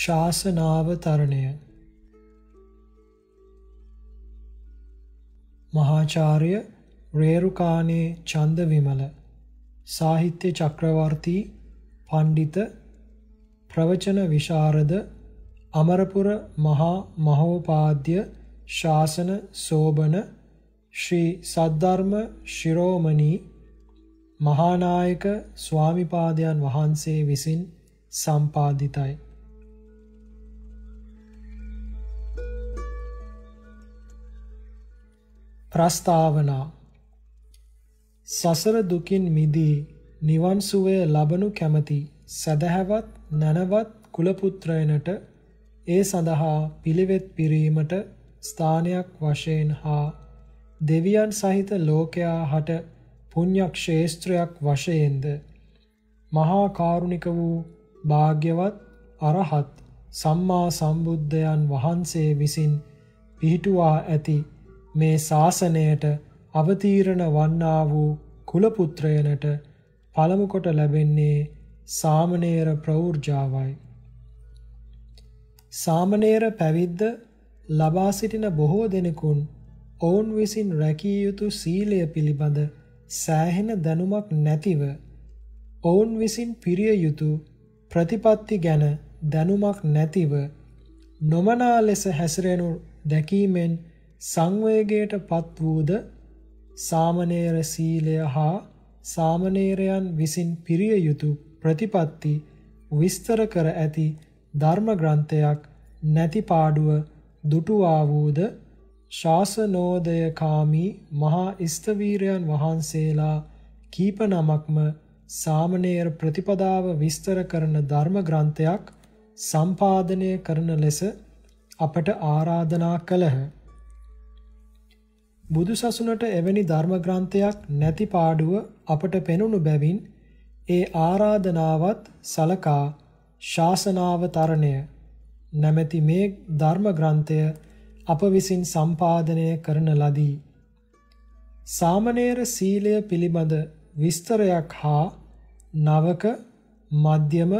ශාසනාවතරණය මහාචාර්ය රේරුකානේ චන්ද විමල සාහිත්‍ය චක්‍රවර්තී පණ්ඩිත ප්‍රවචන විශාරද අමරපුර මහා මහෝපාද්‍ය ශාසන සෝබන ශ්‍රී සද්ධර්ම ශිරෝමණී මහානායක ස්වාමිපාදයන් වහන්සේ විසින් සම්පාදිතයි ප්‍රස්තාවනා සසර දුකින් මිදී නිවන් සුවය ලබනු කැමති සදහැවත් නැනවත් කුලපුත්‍රයනට ඒ සඳහා පිළිවෙත් පිරීමට ස්ථානයක් වශයෙන් හා දෙවියන් සහිත ලෝකයා හට පුණ්‍යක්ෂේත්‍රයක් වශයෙන්ද මහා කාරුණික වූ භාග්‍යවත් අරහත් සම්මා සම්බුද්ධයන් වහන්සේ විසින් පිහිටුවා ඇති මේ ශාසනයට අවතීර්ණ වන්නා වූ කුලපුත්‍රයනට පළමු කොට ලැබෙන්නේ සාමණේර ප්‍රවෘජාවයි. සාමණේර පැවිද්ද ලබා සිටින බොහෝ දෙනෙකුන් ඔවුන් විසින් රැකිය යුතු සීලය පිළිබඳ සෑහෙන දැනුමක් නැතිව ඔවුන් විසින් පිරිය යුතු ප්‍රතිපත්ති ගැන දැනුමක් නැතිව නොමනා ලෙස හැසිරෙනු දැකීමෙන් සංවේගයට පත් වූද සාමණේර සීලය හා සාමණේරයන් විසින් පිරිය යුතු ප්‍රතිපatti විස්තර කර ඇති ධර්ම ග්‍රන්ථයක් නැති පාඩුව දුටුවා වූද ශාසනෝදයකාමී මහා ඉස්තවීරයන් වහන්සේලා කීප නමක්ම සාමණේර ප්‍රතිපදාව විස්තර කරන ධර්ම ග්‍රන්ථයක් සම්පාදනය කරන ලෙස අපට ආරාධනා කළහ. බුදුසසුනට එවැනි ධර්ම ග්‍රන්ථයක් නැති පාඩුව අපට පෙනුණු බැවින් ඒ ආරාධනාවත් සලකා ශාසනාවතරණය නැමැති මේ ධර්ම ග්‍රන්ථය අප විසින් සම්පාදනය කරන ලදී. සාමණේර සීලය පිළිබඳ විස්තරයක් හා නවක මධ්‍යම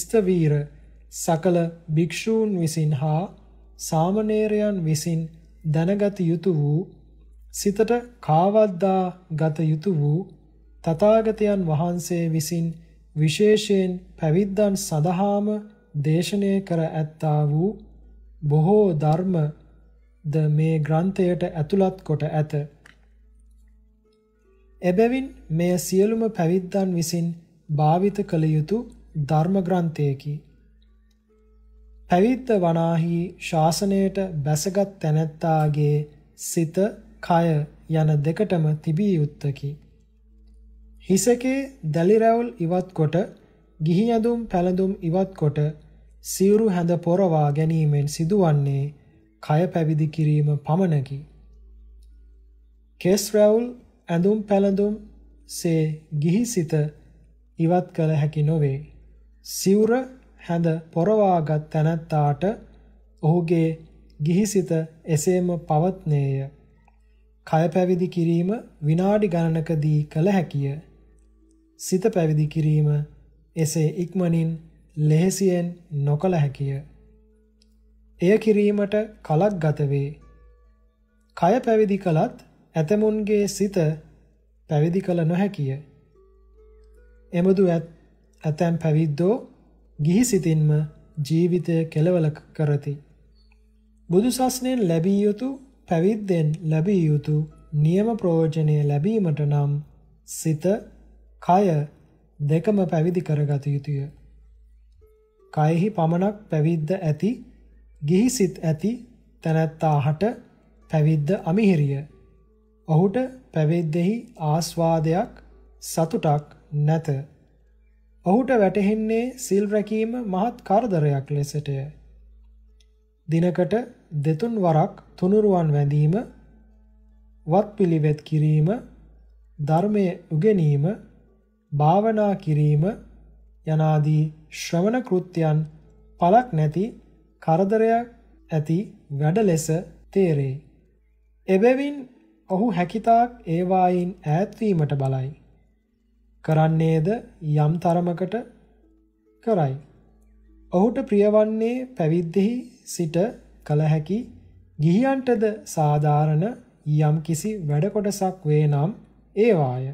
ස්තවීර සකල භික්ෂූන් විසින් හා සාමණේරයන් විසින් දැනගත යුතු වූ සිතට කාවද්දා ගත යුතු වූ තථාගතයන් වහන්සේ විසින් විශේෂයෙන් පැවිද්දන් සඳහාම දේශනය කර ඇත්තා වූ බොහෝ ධර්ම ද මේ ග්‍රන්ථයට ඇතුළත් කොට ඇත. එබැවින් මෙය සියලුම පැවිද්දන් විසින් භාවිත කළ යුතු ධර්ම ග්‍රන්ථයකි. පැවිද්ද වනාහි ශාසනයට බැසගත් තැනැත්තාගේ සිත කය යන දෙකටම තිබිය යුත්තකි. හිසකේ දැලිරැවුල් ඉවත් කොට ගිහියඳුම් පැළඳුම් ඉවත් කොට සිවුරු හැඳ පොරවා ගැනීමෙන් සිදුවන්නේ කය පැවිදි කිරීම පමණකි. කෙස් රැවුල් ඇඳුම් පැළඳුම් සේ ගිහිසිත ඉවත් කළ හැකි නොවේ. සිවුර හැඳ පොරවාගත් තැනැත්තාට ඔහුගේ ගිහිසිත එසේම පවත්නේය. කය පැවිදි කිරීම විනාඩි ගණනකදී කළ හැකිය. සිත පැවිදි කිරීම එසේ ඉක්මනින් ලෙහෙසියෙන් නොකළ හැකිය. එය කිරීමට කලක් ගත වේ. කය පැවිදි කළත් ඇතමුන්ගේ සිත පැවිදි කළ නොහැකිය. එමුදු ඇතැම් පැවිද්දෝ ගිහි සිතින්ම ජීවිතය කෙලවල කරති. බුදු සස්නයෙන් ලැබිය යුතු පැවිද්දෙන් ලැබිය යුතු නියම ප්‍රෝජනය ලැබීමට නම් සිත කය දෙකම පැවිදි කරගත යුතුය. කයෙහි පමණක් පැවිද්ද ඇති ගිහිසිත් ඇති තැනැත්තාහට පැවිද්ද අමිහිරිය. ඔහුට පැවිද්දෙහි ආස්වාදයක් සතුටක් නැත. ඔහුට වැටහෙන්නේ සිල් රැකීම මහත් කරදරයක් ලෙසටය. දිනකට දෙතුන් වරක් තුනුරුවන් වැඳීම වත් පිළිවෙත් කිරීම ධර්මය උගෙනීම භාවනා කිරීම යනාදී ශ්‍රවණ කෘත්‍යයන් පලක් නැති කරදරයක් ඇති වැඩ ලෙස තේරේ. එබැවින් ඔහු හැකිතාක් ඒවායින් ඈත්වීමට බලයි. කරන්නේද යම් තරමකට කරයි. ඔහුට ප්‍රියවන්නේ පැවිද්දෙහි සිට කළ හැකි ගිහියන්ටද සාධාරණ යම්කිසි වැඩ කොටසක් වේ නම් ඒවාය.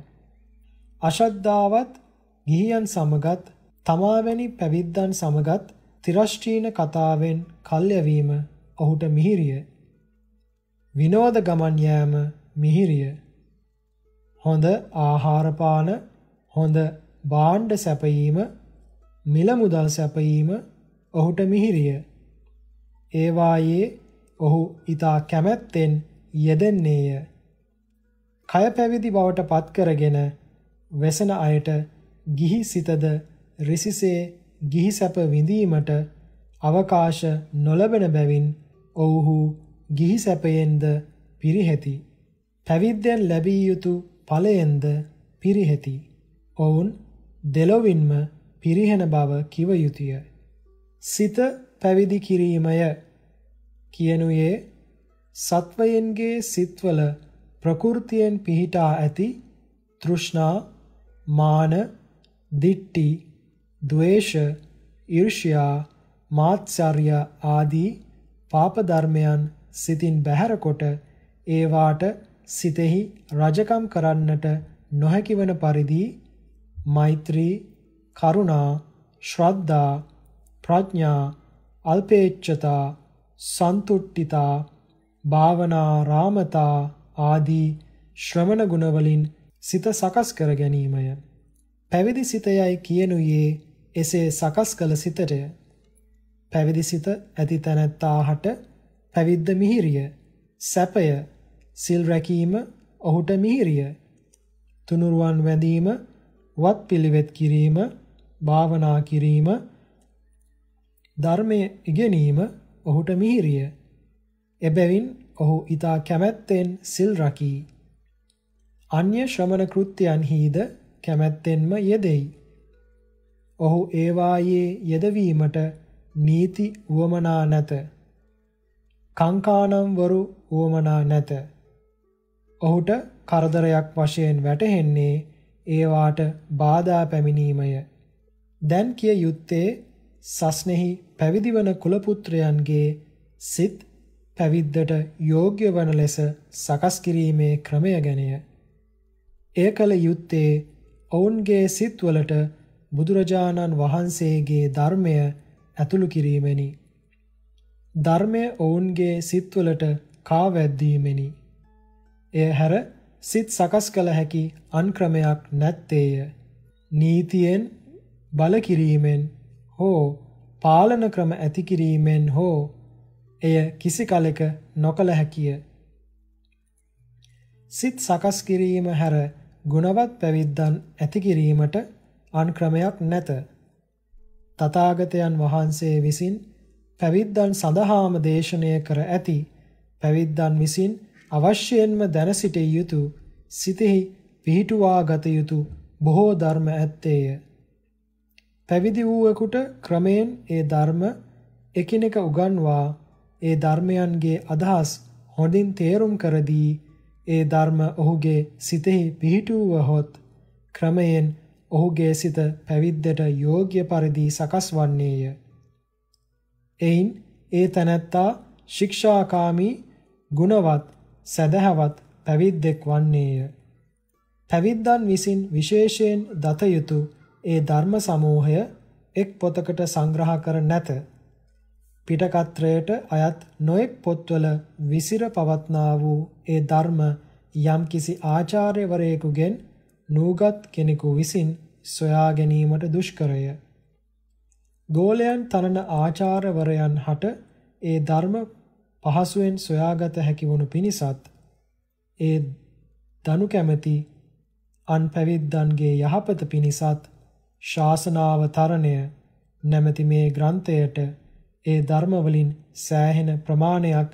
අශද්ධාවත් ගිහියන් සමගත් තමාවැනි පැවිද්දන් සමගත් තිරෂ්ඨීන කතාවෙන් කල්යවීම ඔහුට මිහිරිය. විනෝද ගමන් යෑම මිහිරිය. හොඳ ආහාරපාන, හොඳ භාණ්ඩ සැපයීම, මිල මුදල් සැපයීම ඔහුට මිහිරිය. ඒවායේ ඔහු ඊතා කැමැත්තෙන් යෙදන්නේය. කය පැවිදි බවට පත්කරගෙන වෙසෙන අයට ගිහි සිතද රිසිසේ ගිහි සැප විඳීමට අවකාශ නොලබෙන බැවින් ඔවුහු ගිහි සැපයෙන්ද පිරිහෙති. පැවිද්දෙන් ලැබිය යුතු ඵලයෙන්ද පිරිහෙති. ඔවුන් දෙලොවින්ම පිරිහෙන බව කිව යුතුය. සිත පැවිදි කිරීමය කියනුයේ සත්වයන්ගේ සිත්වල ප්‍රකෘතියෙන් පිහිටා ඇති තෘෂ්ණා මාන දිට්ටි ද්වේෂ ඊර්ෂ්‍යා මාත්සර්ය ආදී පාප ධර්මයන් සිතින් බැහැරකොට ඒවාට සිතෙහි රජකම් කරන්නට නොහැකි වන පරිදි මෛත්‍රී කරුණා ශ්‍රද්ධා ප්‍රඥා අල්පේච්ඡතා, සන්තුට්ඨිතා, භාවනා රාමතා ආදී ශ්‍රමණ ගුණවලින් සිත සකස් කර ගැනීමය. පැවිදි සිතයයි කියනුයේ එසේ සකස් කළ සිතටය. පැවිදි සිත ඇති තැනැත්තාහට පැවිද්ද මිහිරිය, සැපය, සිල් රැකීම ඔහුට මිහිරිය. තුනුරුවන් වැඳීම, වත් පිළිවෙත් කිරීම, භාවනා කිරීම ධර්මය ඉගෙනීම ඔහුට මිහිරිය. එබැවින් ඔහු ඊතා කැමැත්තෙන් සිල් රකී. අන්‍ය ශ්‍රමණ කෘත්‍යයන්හිද කැමැත්තෙන්ම යෙදෙයි. ඔහු ඒවායේ යෙදවීමට නීති වුවමනා නැත. කංකානම්වරු වුවමනා නැත. ඔහුට කරදරයක් වශයෙන් වැටහෙන්නේ ඒවාට බාධා පැමිණීමය. දැන් කිය යුත්තේ සස්නෙහි පැවිදිවන කුලපුත්‍රයන්ගේ සිත් පැවිද්දට යෝග්‍ය වන ලෙස සකස් කිරීමේ ක්‍රමය ගැනය. එය කළ යුත්තේ ඔවුන්ගේ සිත්වලට බුදුරජාණන් වහන්සේගේ ධර්මය ඇතුළු කිරීමෙනි. ධර්මය ඔවුන්ගේ සිත්වලට කාවැද්දීමෙනි. එය හැර සිත් සකස් කළ හැකි අන්ක්‍රමයක් නැත්තේය. නීතියෙන් බලකිරීමෙන් හෝ පාලන ක්‍රම ඇති කිරීමෙන් හෝ එය කිසි කලෙක නොකළ හැකිය. සිත් සකස් කිරීම හැර ගුණවත් පැවිද්දන් ඇති කිරීමට අන් ක්‍රමයක් නැත. තථාගතයන් වහන්සේ විසින් පැවිද්දන් සඳහාම දේශනය කර ඇති පැවිද්දන් විසින් අවශ්‍යයෙන්ම දැන සිටිය යුතු සිතෙහි පිහිටුවා ගත යුතු බොහෝ ධර්ම ඇත්තේය. පැවිදි වූවෙකුට ක්‍රමයෙන් ඒ ධර්ම එකිනෙක උගන්වා ඒ ධර්මයන්ගේ අදහස් හොඳින් තේරුම් කර දී ඒ ධර්ම ඔහුගේ සිතෙහි පිහිටුවහොත් ක්‍රමයෙන් ඔහුගේ සිත පැවිද්දට යෝග්‍ය පරිදි සකස් වන්නේය. එයින් ඒ තැනැත්තා ශික්ෂාකාමී ගුණවත් සැදැහැවත් පැවිද්දෙක් වන්නේය. පැවිද්දන් විසින් විශේෂයෙන් දත යුතු ඒ ධර්ම සමූහය එක් පොතකට සංග්‍රහ කර නැත. පිටකත්‍රයට අයත් නොඑක් පොත්වල විසිර පවත්නා වූ ඒ ධර්ම යම්කිසි ආචාර්යවරයෙකුගෙන් නූගත් කෙනෙකු විසින් සොයා ගැනීමට දුෂ්කරය. ගෝලයන් තනන ආචාර්යවරයන් හට ඒ ධර්ම පහසුවෙන් සොයාගත හැකි වුණු පිණිසත් ඒ දනු කැමැති අන් පැවිද්දන්ගේ යහපත පිණිසත් ශාසනාව තරණය නැමැති මේ ග්‍රන්ථයට ඒ ධර්ම වලින් සෑහෙන ප්‍රමාණයක්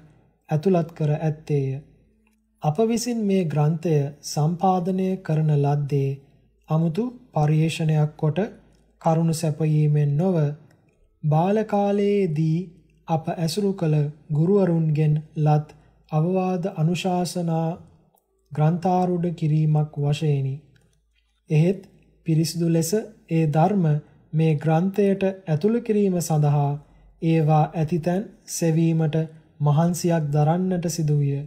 ඇතුළත් කර ඇත්තේය. අප විසින් මේ ග්‍රන්ථය සම්පාදනය කරන ලද්දේ 아무තු පරිේශනයක් කොට කරුණ සැපයීමෙන් නොව බාල කාලයේදී අප ඇසුරු කළ ගුරුවරුන්ගෙන් ලත් අවවාද අනුශාසනා ග්‍රන්ථාරූඪ කිරීමක් වශයෙන්ි. එහෙත් පිරිසිදු ලෙස ඒ ධර්ම මේ ග්‍රන්ථයට ඇතුළු කිරීම සඳහා ඒවා ඇතිතැන් සෙවීමට මහන්සියක් දරන්නට සිදුවිය.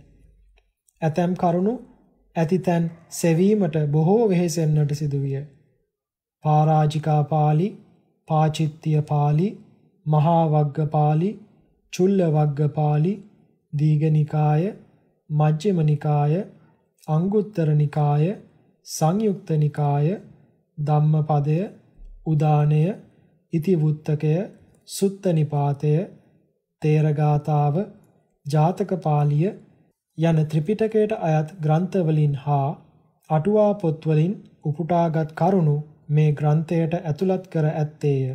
ඇතැම් කරුණු ඇතිතැන් සෙවීමට බොහෝ වෙහෙසෙන්නට සිදුවිය. පාරාජිකා පාලි, පාචිත්තිය පාලි, මහා වග්ග පාලි, චුල්ල වග්ග පාලි, දීඝනිකාය, මජ්ක්‍ධිම නිකාය, අංගුත්තර නිකාය, සංයුක්ත නිකාය ධම්මපදය, උදානය, ඉතිවුත්තකය, සුත්තනිපාතය, තේරගාතාව, ජාතක පාළිය යන ත්‍රිපිටකයට අයත් ග්‍රන්ථවලින් හා අටුවා පොත්වලින් උපුටාගත් කරුණු මේ ග්‍රන්ථයට ඇතුළත් කර ඇත්තේය.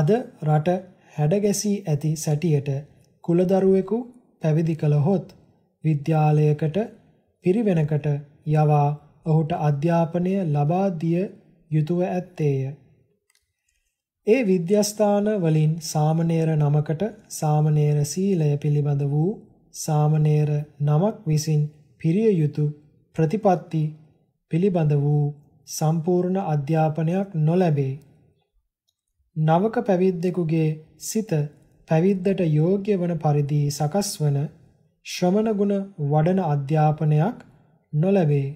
අද රට හැඩගැසී ඇති සැටියට කුලදරුවෙකු පැවිදි කළහොත් විද්‍යාලයකට පිරිවෙනකට යවා ඔහුට අධ්‍යාපනය ලබා දිය යුතුව ඇත්තේය. ඒ විද්‍යස්ථාන වලින් සාමණේර නමකට සාමණේර සීලය පිළිබඳ වූ සාමණේර නමක් විසින් පිරිය යුතු ප්‍රතිපත්ති පිළිබඳ වූ සම්පූර්ණ අධ්‍යාපනයක් නොලැබේ. නවක පැවිද්දෙකුගේ සිත පැවිද්දට යෝග්‍ය වන පරිදි සකස් වන ශ්‍රමණ ගුණ වඩන අධ්‍යාපනයක් නොලැබේ.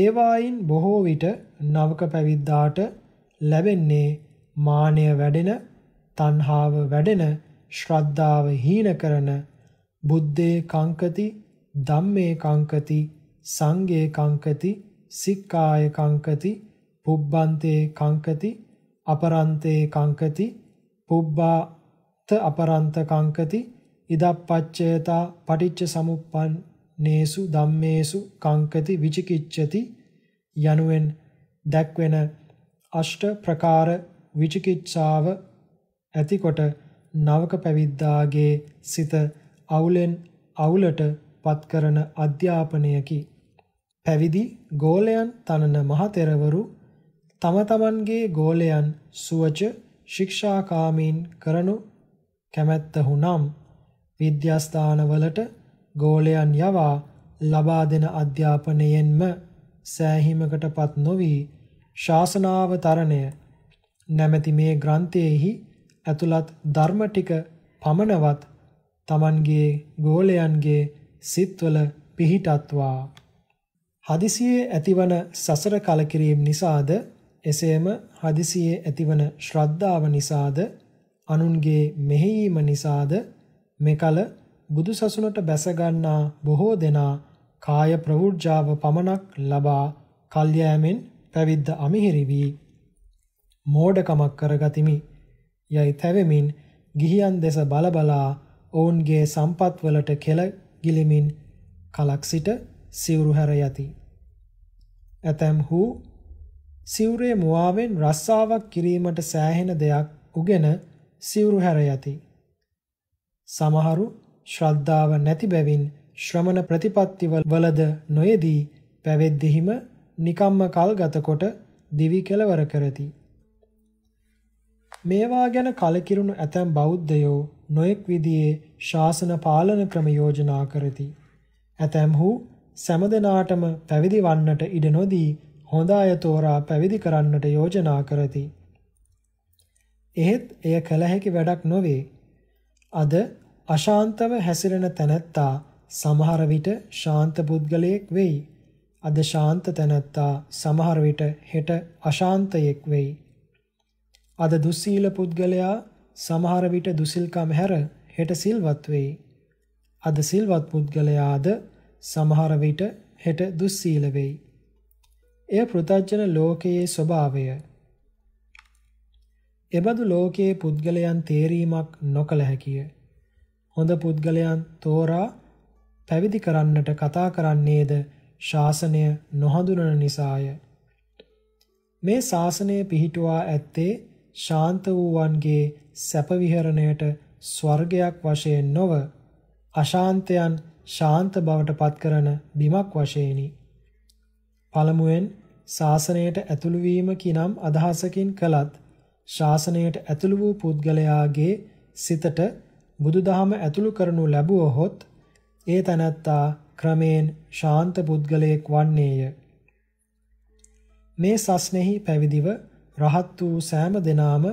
ඒවායින් බොහෝ විට නවක පැවිද්දාට ලැබෙන්නේ මානය වැඩෙන, තණ්හාව වැඩෙන, ශ්‍රද්ධාව හීන කරන බුද්දේ කංකති, ධම්මේ කංකති, සංඝේ කංකති, සික්ඛාය කංකති, පුබ්බන්තේ කංකති, අපරන්තේ කංකති, පුබ්බාත අපරන්ත කංකති, ඉදප්පච්චේතා පටිච්ච සමුප්පන් නේසු ධම්මේසු කංකති විචිකිච්ඡති යනුවෙන් දැක්වෙන අෂ්ට ප්‍රකාර විචිකිච්ඡාව ඇතිකොට නවක පැවිද්දාගේ සිත අවුලෙන් අවුලට පත් කරන අධ්‍යාපනයකි. පැවිදි ගෝලයන් තනන මහතෙරවරු තම තමන්ගේ ගෝලයන් සුවච ශික්ෂාකාමීන් කරනු කැමැත්තහු නම් විද්‍යස්ථානවලට ගෝලයන් යවා ලබා දෙන අධ්‍යාපනයෙන්ම සෑහීමකටපත් නොවි ශාසනාවතරණය නැමැති මේ ග්‍රන්ථයෙහි ඇතුළත් ධර්ම ටික පමණවත් Tamanගේ ගෝලයන්ගේ සිත්වල පිහිටත්වා හදිසියේ ඇතිවන සසර කලකිරීම නිසාද එසේම හදිසියේ ඇතිවන ශ්‍රද්ධාව නිසාද අනුන්ගේ මෙහෙයීම නිසාද මෙකල බුදු සසුනට බැස ගන්නා බොහෝ දෙනා කාය ප්‍රවෘජ්ජාව පමණක් ලබා කල්යෑමෙන් පැවිද්ද අමිහිරි වී මෝඩකමක් කරගතිමි යයි තැවෙමින් ගිහියන් දෙස බලබලා ඔවුන්ගේ සම්පත් වලට කෙල ගිලිමින් කලක් සිට සිවුරු හැර යති. ඇතැම්හු සිවුරේ මුවාවෙන් රස්සාවක් කිරීමට සෑහෙන දෙයක් උගෙන සිවුරු හැර යති. සමහරු ශ්‍රද්ධාව නැති බැවින් ශ්‍රමණ ප්‍රතිපත්තිවලද නොයදී පැවෙද්දෙහිම නිකම්ම කල්ගත කොට දිවි කෙලවර කරති. මේවා ගැන කලකිරුණු ඇතැම් බෞද්ධයෝ නොයෙක් විදියේ ශාසන පාලන ක්‍රම යෝජනා කරති. ඇතැම්හු සැමදෙනාටම පැවිදි වන්නට ඉඩ නොදී හොඳ අය තෝරා පැවිදි කරන්නට යෝජනා කරති. එහෙත් එය කළ හැකි වැඩක් නොවේ. අද අශාන්තව හැසිරෙන තැනැත්තා සමහර විට ශාන්ත පුද්ගලයෙක් වෙයි. අද ශාන්ත තැනැත්තා සමහර විට හෙට අශාන්තයෙක් වෙයි. අද දුස්සීල පුද්ගලයා සමහර විට දුසිල්කම් හැර හෙට සිල්වත් වෙයි. අද සිල්වත් පුද්ගලයාද සමහර විට හෙට දුස්සීල වෙයි. එය පෘථජන ලෝකයේ ස්වභාවය. එබඳු ලෝකයේ පුද්ගලයන් තේරීමක් නොකළ හැකිය. හොඳ පුද්ගලයන් තෝරා පැවිදි කරන්නට කතා කරන්නේද ශාසනය නොහඳුනන නිසාය. මේ ශාසනය පිහිටුවා ඇත්තේ ශාන්ත වූවන්ගේ සැපවිහරණයට ස්වර්ගයක් වශයෙන් නොව අශාන්තයන් ශාන්ත බවට පත්කරන බිමක් වශයෙනි. පළමුුවෙන් ශාසනයට ඇතුළුවීම කිනම් අදහසකින් කළත් ශාසනයට ඇතුළු වූ පුද්ගලයාගේ සිතට බුදුදහම ඇතුළු කරනු ලැබුවහොත් ඒ තැනැත්තා ක්‍රමයෙන් ශාන්ත පුද්ගලයෙක් වන්නේය. මේ සස්නෙහි පැවිදිව රහත් වූ සෑම දෙනාම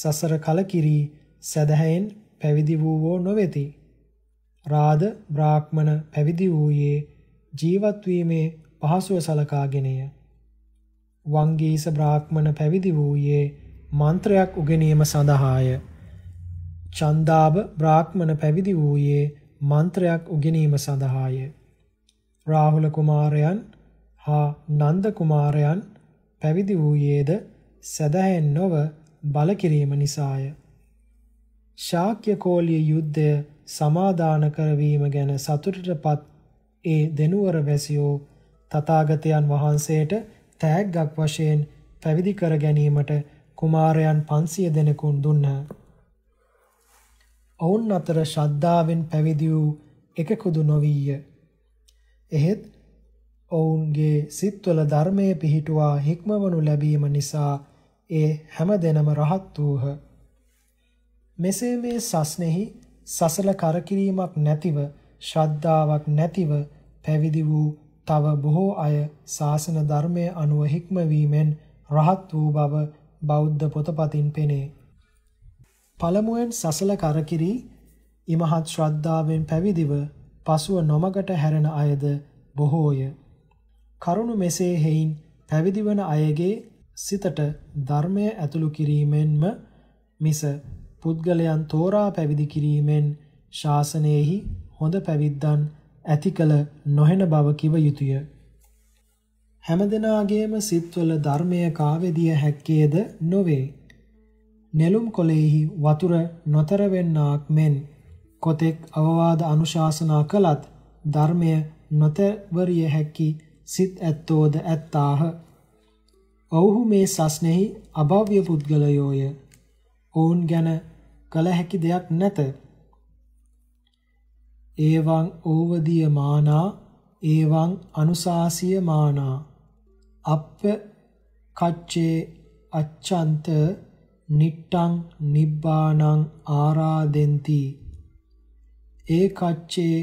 සසර කලකිරී සැදැහැයෙන් පැවිදි වූවෝ නොවෙති. රාද බ්‍රාහ්මණ පැවිදි වූයේ ජීවත්වීමේ පහසුව සලකාගෙනය. වංගීස බ්‍රාහ්මණ පැවිදි වූයේ මන්ත්‍රයක් උගෙනීම සඳහාය. චන්දාබ බ්‍රාහ්මණ පැවිදි වූයේ මන්ත්‍රයක් උගෙනීම සඳහාය. රාහුල කුමාරයන් හා නන්ද කුමාරයන් පැවිදි වූයේද සැදැහැන් නොව බල කිරීම නිසාය. ශාක්‍ය කෝලිය යුද්ධය සමාදාන කරවීම ගැන සතුටටපත් ඒ දෙනුවර වැසියෝ තථාගතයන් වහන්සේට තෑග්ගක් වශයෙන් පැවිදි කර ගැනීමට කුමාරයන් 500 දෙනෙකුන් දුන්නා. ඔවුන් අතර ශ්‍රද්ධාවෙන් පැවිදි වූ එකකුදු නොවිය. එහෙත් ඔවුන්ගේ සිත්වල ධර්මයේ පිහිටුවා හික්මවනු ලැබීම නිසා ඒ හැමදෙනම රහත් වූහ. මෙසේ මේ සස්නෙහි සසල කරකිරීමක් නැතිව ශ්‍රද්ධාවක් නැතිව පැවිදි වූ තව බොහෝ අය ශාසන ධර්මය අනුව හික්මවීමෙන් රහත් වූ බව බෞද්ධ පොතපතින් පෙනේ. පළමුවෙන් සසල කරකිරි ඉමහත් ශ්‍රද්ධාවෙන් පැවිදිව පසුව නොමගට හැරෙන අයද බොහෝය. කරුණු මෙසේ හේයින් පැවිදිවන අයගේ සිතට ධර්මය ඇතුළු කිරීමෙන්ම මිස පුද්ගලයන් තෝරා පැවිදි කිරීමෙන් ශාසනයෙහි හොඳ පැවිද්දන් ඇති කළ නොහෙන බව කිව යුතුය. හැමදෙනාගේම සිත්වල ධර්මය කාවේදිය හැක්කේද නොවේ. නෙළුම් කොළෙහි වතුර නොතර වෙන්නාක් මෙන් කොතෙක් අවවාද අනුශාසනා කළත් ධර්මය නොතවරිය හැකි සිත් ඇත්තෝද ඇත්තාහ. ඔවුහු මේ සස්නෙහි අභව්‍ය පුද්ගලයෝය. ඔවුන් ගැන කළ හැකි දෙයක් නැත. ඒවං ඕවදිය මානා ඒවං අනුසාසිය මානා අප්ප කච්චේ අච්චන්ත නිට්ටං නිබ්බානං ආරාදෙන්ති ඒකච්චේ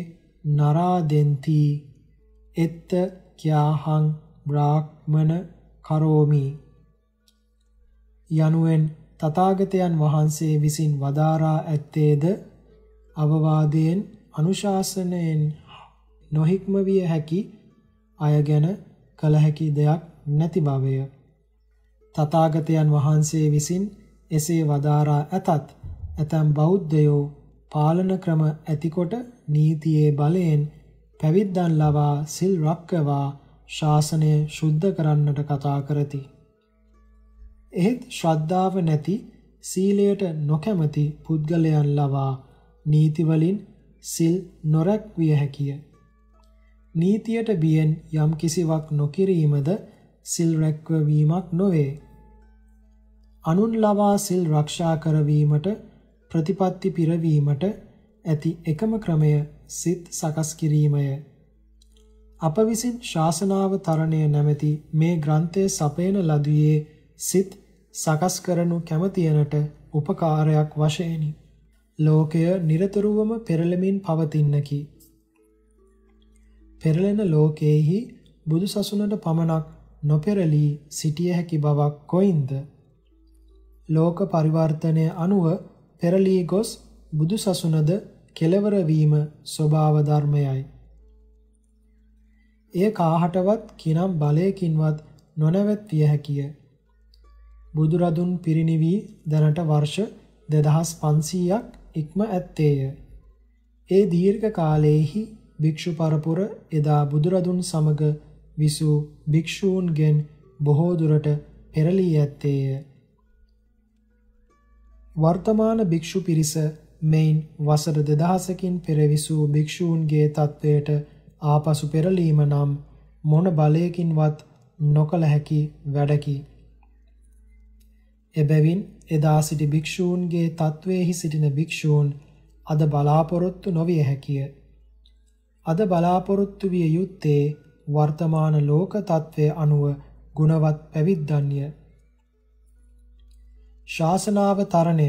නරාදෙන්ති එත්ත ක්‍යාහං බ්‍රාහ්මන කරෝමි යනුවෙන් තථාගතයන් වහන්සේ විසින් වදාරා ඇත්තේද අවවාදයෙන් අනුශාසනයෙන් නොහික්ම විය හැකි අය ගැන කල හැකි දෙයක් නැති බවය. තථාගතයන් වහන්සේ විසින් එසේ වදාරා ඇතත් ඇතැම් බෞද්ධයෝ පාලන ක්‍රම ඇතිකොට නීතියේ බලයෙන් පැවිද්දන් ලවා සිල් රක්කවා ශාසනය ශුද්ධ කරන්නට කතා කරති. එහෙත් ශ්‍රද්ධාව නැති සීලයට නොකැමති පුද්ගලයන් ලවා නීතිවලින් සිල් නොරැක්විය හැකිය. නීතියට බියෙන් යම් කිසිවක් නොකිරීමද සිල් රැක්වවීමක් නොවේ. අනුන් ලවා සිල් රක්ෂා කරවීමට ප්‍රතිපත්ති පිරවීමට ඇති එකම ක්‍රමය සිත් සකස් කිරීමය. අප විසින් ශාසනාව තරණය නැමැති මේ ග්‍රන්ථය සපයන ලදුවේ සිත් සකස් කරනු කැමතියනට උපකාරයක් වශයෙනි. ලෝකය නිරතුරුවම පෙරළමින් පවතින්නකි. පෙරළෙන ලෝකයෙහි බුදු සසුනට පමණක් නොපෙරලී සිටිය හැකි බවක් කොයින්ද? ලෝක පරිවර්තනය අනුව පෙරලී ගොස් බුදු සසුනද කෙලවර වීම ස්වභාව ධර්මයයි. එය කාහටවත් කිනම් බලයකින්වත් නොනැවැත්විය හැකිය. බුදුරදුන් පිරිණිවි දැනට වර්ෂ 2500ක් ඉක්ම ඇත්තේය. ඒ දීර්ඝ කාලයේහි භික්ෂු පරපුර එදා බුදුරදුන් සමග විසූ භික්ෂූන්ගෙන් බොහෝ දුරට පෙරළී ඇත්තේය. වර්තමාන භික්ෂු පිරිස මෙයින් වසර 2000කින් පෙර විසූ භික්ෂූන්ගේ තත්වයට ආපසු පෙරලීම නම් මොන බලයකින්වත් නොකළ හැකි වැඩකි. එබැවින් එදා සිටි භික්ෂූන්ගේ තත්වයෙහි සිටින භික්ෂූන් අද බලාපොරොත්තු නොවිය හැකිය. අද බලාපොරොත්තු විය යුත්තේ වර්තමාන ලෝක තත්ත්වය අනුව ගුණවත් පැවිද්දන්ය. ශාසනාවතරණය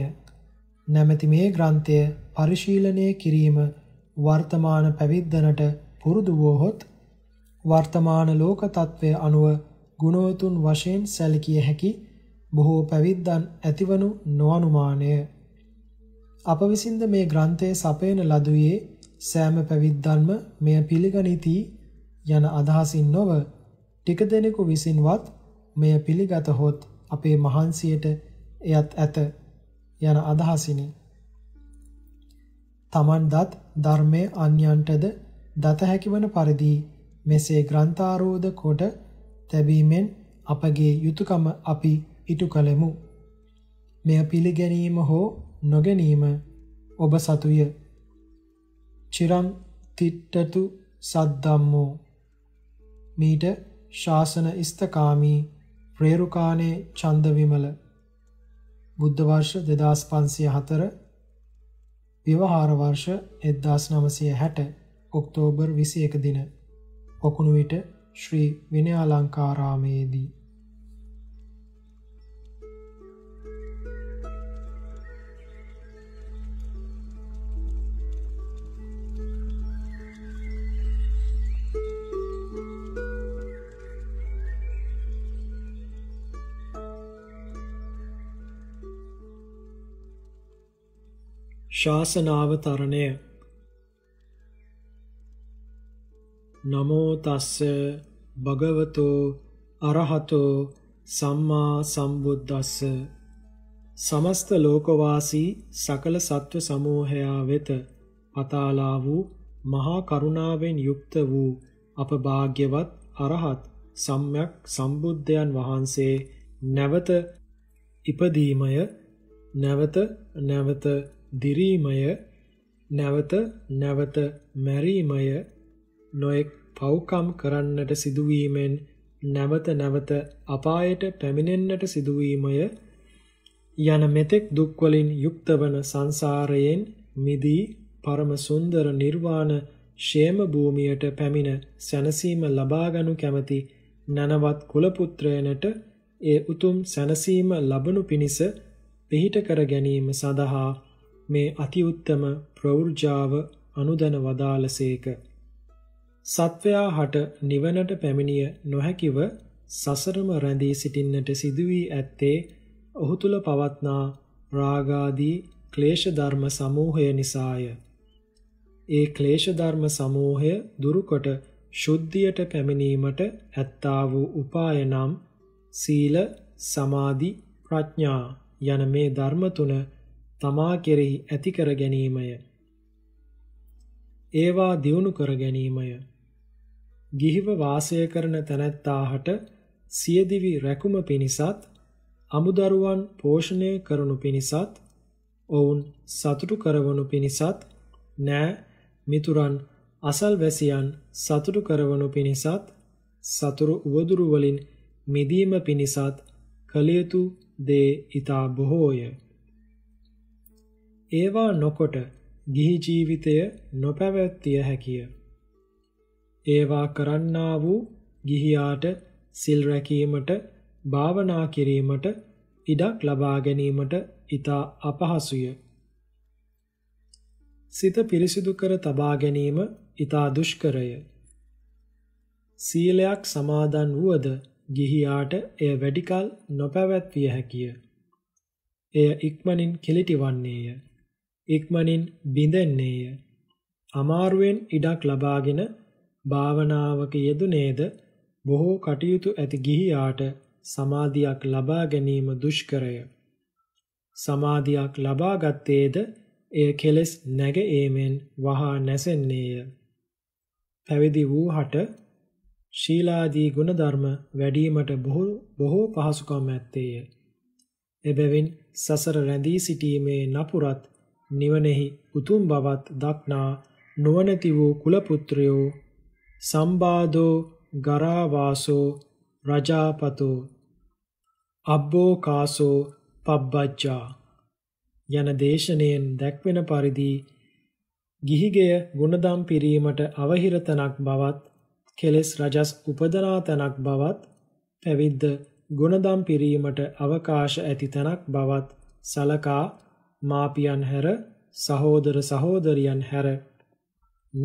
නැමැති මේ ග්‍රන්ථය පරිශීලනය කිරීම වර්තමාන පැවිද්දනට පුරුදු වූහොත් වර්තමාන ලෝක తත්වය අනුව ගුණවතුන් වශයෙන් සැලකිය හැකි බොහෝ පැවිද්දන් ඇතිවනු නොඅනුමානය අප විසින්ද මේ ග්‍රන්ථය සපයන ලදුවේ සෑම පැවිද්දන්ම මෙය පිළිගනිති යන අදහසින් නොව ටික දෙනෙකු විසින්වත් මෙය පිළිගතහොත් අපේ මහන්සියට එයත් ඇත යන අදහසිනි. තමන් දත් ධර්මය අන්‍යන්ටද දත හැකිවන පරිදි මෙසේ ග්‍රන්ථාරෝධ කොට තැබීමෙන් අපගේ යුතුයකම අපි ඉටු කළෙමු. මෙය පිළිගැනීම හෝ නොගැනීම ඔබ සතුය. චිරං තිට්ටතු සද්දම්මෝ මීට ශාසන ඉස්තකාමී ප්‍රේරුකානේ චන්ද විමල බුද්ධ වර්ෂ 2504 විවහාර වර්ෂ 1960 ඔක්තෝබර් 21 දින පොකුණු විට ශ්‍රී විනයාලංකාරාමේදී ශාසනාවතරණය නමෝ තස්ස භගවතෝ අරහතෝ සම්මා සම්බුද්දස්ස සමස්ත ලෝකවාසී සකල සත්ව සමූහයා වෙත පතාලා වූ මහා කරුණාවෙන් යුක්ත වූ අප භාග්‍යවත් අරහත් සම්්‍යක් සම්බුද්ධයන් වහන්සේ නැවත ඉපදීමය නැවත නැවත දිරීමය නැවත නැවත මැරීමය නොයෙක් පව්කම් කරන්නට සිදුවීමෙන් නැවත නැවත අපායට පැමිණෙන්නට සිදුවීමය යන මෙතෙක් දුක්වලින් යුක්තවන සංසාරයෙන් මිදී පරම සුන්දර නිර්වාණ ෂේම භූමියට පැමිණ සැනසීම ලබාගනු කැමැති නනවත් කුලපුත්‍රයනට ඒ උතුම් සැනසීම ලබනු පිණිස පිහිට කර ගැනීම සඳහා මේ අතිඋත්තම ප්‍රවෘජාව අනුදන වදාළසේක. සත්වයා හට නිවනට පැමිණිය නොහැකිව සසරම රැඳී සිටින්නට සිදුවී ඇත්තේ ඔහු තුල පවත්නා රාගාදී ක්ලේශ ධර්ම සමූහය නිසාය. ඒ ක්ලේශ ධර්ම සමූහය දුරුකොට ශුද්ධියට පැමිණීමට ඇත්තා වූ උපාය නම් සීල සමාධි ප්‍රඥා යන මේ ධර්ම තුන තමා කෙරෙහි ඇති කර ගැනීමය. ඒවා දියුණු කර ගැනීමය. ගිහිව වාසය කරන තැනැත්තාහට සියදිවි රැකුම පිණිසත් අමුදරුවන් පෝෂණය කරනු පිණිසත් ඔවුන් සතුටු කරවනු පිණිසත් නෑ මිතුරන් අසල්වැසියන් සතුටු කරවනු පිණිසත් සතුරු උවදුරු වලින් මිදීම පිණිසත් කළ යුතු දේ ඊතා බොහෝය ඒවා නොකොට ගිහි ජීවිතය නොපැවැත්තිය හැකිය. ඒවා කරන්නා වූ ගිහියාට සිල් රැකීමට භාවනා කිරීමට ඉඩක් ලබා ගැනීමට ඊතා අපහසුය. සිත පිරිසිදු කර තබා ගැනීම ඊතා දුෂ්කරය. සීලයක් සමාදන් වුවද ගිහියාට එය වැඩිකල් නොපැවැත්විය හැකිය. එය ඉක්මනින් කිලිටිවන්නේය. ඉක්මනින් බිඳෙන්නේය. අමාරුවෙන් ඉඩක් ලබාගෙන භාවනාවක යෙදුනේද බොහෝ කටයුතු ඇති ගිහියාට සමාධියක් ලබා ගැනීම දුෂ්කරය. සමාධියක් ලබාගත්තේද එය කෙලෙස් නැග ඒමෙන් වහා නැසෙන්නේය. පැවිදි වූ හට ශීලාදී ගුණධර්ම වැඩීමට බොහෝ බොහෝ පහසුකම් ඇත්තේය. එබැවින් සසර රැඳී සිටීමේ නපුරත් නිවනෙහි උතුම් බවත් දක්නා නොවනති වූ කුලපුත්‍රයෝ සම්බාධෝ ගරාවාසෝ රජාපතෝ අබ්බෝ කාසෝ පබ්බච්චා යන දේශනයෙන් දැක්වෙන පරිදි ගිහිගය ගුණදම් පිරීමට අවහිරතනක් බවත් කෙලෙස් රජස් උපදනාතනක් බවත් පැවිද්ද ගුණදම් පිරීමට අවකාශ ඇති තනක් බවත් සලකා මාපියන් හැර සහෝදර සහෝදරියන් හැර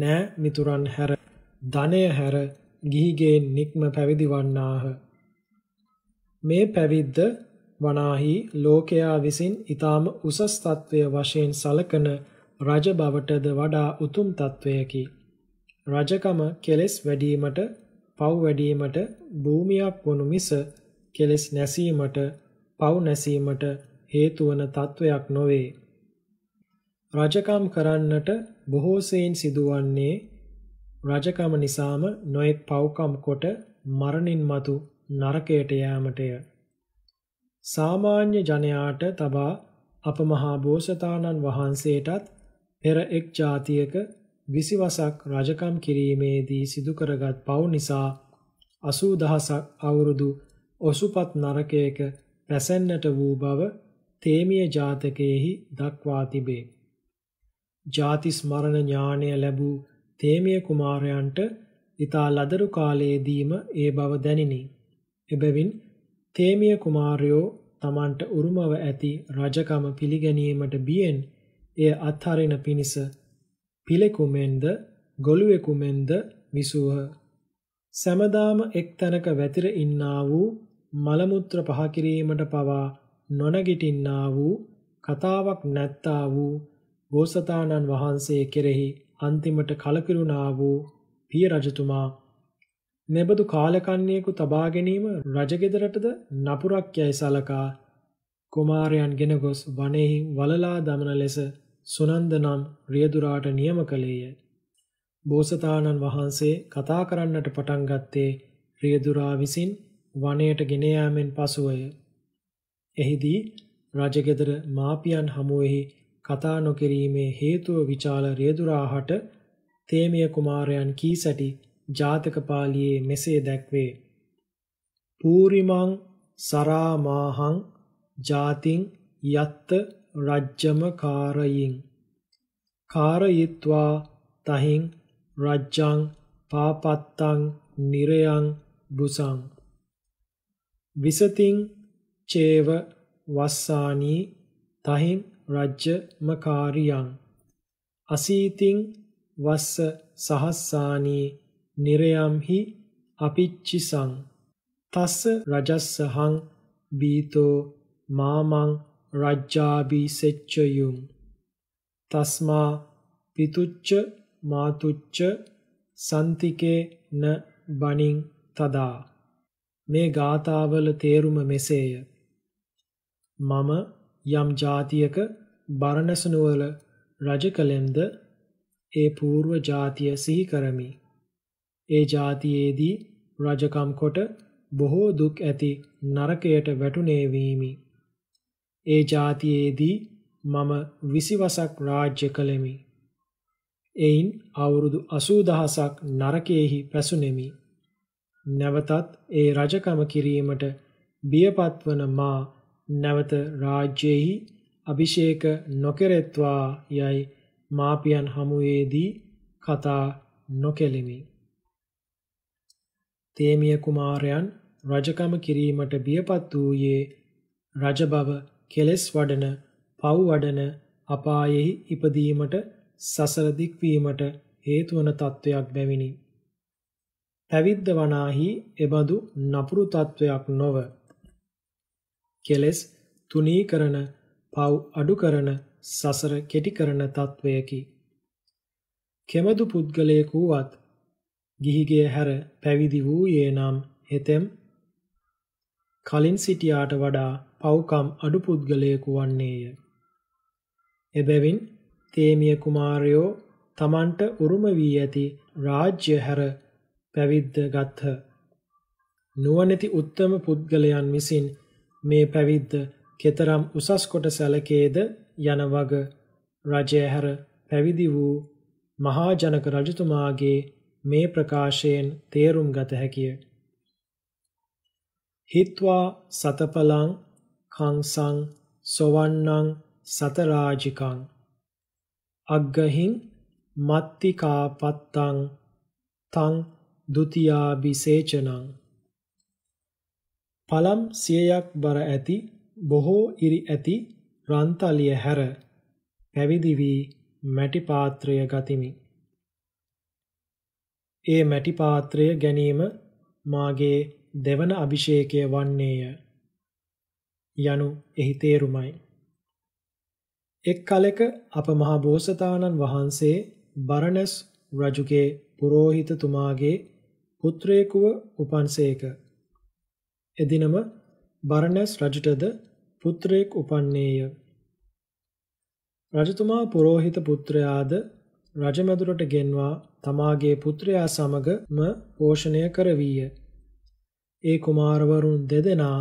නෑ මිතුරන් හැර ධනය හැර ගිහිගේ නික්ම පැවිදි වන්නාහ මේ පැවිද්ද වනාහි ලෝකයා විසින් ඊටාම උසස් తත්වයේ වශයෙන් සලකන රජ බවටද වඩා උතුම් తත්වයකි රජකම කෙලෙස් වැඩිවීමට පව් වැඩිවීමට භූමියක් වනු මිස කෙලෙස් නැසීමට පව් නැසීමට හේතු වන තත්වයක් නොවේ. රජකම් කරන්නට බොහෝ සෙයින් සිදුවන්නේ රජකම නිසාම නොයෙක් පව්කම් කොට මරණින් මතු නරකයට යෑමටය. සාමාන්‍ය ජනයාට තබා අපමහා බෝසතාණන් වහන්සේටත් පෙර එක් ජාතියක විසිවසක් රජකම් කිරීමේදී සිදු කරගත් පව් නිසා අසූ දහසක් අවුරුදු ඔසුපත් නරකයක පැසැන්නට වූ බව තේමිය ජාතකයෙහි දක්වා තිබේ. ಜಾති ස්මරණ ඥාණය ලැබූ තේමිය කුමාරයන්ට ඊතා ලදරු කාලයේදීම ඒ බව දැනිනි. එබැවින් තේමිය කුමාරයෝ තමන්ට උරුමව ඇති රජකම පිළිගැනීමට බියෙන් එය අත්හරින පිණිස පිලෙකුමෙන්ද ගොළුවෙකුමෙන්ද විසූහ. සැමදාම එක් තැනක වැතිර ඉන්නා වූ මලමුත්‍ර පහ කිරීමට පවා නොනගිටින්නා වූ කතාවක් නැත්තා වූ බෝසතාණන් වහන්සේ කෙරෙහි අන්තිමට කලකිරුණා වූ පිය රජතුමා මෙබඳු කාලකන්ණියෙකු තබා ගැනීම රජගෙදරටද නපුරක් යයි සලකා කුමාරයන් ගෙන ගොස් වනේහි වලලා දමන ලෙස සුනන්ද නම් රියදුරාට නියම කළේය. බෝසතාණන් වහන්සේ කතා කරන්නට පටන් ගත්තේ රියදුරා විසින් වනයට ගෙන යාමෙන් පසුවය. එහිදී රජගෙදර මාපියන් හමුවෙහි කතා නොකිරීමේ හේතුව විචාල රේදුරාහට තේමිය කුමාරයන් කී සැටි ජාතක පාළියේ මෙසේ දැක්වේ පූරිමං සරාමාහං ජාතින් යත්ත රජ්‍යම කාරයින් කාරයිත්වා තහින් රජ්ජං පාපත්තං නිරයං බුසං විසතින් චේව වස්සානී තහින් රජ්‍යමකාරියං අසීතින් වස්ස සහස්සානී නිරයම්හි අපිච්චිසං තස්ස රජස්සහං බීතෝ මාමං රජ්ජාබිසෙච්චයුම් තස්මා පිතුච්ච මාතුච්ච සන්තිකේ න බණින් තදා මේ ගාථාවල තේරුම මෙසේය මම යම් ජාතියක බරණැස නුවර රජ කලෙම්ද ඒ పూర్ව ජාතිය සිහි කරමි. ඒ ජාතියේදී රජකම් කොට බොහෝ දුක් ඇති නරකයට වැටුනේ වීමි. ඒ ජාතියේදී මම 20 වසක් රාජ්‍ය කළෙමි. එයින් අවුරුදු 80000ක් නරකයේහි පැසුණෙමි. නැවතත් ඒ රජකම කිරීමට බියපත්වන මා නැවත රාජ්‍යයෙහි අභිෂේක නොකෙරෙත්වා යයි මාපියන් හමුවේදී කතා නොකෙලිමි. තේමිය කුමාරයන් රජකම කිරීමට බියපත් වූයේ රජබව කෙලෙස් වඩන පව් වඩන අපායෙහි ඉපදීමට සසර දික්වීමට හේතුවන තත්ත්වයක් බැවිනි. පැවිද්ද වනාහි එබඳු නපුරු තත්ත්වයක් නොව කෙලෙස් තුනී කරන, පව් අඩු කරන, සසර කෙටි කරන තත්වයකි. කෙමදු පුද්ගලයෙකු වත් ගිහිගේ හැර පැවිදි වූයේ නම් හෙතෙම් කලින් සිටියාට වඩා පව්කම් අඩු පුද්ගලයෙකු වන්නේය. එබැවින් තේමිය කුමාරයෝ තමන්ට උරුම වී ඇති රාජ්‍ය හැර පැවිද්ද ගත්හ. නුවණැති උත්තම පුද්ගලයන් විසින් මේ පැවිද්ද කෙතරම් උසස් කොට සැලකේද යන වග රජය හැර පැවිදි වූ මහා ජනක රජතුමාගේ මේ ප්‍රකාශයෙන් තේරුම් ගත හැකිය. හිත්වා සතපලං කංසං සොවන්නං සතරාජිකං අග්ගහින් මත්තිකාපත්තං තං දුතියා විසේචනං පළම් සියයක් බර ඇති බොහෝ ඉරි ඇති රන්තලිය හැර පැවිදි වී මැටි පාත්‍රය ගතිමි. ඒ මැටි පාත්‍රය ගැනීම මාගේ දෙවන අභිෂේකය වන්නේය. යනු එහි තේරුමයි. එක් කලෙක අප මහා බෝසතාණන් වහන්සේ බරණැස් රජුගේ පුරෝහිතතුමාගේ පුත්‍රයෙකුව උපන්සේක. එදිනම බරණැස් රජුටද පුත්‍රයෙක් උපන්නේය. රජතුමා පුරෝහිත පුත්‍රයාද රජමැදුරට ගෙන්වා තමාගේ පුත්‍රයා සමගම පෝෂණය කරවීය. ඒ කුමාරවරුන් දෙදෙනා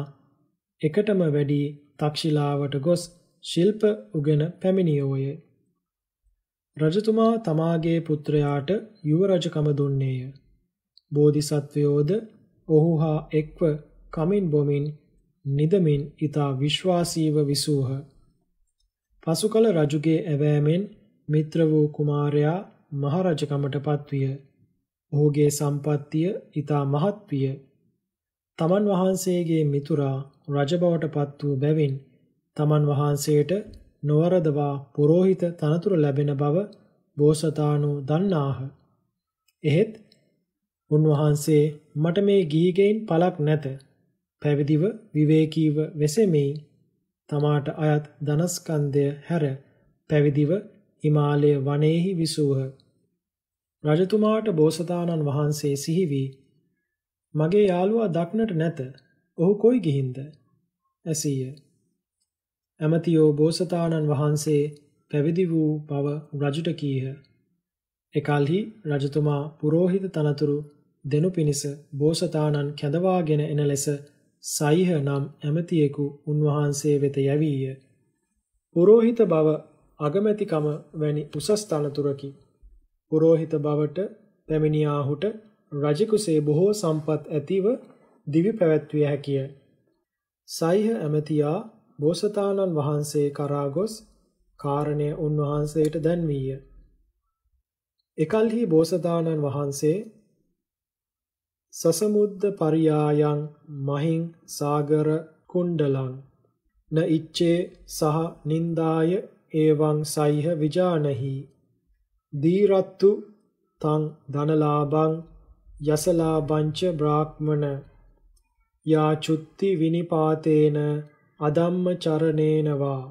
එකටම වැඩි තක්ෂිලාවට ගොස් ශිල්ප උගෙන පැමිණියෝය. රජතුමා තමාගේ පුත්‍රයාට යුව රජකම දුන්නේය. බෝධිසත්වයෝද ඔහු හා එක්ව කමින් බොමින් නිදමින් ඊතා විශ්වාසීව විසූහ. පසුකල රජුගේ ඇවෑමෙන් මිත්‍ර වූ කුමාරයා මහරජකමට පත්විය. ඔහුගේ සම්පත්තිය ඊතා මහත් විය. තමන් වහන්සේගේ මිතුරා රජබවට පත් වූ බැවින් තමන් වහන්සේට නොවරදවා පුරෝහිත තනතුර ලැබෙන බව බෝසතාණෝ දන්නාහ. එහෙත් උන්වහන්සේ මට මේ ගීගෙයින් පළක් නැත පැවිදිව විවේකීව වෙසෙමි. තමාට අයත් ධනස්කන්ධය හැර පැවිදිව හිමාලය වනයේහි විසූහ. රජතුමාට බෝසතාණන් වහන්සේ සිහි වී මගේ යාළුවා දක්නට නැත. ඔහු කොයි ගිහින්ද? ඇසීය. ඇමතියෝ බෝසතාණන් වහන්සේ පැවිදි වූ බව රජුට කීහ. එකල්හි රජතුමා පුරෝහිත තනතුරු දෙනු පිණිස බෝසතාණන් කැඳවාගෙන එන ලෙස සයිහ නම් ඇමතියෙකු උන්වහන්සේ වෙත යැවීය. පුරෝහිත බව අගමැතිකම වැනි උසස් තනතුරකි. පුරෝහිත බවට පැමිණියාහුට රජකුසේ බොහෝ සම්පත් ඇතිව දිවි පැවැත්විය හැකිය. සයිහ ඇමතියා බෝසතාණන් වහන්සේ කරා ගොස් කාරණය උන්වහන්සේට දැන්වීය. එකල්හි බෝසතාණන් වහන්සේ සසමුද්ද පරියායන් මහින් සාගර කුණ්ඩලං න ඉච්ඡේ සහ නින්දාය එවං සයිහ විජානහි දීරත්තු තං ධනලාභං යසලාභංච බ්‍රාහ්මණ යාචුත්ති විනිපාතේන අදම්ම චරණේනවා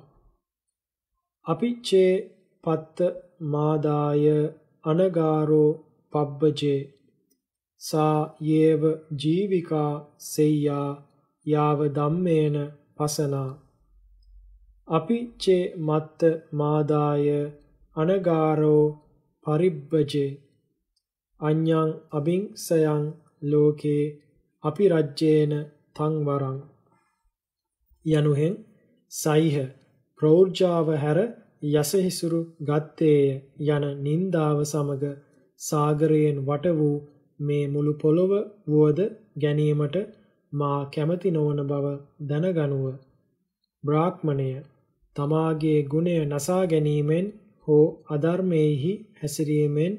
අපිච්චේ පත්ත මාදාය අනගාරෝ පබ්බජේ සා යේව ජීවිකා සෙය්‍යා යාව ධම්මේන පසනා අපි චේ මත්ත මාදාය අනගාරෝ පරිබ්බජේ අඤ්ඤං අබින්සයන් ලෝකේ අපි රජ්ජේන තං වරං යනුහෙන් සයිහ ප්‍රෞර්ජාව හැර යසහිසුරු ගත්තේය යන නින්දාව සමග සාගරයෙන් වට වූ මේ මුළු පොළොව වුවද ගැනීමට මා කැමති නොවන බව දැනගනුව බ්‍රාහ්මණය තමාගේ ගුණය නසා ගැනීමෙන් හෝ අධර්මයෙහි හැසිරීමෙන්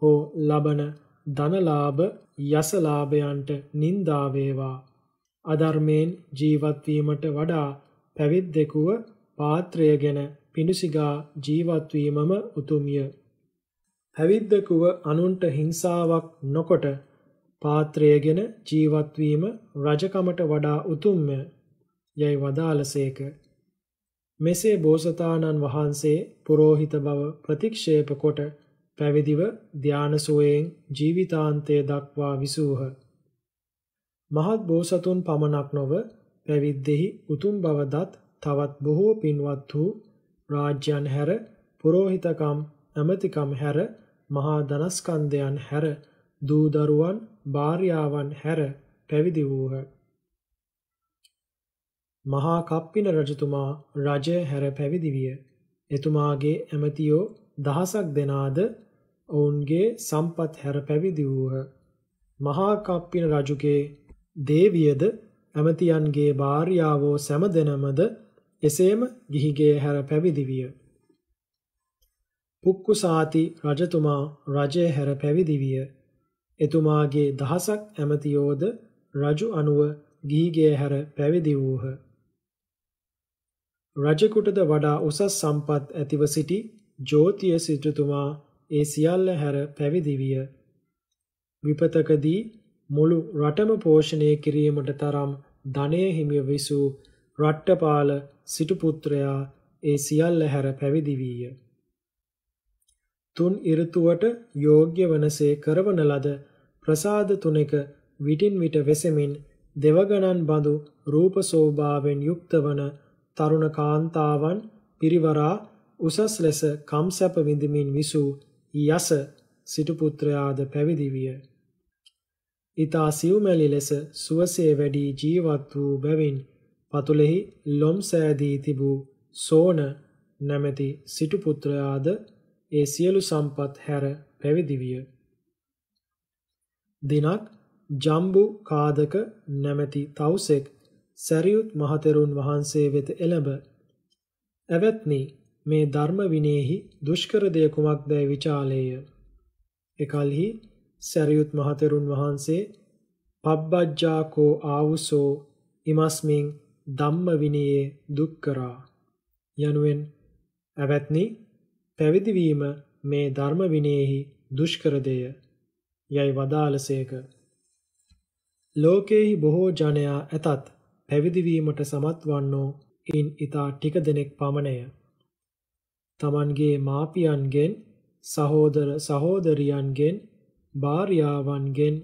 හෝ ලබන ධනලාභ යසලාභයන්ට නින්දා වේවා අධර්මයෙන් ජීවත් වීමට වඩා පැවිද්දෙකුව පාත්‍රයගෙන පිණුසිගා ජීවත් වීමම උතුම්ය පැවිද්දකුව අනුන්ට හිංසාවක් නොකොට පාත්‍රයගෙන ජීවත් වීම රජකමට වඩා උතුම්ය යයි වදාළසේක. මෙසේ බෝසතාණන් වහන්සේ පුරෝහිත බව ප්‍රතික්ෂේප කොට පැවිදිව ධානසෝයෙන් ජීවිතාන්තය දක්වා විසූහ. මහත් බෝසතුන් පමණක් නොව පැවිද්දෙහි උතුම් බවදත් තවත් බොහෝ පින්වත් වූ රාජ්‍යයන් හැර පුරෝහිතකම් ඇමතිකම් හැර මහා ධනස්කන්ධයන් හැර දූ දරුවන් භාර්යාවන් හැර පැවිදි වූහ. මහා කප්පින රජතුමා රජය හැර පැවිදි විය. එතුමාගේ ඇමතියෝ දහසක් දෙනාද ඔවුන්ගේ සම්පත් හැර පැවිදි වූහ. මහා කප්පින රජුගේ දේවියද ඇමතියන්ගේ භාර්යාවෝ සෑම දෙනමද එසේම ගිහිගේ හැර පැවිදි විය. පුක්කුසාති රජතුමා රජය හැර පැවිදි විය. එතුමාගේ දහසක් ඇමතියෝද රජු අනුව ගීගේ හැර පැවිදි වූහ. රජෙකුටද වඩා උසස් සම්පත් ඇතිව සිටි ජෝතිය සිටුතුමා ඒ සියල්ල හැර පැවිදි විය. විපතකදී මුළු රටම පෝෂණය කිරීමට තරම් ධනය හිමිය විසූ රට්ටපාල සිටුපුත්‍රයා ඒ සියල්ල හැර පැවිදි වීය. තුන් ඍතුවට යෝග්‍ය වනසේ කරවන ලද ප්‍රසාද තුනක විටින් විට වෙසෙමින් දෙවගණන් බඳු රූප සෝභාවෙන් යුක්ත වන තරුණ කාන්තාවන් පිරිවරා උසස් ලෙස කම්සප විඳමින් විසූ යස සිටු පුත්‍රයාද පැවිදි විය. ඊතා සිව්මැලි ලෙස සුවසේ වැඩි ජීවත් වූ බැවින් පතුලෙහි ලොම් සෑදී තිබූ සෝන නැමැති සිටු පුත්‍රයාද ඒ සියලු සම්පත් හැර පැවිදිවිය. දිනක් ජම්බු කාදක නැමැති තවුසෙක් සැරියුත් මහතෙරුන් වහන්සේ වෙත එළඹ ඇවැත්නි මේ ධර්ම විනේහි දුෂ්කර දෙය කුමක්දැයි විචාලේය. එකල්හි සැරියුත් මහතෙරුන් වහන්සේ පබ්බජ්ජාකෝ ආවුසෝ ඉමස්මින් ධම්ම විනයේ දුක්කරා යනුවෙන් ඇවැත්නි පැවිදි වීම මේ ධර්ම විනයෙහි දුෂ්කර දෙය යයි වදාළසේක. ලෝකේහි බොහෝ ජනයා ඇතත් පැවිදි වීමට සමත් වන්නෝ ඉන් ඊතා ටික දෙනෙක් පමණය. තමන්ගේ මාපියන්ගෙන් සහෝදර සහෝදරියන්ගෙන් භාර්යාවන්ගෙන්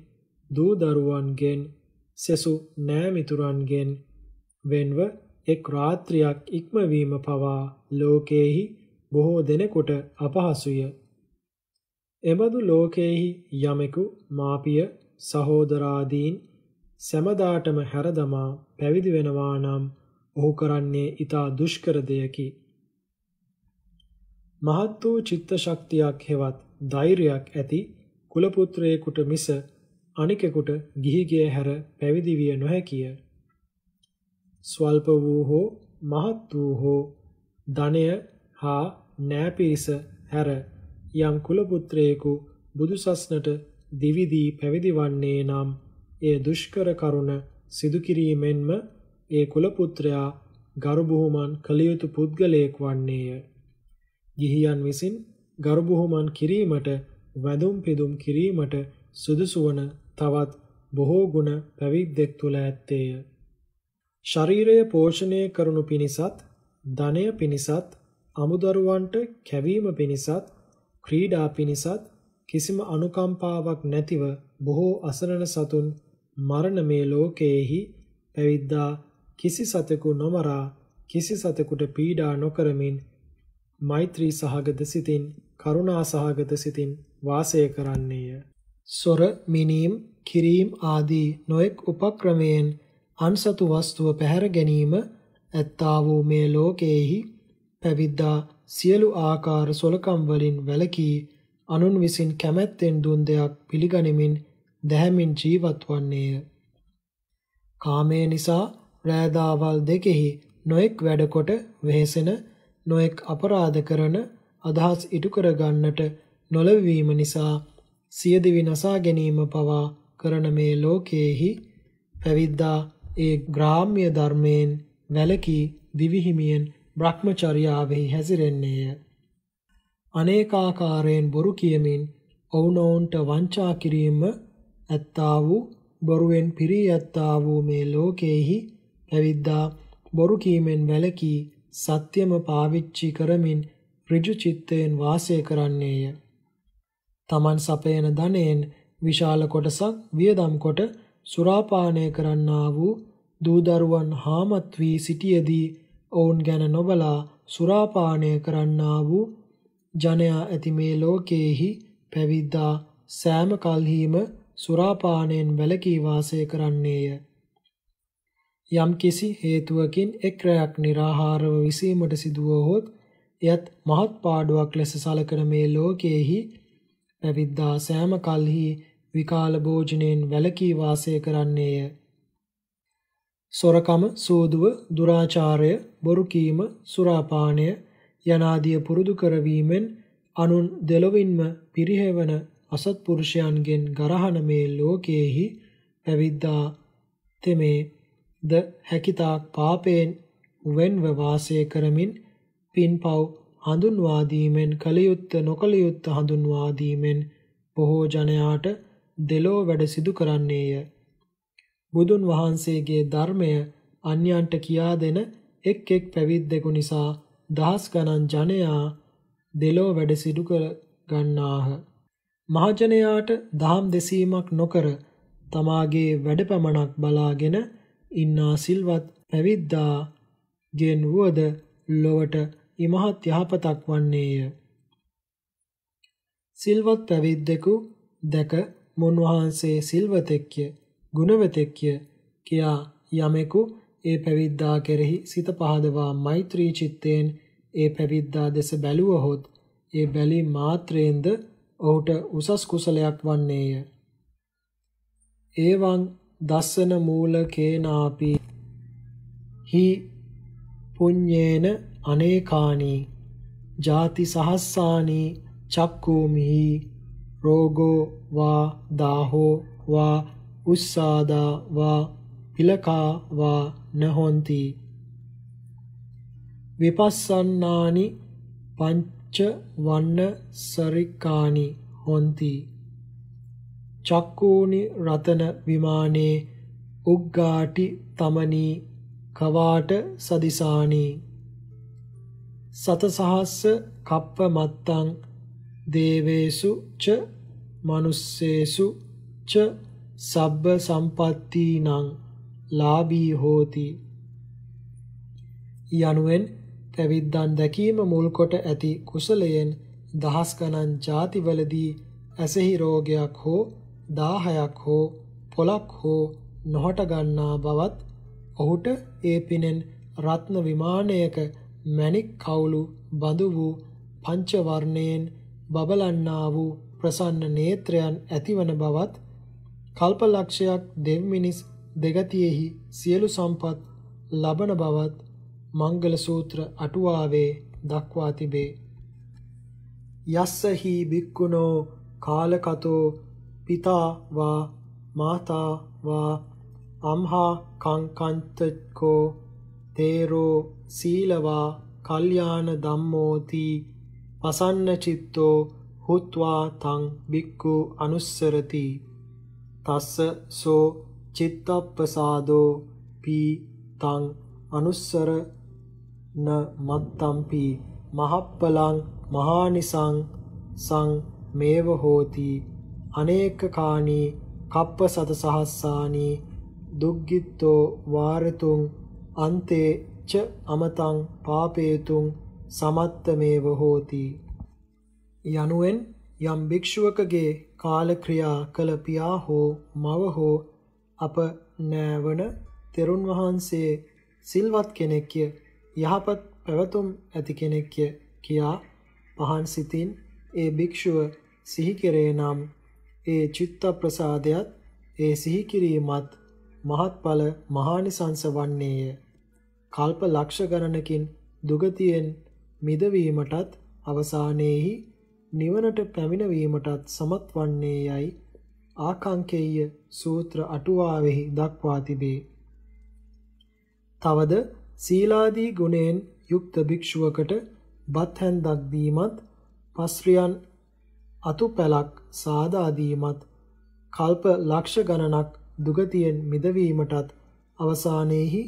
දූ දරුවන්ගෙන් සෙසු නෑමිතුරන්ගෙන් වෙන්ව එක් රාත්‍රියක් ඉක්මවීම පවා ලෝකේහි බොහෝ දෙනෙකුට අපහසුය. එබඳු ලෝකයෙහි යමෙකු මාපිය සහෝදරාදීන් සැමදාටම හැරදමා පැවිදි වෙනවා නම් ඔහු කරන්නේ ඊතා දුෂ්කර දෙයකි. මහත් වූ චිත්ත ශක්තියක් හෙවත් ධෛර්යයක් ඇති කුල පුත්‍රයෙකුට මිස අනිකෙකුට ගිහි ගිය හැර පැවිදි විය නොහැකිය. ස්වල්ප වූ හෝ මහත් වූ හෝ ධනය හා නෑ පිරිස හැර යම් කුලපුත්‍රයෙකු බුදුසස්නට දිවිදී පැවිදි වන්නේ නම් එය දුෂ්කර කරුණ සිදු කිරීමෙන්ම ඒ කුලපුත්‍රයා ගරුබුහුමන් කලියුතු පුද්ගලයෙක් වන්නේය. ගිහියන් විසින් ගරුබුහුමන් කිරීමට වැඳුම් පිදුම් කිරීමට සුදුසු වන තවත් බොහෝ ගුණ පැවිද්දෙක් තුල ඇත්තේය. ශරීරය පෝෂණය කරනු පිණිසත් ධනය පිණිසත් අමුදරුවන්ට කැවීම පිණිසත් ක්‍රීඩා පිණිසත් කිසිම අනුකම්පාවක් නැතිව බොහෝ අසරණ සතුන් මරණ මේ ලෝකයේහි පැවිද්දා කිසි සතෙකු නොමරා කිසි සතෙකුට පීඩා නොකරමින් මෛත්‍රී සහගත සිතින් කරුණා සහගත සිතින් වාසය කරන්නේය. සොර මිනීම් කිරීම් ආදී නොයෙක් උපක්‍රමයෙන් අන්සතු වස්තුව පැහැර ගැනීම ඇත්තා වූ මේ ලෝකයේහි පැවිද්දා සියලු ආකාර සොලකම් වලින් වැළකී අනුන් විසින් කැමැත්තෙන් දුන් දෙයක් පිළිගනිමින් දැහැමින් ජීවත් වන්නේය. කාමය නිසා රෑදාවල් දෙකෙහි නොඑක් වැඩකොට වෙහෙසෙන නොඑක් අපරාධ කරන අදහස් ඉටු කරගන්නට නොලවීම නිසා සියදිවි නසා ගැනීම පවා කරන මේ ලෝකයේහි පැවිද්දා ඒ ග්‍රාම්‍ය ධර්මයෙන් වැළකී දිවිහිමියෙන් භ්‍රමචර්යාවෙහි හැසිරෙන්නේය. අනේකාකාරයෙන් බොරු කියමින් ඔවුනොවුන්ට වංචා කිරීම ඇත්තා වූ බොරුවෙන් පිරී ඇත්තා වූ මේ ලෝකෙහි පැවිද්දා බොරු කීමෙන් වැළකී සත්‍යම පාවිච්චි කරමින් ඍජු චිත්තයෙන් වාසය කරන්නේය. තමන් සපයන ධනයෙන් විශාල කොටසක් වියදම් කොට සුරාපානය කරන්නා වූ දූදරුවන් හාමත් වී සිටියේදී ඔවුන් ගැන නොබලා සුරාපානය කරන්නා වූ ජනයා ඇති මේ ලෝකයේහි පැවිද්දා සෑම කල්හිම සුරාපානයෙන් වැළකී වාසය කරන්නේය. යම්කිසි හේතුවකින් එක් රැයක් निराහාරව විසීමට සිදුවහොත් එයත් මහත් පාඩුවක් ලෙස සලකන මේ ලෝකයේහි පැවිද්දා සෑම කල්හි විකාල භෝජනයෙන් වැළකී වාසය කරන්නේය. සොරකම, සෝදුව, දුරාචාරය, බොරු කීම, සුරාපානය යනාදිය පුරුදු කරවීමෙන් අනුන් දෙලොවින්ම පිරිහෙවන අසත්පුරුෂයන්ගෙන් ගරහන මේ ලෝකයේහි පැවිද්දා තෙමේ ද හැකිතාක් පාපයෙන් වෙන්ව වාසය කරමින් පින්පව් හඳුන්වා දීමෙන් කලියුත්ත නොකලියුත්ත හඳුන්වා දීමෙන් බොහෝ ජනයාට දෙලෝ වැඩ සිදු කරන්නේය බුදුන් වහන්සේගේ ධර්මය අන්‍යයන්ට කියා දෙන එක් එක් පැවිද්දෙකු නිසා දහස් ගණන් ජනයා දෙලෝ වැඩ සිදු කර ගන්නාහ. මහජනයාට දහම් දෙසීමක් නොකර තමාගේ වැඩපමණක් බලාගෙන ඉන්නා සිල්වත් පැවිද්දා ගෙන් වුවද ලොවට ඉමහත් යහපතක් වන්නේය. සිල්වත් පැවිද්දෙකු දැක මුන් වහන්සේ සිල්වතෙක්ය ගුණවතෙක්ය කියා යමෙකු ඒ පැවිද්දා කෙරෙහි සිත පහදවා මෛත්‍රී චිත්තයෙන් ඒ පැවිද්දා දෙස බැලුවහොත් ඒ බැලි මාත්‍රයෙන්ද ඔහුට උසස් කුසලයක් වන්නේය. ඒවං දස්සන මූල කේනාපි හි පුඤ්ඤේන අනේකානි ජාති සහස්සානි චක්කෝමිහි රෝගෝ වා දාහෝ වා උස්සාදා වා පිලකා වා න හොಂತಿ විපස්සන්නානි පංච වන්න සරිකානි හොಂತಿ චක්කූනි රතන විමානේ උග්ගාටි තමනී කවාට සදිසානි සතසහස්ස කප්ප මත්තං දේවේසු ච මනුස්සේසු ච සබ්බ සම්පත්තීනං ලාභී හෝති යනුවෙන් පැවිද්දන් දැකීම මුල් කොට ඇති කුසලයෙන් දහස් ගණන් ಜಾතිවලදී ඇසෙහි රෝගයක් හෝ දාහයක් හෝ පොලක් හෝ නොහට ගන්නා බවත් ඔහුට ඒ පිනෙන් රත්න විමානයක මැණික් කවුළු බඳු වූ පංච වර්ණයෙන් බබලන්නා වූ ප්‍රසන්න නේත්‍රයන් ඇතිවන බවත් කල්පලක්ෂයක් දෙව්මිනිස් දෙගතියෙහි සියලු සම්පත් ලබන බවත් මංගල සූත්‍ර අටුවාවේ දක්වා තිබේ. යස්සහි බික්කුණෝ කාලකතෝ පිතා වා මාතා වා අම්හා කංකන්තකෝ තේරෝ සීලවා කල්යාණ ධම්මෝති පසන්න චිත්තෝ හුත්වා තං බික්කු අනුස්සරති තස්ස සෝ චිත්තප්පසාදෝ පී තං අනුස්සර න මත්තම්පි මහප්පලං මහානිසං සං මේව හෝති අනේකකානී කප්ප සත සහස්සානි දුග්ගිත්තෝ වාරතුං අන්තේ ච අමතං පාපේතුං සමත්ත මේව හෝති යනුවෙන් යම් භික්ෂුවකගේ කාල ක්‍රියා කළ පියා හෝ මව හෝ අප නෑවන තෙරුන් වහන්සේ සිල්වත් කෙනෙක්ය යහපත් පැවතුම් ඇති කෙනෙක්ය කියා පහන් සිතින් ඒ භික්ෂුව සිහි කෙරේ නම් ඒ චිත්ත ප්‍රසාදයත් ඒ සිහි කිරීමත් මහත්ඵල මහානිසංස වන්නේය. කල්ප ලක්ෂ ගණනකින් දුගතියෙන් මිදවීමටත් අවසානයේහි නිවනට පැමිණවීමටත් සමත් වන්නේ යයි ආකාංකේය සූත්‍ර අටුවාවෙහි දක්වා තිබේ. තවද සීලාදී ගුණයෙන් යුක්ත භික්ෂුවකට බත් හැන්දක් දීමත් පස්රියන් අතුපැලක් සාදා දීමත් කල්ප ලක්ෂ ගණනක් දුගතියෙන් මිදවීමටත් අවසානයේහි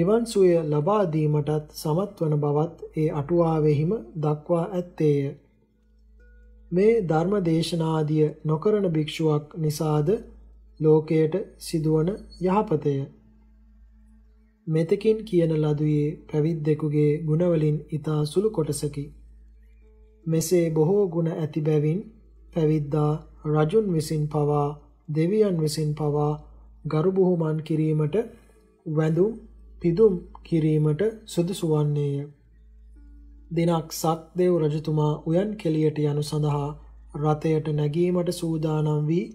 නිවන් සුවය ලබා දීමටත් සමත්වන බවත් ඒ අටුවාවෙහිම දක්වා ඇත්තේය. මේ ධර්ම දේශනාදිය නොකරන භික්ෂුවක් නිසාද ලෝකයට සිදුවන යහපතය. මෙතකින් කියන ලදුවේ පැවිද්දෙකුගේ ගුණවලින් ඊතා සුළු කොටසකි. මෙසේ බොහෝ ගුණ ඇති බැවින් පැවිද්දා රජුන් විසින් පවා දෙවියන් විසින් පවා ගරුබුහුමන් කිරීමට වැඳුම් පිදුම් කිරීමට සුදුසු වන්නේය. දිනක් සක්දේව් රජතුමා උයන් කෙලියට යනු සඳහා රථයට නැගීමට සූදානම් වී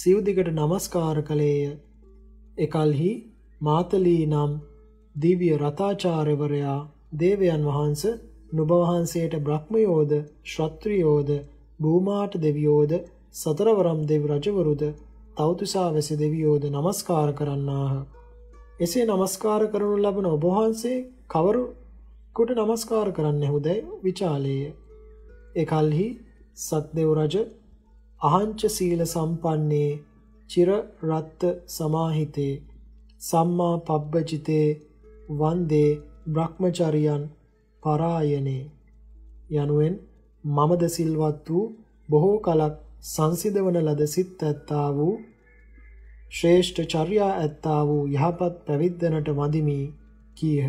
සිව්දිකට නමස්කාර කළේය. එකල්හි මාතලී නම් දිව්‍ය රථාචාර්යවරයා දේවයන් වහන්ස නුබවහන්සේට බ්‍රහ්මයෝද ශ්‍රත්‍රියෝද භූමාට දෙවියෝද සතරවරම් දෙව් රජවරුද තෞතුසා වැසි දෙවියෝද නමස්කාර කරන්නාහ. එසේ නමස්කාර කරනු ලබන ඔබහන්සේ කවරු කොට නමස්කාර කරන්න හුදැයි විචාලයේ එකල්හි සත්දෙව් රජ අහංච සීල සම්පන්නේ චිරරත්ත සමාහිතේ සම්මා පබ්බජිතේ වන්දේ බ්‍රහ්මචරියන් පරායනේ යනුවෙන් මමද සිල්වත් වූ බොහෝ කලක් සංසිදවන ලද සිත් ඇත්තා වූ ශ්‍රේෂ්ඨ චර්යා ඇත්තා වූ යහපත් පැවිද්දනට වඳිමි කීහ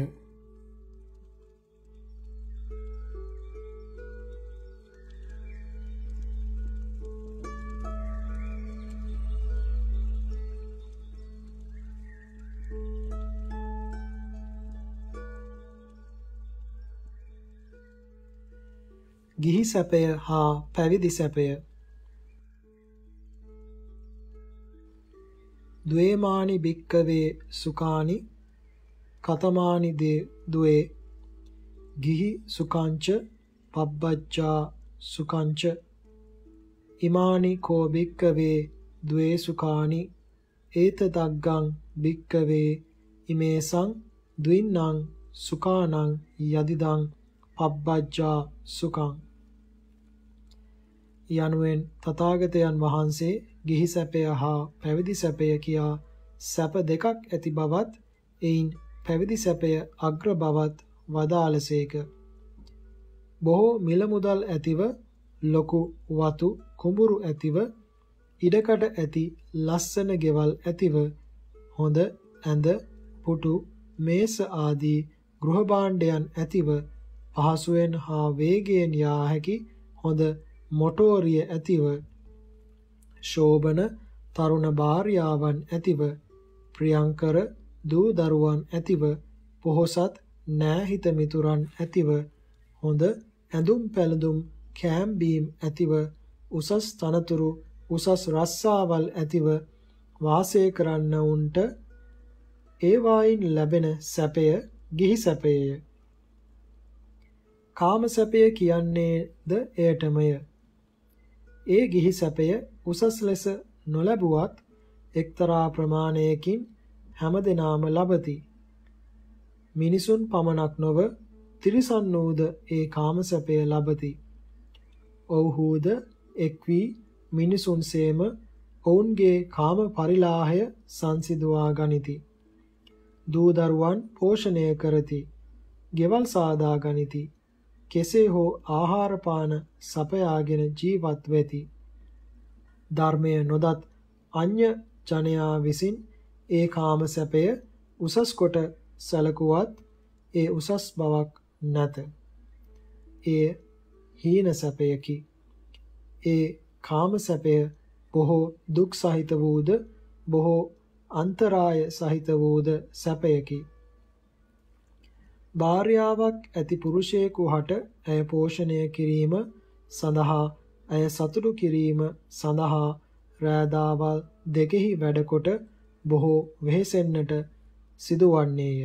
ගිහි සැපය හා පැවිදි සැපය ද්වේමානි භික්කවේ සුකානි කතමානි දේ දුවේ ගිහි සුකංච පබ්බච්චා සුකංච ඉමානි කෝ භික්කවේ ද්වේ සුකානි ඒත දග්ගං භික්කවේ ඉමේසං ද්වින්නං සුකානං යදිදං පබ්බජ්ජා සුකං යනුවෙන් තථාගතයන් වහන්සේ ගිහි සැපය හා පැවිදි සැපය කියා සැප දෙකක් ඇති බවත් එයින් පැවිදි සැපය අග්‍ර බවත් වදාළසේක. බොහෝ මිල මුදල් ඇතිව ලොකු වතු කුඹුරු ඇතිව ඉඩකඩ ඇති ලස්සන ගෙවල් ඇතිව හොඳ ඇඳ පුටු මේස ආදී ගෘහ භාණ්ඩයන් ඇතිව පහසුවෙන් හා වේගයෙන් යා හැකි හොඳ මොටෝරිය ඇතිව ශෝභන තරුණ භාර්යාවන් ඇතිව ප්‍රියංකර දූ දරුවන් ඇතිව පොහොසත් නෑහිත මිතුරන් ඇතිව හොඳ ඇඳුම් පැළඳුම් කෑම්බීම් ඇතිව උසස් තනතුරු උසස් රස්සාවල් ඇතිව වාසය කරන්නවුන්ට ඒවායින් ලැබෙන සැපය ගිහි සැපයය. කාම සැපය කියන්නේ ද එයටමය. ඒ ගිහි සැපය උසස් ලෙස නොලැබුවත් එක්තරා ප්‍රමාණයකින් හැමදෙනාම ලබති. මිනිසුන් පමණක් නොව තිරිසන් වූද ඒ කාම සැපය ලබති. ඔව්හුද එක්වී මිනිසුන්සේම ඔවුන්ගේ කාම පරිලාහය සංසිදුවා ගනිති. දූදරුවන් පෝෂණය කරති. ගෙවල් සාදා ගනිති. කෙසේ හෝ ආහාර පාන සපයාගෙන ජීවත් වෙති. ධර්මය නොදත් අඤ්‍ය ජනයා විසින් ඒ කාම සැපය උසස් කොට සැලකුවත් ඒ උසස් බවක් නැත. ඒ හීන සැපයකි. ඒ කාම සැපය බොහෝ දුක් සහිත වූද බොහෝ අන්තරාය සහිත වූද සැපයකි. භාර්යාවක් ඇති පුරුෂයෙකු හට ඇය පෝෂණය කිරීම සඳහා ඇය සතුටු කිරීම සඳහා රෑදාවල් දෙකෙහි වැඩකොට බොහෝ වෙහෙසෙන්නට සිදුවන්නේය.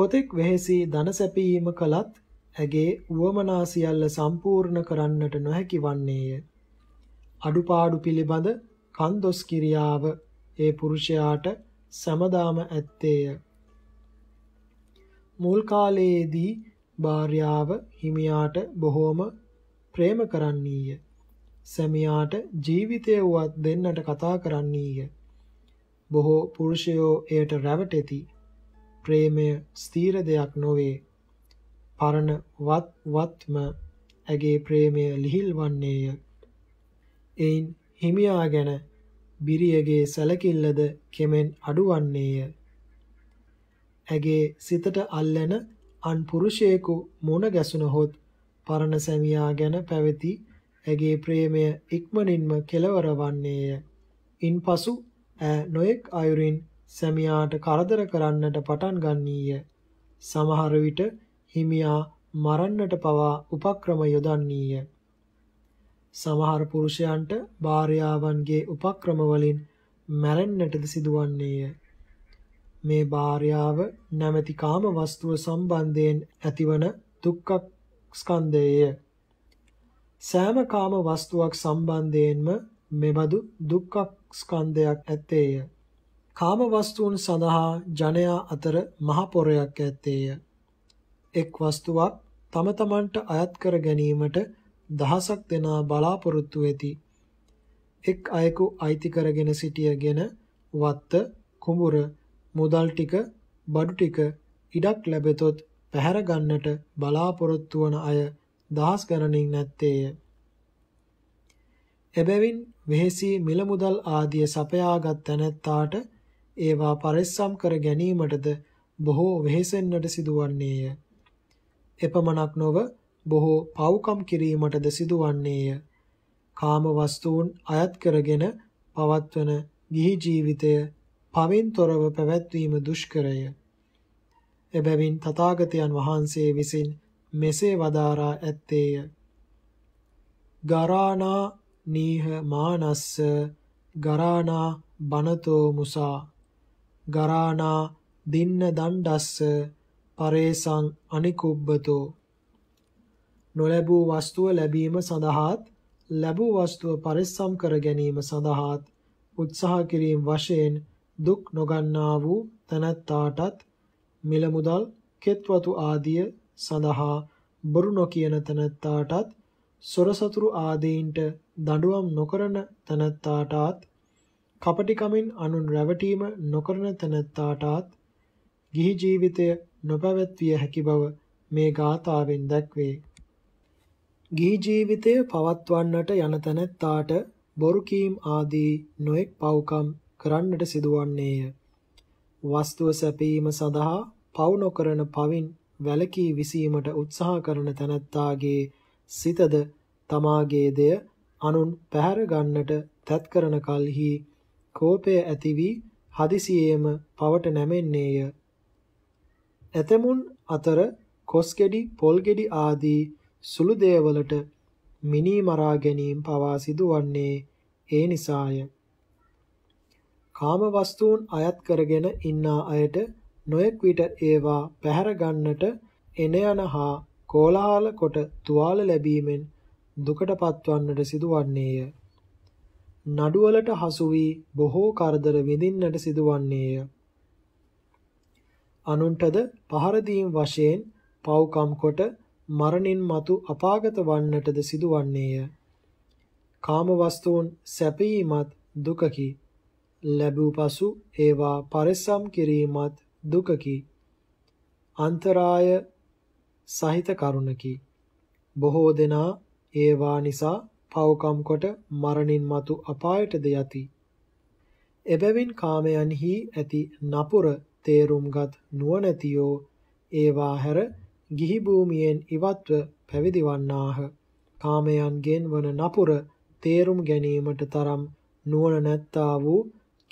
කොතෙක් වෙහෙසී දනසැපීම කළත් ඇගේ වුවමනා සියල්ල සම්පූර්ණ කරන්නට නොහැකි වන්නේය. අඩුපාඩු පිළිබඳ කන්දොස් කිරියාව ඒ පුරුෂයාට සමදාම ඇත්තේය. මුල් කාලයේදී භාර්යාව හිමියාට බොහෝම ප්‍රේම කරන්නීය. සැමියාට ජීවිතය වුවත් දෙන්නට කතා කරන්නීය. බොහෝ පුරුෂයෝ එයට රැවටෙති. ප්‍රේමය ස්ථීර දෙයක් නොවේ. පරණ වත් වත්ම ඇගේ ප්‍රේමය ලිහිල් වන්නේය. එයින් හිමියා ගැන බිරියගේ සැලකිල්ලද කෙමෙන් අඩුවන්නේය. ඇගේ සිතට අල්ලන අන් පුරුෂයෙකු මුණ ගැසුණහොත් පරණ සැමියා ගැන පැවති ඇගේ ප්‍රේමය ඉක්මනින්ම කෙලවර වන්නේය. ඉන්පසු ඈ නොයෙක් අයුරින් සැමියාට කරදර කරන්නට පටන් ගන්නීය. සමහර විට හිමියා මරන්නට පවා උපක්‍රම යොදන්නීය. සමහර පුරුෂයන්ට භාර්යාවන්ගේ උපක්‍රම වලින් මැරෙන්නටද සිදුවන්නේය. මේ භාර්යාව නැමැති කාම වස්තුව සම්බන්ධයෙන් ඇතිවන දුක්ඛ ස්කන්ධයය. සෑම කාම වස්තුවක් සම්බන්ධයෙන්ම මෙබඳු දුක්ඛ ස්කන්ධයක් ඇත්තේය. කාම වස්තුන් සඳහා ජනයා අතර මහ පොරයක් ඇත්තේය. එක් වස්තුවක් තම තමන්ට අයත් කර ගැනීමට දහසක් දෙනා බලාපොරොත්තු වෙති. එක් අයෙකු අයිති කරගෙන සිටියගෙන වත්ත කුඹුර මුදල් ටික බඩු ටික ඉඩක් ලැබෙතොත් පැහැර ගන්නට බලාපොරොත්තු වන අය දහස් ගණනින් නැත්තේය. එබැවින් වෙහෙසි මිල මුදල් ආදිය සපයාගත් තැනැත්තාට ඒවා පරිස්සම් කර ගැනීමටද බොහෝ වෙහෙසෙන්නට සිදුවන්නේය. එපමණක් නොව බොහෝ පව්කම් කිරීමටද සිදුවන්නේය. කාම වස්තුන් අයත් කරගෙන පවත්වන ගිහි ජීවිතය පවෙන් තොරව පැවැත්වීම දුෂ්කරය. එබැවින් තථාගතයන් වහන්සේ විසින් මෙසේ වදාරා ඇත්තේය. ගරානා නීහ මානස්ස ගරානා බනතෝ මුසා ගරානා දින්න දණ්ඩස්ස පරේසං අනිකුබ්බතෝ නොලැබූ වස්තුව ලැබීම සඳහාත් ලැබූ වස්තුව පරිස්සම් කර ගැනීම සඳහාත් උත්සාහ කිරීම වශයෙන් දුක් නොගන්නා වූ තැනැත්තාටත් මිල මුදල්, කෙත්වතු ආදිය සඳහා බොරු නොකියන තැනැත්තාටත් සොරසතුරු ආදීන්ට දඬුවම් නොකරන තැනැත්තාටත් කපටිකමින් අනුන් රැවටීම නොකරන තැනැත්තාටත් ගිහි ජීවිතය නොපැවැත්විය හැකි බව මේ ගාථාවෙන් දැක්වේ. ගිහි ජීවිතය පවත්වන්නට යන තැනැත්තාට බොරු කීම් ආදී නොඑක් පව්කම් කරන්නට සිදුවන්නේය. වස්තුව සැපීම සඳහා පවු නොකරන පවින් වැලකී විසීමට උත්සාහ කරන තැනැත්තාගේ සිතද තමාගේ දෙය අනුන් පැහැර ගන්නට තැත් කරන කල්හි කෝපය ඇති වී හදිසියේම පවට නැමෙන්නේය. ඇතමුන් අතර කොස්ගෙඩි, පොල්ගෙඩි ආදී සුළු දේවලට මිනී මරා ගැනීම පවා සිදුවන්නේ ඒ නිසාය. කාම වස්තුන් අයත් කරගෙන ඉන්නා අයට නොයෙක් විට ඒවා පැහැර ගන්නට එන යන හා කෝලාහල කොට තුවාල ලැබීමෙන් දුකට පත්වන්නට සිදුවන්නේය. නඩුවලට හසු වී බොහෝ කරදර විඳින්නට සිදුවන්නේය. අනුන්ටද පහර දීම් වශයෙන් පව්කම් කොට මරණින් මතු අපාගත වන්නටද සිදුවන්නේය. කාම වස්තුන් සැපීමත් දුකකි. ලැබූ පසු ඒවා පරිස්සම් කිරීමත් දුකකි අන්තරාය සහිත කරුණකි බොහෝ දෙනා ඒවා නිසා පව්කම් කොට මරණින් මතු අපායටද යති එබැවින් කාමයන්හි ඇති නපුර තේරුම්ගත් නුවණැතියෝ ඒවා හැර ගිහි භූමියෙන් ඉවත්ව පැවිදි වන්නාහ කාමයන්ගෙන් වන නපුර තේරුම් ගැනීමට තරම් නුවණ නැත්තා වූ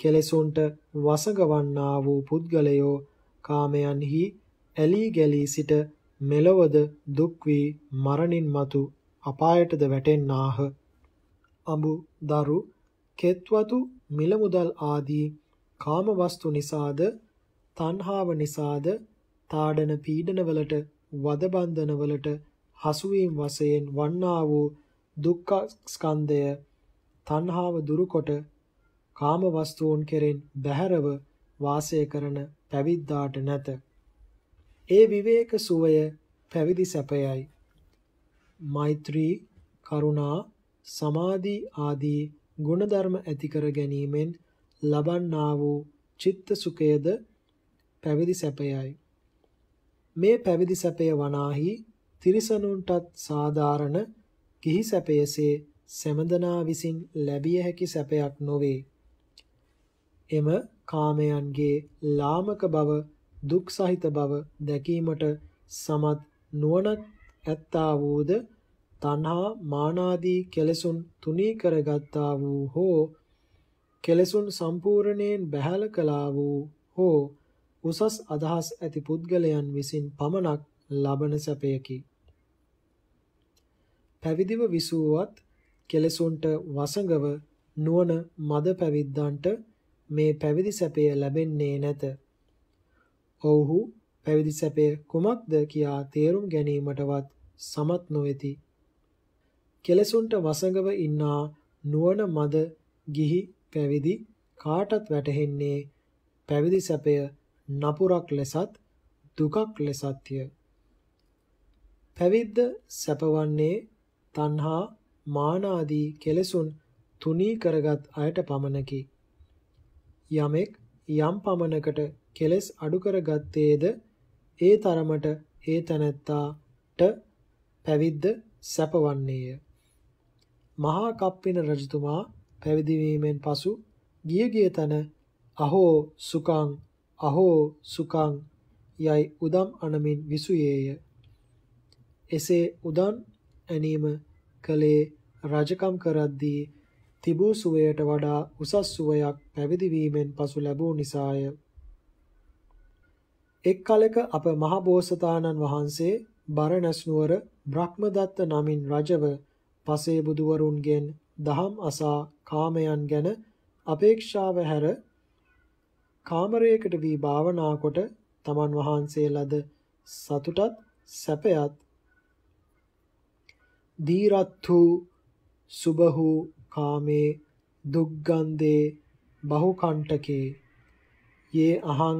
කෙලෙසුන්ට වසඟවන්නා වූ පුද්ගලයෝ කාමයන්හි ඇලී ගැලී සිට මෙලවද දුක් වී මරණින් මතු අපායටද වැටෙන්නාහ. අඹු, දරු, කෙත්වතු, මිල මුදල් ආදී කාම වස්තු නිසාද, තණ්හාව නිසාද, තාඩන පීඩනවලට, වද බන්ධනවලට හසුවීම් වශයෙන් වන්නා වූ දුක්ඛ ස්කන්ධය තණ්හාව දුරුකොට කාම වස්තුන් කෙරෙන් බැහැරව වාසය කරන පැවිද්දාට නැත. ඒ විවේක සුවය පැවිදි සැපයයි. මෛත්‍රී, කරුණා, සමාධි ආදී ගුණධර්ම ඇති කර ගැනීමෙන් ලබන්නා වූ චිත්ත සුඛයද පැවිදි සැපයයි. මේ පැවිදි සැපය වනාහි තිරිසනුන්ටත් සාධාරණ කිහි සැපයසේ සැමදනා විසින් ලැබිය හැකි සැපයක් නොවේ. එම කාමයන්ගේ ලාමක බව දුක් සහිත බව දැකීමට සමත් නුවණක් ඇත්තා වූද තණ්හා මානාදී කෙලෙසුන් තුනී කරගත්තා වූ හෝ කෙලෙසුන් සම්පූර්ණයෙන් බැහැල කළා වූ හෝ උසස් අදහස් ඇති පුද්ගලයන් විසින් පමණක් ලබන සැපයකි. පැවිදිව විසූවත් කෙලෙසුන්ට වසඟව නුවණ මද පැවිද්දන්ට මේ පැවිදි සැපය ලැබෙන්නේ නැත. ඔවුහු පැවිදි සැපය කුමක්ද කියා තේරුම් ගැනීමටවත් සමත් නොවෙති. කෙලෙසුන්ට වසඟව ඉන්නා නුවණ මද ගිහි පැවිදි කාටත් වැටහෙන්නේ පැවිදි සැපය නපුරක් ලෙසත් දුකක් ලෙසත්ය. පැවිද්ද සැපවන්නේ තණ්හා මාන ආදී කෙලෙසුන් තුනී කරගත් අයට පමණකි. යමෙක් යම් පමණකට කෙලෙස් අඩුකර ගත්තේද ඒ තරමට ඒ තැනැත්තාට පැවිද්ද සැපවන්නේය. මහා කප්පින රජතුමා පැවිදිවීමෙන් පසු ගිය ගිය තැන අහෝ සුකං අහෝ සුකං යයි උදම් අනමින් විසුයේය. එසේ උදන් ඇනීම කලේ රජකම් කරද්දී තිබූ සුවයට වඩා උසස් සුවයක් පැවිදිවීමෙන් පසු ලැබූ නිසාය. එක් කලෙක අප මහබෝසතාණන් වහන්සේ බරණැස් නුවර බ්‍රහ්මදත්ත නමින් රජව පසේ බුදුවරුන්ගෙන් දහම් අසා කාමයන් ගැන අපේක්ෂාව හැර කාමරයකට වී භාවනා කොට තමන් වහන්සේ ලද සතුටත් සැපයත් දීරත් වූ සුබ වූ කාමේ දුග්ගන්ධේ බහුකණ්ඨකේ යේ අහං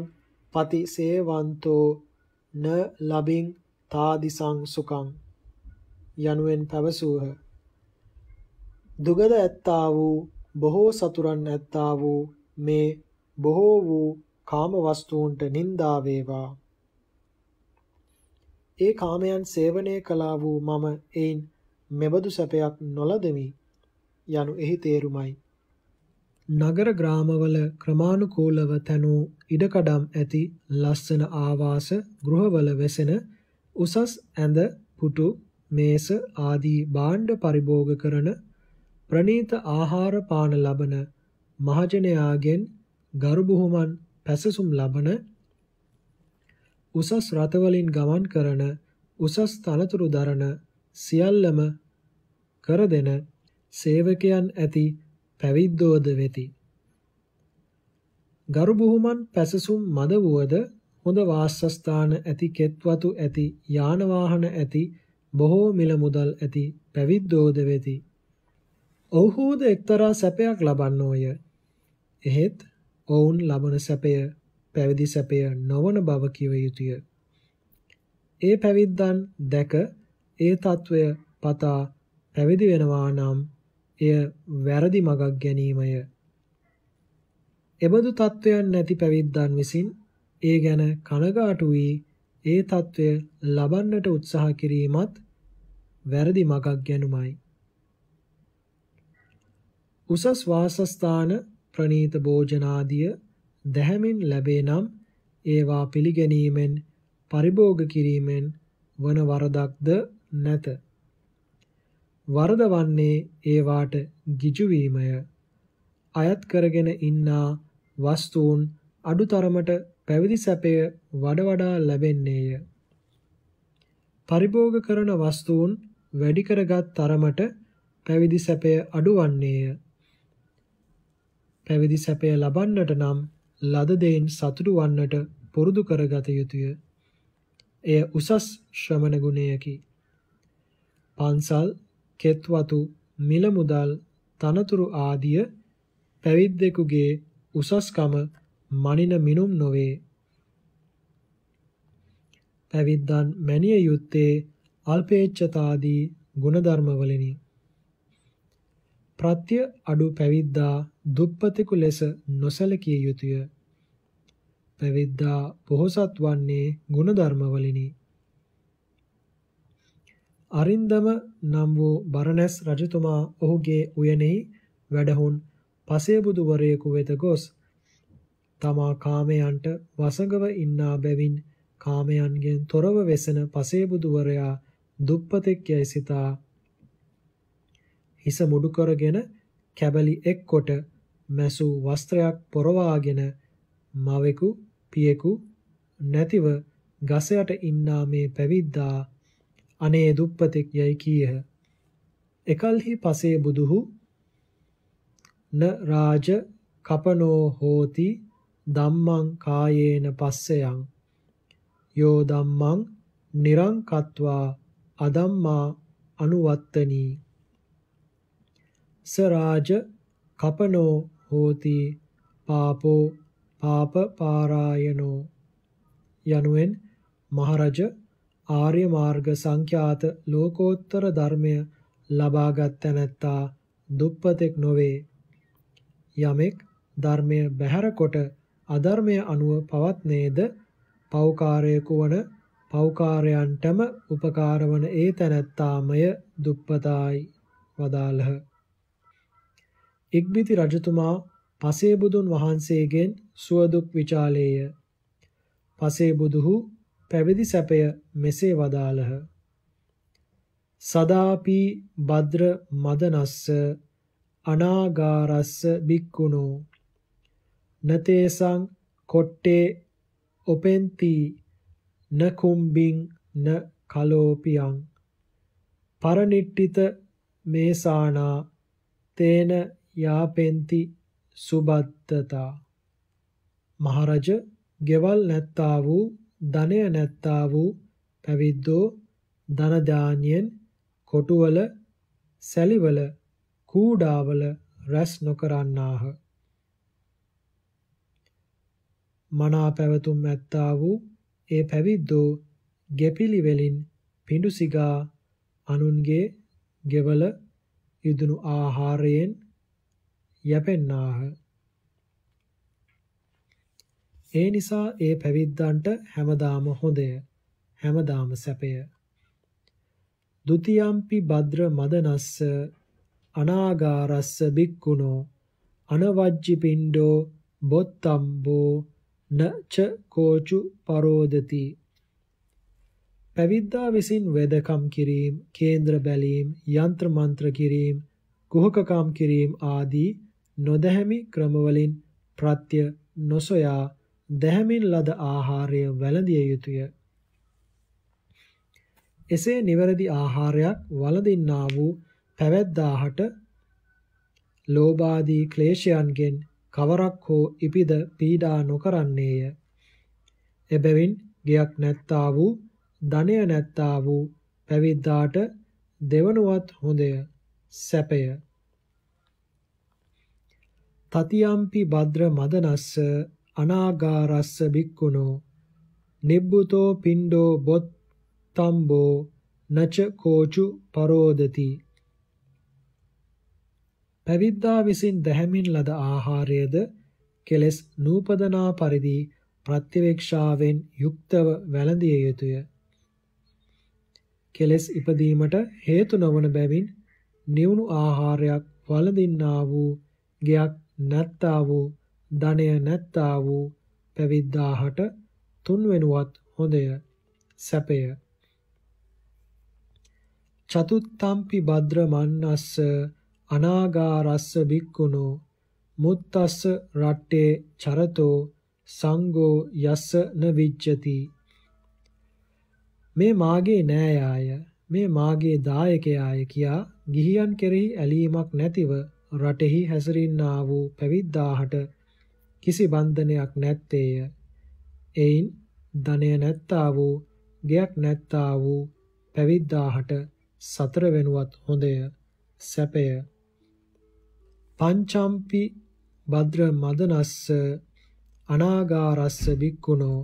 පතිසේවන්තෝ න ලබින් තාදිසං සුඛං යනුවෙන් පැවසූහ දුගද ඇත්තා වූ බොහෝ සතුරන් ඇත්තා වූ මේ බොහෝ වූ කාම වස්තුන්ට නිඳා වේවා ඒ කාමයන් සේවනය කළා වූ මම එයින් මෙබඳු සැපයක් නොලදමි යනු එහි තේරුමයි. නගර ග්‍රාමවල ක්‍රමානුකූලව තැනූ ඉඩකඩම් ඇති ලස්සන ආවාස ගෘහවල වෙසෙන උසස් ඇඳ පුටු මේස ආදී භාණ්ඩ පරිභෝග කරන ප්‍රනීත ආහාර පාන ලබන මහජනයාගෙන් ගරු බුහුමන් පැසසුම් ලබන උසස් රථවලින් ගමන් කරන උසස් තනතුරු දරන සියල්ලම කර දෙන සේවකයන් ඇති පැවිද්දෝද වෙති. ගරු බුහුමන් පැසසුම් මද වුවද හොඳ වාසස්ථාන ඇති කෙත්වතු ඇති යාන වාහන ඇති බොහෝ මිල මුදල් ඇති පැවිද්දෝද වෙති. ඔව්හුද එක්තරා සැපයක් ලබන්නෝය. එහෙත් ඔවුන් ලබන සැපය පැවිදි සැපය නොවන බව කිව යුතුය. ඒ පැවිද්දන් දැක ඒ తත්වය පතා පැවිදි වෙනවා නම් එය වැරදි මගක් ගැනීමය. එබඳු තත්වයන් නැති පැවිද්දන් විසින් ඒ ගැන කනගාටු වී ඒ తත්වය ලබන්නට උත්සාහ කිරීමත් වැරදි මගක් ගැනුමයි. උසස් වාසස්ථාන ප්‍රනීත භෝජනාදිය දැහැමින් ලැබේ නම් ඒවා පිළිගැනීමෙන් පරිභෝග කිරීමෙන් වන වරදක්ද නැත. වරද වන්නේ ඒවාට ගිජු වීමය. අයත් කරගෙන ඉන්නා වස්තුන් අඩුතරමට පැවිදි සැපය වඩ වඩා ලැබෙන්නේය. පරිභෝග කරන වස්තුන් වැඩි කරගත් තරමට පැවිදි සැපය අඩුවන්නේය. පැවිදි සැපය ලබන්නට නම් ලද දෙයින් සතුටු වන්නට පුරුදු කරගත යුතුය. එය උසස් ශ්‍රමණ ගුණයකි. පන්සල් කෙත්වතු, මිල මුදල්, තනතුරු ආදිය පැවිද්දෙකුගේ උසස්කම මනින මිනුම් නොවේ. පැවිද්දන් මැනිය යුත්තේ අල්පේච්ඡතාදී ගුණධර්ම වලිනි. ප්‍රත්‍ය අඩු පැවිද්දා දුප්පතෙකු ලෙස නොසැලකිය යුතුය. පැවිද්දා පොහොසත් වන්නේ ගුණධර්ම වලිනි. අරින්දම නම් වූ බරණැස් රජතුමා ඔහුගේ උයනෙහි වැඩහුන් පසේබුදුවරයෙකු වෙත ගොස් තමා කාමයන්ට වසඟව ඉන්නා බැවින් කාමයන්ගෙන් තොරව වෙසෙන පසේබුදුවරයා දුප්පතෙක් යැයි සිතා හිස මුඩු කරගෙන කැබලි එක්කොට මැසූ වස්ත්‍රයක් පොරවාගෙන මවෙකු පියෙකු නැතිව ගසයට ඉන්නා මේ පැවිද්දා අනේ දුප්පතෙක් යයි කීහ. එකල්හි පසේ බුදුහු න රාජ කපනෝ හෝති ධම්මං කායේන පස්සයන් යෝ ධම්මං නිරංකත්වා අදම්මා අනුවත්තනී ස රාජ කපනෝ හෝති පාපෝ පාප පාරායනෝ යනුවෙන් මහරජ ආර්ය මාර්ග සංඛ්‍යාත ලෝකෝත්තර ධර්මය ලබාගත් තැනැත්තා දුප්පතෙක් නොවේ. යමෙක් ධර්මය බැහැරකොට අධර්මය අනුව පවත්නේද පෞකාරයෙකු වන පෞකාරයන්ටම උපකාරවන ඒ තැනැත්තාමය දුප්පතායි වදාළහ. ඉක්බිති රජතුමා පසේබුදුන් වහන්සේගෙන් සුවදුක් විචාලේය. පසේබුදුහු පැවිදි සැපය මෙසේ වදාළහ. සදාපි භද්‍ර මදනස්ස අනාගාරස්ස බික්කුණෝ නතේසං කොට්ටේ ඔපෙන්ති නකුම්බින් න කලෝපියං පරනිට්ඨිත මේසානා තේන යාපෙන්ති සුබත්තතා මහරජ ගෙවල් නැත්තා වූ ධනය නැත්තා වූ පැවිද්දෝ ධනදානියෙන් කොටුවල සැලිවල කූඩාවල රැස් නොකරන්නාහ. මනා පැවතුම් ඇත්තා වූ ඒ පැවිද්දෝ ගෙපිලිවෙලින් පිඬු සිගා අනුන්ගේ ගෙවල යුදනු ආහාරයෙන් යැපෙන්නාහ. ඒ නිසා ඒ පැවිද්දන්ට හැමදාම හොඳය. හැමදාම සැපය. ဒ ුතියම්පි භද්‍ර මදනස්ස අනාගාරස්ස බික්කුණෝ අනවජ්ජි පින්ඩෝ බොත්තම්බෝ නච කෝචු පරෝදති පැවිද්දා විසින් වෙදකම් කිරීම කේන්ද්‍ර බැලීම යంత్ర මන්ත්‍ර කිරීම කුහකකම් කිරීම ආදී නොදැහැමි ක්‍රමවලින් ප්‍රත්‍ය නොසොයා දැහැමින් ලද ආහාරය වැළඳිය යුතුය. එසේ නිවැරදි ආහාරයක් වළඳින්නා වූ පැවැද්දාහට ලෝභාදී ක්ලේශයන්ගෙන් කවරක් හෝ ඉපිද පීඩා නොකරන්නේය. එබැවින් ගයක් නැත්තා වූ ධනය නැත්තා වූ පැවිද්දාට දෙවනුවත් හොඳය සැපය. තතියම්පි භද්‍ර මදනස්ස අනාගාරස්ස බික්කුණෝ නිබ්බුතෝ පින්ඩෝ බොත්තම්බෝ නච කෝචු පරෝදති පැවිද්දා විසින් දැහැමින් ලද ආහාරයද කෙලෙස් නූපදනා පරිදි ප්‍රත්‍යවේක්ෂාවෙන් යුක්තව වැළඳිය යුතුය. කෙලෙස් ඉපදීමට හේතු නොවන බැවින් නිවුණු ආහාරයක් වළඳින්නා වූ ගයක් නැත්තා වූ ධනය නැත්තා වූ පැවිද්දාහට තුන්වෙනුවත් හොඳය සැපය චතුත්තම්පි භද්‍ර මන්නස්ස අනාගාරස්ස බික්කුණෝ මුත්තස්ස රට්ටේ චරතෝ සංඝෝ යස්ස න විජ්ජති මේ මාගේ නෑයාය මේ මාගේ දායකයාය කියා ගිහියන් කෙරෙහි ඇලීමක් නැතිව රටෙහි හැසිරෙන්නා වූ පැවිද්දාහට කිසි බන්ධනයක් නැත්තේය. එයින් ධනය නැත්තා වූ ගෙයක් නැත්තා වූ පැවිද්දාහට සතර වෙනුවත් හොඳය සැපය. පංචම්පි භද්‍ර මදනස්ස අනාගාරස්ස බික්කුණෝ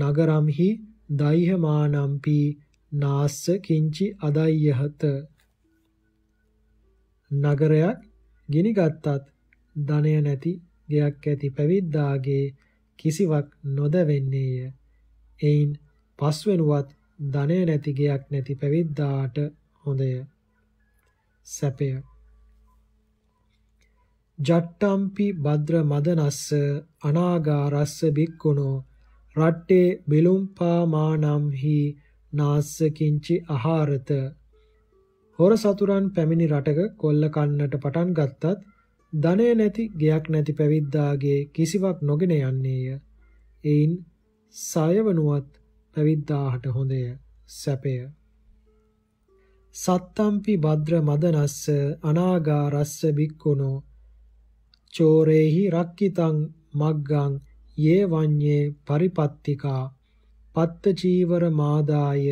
නගරම්හි දෛහමානම්පි නාස්ස කිංචි අදයියහත නගරයක් ගිනිගත්තත් ධනය නැති ගයක් ඇති පැවිද්දාගේ කිසිවක් නොදවෙන්නේය. එයින් පස්වෙනුවත් ධනය නැති ගයක් නැති පැවිද්දාට හොඳය. සැපය. ජට්ටම්පි භද්‍ර මදනස්ස අනාගා රස්ස බික්කුණෝ රට්ටේ බිලුම්පාමානම් හි නාස්ස කිංචි ආහාරත හොර සතුරන් පැමිණි රටක කොල්ල කන්නට පටන් ගත්තත් ධනය නැති ගයක් නැති පැවිද්දාගේ කිසිවක් නොගෙන යන්නේය. එයින් සයවනුවත් පැවිද්දාහට හොඳය සැපය. සත්තම්පි භද්‍ර මදනස්ස අනාගා රස්ස බික්කුණෝ චෝරේහි රක්කිතං මග්ගං යේ වඤ්ඤේ පරිපත්තිකා පත්ත චීවර මාදාය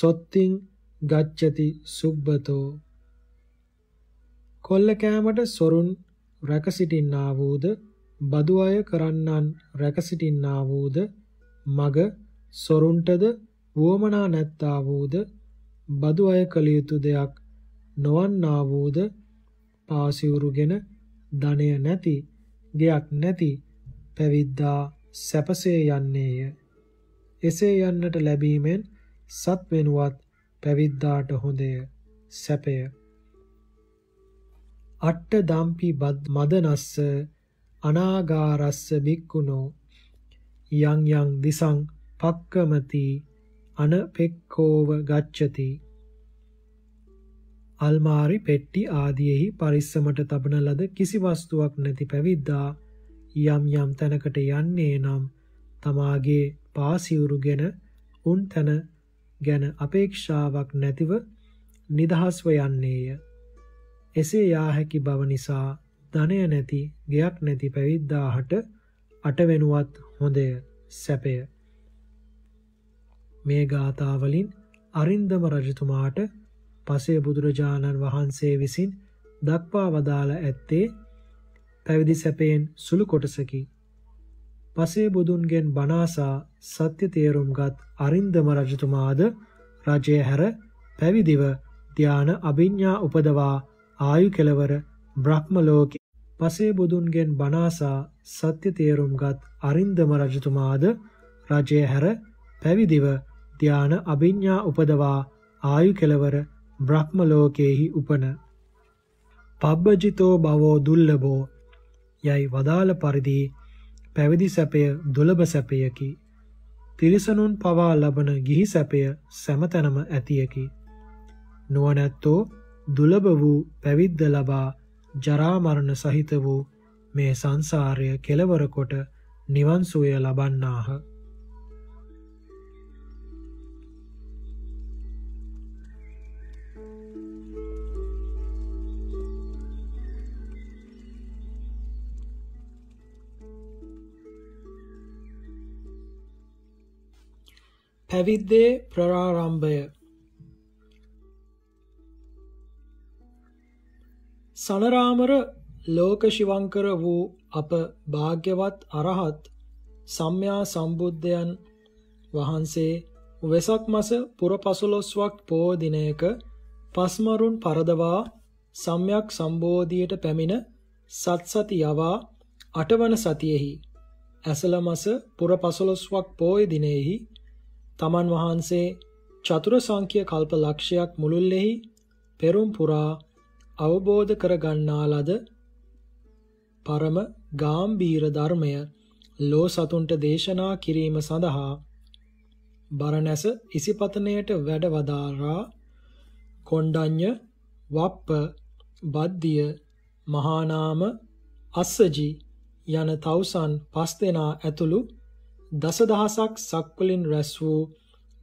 සොත්තිං ගච්ඡති සුබ්බතෝ කොල්ල කෑමට සොරුන් රැක සිටින්නා වූද බදු අය කරන්නන් රැක සිටින්නා වූද මග සොරුන්ටද වුවමනා නැත්තා වූද බදු අය කළ යුතු දෙයක් නොවන්නා වූද පාසිවුරුගෙන ධනය නැති ගයක් නැති පැවිද්දා සැපසේ යන්නේය එසේ යන්නට ලැබීමෙන් සත් වෙනුවත් පැවිද්දාට හොඳය සැපය අට්ට දම්පි බද් මදනස්ස අනාගාරස්ස බික්කුණෝ යං යං දිසං පක්කමති අනපෙක්කෝව ගච්ඡති අල්මාරි පෙට්ටි ආදියෙහි පරිස්සමට තබන ලද කිසි වස්තුවක් නැති පැවිද්දා යම් යම් තැනකට යන්නේ නම් තමාගේ පාසිවුරු ගැන උන් තැන ගැන අපේක්ෂාවක් නැතිව නිදහස්ව යන්නේය එසේ යා හැකි බව නිසා ධනය නැති ගෙයක් නැති පැවිද්දාහට අටවෙනුවත් හොඳය සැපය. මේ ගාථාවලින් අරින්දම රජතුමාට පසේ බුදුරජාණන් වහන්සේ විසින් දක්වා වදාළ ඇත්තේ පැවිදි සැපයෙන් සුළු කොටසකි. පසේ බුදුන්ගෙන් බනාසා සත්‍ය තේරුම් ගත් අරින්දම රජතුමාද රජය හැර පැවිදිව ධ්‍යාන අභිඤ්ඥා උපදවා ආයු කෙලවර බ්‍රහ්ම ලෝකේ පසේ බුදුන්ගෙන් බණාසා සත්‍ය තේරුම්ගත් අරින්දම රජතුමාද රජය හැර පැවිදිව ධ්‍යාන අභිඤ්ඥා උපදවා ආයු කෙලවර බ්‍රහ්ම ලෝකයෙහි උපන. පබ්බජිතෝ බවෝ දුල්ලබෝ යයි වදාළ පරිදි පැවිදි සැපය දුලබ සැපයකි. තිරිසනුන් පවා ලබන ගිහි සැපය සැමතැනම ඇතියකි. නුවනැත්තෝ දුලබ වූ පැවිද්ද ලබා ජරා මරණ සහිත වූ මේ සංසාරය කෙලවර කොට නිවන් සුවය ලබන්නාහ. පැවිද්දේ ප්‍රාරම්භය සනරාමර ලෝක ශිවංකර වූ අප භාග්‍යවත් අරහත් සම්්‍යා සම්බුද්ධයන් වහන්සේ වෙසක් මස පුර පසුලොස්වක් පෝදිනයක පස්මරුන් පරදවා සම්යක් සම්බෝධියට පැමිණ සත්සති යවා අටවන සතියෙහි ඇසල මස පුර පසලොස්වක් පෝය දිනෙහි තමන් වහන්සේ චතුර සංඛ්‍ය කල්ප ලක්ෂයක් මුළුල්ලෙහි පෙරුම් පුරා අවබෝධ කරගන්නා ලද පරම ගාම්භීර ධර්මය ලෝ සතුන්ට දේශනා කිරීම සඳහා බරණැස ඉසිපතනයට වැඩ වදාරා කොණ්ඩඤ්ඤ වප්ප බද්ධිය මහානාම අස්සජි යන තවුසන් පස් දෙනා ඇතුළු දසදහසක් සක්වලින් රැස් වූ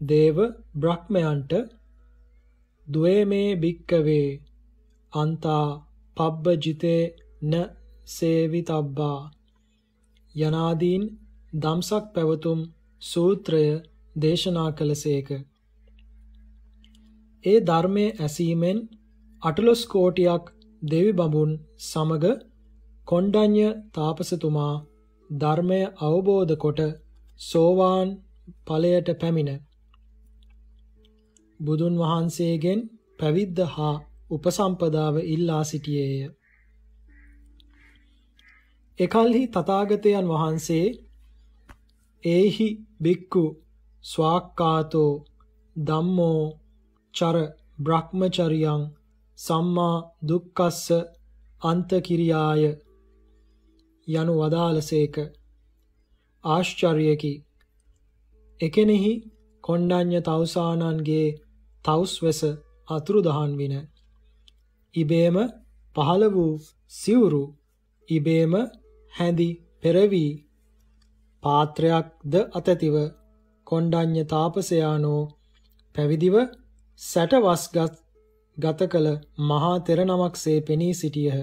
දේව බ්‍රහ්මයන්ට ද්වේමේ භික්කවේ අන්තා පබ්බජිතේ න සේවිතබ්බා යනාදීන් දම්සක් පැවතුම් සූත්‍රය දේශනා කළසේක. ඒ ධර්මයේ ඇසීමෙන් අටලොස් කෝටියක් දෙවි බඹුන් සමග කොණ්ඩඤ්ඤ තාපසතුමා ධර්මය අවබෝධ කොට සෝවාන් ඵලයට පැමිණ බුදුන් වහන්සේගෙන් පැවිද්ද හා උපසම්පදාව ඉල්ලා සිටියේය. එකල්හි තථාගතයන් වහන්සේ ඒහි බික්කු ස්වාක්කාතෝ ධම්මෝ චර බ්‍රහ්මචරියං සම්මා දුක්කස්ස අන්තකිරියාය යනු වදාළසේක ආශ්චර්යකි එකෙනෙහි කොණ්ඩඤ්ඤ තවුසානන්ගේ තවුස්වැස අතුරුදහන් වින ඉබේම පහළ වූ සිවුරු ඉබේම හැඳි පෙරවී පාත්‍රයක් ද අතතිව කොණ්ඩඤ්ඤ තාපසයානෝ පැවිදිව සැටවස්ගත් ගත කළ මහා තෙර නමක්සේ පෙනී සිටියහ.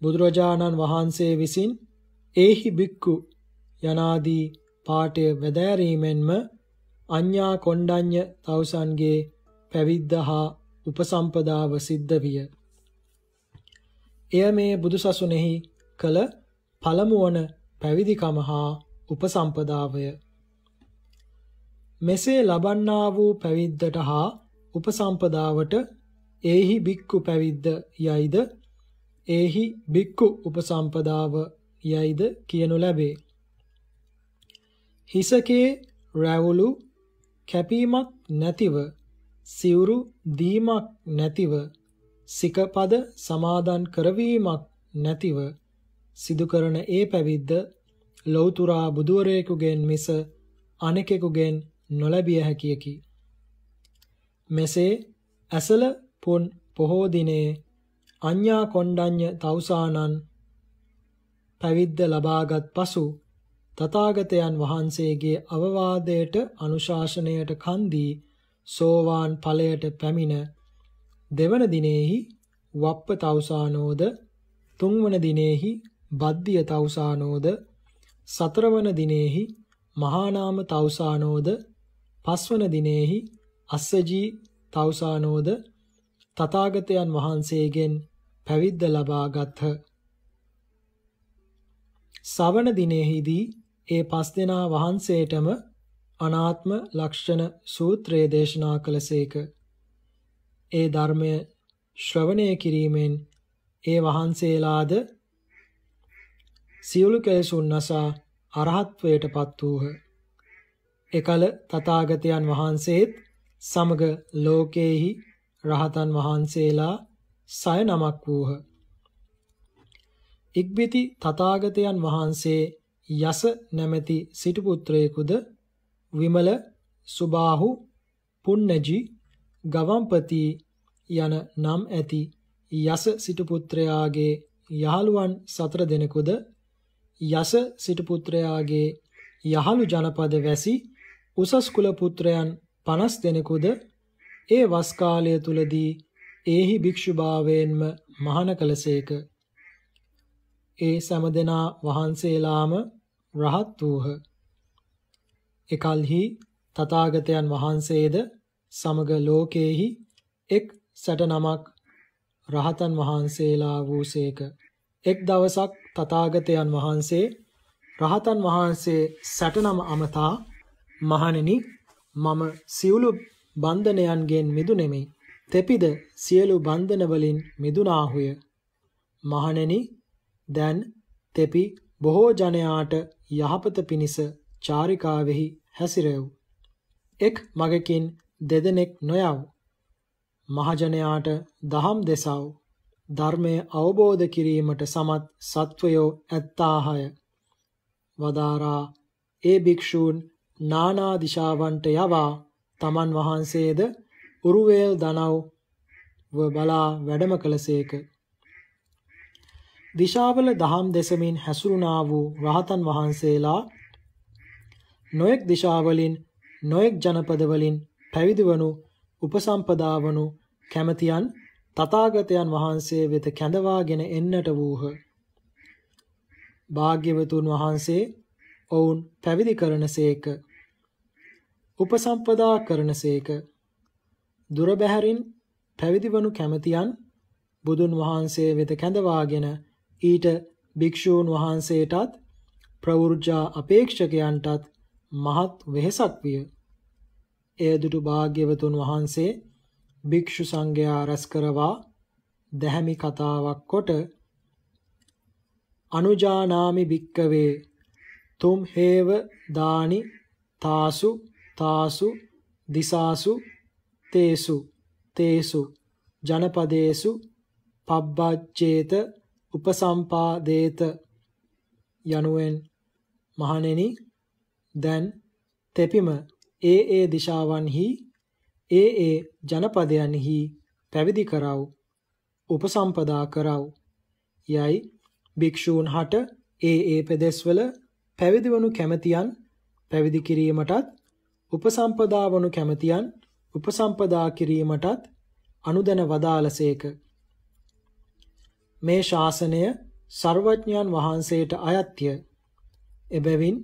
බුදුරජාණන් වහන්සේ විසින් ඒහි බික්කු යනාදී පාඨය වැදෑරීමෙන්ම අඤ්ඤා කොණ්ඩඤ්ඤ තවුසන්ගේ පැවිද්ද හා උපසම්පදාව සිද්ධ විය. එය මේ බුදුසසුනේහි කළ පළමු වන පැවිදිකම හා උපසම්පදාවය. මෙසේ ලබන්නා වූ පැවිද්දට හා උපසම්පදාවට ඒහි බික්කු පැවිද්ද යයිද ඒහි බික්කු උපසම්පදාව යයිද කියනු ලැබේ. හිසකේ රැවුලු කැපීමක් නැතිව සිවුරු දීමක් නැතිව සිකපද සමාදන් කරවීමක් නැතිව සිදු කරන ඒ පැවිද්ද ලෞතුරා බුදුවරයෙකුගෙන් මිස අනෙකෙකුගෙන් නොලැබිය හැකියකි. මෙසේ ඇසල පුන් පොහෝ දිනේ අඤ්ඤා කොණ්ඩඤ්ඤ තවුසානන් පැවිද්ද ලබාගත් පසු තථාගතයන් වහන්සේගේ අවවාදයට අනුශාසනයට කන් දී සෝවාන් ඵලයට පැමිණ දෙවන දිනෙහි වප්ප තවුසානෝද තුන්වන දිනෙහි බද්ධිය තවුසානෝද සතරවන දිනෙහි මහානාම තවුසානෝද පස්වන දිනෙහි අස්සජී තවුසානෝද තථාගතයන් වහන්සේගෙන් පැවිද්ද ලබාගත්හ. සවන දිනෙහිදී ඒ පස් දෙනා වහන්සේටම අනාත්ම ලක්ෂණ සූත්‍රය දේශනා කළසේක. ඒ ධර්මය ශ්‍රවණය කිරීමෙන් ඒ වහන්සේලාද සියලු කෙලෙසුන් නසා අරහත්වයට පත් වූහ. එකල තථාගතයන් වහන්සේත් සමග ලෝකේහි රහතන් වහන්සේලා සය නමක් වූහ. ඉක්බිති තථාගතයන් වහන්සේ යස නැමැති සිටු පුත්‍රයෙකුද විමල සුබාහු පුන්නජි ගවම්පති යන නම් ඇති යස සිටුපුත්‍රයාගේ යහළුවන් සතර දෙනෙකුද යස සිටුපුත්‍රයාගේ යහළු ජනපද වැසි උසස් කුල පුත්‍රයන් 50 දෙනෙකුද ඒ වස් කාලය තුලදී ඒහි භික්ෂුභාවයෙන්ම මහාන කලසේක ඒ සමදෙනා වහන්සේලාම රහත් වූහ එකල්හි තථාගතයන් වහන්සේද සමග ලෝකේහි එක් සැට නමක් රහතන් වහන්සේලා වූසේක එක් දවසක් තථාගතයන් වහන්සේ රහතන් වහන්සේ සැටනම අමතා මහණෙනි මම සියලු බන්ධනයන්ගෙන් මිදුනේමි තෙපිද සියලු බන්ධන වලින් මිදුනාහුය මහණෙනි දැන් තෙපි බොහෝ ජනයාට යහපත පිණිස චාරිකාවෙහි හැසිරෙව්. එක් මගකින් දෙදෙනෙක් නොයව්. මහජනයාට දහම් දෙසව්. ධර්මය අවබෝධ කිරීමට සමත් සත්වයෝ ඇත්තාහය. වදාරා ඒ භික්ෂූන් නානා දිශාවන්ට යවා තමන් වහන්සේද උරුවේල් දනව්ව බලා වැඩම කළසේක. දිශාවල දහම් දෙසමින් හැසුරුණා වූ රහතන් වහන්සේලා නොයෙක් දිශාවලින් නොයෙක් ජනපදවලින් පැවිදිවනු උපසම්පදාවනු කැමතියන් තථාගතයන් වහන්සේ වෙත කැඳවාගෙන එන්නට වූහ. භාග්‍යවතුන් වහන්සේ ඔවුන් පැවිදි කරනසේක. උපසම්පදා කරනසේක. දුර බැහැරින් පැවිදිවනු කැමතියන් බුදුන් වහන්සේ වෙත කැඳවාගෙන ඊට භික්ෂූන් වහන්සේටත් ප්‍රවෘජා අපේක්ෂකයන්ටත් මහත් වෙහෙසක් විය. එය දුටු භාග්‍යවතුන් වහන්සේ භික්ෂු සංඝයා රැස් කරවා දැහැමි කතාවක් කොට අනුජානාමි භික්කවේ තුම් හේව දානි තාසු තාසු දිසාසු තේසු තේසු ජනපදේසු පබ්බච්චේත උපසම්පාදේත යනුවෙන් මහණෙනි දැන් තෙපිම ඒ ඒ දිශාවන්හි ඒ ඒ ජනපදයන්හි පැවිදි කරව උපසම්පදා කරව යයි භික්ෂූන් හට ඒ ඒ පෙදෙස්වල පැවිදිවනු කැමැතියන් පැවිදි කිරීමටත් උපසම්පදාවනු කැමැතියන් උපසම්පදා කිරීමටත් අනුදැන වදාලසේක මේ ශාසනය ਸਰවඥයන් වහන්සේට අයත්ය එබැවින්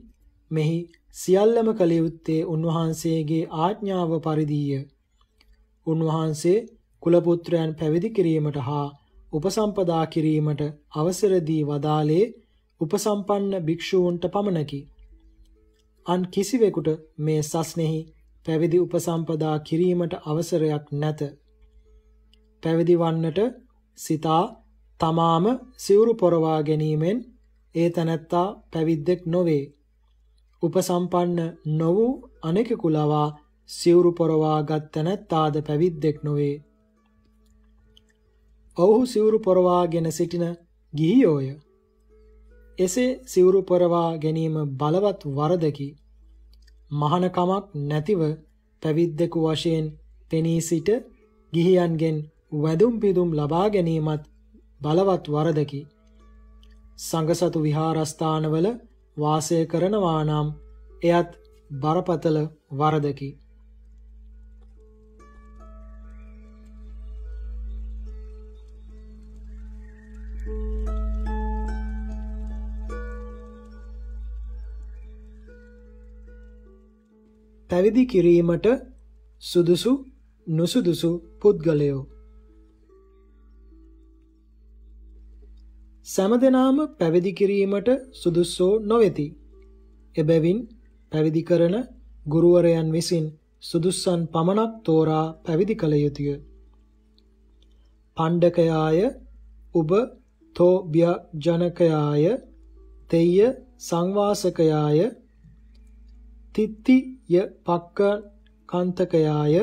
මෙහි සියල්ලම කළ යුත්තේ උන්වහන්සේගේ ආඥාව පරිදිය. උන්වහන්සේ කුලපුත්‍රයන් පැවිදි කිරීමට හා උපසම්පදා කිරීමට අවසර දී වදාලේ උපසම්පන්න භික්ෂූන්ට පමණකි. අන් කිසිවෙකුට මේ සස්නෙහි පැවිදි උපසම්පදා කිරීමට අවසරයක් නැත. පැවිදි වන්නට සිතා තමාම සිවුරු පොරවා ගැනීමෙන් ඒ තැනැත්තා පැවිද්දෙක් නොවේ. උපසම්පන්න නොවූ අනෙකෙකු ලවා සිවුරු පොරවා ගත්ත නැත්තාද පැවිද්දෙක් නොවේ. ඔවුහු සිවුරු පොරවාගෙන සිටින ගිහියෝය. එසේ සිවුරු පොරවා ගැනීම බලවත් වරදකි. මහනකමක් නැතිව පැවිද්දෙකු වශයෙන් පෙනී සිට ගිහියන්ගෙන් වැදුම් පිදුම් ලබා ගැනීමත් බලවත් වරදකි. සංගසතු විහාරස්ථානවල වාසය කරනවා නම් එයත් බරපතල වරදකි. පැවිදි කිරීමට සුදුසු නුසුදුසු පුද්ගලයෝ සෑමදෙනාම පැවිදි කිරීමට සුදුස්සෝ නොවෙති. එබැවින් පැවිදි කරන ගුරුවරයන් විසින් සුදුස්සන් පමණක් තෝරා පැවිදි කළ යුතුය. පණ්ඩකයාය උබ තෝභ්‍යජනකයාය තෙය සංවාසකයාය තිත්තිය පක්ක කන්තකයාය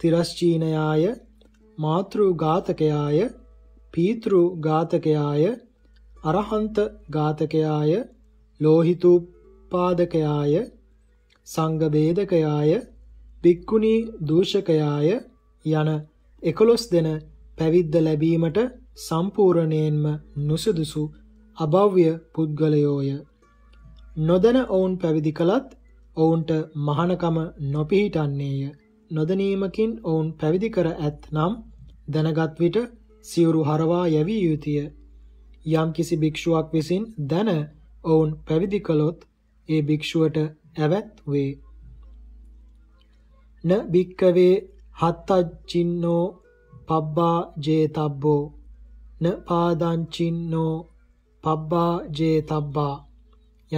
තිරස්චීනයාය මාතෘ ඝාතකයාය පීතෘ ඝාතකයාය අරහන්ත ඝාතකයාය ලෝහිතූපාදකයාය සංඝබේදකයාය භික්ඛුණී දූෂකයාය යන 11 දෙන පැවිද්ද ලැබීමට සම්පූර්ණයෙන්ම නුසුදුසු අභව්‍ය පුද්ගලයෝය නොදැන ඔවුන් පැවිදි කළත් ඔවුන්ට මහනකම නොපිහිටන්නේය නොදැනීමකින් ඔවුන් පැවිදි කර ඇත්නම් දැනගත් විට සිවුරු හරවා යැවිය යුතුය. යම් කිසි භික්ෂුවක් විසින් දැන ඔවුන් පැවිදි කළොත් ඒ භික්ෂුවට ඇවැත් වේ. න භික්කවේ හත්තච්චින්නෝ පබ්බා ජේතබ්බෝ න පාදංචින්නෝ පබ්බා ජේතබ්බා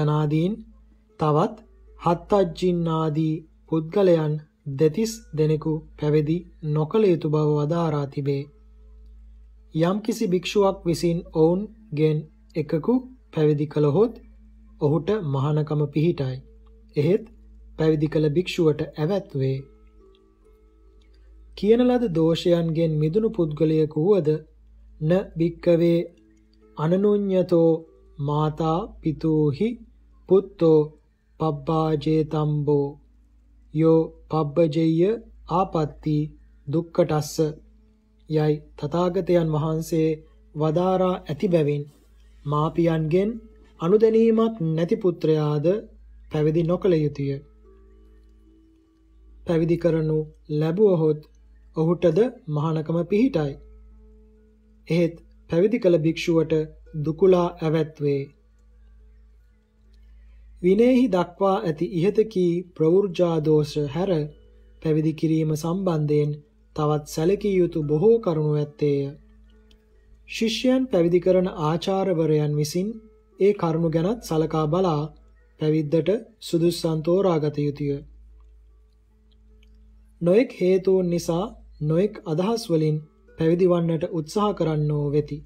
යනාදීන් තවත් හත්තජ්ජින්නාදී පුද්ගලයන් දෙතිස් දෙනෙකු පැවිදි නොකළ යුතු බව වදාරා තිබේ. යම්කිසි භික්ෂුවක් විසින් ඔවුන්ගෙන් එකකු පැවිදි කළහොත් ඔහුට මහානකම පිහිටයි. එහෙත් පැවිදි කළ භික්ෂුවට ඇවැත්වේ. කියන ලද දෝෂයන්ගෙන් මිදුණු පුද්ගලයෙකු වුවද න භික්කවේ අනනුඤ්ඤතෝ මාතා පිතෝහි පුත්තෝ පබ්බාජේ තම්බෝ යෝ පබ්බජෙය්‍ය ආපත්‍ති දුක්කටස්ස යයි තථාගතයන් වහන්සේ වදාරා ඇති බැවින් මාපියන්ගෙන් අනුදැනීමක් නැති පුත්‍රයාද පැවිදි නොකළ යුතුය. පැවිදි කරනු ලැබුවහොත් ඔහුටද මහානකම පිහිටයි. එහෙත් පැවිදි කළ භික්ෂුවට දුකුලා ඇවැත්වේ. විනේහි දක්වා ඇති ඉහත කී ප්‍රවෘජා දෝෂ හැර පැවිදි කිරීම සම්බන්ධයෙන් තවත් සැලකිය යුතු බොහෝ කරුණු ඇත්තේය. ශිෂ්‍යයන් පැවිදි කරන ආචාර්යවරයන් විසින් ඒ කරුණු ගැනත් සලකා බලා පැවිද්දට සුදුස්සන් තෝරාගත යුතුය. නොඑක් හේතුන් නිසා නොඑක් අදහස් වලින් පැවිදි වන්නට උත්සාහ කරන්නෝ වෙති.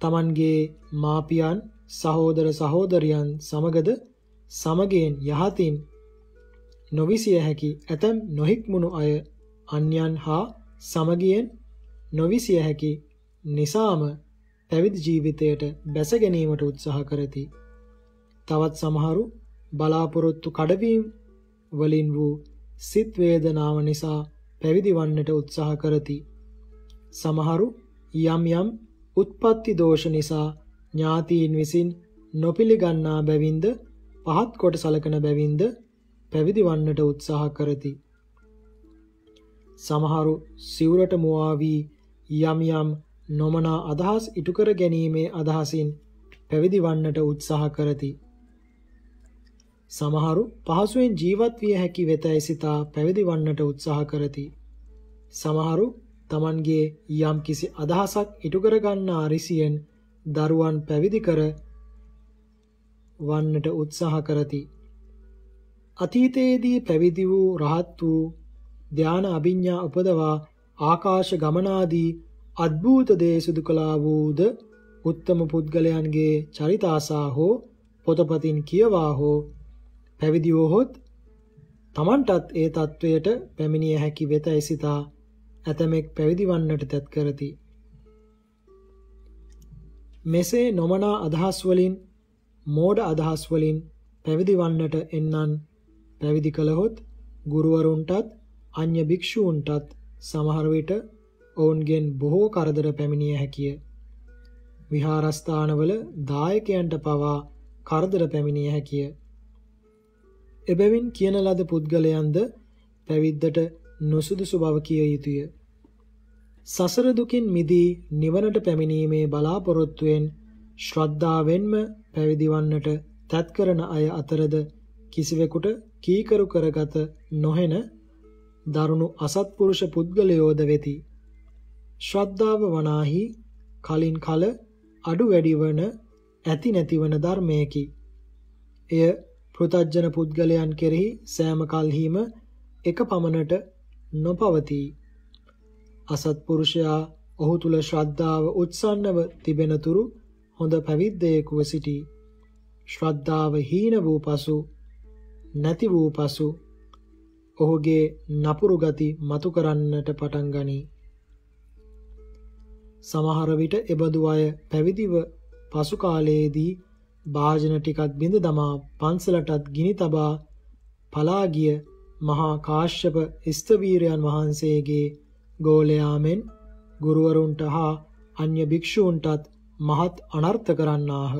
Tamanගේ මාපියන් සහෝදර සහෝදරියන් සමගද සමගයෙන් යහතින් නොවිසිය හැකි ඇතැම් නොහික්මුණු අය අන්‍යයන් හා සමගියෙන් නොවිසිය හැකි නිසාම පැවිදි ජීවිතයට බැස ගැනීමට උත්සාහ කරති. තවත් සමහරු බලාපොරොත්තු කඩවීම් වලින් වූ සිත් වේදනාව නිසා පැවිදි වන්නට උත්සාහ කරති. සමහරු යම් යම් උත්පත්ති දෝෂ නිසා ඥාතීන් විසින් නොපිළිගන්නා බැවින්ද පහත් කොට සලකන බැවින්ද පැවිදි වන්නට උත්සාහ කරති. සමහරු සිවුරට මුවා වී යම් යම් නොමනා අදහස් ඉටුකර ගැනීමේ අදහසින් පැවිදි වන්නට උත්සාහ කරති. සමහරු පහසුවෙන් ජීවත් විය හැකි වෙතැයි සිතා පැවිදි වන්නට උත්සාහ කරති. සමහරු තමන්ගේ යම් කිසි අදහසක් ඉටුකර ගන්නා රිසියෙන් දරුවන් පැවිදි කර වන්නට උත්සාහ කරති. අතීතයේදී පැවිදි වූ රහත් වූ ධාන අභිඤ්ඤා උපදවා ආකාශ ගමනාදී අද්භූත දේ සිදු කළා වූද උත්තම පුද්ගලයන්ගේ චරිතාසා හෝ පොතපතින් කියවා හෝ පැවිදිවෝ හොත් තමන්ටත් ඒ තත්ත්වයට පැමිණිය හැකි වෙත ඇසිතා ඇතමෙක් පැවිදිවන්නට තැත් කරති. මෙසේ නොමනා අදහස්වලින් මෝඩ අදහස්වලින් පැවිදිවන්නට එන්නන් පැවිදි කළහොත් ගුරුවරුන්ටත් අන්‍ය භික්ෂූන්ටත් සමහර විට ඔවුන්ගෙන් බොහෝ කරදර පැමිණිය හැකිය. විහාරස්ථානවල දායකයන්ට පවා කරදර පැමිණිය හැකිය. එබැවින් කියන ලද පුද්ගලයන්ද පැවිද්දට නොසුදුසු බව කිය යුතුය. සසර දුකින් මිදී නිවනට පැමිණීමේ බලාපොරොත්තුවෙන් ශ්‍රද්ධාවෙන්ම පැවිදිවන්නට තැත් කරන අය අතරද කිසිවෙකුට කීකරු කරගත නොහෙන දරුණු අසත්පුරුෂ පුද්ගලයෝද වෙති. ශ්‍රද්ධාව වනාහි කලින් කල අඩු වැඩිවන ඇති නැතිවන ධර්මයකි. එය පෘතජ්ජන පුද්ගලයන් කෙරෙහි සෑම කල්හිම එක පමණට නොපවතී. අසත්පුරුෂයා ඔහු තුල ශ්‍රද්ධාව උත්සන්නව තිබෙනතුරු හොඳ පැවිද්දයෙකුව සිටී. ශ්‍රද්ධාව හීන වූ පසු නැති වූ පසු ඔහුගේ නපුරු ගති මතු කරන්නට පටන් ගනී. සමහර විට එබඳු අය පැවිදිව පසු කාලයේදී භාජන ටිකක් බිඳ දමා පන්සලටත් ගිනි තබා පලා ගිය මහා කාශ්‍යප ස්තවීරයන් වහන්සේගේ ගෝලයාමෙන් ගුරුවරුන්ට හා අන්‍ය භික්ෂූන්ටත් මහත් අනර්ථ කරන්නාහ.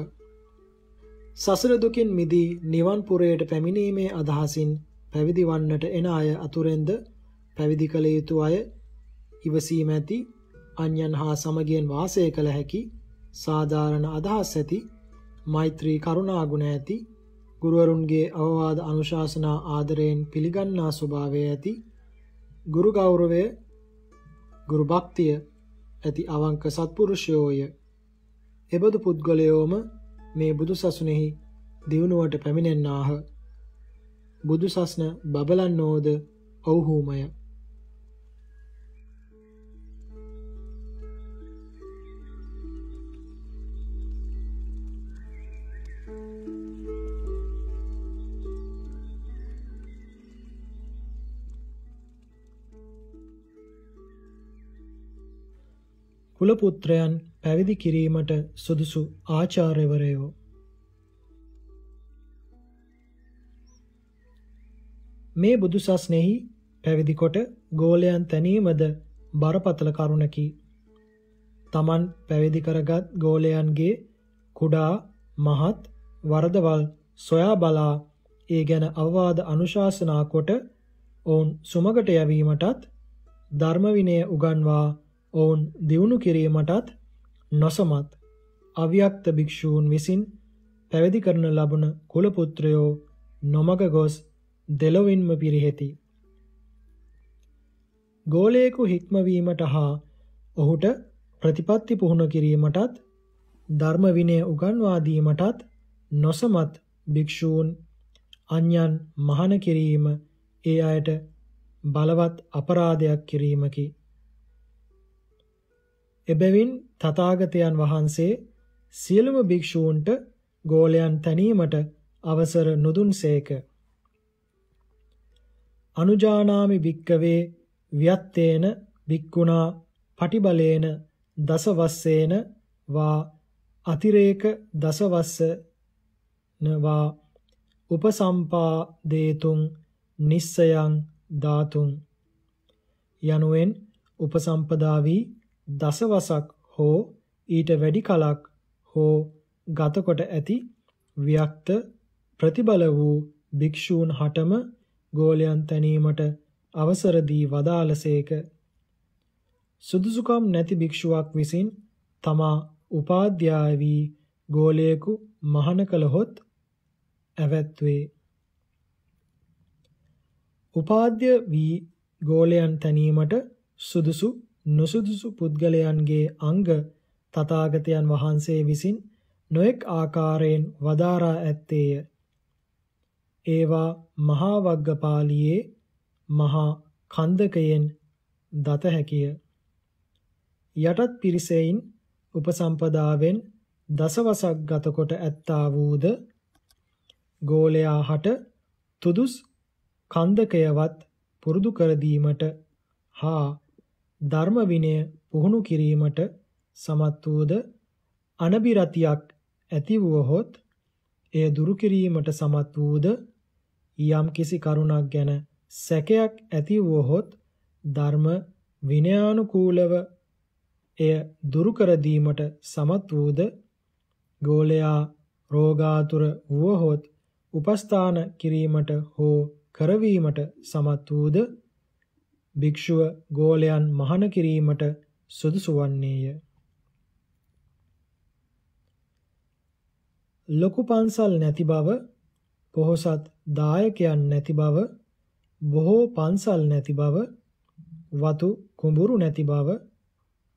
සසර දුකින් මිදී නිවන් පුරයට පැමිණීමේ අදහසින් පැවිදි වන්නට එන අය අතුරෙන්ද පැවිදි කළ යුතු අය ඉවසීම ඇති අන්‍යන් හා සමගියෙන් වාසය කළ හැකි සාධාරණ අදහස් ඇති මෛත්‍රී කරුණාගුණ ඇති ගුරුවරුන්ගේ අවවාද අනුශාසනා ආදරයෙන් පිළිගන්නා ස්වභාවය ඇති ගුරු ගෞරවය ගුරු භක්තිය ඇති අවංක සත්පුරුෂයෝය එබඳු පුද්ගලයෝම මේ බුදු සසුනෙහි දියුණුවට පැමිණෙන්නාහ බුදු සස්න බබලන්නෝද ඔවුහූමය කුලපුත්‍රයන් පැවිදි කිරීමට සුදුසු ආචාර්යවරයෝ මේ බුදු සස්නෙහි පැවිදිකොට ගෝලයන් තැනීමද බරපතල කරුණකි. තමන් පැවිදි කරගත් ගෝලයන්ගේ කුඩා මහත් වරදවල් සොයා බලා ඒ ගැන අවවාද අනුශාසනා කොට ඔවුන් සුමගට යැවීමටත් ධර්මවිනය උගන්වා ඔවුන් දියුණු කිරීමටත් නොසමත් අව්‍යක්ත භික්‍ෂූන් විසින් පැවිදි කරන ලබන කුලපුත්‍රයෝ නොමග ගොස් දෙලොවින්ම පිරිහෙති. ගෝලයෙකු හික්මවීමට හා ඔහුට ප්‍රතිපත්ති පුහුණු කිරීමටත් ධර්ම විනය උගන්වා දීමටත් නොසමත් භික්ෂූන් අන්‍යයන් මහාන කිරීම ඒ අයට බලවත් අපරාධයක් කිරීමකි. එබැවින් තථාගතයන් වහන්සේ සියලුම භික්ෂූන්ට ගෝලයන් තැනීමට අවසර නොදුන්සේක. අනුජානාමි භික්කවේ ව්‍යත්තේන භික්ඛුනා පටිබලේන දසවස්සේන වා අතිරේක දසවස්ස නවා උපසම්පාදේතුං නිස්සයං ධාතුං යනුවෙන් උපසම්පදා වී දසවසක් හෝ ඊට වැඩි කලක් හෝ ගතකොට ඇති ව්‍යක්ත ප්‍රතිබල වූ භික්ෂූන් හටම ගෝලයන් තැනීමට අවසර දී වදාළසේක. සුදුසුකම් නැති භික්ෂුවක් විසින් තමා උපාධ්‍යාය වී ගෝලයෙකු මහාන කළහොත් ඇවැත්වේ. උපාධ්‍ය වී ගෝලයන් තැනීමට සුදුසු නොසුදුසු පුද්ගලයන්ගේ අංග තථාගතයන් වහන්සේ විසින් නොඑක් ආකාරයෙන් වදාරා ඇත්තේය. ඒවා මහා වග්ගපාලියේ මහා කන්දකයෙන් දත හැකිය. යටත් පිරිසෙයින් උපසම්පදාවෙන් දසවසක් ගතකොට ඇත්තා වූද ගෝලයා හට තුදුස් කන්දකයවත් පුරුදු කර දීමට හා ධර්ම විනය පුහුණු කිරීමට සමත් වූද අනබිරතියක් ඇති වූහොත් එය දුරු කිරීමට සමත් වූද යම් කිසි කරුණක් ගැන සැකයක් ඇති වුවහොත් ධර්ම විනයානුකූලව එය දුරු කර දීමට සමත් වූද ගෝලයා රෝගාතුර වුවහොත් උපස්ථාන කිරීමට හෝ කරවීමට සමත් වූද භික්ෂුව ගෝලයන් මහන කිරීමට සුදුසු වන්නේය. ලොකු පන්සල් නැති බව පොහොසත් දායකයන් නැති බව බොහෝ පන්සල් නැති බව වතු කුඹුරු නැති බව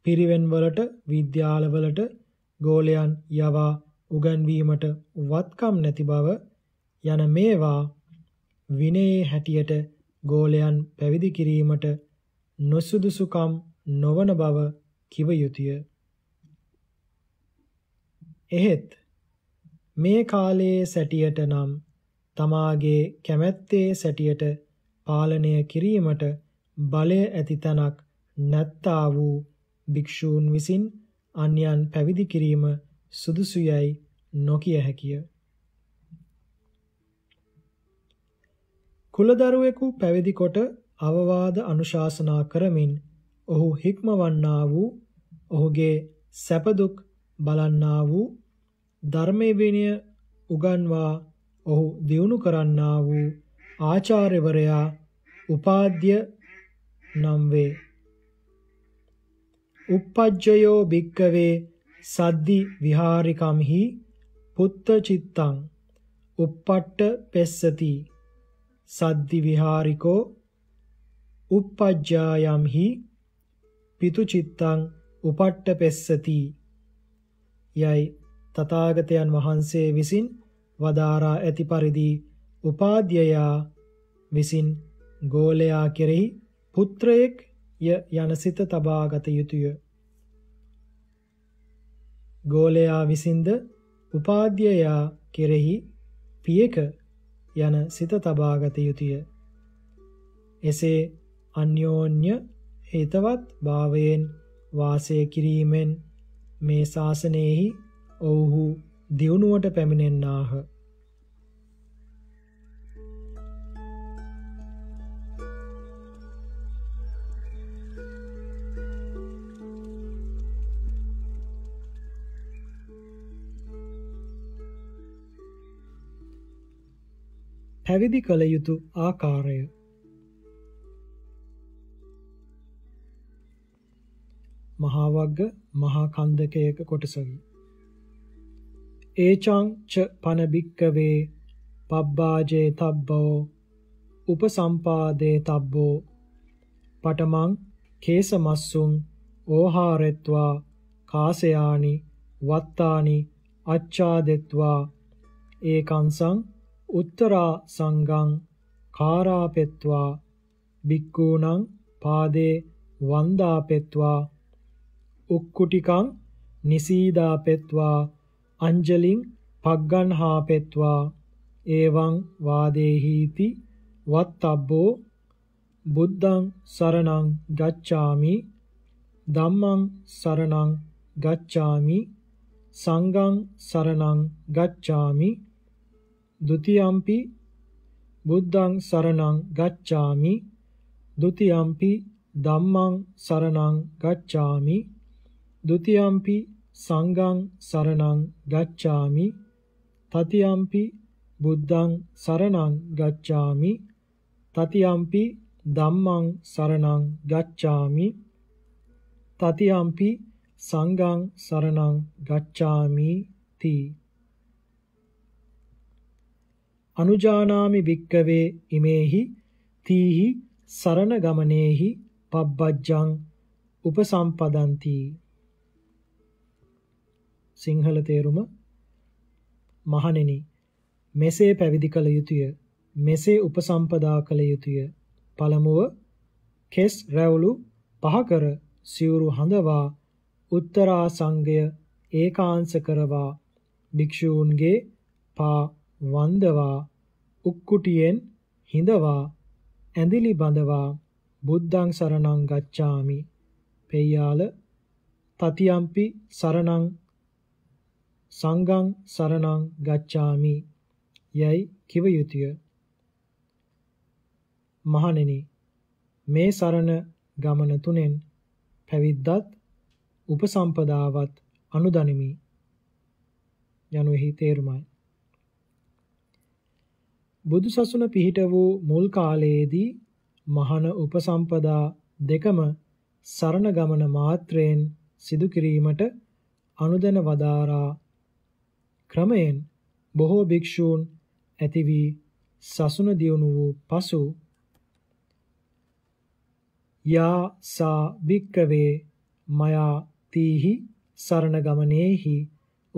පිරිවෙන් වලට විද්‍යාල වලට ගෝලයන් යවා උගන්වීමට වත්කම් නැති බව යන මේවා විනයේ හැටියට ගෝලයන් පැවිදි කිරීමට නොසුදුසුකම් නොවන බව කිව යුතුය. එහෙත් මේ කාලයේ සැටියට නම් තමාගේ කැමැත්තේ සැටියට පාලනය කිරීමට බලය ඇති තනක් නැත්තා වූ භික්ෂූන් විසින් අන්‍යයන් පැවිදි කිරීම සුදුසුයයි නොකිය හැකිය. කුලදරුවෙකු පැවිදි කොට අවවාද අනුශාසනා කරමින් ඔහු හික්මවන්නා වූ ඔහුගේ සැපදුක් බලන්නා වූ ධර්මයේ විනය උගන්වා ඔහු දියුණු කරන්නා වූ ආචාර්යවරයා උපාද්‍ය නම් වේ. uppajjayo bhikkave සද්දි විහාරිකම්හි පුත්ත චිත්තං uppට්ට පෙස්සති සද්දි විහාරිකෝ uppajjayamhi පිතු චිත්තං uppට්ට පෙස්සති යයි තථාගතයන් වහන්සේ විසින් වදාරා ඇති පරිදි උපාධ්‍යයා විසින් ගෝලයා කෙරෙහි පුත්‍රයෙක් ය යනසිත තබාගත යුතුය. ගෝලයා විසින්ද උපාධ්‍යයා කෙරෙහි පියක යන සිත තබාගත යුතුය. එසේ අන්‍යෝන්‍ය හිතවත් භාවයෙන් වාසය කිරීමෙන් මේ ශාසනයෙහි ඔවුහු දියුණුවට පැමිණෙන්න්නාහ. පැවිදි කළ යුතු ආකාරය මහාවග්ග මහාකන්දකයක කොටසකි. ඒචං ච පන බික්කවේ පබ්බාජේ තබ්බෝ උපසම්පාදේ තබ්බෝ පටමං කේස මස්සුං ඕහාරෙත්වා කාසයානි වත්තානි අච්ඡාදෙත්වා ඒකංසං උත්තරා සංගං කාරාපෙත්වා බික්කූණං පාදේ වන්දාපෙත්වා උක්කුටිකං නිසීදාපෙත්වා අංජලින් පග්ගන් හාපෙත්වා ඒවං වාදේහීති වත්තබ්බෝ බුද්ධං සරණං ගච්ඡාමි ධම්මං සරණං ගච්ඡාමි සංඝං සරණං ගච්ඡාමි ဒ ුතියම්පි බුද්ධං සරණං ගච්ඡාමි ဒ ුතියම්පි ධම්මං සරණං ගච්ඡාමි ဒ ුතියම්පි සංඝං සරණං ගච්ඡාමි තතියම්පි බුද්ධං සරණං ගච්ඡාමි තතියම්පි ධම්මං සරණං ගච්ඡාමි තතියම්පි සංඝං සරණං ගච්ඡාමි ති අනුජානාමි වික්කවේ ඉමේහි තීහි සරණ ගමනේහි පබ්බජ්ජං උපසම්පදන්ති සිංහල තේරුම මහණෙනි මෙසේ පැවිදි කළ යුතුය මෙසේ උපසම්පදා කළ යුතුය පළමුව කෙස් රැවුළු පහකර සිවුරු හඳවා උත්තරා සංගය ඒකාංශ කරවා භික්ෂූන්ගේ පා වන්දවා උක්කුටියෙන් හිඳවා ඇඳිලි බඳවා බුද්ධං සරණං ගච්ඡාමි පෙයාල තතියම්පි සරණං සංඝං සරණං ගච්ඡාමි යයි කිව යුතුය. මහණෙනි මේ සරණ ගමන තුනෙන් පැවිද්දත් උපසම්පදාවත් අනුදනිමි යනුෙහි තේරුමයි. බුදුසසුන පිහිට වූ මුල් කාලයේදී මහන උපසම්පදා දෙකම සරණ ගමන මාත්‍රයෙන් සිදු කිරීමට අනුදැන වදාරා ක්‍රමයෙන් බොහෝ භික්ෂූන් ඇති වී සසුන දියුණු වූ පසු යා සා භික්කවේ මයා තීහි සරණ ගමනේහි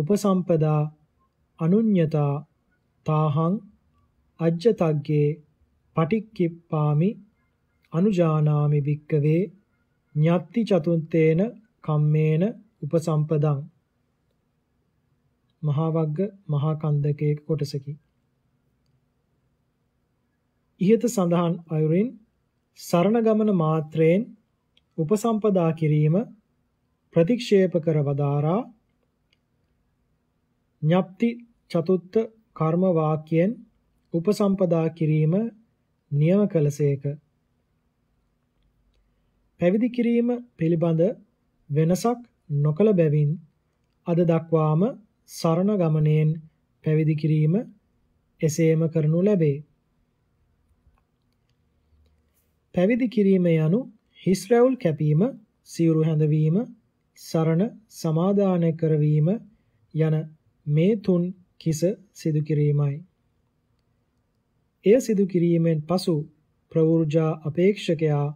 උපසම්පදා අනුඤ්ඤතා තාහං අජ්ජතග්ගේ පටික්කිප්පාමි අනුජානාමි භික්කවේ ඤත්ති චතුන්තේන කම්මේන උපසම්පදං මහාවග්ග මහා කන්දකයේ කොටසකි. ඉහත සඳහන් අයුරින් සරණ ගමන මාත්‍රයෙන් උපසම්පදා කිරීම ප්‍රතික්ෂේප කර වදාරා ඤප්ති චතුත්ථ කර්ම වාක්‍යයෙන් උපසම්පදා කිරීම නියම කළසේක. පැවිදි කිරීම පිළිබඳ වෙනසක් නොකළ බැවින් අද දක්වාම සරණ ගමනයෙන් පැවිදි කිරීම එසේම කරනු ලැබේ. පැවිදි කිරීම යනු හිස් රැවුල් කැපීම, සිවුරු හැඳවීම, සරණ සමාදාන කරවීම යන මේ තුන් කිස සිදු කිරීමයි. එය සිදු කිරීමෙන් පසු ප්‍රවෘජා අපේක්ෂකයා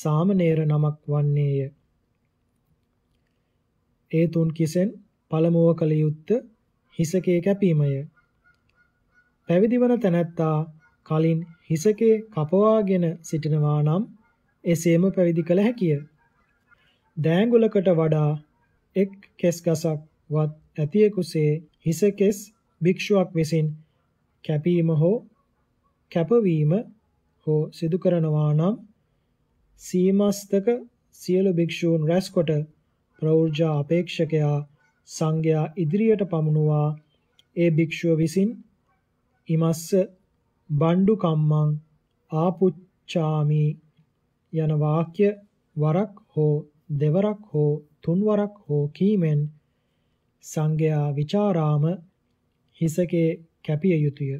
සාමණේර නමක් වන්නේය. ඒ තුන් කිසෙන් පළමුව කළ යුත්ත හිසකේ කැපීමය. පැවිදිවන තැනැත්තා කලින් හිසකේ කපවාගෙන සිටිනවා නම් එසේම පැවිදි කළ හැකිය. දෑඟුලකට වඩා එක් කෙස් ගසක් වත් ඇතියෙකුසේ හිසකෙස් භික්‍ෂුවක් විසින් කැපීම හෝ කැපවීම හෝ සිදුකරනවා නම් සීමස්තක සියලු භික්‍ෂූන් රැස්කොට ප්‍රෞර්ජා අපේක්ෂකයා සංඝයා ඉදිරියට පමුණුවා ඒ භික්ෂුව විසින් ඉමස්ස බණ්ඩු කම්මං ආපුච්චාමි යන වාක්‍ය වරක් හෝ දෙවරක් හෝ තුන්වරක් හෝ කීමෙන් සංඝයා ਵਿਚාරාම හිසකේ කැපිය යුතුය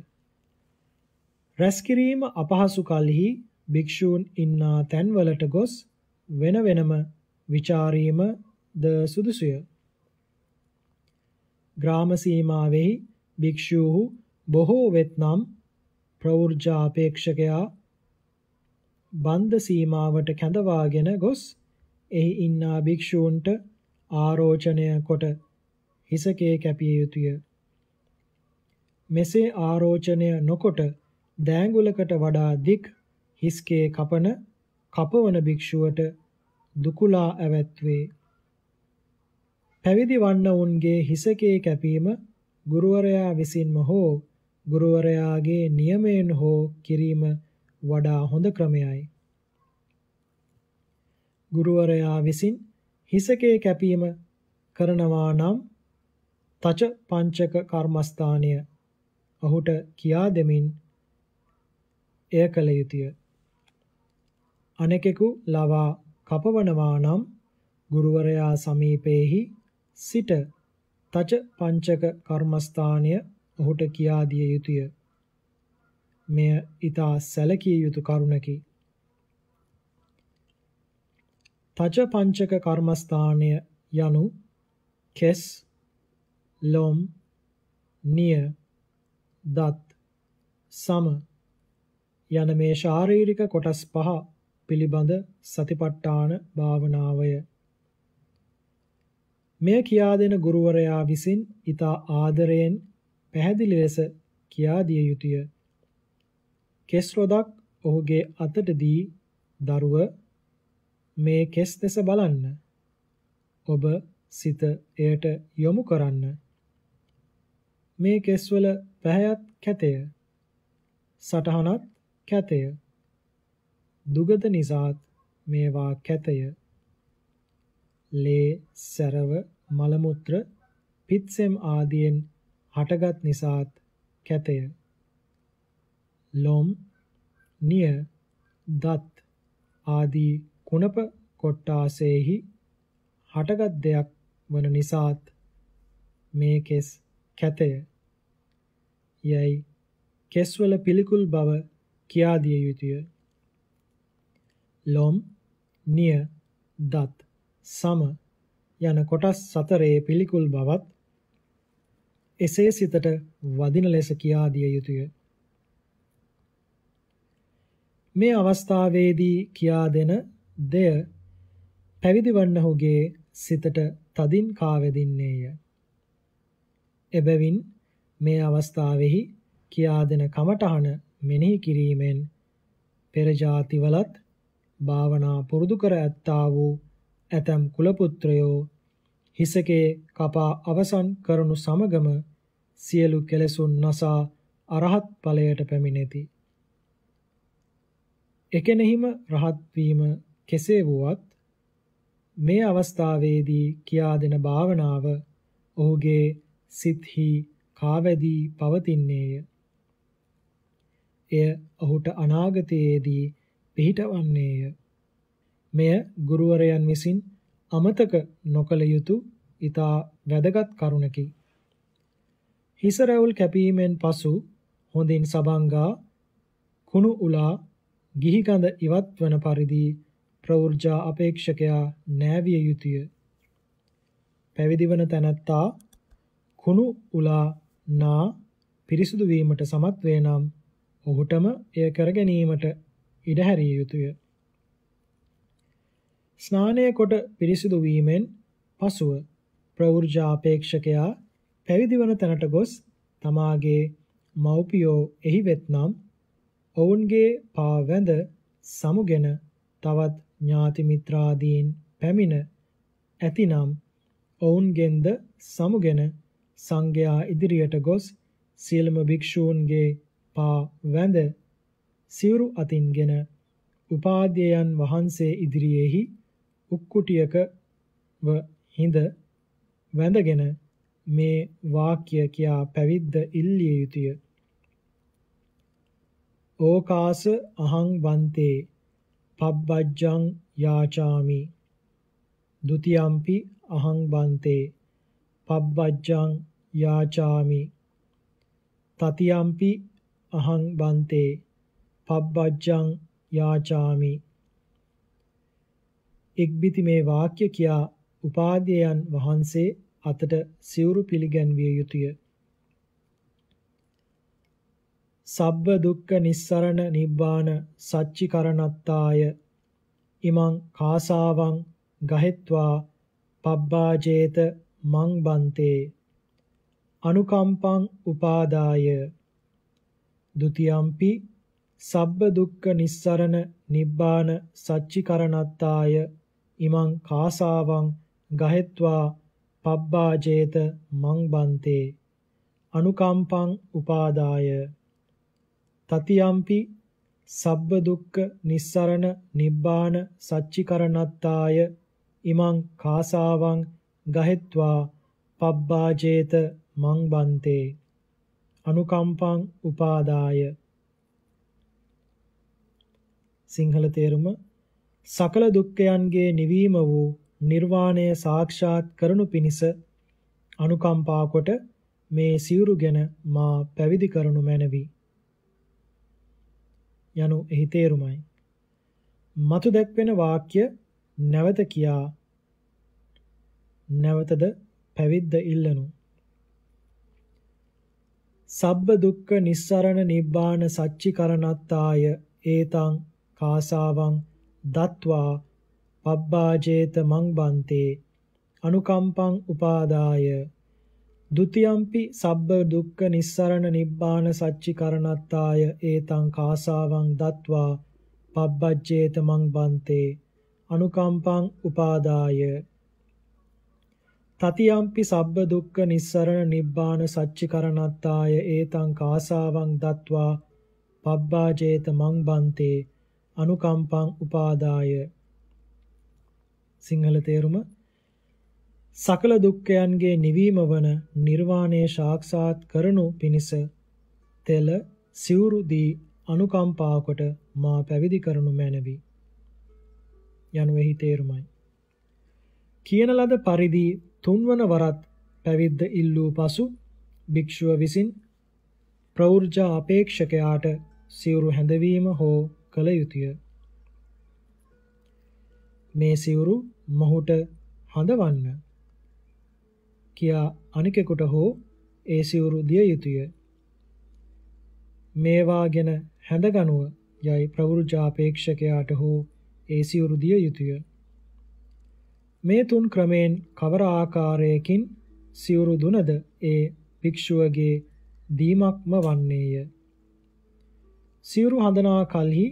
රැස්කිරීම අපහසු කලෙහි භික්ෂූන් ඉන්නා තැන්වලට ගොස් වෙන වෙනම ਵਿਚාරීම ද සුදුසුය ග්‍රාම සීමාවෙහි භික්ෂූහු බොහෝ වෙත්නම් ප්‍රවෘජාපේක්ෂකයා බන්ධ සීමාවට කැඳවාගෙන ගොස් එහි ඉන්නා භික්ෂූන්ට ආරෝචනය කොට හිසකේ කැපිය යුතුය. මෙසේ ආරෝචනය නොකොට දෑඟුලකට වඩා දික් හිස්කේ කපන කපවන භික්ෂුවට දුකුලා ඇවැත්වේ. පැවිදි වන්නවුන්ගේ හිසකේ කැපීම ගුරුවරයා විසින්ම හෝ ගුරුවරයාගේ නියමයෙන් හෝ කිරීම වඩා හොඳ ක්‍රමයයි. ගුරුවරයා විසින් හිසකේ කැපීම කරනවා නම් තච පංචක කර්මස්ථානය ඔහුට කියා දෙමින් එය කළ යුතුය. අනෙකෙකු ලවා කපවනවා නම් ගුරුවරයා සමීපයේහි සිට තච පංචක කර්මස්ථානය ඔහුට කියා දිය යුතුය. මෙය ඊතා සැලකිය යුතු කරුණකි. තච පංචක කර්මස්ථානය යනු කෙස් ලොම් නිය දත් සම යන මේ ශාරීරික කොටස් පහ පිළිබඳ සතිපට්ඨාන භාවනාවය මෙය කියා දෙන ගුරුවරයා විසින් ඉතා ආදරයෙන් පැහැදිලි ලෙස කියා දිය යුතුය. කෙස් රොදක් ඔහුගේ අතට දී දරුව මේ කෙස් දෙස බලන්න. ඔබ සිත එයට යොමු කරන්න. මේ කෙස්වල පැහැයත් කැතය. සටහනත් කැතය. දුගත නිසාත් මේවා කැතය. ලේ සැරව මල මුත්‍ර, පිත්සෙම් ආදියෙන් හටගත් නිසාත් කැතය. ලොම්, නිය, දත් ආදී කුණප කොට්ටාසෙහි හටගත් දෙයක් වන නිසාත් මේ කෙස් කැතය. යැයි කෙස්වල පිළිකුල් බව කියා දිය යුතුය. ලොම්, නිය, දත් සම යන කොටස් සතරේ පිළිකුල් බවත් එසේ සිතට වදින ලෙස කියා දිය යුතුය. මේ අවස්ථාවේදී කියා දෙන දෙය පැවිදිවන්නහුගේ සිතට තදින් කාවැදින්නේය. එබැවින් මේ අවස්ථාවෙහි කියා දෙන කමටහන මෙනෙහි කිරීමෙන් පෙර ජාතිවලත් භාවනා පුරුදු කර ඇත්තා වූ ඇතම් කුලපුත්‍රයෝ හිසකේ කපා අවසන් කරනු සමගම සියලු කෙලෙසුන් නසා අරහත් ඵලයට පැමිණෙති. එකෙනෙහිම රහත් වීම කෙසේ වුවත් මේ අවස්ථාවේදී කියා දෙන භාවනාව ඔහුගේ සිත්හි කාවැදී පවතින්නේය. එය ඔහුට අනාගතයේදී පිහිටවන්නේය. මෙය ගුරුවරයන් විසින් අමතක නොකළ යුතු ඊතා වැදගත් කරුණකි. හිස රැවුල් කැපීමෙන් පසු හොඳින් සබංගා කුණු උලා ගිහිගඳ ඉවත් වන පරිදි ප්‍රවෘජා අපේක්ෂකයා නෑවිය යුතුය. පැවිදිවන තැනැත්තා කුණු උලා නා පිරිසුදු වීමට සමත් වේ නම් ඔහුටම එය කර ගැනීමට ඉඩ හැරිය යුතුය. ස්නානය කොට පිරිසිදු වීමෙන් පසුව ප්‍රවෘජා අපේක්ෂකයා පැවිදි වන තැනට ගොස් තමාගේ මව්පියෝ එහි වෙත්නම් ඔවුන්ගේ පා වැඳ සමුගෙන තවත් ඥාති මිත්‍රාදීන් පැමිණ ඇතිනම් ඔවුන්ගෙන්ද සමුගෙන සංඝයා ඉදිරියට ගොස් සියලුම භික්ෂූන්ගේ පා වැඳ සිවුරු අතින්ගෙන උපාධ්‍යයන් වහන්සේ ඉදිරියේහි උක්කුටියකව හිඳ වැඳගෙන මේ වාක්‍ය කියා පැවිද්ද ඉල්ලිය යුතුය. ඕකාස අහං වන්තේ පබ්බජ්ජං යාචාමි ဒ ුතියම්පි අහං වන්තේ පබ්බජ්ජං යාචාමි තතියම්පි අහං වන්තේ පබ්බජ්ජං යාචාමි ඉක්බිති මේ වාක්‍ය කියා උපාධ්‍යයන් වහන්සේ අතට සිවුරු පිළිගැන්විය යුතුය. සබ්බ දුක්ඛ නිස්සරණ නිබ්බාන සච්චිකරණත්තාය ඉමං කාසාවං ගහෙත්වා පබ්බාජේත මං බන්තේ අනුකම්පං උපාදාය ဒ ුතියම්පි සබ්බ දුක්ඛ නිස්සරණ නිබ්බාන සච්චිකරණත්තාය ඉමං කාසාවං ගහෙත්වා පබ්බාජේත මං බන්තේ අනුකම්පං උපාදාය තතියම්පි සබ්බ දුක්ඛ නිස්සරණ නිබ්බාන සච්චිකරණත්තාය ඉමං කාසාවං ගහෙත්වා පබ්බාජේත මං බන්තේ අනුකම්පං උපාදාය සිංහල තේරුම සකල දුක්ඛයන්ගේ නිවීම වූ නිර්වාණය සාක්ෂාත් කරනු පිණිස අනුකම්පා කොට මේ සිවුරු ගැන මා පැවිදි කරනු මැනවි යනු එහි තේරුමයි මතු දැක්වෙන වාක්‍ය නැවත කියා නැවතද පැවිද්ද ඉල්ලනු සබ්බ දුක්ඛ නිස්සරණ නිබ්බාන සච්චිකරණත්තාය ඒතං කාසාවං දත්වා පබ්බාජේත මංබන්තේ අනුකම්පං උපාදාය ဒ ුතියම්පි සබ්බ දුක්ඛ නිස්සරණ නිබ්බාන සච්චිකරණත්තාය ඒතං කාසාවං දත්වා පබ්බජ්ජේත මංබන්තේ අනුකම්පං උපාදාය තතියම්පි සබ්බ දුක්ඛ නිස්සරණ නිබ්බාන සච්චිකරණත්තාය ඒතං කාසාවං දත්වා පබ්බාජේත මං බන්තේ අනුකම්පං උපාදාය සිංහල තේරුම සකල දුක්ඛයන්ගේ නිවීම වන නිර්වාණය සාක්ෂාත් කරනු පිණිස තෙල සිවුරු දී අනුකම්පාව කොට මා පැවිදි කරනු මැනවි යනුෙහි තේරුමයි කියන ලද පරිදි තුන්වන වරත් පැවිද්ද ඉල්ලූ පසු භික්ෂුව විසින් ප්‍රවෘජා අපේක්ෂකයාට සිවුරු හැඳවීම හෝ කළ යුතුය. මේ සිවුරු මොහුට හඳවන්න කියා අනිකෙකුට හෝ ඒ සිවුරු දිය යුතුය. මේවා ගැන හැඳගනුව යයි ප්‍රවෘජාපේක්ෂකයාට හෝ ඒ සිවුරු දිය යුතුය. මේ තුන් ක්‍රමයෙන් කවර ආකාරයකින් සිවුරු දුනද ඒ භික්ෂුවගේ දීමක්ම වන්නේය. සිවුරු හඳනා කලෙහි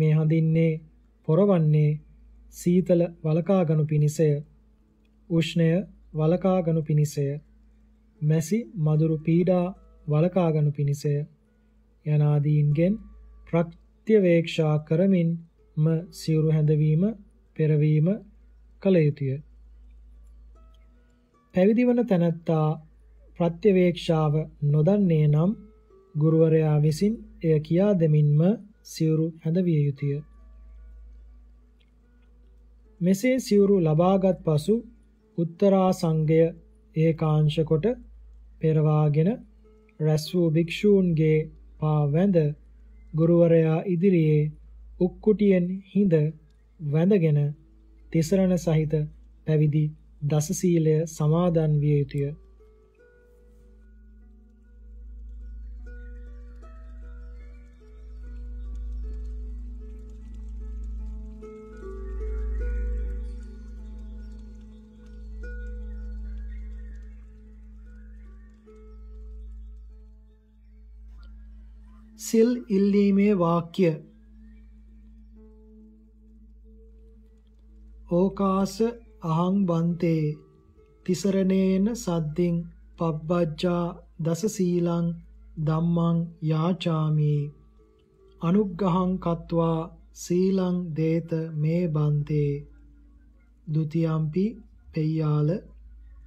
මේ හඳින්නේ පොරවන්නේ සීතල වලකාගනු පිණිසය උෂ්ණය වලකාගනු පිණිසය මැසි මදුරු පීඩා වලකාගනු පිණිසය යනාදීන්ගෙන් ප්‍රත්‍යවේක්ෂා කරමින් ම සිවුරු හැඳවීම පෙරවීම කළ යුතුය. පැවිදිවන තැනැත්තා ප්‍රත්‍යවේක්ෂාව නොදන්නේ නම් ගුරුවරයා විසින් එය කියා දෙමින්ම සිවුරු හැඳවිය යුතුය. මෙසේ සිවුරු ලබාගත් පසු උත්තරාසංගය ඒකාංශ කොට පෙරවාගෙන රැස් වූ භික්ෂූන්ගේ පා වැඳ ගුරුවරයා ඉදිරියේ උක්කුටියෙන් හිඳ වැඳගෙන තිසරණ සහිත පැවිදි දස සීලය සමාදන් විය යුතුය. සිල් ඉල්ලීමේ වාක්‍ය ඕකාස අහං බන්තේ තිසරණේන සද්දින් පබ්බජ්ජා දස සීලං ධම්මං යාචාමි අනුග්ගහං කତ୍වා සීලං දේත මේ බන්තේ ဒ ුතියම්පි පෙය්‍යාල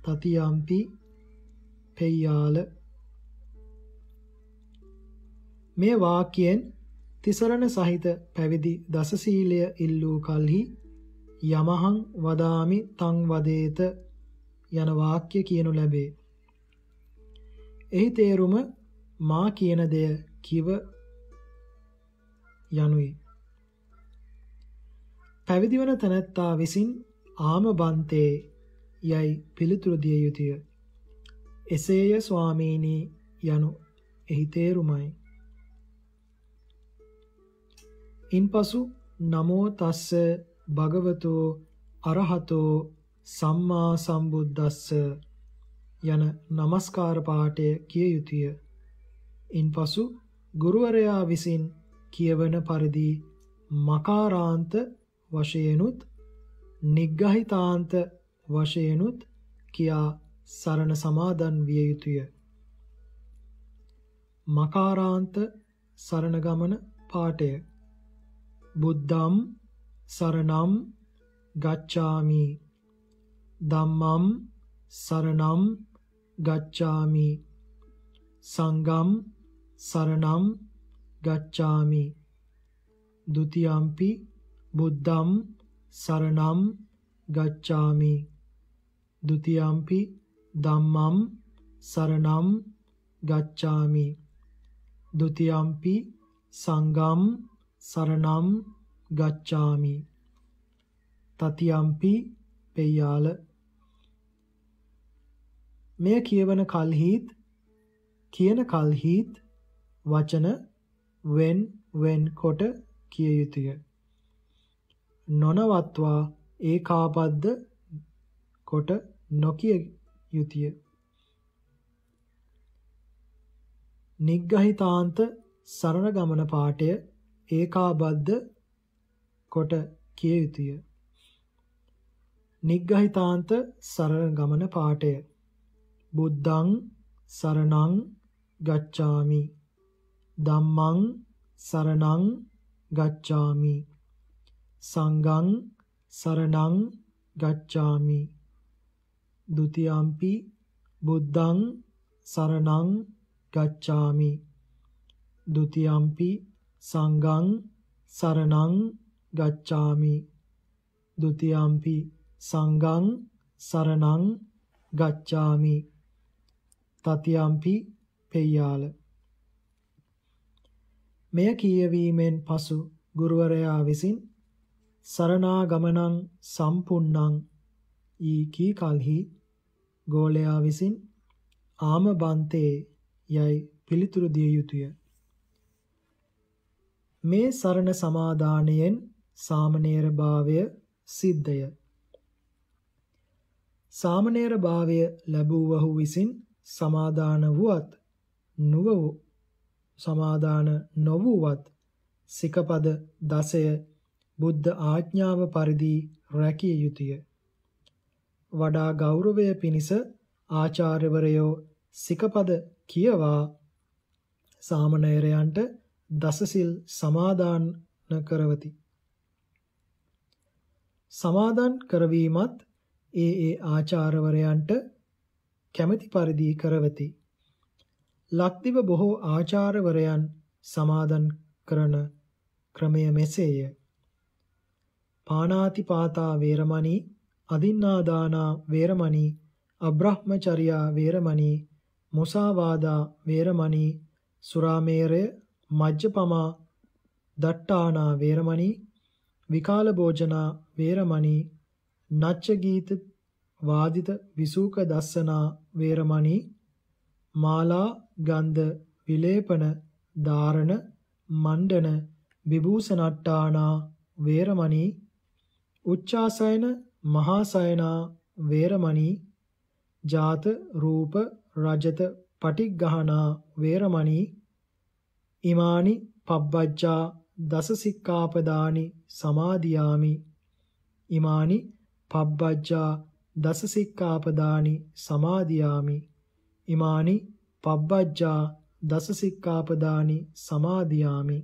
තතියම්පි පෙය්‍යාල මේ වාක්‍යයෙන් තිසරණ සහිත පැවිදි දසශීලය ඉල්ලූ කල්හි යමහං වදාමි තං වදේත යන වාක්‍ය කියනු ලැබේ. එහි තේරුම මා කියන දෙය කිව යනුයි. පැවිදිවන තැනැත්තා විසින් ආම බන්තේ යයි පිළිතුරු දිය යුතුය. එසේය ස්වාමීනී යනු එහි තේරුමයි. ඉන්පසු නමෝ තස්ස භගවතෝ අරහතෝ සම්මා සම්බුද්දස්ස යන নমස්කාර පාඨය කිය යුතුය. ඉන්පසු ගුරුවරයා විසින් කියවන පරිදි මකාරාන්ත වශයෙන්ුත් නිග්ගහිතාන්ත වශයෙන්ුත් කියා සරණ සමාදන් විය යුතුය. මකාරාන්ත සරණ ගමන පාඨය බුද්ධම් සරණම් ගච්ඡාමි ධම්මම් සරණම් ගච්ඡාමි සංගම් සරණම් ගච්ඡාමි ဒ ුතියම්පි බුද්ධම් සරණම් ගච්ඡාමි ဒ ුතියම්පි ධම්මම් සරණම් ගච්ඡාමි ဒ ුතියම්පි සංගම් සරණම් ගච්ඡාමි තතියම්පි පෙයාල මෙය කියවන කල්හිත් කියන කල්හිත් වචන wen wen කොට කිය යුතුය නොනවත්වා ඒකාබද්ධ කොට නොකිය යුතුය නිග්ගහිතාන්ත සරණ ගමන පාඩය ඒකාබද්ධ කොට කිය යුතුය. නිග්ගහිතාන්ත සරණ ගමන පාඨය. බුද්ධං සරණං ගච්ඡාමි. ධම්මං සරණං ගච්ඡාමි. සංඝං සරණං ගච්ඡාමි. ဒ ුතියම්පි බුද්ධං සරණං ගච්ඡාමි. ဒ ුතියම්පි සංඝං සරණං ගච්ඡාමි ဒ ුතියම්පි සංඝං සරණං ගච්ඡාමි තතියම්පි පෙය්‍යාල මෙය කියවීමෙන් පසු ගුරුවරයා විසින් සරණාගමනං සම්පුන්නං ඊ කී කලෙහි ගෝලයා විසින් ආම බන්තේ යයි පිළිතුරු දිය යුතුය මේ සරණ සමාදානයෙන් සාමණේර භාවය සිද්ධය. සාමණේර භාවය ලැබුවහු විසින් සමාදාන වුවත් නුව සමාදාන නොවුවත් සිකපද දසය බුද්ධ ආඥාව පරිදි රැකිය යුතුය. වඩා ගෞරවය පිණිස ආචාර්යවරයෝ සිකපද කියවා සාමණේරයන්ට දසසිල් සමාදාන කරවති. සමාදන් කරවීමත් ඒ ඒ ආචාර්යවරයන්ට කැමැති පරිදි කරවති. ලක්දිව බොහෝ ආචාර්යවරයන් සමාදන් කරන ක්‍රමය මෙසේය. පාණාති පාතා වේරමණී, අදින්නා දානා වේරමණී, අබ්‍රහ්මචර්යා වේරමණී, මොසාවාදා වේරමණී, සුරාමේරය මජ්ජපමා දට්ඨානා වේරමණී විකාල භෝජනා වේරමණී නච්ච ගීත වාදිත විසූක දස්සනා වේරමණී මාලා ගන්ධ විලේපන ධාරණ මණ්ඩන විභූෂණට්ටානා වේරමණී උච්චාසයන මහාසයනා වේරමණී ජාත රූප රජත පටිග්ගහනා වේරමණී ඉමානි පබ්බජ්ජා දස සික්ඛාපදානි සමාදියාමි ඉමානි පබ්බජ්ජා දස සික්ඛාපදානි සමාදියාමි ඉමානි පබ්බජ්ජා දස සික්ඛාපදානි සමාදියාමි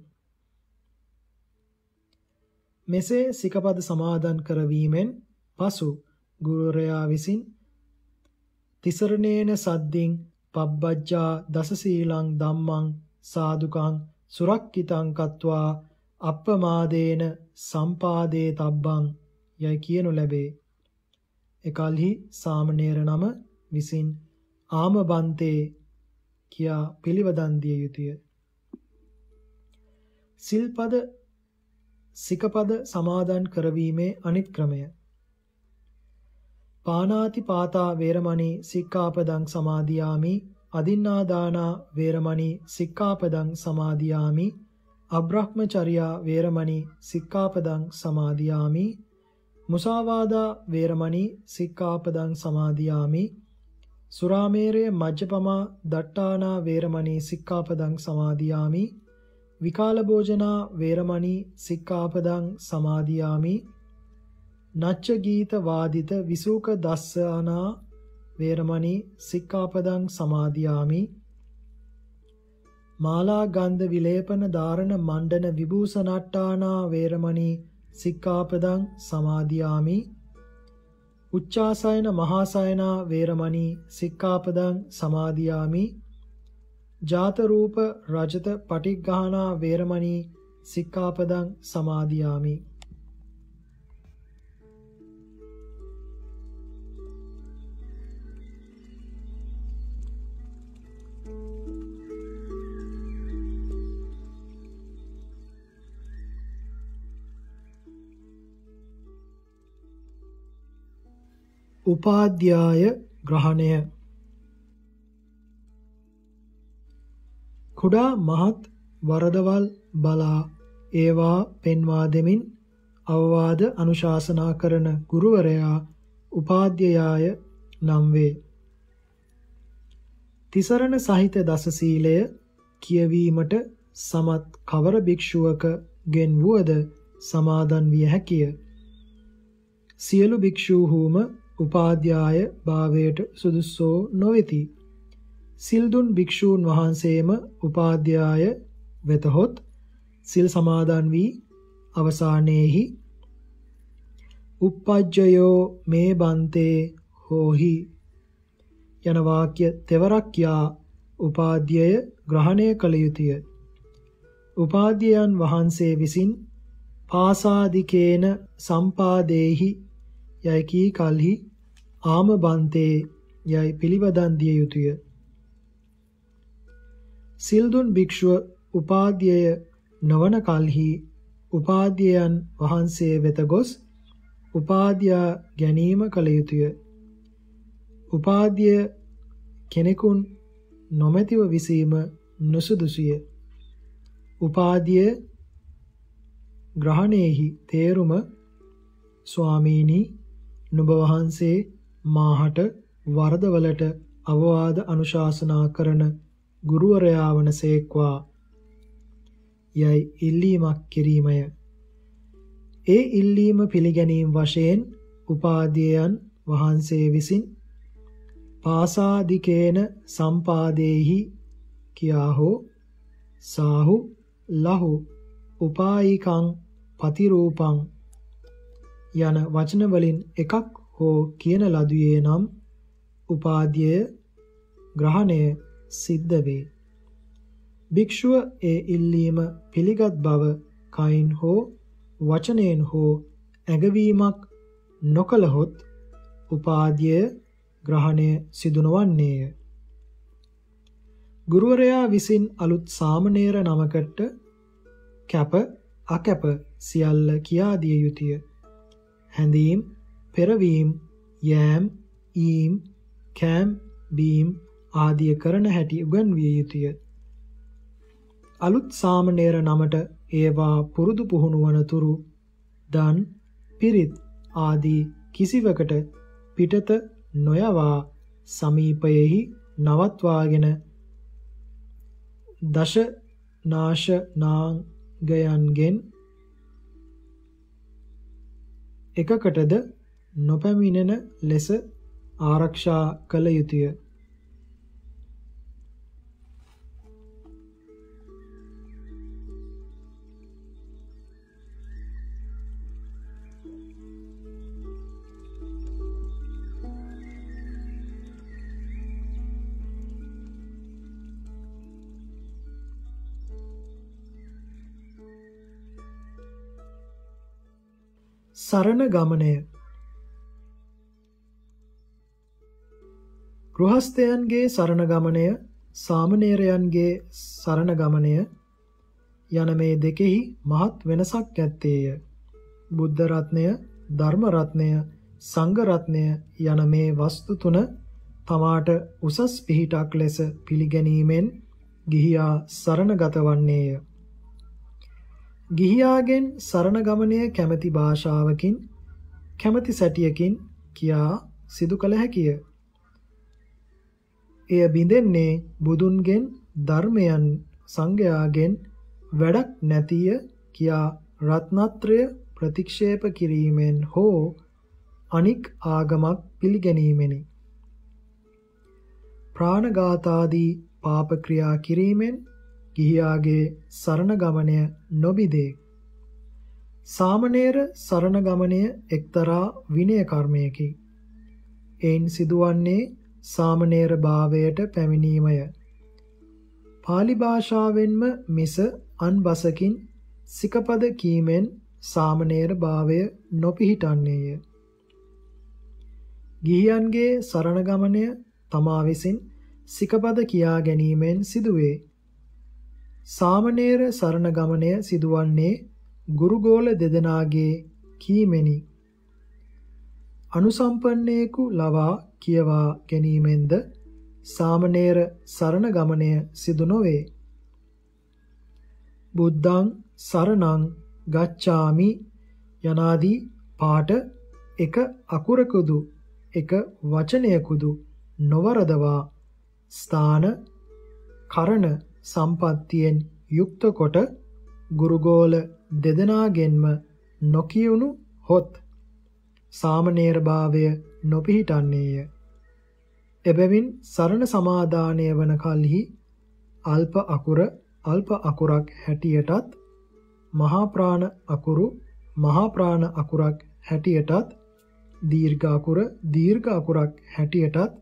මෙසේ සිකපද සමාදන් කරවීමෙන් පසු ගුරුරයා විසින් තිසරණේන සද්දින් පබ්බජ්ජා දස සීලං ධම්මං සාදුකං සුරක්කිතං කତ୍වා අප්පමාදේන සම්පාදේ තබ්බං යයි කියනු ලැබේ. එකල්හි සාමණේර නම විසින් ආමබන්තේ කියා පිළිවදන් දිය යුතුය. සිල්පද සිකපද සමාදන් කරවීමේ අනිත් ක්‍රමය පානාති පාතා වේරමණී සික්ඛාපදං සමාදියාමි අදින්නා දානා වේරමණී සික්ඛාපදං සමාදියාමි අබ්‍රහ්මචර්යා වේරමණී සික්ඛාපදං සමාදියාමි මුසාවාදා වේරමණී සික්ඛාපදං සමාදියාමි සුරාමේරය මජ්ජපමා දට්ටානා වේරමණී සික්ඛාපදං සමාදියාමි විකාල භෝජනා වේරමණී සික්ඛාපදං සමාදියාමි නච්ච ගීත වාදිත විසූක දස්සානා වේරමණී සික්ඛාපදං සමාදියාමි මාලා ගන්ධ විලේපන ධාරණ මණ්ඩන විභූෂණට්ටානා වේරමණී සික්ඛාපදං සමාදියාමි උච්චාසයන මහාසයනා වේරමණී සික්ඛාපදං සමාදියාමි ජාත රූප රජත පටිග්ගහනා වේරමණී සික්ඛාපදං සමාදියාමි උපාධ්‍යාය ග්‍රහණය කුඩා මහත් වරදවල් බලා ඒවා පෙන්වා දෙමින් අවවාද අනුශාසනා කරන ගුරුවරයා උපාධ්‍යයාය නම් වේ. තිසරණ සහිත දස සීලය කියවීමට සමත් කවර භික්ෂුවක ගෙන් වුවද සමාදන් විය හැකිය. සියලු භික්ෂූහුම උපාධ්‍යාය භාවයට සුදුස්සෝ නොවෙති. සිල්දුන් භික්‍ෂූන් වහන්සේම උපාධ්‍යාය වෙතහොත් සිල් සමාධන් වී අවසානයෙහි උප්පජ්ජයෝ මේ බන්තේ හෝහි යනවාක්‍ය තෙවරක්යා උපාධ්‍යය ග්‍රහණය කළ යුතුය. උපාධ්‍යයන් වහන්සේ විසින් පාසාදිකේන සම්පාදේහි යැයි කී කල්හි ආම බන්තේ යයි පිළිවදන් දිය යුතුය. සිල්දුන් භික්ෂුව උපාධ්‍යය නොවන කල්හි උපාධ්‍යයන් වහන්සේ වෙත ගොස් උපාධ්‍යා ගැනීම කළ යුතුය. උපාධ්‍ය කෙනෙකුන් නොමැතිව විසීම නුසුදුසුය. උපාධ්‍ය ග්‍රහණයෙහි තේරුම ස්වාමීනි නුඹ වහන්සේ මාහට වරදවලට අවවාද අනුශාසනා කරන ගුරුවරයා වනසේක්වා යයි ඉල්ලීමක් කිරීමය. ඒ ඉල්ලීම පිළිගැනීම් වශයෙන් උපාධ්‍යයන් වහන්සේ විසින් පාසාදිකේන සම්පාදේහි කියාහෝ සාහු ලහු උපායිකං පතිරූපං යන වචනවලින් එකක් හෝ කියන ලදුයේ නම් උපාධ්‍යය ග්‍රහණය සිද්ධ වේ. භික්ෂුව ඒ ඉල්ලීම පිළිගත් බව කයින් හෝ වචනයෙන් හෝ ඇගවීමක් නොකළහොත් උපාධ්‍යය ග්‍රහණය සිදුනවන්නේය. ගුරුවරයා විසින් අලුත් සාමනේර නමකට කැප අකැප සියල්ල කියා දිය යුතුය. හැඳීම් පෙරවීම් යෑම් ඊම් කෑම් බීම් ආදිය කරන හැටි උගන්විය යුතුය. අලුත් සාමනේර නමට ඒවා පුරුදු පුහුණු වනතුරු දන් පිරිත් ආදී කිසිවකට පිටත නොයවා සමීපයෙහි නවත්වාගෙන දශ නාශ නාංගයන්ගෙන් එකකටද නොපැමිණෙන ලෙස ආරක්ෂා කළ යුතුය. සරණ ගමනය ගෘහස්තයන්ගේ සරණගමනය සාමනේරයන්ගේ සරණගමනය යන මේ දෙකෙහි මහත් වෙනසක් ඇත්තේය. බුද්ධ රත්නය, ධර්ම රත්නය, සංඝ රත්නය යන මේ වස්තු තුන තමාට උසස් පිහිටක් ලෙස පිළිගැනීමෙන් ගිහියා සරණගත වන්නේය. ගිහියාගෙන් සරණගමනය කැමැති භාෂාවකින් කැමැති සැටියකින් කියා සිදු කළ හැකිය. එය බිඳෙන්නේ බුදුන්ගෙන් ධර්මයන් සංඝයාගෙන් වැඩක් නැතිය කියා රත්නත්‍රය ප්‍රතික්ෂේප කිරීමෙන් හෝ අනික් ආගමක් පිළිගැනීමෙනි. ප්‍රාණඝාතාදී පාප ක්‍රියා කිරීමෙන් ගිහියාගේ සරණ ගමනය නොබිදේ. සාමණේර සරණ ගමනය එක්තරා විනය කර්මයකි. එයින් සිදුවන්නේ සාමණේර භාවයට පැමිණීමය. pāli භාෂාවෙන්ම මිස අන් බසකින් සිකපද කීමෙන් සාමණේර භාවය නොපිහිටන්නේය. ගිහියන්ගේ සරණ ගමනය තමා විසින් සිකපද කියා ගැනීමෙන් සිදුවේ. සාමණේර සරණ ගමනය සිදුවන්නේ ගුරුගෝල දෙදෙනාගේ කීමෙනි. අනුසම්පන්නයෙකු ලවා කියවා ගැනීමෙන්ද සාමනේර සරණ ගමනය සිදු නොවේ. බුද්ධං සරණං ගච්ඡාමි යනාදී පාට එක අකුරකුදු එක වචනයකුදු නොවරදවා ස්ථාන කරණ සම්පත්තියෙන් යුක්ත කොට ගුරුගෝල දෙදෙනාගෙන්ම නොකියුණු හොත් සාමණේරභාවය නොපිහිටන්නේය. එබැවින් සරණ සමාදානය වන කල්හි අල්ප අකුර අල්ප අකුරක් හැටියටත් මහා ප්‍රාණ අකුරු මහා ප්‍රාණ අකුරක් හැටියටත් දීර්ඝ අකුර දීර්ඝ අකුරක් හැටියටත්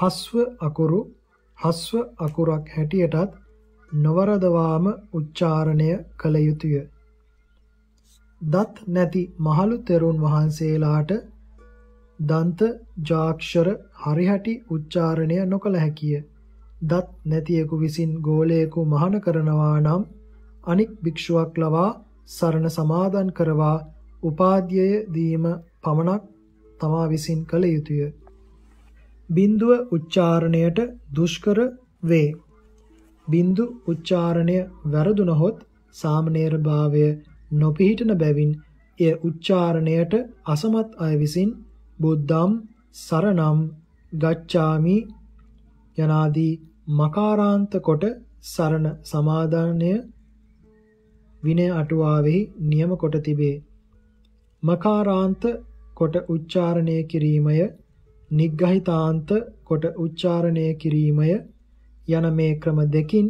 හස්ව අකුරු හස්ව අකුරක් හැටියටත් නොවරදවාම උච්චාරණය කළ යුතුය. දත් නැති මහලු තෙරුන් වහන්සේලාට දන්ත ජාක්ෂර හරිහැටි උච්චාරණය නොකළ හැකිය. දත් නැතියෙකු විසින් ගෝලයෙකු මහන කරනවා නම් අනික් භික්ෂුවක් ලවා සරණ සමාදන් කරවා උපාධ්‍යය දීම පමණක් තමා විසින් කළ යුතුය. බින්දුව උච්චාරණයට දුෂ්කර වේ. බින්දු උච්චාරණය වැරදුනහොත් සාමනීර භාවය නොපිහිටන බැවින් එය උච්චාරණයට අසමත් අය විසින් බුද්ධම් සරණම් ගච්ඡාමි යනාදී මකාරාන්ත කොට සරණ සමාදානය විනය අටුවාවෙහි නියම කොට තිබේ. මකාරාන්ත කොට උච්චාරණය කිරීමය නිග්ගහිතාන්ත කොට උච්චාරණය කිරීමය යන මේ ක්‍රම දෙකින්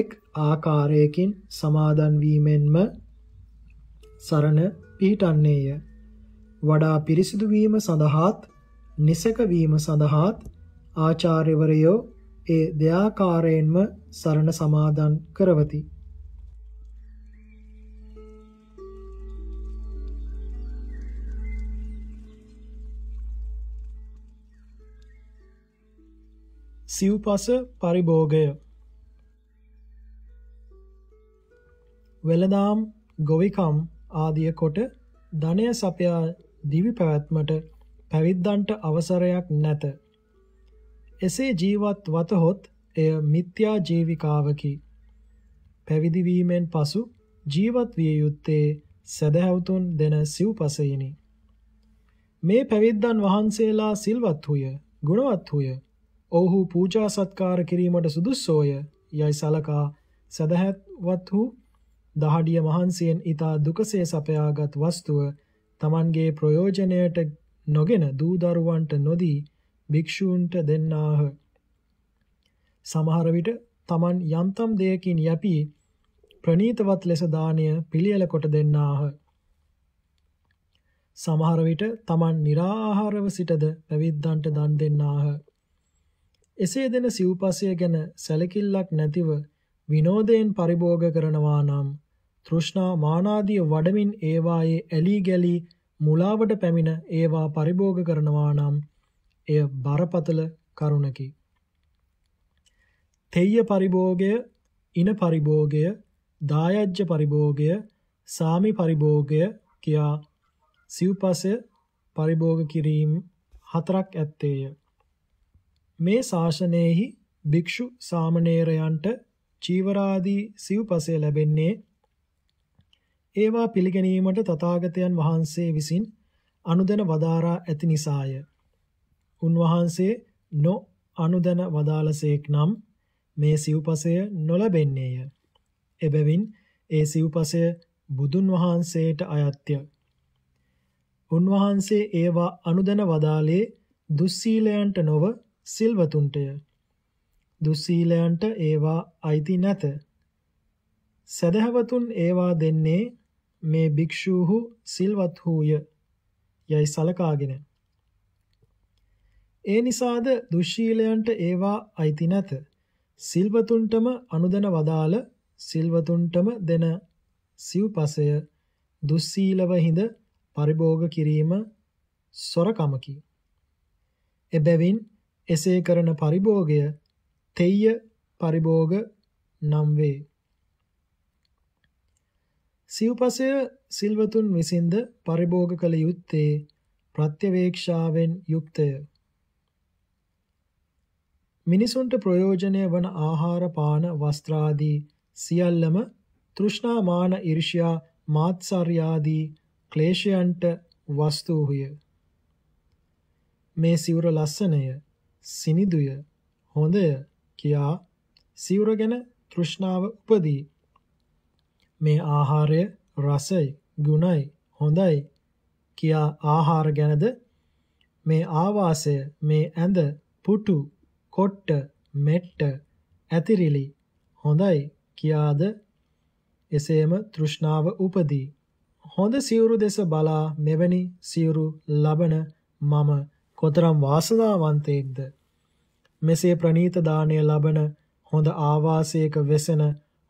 එක් ආකාරයකින් සමාදන් වීමෙන්ම සරණ පිහිටන්නේය. වඩා පිරිසිදු වීම සඳහාත් නිසක වීම සඳහාත් ආචාර්යවරයෝ ඒ දෙආකාරයෙන්ම සරණ සමාදන් කරවති. සිව්පස පරිභෝගය වෙළදාම් ගොවිකම් ආදිය කොට ධනය සපයා දිවි පැවැත්මට පැවිද්දන්ට අවසරයක් නැත. එසේ ජීවත් වතහොත් එය මිත්‍යා ජීවිකාවකි. පැවිදිවීමෙන් පසු ජීවත් විය යුත්තේ සැදැහැවතුන් දෙන සිව්පසයිනි. මේ පැවිද්දන් වහන්සේලා සිල්වත් වූය, ගුණවත් වූය. ඔවුහු පූජා සත්කාර කිරීමට සුදුස්සෝය යයි සලකා සැදැහැවත් වූ දහඩිය මහන්සියෙන් ඉතා දුකසේ සපයාගත් වස්තුව තමන්ගේ ප්‍රයෝජනයට නොගෙන දූදරුවන්ට නොදී භික්‍ෂූන්ට දෙන්නාහ. සමහරවිට තමන් යම්තම් දෙයකින් යැපී ප්‍රනීතවත් ලෙස දානය පිළියල කොට දෙන්නාහ. සමහර විට Taman निराහාරව සිටද පැවිද්දන්ට දන් දෙන්නාහ. එසේ දෙන සිව්පසය ගැන සැලකිල්ලක් නැතිව විනෝදයෙන් පරිභෝග කරනවා නම් තෘෂ්ණා මානාදිය වඩමින් ඒවායේ ඇලී ගැලී මුලාවට පැමිණ ඒවා පරිභෝග කරනවා නම් එය බරපතල කරුණකි. තෙය්‍ය පරිභෝගය, ඉන පරිභෝගය, දායජ්‍ය පරිභෝගය, සාමි පරිභෝගය කියා සිව්පස පරිභෝග කිරීම හතරක් ඇත්තේය. මේ ශාසනයෙහි භික්ෂු සාමණේරයන්ට චීවරාදී සිව්පසය ලැබෙන්නේ ඒවා පිළිගැනීමට තථාගතයන් වහන්සේ විසින් අනුදැන වදාරා ඇති නිසාය. උන්වහන්සේ නො අනුදැන වදාළසේක් නම් මේ සිව්පසය නොලැබෙන්නේය. එබැවින් ඒ සිව්පසය බුදුන් වහන්සේට අයත්ය. උන්වහන්සේ ඒවා අනුදැන වදාලේ දුස්සීලයන්ට නොව සිල්වතුන්ටය. දුස්සීලයන්ට ඒවා අයිති නැත. සදහවතුන් ඒවා දෙන්නේ මේ භික්‍ෂූහු සිල්වත් වූය යැයි සලකාගෙන. ඒ නිසාද දුශීලයන්ට ඒවා අයිති නැත. සිල්වතුන්ටම අනුදන වදාළ සිල්වතුන්ටම දෙන සිව්පසය දුස්සීලව හිඳ පරිභෝග කිරීම සොරකමකි. එබැවින් එසේ කරන පරිභෝගය තෙය්‍ය පරිභෝග නම් වේ. සිව්පසය සිල්වතුන් විසින්ද පරිභෝග කළ යුත්තේ ප්‍රත්‍යවේක්ෂාවෙන් යුක්තය. මිනිසුන්ට ප්‍රයෝජනය වන ආහාර පාන වස්ත්‍ර ආදී සියල්ලම තෘෂ්ණා මාන ඊර්ෂ්‍යා මාත්සර්ය ආදී ක්ලේශයන්ට වස්තුහුය. මේ සිවුර ලස්සනය, සිනිදුය, හොඳය කියා සිවුර ගැන තෘෂ්ණාව උපදී මේ ආහාරය රසයි, ගුණයි, හොඳයි කියා ආහාර ගැනද මේ ආවාසය, මේ ඇඳ, පුටු, කොට්ට, මෙට්ට, ඇතිරිලි හොඳයි කියාද එසේම තෘෂ්ණාව උපදී. හොඳ සිවුරු දෙස බලා මෙවැනි සිවුරු ලබන මම කොතරම් වාසනාවන්තයෙක්ද මෙසේ ප්‍රනීත දාණය ලබන හොඳ ආවාසයක වෙසෙන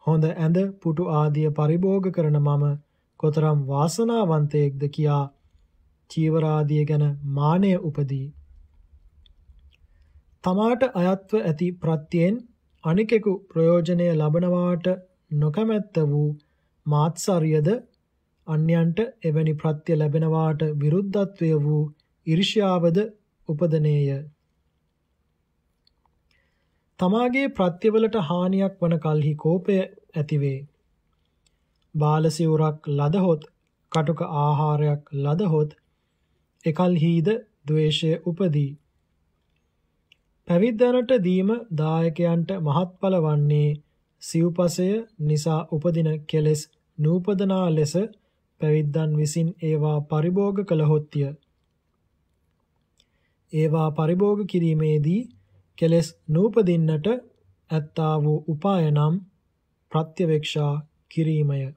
හොඳ ඇඳ පුටු ආදිය පරිභෝග කරන මම කොතරම් වාසනාවන්තයෙක්ද කියා චීවරාදිය ගැන මානය උපදී. තමාට අයත්ව ඇති ප්‍රත්‍යයෙන් අනිකෙකු ප්‍රයෝජනය ලබනවාට නොකමැත්ත වූ මාත්සරියද අන්‍යන්ට එවැනි ප්‍රත්‍ය ලැබෙනවාට විරුද්ධත්වය වූ ඉරිෂ්‍යාවද උපදනේය. තමාගේ ප්‍රත්‍යවලට හානියක් වන කල්හි කෝපය ඇතිවේ. බාලසිවුරක් ලදහොත් කටුක ආහාරයක් ලදහොත් එකල්හිද දවේශය උපදී. පැවිද්දනට දීම දායකයන්ට මහත්ඵල වන්නේ සිව්පසය නිසා උපදින කෙලෙස් නූපදනා ලෙස පැවිද්දන් විසින් ඒවා පරිභෝග කළහොත්ය. ඒවා පරිභෝග කිරීමේදී කෙලෙස් නූපදින්නට ඇත්තා වූ උපාය නම් ප්‍රත්‍යවේක්ෂා කිරීමය.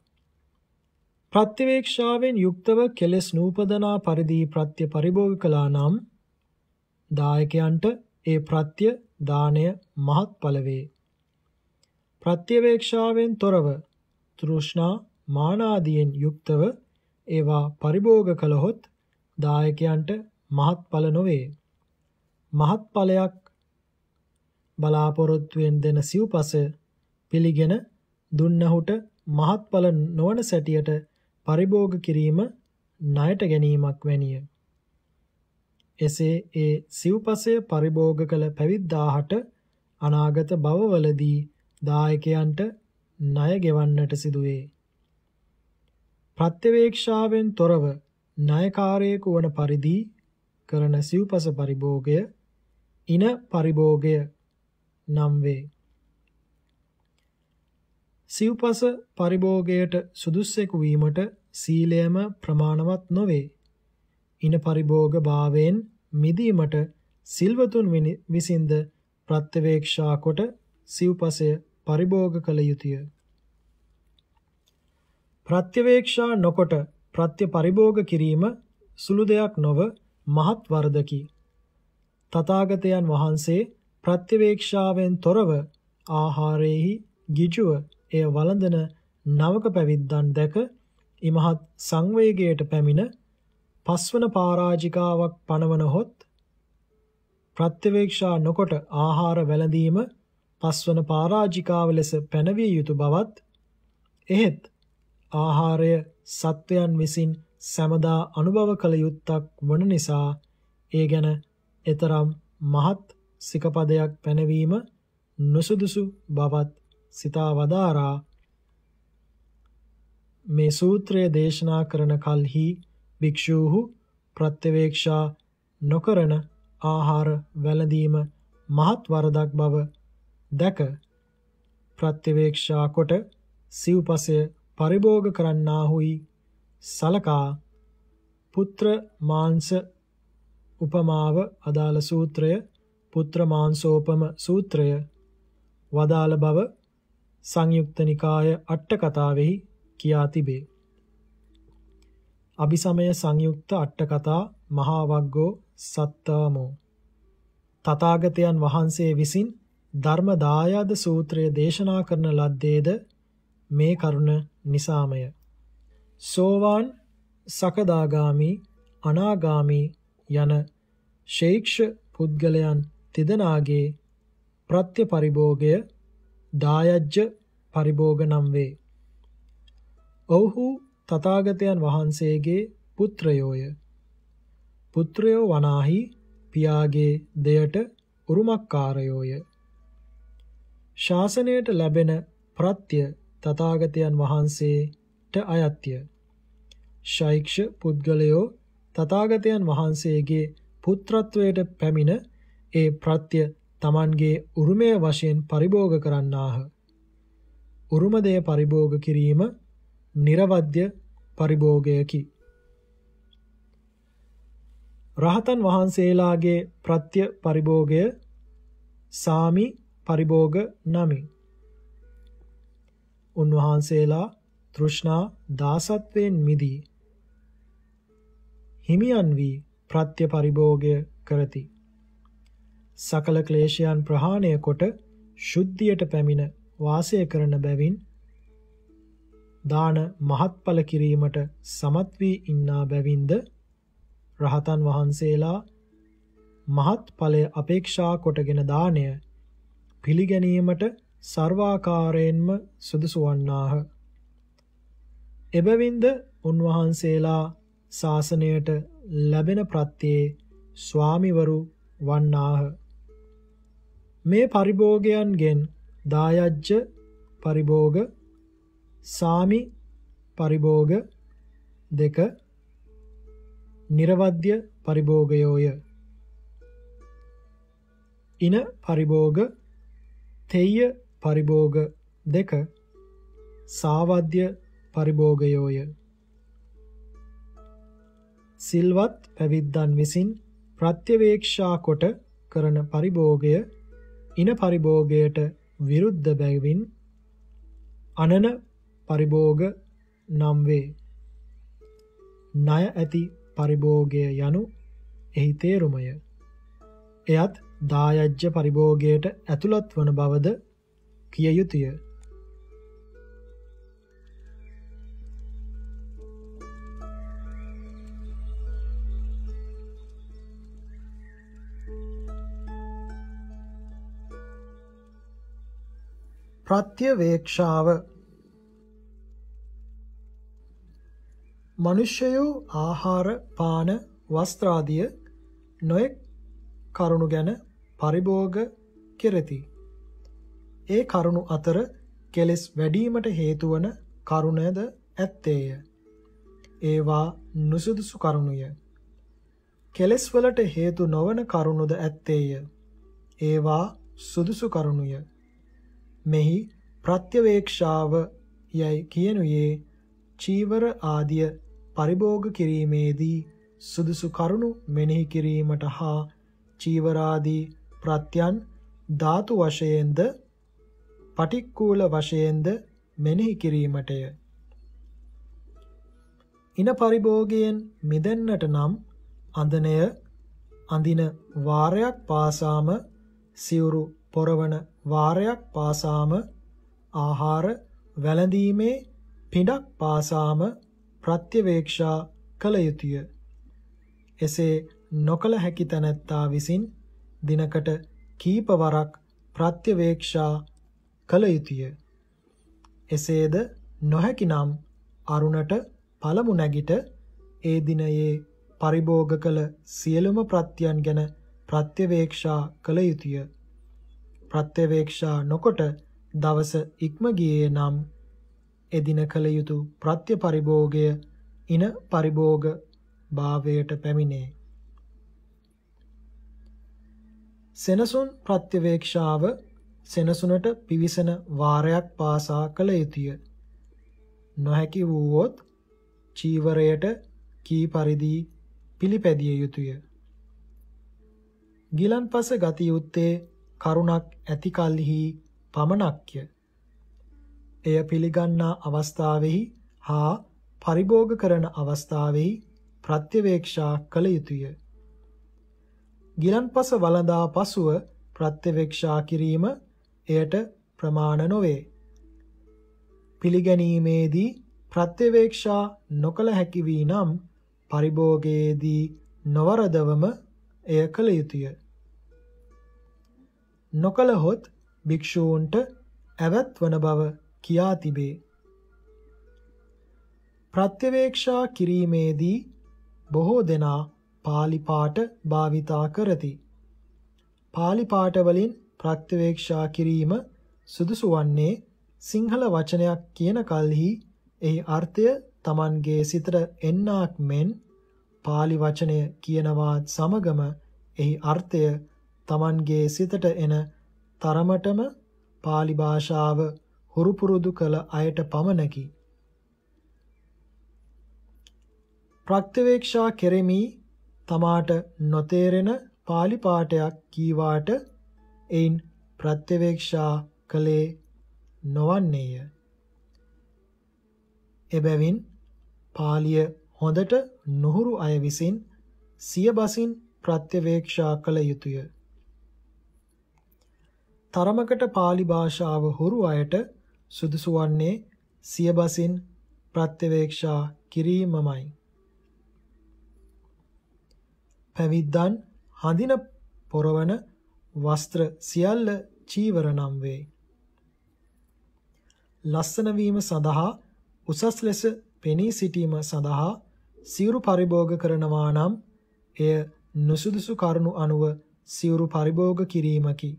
ප්‍රත්‍යවේක්ෂාවෙන් යුක්තව කෙලෙස් නූපදනා පරිදි ප්‍රත්‍ය පරිභෝග කළා නම් දායකයන්ට ඒ ප්‍රත්‍ය දාණය මහත්ඵල වේ. ප්‍රත්‍යවේක්ෂාවෙන් තොරව තෘෂ්ණා මාන ආදියෙන් යුක්තව ඒවා පරිභෝග කළහොත් දායකයන්ට මහත්ඵල නොවේ. මහත්ඵලයක් බලාපොරොත්තුවෙන් දෙන සිව්පස පිළිගෙන දුන්නහුට මහත්ඵල නොවන සැටියට පරිභෝග කිරීම ණයට ගැනීමක් වැනිය. එසේ ඒ සිව්පසය පරිභෝග කළ පැවිද්දාහට අනාගත භවවලදී දායකයන්ට ණය ගෙවන්නට සිදුවේ. ප්‍රත්‍යවේක්ෂාවෙන් තොරව ණයකාරයෙකු වන පරිදි කරන සිව්පස පරිභෝගය ඉන පරිභෝගය නම් වේ. සිව්පස පරිභෝගයට සුදුස්සෙකු වීමට සීලයම ප්‍රමාණවත් නොවේ. ඉන පරිභෝග භාවයෙන් මිදීමට සිල්වතුන් විසින්ද ප්‍රත්‍යවේක්ෂා කොට සිව්පසය පරිභෝග කළ යුතුය. ප්‍රත්‍යවේක්ෂා නොකොට ප්‍රත්‍ය පරිභෝග කිරීම සුළු දෙයක් නොව මහත් වරදකි. තථාගතයන් වහන්සේ ප්‍රත්‍යවේක්ෂාවෙන් තොරව ආහාරයෙහි ගිජුව එය වළඳන නවක පැවිද්දන් දැක ඉමහත් සංවේගයට පැමිණ පස්වන පරාජිකාවක් පනවන හොත් ප්‍රත්‍යවේක්ෂා නොකොට ආහාර වැළඳීම පස්වන පරාජිකාව ලෙස පැනවිය යුතු බවත් එහෙත් ආහාරය සත්වයන් විසින් සැමදා අනුභව කළ යුත්තක් වන නිසා ඒ ගැන එතරම් මහත් සිකපදයක් පැනවීම නොසුදුසු බවත් සිතා වදාරා මේ සූත්‍රය දේශනා කරන කල්හි භික්‍ෂූහු ප්‍රත්‍යවේක්ෂා නොකරන ආහාර වැලඳීම මහත් වරදක් බව දැක ප්‍රත්‍යවේක්ෂා කොට සිව්පසය පරිභෝග කරන්නාහුයි සලකා පුත්‍ර මාංශ උපමාව අදාළ සූත්‍රය පුත්‍ර මාංශෝපම සූත්‍රය වදාළ බව සංයුක්ත නිකාය අට්ඨ කතාවෙහි කියා තිබේ. අභිසමය සංයුක්ත අට්ඨ කතා මහා වග්ගෝ සත්තාමෝ තථාගතයන් වහන්සේ විසින් ධර්ම දායාද සූත්‍රය දේශනා කරන ලද්දේද මේ කරුණ නිසාමය. සෝවාන් සකදාගාමි අනාගාමි යන ශේක්ෂ පුද්ගලයන් තිදෙනාගේ ප්‍රත්‍ය පරිභෝගය දායජ්‍ය පරිභෝග නම් වේ. ඔව්හු තථාගතයන් වහන්සේගේ පුත්‍රයෝය. පුත්‍රයෝ වනාහි පියාගේ දෙයට උරුමකාරයෝය. ශාසනයට ලැබෙන ප්‍රත්‍ය තථාගතයන් වහන්සේට අයත්ය. ශෛක්ෂ පුද්ගලයෝ තථාගතයන් වහන්සේගේ පුත්‍රත්වයට පැමිණ ඒ ප්‍රත්‍ය තමන්ගේ උරුමය වශයෙන් පරිභෝග කරන්නාහ. උරුමදය පරිභෝග කිරීම නිරවද්‍ය පරිභෝගයකි. රහතන් වහන්සේලාගේ ප්‍රත්‍ය පරිභෝගය සාමි පරිභෝග නමින්. උන්වහන්සේලා තෘෂ්ණා දාසත්වයෙන් මිදී හිමියන් වී ප්‍රත්‍ය පරිභෝගය කරති. සකල ක්ලේශයන් ප්‍රහාණය කොට ශුද්ධියට පැමිණ වාසය කරන බැවින් දාන මහත්ඵල කිරීමට සමත් වී ඉන්නා බැවින්ද රහතන් වහන්සේලා මහත්ඵලය අපේක්ෂා කොටගෙන දාණය පිළිගැනීමට සර්වාකාරයෙන්ම සුදුසු වන්නාහ. එබැවින්ද උන්වහන්සේලා ශාසනයට ලැබෙන ප්‍රත්‍යේ ස්වාමිවරු වන්නාහ. මේ පරිභෝගයන්ගෙන් දායජ්‍ය පරිභෝග සාමි පරිභෝග දෙක නිරවද්‍ය පරිභෝගයෝය ඉන පරිභෝග තෙය පරිභෝග දෙක සාවද්‍ය පරිභෝගයෝය සිල්වත් පැවිද්දන් විසින් ප්‍රත්‍යවේක්ෂා කොට කරන පරිභෝගය ඉන පරිභෝගයට විරුද්ධ බැවින් අනන පරිභෝග නම්වේ. ණය ඇති පරිභෝගය යනු එහි තේරුමය. එයත් දායජ්‍ය පරිභෝගයට ඇතුළත් වන බවද කිය යුතුය. ප්‍රත්‍යවේක්ෂාව මනුෂ්‍යයෝ ආහාර පාන වස්ත්‍රාදිය නොයෙක් කරුණු ගැන පරිභෝග කෙරෙති. ඒ කරුණු අතර කෙලෙස් වැඩීමට හේතුවන කරුණද ඇත්තේය. ඒවා නුසුදුසු කරුණුය. කෙලෙස් වලට හේතු නොවන කරුණුද ඇත්තේය. ඒවා සුදුසු කරුණුය. මෙහි ප්‍රත්‍යවේක්ෂාව යැයි කියනුයේ චීවර ආදිය පරිභෝග කිරීමේදී සුදුසු කරුණු මෙනෙහි කිරීමට හා චීවරාදී ප්‍රත්‍යයන් ධාතු වශයෙන්ද පටික්කූල වශයෙන්ද මෙනෙහි කිරීමටය. ඉන පරිභෝගයෙන් මිදෙන්නට නම් අඳනය අඳින වාරයක් පාසාම සිවුරු පොරවන වාරයක් පාසාම ආහාර වැළඳීමේ පිඩක් පාසාම ප්‍රත්‍යවේක්ෂා කළ යුතුය. එසේ නොකළ හැකි තැනැත්තා විසින් දිනකට කීපවරක් ප්‍රත්‍යවේක්ෂා කළ යුතුය. එසේද නොහැකිනම් අරුණට පළමු නැගිට ඒ දිනයේ පරිභෝග කළ සියලුම ප්‍රත්‍යයන් ගැන ප්‍රත්‍යවේක්ෂා කළ යුතුය. ප්‍රත්‍යවේක්ෂා නොකොට දවස ඉක්ම ගියේ නම් එදින කළ යුතු ප්‍රත්‍ය පරිභෝගය ඉන පරිභෝග භාවයට පැමිණේ. සෙනසුන් ප්‍රත්‍යවේක්ෂාව සෙනසුනට පිවිසන වාරයක් පාසා කළ යුතුය. නොහැකි වූවොත් චීවරයට කී පරිදි පිළිපැදිය යුතුය. ගිලන්පස ගතියුත්තේ කරුණක් ඇති කල්හි පමණක්ය. එය පිළිගන්නා අවස්ථාවෙහි හා පරිභෝග කරන අවස්ථාවෙහි ප්‍රත්‍යවේක්ෂා කළ යුතුය. ගිලන්පස වළඳා පසුව ප්‍රත්‍යවේක්ෂා කිරීම එයට ප්‍රමාණ නොවේ. පිළිගැනීමේදී ප්‍රත්‍යවේක්ෂා නොකළ හැකි වී නම් පරිභෝගයේදී නොවරදවම එය කළ යුතුය. නොකළහොත් භික්‍ෂූන්ට ඇවැත්වන බව කියා තිබේ. ප්‍රත්‍යවේක්ෂා කිරීමේදී බොහෝ දෙනා පාලිපාට භාවිතා කරති. පාලිපාටවලින් ප්‍රත්‍යවේක්ෂා කිරීම සුදුසු වන්නේ සිංහල වචනයක් කියන කල්හි එහි අර්ථය තමන්ගේ සිතට එන්නාක් මෙන් පාලි වචනය කියනවාත් සමගම එහි අර්ථය තමන්ගේ සිතට එන තරමටම පාලි භාෂාව හුරුපුරුදු කළ අයට පමණකි. ප්‍රක්තිවේක්ෂා කෙරෙමි තමාට නොතේරෙන පාලි පාඨයක් කීවාට එයින් ප්‍රත්‍යවේක්ෂා කළේ නොවන්නේය. එබැවින් පාලිය හොඳට නුහුරු අය විසින් සියබසින් ප්‍රත්‍යවේක්ෂා කළ යුතුය. තරමකට pāli භාෂාව හුරු අයට සුදුසු වන්නේ සියබසින් ප්‍රත්‍යවේක්ෂා කිරීමමයි. පැවිද්දන් හඳින පොරවන වස්ත්‍ර සියල්ල චීවර නම් වේ. ලස්සන වීම සඳහා උසස් ලෙස පෙනී සිටීම සඳහා සිවුරු පරිභෝග කරනවා නම් එය නුසුදුසු කරුණු අනුව සිවුරු පරිභෝග කිරීමකි.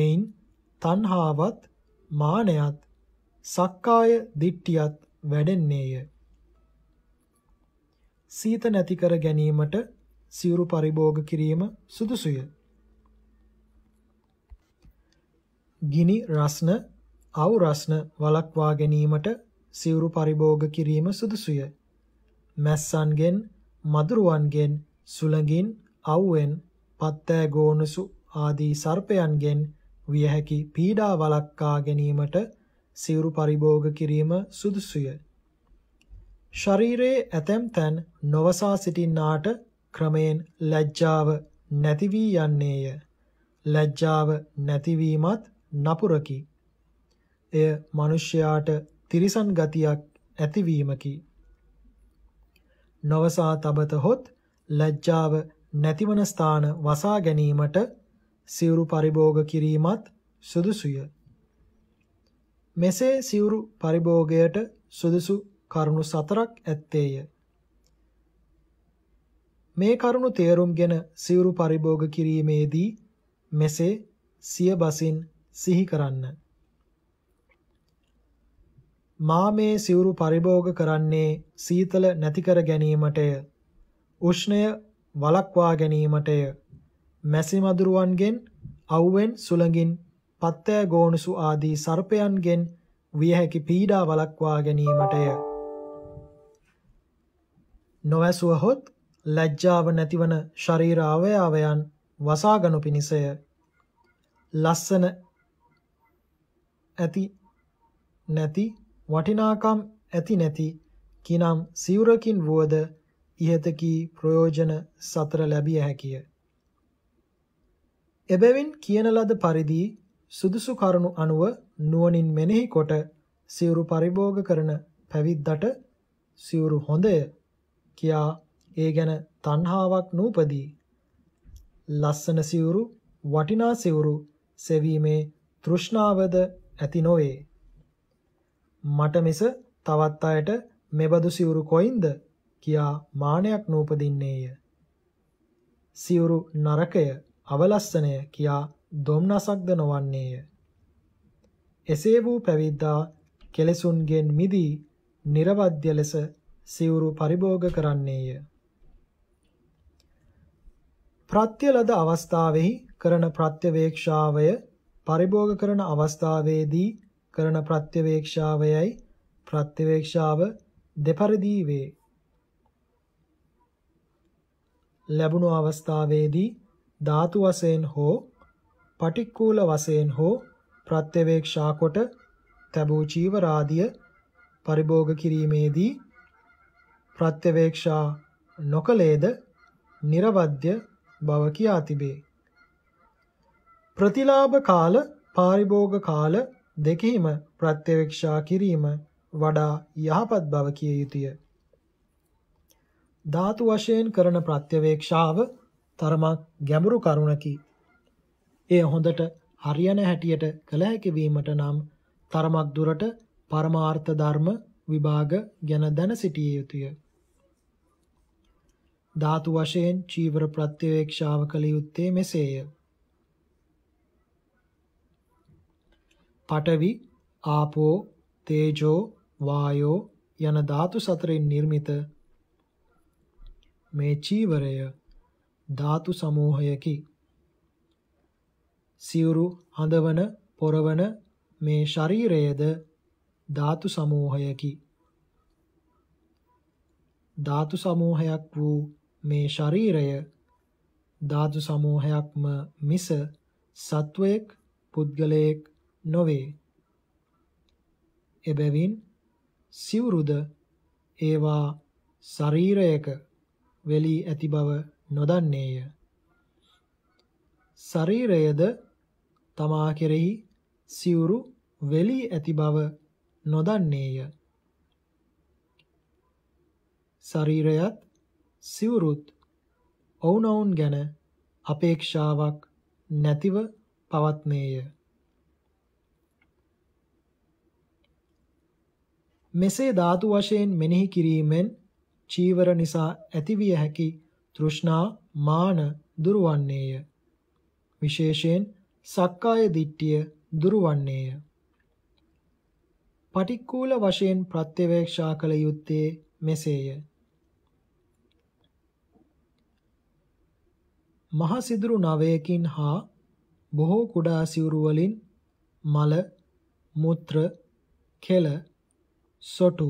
එයින් තණ්හාවත් මානයත් සක්කාය දිට්ඨියත් වැඩෙන්නේය. සීත නැති කර ගැනීමට සිවුරු පරිභෝග කිරීම සුදුසුය. ගිනි රස්න, අවු රස්න වළක්වා ගැනීමට සිවුරු පරිභෝග කිරීම සුදුසුය. මැස්සන්ගෙන්, මදුරුවන්ගෙන්, සුළඟින්, අවුෙන්, පත්තෑ ගෝනසු ආදී සර්පයන්ගෙන් විය හැකි පීඩා වළක්වා ගැනීමට සිවුරු පරිභෝග කිරීම සුදුසුය. ශරීරයේ ඇතැම් තැන් නොවසා සිටින්නාට ක්‍රමයෙන් ලැජ්ජාව නැති වී යන්නේය. ලැජ්ජාව නැතිවීමත් නපුරකි. එය මිනිසයාට තිරිසන් ගතියක් ඇතිවීමකි. නොවසා තබත හොත් ලැජ්ජාව නැතිවන ස්ථාන වසා ගැනීමට සිවුරු පරිභෝග කිරීමත් සුදුසුය. මෙසේ සිවුරු පරිභෝගයට සුදුසු කරුණු සතරක් ඇත්තේය. මේ කරුණු තේරුම්ගෙන සිවුරු පරිභෝග කිරීමේදී මෙසේ සිය බසින් සිහි කරන්න. මා මේ සිවුරු පරිභෝග කරන්නේ සීතල නැතිකර ගැනීමටය. උෂ්ණය වලක්වා ගැනීමටය. මැසි මදුරුවන්ගෙන් අව්වෙන් සුළඟින් පත්තෑ ගෝනුසු ආදී සර්පයන්ගෙන් විය හැකි පීඩා වළක්වා ගැනීමටය. නොවැසුවහොත් ලැජ්ජාව නැතිවන ශරීර අවයවයන් වසාගනු පිණිසය. ලස්සන ඇති නැති වටිනාකම් ඇති නැති කිනම් සිවුරකින් වුවද ඉහතකී ප්‍රයෝජන සතර ලැබිය හැකිය. එබැවින් කියන ලද පරිදි සුදුසු කරුණු අනුව නුවණින් මෙනෙහි කොට සිවුරු පරිභෝග කරන පැවිද්දට සිවුරු හොඳය කියා ඒ ගැන තණ්හාවක් නූපදී. ලස්සන සිවුරු වටිනා සිවුරු සෙවීමේ තෘෂ්ණාවද ඇති නොවේ. මට මිස තවත් අයට මෙබඳු සිවුරු කොයින්ද කියා මානයක් නූපදින්නේය. සිවුරු නරකය අවලස්සනය කියා දොම්නසක්ද නොවන්නේය. එසේ වූ පැවිද්දා කෙලෙසුන්ගෙන් මිදී නිර්වද්‍ය ලෙස සිවුරු පරිභෝග කරන්නේය. ප්‍රත්‍යලද අවස්ථාවෙහි කරන ප්‍රත්‍යවේක්ෂාවය පරිභෝග කරන අවස්ථාවේදී කරන ප්‍රත්‍යවේක්ෂාවයයි ප්‍රත්‍යවේක්ෂාව දෙපරිදි වේ. ලැබුණු අවස්ථාවේදී ධාතු වශයෙන් හෝ පටික්කුල වශයෙන් හෝ ප්‍රත්‍යවේක්ෂා කොට තබූ චීවරාදිය පරිභෝග කිරීමේදී ප්‍රත්‍යවේක්ෂා නොකලේද නිර්වද්‍ය බව කියා තිබේ. ප්‍රතිලාභ කාල පාරිභෝග කාල දෙකෙහිම ප්‍රත්‍යවේක්ෂා කිරීම වඩා යහපත් බව කිය යුතුය. ධාතු වශයෙන් කරන ප්‍රත්‍යවේක්ෂාව තරමක් ගැඹුරු කරුණකි. එය හොඳට හරියන හැටියට කළ හැකි වීමට නම් තරමක් දුරට පරමාර්ථ ධර්ම විභාග ගැන දැන සිටිය යුතුය. ධාතු වශයෙන් චීවර ප්‍රත්‍යවේක්ෂාව කළ යුත්තේ මෙසේය. පඨවි, ආපෝ, තේජෝ, වායෝ යන ධාතු සතරෙන් නිර්මිත මේ චීවරය ධාතු සමූහයකි. සිවුරු හඳවන පොරවන මේ ශරීරයේද ධාතු සමූහයකි. ධාතු සමූහයක් වූ මේ ශරීරය ධාතු සමූහයක්ම මිස සත්වයෙක් පුද්ගලයෙක් නොවේ. එබැවින් සිවුරුද ඒවා ශරීරයක වෙලී ඇති බව නොදන්නේය. ශරීරයද තමා කෙරෙහි සිවුරු වෙලී ඇති බව නොදන්නේය. ශරීරයත් සිවුරුත් ඔවුනොවුන් ගැන අපේක්ෂාවක් නැතිව පවත්නේය. මෙසේ ධාතු වශයෙන් මෙනෙහි කිරීමෙන් චීවර නිසා ඇතිවිය හැකි තෘෂ්ණා මාන දුරවන්නේය. විශේෂයෙන් සක්කාය දිට්ඨිය දුරවන්නේය. පටික්කුල වශයෙන් ප්‍රත්‍යවේක්ෂා කළ යුත්තේ මෙසේය. මහ සිදුරු නවයකින් හා බොහෝ කුඩා සිවුරු වලින් මල මුත්‍ර කෙල සොටු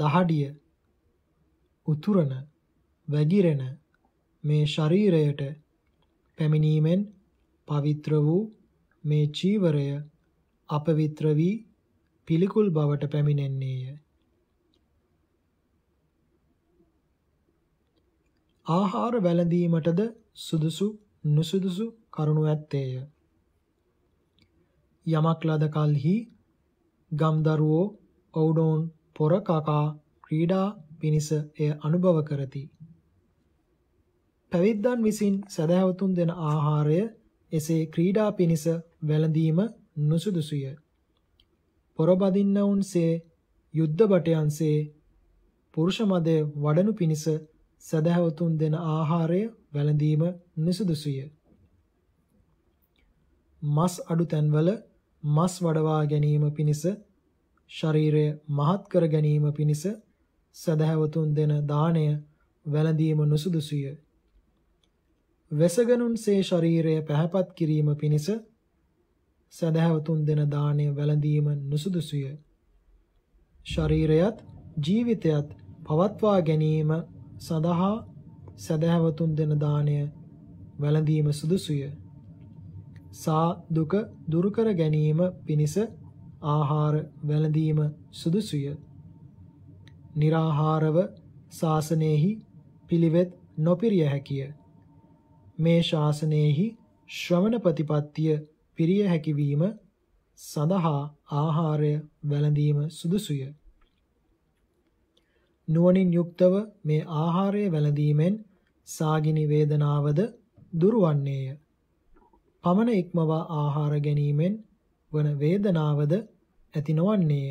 දහඩිය උතුරන වැගිරෙන මේ ශරීරයට පැමිණීමෙන් පවිත්‍ර වූ මේ චීවරය අපවිත්‍ර වී පිළිකුල් බවට පැමිණෙන්නේය. ආහාර වැළඳීමටද සුදුසු නුසුදුසු කරුණු ඇත්තේය. යමක් ලද කල්හි ගම්දරුවෝ ඔවුනොවුන් පොර කකා ක්‍රීඩා පිණිස එය අනුභව කරති. පැවිද්දන් විසින් සදහැවතුන් දෙන ආහාරය එසේ ක්‍රීඩා පිණිස වැළඳීම නුසුදුසුය. පොරබදින්නවුන්සේ යුද්ධ බටයන්සේ පුරුෂ මදය වඩනු පිණිස සදහැවතුන් දෙන ආහාරය වැළඳීම නුසුදුසුය. මස් අඩු තැන්වල මස් වඩවා ගැනීම පිණිස ශරීරය මහත් කර ගැනීම පිණිස සදහැවතුන් දෙන දාණය වැළඳීම නුසුදුසුය. වෙසගනුන්සේ ශරීරය පැහැපත් කිරීම පිණිස සදහැවතුන් දෙන දාණය වැළඳීම නුසුදුසුය. ශරීරයත් ජීවිතයත් පවත්වා ගැනීම සඳහා සදහැවතුන් දෙන දාණය වැළඳීම සුදුසුය. සා දුක දුරු කර ගැනීම පිණිස ආහාර වැළඳීම සුදුසුය. निराහාරව ශාසනයෙහි පිළිවෙත් නොපිරිය හැකිය. මේ ශාසනයෙහි ශ්‍රවණ ප්‍රතිපත්තිය පිරිය හැකිවීම සඳහා ආහාරය වැළඳීම සුදුසුය. නුවණින් යුක්තව මේ ආහාරය වැළඳීමෙන් සාගිනි වේදනාවද දුරවන්නේය. පමණ ඉක්මවා ආහාර ගැනීමෙන් වන වේදනාවද ඇති නොවන්නේය.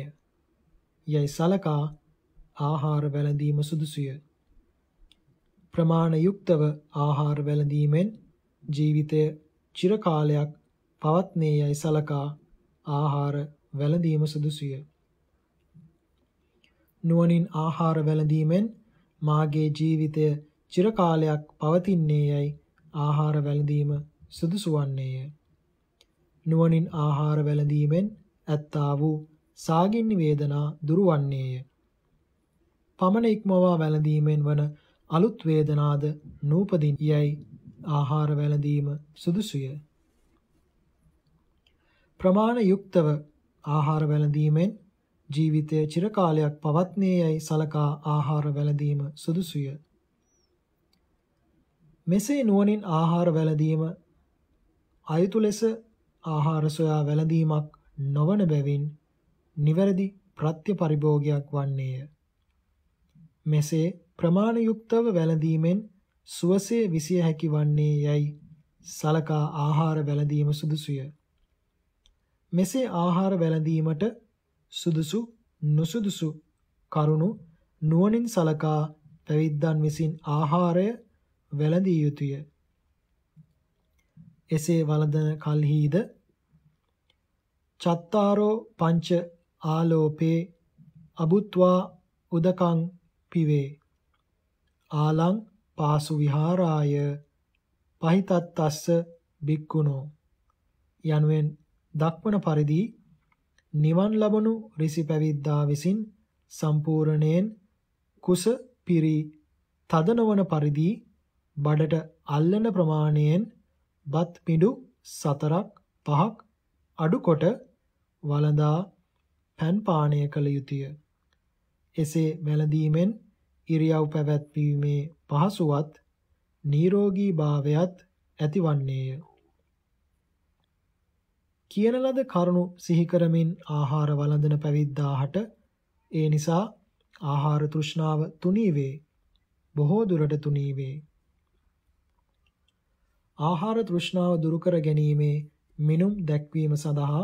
යයි සලකා ආහාර වැළඳීම සුදුසුය. ප්‍රමාණයුක්තව ආහාර වැළඳීමෙන් ජීවිතය චිරකාලයක් පවත්නේ යයි සලකා ආහාර වැළඳීම සුදුසුය. නුවණින් ආහාර වැළඳීමෙන් මාගේ ජීවිතය චිරකාලයක් පවතින්නේ යයි ආහාර වැළඳීම සුදුසු වන්නේය. නුවණින් ආහාර වැළඳීමෙන් ඇත්තා වූ සාගින්නි වේදනා දුරවන්නේය. පමණ ඉක්මවා වැළඳීමෙන් වන අලුත් වේදනාද නූපදින් යයි ආහාර වැළඳීම සුදුසුය. ප්‍රමාණ යුක්තව ආහාර වැළඳීමෙන් ජීවිතය චිරකාලයක් පවත්නේ යයි සලකා ආහාර වැළඳීම සුදුසුය. මෙසේ නුවණින් ආහාර වැළඳීම අයුතු ලෙස ආහාර සොයා වැළඳීමක් නොවන බැවින් නිවැරදි ප්‍රත්‍ය පරිභෝගයක් වන්නේය. මෙසේ ප්‍රමාණයුක්තව වැළඳීමෙන් සුවසේ විසිය හැකි වන්නේ යයි සලකා ආහාර වැළඳීම සුදුසුය. මෙසේ ආහාර වැළඳීමට සුදුසු නුසුදුසු කරුණු නුවණින් සලකා පැවිද්දන් විසින් ආහාරය වැළඳිය යුතුය. එසේ වළඳන කල්හිද චත්තාරෝ පංච ආලෝපේ අබුත්වා උදකං පිවේ ආලං පාසු විහාරාය පහිතත්තස්ස බික්කුණෝ යනුවෙන් දක්වන පරිදි නිවන් ලබනු ඍසි පැවිද්දා විසින් සම්පූර්ණයෙන් කුස පිරි තදනවන පරිදි බඩට අල්ලන ප්‍රමාණයෙන් බත් පිඬු සතරක් පහක් අඩුකොට වළඳා පෑන් පානය කළ යුතුය. එසේ වැළඳීමෙන් ඉරියව් පැවැත්වීමේ පහසුවත් නිරෝගී භාවයත් ඇතිවන්නේය. කියන ලද කරුණු සිහි කරමින් ආහාර වළඳන පැවිද්දාහට ඒ නිසා ආහාර තෘෂ්ණාව තුනී වේ. බොහෝ දුරට තුනී වේ. ආහාර තෘෂ්ණාව දුරු කර ගැනීමේ මිනුම් දැක්වීම සඳහා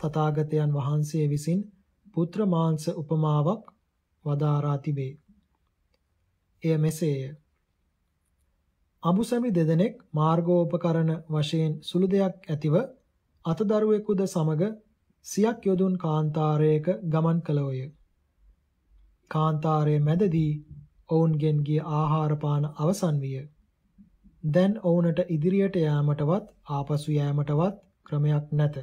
තථාගතයන් වහන්සේ විසින් පුත්‍ර මාංශ උපමාවක් වදාරා තිබේ. එය මෙසේය. අබුසැමි දෙදෙනෙක් මාර්ගෝපකරණ වශයෙන් සුළු දෙයක් ඇතිව අතදරුවෙකුද සමග සියක් යොදුන් කාන්තාරයක ගමන් කළෝය. කාන්තාරයේ මැදදී ඔවුන්ගෙන් ගිය ආහාර පාන අවසන් විය. දැන් ඔවුන්ට ඉදිරියට යාමටවත් ආපසු යාමටවත් ක්‍රමයක් නැත.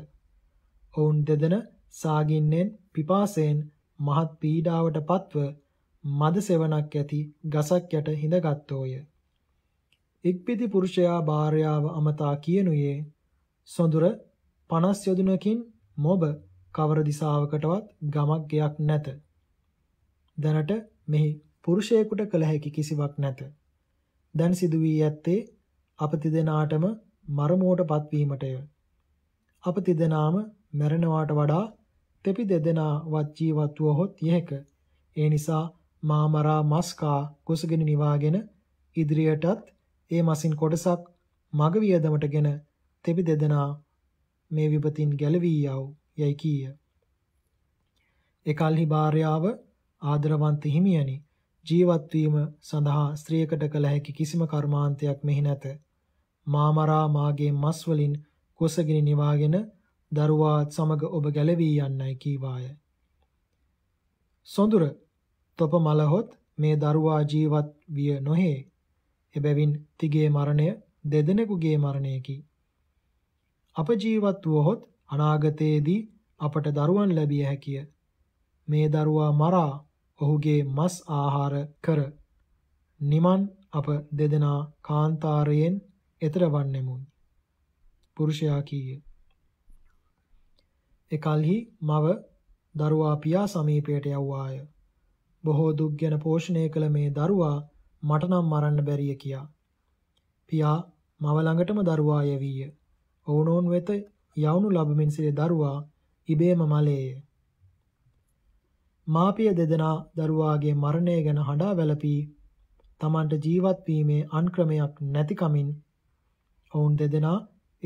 ඔවුන් දෙදෙන සාගින්නෙන් පිපාසයෙන් මහත් පීඩාවට පත්ව මද සෙවණක් ඇති ගසක් යට හිඳගත්තෝය. ඉක්පිති පුරුෂයා භාර්යාව අමතා කියනුයේ සොඳුර 50 යොදුනකින් මොබ කවර දිශාවකටවත් ගමක් ගයක් නැත. දැනට මෙහි පුරුෂයෙකුට කළ හැකි කිසිවක් නැත. දැන් සිදු වී ඇත්තේ අප තිදෙනාටම මරමුවට පත්වීමටය. අප තිදෙනාම මැරෙනවාට වඩා තෙපි දෙදෙනා වත් ජීවත් වුවහොත් යහක. ඒ නිසා මාමරා මස්කා ගොසගෙන නිවාගෙන ඉදිරියටත් ඒ මසින් කොටසක් මග වියදමටගෙන තෙබි දෙදෙනා මේ විපතින් ගැලවී යව් යයි කීය. එකල්හි භාර්යාව ආදරවන්ත හිමියනි ජීවත් වීම සඳහා ස්ත්‍රියකට කළ හැකි කිසිම කර්මාන්තයක් මෙහි නැත. මාමරා මාගේ මස් වලින් කොසගෙන නිවාගෙන දරුවාත් සමග ඔබ ගැලවී යන්නයි කීවාය. සොඳුර තොප මලහොත් මේ දරුවා ජීවත් විය නොහේ. එබැවින් තිගේ මරණය දෙදෙනෙකුගේ මරණයකි. අප ජීවත් වුවහොත් අනාගතයේදී අපට දරුවන් ලැබිය හැකිය. මේ දරුවා මරා ඔහුගේ මස් ආහාර කර. නිමන් අප දෙදෙනා කාන්තාරයෙන් එතර වන්නෙමුන්. පුරුෂයා කීය. එකල්හි මව දරුවා පියා සමීපයට යව්වාය. බොහෝ දුක් ගැන පෝෂණය කළ මේ දරුවා මට නම් මරන්න බැරිය කියා. පියා මව ළඟටම දරුවා යැවීය. ඔවුනෝන් වෙත යවනු ලැබමින් සිට දරුවා ඉබේම මලේය. මාපිය දෙදෙනා දරුවාගේ මරණය ගැන හඬා වැළපී තමන්ට ජීවත් වීමේ අන්ක්‍රමයක් නැතිකමින් ඔවුන් දෙදෙනා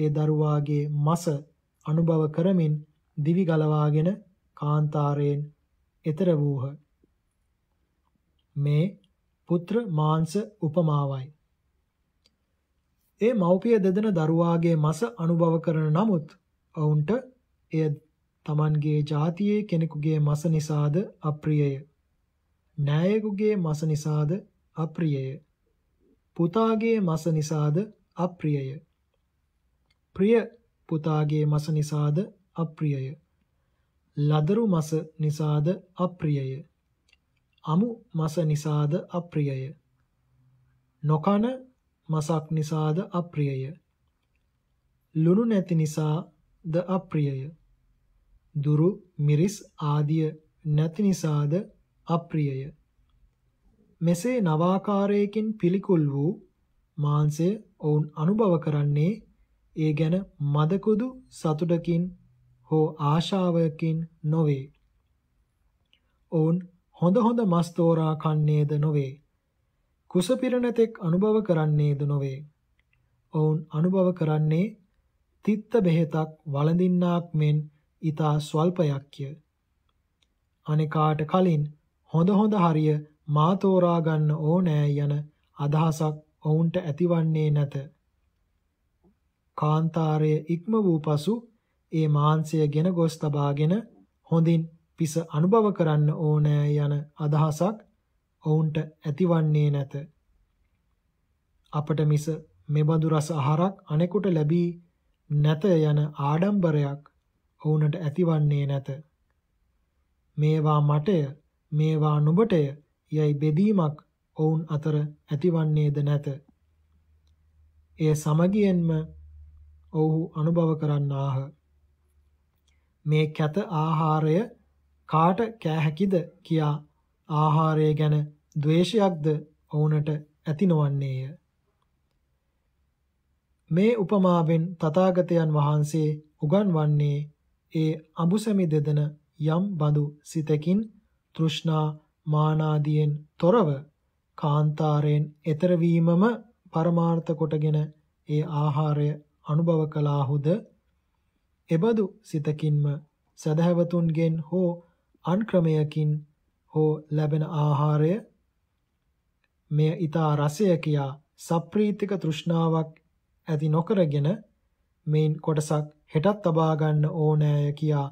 ඒ දරුවාගේ මස අනුභව කරමින් දිවි ගලවාගෙන කාන්තාරයෙන් එතර වූහ. මේ පුත්‍ර මාංශ උපමාවයි. ඒ මව්පිය දෙදෙන දරුවාගේ මස අනුභව කරන නමුත් ඔවුන්ට එය තමන්ගේ ජාතියේ කෙනෙකුගේ මස නිසාද අප්‍රියය. නෑයෙකුගේ මස නිසාද අප්‍රියය. පුතාගේ මස නිසාද අප්‍රියය. ප්‍රිය පුතාගේ මස නිසාද අප්‍රියය. ලදරු මස නිසාද අප්‍රියය. අමු මස නිසාද අප්‍රියය. නොකන මසක් නිසාද අප්‍රියය. ලුණු නැති නිසාද අප්‍රියය. දුරු මිරිස් ආදිය නැති නිසාද අප්‍රියය. මෙසේ නවාකාරයකින් පිළිකුල් වූ මාංශය ඔවුන් අනුභව කරන්නේ ඒ ගැන මදකුදු සතුටකින් හෝ ආශාවකින් නොවේ. ඔවුන් හොඳ හොඳ මස් තෝරා කන්නේද නොවේ. කුස පිරණතෙක් අනුභව කරන්නේද නොවේ. ඔවුන් අනුභව කරන්නේ තිත්ත බෙහෙතක් වළඳින්නාක් මෙන් ඊතා ස්වල්පයක්ය. අනිකාට කලින් හොඳ හොඳ හරිය මා තෝරා ගන්න ඕනෑ යන අදහසක් ඔවුන්ට ඇතිවන්නේ නැත. කාන්තාරය ඉක්ම වූ පසු ඒ මාංශය ගෙන ගොස් තබාගෙන හොඳින් පිස අනුභව කරන්න ඕනෑ යන අදහසක් ඔවුන්ට ඇතිවන්නේ නැත. අපට මිස මෙබඳු රස ආහාරක් අනෙකුට ලැබී නැත යන ආඩම්බරයක් ඔවුන්ට ඇතිවන්නේ නැත. මේවා මටය, මේවා නුඹටය යයි බෙදීමක් ඔවුන් අතර ඇතිවන්නේද නැත. ඒ සමගියෙන්ම ඔවුහු අනුභව කරන්නාහ. මේ කැත ආහාරය කාට කෑ හැකිද කියා ආහාරය ගැන ද්වේෂයක්ද ඔවුනට ඇති නොවන්නේය. මේ උපමාවෙන් තථාගතයන් වහන්සේ උගන්වන්නේ ඒ අඹුසැමි දෙදෙන යම් බඳු සිතකින් තෘෂ්ණා මානාදියෙන් තොරව කාන්තාරයෙන් එතර වීමම පරමාර්ථ කොටගෙන ඒ ආහාරය අනුභව කළාහුද එබඳු සිතකින්ම සදහැවතුන්ගෙන් හෝ අන් ක්‍රමයකින් හෝ ලැබෙන ආහාරය මෙය ඊතා රසය කියා සප්‍රීතික තෘෂ්ණාවක් ඇති නොකරගෙන මේන් කොටසක් හෙටත් තබා ගන්න ඕනෑය කියා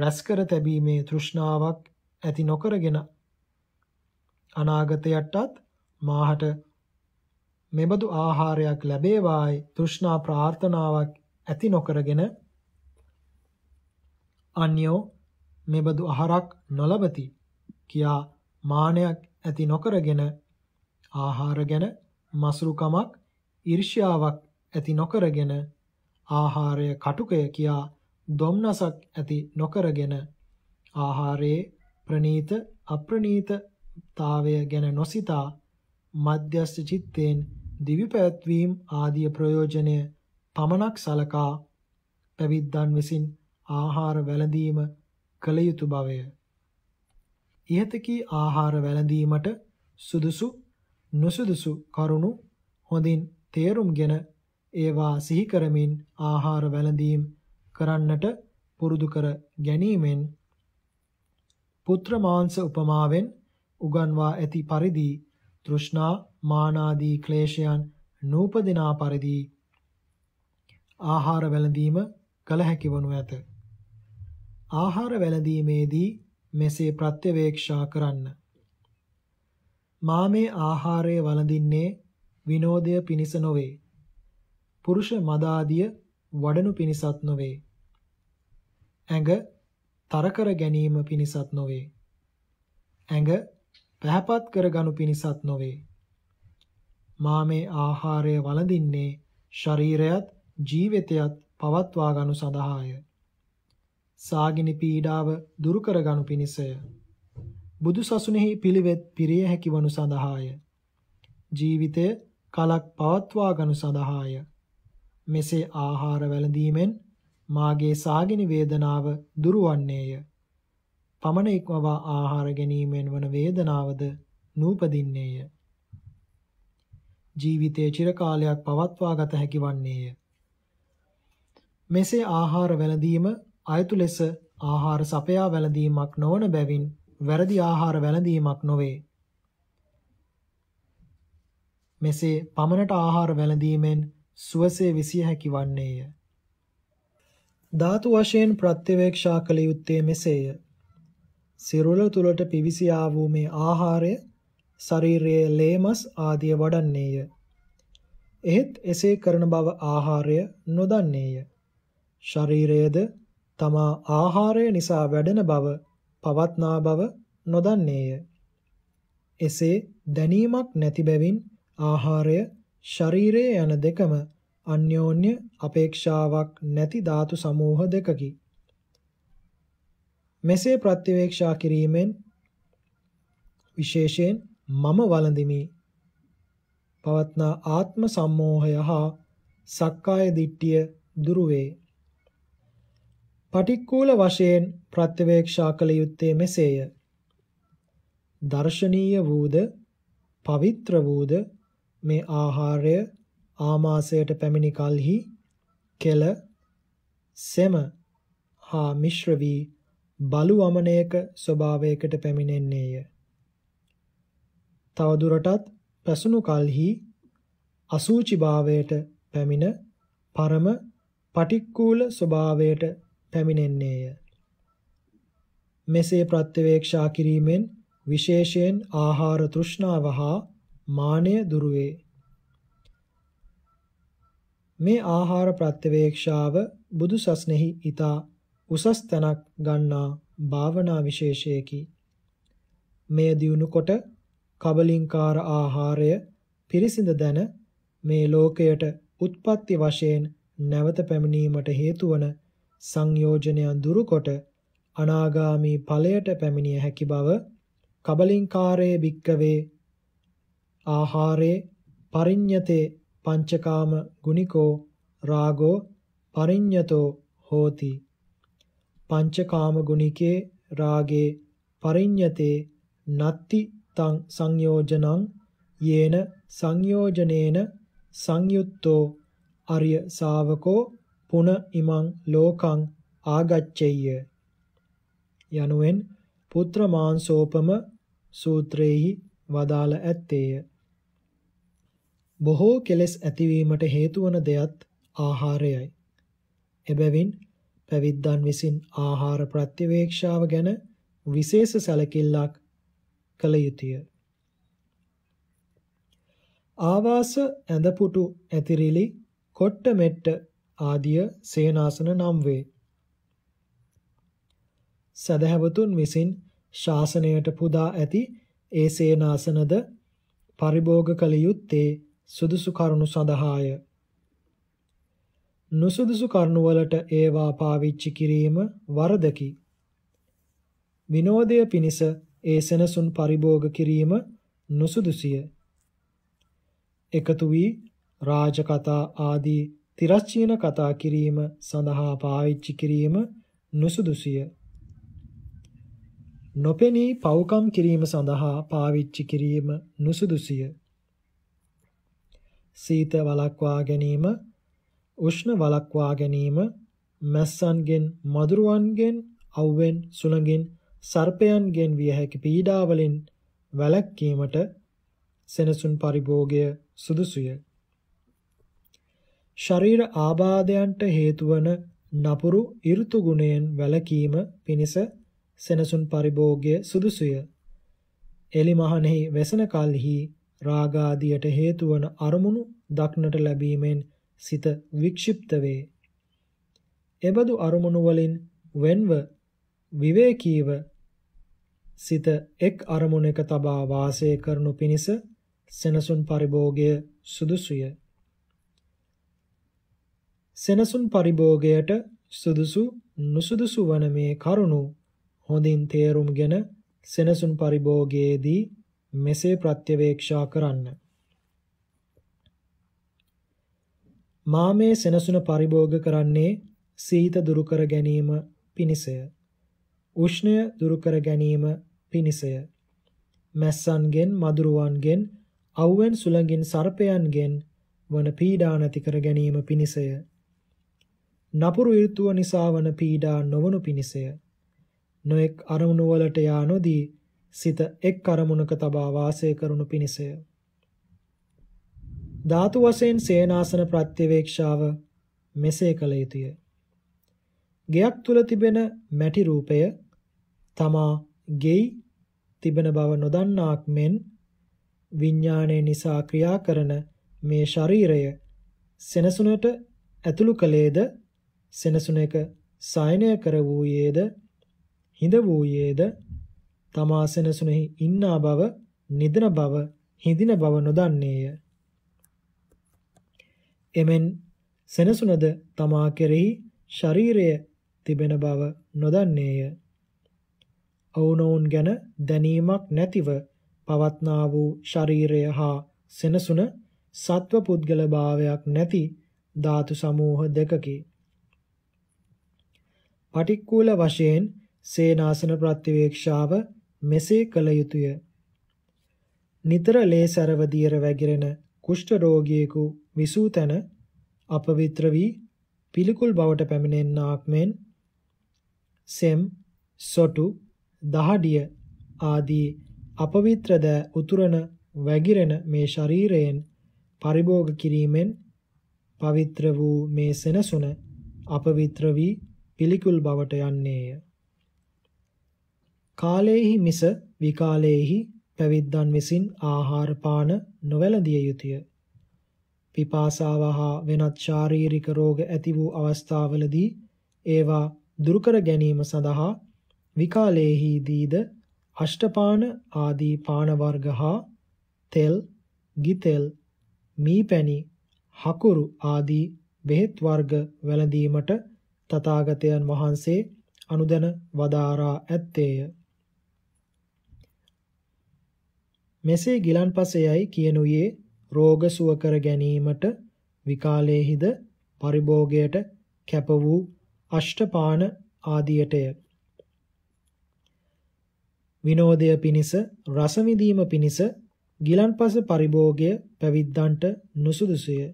රැස්කර තැබීමේ තෘෂ්ණාවක් ඇති නොකරගෙන අනාගතයටත් මාහට මෙබඳු ආහාරයක් ලැබේවායි තෘෂ්ණා ප්‍රාර්ථනාවක් ඇති නොකරගෙන අන්‍යෝ මෙබඳු අහරක් නොලබති කියා මානයක් ඇති නොකරගෙන ආහාර ගැන මසුරුකමක් ඊර්ෂ්‍යාවක් ඇති නොකරගෙන ආහාරය කටුකය කියා දොම්නසක් ඇති නොකරගෙන ආහාරයේ ප්‍රනීත අප්‍රනීතතාවය ගැන නොසිතා මධ්‍යස්ථ චිත්තයෙන් දිවි පැවැත්වීම ආදී ප්‍රයෝජනය පමණක් සලකා පැවිද්දන් විසින් ආහාර වැළඳීම කළ යුතු බවය. ඉහත කී ආහාර වැළඳීමට සුදුසු නුසුදුසු කරුණු හොඳින් තේරුම්ගෙන ඒවා සිහි කරමින් ආහාර වැළඳීම් කරන්නට පුරුදු කර ගැනීමෙන් පුත්‍ර මාංශ උපමාවෙන් උගන්වා ඇති පරිදි තෘෂ්ණා මානාදී ක්ලේශයන් නූපදිනා පරිදි ආහාර වැළඳීම කළ හැකි වනු ඇත. ආහාර වැළඳීමේදී මෙසේ ප්‍රත්‍යවේක්ෂා කරන්න. මා මේ ආහාරය වළඳින්නේ විනෝදය පිණිස නොවේ. පුරුෂ මදාදිය වඩනු පිණිසත් නොවේ. ඇඟ තරකර ගැනීම පිණිසත් නොවේ. ඇඟ පැහැපත් කරගනු පිණිසත් නොවේ. මා මේ ආහාරය වළඳින්නේ ශරීරයත් ජීවිතයත් පවත්වා ගනු සඳහාය. සාගිනි පීඩාව දුරු කරගනු පිණිසය. බුදු සසුනෙහි පිළිවෙත් පිරිය හැකිවනු සඳහාය. ජීවිතය කලක් පවත්වා ගනු සඳහාය. මෙසේ ආහාර වැළඳීමෙන් මාගේ සාගිනි වේදනාව දුරවන්නේය. පමණ ඉක්මවා ආහාර ගැනීමෙන් වන වේදනාවද නූපදින්නේය. ජීවිතයේ චිරකාලයක් පවත්වා ගත හැකි වන්නේය. මෙසේ ආහාර වැළඳීම අයුතු ලෙස ආහාර සපයා වැළඳීමක් නොවන බැවින් වැරදි ආහාර වැළඳීමක් නොවේ. මෙසේ පමණට ආහාර වැළඳීමෙන් සුවසේ විසිය හැකි වන්නේය. ධාතු වශයෙන් ප්‍රත්‍යවේක්ෂා කළ යුත්තේ මෙසේය. සිරුල තුලට පිවිසියා වූ මේ ආහාරය ශරීරයේ ලේමස් ආදිය වඩන්නේය. එහෙත් එසේ කරන බව ආහාරය නොදන්නේය. ශරීරයේද තමා ආහාරය නිසා වැඩෙන බව පවත්නා බව නොදන්නේය. එසේ දැනීමක් නැති බැවින් ආහාරය ශරීරය යන දෙකම අන්‍යෝන්‍ය අපේක්ෂාවක් නැති ධාතු සමූහ දෙකකි. මෙසේ ප්‍රත්‍යවේක්ෂා කිරීමෙන් විශේෂයෙන් මම වළඳිමි පවත්නා ආත්ම සම්මෝහය හා සක්කාය දිට්ඨිය දුර වේ. පටික්කුල වශයෙන් ප්‍රත්‍යවේක්ෂා කළ යුත්තේ මෙසේය. දර්ශනීය වූද පවිත්‍ර වූද මේ ආහාරය ආමාශයට පැමිණි කලෙහි කෙල සෙම හා මිශ්‍ර වී බලු වමනයක ස්වභාවයකට පැමිණෙන්නේය. තවදුරටත් පැසුණු කලෙහි අසූචිභාවයට පැමිණ පරම පටික්කුල ස්වභාවයට පැමිණෙන්නේය. මෙසේ ප්‍රත්‍යවේක්ෂා කිරීමෙන් විශේෂයෙන් ආහාර තෘෂ්ණාව හා මානය දුරුවේ. මේ ආහාර ප්‍රත්‍යවේක්ෂාව බුදු සස්නෙහි ඊතා උසස් තැනක් ගන්නා භාවනා විශේෂයකි. මෙය දියුණු කොට කබලින්කාර ආහාරය පිරිසිඳ දැන මේ ලෝකයට උත්පත්ති වශයෙන් නැවත පැමිණීමට හේතුවන සංයෝජනයන් දුරුකොට අනාගාමි ඵලයට පැමිණිය හැකි බව කබලින්කාරයේ භික්කවේ ආහාරේ පරිඤ්ඤතේ පංචකාම ගුණිකෝ රාගෝ පරිඤ්ඤතෝ හෝති පංචකාම ගුණිකේ රාගේ පරිඤ්ඤතේ නත්ති තං සංයෝජනං යේන සංයෝජනේන සංයුත්තෝ අරිය ශාවකෝ පුන ඉමං ලෝකං ආගච්ඡෙය්‍ය යනුවෙන් පුත්‍ර මාංශෝපම සූත්‍රයේහි වදාළ ඇත්තේය. බොහෝ කෙලෙස් ඇතිවීමට හේතුවන දෙයත් ආහාරයයි. එබැවින් පැවිද්දන් විසින් ආහාර ප්‍රත්‍යවේක්ෂාව ගැන විශේෂ සැලකිල්ලක් කළ යුතුය. ආවාස ඇඳපුටු ඇතිරිලි කොට්ට මෙට්ට ආදිය සේනාසන නම් වේ. සදහැවතුන් විසින් ශාසනයට පුදා ඇති ඒ සේනාසනද පරිභෝග කළ යුත්තේ සුදුසු කරුණු සඳහාය. නුසුදුසු කරුණු වලට ඒවා පාවිච්චි කිරීම වරදකි. විනෝදය පිණිස ඒ සෙනසුන් පරිභෝග කිරීම නුසුදුසිය. එකතු වී රාජකතා ආදී තිරස්චීන කතා කිරීම සඳහා පාවිච්චි කිරීම නුසුදුසුය. නොපෙනී පව්කම් කිරීම සඳහා පාවිච්චි කිරීම නුසුදුසුය. සීත වළක්වා ගැනීම, උෂ්ණ වළක්වා ගැනීම, මැස්සන්ගෙන්, මදුරුවන්ගෙන්, අව්වෙන්, සුළඟින්, සර්පයන්ගෙන් විය හැකි පීඩාවලින් වැළැක්වීමට සෙනසුන් පරිභෝගය සුදුසුය. ශරීර ආබාධයන්ට හේතුවන නපුරු ඍතු ගුණයෙන් වැළකීම පිණිස සෙනසුන් පරිභෝගය සුදුසුය. එලි මහනෙහි වැසෙන කල්හි රාගාදියට හේතුවන අරමුණු දක්නට ලැබීමෙන් සිත වික්ෂිප්ත වේ. එබඳු අරමුණු වලින් වෙන්ව විවේකීව සිත එක් අරමුණක තබා වාසය කරනු පිණිස සෙනසුන් පරිභෝගය සුදුසුය. සෙනසුන් පරිභෝගයට සුදුසු නුසුදුසු වන මේ කරුණු හොඳින් තේරුම්ගෙන සෙනසුන් පරිභෝගයේදී මෙසේ ප්‍රත්‍යවේක්ෂා කරන්න. මා මේ සෙනසුන පරිභෝග කරන්නේ සීත දුරු කර ගැනීම පිණිසය. උෂ්ණය දුරු කර ගැනීම පිණිසය. මැස්සන්ගෙන් මදුරුවන්ගෙන් අව්වෙන් සුළඟින් සර්පයන්ගෙන් වන පීඩා නැති කර ගැනීම පිණිසය. නපුරු ඍතුව නිසා වන පීඩා නොවනු පිණිසය. නොඑක් අරමුණු වලට යා නොදී සිත එක් අරමුණක තබා වාසය කරනු පිණිසය. ධාතු වශයෙන් සේනාසන ප්‍රත්‍යවේක්ෂාව මෙසේ කළ යුතුය. ගෙයක් තුල තිබෙන මැටි රූපය තමා ගෙයි තිබෙන බව නොදන්නාක් මෙන් විඥානයේ නිසා ක්‍රියා කරන මේ ශරීරය සෙනසුනට ඇතුළු කලේද සෙනසුන එක සයනය කර වූයේද හිඳ වූයේද තමා සෙනසුනෙහි ඉන්නා බව නිදන බව හිඳින බව නොදන්නේය. එමෙන් සෙනසුනද තමා කෙරෙහි ශරීරය තිබෙන බව නොදන්නේය. ඔවුනොවුන් ගැන දැනීමක් නැතිව පවත්නා වූ ශරීරය හා සෙනසුන සත්ව පුද්ගල භාවයක් නැති ධාතු සමූහ දෙකකි. පටික්කුල වශයෙන් සේනාසන ප්‍රතිවේක්ෂාව මෙසේ කළ යුතුය. නිතර ලේ සරව දියර වැగిරෙන කුෂ්ඨ රෝගියෙකු විසූ තැන අපවිත්‍ර වී පිළිකුල් බවට පැමිණෙන්නාක් මෙන් සෙම් සොටු දහඩිය ආදී අපවිත්‍රද උතුරන වැగిරෙන මේ ශරීරයෙන් පරිභෝග කිරීමෙන් පවිත්‍ර වූ මේ සෙනසුන අපවිත්‍ර වී පිළිකුල් බවට යන්නේය. කාලේහි මිස විකාලේහි පැවිද්දන් විසින් ආහාර පාන නොවැළඳිය යුතුය. පිපාසාව හා වෙනත් ශාරීරික රෝග ඇති වූ අවස්ථාවලදී ඒවා දුරුකර ගැනීම සඳහා විකාලේහිදීද අෂ්ටපාන ආදී පාන වර්ග හා තෙල්, ගිතෙල්, මී පැණි, හකුරු ආදී බෙහෙත් වර්ග වැළඳීමට තථාගතයන් වහන්සේ අනුදැන වදාරා ඇත්තේය. මෙසේ ගිලන්පසයයි කියනුයේ රෝග සුව කර ගැනීමට විකාලයේහිද පරිභෝගයට කැප වූ අෂ්ටපාන ආදියටය. විනෝදය පිණිස රස විඳීම පිණිස ගිලන්පස පරිභෝගය පැවිද්දන්ට නුසුදුසුය.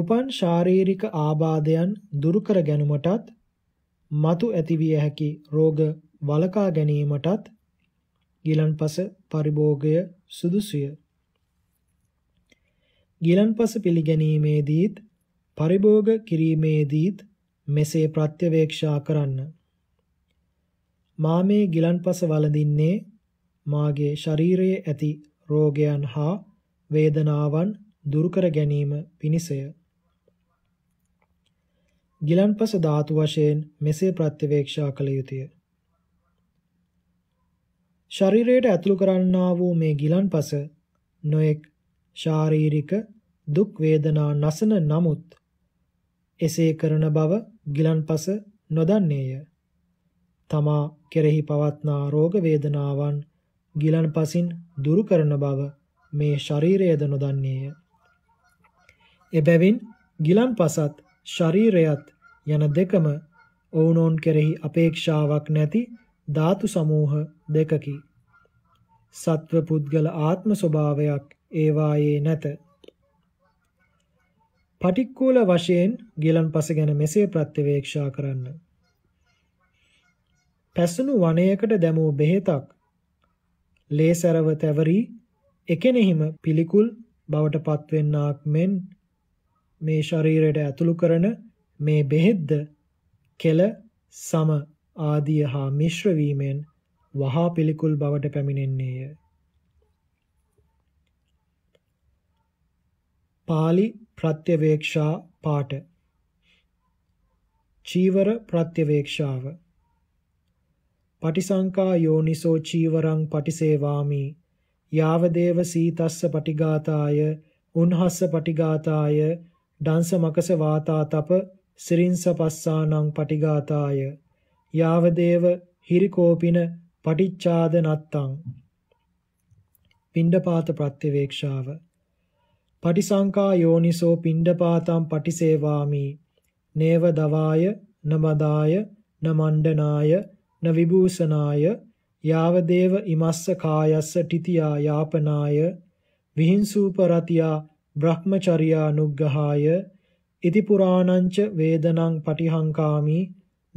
උපන් ශාරීරික ආබාධයන් දුරුකර ගැනීමටත් මතු ඇතිවිය හැකි රෝග වළකා ගැනීමටත් ගිලන්පස පරිභෝගය සුදුසුය. ගිලන්පස පිළිගැනීමේදීත් පරිභෝග කිරීමේදීත් මෙසේ ප්‍රත්‍යවේක්ෂා කරන්න. මා මේ ගිලන්පස වළඳින්නේ මාගේ ශරීරයේ ඇති රෝගයන් හා වේදනාවන් දුරුකර ගැනීම පිණිසය. ගිලන්පස ධාතු වශයෙන් මෙසේ ප්‍රත්‍යවේක්ෂා කළ යුතුය. ශරීරයට ඇතුළු කරන්නා වූ මේ ගිලන්පස නොඑක් ශාරීරික දුක් වේදනා නසන නමුත් එසේ කරන බව ගිලන්පස නොදන්නේය. තමා කෙරෙහි පවත්නා රෝග වේදනාවන් ගිලන්පසින් දුරු කරන බව මේ ශරීරයද නොදන්නේය. එබැවින් ගිලන්පසත් ශරීරයත් යන දෙකම ඔවුනොන් කෙරෙහි අපේක්ෂාවක් නැති ධාතු සමූහ දෙකකි. සත්ව පුද්ගල ආත්ම ස්වභාවයක් ඒවායේ නැත. පටික්කූල වශයෙන් ගිලන්පස ගැන මෙසේ ප්‍රත්‍යවේක්ෂා කරන්න. පැසුණු වනයකට දැමූ බෙහෙතක් ලේසරව තැවරී එකෙනෙහිම පිළිකුල් බවට පත්වෙන්නාක් මෙන් මේ ශරීරයට ඇතුළු කරන මේ බෙහෙත්ද කෙල සම ආදිය හා මිශ්‍ර වීමෙන් වහා පිළිකුල් බවට පැමිණෙන්නේය. පාලි ප්‍රත්‍යවේක්ෂා පාට චීවර ප්‍රත්‍යවේක්ෂාව පටිසංකා යෝනිසෝ චීවරං පටිසේවාමි යාවදේව සීතස්ස පටිගාතාය උන්හස්ස පටිගාතාය ඩංස මකස වාතා තප සිරින්සපස්සානං පටිඝාතාය යාවදේව හිරිකෝපින පටිච්ඡාද නත්තං පිණ්ඩපාත ප්‍රත්‍යවේක්ෂාව පටිසංකා යෝනිසෝ පිණ්ඩපාතං පටිසේවාමි නේව දවාය නමදාය නමණ්ඩනාය නවිභූෂනාය යාවදේව ඉමස්ස කායස්ස තිතියා යාපනාය විහිංසූපරතියා බ්‍රහ්මචර්යානුග්ගහාය ඉති පුරාණංච වේදනං පටිහංකාමි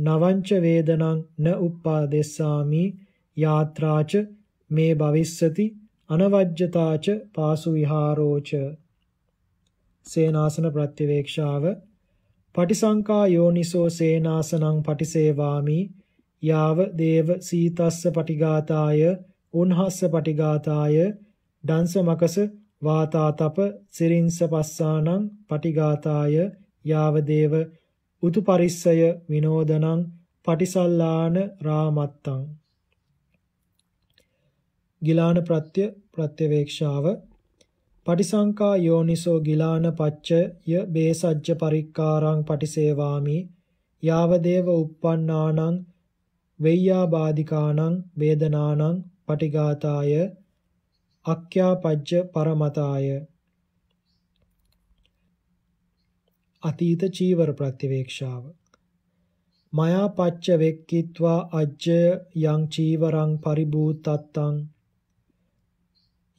නවංච වේදනං න උප්පාදෙස්සාමි යාත්‍රාච මේ භවිස්සති අනවජ්‍යතාච පාසු විහාරෝච සේනාසන ප්‍රතිවේක්ෂාව පටිසංකා යෝනිසෝ සේනාසනං පටිසේවාමි යාව දේව සීතස්ස පටිගාතාය උන්හස්ස පටිගාතාය දංස මකස වාතාතප සිරින්ස පස්සානං පටිගාතාය යාවදේව උතුපරිස්සය විනෝදනං පටිසල්ලාන රාමත්තං ගිලාන ප්‍රත්‍ය ප්‍රත්‍යවේක්ෂාව පටිසංකා යෝනිසෝ ගිලාන පච්චය බේසජ්ජ පරික්කාරං පටිසේවාමි යාවදේව uppannānaṁ වෙය්‍යාබාධිකානං වේදනානං පටිගාතාය අක්ඛ්‍යාපජ්ජ පරමතාය අතීත චීවර ප්‍රතිවේක්ෂාව මයා පච්ච වෙක්කිත්වා අජ්ජය යං චීවරං පරිභූතත්තං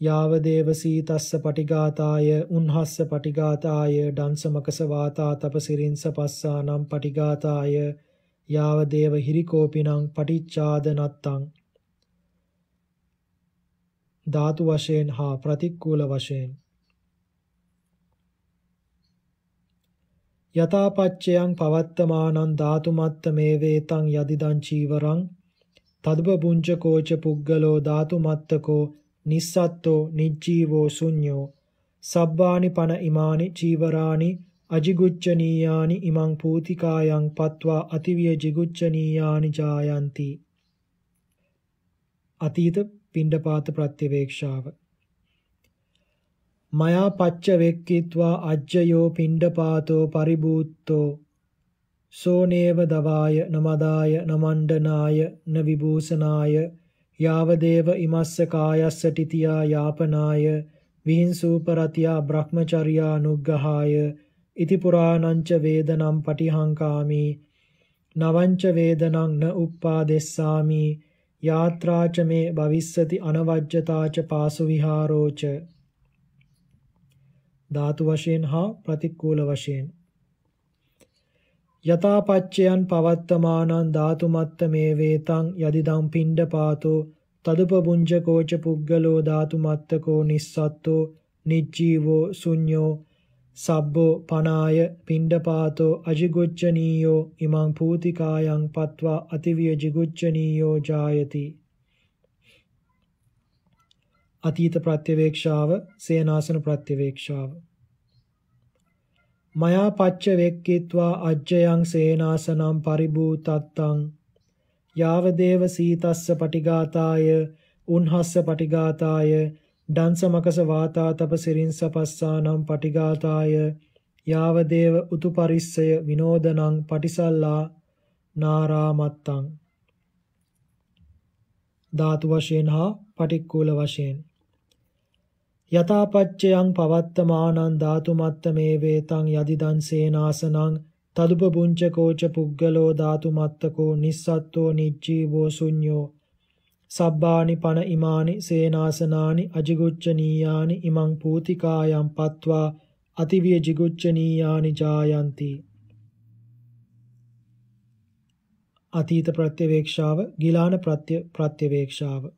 යාවදේවසී තස්ස පටිගාතාය උන්හස්ස පටිගාතාය ඩංසමකස වාතා තපසිරින්ස පස්සානම් පටිගාතාය යාවදේව හිරිකෝපිනං පටිච්ඡාද නත්තං ධාතු වශයෙන් හා ප්‍රතික්කූල වශයෙන් යථාපච්චයන් පවත්තමානං ධාතුමත්ත මේ වේතං යදිදං චීවරං තදබ පුංච කෝච පුද්ගලෝ ධාතුමත්තකෝ නිස්සත්තෝ නිජ්ජීවෝ ශුඤ්ඤෝ සබ්බානි පන ඉමානි චීවරානි අජිගුච්ඡනීයානි ඉමං පූතිකායන් පත්වා අතිවිය ජිගුච්ඡනීයානි ජායන්ති අතීත පිණ්ඩපාත ප්‍රත්‍යවේක්ෂාව මයා පච්ච වෙක්කිත්වා අජ්ජයෝ පිණ්ඩපාතෝ පරිභූත්තෝ සෝනේව දවාය නමදාය නමණ්ඩනාය නවිභූෂනාය යාවදේව ඉමස්ස කායස්ස තිතියා යාපනාය විහිංසූපරතියා බ්‍රහ්මචර්යා නුග්ගහාය ඉති පුරාණංච වේදනම් පටිහංකාමි නවංච වේදනං න උප්පාදෙස්සාමි යාත්‍රාච මේ භවිස්සති අනවජ්‍යතාච පාසු විහාරෝච ධාතු වශයෙන් හා ප්‍රතික්කූල වශයෙන් යථාපච්චයන් පවත්තමානං ධාතුමත්ත මේ වේතං යදිදම් පිණ්ඩපාතෝ තදුපබුංජ කෝච පුද්ගලෝ ධාතුමත්තකෝ නිස්සත්තෝ නිජ්ජීවෝ ශුඤ්ඤෝ සබ්බෝ පනාය පිණ්ඩපාතෝ අජිගුච්ඡනීයෝ ඉමං පූතිකායන් පත්වා අතිවිය ජිගුච්ඡනීයෝ ජායති අතීත ප්‍රත්‍යවේක්ෂාව සේනාසන ප්‍රත්‍යවේක්ෂාව මයා පච්ච වෙක්කිත්වා අජ්ජයන් සේනාසනම් පරිභූතත්තං යාවදේව සීතස්ස පටිගාතාය උන්හස්ස පටිගාතාය ඩංසමකස වාතා තප සිරින්ස පස්සානම් පටිඝාතාය යාවදේව උතුපරිස්සය විනෝදනං පටිසල්ලා නාරාමත්තං ධාතු වශයෙන් හා පටික්කුල වශයෙන් යථාපච්චයන් පවත්තමානං ධාතුමත්ත මේ වේතං යදිදං සේනාසනං තදුප පුංච කෝච පුග්ගලෝ ධාතුමත්තකෝ නිස්සත්තෝ නිච්චීවෝ ශුඤ්ඤෝ සබ්බානි පන ඉමානි සේනාසනානි අජිගුච්ඡනීයානි ඉමං පූතිකායම් පත්වා අතිවිය ජිගුච්ඡනීයානි ජායන්ති අතීත ප්‍රත්‍යවේක්ෂාව ගිලාන ප්‍රත්‍ය ප්‍රත්‍යවේක්ෂාව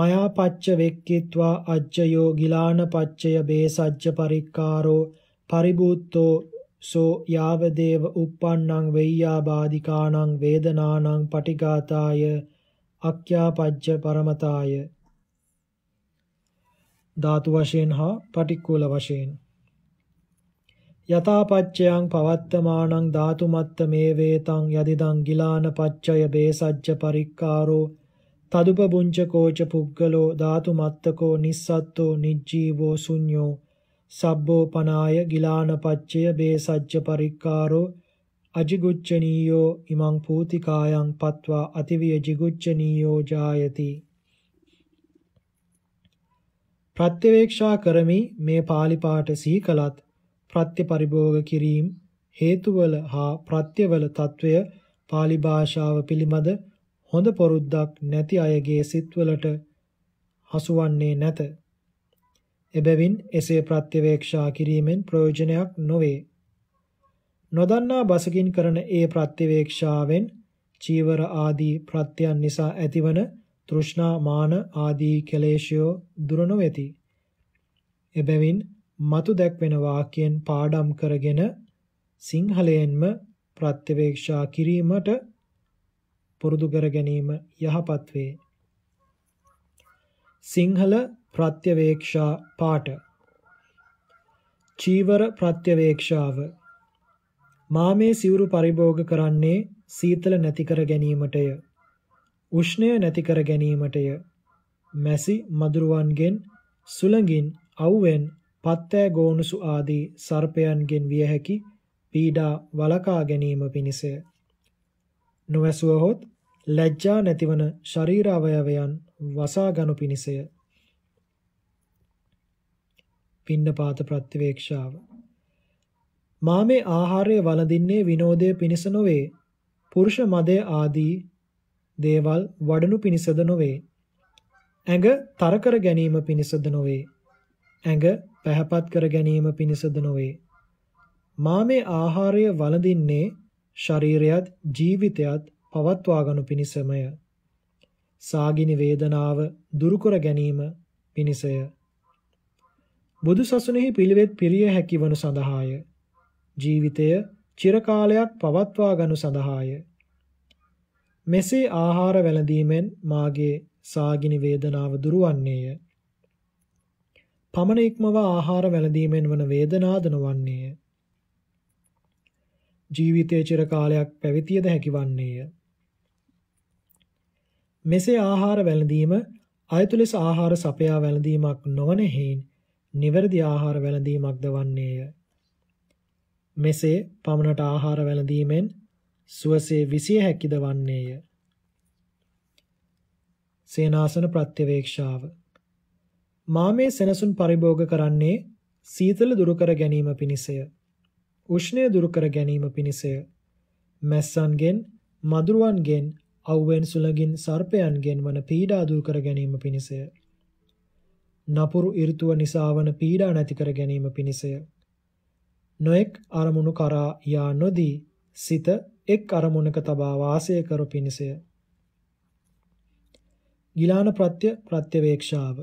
මයා පච්ච වෙක්කිත්වා අජ්ජයෝ ගිලාන පච්චය බේසජ්ජ පරික්කාරෝ පරිබූත්තෝ සෝ යාවදේව uppannang veyyābādikānaṁ vedanānaṁ paṭigātāya අක්ඛ්‍යාපජ්ජ පරමතාය ධාතු වශයෙන් හා පටික්කුල වශයෙන් යථාපච්චයන් පවත්තමානං ධාතුමත්ත මේ වේතං යදිදං ගිලාන පච්චය බේසජ්ජ පරික්කාරෝ තදුප බුංච කෝච පුග්ගලෝ ධාතුමත්තකෝ නිස්සත්තෝ නිජ්ජීවෝ ශුඤ්ඤෝ සබ්බෝපනාය ගිලානපච්චය බේසච්ච පරික්කාරෝ අජිගුච්ඡනීයෝ ඉමං පූතිකායන් පත්වා අතිවිය ජිගුච්ඡනීයෝ ජායති ප්‍රත්‍යවේක්ෂා කරමි මේ pāli පාඨ සීකලත් ප්‍රත්‍යපරිභෝග කිරීම හේතුවල හා ප්‍රත්‍යවල తත්වය pāli භාෂාව පිළිබඳ හොඳ පොරුද්දක් නැති අයගේ සිත්වලට හසුවන්නේ නැත එබැවින් එසේ ප්‍රත්‍යවේක්ෂා කිරීමෙන් ප්‍රයෝජනයක් නොවේ. නොදන්නා බසකින් කරන ඒ ප්‍රත්‍යවේක්ෂාවෙන් චීවර ආදී ප්‍රත්‍යයන් නිසා ඇතිවන තෘෂ්ණා මාන ආදී කෙලේශයෝ දුර නොවේති. එබැවින් මතු දැක්වෙන වාක්‍යයෙන් පාඩම් කරගෙන සිංහලයෙන්ම ප්‍රත්‍යවේක්ෂා කිරීමට පුරුදු කර ගැනීම යහපත් වේ. සිංහල ප්‍රත්‍යවේක්ෂා පාට චීවර ප්‍රත්‍යවේක්ෂාව මා මේ සිවුරු පරිභෝග කරන්නේ සීතල නැති කර ගැනීමටය උෂ්ණය නැති කර ගැනීමටය මැසි මදුරුවන්ගෙන් සුළඟින් අවුවෙන් පත්තෑ ගෝනුසු ආදී සර්පයන්ගෙන් විය හැකි පීඩා වළකා ගැනීම පිණිසය නොවැසුවහොත් ලැජ්ජා නැතිවන ශරීර අවයවයන් වසා ගනු පිණිසය පිණ්ඩපාත ප්‍රතිවේක්ෂාව. මා මේ ආහාරය වළඳින්නේ විනෝදය පිණිස නොවේ. පුරුෂ මදය ආදී දේවල් වඩනු පිණිසද නොවේ. ඇඟ තරකර ගැනීම පිණිසද නොවේ. ඇඟ පැහැපත් කර ගැනීම පිණිසද නොවේ. මා මේ ආහාරය වළඳින්නේ ශරීරයත් ජීවිතයත් පවත්වාගනු පිණිසමය. සාගිනි වේදනාව දුරුකර ගැනීම පිණිසය. බුදු සසුනෙහි පිළිවෙත් පිරිය හැකිවනු සඳහාය. ජීවිතය චිරකාලයක් පවත්වා ගනු සඳහාය. මෙසේ ආහාර වැළඳීමෙන් මාගේ සාගිනි වේදනාව දුරවන්නේය. පමණ ඉක්මව ආහාර වැළඳීමෙන් වන වේදනාද නොවන්නේය. ජීවිතයේ චිරකාලයක් පැවතියද හැකිවන්නේය. මෙසේ ආහාර වැළඳීම අයතුලෙස ආහාර සපයා වැළඳීමක් නොවන හේයින් නිවැරදි ආහාර වැළඳීමක්ද වන්නේය. මෙසේ පමණට ආහාර වැළඳීමෙන් සුවසේ විසිය හැකිද වන්නේය. සේනාසන ප්‍රත්‍යවේක්ෂාව මා මේ සෙනසුන් පරිභෝග කරන්නේ සීතල දුරු කර ගැනීම පිණිසය. උෂ්ණය දුරු කර ගැනීම පිණිසය. මැස්සන්ගෙන්, මදුරුවන්ගෙන්, අව්වෙන් සුළඟින් සර්පයන්ගෙන් වන පීඩා දුරු කර ගැනීම පිණිසය. නපුරු ඍතුව නිසා වන පීඩා නැති කර ගැනීම පිණිසය. නොඑක් අරමුණු කරා යා නොදී සිත එක් අරමුණක තබා වාසය කර පිණිසය. ගිලාන ප්‍රත්‍ය ප්‍රත්‍යවේක්ෂාව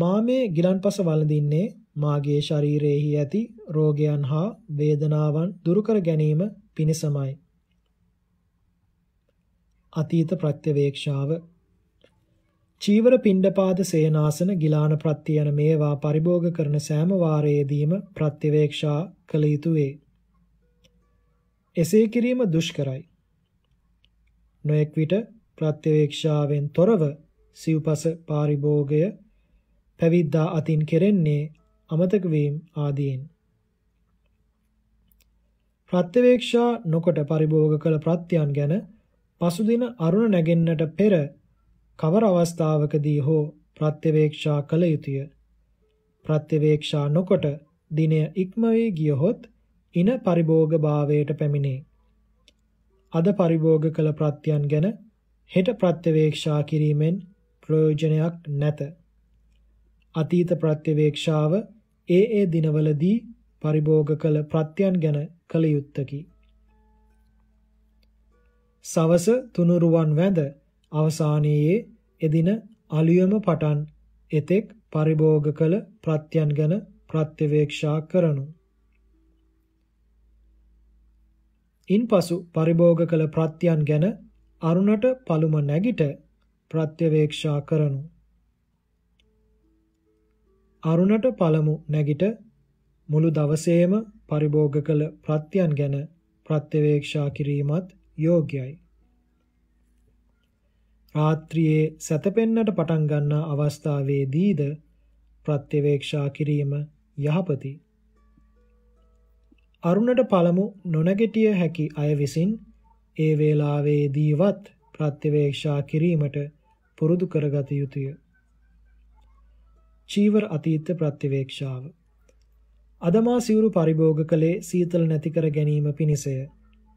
මාමේ ගිලන්පස වළඳින්නේ මාගේ ශරීරයේහි ඇති රෝගයන් හා වේදනාවන් දුරු කර ගැනීම පිණිසමයි. අතීත ප්‍රත්‍යවේක්ෂාව චීවර පිණ්ඩපාත සේනාසන ගිලාන ප්‍රත්‍ය යන මේවා පරිභෝග කරන සෑම වාරයේදීම ප්‍රත්‍යවේක්ෂා කළ යුතු වේ. එසේ කිරීම දුෂ්කරයි. නොඑක් විට ප්‍රත්‍යවේක්ෂාවෙන් තොරව සිව්පස පාරිභෝගය පැවිද්දා අතින් කෙරෙන්නේ අමතක වීම ආදීන්. ප්‍රත්‍යවේක්ෂා නොකොට පරිභෝග කළ ප්‍රත්‍යයන් ගැන පසුදින අරුණ නැගෙන්නට පෙර කවර අවස්ථාවකදී හෝ ප්‍රත්‍යවේක්ෂා කළ යුතුය. ප්‍රත්‍යවේක්ෂා නොකොට දිනය ඉක්ම වී ගියහොත් ඉන පරිභෝග භාවයට පැමිණේ. අද පරිභෝග කළ ප්‍රත්‍යයන් ගැන හෙට ප්‍රත්‍යවේක්ෂා කිරීමෙන් ප්‍රයෝජනයක් නැත. අතීත ප්‍රත්‍යවේක්ෂාව ඒ ඒ දිනවලදී පරිභෝග කළ ප්‍රත්‍යයන් ගැන කළ යුත්තකි. සවස තුනුරුවන් වැඳ අවසානයේ එදින අලියම පටන් එතෙක් පරිභෝග කළ ප්‍රත්‍යයන් ගැන ප්‍රත්‍යවේක්ෂා කරනු. ඉන්පසු පරිභෝග කළ ප්‍රත්‍යයන් ගැන අරුණට පළුම නැගිට ප්‍රත්‍යවේක්ෂා කරනු. අරුණට පළමු නැගිට මුළු දවසේම පරිභෝග කළ ප්‍රත්‍යයන් ගැන ප්‍රත්‍යවේක්ෂා කිරීමත් යෝග්‍යයි. රාත්‍රියේ සැතපෙන්නට පටන් ගන්නා අවස්ථාවේදීද ප්‍රත්‍යවේක්ෂා කිරීම යහපති. අරුණට පළමු නොනැගිටිය හැකි අය විසින් ඒ වේලාවේදීවත් ප්‍රත්‍යවේක්ෂා කිරීමට පුරුදු කරගත යුතුය. චීවර අතීත ප්‍රත්‍යවේක්ෂාව අදමා සිවුරු පරිභෝග කළේ සීතල නැති කර ගැනීම පිණිසය.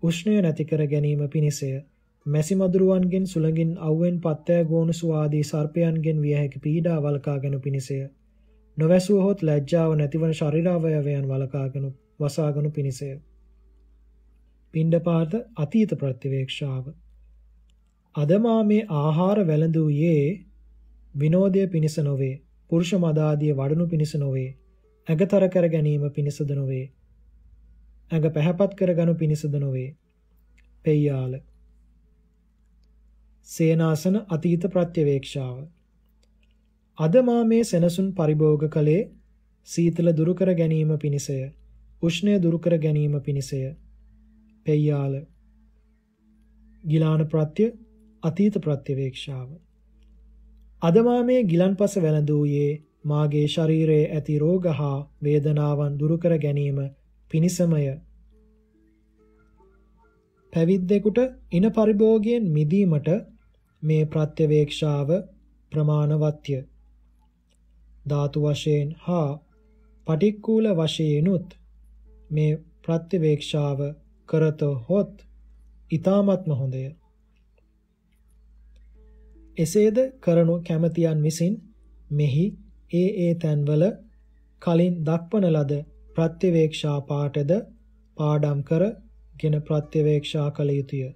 උෂ්ණය නැති කර ගැනීම පිණිසය. මැසි මදුරුවන්ගෙන් සුළඟින් අව්වෙන් පත්තෑ ගෝනුසු ආදී සර්පයන්ගෙන් විය හැකි පීඩා වළකාගනු පිණිසය. නොවැසුවහොත් ලැජ්ජාව නැතිවන ශරීරාවයවයන් වළකාගනු වසාගනු පිණිසය. පිණ්ඩපාත අතීත ප්‍රතිවේක්ෂාව. අදමා මේ ආහාර වැළඳූයේ විනෝදය පිණිස නොවේ. පුරුෂ මදාදිය වඩනු පිණිස නොවේ. ඇගතර කර ගැනීම පිණිසද නොවේ. ඇඟ පැහැපත් කරගනු පිණිසද නොවේ. පෙයාල සේනාසන අතීත ප්‍රත්‍යවේක්ෂාව. අද මා මේ සෙනසුන් පරිභෝග කළේ සීතල දුරු කර ගැනීම පිණිසය. උෂ්ණය දුරු කර ගැනීම පිණිසය. පෙය්යාල. ගිලාන ප්‍රත්‍ය අතීත ප්‍රත්‍යවේක්ෂාව. අද මා මේ ගිලන්පස වැළඳූයේ මාගේ ශරීරයේ ඇති රෝග හා වේදනාවන් දුරු කර ගැනීම පිණිසමය. පැවිද්දෙකුට ඉන පරිභෝගයෙන් මිදීමට මේ ප්‍රත්‍යවේක්ෂාව ප්‍රමාණවත්ය. ධාතු වශයෙන් හා පටික්කුල වශයෙන්ුත් මේ ප්‍රත්‍යවේක්ෂාව කරත හොත් ඊ타මත්ම හොඳය. එසේද කරනු කැමැතියන් විසින් මෙහි ඒ ඒ තැන්වල කලින් දක්වන ලද ප්‍රත්‍යවේක්ෂා පාඩද පාඩම් කරගෙන ප්‍රත්‍යවේක්ෂා කළ යුතුය.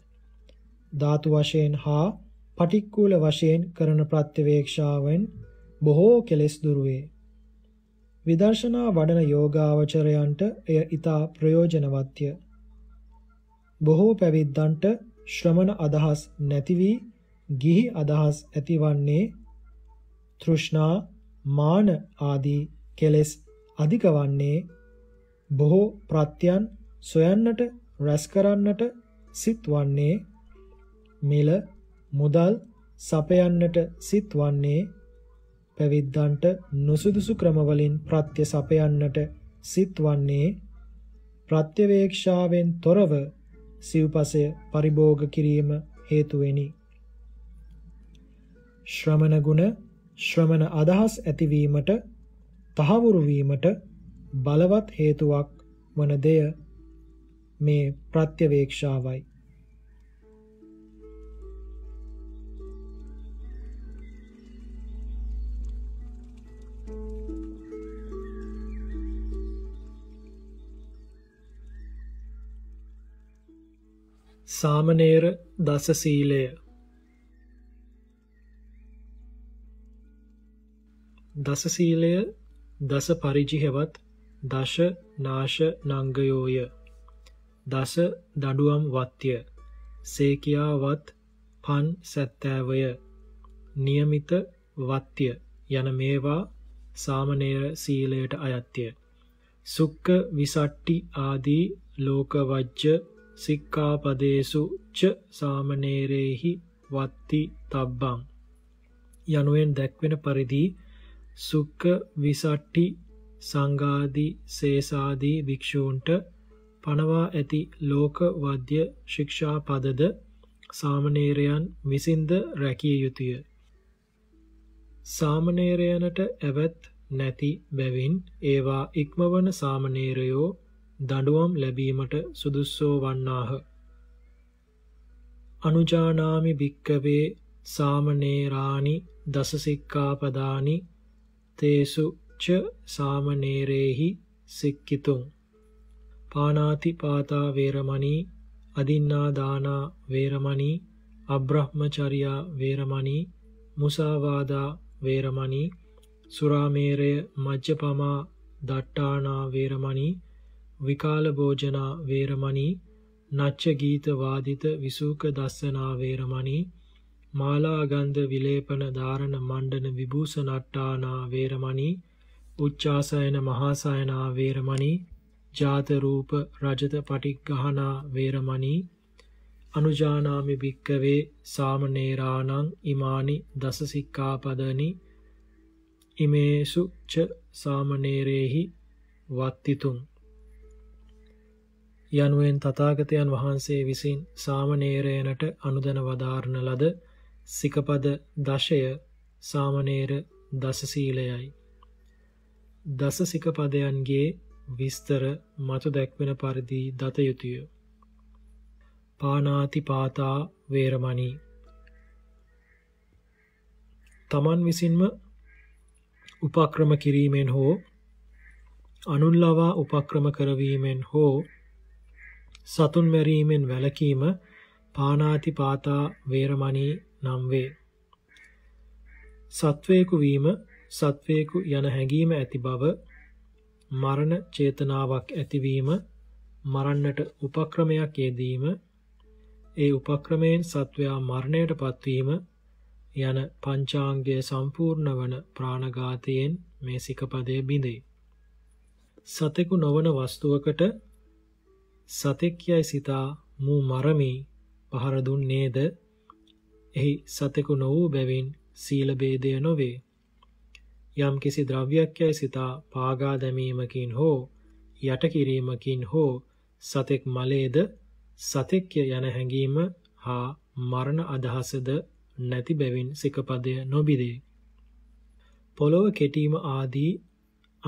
ධාතු වශයෙන් හා පටික්කූල වශයෙන් කරන ප්‍රත්‍යවේක්ෂාවෙන් බොහෝ කෙලෙස් දුරුවේ. විදර්ශනා වඩන යෝගාවචරයන්ට එය ඉතා ප්‍රයෝජනවත්ය. බොහෝ පැවිද්දන්ට ශ්‍රමණ අදහස් නැති වී ගිහි අදහස් ඇතිවන්නේ තෘෂ්ණා මාන ආදී කෙලෙස් අධික වන්නේ බොහෝ ප්‍රත්‍යයන් සොයන්නට රැස් කරන්නට සිත් වන්නේ මිල මුදල් සපයන්නට සිත් වන්නේ පැවිද්දන්ට නුසුදුසු ක්‍රමවලින් ප්‍රත්‍ය සපයන්නට සිත් වන්නේ ප්‍රත්‍යවේක්ෂාවෙන් තොරව සිව්පසය පරිභෝග කිරීම හේතුවෙනි. ශ්‍රමණ ගුණ ශ්‍රමණ අදහස් ඇතිවීමට තහවුරු වීමට බලවත් හේතුවක් වන දෙය මේ ප්‍රත්‍යවේක්ෂාවයි. සාමනේර දස සීලය දස සීලය දස පරිජිහෙවත් දශ නාශ නංගයෝය දස දඩුවම් වත්්‍ය සේකයාවත් පන් සැත්තෑවය නියමිත වත්්‍ය යන මේවා සාමනේර සීලයට අයත්ය සුක්ක විසට්ටි ආදී ලෝකවජ්්‍ය සික්කාපදේසු ච සාමනේරෙහි වත්ති තබ්බං යනුවෙන් දැක්වෙන පරිදි සුක්ක විසට්ටි සංගාදී සේසාදී භික්‍ෂූන්ට පනවා ඇති ලෝක වද්‍ය ශික්ෂාපදද සාමනේරයන් විසින්ද රැකිය යුතුය. සාමනේරයනට ඇවත් නැති බැවින් ඒවා ඉක්මවන සාමනේරයෝ දඩුවම් ලැබීමට සුදුස්සෝ වන්නාහ. අනුජානාමි භික්කවේ සාමනේරාණි දසසික්කාපදානි තේසුච්ච සාමනේරෙහි සික්කිතුන්. පානාති පාතා වේරමණී අදින්නාදානා වේරමණී අබ්‍රහ්මචරියා වේරමණී මුසාවාදා වේරමණී සුරාමේරය මජ්ජපමා දට්ටානා වේරමණී විකාල භෝජනා වේරමණී නච්ච ගීත වාදිත විසූක දස්සනා වේරමණී මාලාගන්ධ විලේපන ධාරණ මණ්ඩන විභූෂණට්ටානා වේරමණී උච්චාසයන මහාසයනා වේරමණී ජාත රූප රජත පටිග්ගහනා වේරමණී අනුජානාමි භික්කවේ සාමනේරාණං ඉමානි දස සික්ඛාපදනි ඉමේසු ච සාමනේරේහි වත්තිතුං යනුවෙන් තථාගතයන් වහන්සේ විසින් සාමණේරයනට අනුදැන වදාරන ලද සිකපද දශය සාමණේර දසසීලයයි. දස සිකපදයන්ගේ විස්තර මතු දැක්වෙන පරිදි දත යුතුය. පානාති පාතා වේරමණී තමන් විසින්ම උපක්‍රම කිරීමෙන් හෝ අනුල්ලවා උපක්‍රම කරවීමෙන් හෝ සතුන් මැරීමෙන් වැළකීම පානාති පාතා වේරමණී නම් වේ. සත්වේකු වීම සත්වේකු යන හැඟීම ඇති බව මරණ චේතනාවක් ඇතිවීම මරන්නට උපක්‍රමයක් යෙදීම ඒ උපක්‍රමයෙන් සත්වයා මරණයට පත්වීම යන පංචාංගය සම්පූර්ණ වන ප්‍රාණඝාතයෙන් මේ සිකපදය බිඳේ. සතෙකු නොවන වස්තුවකට සතෙක් යයි සිතා මූ මරමි පහර දුන්නේද එහි සතෙකු නොවූ බැවින් සීලභේදය නොවේ. යම් කිසි ද්‍රව්‍යයක් යයි සිතා පාගා දැමීමකින් හෝ යටකිරීමකින් හෝ සතෙක් මලේද සතෙක්්‍ය යන හැඟීම හා මරණ අදහසද නැති බැවින් සිකපදය නොබිදේ. පොළොව කෙටීම ආදී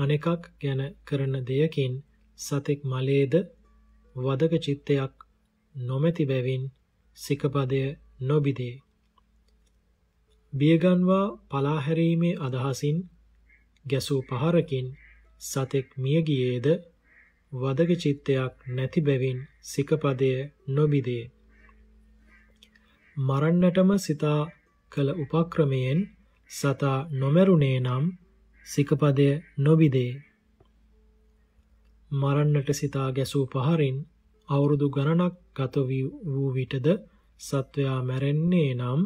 අනෙකක් ගැන කරන දෙයකින් සතෙක් මලේද වදක චිත්තයක් නොමැති බැවින් සිකපදය නොබිදේ. බියගන්වා පලාහැරීමේ අදහසින් ගැසූ පහරකින් සතෙක් මියගියේද වදක චිත්තයක් නැති බැවින් සිකපදය නොබිදේ. මරන්නටම සිතා කළ උපක්‍රමයෙන් සතා නොමැරුණේ නම් සිකපදය නොබිදේ. මරන්නට සිතා ගැසූ පහරින් අවුරුදු ගණනක් ගත වූ විටද සත්වයා මැරෙන්නේ නම්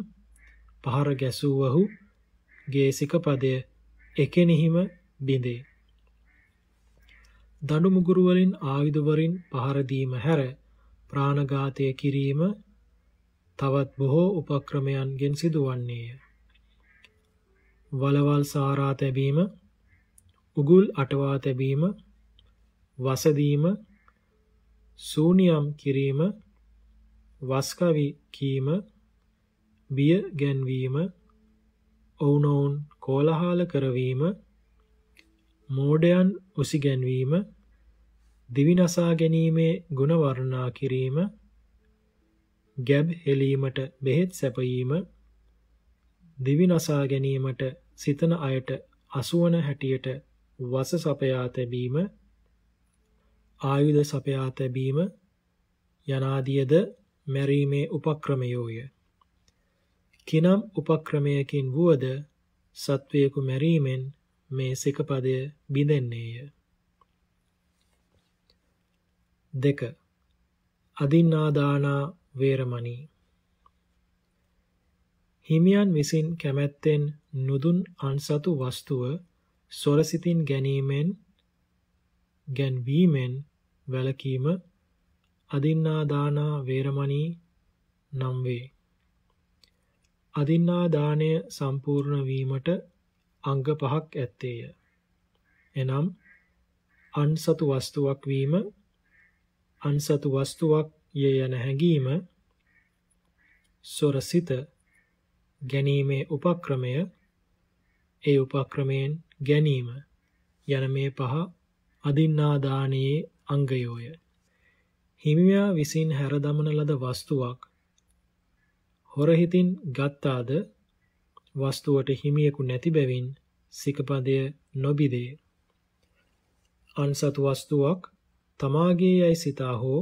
පහර ගැසූවහු ගේසිකපදය එකෙනෙහිම බිඳේ. දඩු මුගුරුවලින් ආයුධවරින් පහරදීම හැර ප්‍රාණඝාතය කිරීම තවත් බොහෝ උපක්‍රමයන්ගෙන් සිදුවන්නේය. වලවල් සාරා තැබීම උගුල් අටවා තැබීම වසදීම සූනියම් කිරීම වස්කවි කීම බිය ගැන්වීම ඔවුනොවුන් කෝලහාල කරවීම මෝඩයන් උසිගැන්වීම දිවිනසා ගැනීමේ ගුණවර්ණා කිරීම ගැබ් හෙලීමට බෙහෙත් සැපයීම දිවිනසා ගැනීමට සිතන අයට අසුවන හැටියට වස සපයා තැබීම ආයුධ සපයා තැබීම යනාදියද මැරීමේ උපක්‍රමයෝය. කිනම් උපක්‍රමයකින් වුවද සත්වයකු මැරීමෙන් මේ සිකපදය බිඳෙන්නේය. දෙක අදින්නාදානා වේරමණී හිමියන් විසින් කැමැත්තෙන් නුදුන් අන්සතු වස්තුව සොරසිතින් ගැනීමෙන් ගැන්වීමෙන් වැළකීම අදින්නාදානා වේරමණී නම් වේ. අදින්නාදානය සම්පූර්ණ වීමට අංග පහක් ඇත්තේය. එනම් අන්සතු වස්තුවක් වීම අන්සතු වස්තුවක් ය යන හැඟීම සොරසිත ගැනීමේ උපක්‍රමය ඒ උපක්‍රමයෙන් ගැනීම යන මේ පහ අදින්නාදානයේ අංගයෝය. හිමියා විසින් හැර දමන ලද වස්තුවක් හොරහිතින් ගත්තාද වස්තුවට හිමියෙකු නැති බැවින් සිකපදය නොබිදේ. අන්සතු වස්තුවක් තමාගේ යැයි සිතා හෝ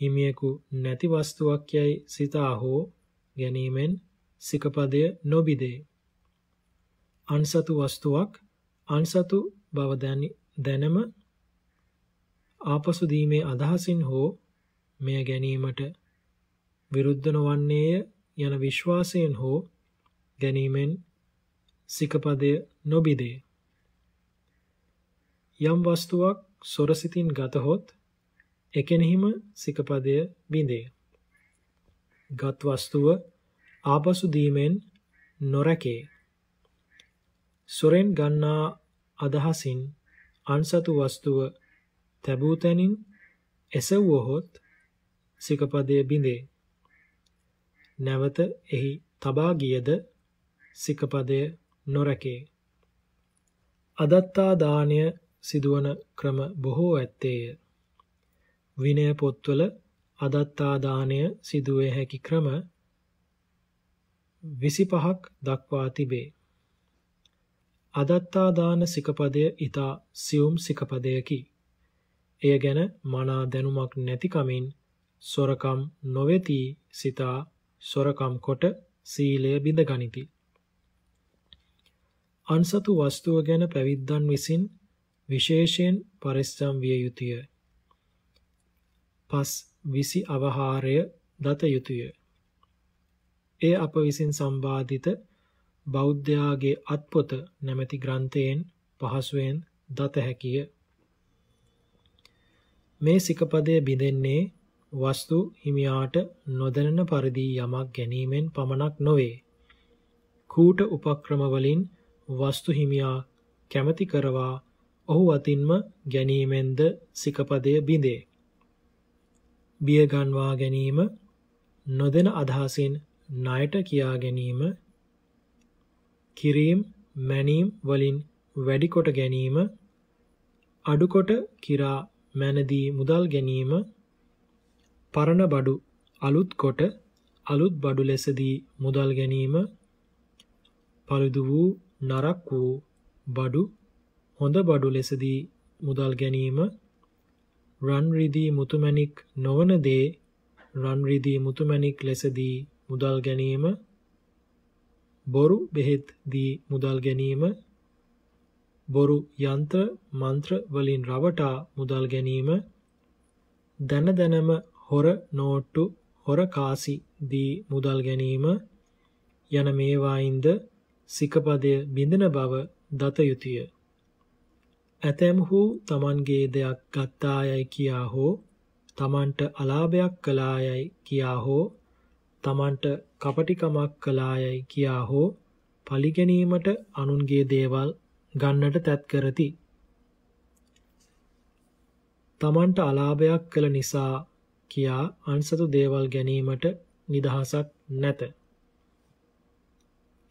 හිමියෙකු නැති වස්තුවක් යැයි සිතා හෝ ගැනීමෙන් සිකපදය නොබිදේ. අන්සතු වස්තුවක් අන්සතු බවදැනි දැනම ආපසු දීමේ අදහසින් හෝ මෙය ගැනීමට විරුද්ධ නොවන්නේය යන විශ්වාසයෙන් හෝ ගැනීමෙන් සිකපදය නොබිදේ. යම් වස්තුවක් සොරසිතින් ගතහොත් එකෙනෙහිම සිකපදය බිඳේ. ගත් වස්තුව ආපසු දීමෙන් නොරැකේ. සොරෙන් ගන්නා අදහසින් අන්සතු වස්තුව තැබූ තැනින් එසවුවහොත් සිකපදය බිඳේ. නැවත එහි තබා ගියද සිකපදය නොරැකේ. අදත්තා දානය සිදුවන ක්‍රම බොහෝ ඇත්තේය. විනය පොත්වල අදත්තා දානය සිදුවේ හැකි ක්‍රම 25ක් දක්වා තිබේ. අදත්තාදාන සිකපදය ඊතා සියුම් සිකපදයකි. එය ගැන මනා දැනුමක් නැතිකමින් සොරකම් නොවෙති සිතා සොරකම් කොට සීලය බිඳ ගනිති. අන්සතු වස්තුව ගැන පැවිද්දන් විසින් විශේෂයෙන් පරිස්සම් විය යුතුය. පස් විසි අවහාරය දත යුතුය. ඒ අප විසින් සම්බාධිත බෞද්ධයාගේ අත්පොත නැමැති ග්‍රන්ථයෙන් පහසුවෙන් දත හැකිය. මේ සිකපදය බිඳෙන්නේ වස්තු හිමියාට නොදැනෙන පරිදි යමක් ගැනීමෙන් පමණක් නොවේ. කූට උපක්‍රමවලින් වස්තු හිමියා කැමති කරවා ඔහු අතින්ම ගැනීමෙන්ද සිකපදය බිඳේ. බියගන්වා ගැනීම නොදෙන අදහසින් ණයට කියා ගැනීම කිරීම් මැනීම් වලින් වැඩිකොට ගැනීම අඩුකොට කිරා මැනදී මුදල් ගැනීම පරණ බඩු අලුත් කොට අලුත් බඩු ලෙසදී මුදල් ගැනීම පළුදු වූ නරක් වූ බඩු හොඳ බඩු ලෙසදී මුදල් ගැනීම රන්රිදී මුතුමැණික් නොවන දේ රන්රිදී මුතුමැණික් ලෙසදී මුදල් ගැනීම බොරු බෙහෙත් දී මුදල් ගැනීම බොරු යන්ත්‍ර මන්ත්‍ර වලින් රවටා මුදල් ගැනීම දැන දැනම හොර නෝට්ටු හොර කාසි දී මුදල් ගැනීම යන මේවායින්ද සිකපදය බිඳෙන බව දත යුතුය. ඇතැම්හු තමන්ගේ දෙයක් ගත්තායයි කියා හෝ තමන්ට අලාභයක් කලායයි කියා හෝ තමන්ට කපටිකමක් කළායයි කියා හෝ පලිගැනීමට අනුන්ගේ දේවල් ගන්නට තැත් කරති. තමන්ට අලාභයක් කළ නිසා කියා අන්සතු දේවල් ගැනීමට නිදහසක් නැත.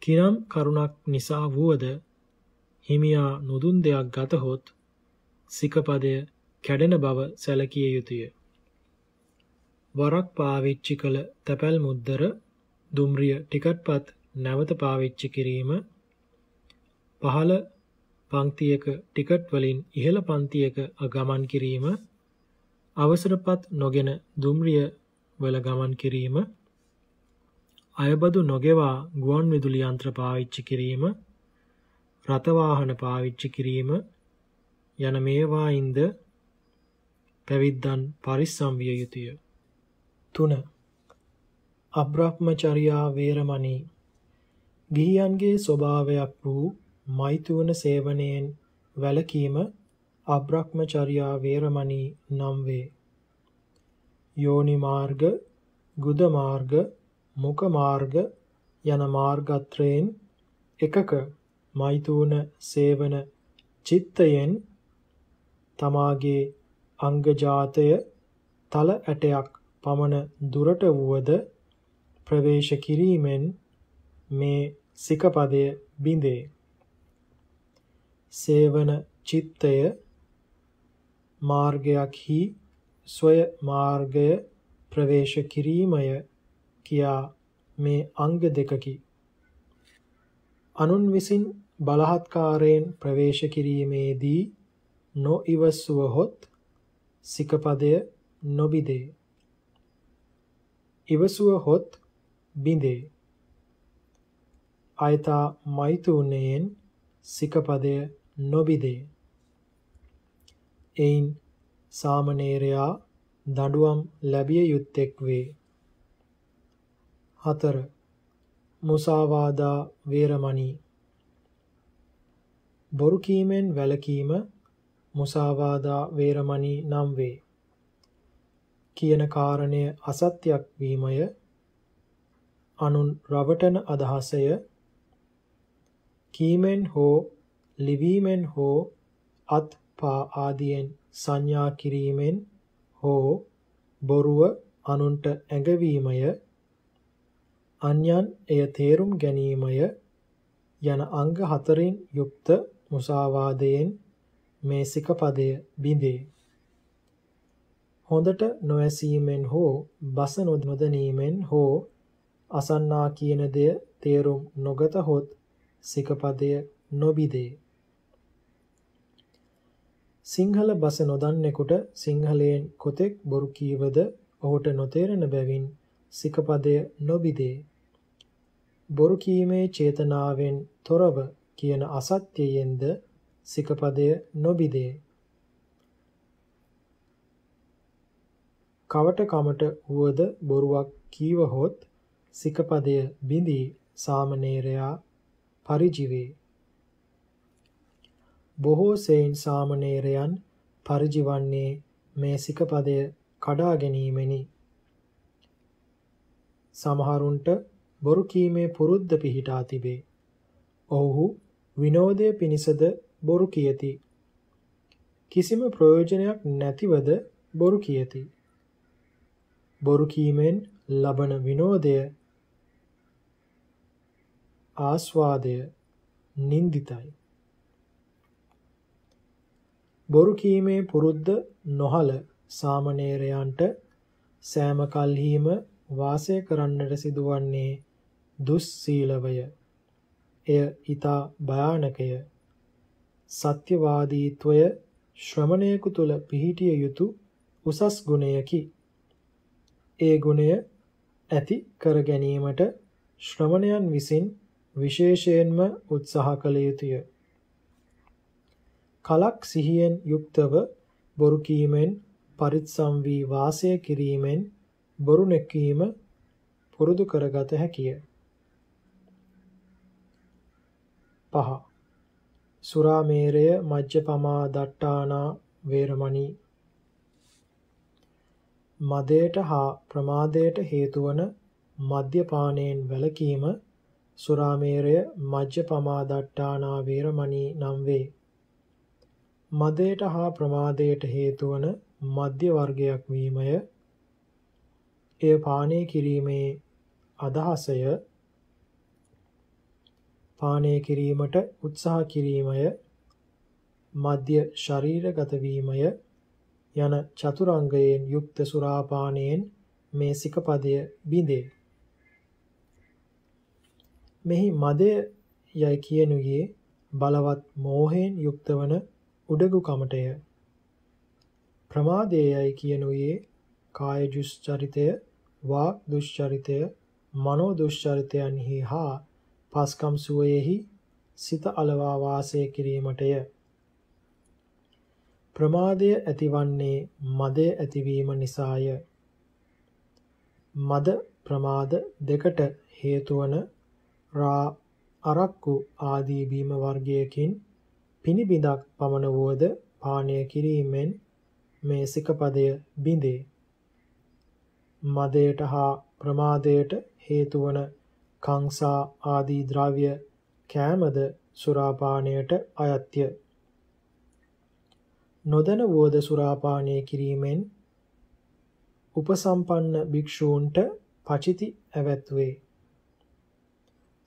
කිනම් කරුණක් නිසා වුවද හිමියා නොදුන් දෙයක් ගතහොත් සිකපදය කැඩෙන බව සැලකිය යුතුය. වරක් පාවිච්චි කළ තැපැල් මුද්දර දුම්රිය ටිකට්පත් නැවත පාවිච්චි කිරීම පහළ පංතියක ටිකට් වලින් ඉහළ පන්තියක ගමන් කිරීම අවසරපත් නොගෙන දුම්රිය වල ගමන් කිරීම අයබදු නොගෙවා ගුවන් විදුලි යන්ත්‍ර පාවිච්චි කිරීම රථවාහන පාවිච්චි කිරීම යන මේවායින්ද පැවිද්දන් පරිස්සම් විය යුතුය 3 අබ්‍රහ්මචර්යා වේරමණී ගිහියන්ගේ ස්වභාවයක් වූ මෛතුන සේවනයෙන් වැළකීම අබ්‍රහ්මචර්යා වේරමණී නම් වේ. යෝනි මාර්ග, ගුද මාර්ග, මුඛ මාර්ග යන මාර්ගත්‍රයෙන් එකක මෛතුන සේවන චිත්තයෙන් තමාගේ අංග ජාතය තල ඇටයක් පමණ දුරට වුවද ප්‍රවේශ කිරීමෙන් මේ සිකපදය බිඳේ. සේවන චිත්තය මාර්ගයක් හි ස්වය මාර්ගය ප්‍රවේශ කිරීමය කියා මේ අංග දෙකකි. අනුන් විසින් බලහත්කාරයෙන් ප්‍රවේශ කිරීමේදී නොඉවසුවහොත් සිකපදය නොබිදේ. ඉවසුවහොත් බිඳේ. අයතා මෛතුනයෙන් සිකපදය නොබිදේ. එයින් සාමනේරයා දඩුවම් ලැබිය යුත්තෙක් වේ. හතර මුසාවාදා වේරමණී බොරු කීමෙන් වැළකීම මුසාවාදා වේරමණී නම් වේ. කියන කාරණය අසත්‍යක් වීමය අනුන් රවටන අදහසය කීමෙන් හෝ ලිවීමෙන් හෝ අත් පා ආදියෙන් සංඥා කිරීමෙන් හෝ බොරුව අනුන්ට ඇඟවීමය අන්‍යන් එය තේරුම් ගැනීමය යන අංග හතරින් යුක්ත මුසාවාදයෙන් මේ සිකපදය බිඳේ. හොඳට නොඇසීමෙන් හෝ බස නොදනීමෙන් හෝ අසන්නා කියන දෙය තේරුම් නොගත හොත් සිකපදය නොබිදේ. සිංහල බස නොදන්නෙකුට සිංහලයෙන් කොතෙක් බොරු කීවද ඔහුට නොතේරෙන බැවින් සිකපදය නොබිදේ. බොරු කීමේ චේතනාවෙන් තොරව කියන අසත්‍යයෙන්ද සිකපදය නොබිදේ. කවට කමට වුවද බොරුවක් කීවහොත් සිකපදය බිඳී සාමණේරයා පරිජිවේ බොහෝ සෙයින් සාමණේරයන් පරිජිවන්නේ මේ සිකපදය කඩා ගැනීමෙනි සමහරුන්ට බොරු කීමේ පුරුද්ද පිහිටා තිබේ ඔවුහු විනෝදය පිණිසද බොරු කියති කිසිම ප්‍රයෝජනයක් නැතිවද බොරු කියති බොරු කීමෙන් ලබන විනෝදය ආස්වාදය නින්දිතයි. බොරු කීමේ පුරුද්ද නොහල සාමණේරයන්ට සෑම කල්හිම වාසය කරන්නට සිදුවන්නේ දුස්සීලවය. එය ඊතා භයානකය. සත්‍යවාදීත්වය ශ්‍රමණයෙකු තුල පිහිටිය යුතු උසස් ගුණයකි. ඒ ගුණය ඇති කර ගැනීමට ශ්‍රමණයන් විසින් විශේෂයෙන්ම උත්සාහ කළ යුතුය. කලක් සිහියෙන් යුක්තව බොරු කීමෙන් පරිත්සම් වී වාසය කිරීමෙන් බොරු නැකීම පුරුදු කරගත හැකිය. පහ. සුරාමේරය මජ්ජපමා දට්ටානා වේරමණී මදයට හා ප්‍රමාදයට හේතුවන මද්‍යපානයෙන් වැළකීම සුරාමේරය මජ්ජපමා දට්ඨානා වේරමණී නම් වේ. මදයට හා ප්‍රමාදයට හේතුවන මධ්‍ය වර්ගයක් වීමය එය පානය කිරීමේ අදහසය පානය කිරීමට උත්සාහ කිරීමය මධ්‍ය ශරීරගත වීමය යන චතුරංගයෙන් යුක්ත සුරාපානයෙන් මේ සිකපදය බිඳේ. මෙහි මදය යයි කියනුයේ බලවත් මෝහයෙන් යුක්තවන උඩගු කමටය. ප්‍රමාදය යයි කියනුයේ කාය දුෂ්චරිතය, වාක් දුෂ්චරිතය, මනෝ දුෂ්චරිතයන්හි හා පස්කම් සුවයෙහි සිත අලවා වාසය කිරීමටය. ප්‍රමාදය ඇතිවන්නේ මදය ඇතිවීම නිසාය. මද ප්‍රමාද දෙකට හේතුවන රා අරක්කු ආදී බීම වර්ගයකින් පිනිබිඳක් පමණ වුවද පානය කිරීමෙන් මේ සිකපදය බිඳේ. මදයට හා ප්‍රමාදයට හේතුවන කංසා ආදී ද්‍රව්‍ය කෑමද සුරාපානයට අයත්‍ය. නොදැන වුවද සුරාපානය කිරීමෙන් උපසම්පන්න භික්ෂූන්ට පචිති ඇවැත්වේ.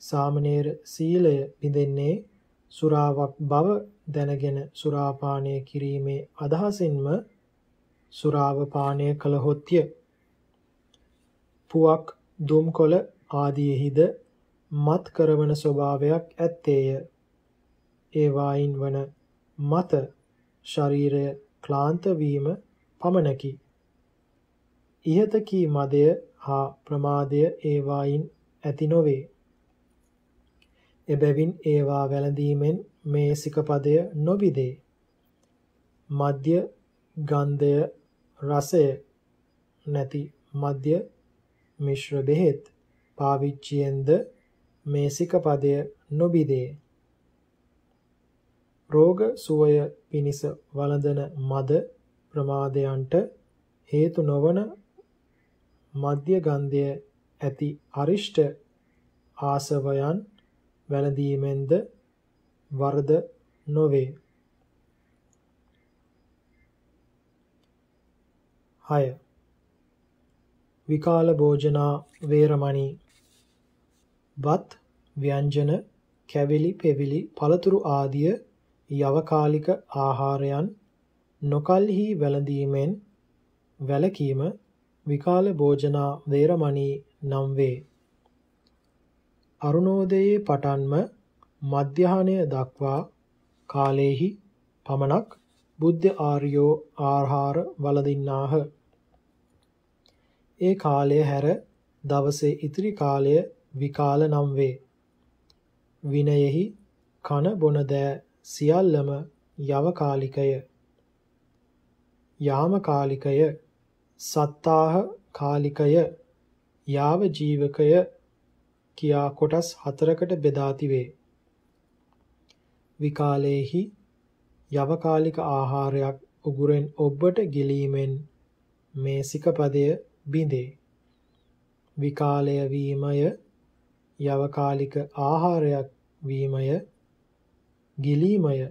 සාමනේර සීලය බිඳෙන්නේ සුරාවක් බව දැනගෙන සුරාපානය කිරීමේ අදහසින්ම සුරාවපානය කළහොත්ය. පුවක් දුම්කොළ ආදියෙහිද මත් කරවන ස්වභාවයක් ඇත්තේය. ඒවායින් වන මත ශරීරය ක්ලාන්ත වීම පමණකි. ඉහත කී මදය හා ප්‍රමාදය ඒවායින් ඇති නොවේ. එබැවින් ඒවා වැළඳීමෙන් මේ සිකපදය නොබිදේ. මධ්‍ය ගන්ධය රසය නැති මධ්‍ය මිශ්‍ර බෙහෙත් පාවිච්චියෙන්ද මේ සිකපදය නොබිදේ. රෝග සුවය පිණිස වළඳන මද ප්‍රමාදයන්ට හේතු නොවන මධ්‍ය ගන්ධය ඇති අරිෂ්ට ආසවයන් වැළඳීමෙන්ද වරද නොවේ. 6. විකාල භෝජනා වේරමණී බත් ව්‍යංජන කැවිලි පෙවිලි පළතුරු ආදිය යවකාලික ආහාරයන් නොකල්හි වැළඳීමෙන් වැළකීම විකාල භෝජනා වේරමණී නම් වේ. අරුණෝදයේ පටන්ම මධ්‍යහනය දක්වා කාලයෙහි පමණක් බුද්ධ ආර්යෝ ආහාර වලදින්නාහ. ඒ කාලය හැර දවසේ ඉතිරි කාලය විකාල නම් වේ. විනයෙහි කන බොන දෑ සියල්ලම යවකාලිකය. යාමකාලිකය සත්තාහ කාලිකය යාව ජීවකය කියා කොටස් හතරකට බෙදාතිවේ. විකාලයෙහි යවකාලික ආහාරයක් උගුරෙන් ඔබ්බට ගිලීමෙන් මේ සිකපදය බිඳේ. විකාලය වීමය යවකාලික ආහාරයක් වීමය ගිලීමය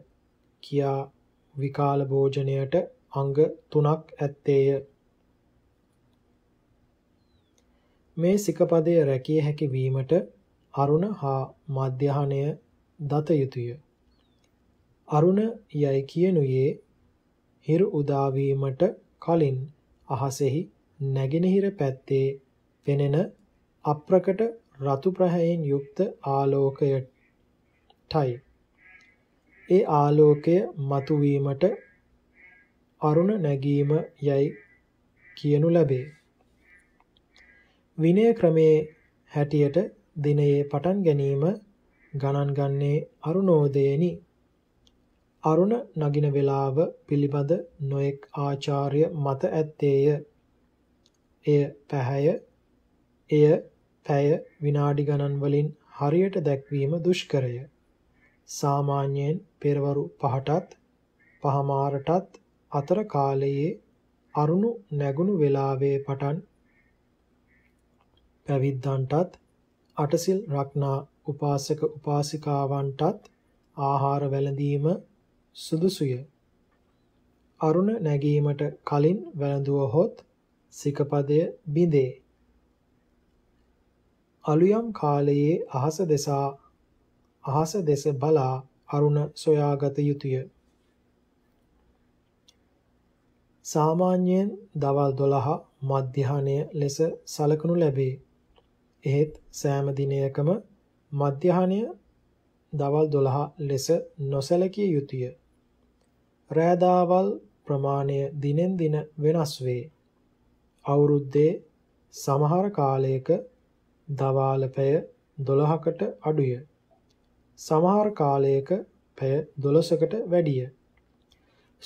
කියා විකාල භෝජනයට අංග තුනක් ඇත්තේය. මේ සිකපදය රැකිය හැකි වීමට අරුණ හා මධ්‍යහනය දත යුතුය. අරුණ යයි කියනුයේ හිරු උදාවීමට කලින් අහසෙහි නැගෙනහිර පැත්තේ පෙනෙන අප්‍රකට රතු ප්‍රහයෙන් යුක්ත ආලෝකයටයි. ඒ ආලෝකය මතුවීමට අරුණ නැගීම යයි කියනු ලැබේ. විනය ක්‍රමේ හැටියට දිනයේ පටන් ගැනීම ගණන් ගන්නේ අරුණෝදයනි. අරුණ නගින වේලාව පිළිබඳ නොඑක් ආචාර්ය මත ඇත්තේය. එය පැහැය එය පැය විනාඩි ගණන් වලින් හරියට දැක්වීම දුෂ්කරය. සාමාන්‍යයෙන් පෙරවරු 5ටත් පහමාරටත් අතර කාලයේ අරුණු නැගුණු වේලාවේ පටන් පැවිද්දන්ටත් අටසිල් රක්නා උපාසක උපාසිකාවන්ටත් ආහාර වැළඳීම සුදුසුය. අරුණ නැගීමට කලින් වැළඳුවහොත් සිකපදය බිඳේ. අලුයම් කාලයේ අහස දෙසා අහස දෙස බලා අරුණ සොයාගත යුතුය. සාමාන්‍යයෙන් දවල් 12 මධ්‍යහනය ලෙස සලකනු ලැබේ. එහෙත් සෑම දිනයකම මධ්‍යහනය දවල් 12 ලෙස නොසැලකිය යුතුය. රෑදාවල් ප්‍රමාණය දිනෙන් දින වෙනස් වේ. අවුරුද්දේ සමහර කාලයක දවාල පැය 12කට අඩුය. සමහර කාලයක පැය 12කට වැඩිය.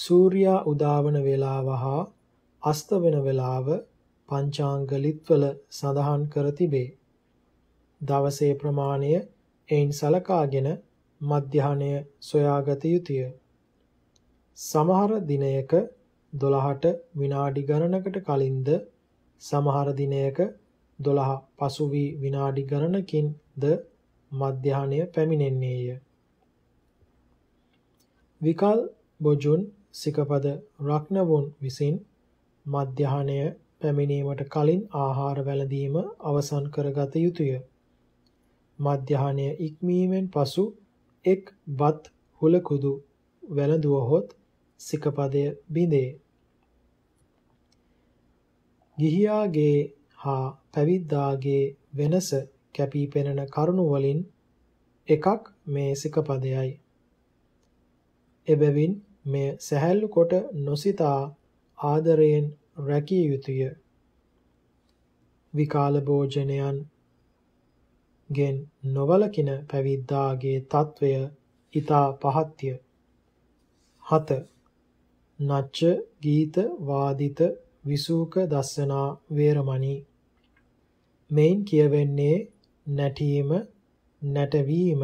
සූර්යා උදාවන වේලාව හා අස්ත වෙන වේලාව පංචාංග ලිත්වල සඳහන් කර තිබේ. දවසේ ප්‍රමාණය එයින් සලකාගෙන මධ්‍යහනය සොයාගත යුතුය. සමහර දිනයක 12ට විනාඩි ගණනකට කලින්ද සමහර දිනයක 12 පසු වී විනාඩි ගණනකින්ද මධ්‍යාහනය පැමිණෙන්නේය. විකල් බොජුන් සිකපද රක්නවුන් විසින් මධ්‍යහනය පැමිණීමට කලින් ආහාර වැළඳීම අවසන් කරගත යුතුය. මධ්‍යහනය ඉක්මීමෙන් පසු එක් බත් හුලකුදු වැළඳුවහොත් සිකපදය බිඳේ. ගිහියාගේ හා පැවිද්දාගේ වෙනස කැපී පෙනෙන කරුණු වලින් එකක් මේ සිකපදයයි. එබැවින් මේ සැහැල්ලු කොට නොසිතා ආදරයෙන් රැකිය යුතුය. විකාල භෝජනයන් ගෙන් නොවලකින පැවිද්දාගේ తත්වය ඊතා පහත්ය. 7. නච්ච ගීත වාදිත විසූක දස්සනා වේරමණී මෙයින් කියවෙන්නේ නැටීම නැටවීම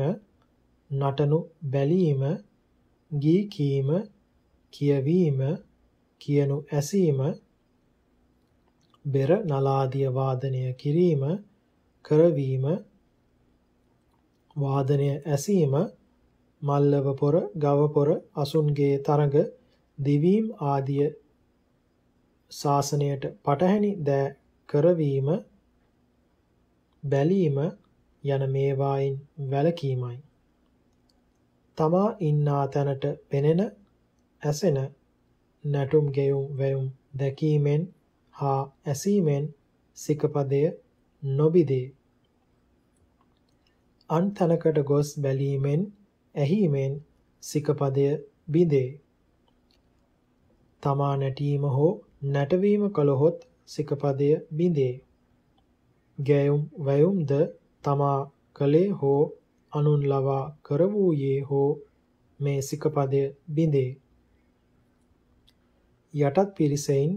නටනු බැලීම ගී කීම කියවීම කියනු ඇසීම බෙර නලාදිය වාදනය කිරීම කරවීම වාදනය ඇසීම මල්ලව පොර ගව පොර අසුන්ගේ තරඟ දිවීම් ආදිය ශාසනයට පටහැනි දෑ කරවීම බැලීම යන මේවායින් වැළකීමයි. තමා ඉන්නා තැනට පෙනෙන ඇසෙන නැටුම් ගෙයුම් වැයුම් දැකීමෙන් හා ඇසීමෙන් සිකපදය නොබිදේ. අන් තැනකට ගොස් බැලීමෙන් ඇහීමෙන් සිකපදය බිඳේ. තමා නැටීම හෝ නැටවීම කළොහොත් සිකපදය බිඳේ. වැයුම්ද තමා කළේ හෝ අනුන් ලවා කරවූයේ හෝ මේ සිකපදය බිඳේ. යටත් පිරිසයින්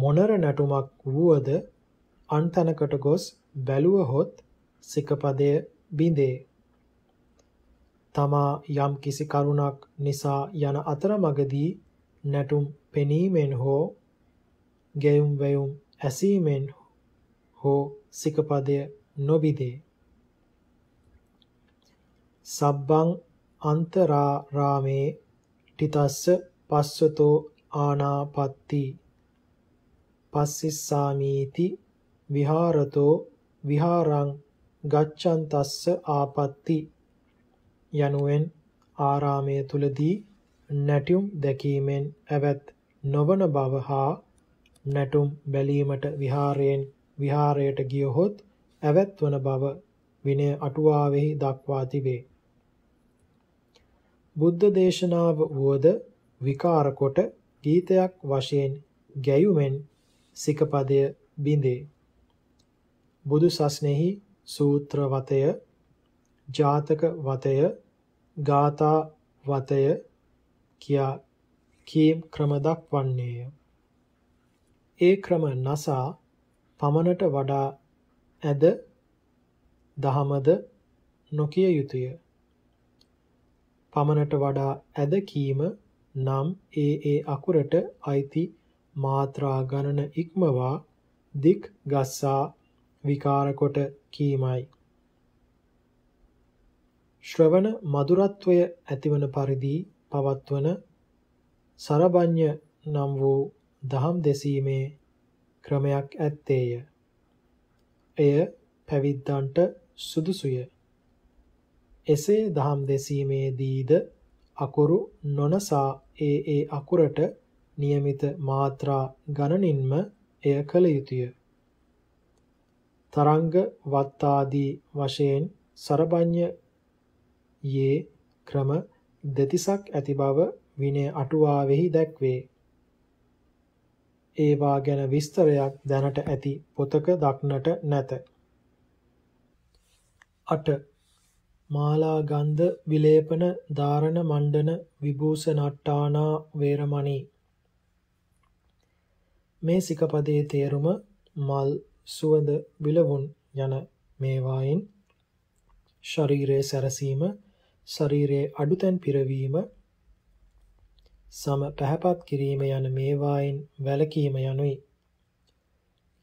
මොනර නැටුමක් වුවද අන්තනකට ගොස් බැලුවහොත් සිකපදය බිඳේ. තමා යම් කිසි කරුණක් නිසා යන අතරමගදී නැටුම් පෙනීමෙන් හෝ ගෙයුම් වැයුම් ඇසීමෙන් හෝ සිකපදය නොබිදේ. සබ්බං අන්තරාරාමේ ටිතස්ස පස්සතෝ ආනාපත්ති පස්සිස්සාමීති විහාරතෝ විහාරං ගච්ඡන්තස්ස ආපත්ති යනුවෙන් ආරාමය තුලදී නැටුම් දැකීමෙන් ඇවත් නොවන බව හා නැටුම් බැලීමට විහාරයෙන් විහාරයට ගියහොත් ඇවැත්වන බව විනය අටුවාවෙහි දක්වා තිබේ. බුද්ධ දේශනාව වුවද විකාරකොට ගීතයක් වශයෙන් ගැයුමෙන් සිකපදය බිඳේ. බුදු සස්නෙහි සූත්‍ර වතය ජාතක වතය ගාථා වතය කියා කීම් ක්‍රම දක්වන්නේය. ඒ ක්‍රම නසා පමණට වඩා ඇද දහමද නොකිය යුතුය. පමණට වඩා ඇද කීම නම් ඒ ඒ අකුරට අයිති මාත්‍රා ගණන ඉක්මවා දික් ගස්සා විකාරකොට කීමයි. ශ්‍රවණ මధుරත්වය ඇතිවන පරිදි පවත්වන සරබඤ්ඤ නම් වූ දහම් දෙසීමේ ක්‍රමයක් ඇත්තේය. එය පැවිද්දන්ට සුදුසුය. එසේ දහම් දෙසීමේදීද අකුරු නොනසා ඒ ඒ අකුරට નિયમિત මාත්‍රා ගණනින්ම එය කළ යුතුය. තරංග වත්තාදී වශයෙන් සරබඤ්ඤ යේ ක්‍රම දෙතිසක් ඇති බව විනය අටුවාවෙහි දැක්වේ. ඒවා ගැන විස්තරයක් දැනට ඇති පොතක දක්නට නැත. අට මාලාගන්ධ විලේපන ධාරණ මණ්ඩන විභූෂණට්ටානා වේරමණී මේ සිකපදයේ තේරුම මල් සුවඳ විලවුන් යන මේවායින් ශරීරයේ සැරසීම ශරීරයේ අඩුතැන් පිරවීම සම පැහැපත් කිරීම යන මේවායින් වැළකීම යනුයි.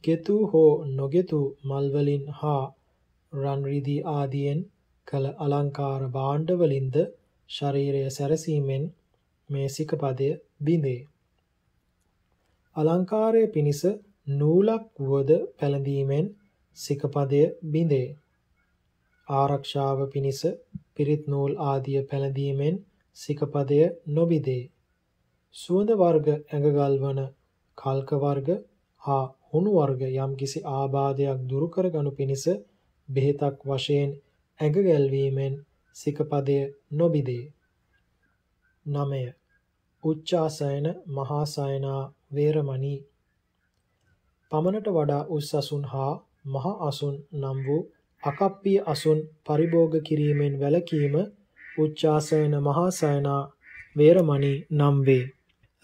ගෙතු හෝ නොගෙතු මල්වලින් හා රන්රිදි ආදියෙන් කළ අලංකාර භාණ්ඩවලින්ද ශරීරය සැරසීමෙන් මේ සිකපදය බිඳේ. අලංකාරය පිණිස නූලක් වුවද පැළඳීමෙන් සිකපදය බිඳේ. ආරක්ෂාව පිණිස පිරිත් නූල් ආදිය පැළඳීමෙන් සිකපදය නොබිදේ. සුවඳ වර්ග ඇඟ ගල්වන කල්ක වර්ග හා හුණු වර්ග යම්කිසි ආබාධයක් දුරු කරගනු පිණිස බෙහෙතක් වශයෙන් ඇඟ ගැල්වීමෙන් සිකපදය නොබිදේ. 9. උච්චාසයන මහාසයනා වේරමණී පමණට වඩා උස් අසුන් හා මහ අසුන් නම් වූ අකප්පිය අසුන් පරිභෝග කිරීමෙන් වැළකීම උච්චාසයන මහාසයනා වේරමණී නම් වේ.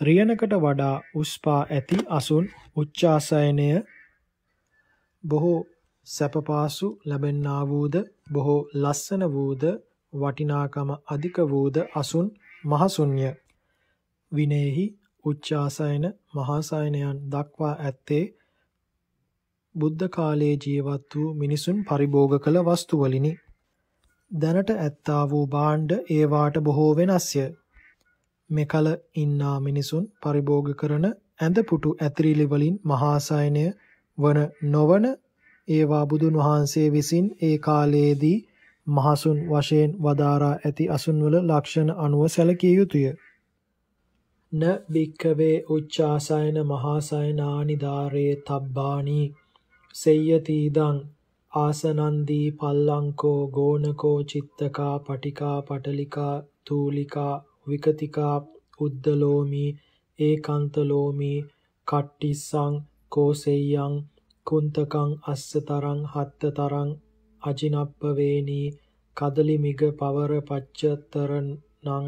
රියනකට වඩා උස්පා ඇති අසුන් උච්චාසයනය බොහෝ සැපපාසු ලැබෙන්නා වූද බොහෝ ලස්සන වූද වටිනාකම අධික වූද අසුන් මහසුන්්‍ය විනේහි උච්චාසයන මහාසයනයන් දක්වා ඇත්තේ බුද්ධ කාලයේ ජීවත් වූ මිනිසුන් පරිභෝග කළ වස්තුවලිනි. දැනට ඇත්තා වූ භාණ්ඩ ඒ වාට බොහෝ වෙනස්ය. මෙකල ඉන්නා මිනිසුන් පරිභෝග කරන ඇඳපුටු ඇතිරිලි වලින් මහාසයනය වන නොවන ඒවා බුදුන් වහන්සේ විසින් ඒ කාලයේදී මහසුන් වශයෙන් වදාරා ඇති අසුන්වල ලක්ෂණ අනුව සැලකිය යුතුය. න භික්කවේ උච්චාසයන මහාසයනානි ධාරේ තබ්බානි සෙය්‍යතිදං ආසනන්දී පල්ලංකෝ ගෝනකෝ චිත්තකා පටිකා පටලිකා තූලිකා විකතිකා උද්දලෝමි ඒකන්තලෝමි කට්ටිස්සං කෝසෙය්‍යං කුන්තකං අස්සතරං හත්තතරං අජිනප්පවේනී කදලිමිග පවර පච්චතරණං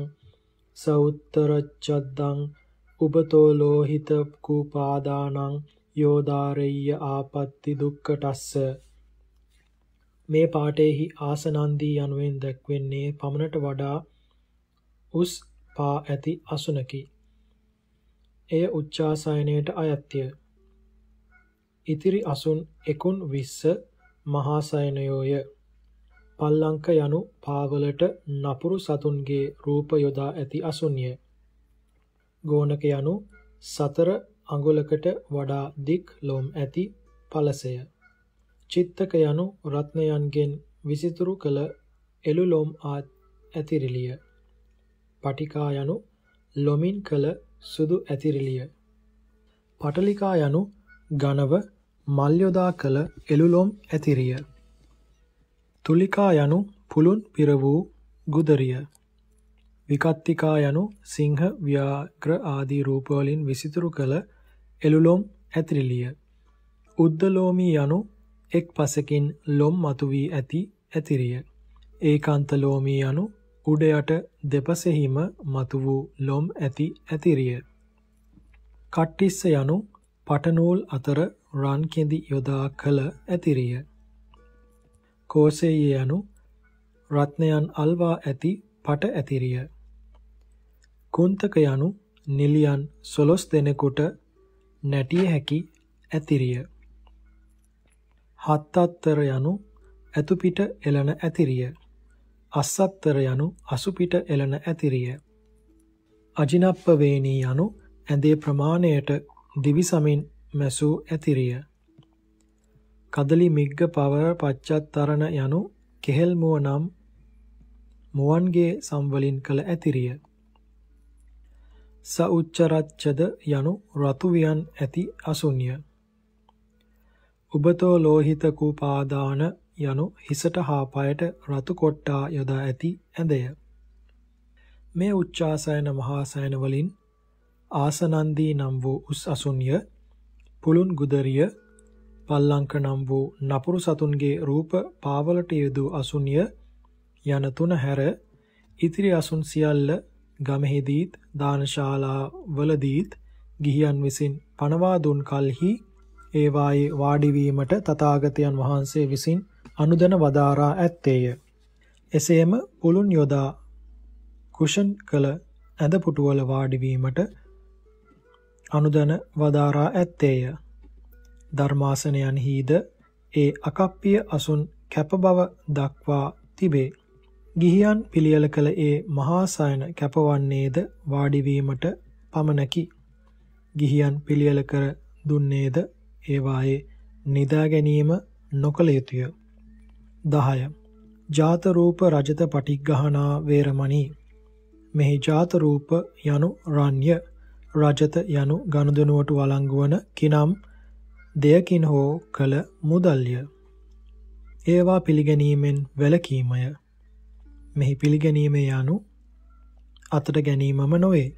සෞත්තරච්චද්දං උබතෝ ලෝහිත කූපාදානං යෝදාරෙය්‍ය ආපත්ති දුක්කටස්ස මේ පාඨයේහි ආසනන්දී යනුවෙන් දැක්වෙන්නේ පමණට වඩා උස් පා ඇති අසුනකි. එය උච්චාසයනයට අයත්ය. ඉතිරි අසුන් එකුන් විස්ස මහාසයනයෝය. පල්ලංක යනු පාවලට නපුරු සතුන්ගේ රූප යොදා ඇති අසුන්ය. ගෝනක යනු සතර අඟුලකට වඩා දික් ලොම් ඇති පලසය. චිත්තක යනු රත්නයන්ගෙන් විසිතුරු කළ එළුලොම් ආත් ඇතිරිලිය. පටිකා යනු ලොමින් කළ සුදු ඇතිරිලිය. පටලිකා යනු ඝනව මල්යොදා කළ එළුලොම් ඇතිරිය. තුලිකා යනු පුළුන් පිර වූ ගුදරිය. විකත්තිකා යනු සිංහ ව්‍යාග්‍ර ආදී රූපවලින් විසිතුරු කළ එළුලොම් ඇතිරිලිය. උද්දලෝමී යනු එක් පසකින් ලොම් මතු වී ඇති ඇතිරිය. ඒකාන්තලෝමී යනු උඩයට දෙපසෙහිම මතු වූ ලොම් ඇති ඇතිරිය. කට්ටිස්ස යනු පටනූල් අතර රන් කෙඳි යොදා කළ ඇතිරිය. කෝසෙය යනු රත්නයන් අල්වා ඇති පට ඇතිරිය. කුන්තක යනු නිලියන් සොලොස් දෙනෙකුට නැටිය හැකි ඇතිරිය. හත්තත්තර යනු ඇතුපිට එළන ඇතිරිය. අස්සත්තර යනු අසුපිට එළන ඇතිරිය. අජිනප්පවේනී යනු ඇඳේ ප්‍රමාණයට දිවිසමින් මැසූ ඇතිරිය. කදලි මිග්ග පවර පච්චත්තරණ යනු කෙහෙල්මුව නම් මුවන්ගේ සම්වලින් කළ ඇතිරිය. සඋච්චරච්චද යනු රතුවියන් ඇති අසුන්ය. උබතෝ ලෝහිත කූපාදාන යනු හිසට හා පායට රතු කොට්ටා යොදා ඇති ඇඳය. මේ උච්චාසයන මහාසයන වලින් ආසනන්දී නම් වූ උස් අසුන්ය, පුලුන් ගුදරිය, පල්ලංක නම් වූ නපුරු සතුන්ගේ රූප පාවලට යෙදූ අසුන්ය යන තුන හැර ඉතිරි අසුන් සියල්ල ගමෙහිදීත් දානශාලා වලදීත් ගිහියන් විසින් පනවා දුන් කල්හි ඒවායේ වාඩිවීමට තථාගතයන් වහන්සේ විසින් අනුදැන වදාරා ඇත්තේය. එසේම පුළුන් යොදා කුෂන් කළ ඇඳ පුටුවල වාඩිවීමට අනුදැන වදාරා ඇත්තේය. ධර්මාසනයන්හිද ඒ අකප්පිය අසුන් කැප බව දක්වා තිබේ. ගිහියන් පිළියල කළ ඒ මහාසයන කැපවන්නේද වාඩිවීමට පමණකි. ගිහියන් පිළියල කර දුන්නේද ඒවායේ නිදා ගැනීම නොකළ යුතුය. දහය ජාතරූප රජත පටික්ගහනා වේරමණී මෙහි ජාතරූප යනු රන්්‍ය රජත යනු ගණුදනුවට වලංගුවන කිනම් දෙයකින් හෝ කළ මුදල්ය ඒවා පිළිගැනීමෙන් වැලකීමය මෙහි පිළිගැනීම යනු අතට ගැනීමම නොවේ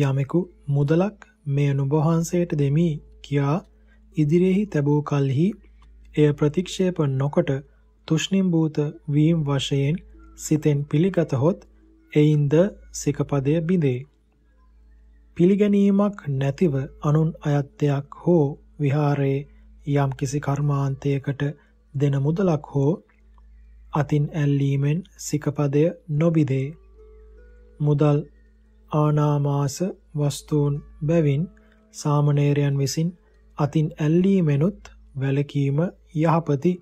යමෙකු මුදලක් මේ නුබහන්සේට දෙමී කියා ඉදිරියෙහි තැබූ කල්හි එය ප්‍රතික්ෂේප නොකොට තුෂ්ණිම්භූත වීම් වශයෙන් සිතෙන් පිළිගතහොත් එයින්ද සිකපදය බිඳේ. පිළිගැනීමක් නැතිව අනුන් අයත්යක් හෝ විහාරයේ යම් කිසි කර්මාන්තයකට දෙන මුදලක් හෝ අතින් ඇල්ලීමෙන් සිකපදය නොබිදේ. මුදල් ආනාමාස වස්තුූන් බැවින් සාමනේරයන් විසින් අතින් ඇල්ලීමෙනුත් වැලකීම යහපති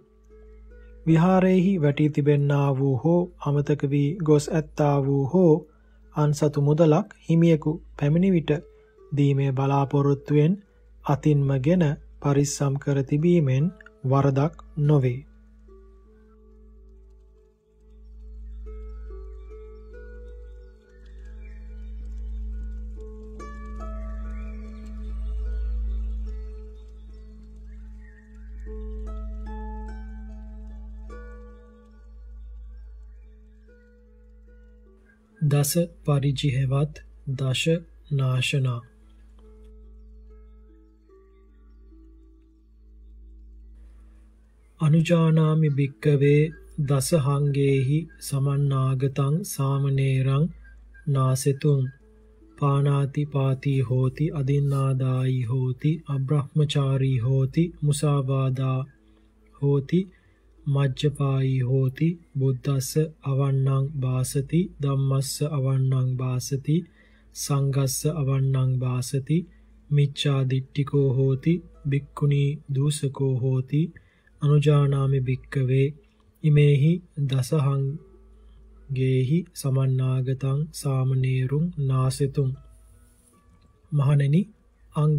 විහාරයෙහි වැටී තිබෙන්නා වූ හෝ අමතක වී ගොස් ඇත්තා වූ හෝ අන්සතු මුදලක් හිමියෙකු පැමිණි විට දීමේ බලාපොරොත්තුවෙන් අතින්මගෙන පරිස්සම් කර තිබීමෙන් වරදක් නොවේ. දස පරිජිහෙවත් දශ නාශනා අනුජානාමි භික්කවේ දසහංගේහි සමන්නාගතං සාමනේරං නාසෙතුන් පානාති පාතී හෝති අදින්නාදායි හෝති අබ්‍රහ්මචාරී හෝති මුසාවාදා හෝති මජ්ජපායි හෝති බුද්දස්ස අවන්නං වාසති ධම්මස්ස අවන්නං වාසති සංඝස්ස අවන්නං වාසති මිච්ඡා දිට්ඨිකෝ හෝති භික්ඛුනී දූසකෝ හෝති අනුජානාමි භික්කවේ ඉමේහි දසහං ගේහි සමන්නාගතං සාමනේරුං නාසිතුං මහණෙනි අංග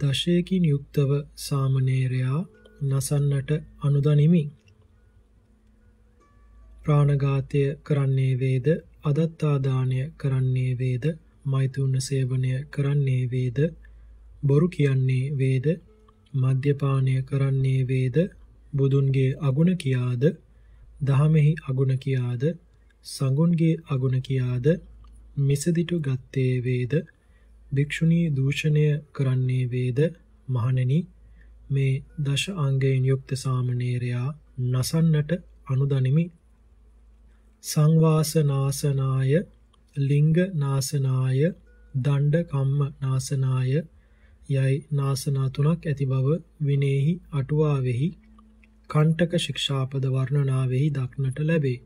දශයකින් යුක්තව සාමනේරයා නසන්නට අනුදනිමි ප්‍රාණඝාතය කරන්නේ වේද අදත්තාදානය කරන්නේ වේද මෛතුන සේවනය කරන්නේ වේද බොරු කියන්නේ වේද මධ්‍යපානය කරන්නේ වේද බුදුන්ගේ අගුණ කියාද දහමෙහි අගුණ කියාද සඟුන්ගේ අගුණ කියාද මිසදිටු ගත්තේ වේද භික්‍ෂුණී දූෂණය කරන්නේ වේද මහණෙනි මේ දශ අංගයෙන් යුක්ත සාමණේරයා නසන්නට අනුදනිමි සංවාසනාසනාය ලිංග නාසනාය දණ්ඩ කම්ම නාසනාය යයි නාසනා තුනක් ඇති බව විනේහි අටුවාවෙහි කණ්ඨක ශික්ෂාපද වර්ණනාවෙහි දක්නට ලැබේ.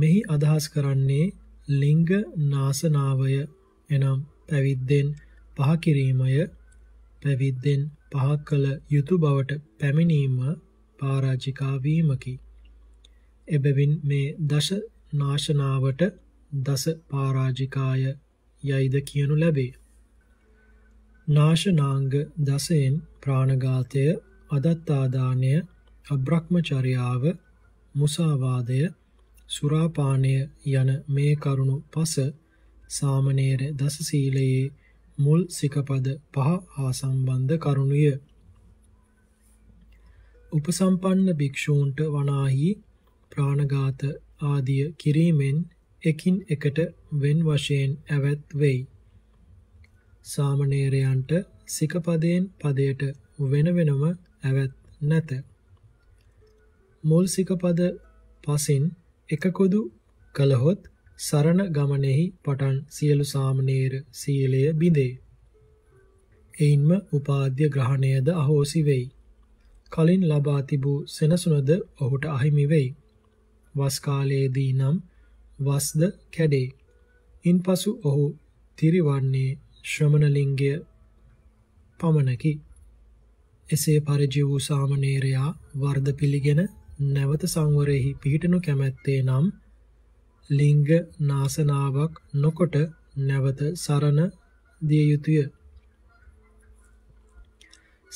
මෙහි අදහස් කරන්නේ ලිංග නාසනාවය එනම් පැවිද්දෙන් පහ කිරීමය පැවිද්දෙන් පහ කළ යුතුය බවට පැමිණීම පාරාජිකා වීමකි. එබැවින් මේ දශ නාශනාවට දස පාරාජිකාය යයිද කියනු ලැබේ. නාශනාංග දසයෙන් ප්‍රාණඝාතය අදත්තාදානය අබ්‍රහ්මචරියාව මුසාවාදය සුරාපානය යන මේ කරුණු පස සාමනේර දසසීලයේ මුල් සිකපද පහ හා සම්බන්ධ කරුණුය. උපසම්පන්න භික්‍ෂූන්ට වනාහි ප්‍රාණඝාත ආදිය කිරීමෙන් එකින් එකට වෙන් වශයෙන් ඇවැත් වෙයි. සාමණේරයන්ට සිකපදයෙන් පදයට වෙන වෙනම ඇවැත් නැත. මුල් සිකපද පසින් එකකොදු කළහොත් සරණ ගමනෙහි පටන් සියලු සාමණේර සීලය බිඳේ. එයින්ම උපාධ්‍ය ග්‍රහණයද අහෝසි වෙයි. කලින් ලබා තිබූ සෙනසුනද ඔහුට අහිමි වෙයි. වස් කාලයේදී නම් වස්ද කැඩේ. ඉන්පසු ඔහු තිරිවන්නේ ශ්‍රමණ ලිංගය පමණකි. එසේ පරිජි වූ සාමණේරයා වර්ධ පිළිගෙන නැවත සංවරෙහි පිහිටනු කැමැත්තේ නම් ලිංග නාසනාවක් නොකොට නැවත සරණ දිය යුතුය.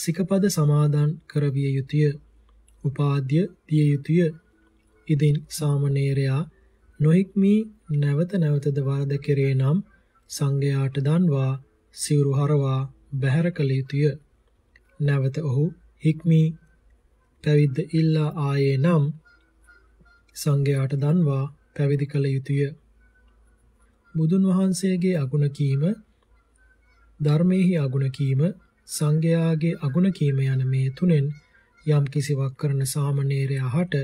සිකපද සමාදන් කරවිය යුතුය. උපාද්‍ය දිය යුතුය. ඉතින් සාමණේරයා නොහික්මී නැවත නැවතද වරද කෙරේ නම් සංඝයාට දන්වා සිවුරු හරවා බැහැර කළ යුතුය. නැවත ඔහු හික්මී පැවිද්ද ඉල්ලා ආයේ නම් සංඝයාට දන්වා පැවිදි කළ යුතුය. බුදුන් වහන්සේගේ අගුණ කීම ධර්මයේහි අගුණ කීම සංඝයාගේ අගුණ කීම යන මේ තුනෙන් යම් කිසිවක් කරන සාමණේරයාට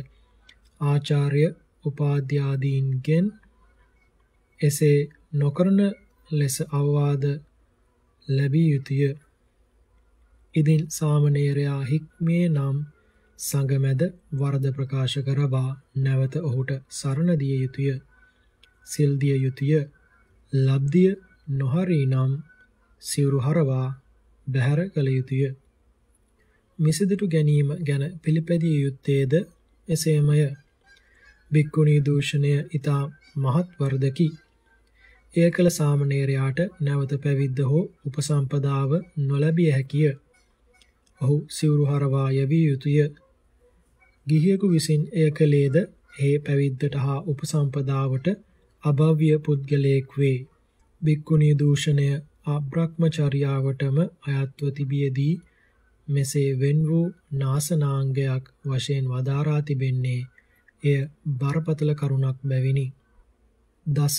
ආචාර්ය උපාධ්‍යාදීන්ගෙන් එසේ නොකරන ලෙස අවවාද ලැබිය යුතුය. ඉදින් සාමණේරයා හික්මේ නම් සංගමැද වරද ප්‍රකාශ කරවා නැවත ඔහුට සරණ දිය යුතුය. සිල් දිය යුතුය. ලබ්ධිය නොහරි නම් සිවුරු හරවා බැහැර කළ යුතුය. මිසදිටු ගැනීම ගැන පිළිපැදිය යුත්තේද එසේමය. භික්‍ෂුණී දූෂණය ඊතා මහත් වරදකි. එය කළ සාමණේරයාට නැවත පැවිද්ද හෝ උපසම්පදාව නොලැබිය හැකිය. ඔහු සිවුරු හරවා යවිය යුතුය. ගිහියෙකු විසින් එය කළේද හේ පැවිද්දට හා උපසම්පදාවට අභව්‍ය පුද්ගලයෙක් වේ. භික්‍ෂුණී දූෂණය ආබ්‍රහ්මචර්යාවටම අයත්ව තිබියදී මෙසේ වෙන් වූ නාසනාංගයක් වශයෙන් වදාරා තිබෙන්නේ එය බරපතල කරුණක් බැවිනි. දස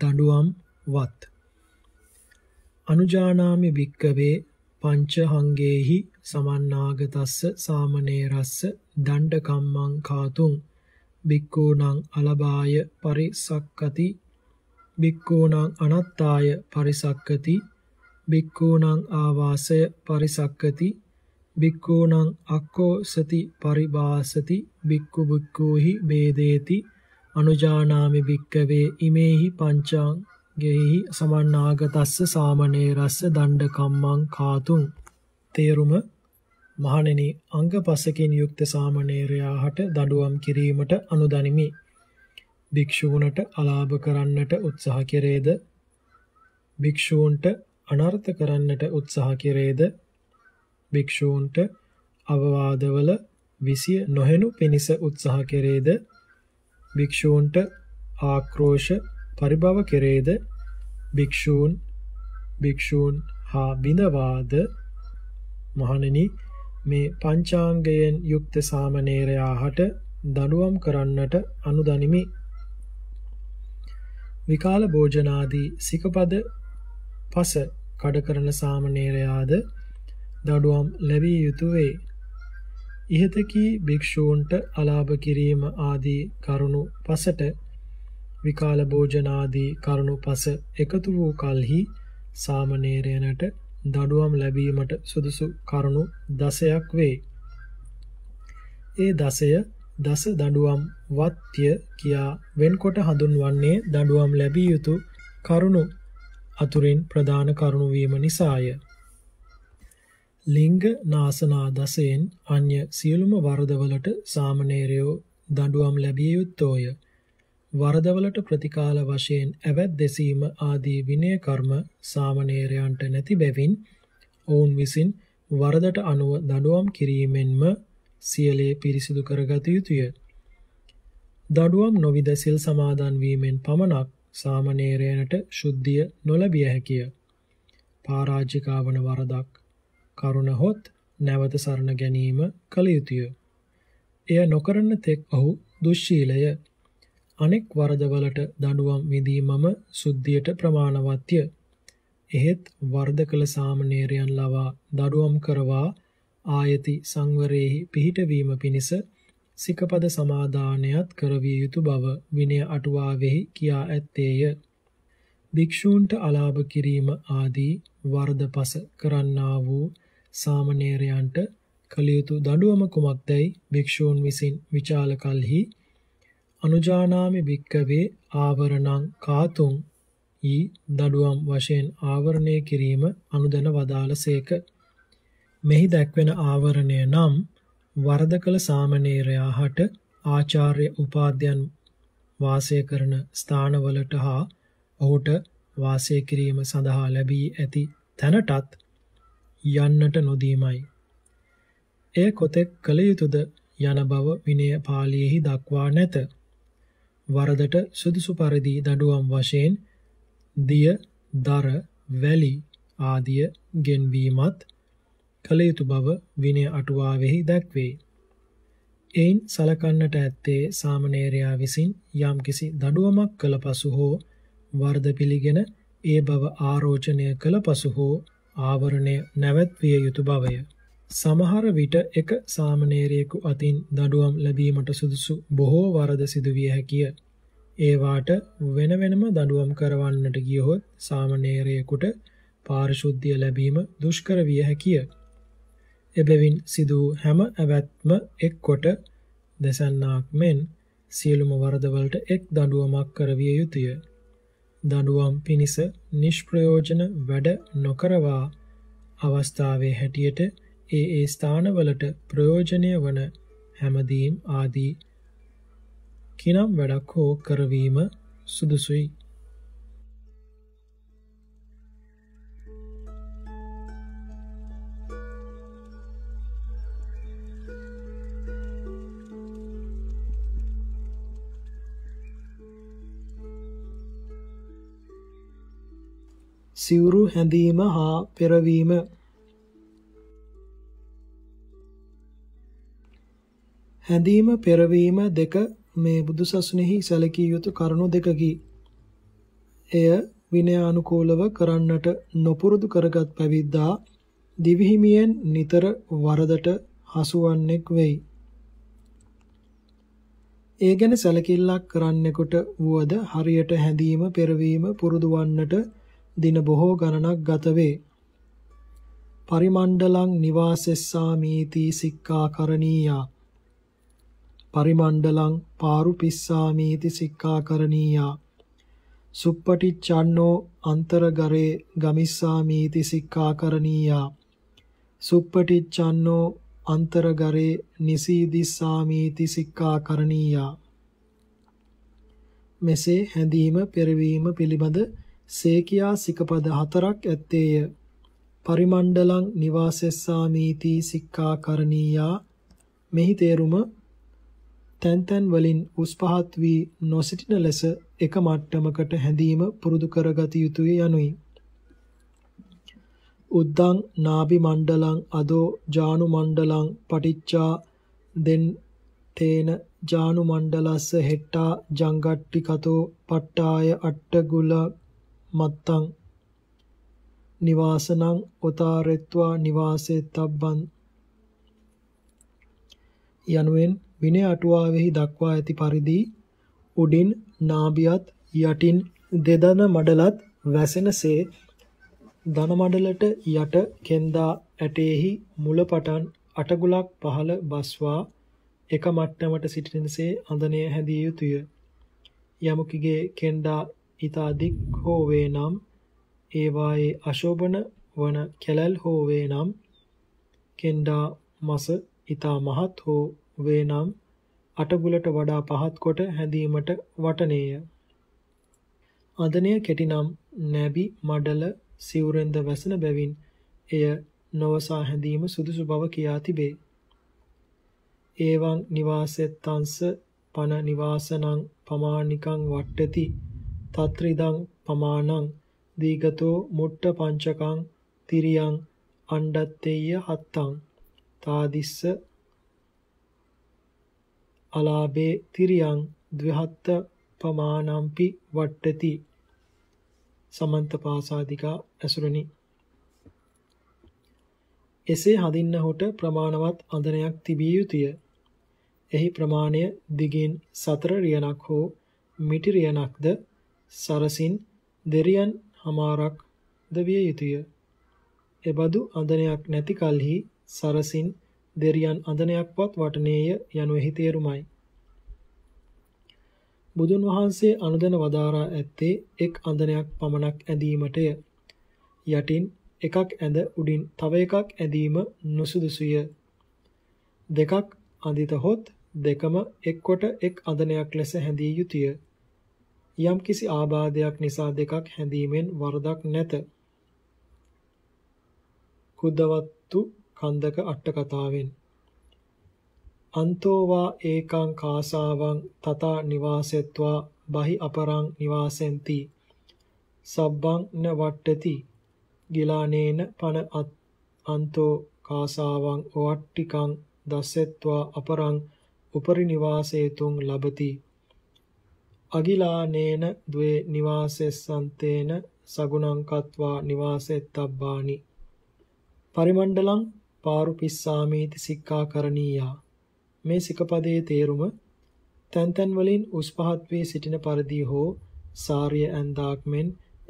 දඬුවම් වත් අනුජානාමි භික්කවේ පංචහංගේහි සමන්නාගතස්ස සාමනේරස්ස දණ්ඩකම්මං කාතුං භික්ඛූණං අලබාය පරිසක්කති භික්ඛූණං අනත්තාය පරිසක්කති භික්ඛූණං ආවාසය පරිසක්කති භික්ඛූණං අක්කෝසති පරිබාසති බික්කු බුක්කෝහි බේදේති අනුජානාමි භික්කවේ ඉමේහි පංචාං ගෙහි සමන්නාගතස්ස සාමනේ රස්ස දණ්ඩකම්මං කාතුම් තේරුම මහණෙනි අංග පසකින් යුක්ත සාමණේරයා හට දඬුවම් කිරීමට අනුදනිමි භික්ෂූන්ට අලාභ කරන්නට උත්සාහ කෙරේද භික්ෂූන්ට අනර්ථ කරන්නට උත්සාහ කෙරේද භික්ෂූන්ට අවවාදවල විසිය නොහෙනු පිණිස උත්සාහ කෙරේද භික්‍ෂූන්ට ආක්‍රෝෂ පරිභව කෙරේද භික්‍ෂූන් භික්‍ෂූන් හා බිඳවාද මහණෙනි මේ පංචාංගයෙන් යුක්ත සාමනේරයාහට දඩුවම් කරන්නට අනුදනිමි විකාල භෝජනාදී සිකපද පස කඩකරන සාමනේරයාද දඩුවම් ලැබිය යුතුවේ ඉහතකී භික්‍ෂූන්ට අලාභ කිරීම ආදී කරුණු පසට විකාල භෝජනාදී කරුණු පස එකතු වූ කල්හි සාමනේරයනට දඩුවම් ලැබීමට සුදුසු කරුණු දසයක් වේ. ඒ දසය දස දඩුවම් වත්්‍ය කියා වෙන්කොට හඳුන්වන්නේ දඩුවම් ලැබිය යුතු කරුණු අතුරින් ප්‍රධාන කරුණුවීම නිසාය. ලිංග නාසනා දසයෙන් අන්‍ය සියලුම වරදවලට සාමණේරයෝ දඬුවම් ලැබිය යුත්තෝය. වරදවලට ප්‍රතිකාල වශයෙන් ඇවැත් දෙසීම ආදී විනය කර්ම සාමණේරයන්ට නැති බැවින් ඔවුන් විසින් වරදට අනුව දඬුවම් කිරීමෙන්ම සියලේ පිරිසිදු කරගත යුතුය. දඩුවම් නොවිද සිල් සමාදන් වීමෙන් පමණක් සාමණේරයනට ශුද්ධිය නොලැබිය හැකිය. පරාජිකාවන වරදක් කරුණ හොත් නැවත සරණ ගැනීම කළ යුතුය. එය නොකරන තෙක් ඔහු දුශ්ශීලය. අනෙක් වරදවලට දඩුවම් විඳීමම සුද්ධියට ප්‍රමාණවත්ය. එහෙත් වර්ධ කළ සාමනේරයන් ලවා දඩුවම් කරවා ආයති සංවරයෙහි පිහිටවීම පිණිස සිකපද සමාදානයත් කරවිය යුතු බව විනය අටුවාවෙහි කියා ඇත්තේය. භික්‍ෂූන්ට අලාභ කිරීම ආදී වර්ධ පස කරන්නා වූ සාමණේරයන්ට කළයුතු දඩුවම කුමක්දැයි භික්‍ෂූන් විසින් විචාල කල්හි අනුජානාමි භික්කවේ ආවරණං කාතුන් ඊ දඩුවම් වශයෙන් ආවරණය කිරීම අනුදන වදාළ සේක. මෙහි දැක්වෙන ආවරණය නම් වරද කළ සාමනේරයා හට ආචාර්ය උපාධ්‍යන් වාසය කරන ස්ථානවලට හා ඔහුට වාසය කිරීම සඳහා ලැබී ඇති තැනටත් යන්නට නොදීමයි. එය කොතෙක් කළ යුතුද යන බව විනය පාලියෙහි දක්වා නැත. වරදට සුදුසු පරිදි දඩුවම් වශයෙන් දිය, දර, වැලි ආදිය ගෙන්වීමත් කළ යුතු බව විනය අටුවාවෙහි දැක්වේ. එයින් සලකන්නට ඇත්තේ සාමණේරයා විසින් යම්කිසි දඩුවමක් කළ පසු හෝ වර්ධ පිළිගෙන ඒ බව ආරෝචනය කළ පසු හෝ ආවරණය නැවැත්විය යුතු බවය. සමහර විට එක සාමනේරයෙකු අතින් දඩුවම් ලැබීමට සුදුසු බොහෝ වරද සිදුවිය හැකිය. ඒවාට වෙන වෙනම දඩුවම් කරවන්නට ගියහොත් සාමනේරයෙකුට පාරිශුද්ධිය ලැබීම දුෂ්කර විය හැකිය. එබැවින් සිදූ හැම ඇවැත්ම එක්කොට දෙසන්නාක් මෙන් සියලුම වරදවලට එක් දඩුවමක් කරවිය යුතුය. දඩුවම් පිණිස නිෂ්ප්‍රයෝජන වැඩ නොකරවා අවස්ථාවේ හැටියට ඒ ඒ ස්ථානවලට ප්‍රයෝජනය වන හැමදීම් ආදී කිනම් වැඩක් හෝ කරවීම සුදුසුයි. සිවුරු හැඳීම හා පෙරවීම හැඳීම පෙරවීම දෙක මේ බුදුසසුනේහි සැලකිය යුතු කරුණු දෙකකි. එය විනයානුකූලව කරන්නට නොපුරුදු කරගත් පැවිද්දා දිවිහිමියෙන් නිතර වරදට හසුවන්නෙක් වෙයි. ඒ ගැන සැලකිල්ලක් කරන්නෙකුට වුවද හරියට හැඳීම පෙරවීම පුරුදු වන්නට දින බොහෝ ගණනක් ගත වේ. පරිමණ්ඩලං නිවාසෙස්සාමීති සික්ඛාකරණීයා පරිමණ්ඩලං පාරුපිස්සාමීති සික්ඛාකරණීයා සුප්පටිච්ඡන්නෝ අන්තරගරේ ගමිස්සාමීති සික්ඛාකරණීයා සුප්පටිච්ඡන්නෝ අන්තරගරේ නිසීදිස්සාමීති සික්ඛාකරණීයා මෙසේ හැඳීම පෙරවීම පිළිබඳ සේකියා සිකපද හතරක් ඇත්තේය. පරිමණ්ඩලං නිවාසෙස්සාමීති සික්ඛාකරණීයා මෙහි තේරුම තැන් තැන් වලින් උස් පහත් වී නොසිටින ලෙස එක මට්ටමකට හැඳීම පුරුදු කරගත යුතුය යනුයි. උද්දං නාභි මණ්ඩලං අදෝ ජානු මණ්ඩලං පටිච්චා දෙන් තේන ජානු මණ්ඩලස්ස හෙට්ටා ජංගට්ටි කතෝ පට්ටාය අට්ට ගුලක් මත්තං නිවාසනං උතාරෙත්වා නිවාසෙත්තබ්බං යනුවෙන් විනය අටුවාවෙහි දක්වා ඇති පරිදි උඩින් නාභියත් යටින් දෙදන මඩලත් වැසෙනසේ ධන මඩලට යට කෙන්දා ඇටේහි මුලපටන් අටගුලක් පහළ බස්වා එක මට්ටමට සිටිනසේ අඳනය හැදිය යුතුය. යමුකිගේ කෙන්ඩා හිතාදික් හෝවේ නම් ඒවායේ අශෝභන වන කැලැල් හෝවේ නම් කෙන්ඩා මස ඊතා මහත් හෝ වේ නම් අටබුලට වඩා පහත් කොට හැඳීමට වටනේය. අදනය කෙටිනම් නැබි මඩල සිවුරෙන්ද වැසෙන බැවින් එය නොවසා හැඳීම සුදුසු බව කියා තිබේ. ඒවන් නිවාසෙත්තංස පන නිවාසනං පමාණිකං වට්ටති తత్రిదං පමාණං දීගතෝ මුට්ට පංචකං තිරියං අණ්ඩත්තේය හත්තං තාදිස්ස අලාභේ තිරියං ද්විහත්ත පමාණම්පි වට්ටති සමන්ත පාසාදිකා ඇසුරණි එසේ හඳින්නහොට ප්‍රමාණවත් අඳනයක් තිබිය යුතුය එහි ප්‍රමාණය දිගින් සතර රියනක් හෝ මිටි රියනක්ද සරසින් දෙරියන් හමාරක් ද විය යුතුය. එබඳු අඳනයක් නැති කලෙහි සරසින් දෙරියන් අඳනයක්වත් වටනේය යනුෙහි තේරුමයි. බුදුන් වහන්සේ අනුදැන වදාරා ඇත්තේ එක් අඳනයක් පමණක් ඇඳීමටය. යටින් එකක් ඇඳ උඩින් තව එකක් ඇඳීම නුසුදුසුය. දෙකක් අඳිත හොත් දෙකම එක්කොට එක් අඳනයක් ලෙස හැඳිය යුතුය. යම්කිසි ආබාධයක් නිසා දෙකක් හැඳීමෙන් වරදක් නැත. කුද්දවත්තු කන්දක අට කතාවෙන් අන්තෝවා ඒකං කාසාවං තතා නිවාසෙත්වා බහි අපරං නිවාසෙන්ති සබ්බං න වට්ටති ගිලානේන පන අන්තෝ කාසාවං ඔවට්ටිකං දස්සෙත්වා අපරං උපරි නිවාසේතුං ලබති අගිලානේන ද්වේ නිවාසෙස්සන්තේන සගුණංකත්වා නිවාසෙත්තබ්බානි පරිමණ්ඩලං පාරුපිස්සාමේති සික්ඛාකරණීයා මේ සිකපදයේ තේරුම තැන්තැන් වලින් උස් පහත් වී සිටින පරිදි හෝ සාරිය ඇඳාක් මෙන්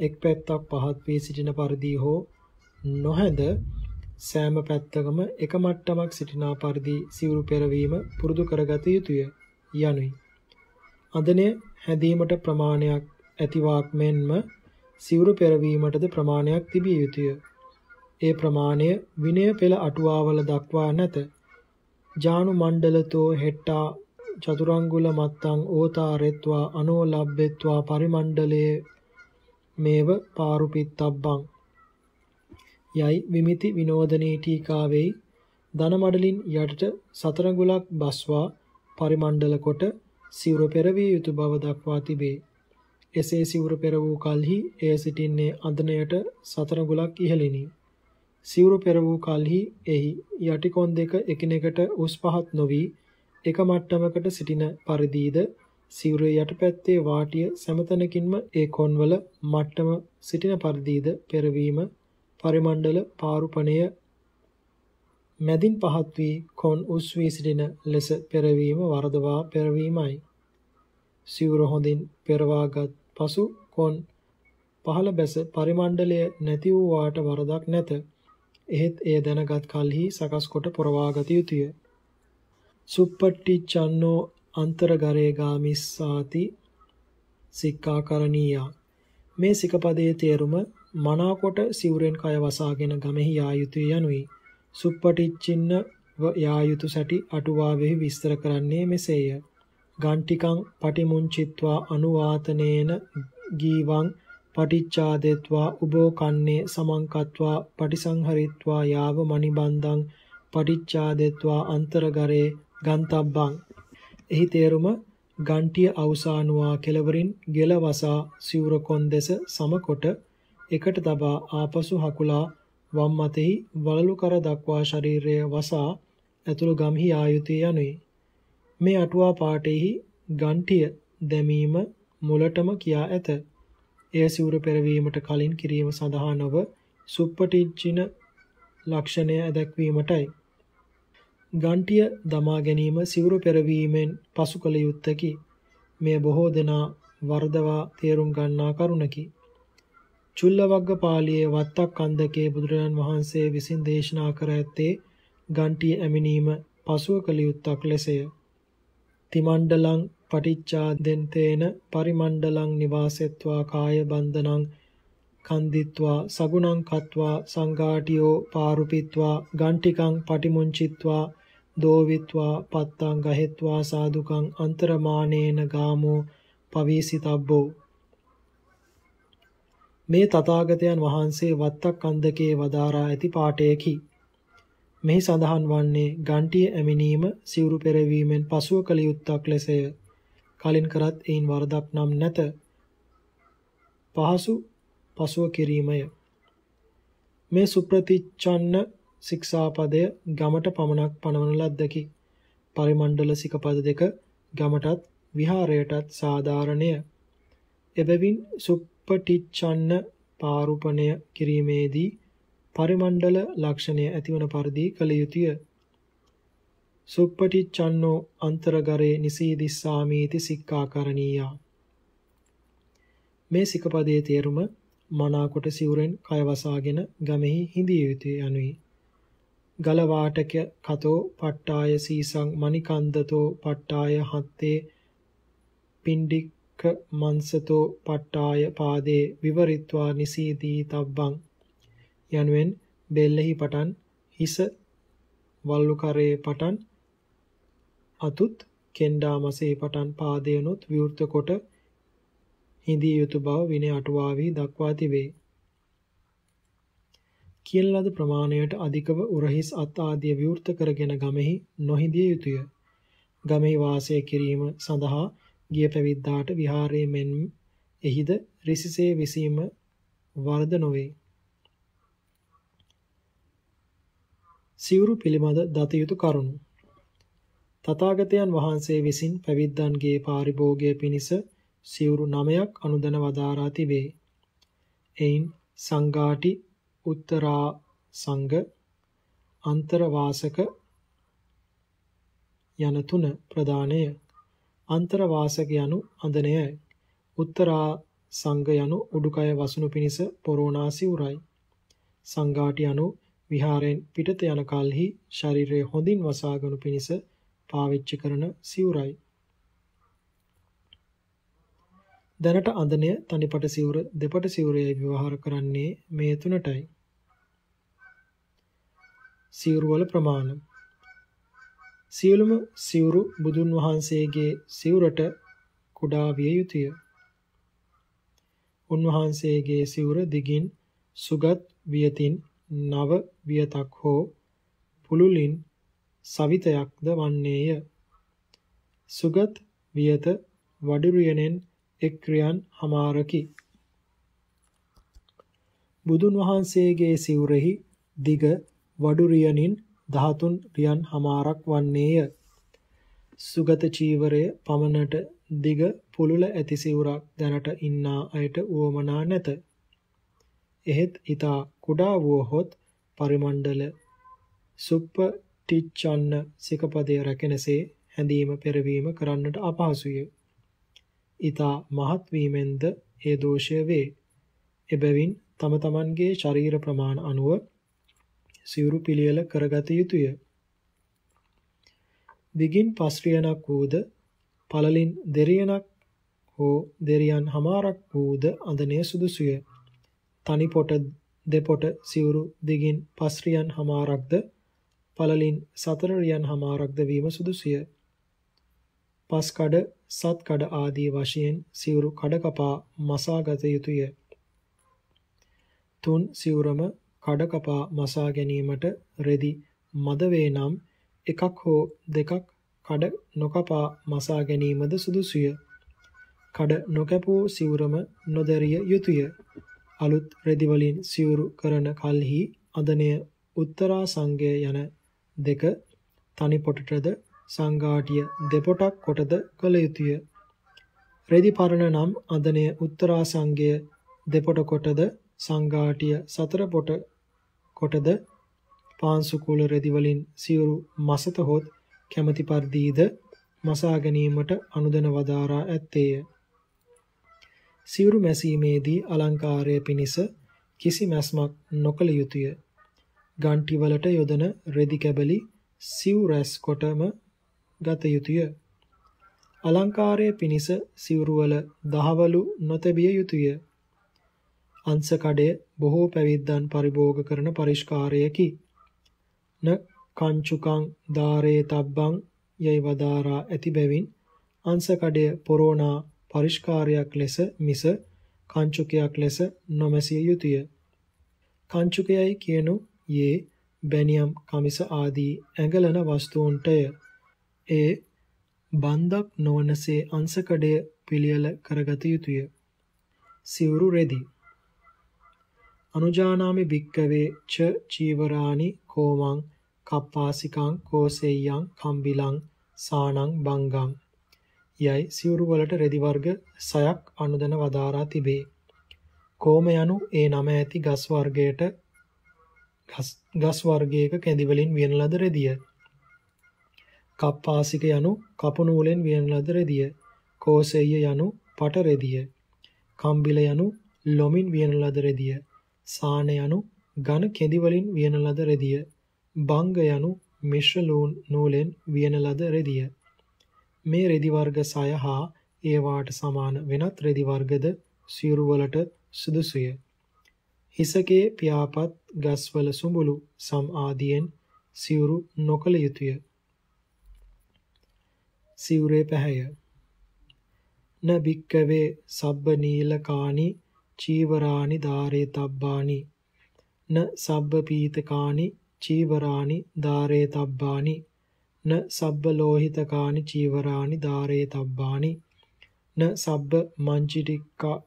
එක් පැත්තක් පහත් වී සිටින පරිදි හෝ නොහැඳ සෑම පැත්තකම එක මට්ටමක් සිටිනා පරිදි සිවුරු පෙරවීම පුරුදු කරගත යුතුය යනුයි අදනේ හැදීමට ප්‍රමාණයක් ඇතිවාක් මෙන්ම සිවුරු පෙරවීමටද ප්‍රමාණයක් තිබිය යුතුය. ඒ ප්‍රමාණය විනය පෙළ අටුවාවල දක්වා නැත. ජානු මණ්ඩලතෝ හෙට්ටා චතුරංගුල මත්තං ඕතාරෙත්වා අනෝලබ්බෙත්වා පරිමණ්ඩලයේ මේව පාරුපිත්තබ්බං යයි විමිති විනෝදනී ටීකාවෙයි ධනමඩලින් යටට සතරගුලක් බස්වා පරිමණ්ඩල කොට සිවුර පෙරවිය යුතු බව දක්වා තිබේ. එසේ සිවුර පෙර වූ කල්හි එය සිටින්නේ අඳනයට සතර ගුලක් ඉහළිනි. සිවුරු පෙර වූ කල්හි එහි යටිකොන් දෙක එකිනෙකට උස් පහත් නොවී එක මට්ටමකට සිටින පරිදිද සිවුරේ යටපැත්තේ වාටිය සමතනකින්ම ඒ කොන්වල මට්ටම සිටින පරිදිද පෙරවීම පරිමණ්ඩල පාරුපණය මැදින් පහත් වී කොන් උස් වී සිටින ලෙස පෙරවීම වරදවා පෙරවීමයි සිවුර හොඳින් පෙරවාගත් පසු කොන් පහළ බැස පරිමණ්ඩලය නැති වූ වාට වරදක් නැත. එහෙත් එය දැනගත් කලෙහි සකස් කොට පොරවාගත යුතුය. සුප්පට්ටි චන්නෝ අන්තරගරේ ගාමිස්සාති සික්කාකරණීයා මේ සිකපදයේ තේරුම මනාකොට සිවුරෙන් කය වසාගෙන ගමෙහි යා යුතුය යනුයි. සුප්පටිච්චින්න යායුතු සැටි අටුවාවෙහි විස්තර කරන්නේ මෙසේය. ගාන්ටිකං පටිමුංචිත්වා අනුවාතනේන ගීවං පටිච්ඡාදෙත්වා උබෝ කන්නේ සමංකත්වා පටිසංහරිත්වා යාව මනිබන්දං පටිච්ඡාදෙත්වා අන්තරගරේ ගන්තබ්බං එහි තේරුම ගන්ටිය අවසානුවා කෙලවරින් ගෙලවසා සිවුර කොන්දෙස සමකොට එකට තබා ආපසු හකුලා වම් මතෙහි වලලු කර දක්වා ශරීරය වසා ඇතුළු ගම්හි ආයුතය යනුයි මේ අටුවා පාඨෙහි ගණ්ඨිය දැමීම මුලටම කියා ඇත. එය සිවුර පෙරවීමට කලින් කිරීම සඳහා නොව සුප්පටිච්චින ලක්ෂණය දැක්වීමටයි. ගණ්ඨිය දමා ගැනීම සිවුර පෙරවීමෙන් පසු කළ යුත්තකි. මෙය බොහෝ දෙනා වර්ධවා තේරුම් ගන්නා කරුණකි. චුල්ලවග්ග පාළියේ වත්තක් කන්දකේ බුදුරජාන් වහන්සේ විසින් දේශනා කර ඇත්තේ ගණ්ඨිය ඇමිනීම පසුව කළ යුත්තක් ලෙසය. තිමණ්ඩලං පටිච්චාදෙන්තේන පරිමණ්ඩලං නිවාසෙත්වා කාය බන්ධනං කන්දිත්වා සගුණං කත්වා සංඝාටියෝ පාරුපිත්වා ගණ්ඨිකං පටිමුංචිත්වා දෝවිත්වා පත්තං ගහෙත්වා සාදුකං අන්තරමානේන ගාමෝ පවීසිතබ්බෝ මේ තථාගතයන් වහන්සේ වත්තක් අන්දකේ වදාරා ඇති පාඨයකි මෙහි සඳහන් වන්නේ ගන්ටිය ඇමිනීම සිවුරු පෙරවීමෙන් පසුව කළ යුත්තක් ලෙසය. කලින් කරත් එයින් වරදක් නම් නැත. පහසු පසුව කිරීමය. මේ සුප්‍රතිච්ඡන්න ශික්ෂාපදය ගමට පමණක් පනවන ලද්දකි. පරිමණ්ඩල සිකපද දෙක ගමටත් විහාරයටත් සාධාරණය. එබැවින් සුප්පටිච්ඡන්න පාරුපණය කිරීමේදී පරිමණ්ඩල ලක්ෂණය ඇතිවන පරිදි කළ යුතුය. සුප්පටිච්ඡන්නෝ අන්තරගරේ නිසීදිස්සාමීති සික්ඛාකරණීයා මේ සිකපදයේ තේරුම මනාකොට සිවුරෙන් කය වසාගෙන ගමෙහි හිඳිය යුතුය යනුයි. ගල වාටක කතෝ පට්ටාය සීසං මණිකන්දතෝ පට්ටාය හත්තේ පිණ්ඩික්ක මන්සතෝ පට්ටාය පාදේ විවරිත්වා නිසීදී තබ්බං යනුවෙන් බෙල්ලෙහි පටන් හිස වල්ලුකරයේ පටන් අතුත් කෙන්ඩාමසෙහි පටන් පාදයනුත් විවෘත කොට හිඳිය යුතු බව විනය අටුවාවී දක්වා තිබේ. කියන ලද ප්‍රමාණයට අධිකව උරහිස් අත් ආදිය විවෘත කරගෙන ගමෙහි නොහිඳිය යුතුය. ගමෙහි වාසය කිරීම සඳහා ගිය පැවිද්දාට විහාරයේ මෙන් එහිද රිසිසේ විසීම වරද නොවේ. සිවුරු පිළිබඳ දත යුතු කරුණු. තථාගතයන් වහන්සේ විසින් පැවිද්දන්ගේ පාරිභෝගය පිණිස සිවුරු 9ක් අනුදන වදාරා තිබේ. එයින් සංඝාටි උත්තරා සංඝ අන්තරවාසක යන තුන ප්‍රධානය අන්තරවාසක යනු අඳනයයි උත්තරා සංඝ යනු උඩුකය වසනු පිණිස පොරෝණා සිවුරයි සංඝාටි යනු විහාරයෙන් පිටත යන කල්හි ශරීරය හොඳින් වසාගනු පිණිස පාවිච්චි කරන සිවුරයි. දැනට අඳනය තනිපට සිවුර දෙපට සිවුරයයි විවහාර කරන්නේ මේ තුනටයි. සිවුරුවල ප්‍රමාණ සියලුම සිවුරු බුදුන් වහන්සේගේ සිවුරට කුඩා විය යුතුය. උන්වහන්සේගේ සිවුර දිගින් සුගත් වියතින් නව වියතක් හෝ පුළුලින් සවිතයක්ද වන්නේය. සුගත් වියත වඩුරියනෙන් එක් ක්‍රියන් හමාරකි. බුදුන් වහන්සේගේ සිවුරෙහි දිග වඩුරියනින් දහතුන් රියන් හමාරක් වන්නේය. සුගත චීවරය පමණට දිග පුළුල ඇති සිවුරක් දැනට ඉන්නා අයට උවමනා නැත. එහෙත් ඊතා කුඩා වුවහොත් පරිමණ්ඩල සුප්පටිච්ඡන්න සිකපදය රැකෙනසේ හැඳීම පෙරවීම කරන්නට අපහසුය. ඊතා මහත් වීමෙන්ද ඒ දෝෂය වේ. එබැවින් තම තමන්ගේ ශරීර ප්‍රමාණ අනුව සිවුරු පිළියෙල කරගත යුතුය. දිගින් පස්රියනක් වූද පළලින් දෙරියනක් හෝ දෙරියන් හමාරක් වූද අඳනේ සුදුසුය. තනි පොට දෙපොට සිවුරු දිගින් පස් රියන් හමාරක්ද පළලින් සතර රියන් හමාරක්ද වීම සුදුසුය. පස් කඩ සත් කඩ ආදී වශයෙන් සිවුරු කඩ කපා මසාගත යුතුය. තුන් සිවුරම කඩ කපා මසා ගැනීමට රෙදි මද වේ නම් එකක් හෝ දෙකක් කඩ නොකපා මසා ගැනීමද සුදුසුය. කඩ නොකැපූ සිවුරම නොදැරිය යුතුය. අලුත් රෙදිවලින් සිවුරු කරන කල්හි අදනය උත්තරා සංගය යන දෙක තනිපොටටද සංඝාටිය දෙපොටක් කොටද කළ යුතුය. රෙදි පරණ නම් අදනය උත්තරා සංගය දෙපොට කොටද සංඝාටිය සතර පොට කොටද පාංසු කුල රෙදිවලින් සිවුරු මසත හොත් කැමැති පරිදිද මසා ගැනීමට අනුදැන වදාරා ඇත්තේය. සිවුරු මැසීමේදී අලංකාරය පිණිස කිසි මැස්මක් නොකළ යුතුය. ගන්ටිවලට යොදන රෙදි කැබලි සිව් රැස් කොටම ගත යුතුය. අලංකාරය පිණිස සිවුරුවල දහවලු නොතැබිය යුතුය. අංශකඩය බොහෝ පැවිද්දන් පරිභෝග කරන පරිස්කාරයකි. න කංචුකං දාරේ තබ්බං යයි වදාරා ඇති බැවින් අංශකඩය පොරෝනා පරිෂ්කාරයක් ලෙස මිස කංචුකයක් ලෙස නොමැසිය යුතුය. කංචුකයයි කියනු යේ බැනියම් කමිස ආදී ඇඟලන වස්තුන්ටය. ඒ බන්ධක් නොවනසේ අංශකඩය පිළියෙල කරගත යුතුය. සිවුරු රෙදි අනුජානාමි භික්කවේ ච චීවරානි කෝමං කප්පාසිකං කෝසෙය්‍යං කම්බිලං සානං බංගං යයි සිවුරුවලට රෙදි වර්ග 6ක් අනුදැන වදාරා තිබේ. කෝම යනු ඒ නම ඇති ගස් වර්ගයට ගස් වර්ගයක කැඳි වලින් වියන ලද රෙදිය. කප්පාසික යනු කපුණු වලින් වියන ලද රෙදිය. කෝසෙය යනු පට රෙදිය. කම්බිල යනු ලොමින් වියන ලද රෙදිය. සාන යනු ඝන කෙඳි වලින් වියන ලද රෙදිය. බංග යනු මිශ්‍ර නූලෙන් වියන ලද රෙදිය. මේ රෙදි වර්ග 6 හා ඒවාට සමාන වෙනත් රෙදි වර්ගද සිරුවලට සුදුසුය. හිසකේ පියාපත් ගස්වල සුඹුලු සම් ආදියෙන් සිවුරු නොකළ යුතුය. සිවුරේ පැහැය. න භික්කවේ සබ්බ නීලකානි චීවරානි ධාරේ තබ්බානි න සබ්බ පීතකානි චීවරානි ධාරේ තබ්බානි න සබ්බ ලෝහිතකානි චීවරානි ධාරේ තබ්බානි න සබ්බ මංචිටික්කා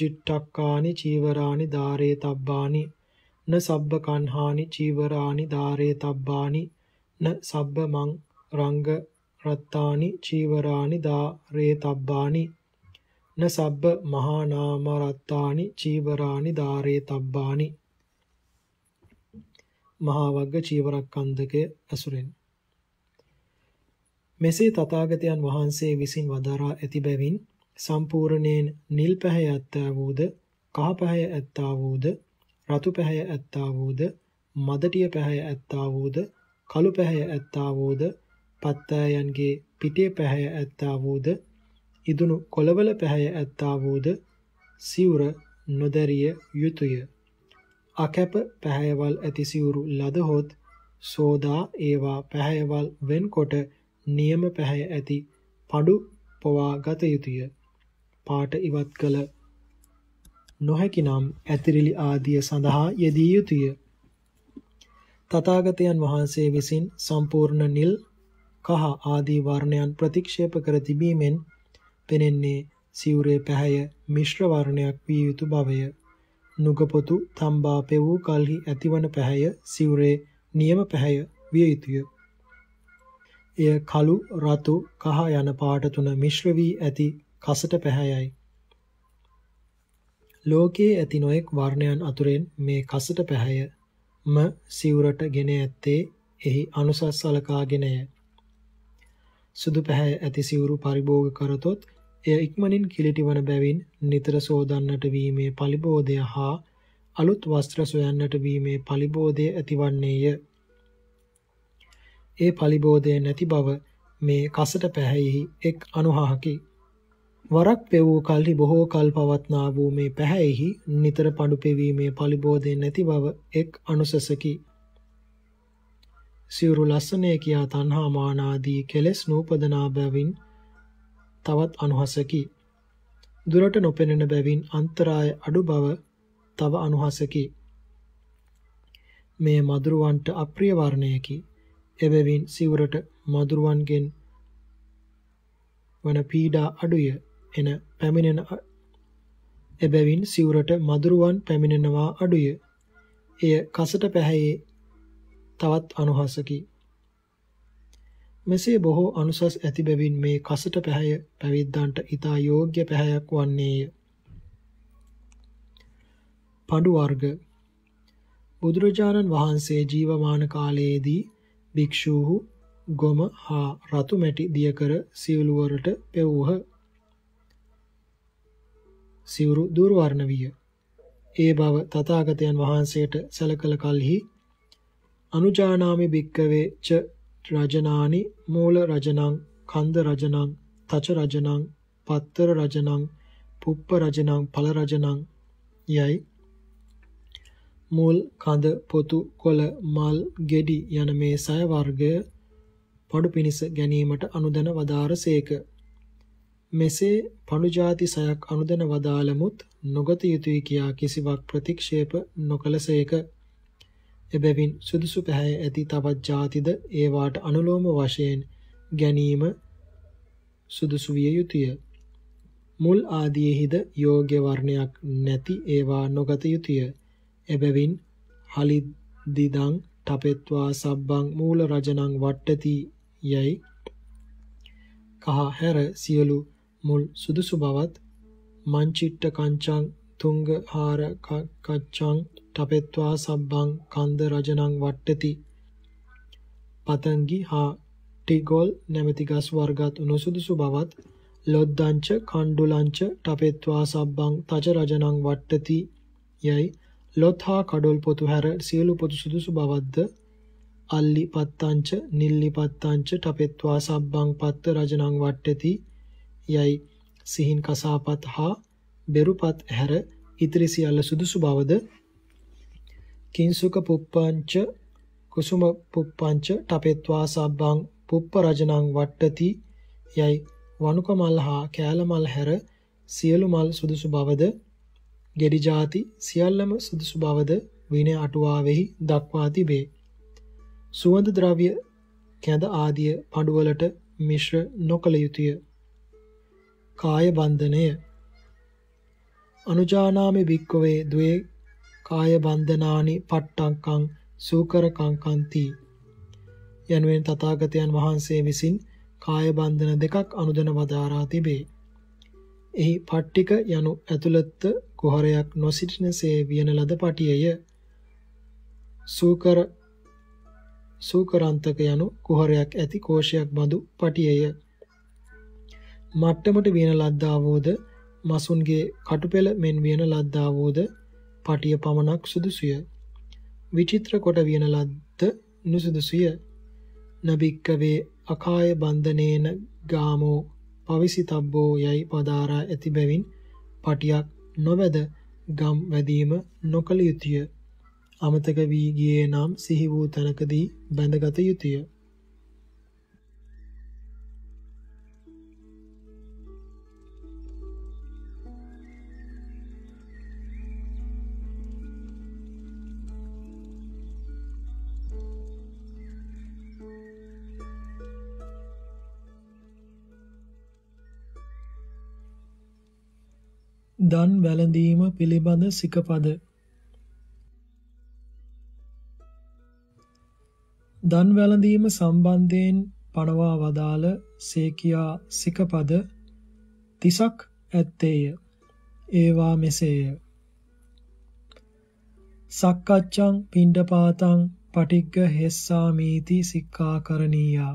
ජිට්ටක්කානි චීවරානි ධාරේ තබ්බානි න සබ්බ කන්හානි චීවරානි ධාරේ තබ්බානි න සබ්බ මං රංග රත්තානි චීවරානි ධාරේ තබ්බානි න සබ්බ මහානාම රත්තානි චීවරානි ධාරේ තබ්බානි මහා වග්ග චීවරක් කන්දකය ඇසුරෙන් මෙසේ තථාගතයන් වහන්සේ විසින් වදාරා ඇති බැවින් සම්පූර්ණයෙන් නිල් පැහැය ඇත්තා වූද කහ පැහැය ඇත්තා වූද රතු පැහැය ඇත්තා වූද මදටිය පැහැය ඇත්තා වූද කළු පැහැය ඇත්තා වූද පත්තයන්ගේ පිටේ පැහැය ඇත්තා වූද ඉදුණු කොළවල පැහැය ඇත්තා වූද සිවුර නොදරිය යුතුය අකැප පැහැයවල් ඇති සිවුරු ලදහොත් සෝදා ඒවා පැහැයවල් වෙන්කොට නියම පැහැය ඇති පඩු පවා ගත යුතුය. පාට ඉවත් කළ නොහැකිනම් ඇතිරිලි ආදිය සඳහා යෙදී යුතුය. තථාගතයන් වහන්සේ විසින් සම්පූර්ණ නිල් කහ ආදී වර්ණයන් ප්‍රතික්ෂේප කර තිබීමෙන් පෙනෙන්නේ සිවුරේ පැහැය මිශ්‍ර වර්ණයක් විය යුතු බවය. නුගපොතු තම්බා පෙවූ කල්හි ඇතිවන පැහැය සිවුරේ නියම පැහැය විය යුතුය. එය කළු රතු කහ යන පාට තුන මිශ්‍ර වී ඇති කසට පැහැයයි. ලෝකයේ ඇති නොයෙක් වර්ණයන් අතුරෙන් මේ කසට පැහැය ම සිවුරට ගෙන ඇත්තේ එහි අනුසස් සලකාගෙනය. සුදු පැහැ ඇති සිවුරු පරිභෝග කරතොත් එය ඉක්මනින් කිලිටි වන බැවින් නිතර සෝදන්නට වීමේ පලිබෝධය හා අලුත් වස්ත්‍ර සොයන්නට වීමේ පලිබෝධය ඇතිවන්නේය. ඒ පලිබෝධය නැති බව මේ කසට පැහැයෙහි එක් අනුහාහකි. වරක් පෙවූ කල්හි බොහෝ කල් පවත්නා වූ මේ පැහැයෙහි නිතර පඩු පෙවීමේ පලිබෝධය නැති බව එක් අනුසසකි. සිවුරු ලස්සනය කියා තන්හා මානාදී කෙලෙස් නූපදනා බැවින් තවත් අනුහසකි. දුරට නොපෙනෙන බැවින් අන්තරාය අඩු බව තව අනුහසකි. මේ මදුරුවන්ට අප්‍රිය වර්ණයකි. එබැවින් සිවුරට මදුරුවන්ගෙන් වන පීඩා අඩුය එන පැමිණෙන එබැවින් සිවුරට මදුරුවන් පැමිණෙනවා අඩුය. එය කසට පැහැයේ තවත් අනුහසකි. මෙසේ බොහෝ අනුසස් ඇති බැවින් මේ කසට පැහැය පැවිද්දන්ට ඉතා යෝග්‍ය පැහැයක් වන්නේය. පඩු වර්ග බුදුරජාණන් වහන්සේ ජීවමාන කාලයේදී භික්‍ෂූහු ගොම හා රතු මැටි දියකර සිවුලුවරට පෙවූහ. සිවුරු දුර්වර්ණ විය. ඒ බව තථාගතයන් වහන්සේට සැලකල කල්හි අනුජානාමි භික්කවේ ච රජනානි මූල රජනං කන්ද රජනං තච රජනං පත්තර රජනං පුප්ප රජනං පල රජනං යයි මුල්, කඳ, පොතු, කොළ, මල්, ගෙඩි යන මේ සය වර්ගය පඩු පිණිස ගැනීමට අනුදැන වදාර සේක. මෙසේ පඩු ජාති සයක් අනුදැන වදාළමුත් නොගත යුතුයි කියා කිසිවක් ප්‍රතික්ෂේප නොකළ සේක. එබැවින් සුදුසු පැහැ ඇති තවත් ජාතිද ඒවාට අනුලෝම වශයෙන් ගැනීම සුදුසු විය යුතුය. මුල් ආදීෙහිද යෝග්‍ය වර්ණයක් නැති ඒවා නොගත යුතුය. එබැවින් හලිදිදං තපෙත්වා සබ්බං මූල රජනං වට්ටති යයි කහ හැර සියලු මුල් සුදුසු බවත් මංචිට්ට කංචං තුංග හාර කච්චං තපෙත්වා සබ්බං කන්ද රජනං වට්ටති පතංගි හා ටිගොල් නැමැති ගස් වර්ගත් උනසුදුසු බවත් ලොද්දංච කණ්ඩුලංච තපෙත්වා සබ්බං තජ රජනං වට්ටති යයි ලොත් හා කඩොල් පොතු හැර සියලු පොතු සුදුසු බවද්ද අල්ලි පත්තාංච නිල්ලි පත්තාංච ටපෙත්වා සබ්බං පත්ත රජනං වට්ටති යයි සිහින් කසාපත් හා බෙරුපත් හැර ඉතිරි සියල්ල සුදුසු බවද කිංසුක පුප්පංච කුසුම පුප්පංච ටපෙත්වා සබ්බං පුප්ප රජනං වට්ටති යයි වනුක මල් හා කෑල මල් හැර සියලු මල් සුදුසු බවද ගෙඩි ජාති සියල්ලම සුදුසු බවද විනය අටුවාවෙහි දක්වා තිබේ. සුවඳ ද්‍රව්‍ය කැඳ ආදිය පඩුවලට මිශ්‍ර නොකළ යුතුය. කාය බන්ධනය අනුජානාමි භික්කවේ දුවේ කාය බන්ධනානි පට්ටංකං සූකරකංකන්ති යනුවෙන් තථාගතයන් වහන්සේ විසින් කාය බන්ධන දෙකක් අනුදන වදාරා තිබේ. එහි පට්ටික යනු ඇතුළත කොහරයක් නොසිටිනසේ වියන ලද පටියය සූකර සූකරන්තක යනු කුහරයක් ඇති කෝෂයක් බඳු පටියය මට්ටමට වියන ලද්දාවෝද මසුන්ගේ කටුපෙළ මෙන් වියන ලද්දාවෝද පටිය පමණක් සුදුසුය විචිත්‍ර කොට වියන ලද්ද නුසුදුසුය නබික්කවේ අකාය බන්ධනේන ගාමෝ පවිසිතබ්බෝ යයි පදාරා ඇති බැවින් පටියක් නොවැද ගම් වැදීම නොකළ යුතුය. අමතක වී ගියේ නම් සිහි වූ තැනකදී බැඳගත යුතුය. දන් වැළඳීම පිළිබඳ සිකපද දන් වැළඳීම සම්බන්ධයෙන් පනවා වදාළ සේකියා සිකපද තිසක් ඇත්තේය ඒවා මෙසේය සක්කච්ඡං පිණ්ඩපාතං පටිග්ග හෙස්සාමීති සික්ඛාකරණීයා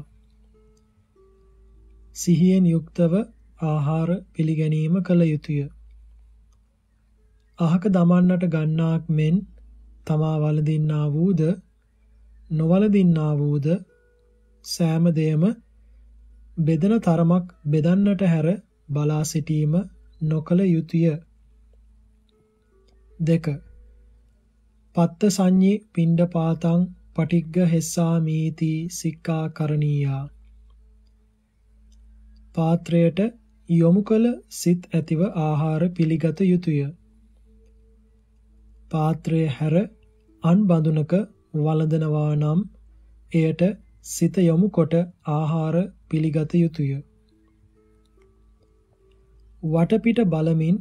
සිහියෙන් යුක්තව ආහාර පිළිගැනීම කළ යුතුය අහක දමන්නට ගන්නාක් මෙන් තමා වලදින්නා වූද නොවලදින්නා වූද සෑම දෙයම බෙදන තරමක් බෙදන්නට හැර බලා සිටීම නොකල යුතුය. දෙක පත්ත සංඥේ පිණ්ඩ පාතං පටිග්ග හෙස්සාමීති සික්කා කරණීයා පාත්‍රයට යොමු කළ සිත් ඇතිව ආහාර පිළිගත යුතුය. පාත්‍රය හැර අන් බඳුනක වළඳනවා නම් එයට සිත යොමු කොට ආහාර පිළිගත යුතුය. වටපිට බලමින්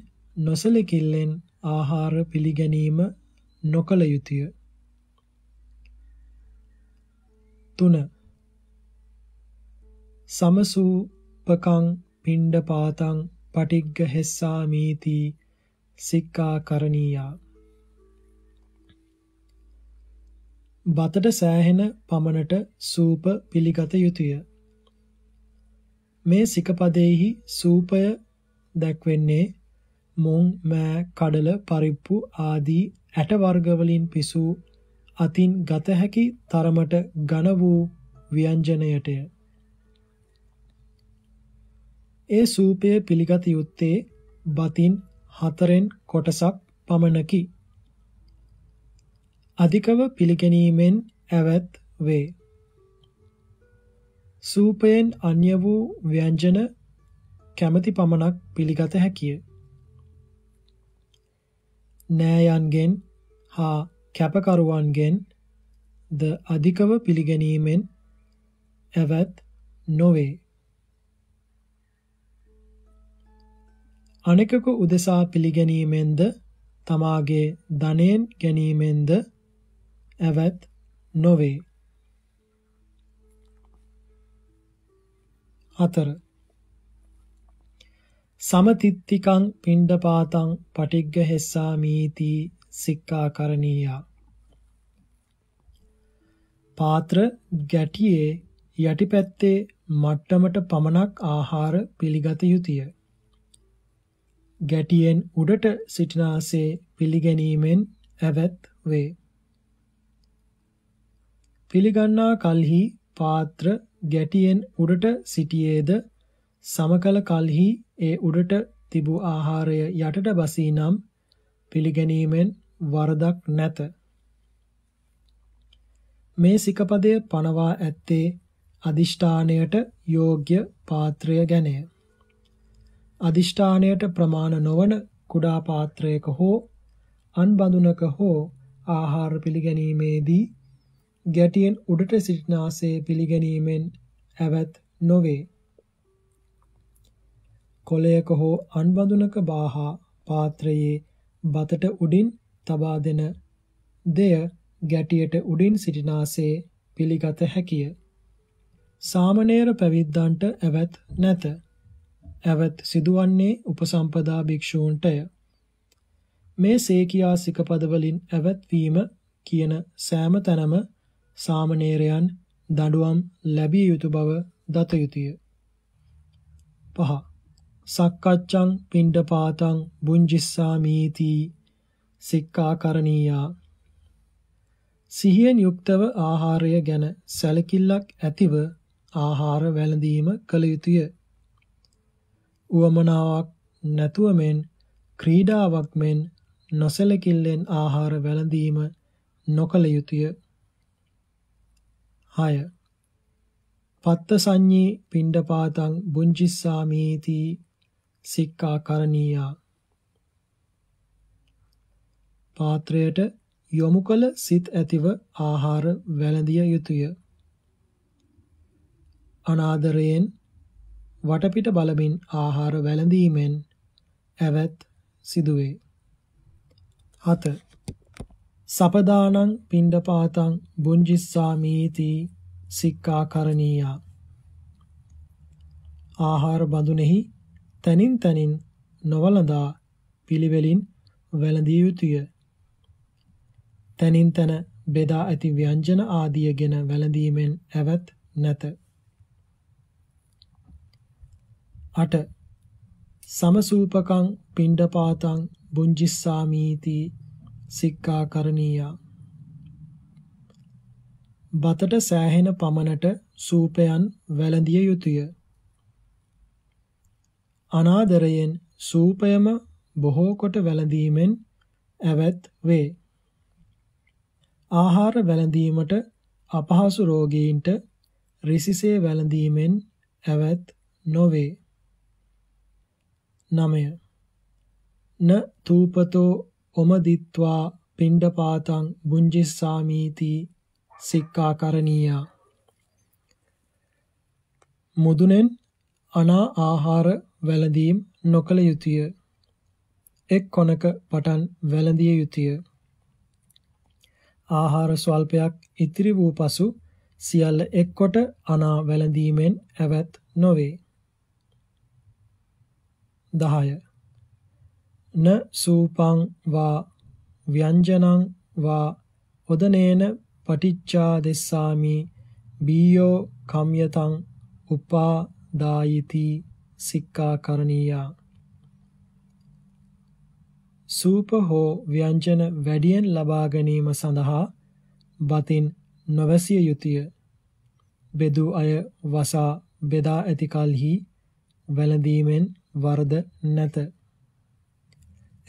නොසලකිල්ලෙන් ආහාර පිළිගැනීම නොකළ යුතුය. 3. සමසූපකං පිණ්ඩපාතං පටිග්ග හෙස්සාමීති සික්ඛාකරණීයා බතට සෑහෙන පමණට සූප පිළිගත යුතුය. මේ සිකපදයෙහි සූපය දැක්වෙන්නේ මොන් මෑ කඩල පරිප්පු ආදී ඇට වර්ගවලින් පිසූ අතින් ගත හැකි තරමට ඝන වූ ව්‍යංජනයටය. ඒ සූපය පිළිගත යුත්තේ බතින් හතරෙන් කොටසක් පමණකි. අධිකව පිළිගැනීමෙන් ඇවැත් වේ. සූපයෙන් අන්‍ය වූ ව්‍යංජන කැමති පමණක් පිළිගත හැකිය. නෑයන්ගෙන් හා කැපකරුවන්ගෙන් ද අධිකව පිළිගැනීමෙන් ඇවැත් නොවේ. අනෙකකු උදෙසා පිළිගැනීමෙන්ද තමාගේ ධනයෙන් ගැනීමෙන්ද Evet, nový. අතර සමතිත්තිකං පිණ්ඩපාතං පටිග්ග හෙස්සාමීති සික්කාකරණීයා පාත්‍ර ගැටියේ යටිපැත්තේ මට්ටමට පමණක් ආහාර පිළිගත යුතුය. ගැටියෙන් උඩට සිටිනාසේ පිළිගැනීමෙන් ඇවැත් වේ. පිළිගන්නා කල්හි පාත්‍ර ගැටියෙන් උඩට සිටියේද සමකල කල්හි ඒ උඩට තිබූ ආහාරය යටට බසී නම් පිළිගැනීමෙන් වරදක් නැත. මේ සිකපදය පනවා ඇත්තේ අදිෂ්ඨානයට යෝග්‍ය පාත්‍රය ගැනය. අදිෂ්ඨානයට ප්‍රමාණ නොවන කුඩා පාත්‍රයක හෝ අන්බඳුනක හෝ ආහාර පිළිගැනීමේදී ගැටියෙන් උඩට සිටිනාසේ පිළිගැනීමෙන් ඇවත් නොවේ. කොළයක හෝ අන්බඳුනක බාහා පාත්‍රයේ බතට උඩින් තබා දෙන දෙය ගැටියට උඩින් සිටිනාසේ පිළිගත හැකිය. සාමණේර පැවිද්දන්ට ඇවත් නැත. ඇවත් සිදුවන්නේ උපසම්පදා භික්ෂූන්ටය. මේ සේකියා සිකපදවලින් ඇවත්වීම කියන සෑම තැනම සාමණේරයන් දඬුවම් ලැබිය යුතු බව දත යුතුය. පහ සක්කච්ඡං පිණ්ඩපාතං බුංජිස්සාමීති සික්ඛාකරණීයා සිහියෙන් යුක්තව ආහාරය ගැන සැලකිල්ලක් ඇතිව ආහාර වැළඳීම කළ යුතුය. උවමනාවක් නැතුව මෙන් ක්‍රීඩාවක් මෙන් නොසැලකිල්ලෙන් ආහාර වැළඳීම නොකළ යුතුය. 6. පත්ත සංඤේ පිණ්ඩපාතං බුංජිස්සාමීති සික්ඛාකරණීයා පාත්‍රයට යොමු කළ සිත් ඇතිව ආහාර වැළඳිය යුතුය. අනාදරයෙන් වටපිට බලමින් ආහාර වැළඳීමෙන් ඇවත් සිදුවේ. 7 සපදානං පිණ්ඩපාතං බුංජිස්සාමීති සික්ඛාකරණීයා ආහාර බඳුනේහි තනින් තනින් නොවලඳා පිළිවෙලින් වැළඳිය යුතුය තනින් තන බෙදා ඇති ව්‍යංජන ආදියගෙන වැළඳීමෙන් ඇවත් නැත 8 සමසූපකං පිණ්ඩපාතං බුංජිස්සාමීති සික්කාකරණීයා බතට සෑහෙන පමණට සූපයන් වැළඳිය යුතුය අනාදරයෙන් සූපයම බොහෝ කොට වැළඳීමෙන් ඇවත් වේ ආහාර වැළඳීමට අපහසු රෝගීන්ට රිසිසේ වැළඳීමෙන් ඇවත් නොවේ 9 න තූපතෝ ඔමදිත්වා පිණ්ඩපාතං බුංජිස්සාමීති සික්ඛාකරණීයා මුදුනෙන් අනා ආහාර වැළඳීම් නොකළ යුතුය එක් කොනක පටන් වැළඳිය යුතුය ආහාර ස්වල්පයක් ඉතිරි වූ පසු සියල්ල එක්කොට අනා වැළඳීමෙන් ඇවත් නොවේ 10 න සූපං වා ව්‍යංජනං වා ඔදනේන පටිච්චාදෙස්සාමි බීයෝ කම්යතං උපාදායිති සික්ඛාකරණීයා සූප හෝ ව්‍යංජන වැඩියෙන් ලබා ගැනීම සඳහා බතින් නොවැසිය යුතුය බෙදු අය වසා බෙදා ඇති කලෙහි වැළඳීමෙන් වරද නැත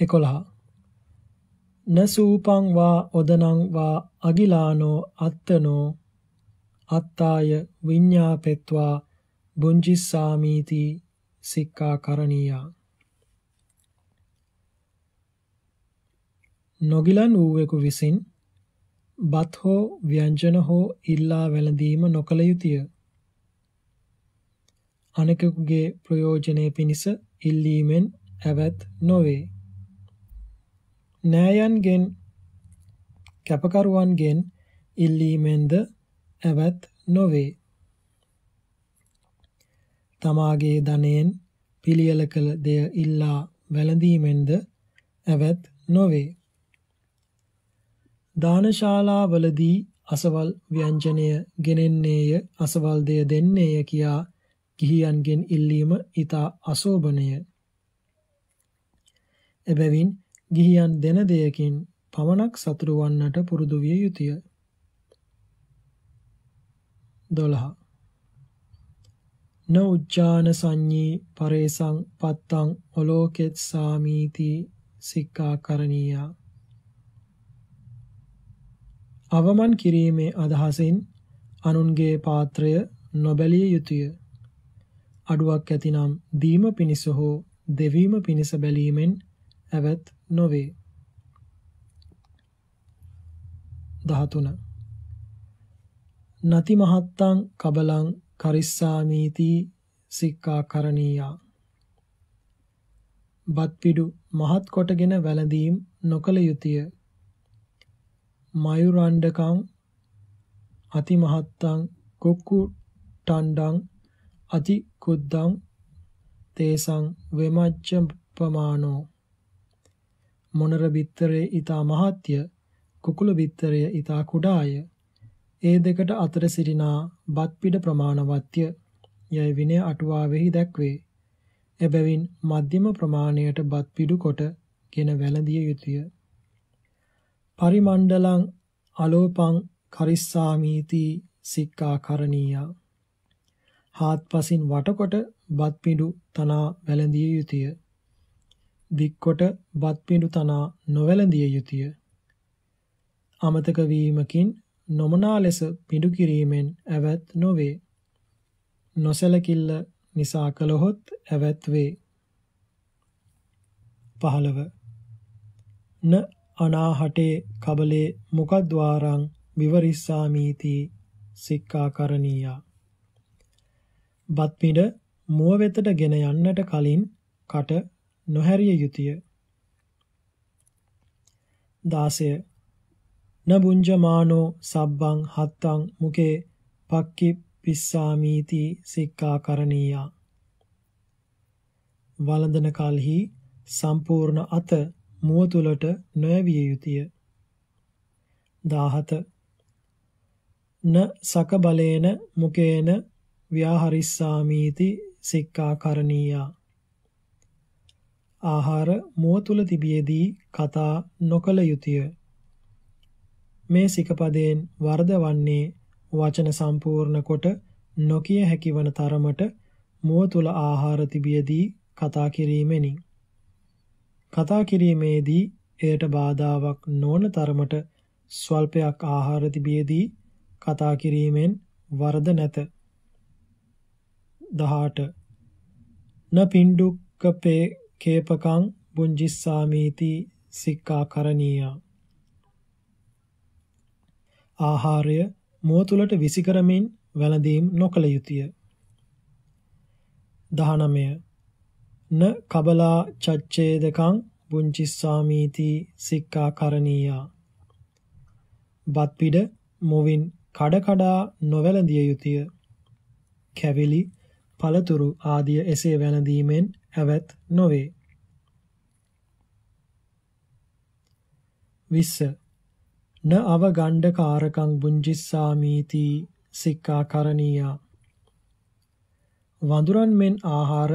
එකොළහ නසූපංවා ඔදනංවා අගිලානෝ අත්තනෝ අත්තාය විඤ්ඤාපෙත්වා බුංජිස්සාමීති සික්කා කරණීයා නොගිලන් වූවෙකු විසින් බත් හෝ ව්‍යංජන හෝ ඉල්ලා වැළඳීම නොකළ යුතුය අනෙකුගේ ප්‍රයෝජනය පිණිස ඉල්ලීමෙන් ඇවැත් නොවේ නෑයන්ගෙන් කැපකරුවන්ගෙන් ඉල්ලීමෙන්ද ඇවත් නොවේ. තමාගේ ධනයෙන් පිළියල කළ දෙය ඉල්ලා වැළඳීමෙන්ද ඇවත් නොවේ. දානශාලාවලදී අසවල් ව්‍යංජනය ගෙනෙන්නේය අසවල් දෙය දෙන්නේය කියා ගිහියන්ගෙන් ඉල්ලීම ඊතා අශෝභනය. එබැවින් ගිහියන් දෙන දෙයකින් පමණක් සතුරු වන්නට පුරුදු විය යුතුය. 12 නෝච්චාන සංඤී පරේසං පත්තං ඔලෝකෙත් සාමීති සික්ඛාකරණීය අවමන් කිරීමේ අදහසින් අනුන්ගේ පාත්‍රය නොබැලිය යුතුය අඩුවක් ඇතිනම් දීම පිණිස හෝ දෙවීම පිණිස බැලීමෙන් ඇවත් නොවේ. දහතුන නති මහත්තං කබලං කරිස්සාමීති සික්කා කරණීයා බත්පිඩු මහත් කොටගෙන වැළඳීම් නොකළ යුතුය මයුරණ්ඩකං අති මහත්තං කොක්කු ටණ්ඩං අති කුද්දං තේසං වෙමච්ච ප්‍රමාණෝ මොණර බිත්තරය ඊතා මහත්ය, කුකුළ බිත්තරය ඊතා කුඩාය. ඒ දෙකට අතර සිටිනා බත් පිඩ ප්‍රමාණවත්ය. යයි විනය අටුවාවෙහි දැක්වේ. එබැවින් මධ්‍යම ප්‍රමාණයට බත් පිඩු කොට ගෙන වැළඳිය යුතුය. පරිමණ්ඩලං අලෝපං කරිස්සාමීති සික්කා කරණීයා. හාත්පසින් වටකොට බත් පිඩු තනා වැළඳිය යුතුය. දික්කොට බත්පිඬු තනා නොවැළඳිය යුතුය. අමතක වීමකින් නොමනා ලෙස පිඬු කිරීමෙන් ඇවත් නොවේ. නොසලකිල්ල නිසා කළහොත් ඇවත් වේ. 15 න අනාහටේ කබලේ මුකද්වාරං විවරිස්සාමීති සික්ඛාකරණීයා බත්පිඩ මුව වෙතට ගෙන යන්නට කලින් කට නොහැරිය යුතුය. 16 නබුංජමානෝ සබ්බං හත්තං මුකේ පක්කි පිස්සාමීති සික්ඛාකරණීයා වළඳන කලෙහි සම්පූර්ණ අත මුව තුලට නොයවිය යුතුය 17 න සක බලේන මුකේන ව්‍යාහරිස්සාමීති සික්ඛාකරණීයා ආහාර මුව තුල තිබියදී කතා නොකළ යුතුය. මේ සිකපදයෙන් වර්ධවන්නේ වචන සම්පූර්ණ කොට නොකිය හැකිවන තරමට මුව තුල ආහාර තිබියදී කතා කිරීමෙනි. කතා කිරීමේදී එයට බාධාවක් නොවන තරමට ස්වල්පයක් ආහාර තිබියදී කතා කිරීමෙන් වරද නැත. 18 න පින්ඩුක්කපේ කේපකං බුංජිස්සාමීති සික්ඛාකරණීය ආහාරය මුව තුලට විසි කරමින් වැළඳීම් නොකළ යුතුය 19 න කබලා චච්ඡේදකං බුංචිස්සාමීති සික්ඛාකරණීය බත්පිඩ මොවින් කඩ කඩා නොවැළඳිය යුතුය කැවිලි පළතුරු ආදිය එසේ වැළඳීමෙන් හැවත් නොවේ. විස්ස න අවගණ්ඩ කාරකං බුංජිස්සාමීති සික්කා කරණීයා වඳුරන් මෙන් ආහාර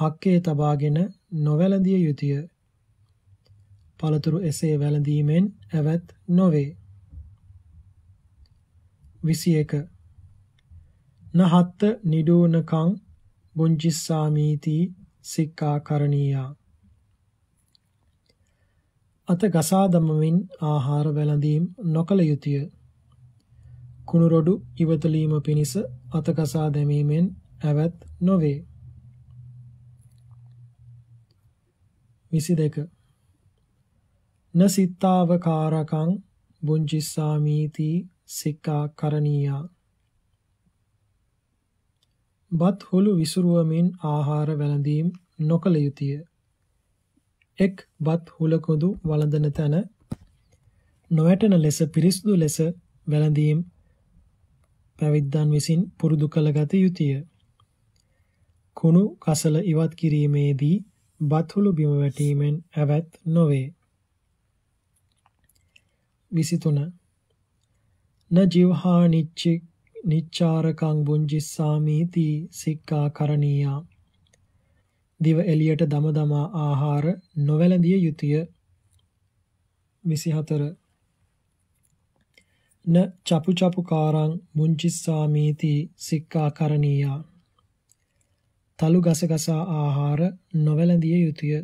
හක්කේ තබාගෙන නොවැළඳිය යුතුය. පළතුරු එසේ වැළඳීමෙන් ඇවත් නොවේ. 21 නහත්ත නිඩෝනකං බුංජිස්සාමීති සික්ඛාකරණීයා අත ගසා දමමින් ආහාර වැළඳීම් නොකළ යුතුය කුණුරොඩු ඉවතලීම පිණිස අත ගසා දැමීමෙන් ඇවත් නොවේ 22 නසිතාවකාරකං බුංචිස්සාමීති සික්ඛාකරණීයා බත් හොළු විසුරුවමින් ආහාර වැළඳීම් නොකළ යුතුය. එක් බත් හුලකොඳු වළඳන තැන නොවැටෙන ලෙස පිරිසුදු ලෙස වැළඳීම් පැවිද්දන් විසින් පුරුදු කළගත යුතුය. කුණු කසල ඉවත් කිරීමේදී බත්හුළු බිම වැටීමෙන් ඇවැත් නොවේ. 23 න ජීවහානිච්චි නිච්චාරකං බුංජිස්සාමීති සික්කා කරණීයා දිව එළියට දම දමා ආහාර නොවැළඳිය යුතුය 24 න චපු චපුකාරං මුංචිස්සාමීති සික්කා කරණීයා තලු ගසගසා ආහාර නොවැළඳිය යුතුය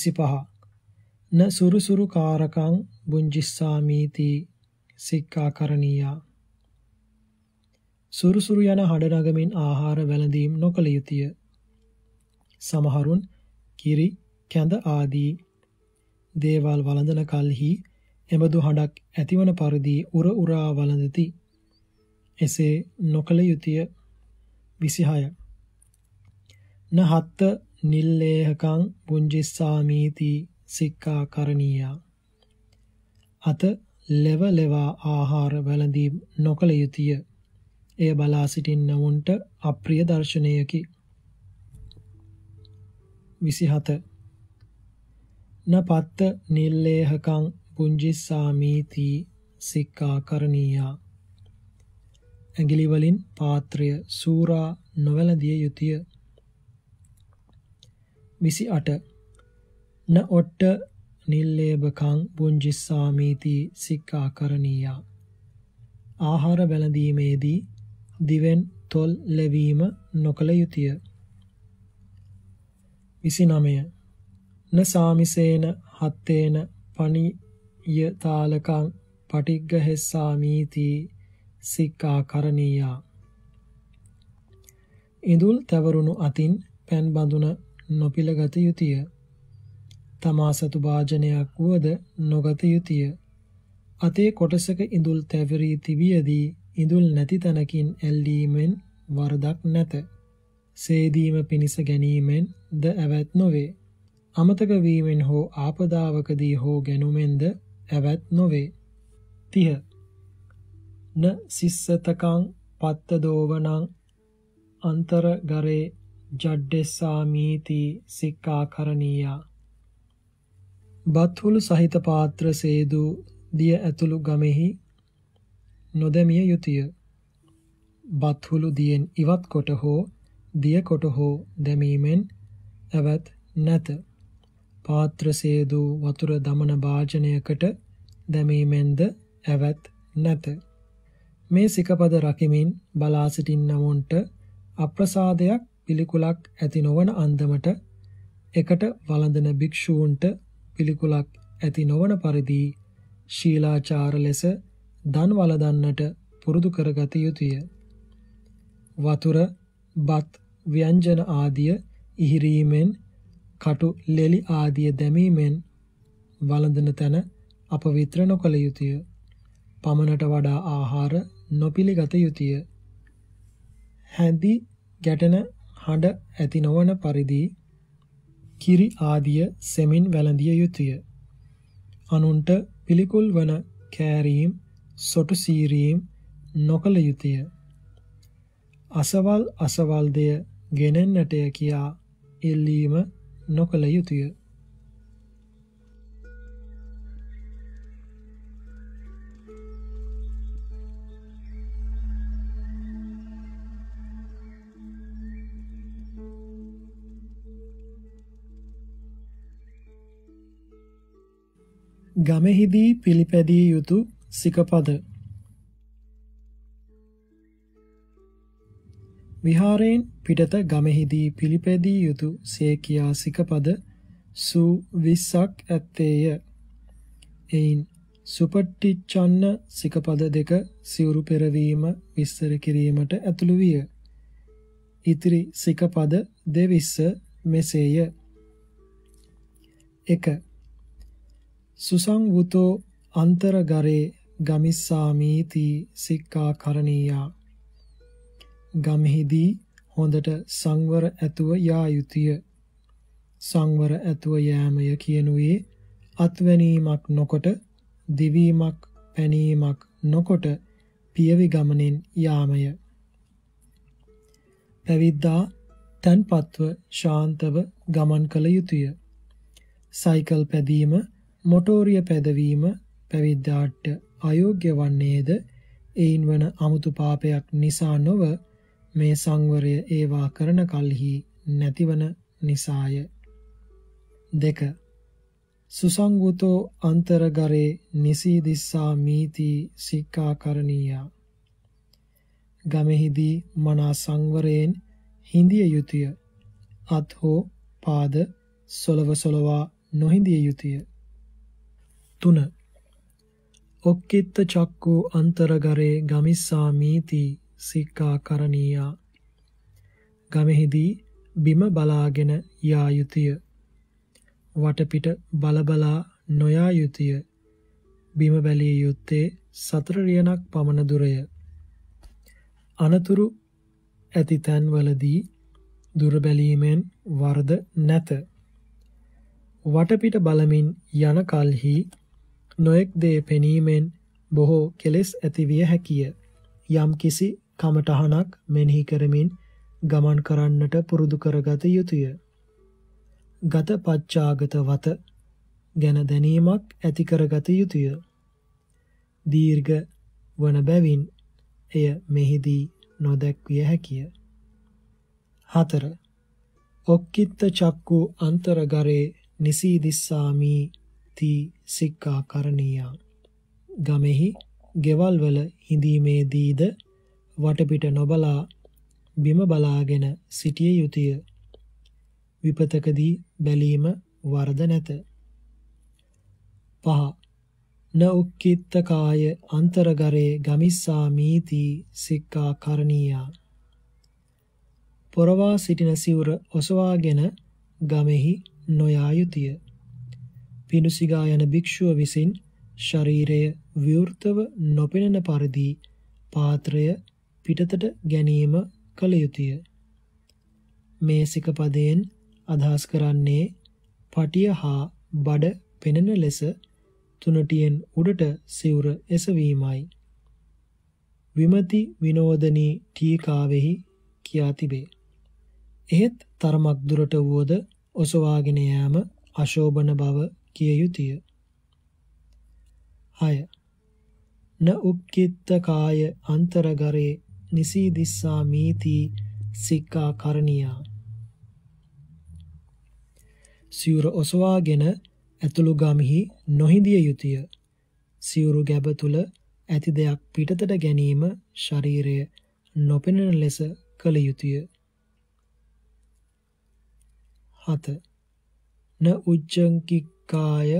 25 න සුරුසුරු කාරකං බුංජිස්සාමීති සික්කා කරණීයා සුරුසුරු යන හඬ නගමින් ආහාර වැළඳීම් නොකළ යුතුය. සමහරුන් කිරි, කැඳ ආදී දේවල් වළඳන කලෙහි එබඳු හඬක් ඇතිවන පරිදි උර උරා වළඳති. එසේ නොකළ යුතුය. 26 නහත්ත නිල්ලේහකං පුංජිස්සාමීති සික්කා කරණීයා අත ලෙව ලෙවා ආහාර වැළඳීම් නොකළ යුතුය. එය බලා සිටින්නවුන්ට අප්‍රිය දර්ශනයකි. විසිහත න පත්ත නිල්ලේහකං පුංජිස්සාමීතිී සික්කා කරණීයා. ඇගිලිවලින් පාත්‍රය සූරා නොවැලදිය යුතුය. විසි අට න ඔට්ට නිල්ලේභකං පුංජිස්සාමීතිී සික්කා කරණීයා. ආහාර වැලඳීමේදී දිවෙන් තොල් ලැබීම නොකළ යුතුය. විසිනමය න සාමිසේන හත්තේන පනියතාලකං පටික්ගහෙස්සාමීතිී සික්කා කරණීයා. ඉඳුල් තැවරුණු අතින් පැන් බඳුන නොපිළගත යුතුය. තමා සතු භාජනයක් වුවද නොගත යුතුය. අතේ කොටසක ඉඳුල් තැවරී තිබියදී ඉඳුල් නැති තැනකින් ඇල්ලීමෙන් වරදක් නැත. සේදීම පිණිස ගැනීමෙන් ද ඇවැත් නොවේ. අමතක වීමෙන් හෝ ආපදාවකදී හෝ ගැනුමෙන්ද ඇවැත් නොවේ. තිහ න සිස්සතකං පත්ත දෝවනං අන්තරගරේ ජඩ්ඩෙස්සාමීති සික්කාකරණීයා බත්හුළු සහිත පාත්‍ර සේදූ දිය ඇතුළු ගමෙහි නොදැමිය යුතුය. බත්හුළු දියෙන් ඉවත් කොට හෝ දිය කොට හෝ දැමීමෙන් ඇවත් නැත. පාත්‍ර සේදූ වතුර දමන භාජනයකට දැමීමෙන්ද ඇවත් නැත. මේ සිකපද රකිමින් බලා සිටින් නමුන්ට අප්‍රසාදයක් පිළිකුලක් ඇති නොවන අන්දමට එකට වළඳන භික්‍ෂූන්ට පිළිකුලක් ඇති නොවන පරිදි ශීලාචාර ලෙස දන් වලදන්නට පුරුදු කරගත යුතුය. වතුර, බත්, ව්‍යංජන ආදිය ඉහිරීමෙන්, කටු ලෙලි ආදිය දැමීමෙන් වළඳන තැන අපවිත්‍ර නොකළ යුතුය. පමණට වඩා ආහාර නොපිළිගත යුතුය. හැඳි ගැටෙන හඬ ඇති නොවන පරිදි කිරි ආදිය සෙමින් වැළඳිය යුතුය. අනුන්ට පිළිකුල් වන කෑරීම් සොටු සීරීම් නොකළ යුතුය. අසවල් අසවල් දෙය ගෙනෙන්නටය කියා එල්ලීම නොකළ යුතුය. ගමෙහිදී පිළිපැදිය යුතු සිකපද විහාරයෙන් පිටත ගමෙහිදී පිළිපැදී යුතු සේකියා සිකපද සූ 20ක් ඇත්තේය. එයින් සුපට්ටිච්ඡන්න සිකපද දෙක සිවුරු පෙරවීම විස්තර කිරීමට ඇතුළු විය. ඉතිරි සිකපද දෙවිස්ස මෙසේය. 1. සුසංවුතෝ අන්තරගරේ ගමිස්සාමීති සික්කා කරණීයා ගමෙහිදී හොඳට සංවර ඇතුව යා යුතුය සංවර ඇතුව යෑමය කියනුවේ අත්වැනීමක් නොකොට දිවීමක් පැනීමක් නොකොට පියවි ගමනින් යාමය පැවිද්දා තැන්පත්ව ශාන්තව ගමන් කළ යුතුය සයිකල් පැදීම මොටෝරිය පැදවීම පැවිද්දාට්ට අයෝග්‍ය වන්නේද එයින් වන අමුතු පාපයක් නිසා නොව මේ සංවරය ඒවා කරන කල්හි නැතිවන නිසාය දෙක සුසංගුතෝ අන්තරගරේ නිසීදිස්සා මීති සික්කාකරණීයා ගමෙහිදී මනා සංවරයෙන් හිඳිය යුතුය අත් හෝ පාද සොලව සොලවා නොහිඳිය යුතුය තුන ඔක්කිත්ත චක්කු අන්තරගරේ ගමිස්සාමීති සික්කාකරණීයා ගමෙහිදී බිම බලාගෙන යා යුතුය වටපිට බලබලා නොයා යුතුය බිම බැලිය යුත්තේ සතර රියනක් පමණ දුරය අනතුරු ඇති තැන්වලදී දුර බැලීමෙන් වරද නැත වටපිට බලමින් යන කල්හි නොයෙක් දේ පෙනීමෙන් බොහෝ කෙලෙස් ඇතිවිය හැකිය. යම් කිසි කමටහනක් මෙනෙහි කරමින් ගමන් කරන්නට පුරුදු කරගත යුතුය. ගත පච්චාගත වත ගැන දැනීමක් ඇති කරගත යුතුය. දීර්ඝ වන බැවින් එය මෙහිදී නොදැක්විය හැකිය. 4. ඔක්කිත්ත චක්කු අන්තරගරේ නිසීදිස්සාමි ති සික්කා කරණීයා. ගමෙහි ගෙවල්වල හිඳීමේදීද වටපිට නොබලා බිම බලාගෙන සිටිය යුතුය. විපතකදී බැලීම වරද නැත. පහ න උක්කිත්තකාය අන්තරගරේ ගමිස්සා මීති සික්කා කරණීයා. පොරවා සිටින සිවුර ඔසවාගෙන ගමෙහි නොයා යුතුය. පිඬුසිගා යන භික්ෂුව විසින් ශරීරය විවෘතව නොපෙනෙන පරිදි පාත්‍රය පිටතට ගැනීම කළ යුතුය. මේ සිකපදයෙන් අදහස් කරන්නේ පටිය හා බඩ පෙනෙන ලෙස තුනටියෙන් උඩට සිවුර එසවීමයි. විමති විනෝදනී ටීකාවෙහි කියා තිබේ. එහෙත් තරමක් දුරට වුවද ඔසවාගෙන යාම අශෝභන බව කිය යුතුය. 6. න උක්කිත්ත කාය අන්තරගරේ නිසීදිස්සා මීති සික්කා කරණියා. සිවුර ඔසවාගෙන ඇතුළු ගමිහි නොහිඳිය යුතුය. සිවුරු ගැබ තුල ඇති දෙයක් පිටතට ගැනීම ශරීරය නොපෙනෙන ලෙස කළ යුතුය. 7. න උච්චං කික් සික්කාය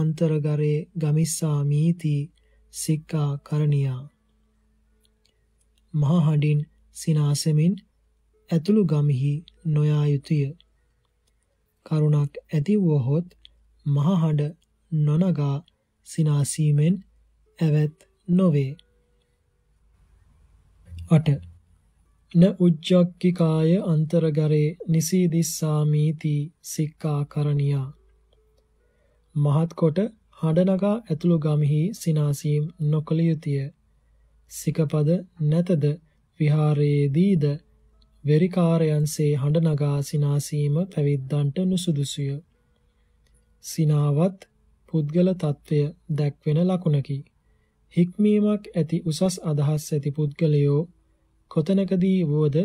අන්තරගරේ ගමිස්සාමීති සික්කා කරණියා මහහඬින් සිනාසෙමින් ඇතුළු ගමිහි නොයා යුතුය කරුණක් ඇති වුවහොත් මහහඬ නොනගා සිනාසීමෙන් ඇවැත් නොවේ අට න උජ්ජක්කිකාය අන්තරගරේ නිසීදිස්සාමීති සික්කා කරණියා මහත්කොට හඬනගා ඇතුළු ගමෙහි සිනාසීම් නොකළ යුතුය. සිකපද නැතද විහාරයේදීද වෙරිකාරයන්සේ හඬනගා සිනාසීම පැවිද්දන්ට නුසුදුසුය. සිනාවත් පුද්ගල తත්වය දැක්වෙන ලකුණකි. හික්මීමක් ඇති උසස් අදහස් ඇති පුද්ගලයෝ කොතැනකදී වුවද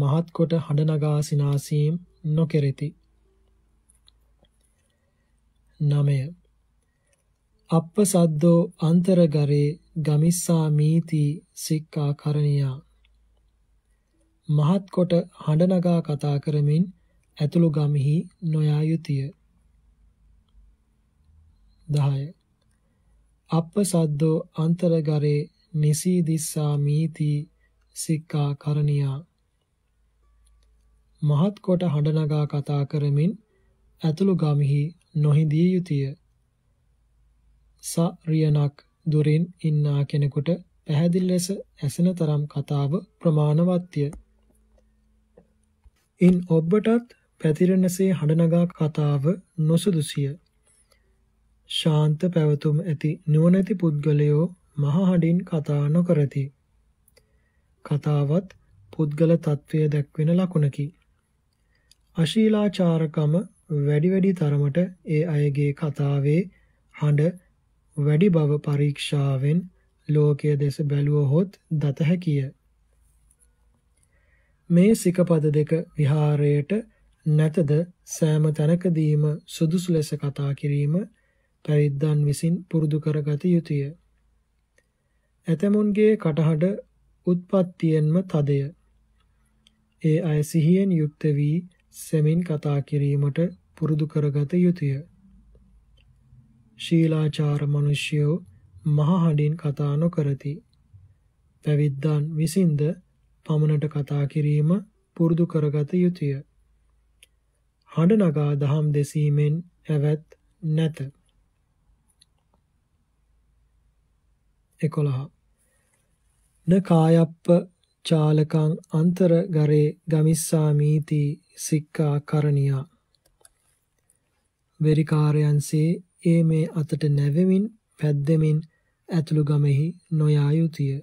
මහත් කොට හඬනගා සිනාසීම් නොකෙරෙති. නමය අප්ප සද්දෝ අන්තරගරේ ගමිස්සා මීති සික්කා කරණියා මහත් කොට හඬනගා කතා කරමින් ඇතුළු ගමෙහි නොයා යුතුය 10 අප්ප සද්දෝ අන්තරගරේ නිසී දිස්සා මීති සික්කා කරණියා මහත් කොට හඬනගා කතා කරමින් ඇතුළු ගමෙහි නොහිඳිය යුතුය. සරියනක් දුරින් ඉන්නා කෙනෙකුට පැහැදිලි ලෙස ඇසෙන තරම් කතාව ප්‍රමාණවත්ය. ඉන් ඔබටත් පැතිරෙනසේ හඬනගා කතාව නොසුදුසිය. ශාන්ත පැවතුම් ඇති නුවණැති පුද්ගලයෝ මහා හඬින් කතා නොකරති. කතාවත් පුද්ගල తත්වය දැක්වෙන ලකුණකි. අශීලාචාරකම වැඩි වැඩි තරමට ඒ අයගේ කතාවේ හඬ වැඩි බව පරීක්ෂාවෙන් ලෝකය දෙස බැලුවහොත් දත හැකිය. මේ සිකපද දෙක විහාරයට නැතද සෑම තැනකදීම සුදුසු ලෙස කතා කිරීම පැවිද්දන් විසින් පුරුදු කරගත යුතුය. ඇතමුන්ගේ කටහඬ උත්පත්තියෙන්ම තදය. ඒ අය සිහියෙන් යුක්ත වී සෙමින් කතා කිරීමට පුරුදු කරගත යුතුය. ශීලාචාර මිනිස්යෝ මහහඬින් කතා නොකරති. පැවිද්දන් විසින්ද පමණට කතා කිරීම පුරුදු කරගත යුතුය. හඬ නගා දහම් දෙසීමෙන් ඇවත් නැත. 11 න කායප්ප චාලකං අන්තරගරේ ගමිස්සාමීති සික්ඛා කරණියා වෙරිකාරයන්සේ ඒ මේ අතට නැවෙමින් පැද්දෙමින් ඇතුළු ගමෙහි නොයා යුතුය.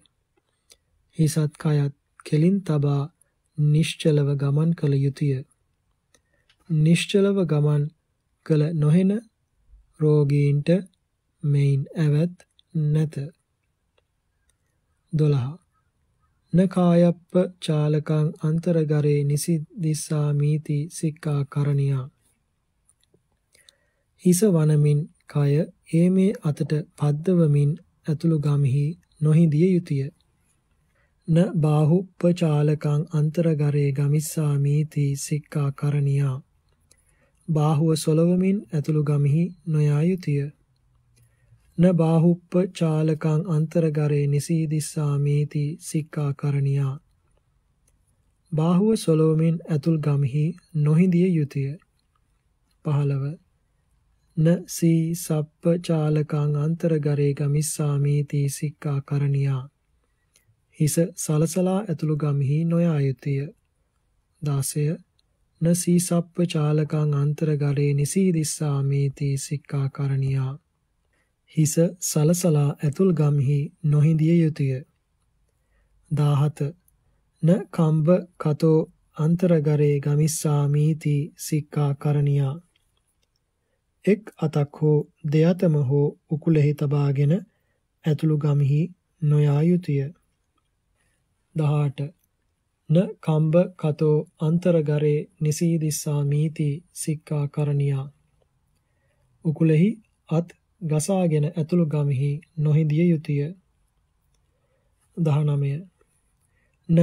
හිසත් කයත් කෙලින් තබා නිශ්චලව ගමන් කළ යුතුය. නිශ්චලව ගමන් කළ නොහෙන රෝගීන්ට මෙයින් ඇවත් නැත. 12. නකායප්ප චාලකං අන්තරගරේ නිසිද්දිසාමීති සික්ඛාකරණියා හිස වනමින් කය ඒ මේ අතට පද්දවමින් ඇතුළු ගමෙහි නොහිඳිය යුතුය. න බාහුප්පචාලකං අන්තරගරේ ගමිස්සාමීති සික්කා කරණියා. බාහුව සොලවමින් ඇතුළු ගමෙහි නොයා යුතුය. න බාහුප්පචාලකං අන්තරගරේ නිසීදිස්සාමීති සික්කා කරණියා. බාහුව සොලවමින් ඇතුළු ගමෙහි නොහිඳිය යුතුය. 15 න සී සප්ප චාලකං අන්තරගරේ ගමිස්සාමීති සික්කා කරණියා හිස සලසලා ඇතුළු ගමිහි නොයා යුතුය 16 න සී සප්ප චාලකං අන්තරගරේ නිසී දිස්සාමීති සික්කා කරණියා හිස සලසලා ඇතුල් ගමිහි නොහිඳිය යුතුය 17 න කම්බ කතෝ අන්තරගරේ ගමිස්සාමීති සික්කා කරණියා එක් අතක් හෝ දෙඅතම හෝ උකුලෙහි තබාගෙන ඇතුළු ගමෙහි නොයා යුතුය. 18 න කම්බ කතෝ අන්තරගරේ නිසීදිස්සා මීති සික්ඛාකරණියා උකුලෙහි අත් ගසාගෙන ඇතුළු ගමෙහි නොහිඳිය යුතුය. 19 න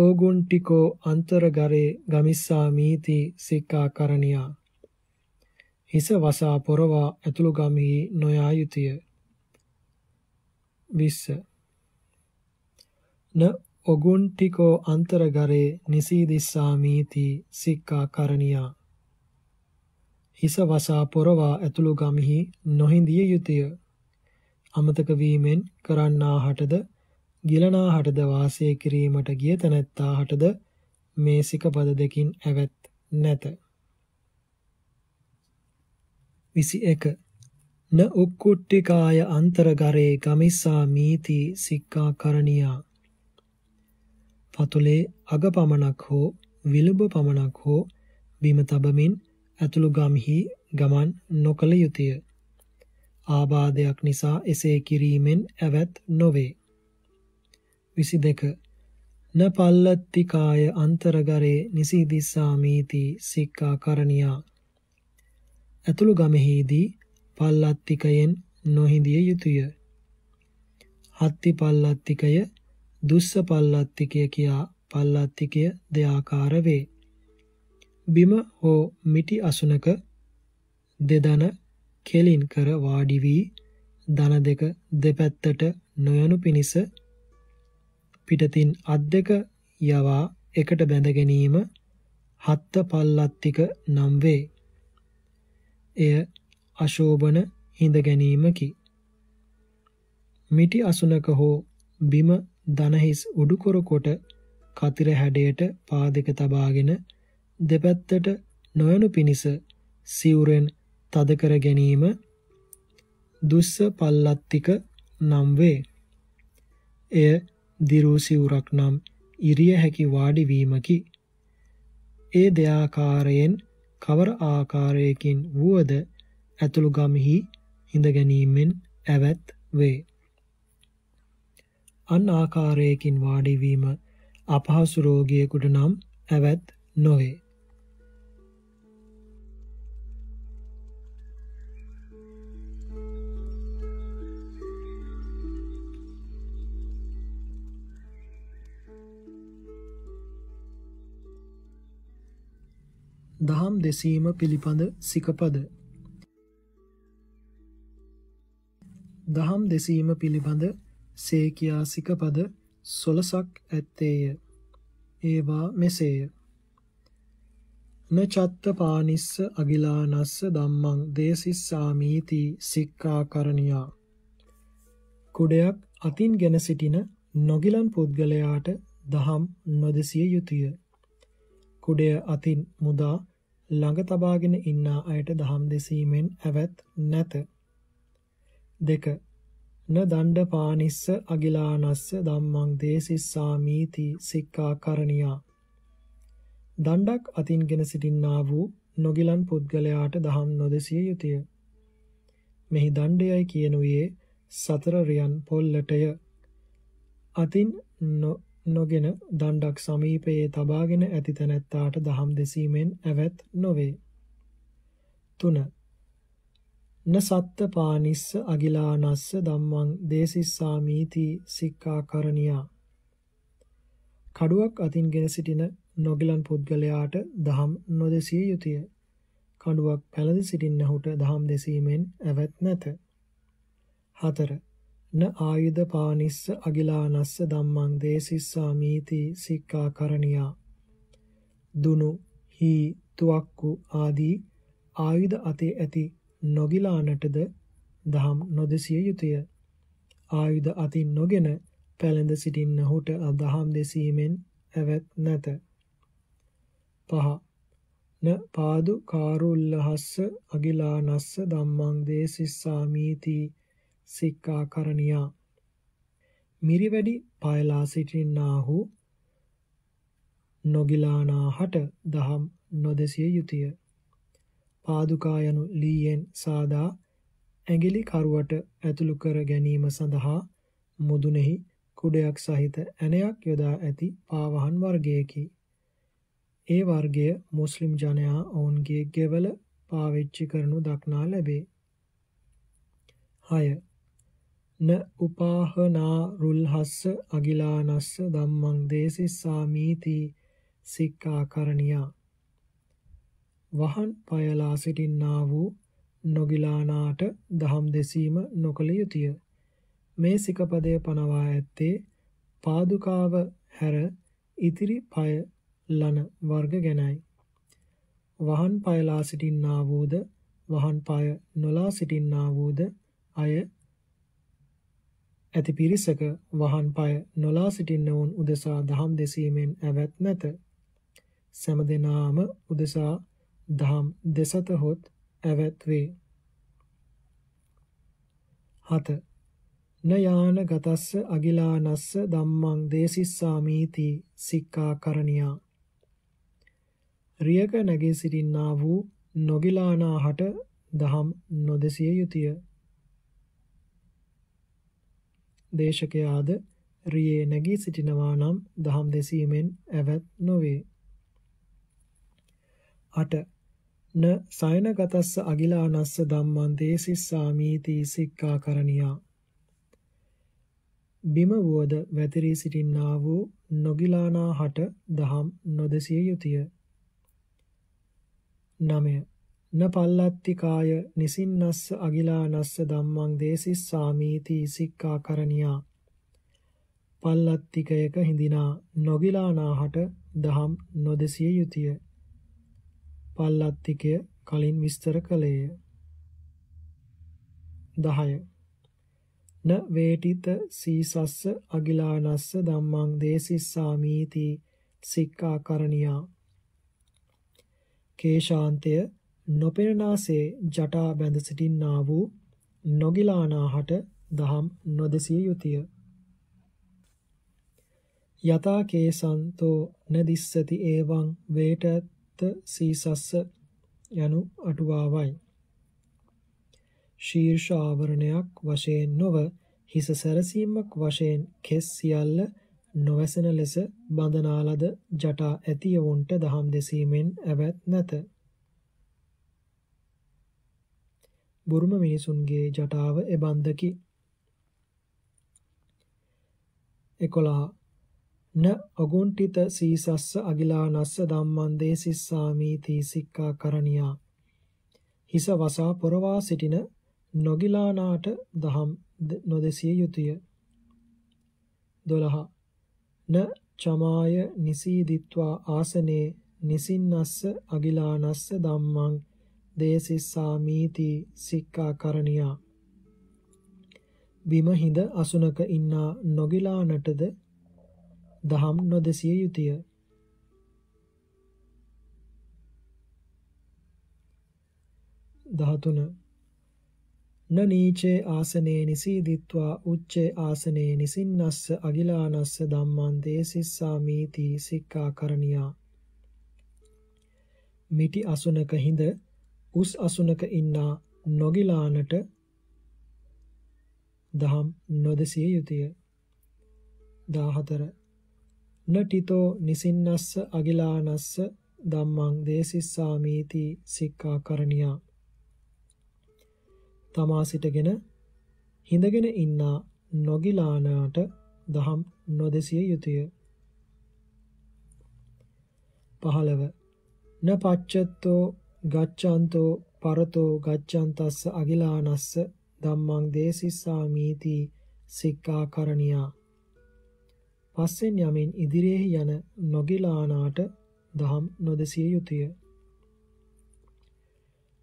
ඕගුන්ටිකෝ අන්තරගරේ ගමිස්සා මීති සික්ඛාකරණියා හිස වසා පොරවා ඇතුළු ගමෙහි නොයා යුතුය. 20 න ඔගුන්ටිකෝ අන්තරගරේ නිසීදිස්සාමීති සික්කා කරණියා හිස වසා පොරවා ඇතුළු ගමෙහි නොහිඳිය යුතුය. අමතක වීමෙන් කරන්නාහටද ගිලනාහටද වාසය කිරීමට ගිය තැනැත්තාහටද මේ සිකපද දෙකින් ඇවැත් නැත. විසි එක න උක්කුට්ටිකාය අන්තරගරේ ගමිස්සා මීති සික්කා කරණියා පතුලේ අග පමණක් හෝ විලුඹ පමණක් හෝ බිම තබමින් ඇතුළු ගම්හි ගමන් නොකළ යුතුය ආබාධයක් නිසා එසේ කිරීමෙන් ඇවැත් නොවේ විසි දෙක න පල්ලත්තිකාය අන්තරගරේ නිසිදිස්සාමීති සික්කා කරණයා ඇතුළු ගමෙහිදී පල්ලත්තිකයෙන් නොහිඳිය යුතුය. හත්ති පල්ලත්තිකය දුස්ස පල්ලත්තිකය කියා පල්ලත්තිකය දෙආකාර වේ. බිම හෝ මිටි අසුනක දෙදන කෙලින් කර වාඩි වී දන දෙක දෙපැත්තට නොයනු පිණිස පිටතින් අත් දෙක යවා එකට බැඳ ගැනීම හත්ත පල්ලත්තික නම් වේ. එය අශෝභන හිඳ ගැනීමකි. මිටි අසුනක හෝ බිම දනහිස් උඩුකොර කොට කතිර හැඩයට පාදක තබාගෙන දෙපැත්තට නොයනු පිණිස සිවුරෙන් තදකර ගැනීම දුස්ස පල්ලත්තික නම් වේ. එය දිරූ සිවුරක් නම් ඉරිය හැකි වාඩිවීමකි. ඒ දෙයාකාරයෙන් කවර ආකාරයකින් වුවද ඇතුළු ගමෙහි හිඳගැනීමෙන් ඇවැත් වේ. අන් ආකාරයකින් වාඩිවීම අපහසු රෝගියෙකුට නම් ඇවැත් නොවේ. දහම් දෙසීම පිළිබඳ සිකපද දහම් දෙසීම පිළිබඳ සේකයා සිකපද සොලසක් ඇත්තේය ඒවා මෙසේය නචත්ත පානිස්ස අගිලානස්ස දම්මං දේශිස්සාමීති සික්කාකරණයා කුඩයක් අතින් ගෙන සිටින නොගිලන් පුද්ගලයාට දහම් නොදසිය යුතුය කුඩය අතින් මුදා ළඟ තබාගෙන ඉන්නා අයට දහම් දෙසීමෙන් ඇවත් නැත. දෙක න දණ්ඩපානිස්ස අගිලානස්ස ධම්මං දේසිස්සාමීති සික්ඛාකරණියා දණ්ඩක් අතින්ගෙන සිටින්නා වූ නොගිලන් පුද්ගලයාට දහම් නොදෙසිය යුතුය. මෙහි දණ්ඩයයි කියනුයේ සතර රියන් පොල්ලටය. අතින් නොගෙන දණ්ඩක් සමීපයේ තබාගෙන ඇති තැනැත්තාට දහම් දෙසීමෙන් ඇවැත් නොවේ. තුන න සත්ත පානිස්ස අගිලානස්ස දම්මං දේශිස්සාමීති සික්කාකරණයා. කඩුවක් අතින්ගෙන සිටින නොගිලන් පුද්ගලයාට දහම් නොදෙසිය යුතුය. කඩුවක් පැළඳ සිටින්නහුට දහම් දෙසීමෙන් ඇවැත් නැත. හතර න ආයුධ පානිස්ස අගිලානස්ස ධම්මං දේසිස්සාමීති සික්ඛාකරණියා දුනු හි තුවක්කු ආදී ආයුධ අතේ ඇති නොගිලානටද දහම් නොදසිය යුතුය ආයුධ අතින් නොගෙන පැළඳ සිටින්නහුට දහම් දෙසීමෙන් ඇවත් නැත පහ න පාදු කාරුල්ලහස්ස අගිලානස්ස ධම්මං දේසිස්සාමීති සික්ඛාකරණියා මිරිවැඩි පයලා සිටින්නාහු නොගිලානාහට දහම් නොදෙසිය යුතුය පාදුකායනු ලීයෙන් සාදා ඇඟිලි කරුවට ඇතුළු කර ගැනීම සඳහා මුදුනෙහි කුඩයක් සහිත ඇණයක් යොදා ඇති පාවහන් වර්ගයකි. ඒ වර්ගය මුස්ලිම් ජනයා ඔවුන්ගේ ගෙවල පාවිච්චි කරනු දක්නා ලැබේ. 6. න උපාහනා රුල්හස්ස අගිලානස්ස ධම්මං දේසිස්සාමීති සික්ඛාකරණියා වහන් පයලා සිටින්නා වූ නොගිලානාට දහම් දෙසීම නොකළ යුතුය මේ සිකපදය පනවා ඇත්තේ පාදුකාව හැර ඉතිරි පය ලන වර්ග ගැනයි වහන් පයලා සිටින්නා වූද වහන් පය නොලා සිටින්නා වූද අය ඇති පිරිසක වහන් පය නොලා සිටින්නවුන් උදෙසා දහම් දෙසීමෙන් ඇවැත් නැත. සැම දෙනාම උදෙසා දහම් දෙසත හොත් ඇවැත් වේ. හත නයාන ගතස්ස අගිලානස්ස ධම්මං දේසිස්සාමීති සික්කා කරණියා. රියක නැගී සිටින්නා වූ නොගිලානා හට දහම් නොදෙසිය යුතුය. දේශකයාද රියේ නැගී සිටිනවා නම් දහම් දෙසීමෙන් ඇවැත් නොවේ. 8. න සයනගතස්ස අගිලානස්ස ධම්මං දේසිස්සාමීති සික්ඛාකරණියා. බිම වුවද වැතිරී සිටින්නා වූ නොගිලානා හට දහම් නොදසිය යුතුය. 9. න පල්ලත්තිකාය නිසින්නස්ස අගිලානස්ස ධම්මං දේසිස්සාමීති සික්ඛාකරණියා පල්ලත්තිකයක හිඳිනා නොගිලානාහට දහම් නොදෙසිය යුතුය පල්ලත්තිකය කලින් විස්තර කළේය 10 න වේටිත සීසස්ස අගිලානස්ස ධම්මං දේසිස්සාමීති සික්ඛාකරණියා කේශාන්තය නොපෙරනාසේ ජටා බැඳ සිටින්නා වූ නොගිලානාහට දහම් නොදසිය යුතුය. යතා කේසන්තෝ නදිස්සති ඒවං වේටත් සීසස්ස යනු අටුවාවයි. ශීර්ෂ ආවරණයක් වශයෙන් නොව හිස සැරසීමක් වශයෙන් කෙස් සියල්ල නොවැසෙන ලෙස බඳනාලද ජටා ඇතියවුන්ට දහම් දෙසීමෙන් ඇවැත් නැත. බුරුම මිනිසුන්ගේ ජටාව එබන්දකි. එකොළහා න අගුන්ටිත සීසස්ස අගිලා නස්ස දම්මන්දේ සිස්සාමීතිී සික්කා කරණයා. හිස වසා පොරවා සිටින නොගිලානාට දහම් නොදෙසිය යුතුය. දොළහා න චමාය නිසීදිත්වා ආසනේ නිසින්නස්ස අගිලානස්ස දම්මන් දේසිස්සාමීති සික්කාකරණියා බිම හිඳ අසුනක ඉන්නා නොගිලානටද දහම් නොදසිය යුතුය දහතුන න නීචේ ආසනේ නිසීදිත්වා උච්චේ ආසනේ නිසින්නස්ස අගිලානස්ස ධම්මං දේසිස්සාමීති සික්කාකරණියා මිටි අසුනක හිඳ උස් අසුනක ඉන්නා නොගිලානට දහම් නොදසිය යුතුය. 14 නටිතෝ නිසින්නස්ස අගිලානස්ස ධම්මං දේසිස්සාමීති සික්ඛාකරණියා. තමා සිටගෙන හිඳගෙන ඉන්නා නොගිලානාට දහම් නොදසිය යුතුය. 15 න පච්චත්තෝ ගච්ඡන්තෝ පරතෝ ගච්ඡන්තස්ස අගිලානස්ස ධම්මං දේසිස්සාමීති සික්ඛාකරණියා පස්සෙන් යමින් ඉදිරියේ යන නොගිලානාට දහම් නොදසිය යුතුය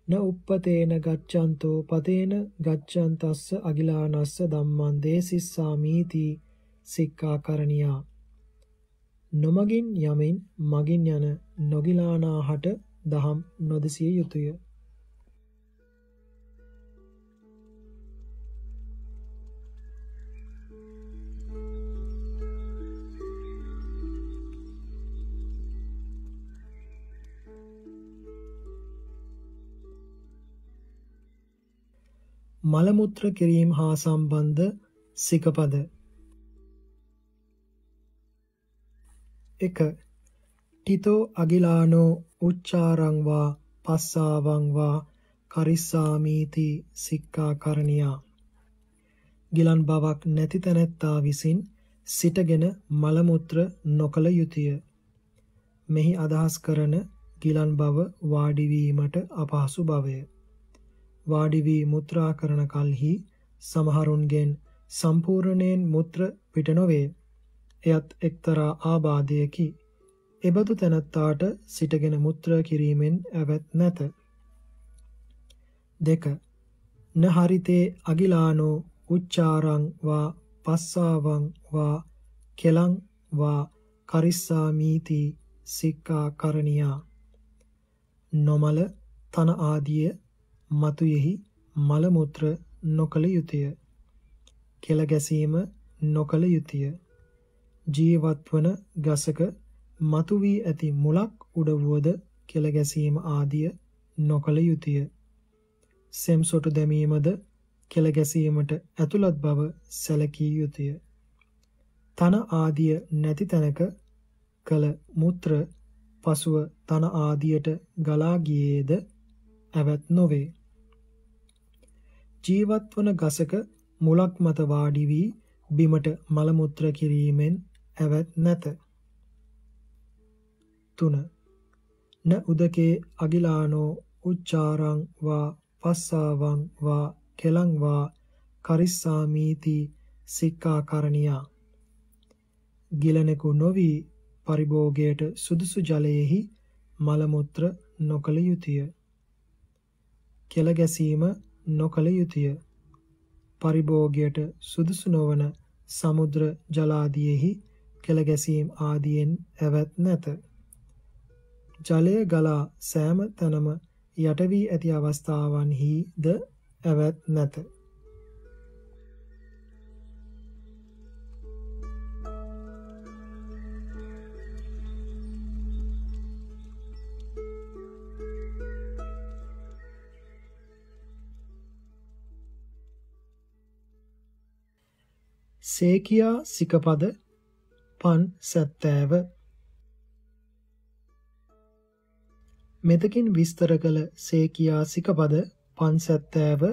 න උප්පතේන ගච්ඡන්තෝ පතේන ගච්ඡන්තස්ස අගිලානස්ස ධම්මං දේසිස්සාමීති සික්ඛාකරණියා නොමගින් යමින් මගින් යන නොගිලානාහට දහම් නොදසිය යුතුය. මලමුත්‍ර කිරීම හා සම්බන්ධ සිකපද එක ටිතෝ අගිලානෝ උච්චාරං වා පස්සාවං වා කරිස්සාමීති සික්ඛාකරණියා ගිලන් බවක් නැති තැනැත්තා විසින් සිටගෙන මල මුත්‍ර නොකල යුතුය මෙහි අදහස් කරන ගිලන් බව වාඩි වීමට අපහසු බවය වාඩි වී මුත්‍රා කරන කලෙහි සමහරුන්ගෙන් සම්පූර්ණයෙන් මුත්‍ර පිට නොවේ එයත් එක්තරා ආබාධයකි එබඳු තැනැත්තාට සිටගෙන මුත්‍රා කිරීමෙන් ඇවත් නැත. දෙක නහරිතේ අගිලානෝ උච්චාරං වා පස්සාවං වා කෙලං වා කරිස්සාමීති සික්කා කරණියා නොමල තන ආදිය මතුයෙහි මල මුත්‍ර නොකල යුතුය කෙල ගැසීම නොකල යුතුය ජීවත්වන ගසක මතුවී ඇති මුලක් උඩවුවද කෙළගැසීම ආදිය නොකළ යුතුය. සෙම් සොටු දැමීමද කෙළගැසීමට ඇතුළත් බව සැලකී යුතුය. තන ආදිය නැති තැනක කළ මුත්‍ර පසුව තන ආදියට ගලා ගියේද ඇවත් නොවේ. ජීවත් වන ගසක මුලක් මත වාඩි වී බිමට මල මුත්‍ර කිරීමෙන් ඇවත් නැත. තුන න උදකේ අගිලානෝ උච්චාරං වා පස්සාවං වා කෙලං වා කරිස්සාමීති සික්ඛාකරණියා ගිලනෙකු නොවි පරිභෝගයට සුදුසු ජලයෙහි මල මුත්‍ර නොකල යුතුය. කෙල ගැසීම නොකල යුතුය. පරිභෝගයට සුදුසු නොවන සමුද්‍ර ජලාදියෙහි කෙල ගැසීම් ආදියෙන් ඇවත් නැත. ජලය ගලා සෑම තැනම යට වී ඇති අවස්ථාවන්හි ද ඇවත් නැත. සේකයා සිකපද පන් සැත්තෑව මෙතකින් විස්තර කළ සේකියා සිකපද පන්සැත්තෑව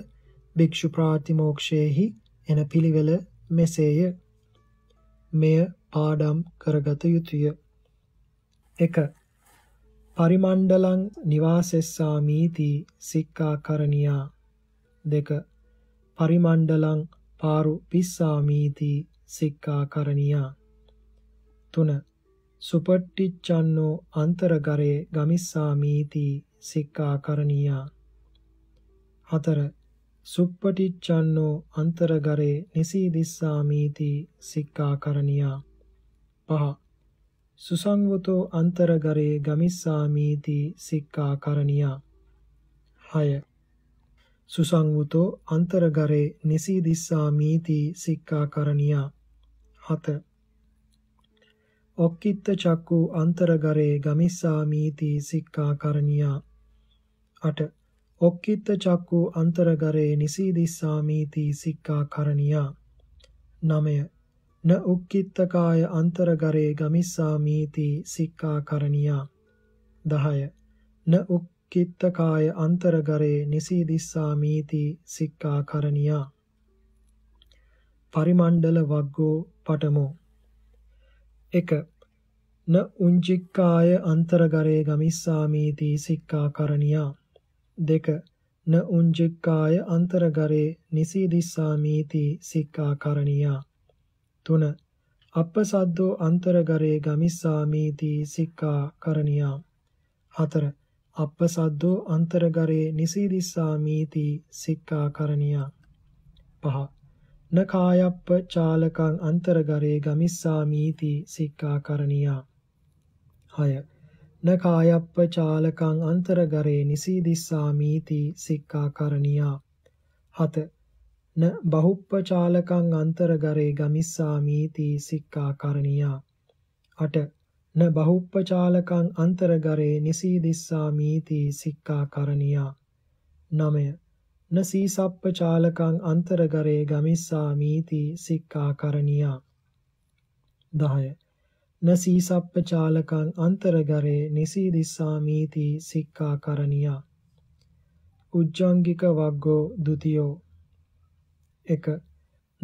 භික්‍ෂු ප්‍රාතිමෝක්ෂයෙහි එන පිළිවෙල මෙසේය. මෙය පාඩම් කරගත යුතුය. 1. පරිමණ්ඩලං නිවාසෙස්සාමීති සික්ඛාකරණියා 2. පරිමණ්ඩලං පාරු පිස්සාමීති සික්ඛාකරණියා 3. සුපට්ටිච්ඡන්නෝ අන්තරගරේ ගමිස්සාමීති සික්ඛාකරණීයා හතර සුප්පටිච්ඡන්නෝ අන්තරගරේ නිසීදිස්සාමීති සික්ඛාකරණීයා පහ සුසංවතෝ අන්තරගරේ ගමිස්සාමීති සික්ඛාකරණීයා හය සුසංවතෝ අන්තරගරේ නිසීදිස්සාමීති සික්ඛාකරණීයා හත ඔක්කිත්ත චක්කු අන්තරගරේ ගමිස්සාමීති සික්කා කරණියා 8 ඔක්කිත්ත චක්කු අන්තරගරේ නිසීදිස්සාමීති සික්කා කරණියා 9 න උක්කිත්තකාය අන්තරගරේ ගමිස්සාමීති සික්කා කරණියා 10 න උක්කිත්තකාය අන්තරගරේ නිසීදිස්සාමීති සික්කා කරණියා පරිමණ්ඩල වග්ගෝ පටමෝ 1. න උංචික්කාය අන්තරගරේ ගමිස්සාමීති සික්ඛාකරණියා 2. න උංචික්කාය අන්තරගරේ නිසීදිස්සාමීති සික්ඛාකරණියා 3. අපසද්දෝ අන්තරගරේ ගමිස්සාමීති සික්ඛාකරණියා 4. අපසද්දෝ අන්තරගරේ නිසීදිස්සාමීති සික්ඛාකරණියා 5. න කායප්ප චාලකං අන්තරගරේ ගමිස්සාමීති සික්ඛාකරණියා 6 න කායප්ප චාලකං අන්තරගරේ නිසීදිස්සාමීති සික්ඛාකරණියා 7 න බහුප්ප චාලකං අන්තරගරේ ගමිස්සාමීති සික්ඛාකරණියා 8 න බහුප්ප චාලකං අන්තරගරේ නිසීදිස්සාමීති සික්ඛාකරණියා 9 නසීසප්ප චාලකං අන්තරගරේ ගමිස්සාමීති සික්ඛාකරණියා 10 නසීසප්ප චාලකං අන්තරගරේ නිසීදිස්සාමීති සික්ඛාකරණියා උජ්ජංගික වග්ගෝ ဒ ුතියෝ 1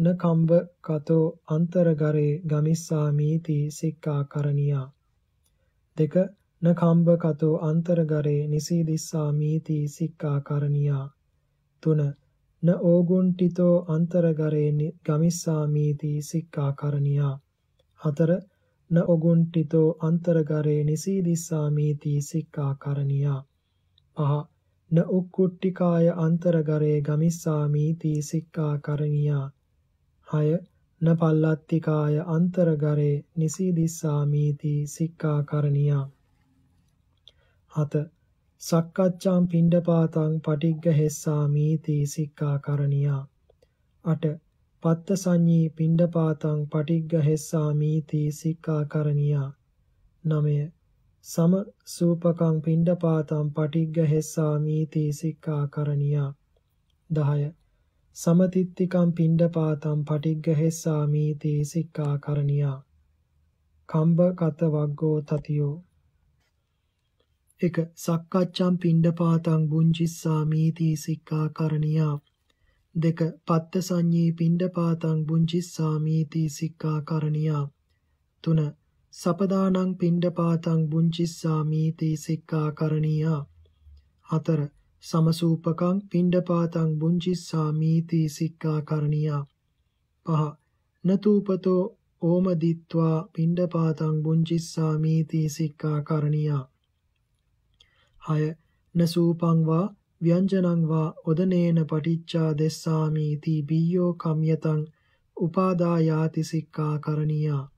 නකම්බ කතෝ අන්තරගරේ ගමිස්සාමීති සික්ඛාකරණියා 2 නකම්බ කතෝ අන්තරගරේ නිසීදිස්සාමීති සික්ඛාකරණියා 3. න ඕගුණ්ඨිතෝ අන්තරගරේ ගමිස්සාමීති සික්ඛාකරණියා 4. න ඕගුණ්ඨිතෝ අන්තරගරේ නිසීදිස්සාමීති සික්ඛාකරණියා 5. න උක්කුට්ටිකාය අන්තරගරේ ගමිස්සාමීති සික්ඛාකරණියා 6. න පල්ලත්තිකාය අන්තරගරේ නිසීදිස්සාමීති සික්ඛාකරණියා 7. සක්කච්ඡාම් පිණ්ඩපාතං පටිග්ග හෙස්සාමීති සික්ඛාකරණියා 8 පත්ත සංඤී පිණ්ඩපාතං පටිග්ග හෙස්සාමීති සික්ඛාකරණියා 9 සම සූපකං පිණ්ඩපාතං පටිග්ග හෙස්සාමීති සික්ඛාකරණියා 10 සමතිත්තිකං පිණ්ඩපාතං පටිග්ග හෙස්සාමීති සික්ඛාකරණියා කම්බ කත වග්ගෝ තතියෝ 1. සක්කච්ඡම් පිණ්ඩපාතං බුංචිස්සාමීති සික්ඛාකරණියා 2. පත්ත සංඤී පිණ්ඩපාතං බුංචිස්සාමීති සික්ඛාකරණියා 3. සපදානං පිණ්ඩපාතං බුංචිස්සාමීති සික්ඛාකරණියා 4. සමසූපකං පිණ්ඩපාතං බුංචිස්සාමීති සික්ඛාකරණියා 5. නතූපතෝ ඕමදිත්වා පිණ්ඩපාතං බුංචිස්සාමීති සික්ඛාකරණියා 6. නසූපං වා ව්‍යංජනං වා ඔදනේන පටිච්චාදෙස්සාමීති බියෝ කම්යතං උපාදායාති සික්ඛා කරණීයා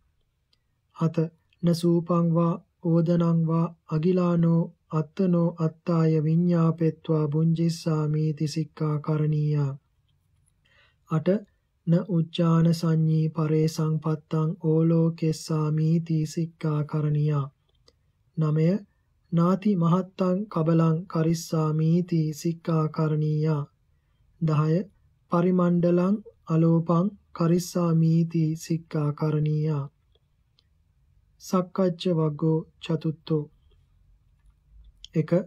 7. නසූපං වා ඕදනං වා අගිලානෝ අත්තනෝ අත්තාය විඤ්ඤාපෙත්වා බුඤ්ජිස්සාමීති සික්ඛා කරණීයා 8. න උච්චාන සංඤී පරේ සංපත්තං ඕලෝකෙස්සාමීති සික්ඛා කරණීයා 9. නාති මහත්තං කබලං කරිස්සාමීති සික්ඛාකරණීයා 10 පරිමණ්ඩලං අලෝපං කරිස්සාමීති සික්ඛාකරණීයා සක්කච්ඡ වග්ගෝ චතුත්ථෝ 1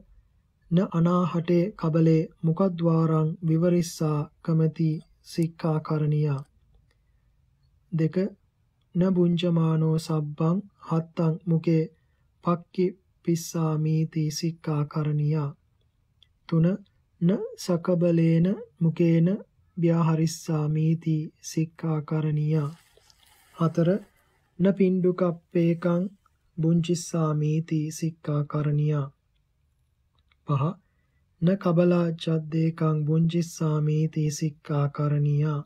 න අනාහටේ කබලේ මුකද්වාරං විවරිස්සා කමති සික්ඛාකරණීයා 2 න බුඤ්ජමානෝ සබ්බං හත්තං මුකේ පක්කි පිස්සාමීති සික්ඛාකරණියා තුන න සකබලේන මුකේන ව්‍යාහරිස්සාමීති සික්ඛාකරණියා හතර න පින්ඩුකප්පේකං බුංචිස්සාමීති සික්ඛාකරණියා පහ න කබලා චද්දේකං බුංචිස්සාමීති සික්ඛාකරණියා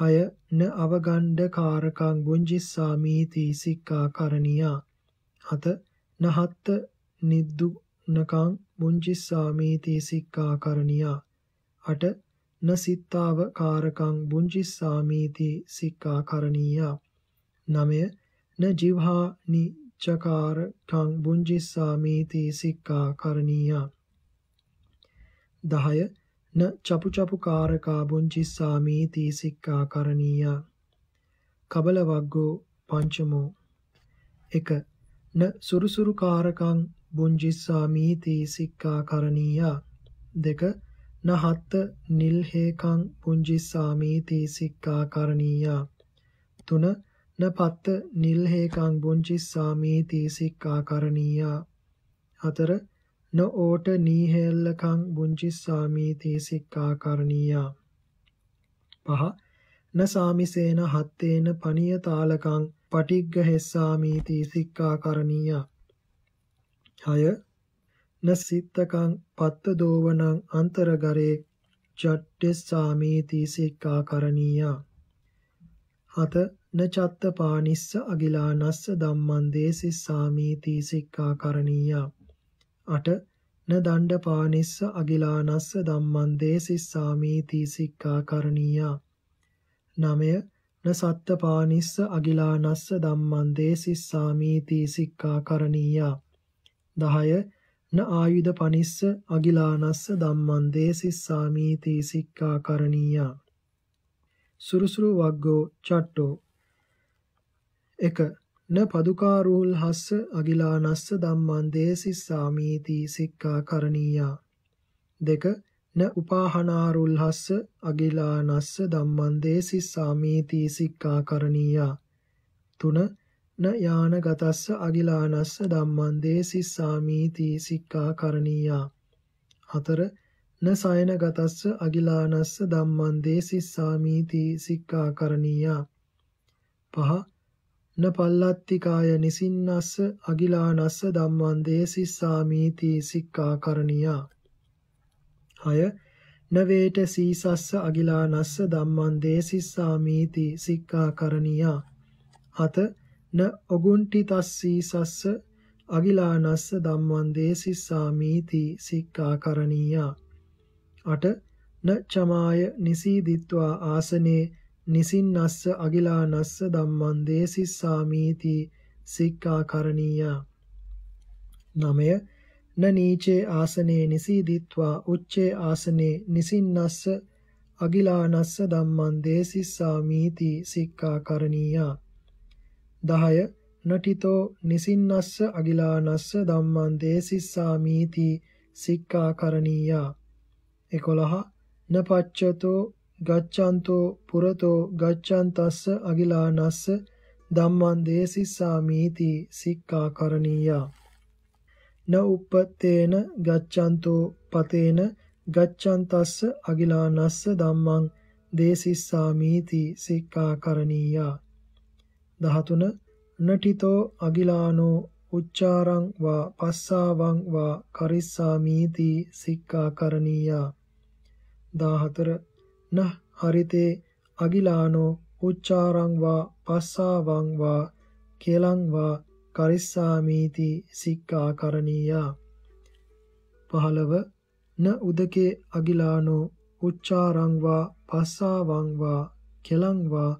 හය න අවගණ්ඩ කාරකං බුංචිස්සාමීති සික්ඛාකරණියා හත නහත්ත නිද්දුනකං බුංචිස්සාමේතේ සික්ඛාකරණියා අට නසිත්තාව කාරකං බුංචිස්සාමේතේ සික්ඛාකරණියා නමය න ජීවහා නිච්චකාරකං බුංචිස්සාමේතේ සික්ඛාකරණියා 10 න චපු චපු කාරකා බුංචිස්සාමේතේ සික්ඛාකරණියා කබල වග්ගෝ පංචමෝ 1 න සුරුසුරුකාරකං බුංජිස්සාමීති සික්ඛා කරණීයා දෙක නහත්ත නිල්හේකං පුංජිස්සාමීති සික්ඛා කරණීයා තුන නපත්ත නිල්හේකං බුංජිස්සාමීති සික්ඛා කරණීයා හතර නෝට නීහෙල්ලකං බුංජිස්සාමීති සික්ඛා කරණීයා පහ නසාමිසේන හත්තේන පනියතාලකං පටිග්ග හෙස්සාමීති සික්කා කරණීය. හය නසිත්තකං පත්ත දෝවනං අන්තරගරේ චට්ටෙස්සාමීති සික්කා කරණීය. හත නචත්ත පානිස්ස අගිලා නස්ස දම්මන් දේසිස්සාමීති සික්කා කරණීය. අට න දණ්ඩ පානිස්ස අගිලා නස්ස දම්මන් දේසිස්සාමීති සික්කා කරණීය. නමය නසත්තපානිස්ස අගිලානස්ස ධම්මං දේසිස්සාමීති සික්ඛා කරණීයා 10 න ආයුධ පනිස්ස අගිලානස්ස ධම්මං දේසිස්සාමීති සික්ඛා කරණීයා සුරුසුරු වග්ගෝ චට්ටෝ 1 න පදුකාරූල් හස්ස අගිලානස්ස ධම්මං දේසිස්සාමීති සික්ඛා කරණීයා 2 න උපාහනාරුල්හස්ස අගිලානස්ස ධම්මන්දේ සිස්සාමීති සික්ඛාකරණීයා තුන න යානගතස්ස අගිලානස්ස ධම්මන්දේ සිස්සාමීති සික්ඛාකරණීයා හතර න සයනගතස්ස අගිලානස්ස ධම්මන්දේ සිස්සාමීති සික්ඛාකරණීයා පහ න පල්ලත්තිකාය නිසින්නස්ස අගිලානස්ස ධම්මන්දේ සිස්සාමීති සික්ඛාකරණීයා 6 නවේට සීසස්ස අගිලානස්ස ධම්මං දේසිස්සාමීති සික්ඛාකරණියා අත න ඔගුන්ටි තස්සීසස්ස අගිලානස්ස ධම්මං දේසිස්සාමීති සික්ඛාකරණියා අට න චමාය නිසීදිත්වා ආසනේ නිසින්නස්ස අගිලානස්ස ධම්මං දේසිස්සාමීති සික්ඛාකරණියා නමය න නීචේ ආසනේ නිසීදිත්වා උච්චේ ආසනේ නිසින්නස්ස අගිලානස්ස ධම්මං දේසිස්සාමීති සික්ඛාකරණීයා 10 නටිතෝ නිසින්නස්ස අගිලානස්ස ධම්මං දේසිස්සාමීති සික්ඛාකරණීයා 11 නපච්චතෝ ගච්ඡන්තෝ පුරතෝ ගච්ඡන්තස්ස අගිලානස්ස ධම්මං දේසිස්සාමීති සික්ඛාකරණීයා න උප්පතේන ගච්ඡන්තෝ පතේන ගච්ඡන්තස්ස අගිලානස්ස ධම්මං දේසිස්සාමීති සික්ඛාකරණීයා 13 නටිතෝ අගිලානෝ උච්චාරං වා පස්සාවං වා කරිස්සාමීති සික්ඛාකරණීයා 14 නහ හරිතේ අගිලානෝ උච්චාරං වා පස්සාවං වා කෙලං වා කරිස්සාමීති සික්කා කරණීයා පහළව න උදකේ අගිලානෝ උච්චාරංවා පස්සාවංවා කෙලංවා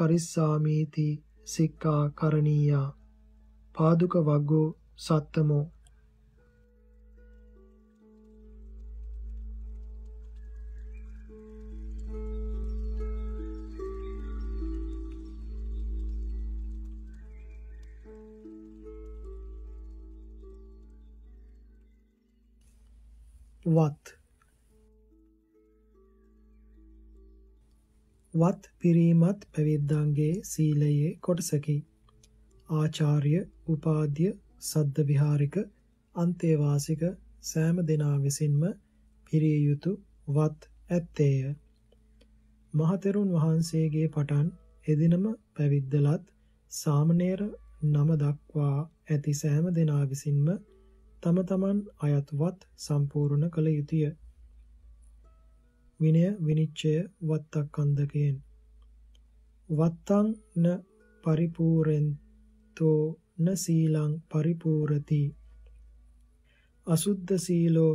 කරිස්සාමීති සික්කා කරණීයා පාදුක වග්ගෝ සත්තමෝ වත් වත් පිරීමත් පැවිද්දන්ගේ සීලයේ කොටසකි. ආචාර්ය, උපාධ්‍ය, සද්ද විහාරික, අන්තේවාසික සෑම දෙනා විසින්ම පිරිය යුතු වත් ඇත්තේය. මහතෙරුන් වහන්සේගේ පටන් එදිනම පැවිද්දලත් සාමණේර නම දක්වා ඇති සෑම දෙනා විසින්ම තම තමන් අයත්වත් සම්පූර්ණ කළ යුතුය. විනය විනිච්චය වත්තක් කන්දකයෙන්. වත්තං න පරිපූරෙන්තෝ න සීලං පරිපූරති. අසුද්ධ සීලෝ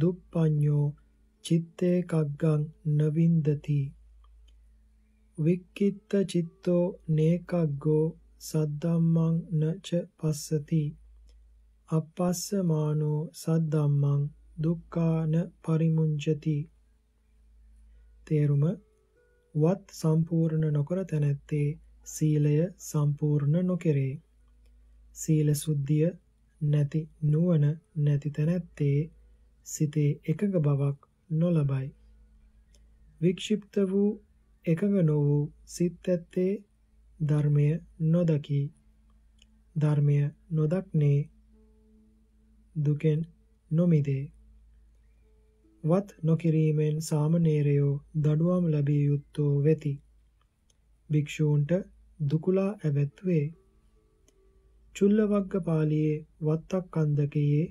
දුප්පඤ්ඤෝ චිත්තේ කග්ගං නවින්දති වික්කිත්ත චිත්තෝ නේකග්ගෝ සද්දම්මං නච පස්සති අපස්සමානෝ සද්දම්මං දුක්ඛාන පරිමුංචති තේරුම වත් සම්පූර්ණ නොකර තැනැත්තේ සීලය සම්පූර්ණ නොකෙරේ සීල සුද්ධිය නැති නුවණ නැති තැනැත්තේ සිතේ එකඟ බවක් නොලබයි වික්ෂිප්ත වූ එකඟ නො වූ සිත් ඇත්තේ ධර්මය නොදකි ධර්මය නොදක්නේ දුකෙන් නොමිදේ. වත් නොකිරීමෙන් සාමණේරයෝ දඩුවම් ලැබිය යුත්තෝ වෙති. භික්ෂූන්ට දුකුලා ඇවැත්වේ. චුල්ලවග්ග පාලියේ වත්තක් කන්දකයේ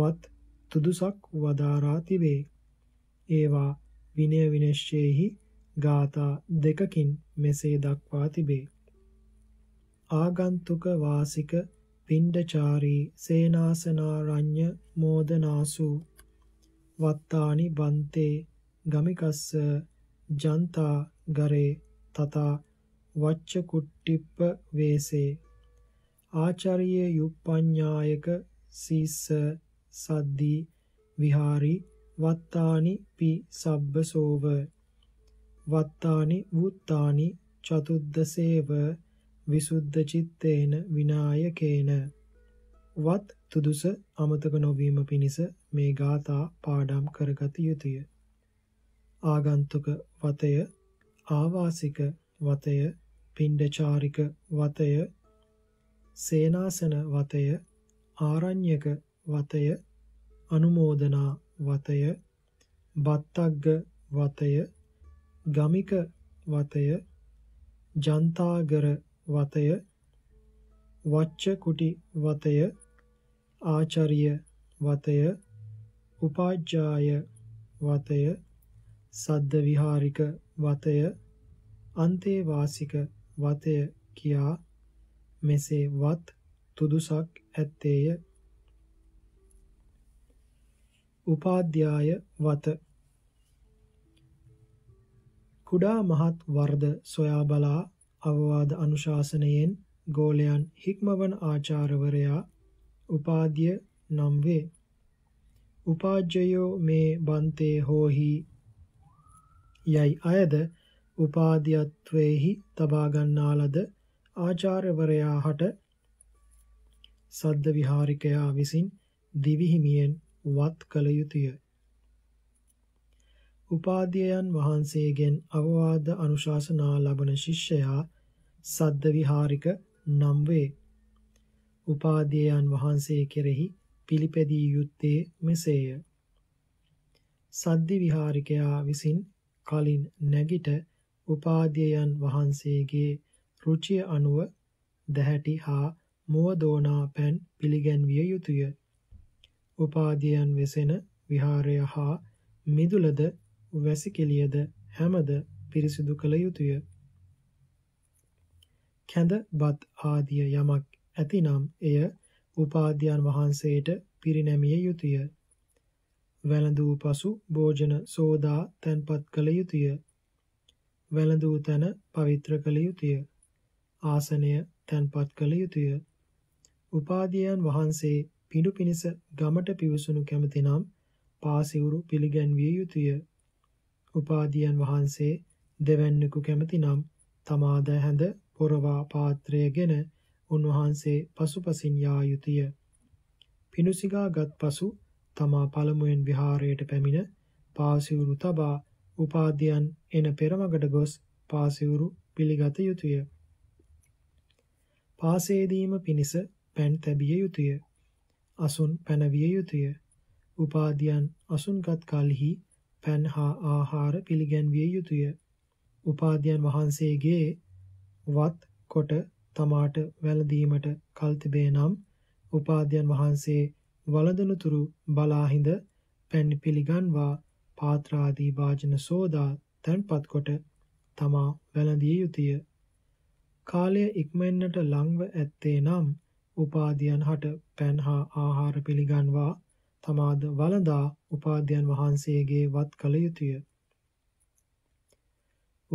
වත් තුදුසක් වදාරා තිබේ. ඒවා විනය විනිශ්චයෙහි ගාථා දෙකකින් මෙසේ දක්වා තිබේ. ආගන්තුක වාසික පිණ්ඩචාරී සේනාසනාරඤ්‍ය මෝදනාසු වත්තානි බන්තේ ගමිකස්ස ජන්තා ගරේ තථා වච්ච කුට්ටිප්ප වේසේ ආචාර්ය යුප්පඤ්ඤායක සීස්ස සද්දී විහාරි වත්තානි පි සබ්බසෝව වත්තානි වුත්තානි චතුද්දසේව විසුද්ධ චිත්තේන විනායකේන වත් තුදුස අමතක නොවීම පිණිස මේ ගාථා පාඩම් කරගත යුතුය. ආගන්තුක වතය, ආවාසික වතය, පිණ්ඩචාරික වතය, සේනාසන වතය, ආරණ්‍යක වතය, අනුමෝදනා වතය, බත්තග්ග වතය, ගමික වතය, ජන්තාගර වතය වච්ච කුටි වතය ආචාරිය වතය උපාජ්ජාය වතය සද්ද විහාරික වතය අන්තේවාසික වතය කියා මෙසේ වත් තුදුසක් ඇත්තේය උපාධ්‍යාය වත කුඩා මහත් වර්ධ සොයා බලා අවවාද අනුශාසනයෙන් ගෝලයන් හික්මවන ආචාර්යවරයා උපාධ්‍ය නම් වේ. උපාජ්‍යයෝ මේ බන්තේ හෝහි යයි අයද උපාධ්‍යත්වයෙහි තබා ගන්නාලද ආචාර්යවරයා හට සද්ද විහාරිකයා විසින් දිවිහිමියෙන් වත් කළ යුතුය. උපාධ්‍යයන් වහන්සේගෙන් අවවාද අනුශාසනා ලබන ශිෂ්‍යයා සද්ද විහාරික නම් වේ. උපාධ්‍යයන් වහන්සේ කෙරෙහි පිළිපැදිය යුත්තේ මෙසේය. සද්දි විහාරිකයා විසින් කලින් නැගිට උපාධ්‍යයන් වහන්සේගේ රුචිය අනුව දැහැටි හා මුවදෝනා පැන් පිළිගැන්විය යුතුය. උපාධ්‍යයන් වෙසෙන විහාරය හා මිදුලද වැසිකිලියද හැමද පිරිසිදු කළ යුතුය. කැඳ බත් ආදිය යමක් ඇතිනම් එය උපාධ්‍යයන් වහන්සේට පිරිනැමිය යුතුය. වැළඳූ පසු භෝජන සෝදා තැන්පත් කළ යුතුය. වැළඳූ තැන පවිත්‍ර කළ යුතුය. ආසනය තැන්පත් කළ යුතුය. උපාධ්‍යයන් වහන්සේ පිඩු පිණිස ගමට පිවිසුණු කැමතිනම් පාසිවුරු පිළිගැන්විය යුතුය. උපාධියන් වහන්සේ දෙවැන්නෙකු කැමතිනම් තමාද හැඳ පොරවා පාත්‍රයගෙන උන්වහන්සේ පසුපසින් යා යුතුය. පිණුසිගාගත් පසු තමා පළමුවෙන් විහාරයට පැමිණ පාසිවුරු තබා උපාධ්‍යයන් එන පෙරමගට ගොස් පාසිවුරු පිළිගත යුතුය. පාසේදීම පිණිස පැන් තැබිය යුතුය. අසුන් පැනවිය යුතුය. උපාධ්‍යයන් අසුන්ගත් කලෙහි පැන් හා ආහාර පිළිගැන්විය යුතුය. උපාධ්‍යයන් වහන්සේගේ වත් කොට තමාට වැළඳීමට කල්තිබේ නම් උපාධ්‍යන් වහන්සේ වළඳනතුරු බලාහිඳ පැන් පිළිගන්වා පාත්‍රාදී භාජන සෝදා තැන්පත් කොට තමා වැළඳිය යුතුය. කාලය ඉක්මෙන්නට ලංව ඇත්තේ නම් උපාධ්‍යන් හට පැන් හා ආහාර පිළිගන්වා තමාද වළඳා උපාධ්‍යන් වහන්සේගේ වත් කළ යුතුය.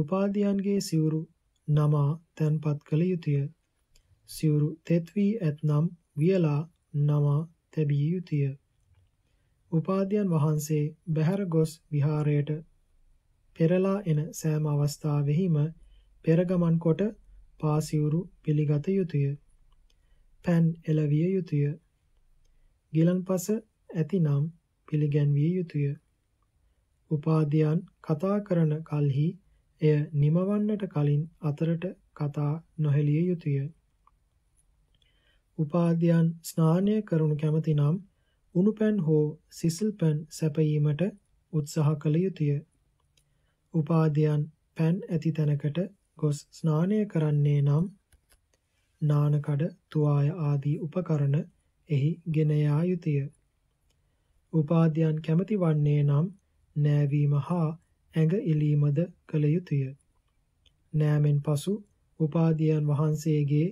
උපාධ්‍යන්ගේ සිවුරු නමා තැන්පත් කළ යුතුය. සිවුරු තෙත් වී ඇතනම් වියලා නමා තැබිය යුතුය. උපාධ්‍යයන් වහන්සේ බැහැර ගොස් විහාරයට පෙරලා එන සෑම අවස්ථාවෙහිම පෙරගමන් කොට පාසිවුරු පිළිගත යුතුය. පෑන් එළවිය යුතුය. ගිලන්පස ඇතිනම් පිළිගැන්විය යුතුය. උපාධ්‍යයන් කතා කරන කල්හි එය නිමවන්නට කලින් අතරට කතා නොහෙළිය යුතුය. උපාධ්‍යයන් ස්නානය කරනු කැමති නම් උණුපැන් හෝ සිසිල්පැන් සැපයීමට උත්සාහ කළ යුතුය. උපාධ්‍යයන් පැන් ඇති තැනකට ගොස් ස්නානය කරන්නේ නම් නානකඩ තුවාය ආදී උපකරණ එහි ගෙන යා යුතුය. උපාධ්‍යයන් කැමති වන්නේ නම් නෑවීම හා ඇඟ ඉලීමද කළ යුතුය. නෑමෙන් පසු උපාධියන් වහන්සේගේ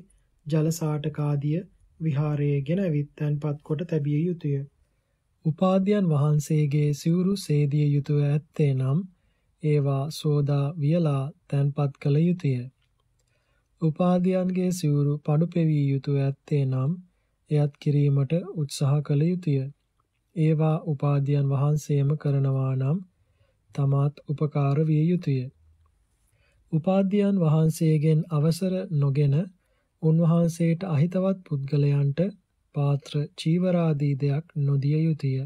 ජල සාටකාදිය විහාරයේ ගෙනවිත් තැන්පත් කොට තැබිය යුතුය. උපාධියන් වහන්සේගේ සිවුරු සේදිය යුතුය ඇත්තේ නම් ඒවා සෝදා වියලා තැන්පත් කළ යුතුය. උපාධියන්ගේ සිවුරු පඩු පෙවිය යුතුය ඇත්තේ නම් එයත් කිරීමට උත්සාහ කළ යුතුය. ඒවා උපාධියන් වහන්සේම කරනවා නම් තමාත් උපකාර විය යුතුය. උපාධ්‍යයන් වහන්සේගෙන් අවසර නොගෙන උන්වහන්සේට අහිතවත් පුද්ගලයන්ට පාත්‍ර චීවරාදී දෙයක් නොදිය යුතුය.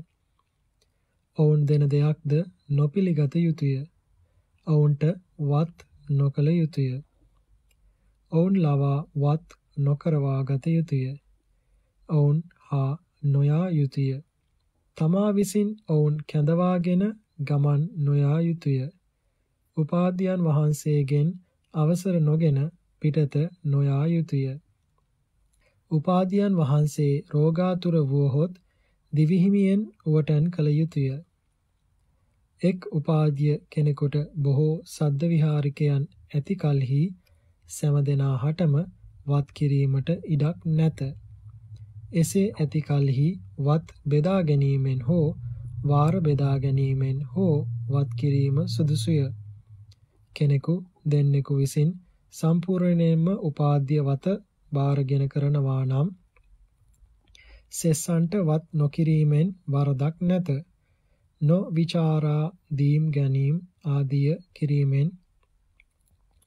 ඔවුන් දෙන දෙයක්ද නොපිළිගත යුතුය. ඔවුන්ට වත් නොකළ යුතුය. ඔවුන් ලවා වත් නොකරවා ගත යුතුය. ඔවුන් හා නොයා යුතුය. තමා විසින් ඔවුන් කැඳවාගෙන ගමන් නොයා යුතුය. උපාධ්‍යයන් වහන්සේගෙන් අවසර නොගෙන පිටත නොයා යුතුය. උපාධ්‍යයන් වහන්සේ රෝගාතුර වුවහොත් දිවිහිමියෙන් උවටන් කළ යුතුය. එක් උපාධ්‍ය කෙනෙකුට බොහෝ සද්ද විහාරිකයන් ඇති කලෙහි සෑම දෙනා හටම වත් කිරීමට ඉඩක් නැත. එසේ ඇති කලෙහි වත් බෙදා ගැනීමෙන් හෝ වාර බෙදා ගැනීමෙන් හෝ වත් කිරීම සුදුසුය. කෙනෙකු දෙන්නෙකු විසින් සම්පූර්ණයෙන්ම උපාධ්‍ය වත බාරගෙන කරනවා නම් සෙස්සන්ට වත් නොකිරීමෙන් වරදක් නැත. නොවිචාරා දීම් ගැනීම් ආදිය කිරීමෙන්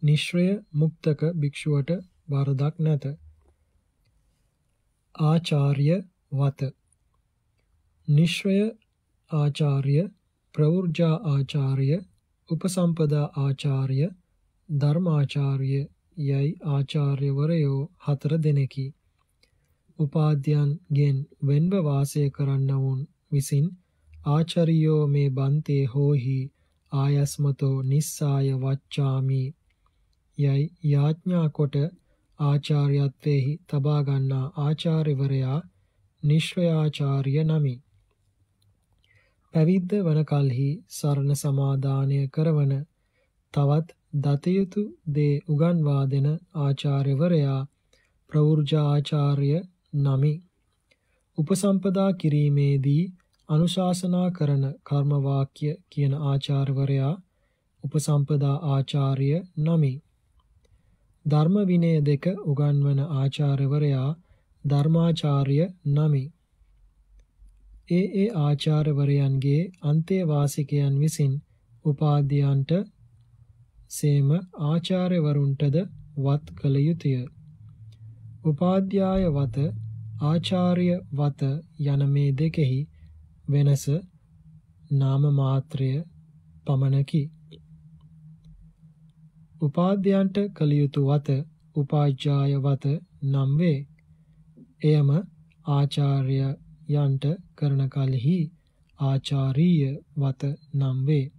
නිශ්්‍රය මුක්තක භික්‍ෂුවට වරදක් නැත. ආචාර්ය වත නිශ්්‍රය ආචාර්ය, ප්‍රවෘජා ආචාර්ය, උපසම්පදා ආචාර්ය, ධර්මාචාර්ය යයි ආචාර්යවරයෝ හතර දෙනෙකි. උපාධ්‍යන්ගෙන් වෙන්ව වාසය කරන්නවුන් විසින් ආචරියෝ මේ බන්තේ හෝහි ආයස්මතෝ නිස්සාය වච්චාමි යයි යාඥා කොට ආචාර්යත්වෙහි තබා ගන්නා ආචාර්යවරයා නිශ්වයාචාර්ය නමි. පැවිද්ද වන කල්හි සරණ සමාදානය කරවන තවත් දතයුතු දේ උගන්වා දෙන ආචාර්යවරයා ප්‍රවෘජා ආචාර්ය නමි. උපසම්පදා කිරීමේදී අනුශාසනා කරන කර්මවාක්‍ය කියන ආචාර්යවරයා උපසම්පදා ආචාර්ය නමි. ධර්ම විනය දෙක උගන්වන ආචාර්යවරයා ධර්මාචාර්ය නමි. ඒ ඒ ආචාර්යවරයන්ගේ අන්තේවාසිකයන් විසින් උපාධ්‍යයන්ට සේම ආචාර්යවරුන්ටද වත් කළ යුතුය. උපාධ්‍යාය වත ආචාර්ය වත යන මේ දෙකෙහි වෙනස නාම මාත්‍රය පමණකි. උපාධ්‍යයන්ට කළ යුතු වත උපාජ්ජාය වත නම් වේ. එයම ආචාර්ය යන්ට කරන කලෙහි ආචාරීය වත නම් වේ.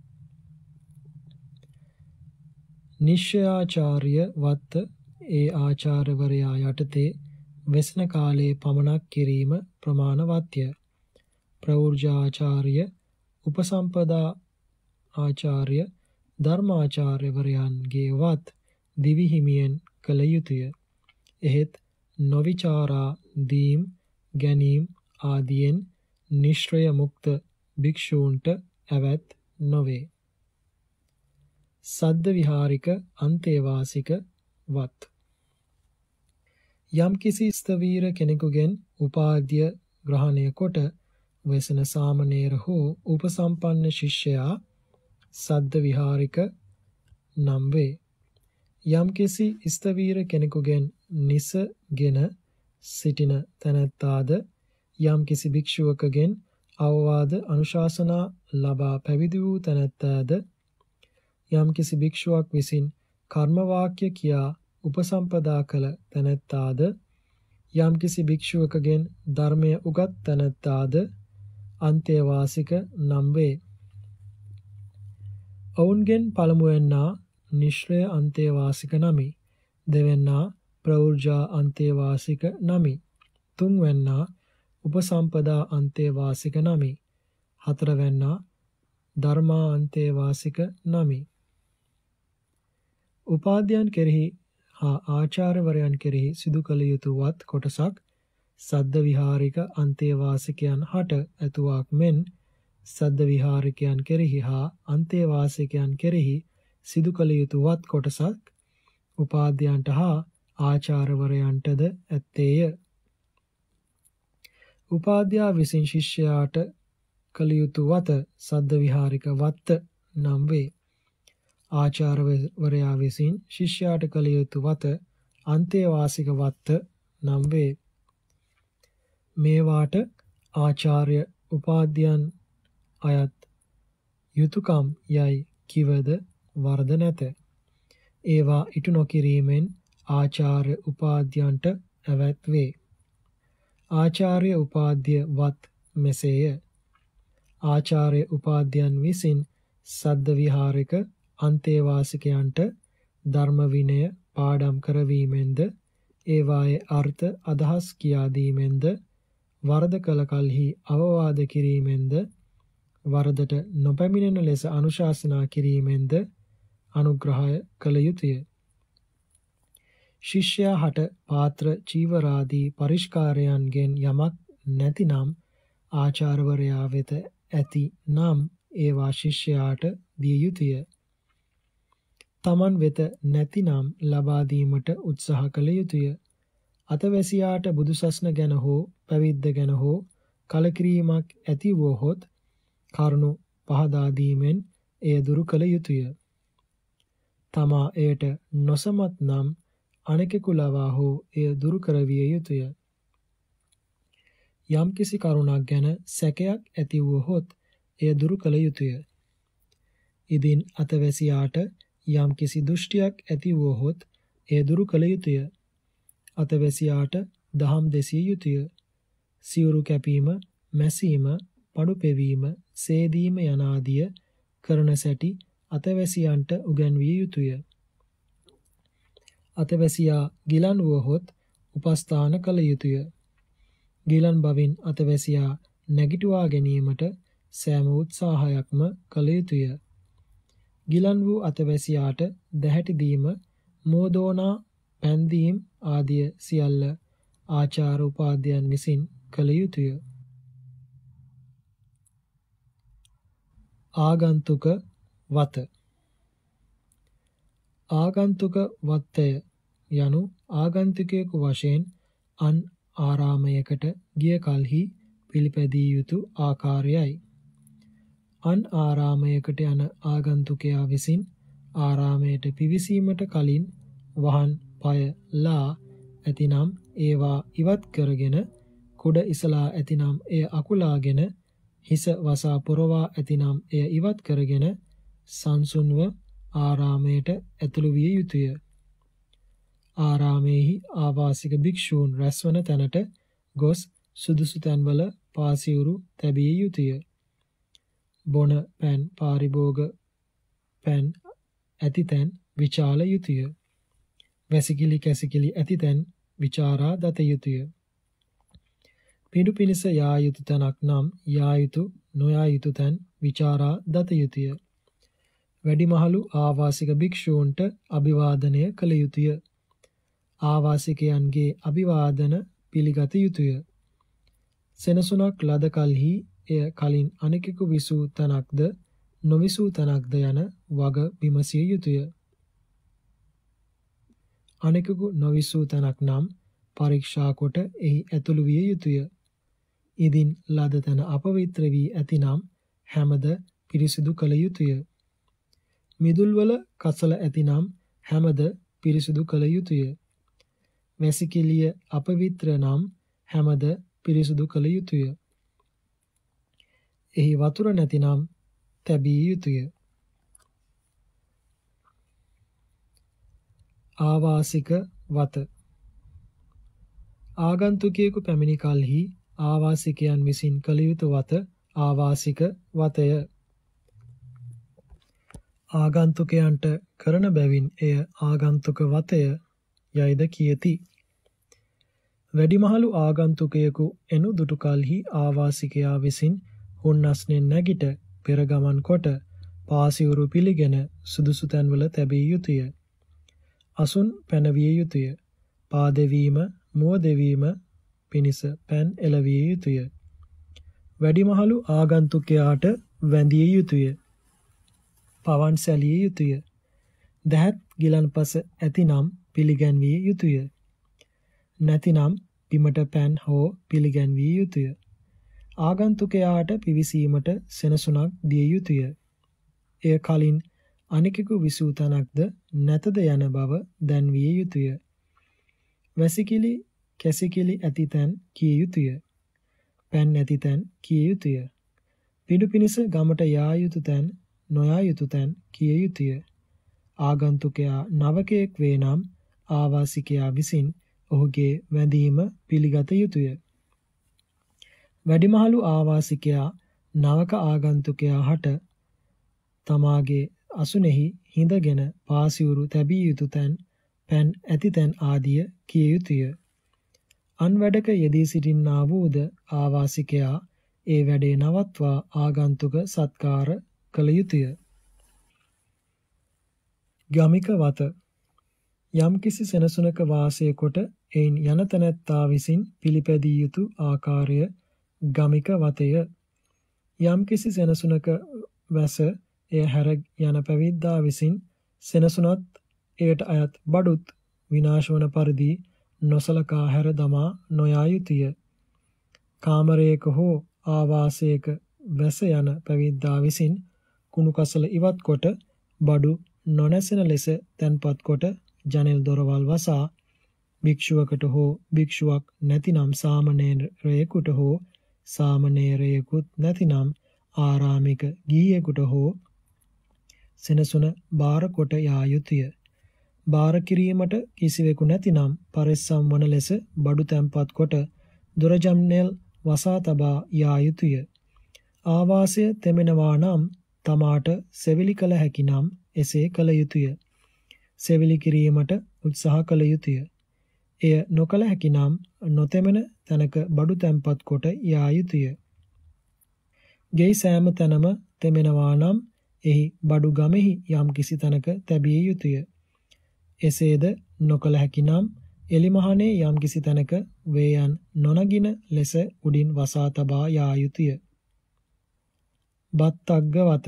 නිශ්්‍යආචාර්ය වත්ත ඒ ආචාර්යවරයා යටතේ වෙසන කාලයේ පමණක් කිරීම ප්‍රමාණවත්ය. ප්‍රවෘජාචාර්ය උපසම්පදා ආචාර්ය ධර්මාචාර්යවරයන්ගේ වත් දිවිහිමියෙන් කළ යුතුය. එහෙත් නොවිචාරා දීම් ගැනීම් ආදියෙන් නිශ්්‍රය මුක්ත භික්ෂූන්ට ඇවැත් නොවේ. සද්ද විහාරික අන්තේවාසික වත්. යම්කිසි ස්ථවීර කෙනෙකුගෙන් උපාධ්‍ය ග්‍රහණය කොට වෙසෙන සාමණේර හෝ උපසම්පන්න ශිෂ්‍යයා සද්ද විහාරික නම් වේ. යම්කිසි ස්ථවීර කෙනෙකුගෙන් නිසගෙන සිටින තැනැත්තාද යම් කිසි භික්ෂුවකගෙන් අවවාද අනුශාසනා ලබා පැවිදි වූ තැනැත්තාද යම් කිසි භික්ෂුවක් විසින් කර්මවාක්‍ය කියා උපසම්පදා කළ තැනැත්තාද යම් කිසි භික්ෂුවකගෙන් ධර්මය උගත් තැනැත්තාද අන්තේවාසික නම් වේ. ඔවුන්ගෙන් පළමුවෙන්නා නිශ්‍රය අන්තේවාසික නමි. දෙවෙන්නා ප්‍රවෘජා අන්තේවාසික නමි. තුන්වෙන්නා උපසම්පදා අන්තේ වාසික 9 හතරවැන්නා ධර්මා අන්තේ වාසික 9 උපාධ්‍යයන් කෙරෙහි හා ආචාර්යවරයන් කෙරෙහි සිදු කළ යුතු වත් කොටසක් සද්ද විහාරික අන්තේවාසිකයන් හට ඇතුවාක් මෙන් සද්ද විහාරිකයන් කෙරෙහි හා අන්තේවාසිකයන් කෙරෙහි සිදු කළ යුතු වත් කොටසක් උපාධ්‍යයන්ට හා ආචාරවරයන්ටද ඇත්තේය. උපාධ්‍යා විසින් ශිෂ්‍යයාට කළ යුතු වත සද්ද විහාරික වත්ත නම් වේ. ආචාර්යවරයා විසින් ශිෂ්‍යයාට කළ යුතු වත අන්තේවාසික වත්ත නම් වේ. මේවාට ආචාර්ය උපාධ්‍යයන් අයත් යුතුයකම් යයි කිවද වර්ධ නැත. ඒවා ඉටු නොකිරීමෙන් ආචාර්ය උපාධ්‍යයන්ට ඇවැත් වේ. ආචාර්ය උපාධ්‍ය වත් මෙසේය. ආචාර්ය උපාධ්‍යයන් විසින් සද්ද විහාරක අන්තේවාසිකයන්ට ධර්ම විනය පාඩම් කරවීමෙන්ද ඒවායේ අර්ථ අදහස් කියා දීමෙන්ද වරද කළ කලෙහි අවවාද කිරීමෙන්ද වරදට නොපැමිණෙන ලෙස අනුශාසනා කිරීමෙන්ද අනුග්‍රහය කළ යුතුය. ශිෂ්‍යයා හට පාත්‍ර චීවරාදී පරිෂ්කාරයන්ගෙන් යමක් නැතිනම් ආචාර්වරයා වෙත ඇති නම් ඒවා ශිෂ්‍යයාට දිය යුතුය. තමන් වෙත නැතිනම් ලබාදීමට උත්සාහ කළ යුතුය. අතවැසියාට බුදුසස්න ගැන හෝ පැවිද්ද ගැන හෝ කලකිරීමක් ඇති වුවහොත් කරුණු පහදාදීමෙන් එය දුරු කළ යුතුය. තමා එයට නොසමත් නම් අනෙකෙකු ලවා හෝ එය දුරු කරවිය යුතුය. යම් කිසි කරුණක් ගැන සැකයක් ඇති වුවහොත් එය දුරු කළ යුතුය. ඉදින් අතවැසියාට යම් කිසි දෘෂ්ටියක් ඇති වුවහොත් එය දුරු කළ යුතුය. අතවැසියාට දහම් දෙසිය යුතුය. සිවුරු කැපීම, මැසීම, පඩු පෙවීම, සේදීම යනාදිය කරන සැටි අතවැසියන්ට උගන්විය යුතුය. අතවැසියා ගිලන් වුවහොත් උපස්ථාන කළ යුතුය. ගිලන් බවින් අතවැසියා නැගිටුවා ගැනීමට සෑම උත්සාහයක්ම කළ යුතුය. ගිලන් වූ අතවැසියාට දැහැටි දීම, මෝදෝනා, පැන්දීම් ආදිය සියල්ල ආචාර උපාධ්‍යයන් විසින් කළ යුතුය. ආගන්තුක වත ආගන්තුක වත්තය යනු ආගන්තුකයෙකු වශයෙන් අන් ආරාමයකට ගිය කලෙහි පිළිපැදිය යුතු ආකාරයයි. අන් ආරාමයකට යන ආගන්තුකයා විසින් ආරාමයට පිවිසීමට කලින් වහන් পায় ලා ඇතිනම් ඒවා ඉවත් කරගෙන කුඩ ඉසලා ඇතිනම් එය අකුලාගෙන හිස වසා පොරවා ඇතිනම් එය ඉවත් කරගෙන සංසුන්ව ආරාමයට ඇතුළු විය යුතුය. ආරාමේහි ආවාසික භික්ෂූන් රැස්වන තැනට ගොස් සුදුසු තැන්වල පාසිවුරු තැබිය යුතුය. බොන පෑන් පාරිභෝග පෑන් ඇතිතැන් විචාල යුතුය. වැසිකිලි කැසිකිලි ඇතිතැන් විචාරා දත යුතුය. පිඩු පිණිස යා යුතු තැනක් නම් යා යුතු නොයා යුතු තැන් විචාරා දත යුතුය. වැඩිමහලු ආවාසික භික්ෂූන්ට අභිවාදනය කළ යුතුය. ආවාසිකයන්ගේ අභිවාදන පිළිගත යුතුය. සෙනසුනක් ලද කලෙහි එය කලින් අනෙකෙකු විසූ තනක්ද නොවිසූ තනක්ද යන වග විමසිය යුතුය. අනෙකෙකු නොවිසූ තනක් නම් පරීක්ෂා කොට එහි ඇතුළු විය යුතුය. ඉදින් ලද තන අපවිත්‍ර වී ඇතිනම් හැමද පිරිසිදු කළ යුතුය. මිදුල්වල කසල ඇතිනම් හැමද පිරිසිදු කළ යුතුය. වැසිකිළිය අපවිත්‍ර නම් හැමද පිරිසිදු කළ යුතුය. එහි වතුර නැතිනම් තැබිය යුතුය. ආවාසික වත ආගන්තුකයෙකු පැමිණි කලෙහි ආවාසිකයන් විසින් කළ යුතු වත ආවාසික වතය. ආගන්තුකයන්ට කරන බැවින් එය ආගන්තුක වතය යයිද කියති. වැඩිමහලු ආගන්තුකයෙකු එනු දුටු කල්හි ආවාසිකයා විසින් හුන්නස්නෙන් නැගිට පෙරගමන් කොට පාසිවුරු පිළිගෙන සුදුසු තැන්වල තැබිය යුතුය. අසුන් පැනවිය යුතුය. පාදවීම මුව දෙවීම පිණිස පැන් එළවිය යුතුය. වැඩිමහලු ආගන්තුකයාට වැඳිය යුතුය. පවන් සැලිය යුතුය. දැහැත් ගිලන්පස ඇතිනම් පිළිගැන්විය යුතුය. නැතිනම් බිමට පෑන් හෝ පිළිගැන්විය යුතුය. ආගන්තුකයාට පිවිසීමට සෙනසුනක් දිය යුතුය. එය කලින් අනිකෙකු විසූ තනක්ද නැතද යන බව දැන්විය යුතුය. වැසිකිලි කැසිකිලි ඇතිතැන් කිය යුතුය. පැන් ඇතිතැන් කිය යුතුය. පිඩු පිණිස ගමට යා යුතු තැන් නොයා යුතු තැන් කිය යුතුය. ආගන්තුකයා නවකයෙක් වේ නම් ආවාසිකයා විසින් ඔහුගේ වැඳීම පිළිගත යුතුය. වැඩිමහලු ආවාසිකයා නවක ආගන්තුකයා හට තමාගේ අසුනෙහි හිඳගෙන පාසිවුරු තැබිය යුතු තැන් පැන් ඇතිතැන් ආදිය කිය යුතුය. අන්වැඩක යෙදී සිටින්නා වූද ආවාසිකයා ඒ වැඩේ නවත්වා ආගන්තුක සත්කාර කළ යුතුය. ගමික වත යම්කිසි සෙනසුනක වාසය කොට එයින් යන තැනැත්තා විසින් පිළිපැදිය යුතු ආකාරය ගමික වතය. යම්කිසි සෙනසුනක වැස එය හැර යන පැවිද්දා විසින් සෙනසුනත් එයට අයත් බඩුත් විනාශවන පරිදි නොසලකා හැර දමා නොයා යුතුය. කාමරයක හෝ ආවාසයක වැස යන පැවිද්දා විසින් කුණු කසල ඉවත් කොට බඩු නොනැසෙන ලෙස තැන්පත් කොට ජනෙල් දොරවල් වසා භික්ෂුවකට හෝ භික්ෂුවක් නැතිනම් සාමණේරයෙකුට හෝ සාමණේරයෙකුත් නැතිනම් ආරාමික ගීයෙකුට හෝ සෙනසුන බාරකොට යා යුතුය. බාර කිරීමට කිසිවෙකු නැතිනම් පරිස්සම් වන ලෙස බඩු තැන්පත් කොට දොරජම්නෙල් වසා තබා යා යුතුය. ආවාසය තෙමෙනවා නම් තමාට සෙවිලි කළ හැකි නම් එසේ කළ යුතුය. සෙවිලි කිරීමට උත්සාහ කළ යුතුය. එය නොකළ හැකි නම් නොතෙමෙන තැනක බඩු තැන්පත් කොට යා යුතුය. ගෙයි සෑම තැනම තෙමෙනවා නම් එහි බඩු ගමෙහි යම් කිසි තැනක තැබිය යුතුය. එසේද නොකළ හැකි නම් එලිමහනේ යම් කිසි තැනක වේයන් නොනගින ලෙස උඩින් වසා තබා යා යුතුය. බත්තග්ග වත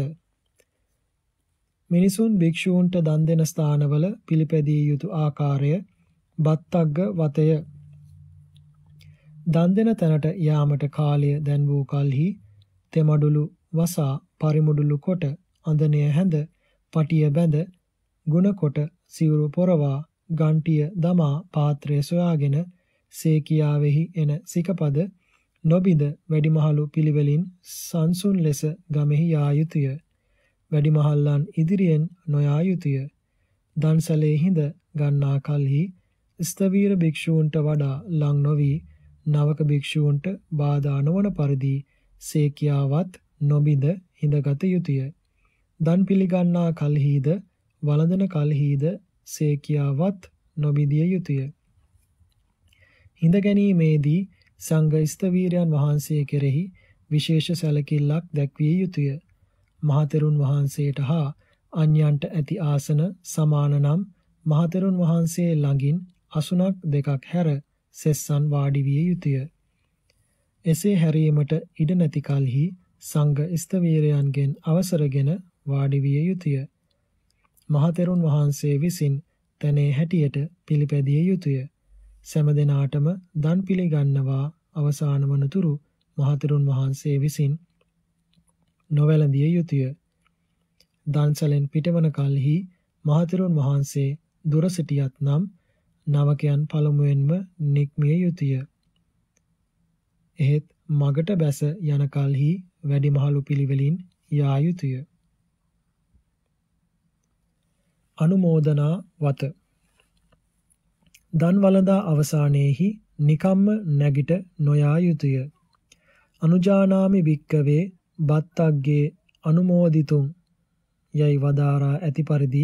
මිනිසුන් භික්ෂූන්ට දන් දෙන ස්ථානවල පිළිපැදිය යුතු ආකාරය බත්තග්ග වතය දන් දෙන තැනට යාමට කාලය දැන් වූ කලෙහි තෙමඩුලු වසා පරිමුඩුලු කොට අඳනය හැඳ පටිය බැඳ ගුණ කොට සිවුරු පොරවා ගන්ටිය දමා පාත්‍රය සොයාගෙන සේකියාවෙහි එන සිකපද නොබිද වැඩිමහලු පිළිවෙලින් සංසුන් ලෙස ගමෙහි යා යුතුය. වැඩිමහල්ලන් ඉදිරියෙන් නොයා යුතුය. දන්සලේ හිඳ ගන්නා කල්හි ස්ථවීර භික්ෂූන්ට වඩා ලං නොවි නවක භික්ෂූන්ට බාධා නොවන පරිදි සේකියාවත් නොබිද හිඳගත යුතුය. දන් පිළිගන්නා කල්හිද වළඳන කල්හිද සේකියාවත් නොබිදිය යුතුය. හිඳ ගැනීමේදී සංඝ ස්තවීරයන් වහන්සේ කෙරෙහි විශේෂ සැලකිල්ලක් දැක්විය යුතුය. මහතෙරුන් වහන්සේට හා අන්‍යයන්ට ඇති ආසන සමාන නම් මහතෙරුන් වහන්සේ ළඟින් අසුනක් දෙකක් හැර සෙස්සන් වාඩි විය යුතුය. එසේ හැරීමට ඉඩ නැති කලෙහි සංඝ ස්තවීරයන්ගෙන් අවසරගෙන වාඩි විය යුතුය. මහතෙරුන් වහන්සේ විසින් තනේ හැටියට පිළිපැදිය යුතුය. සෑම දිනාටම දන් පිළිගන්නවා අවසාන වනතුරු මහතෙරුන් වහන්සේ විසින් නොවැළඳිය යුතුය. දන්සලෙන් පිටවන කලෙහි මහතෙරුන් වහන්සේ දුර සිටියත් නම් නවකයන් පළමුවෙන්ම නික්මිය යුතුය. එහෙත් මගට බැස යන කලෙහි වැඩිමහලු පිළිවෙලින් යා යුතුය. අනුමෝදනා වත දන්වලදා අවසානයේහි නිකම්ම නැගිට නොයා යුතුය. අනුජානාමි භික්කවේ බත්තක්ගේ අනුමෝදිතුම් යැයි වදාරා ඇති පරිදි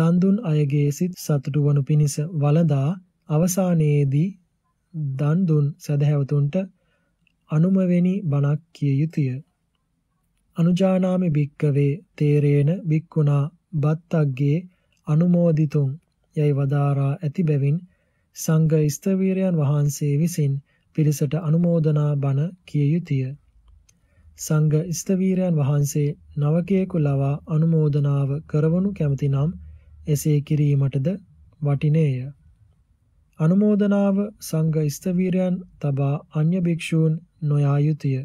දන්දුන් අයගේ සිත් සතුටු වනු පිණිස වලදා අවසානයේදී දන්දුන් සැදැහැවතුන්ට අනුමවෙනි බණක් කිය යුතුය. අනුජානාමි භික්කවේ තේරේන භික්කුණා බත්තක්ගේ අනුමෝදිතුම් යැයි වදාරා ඇති බැවින් සංඝ ස්ථවීරයන් වහන්සේ විසින් පිරිසට අනුමෝදනා බණ කිය යුතුය. සංඝ ස්ථවීරයන් වහන්සේ නවකයෙකු ලවා අනුමෝදනාව කරවනු කැමතිනම් එසේ කිරීමටද වටිනේය. අනුමෝදනාව සංඝ ස්ථවීරයන් තබා අන්‍ය භික්ෂූන් නොයා යුතුය.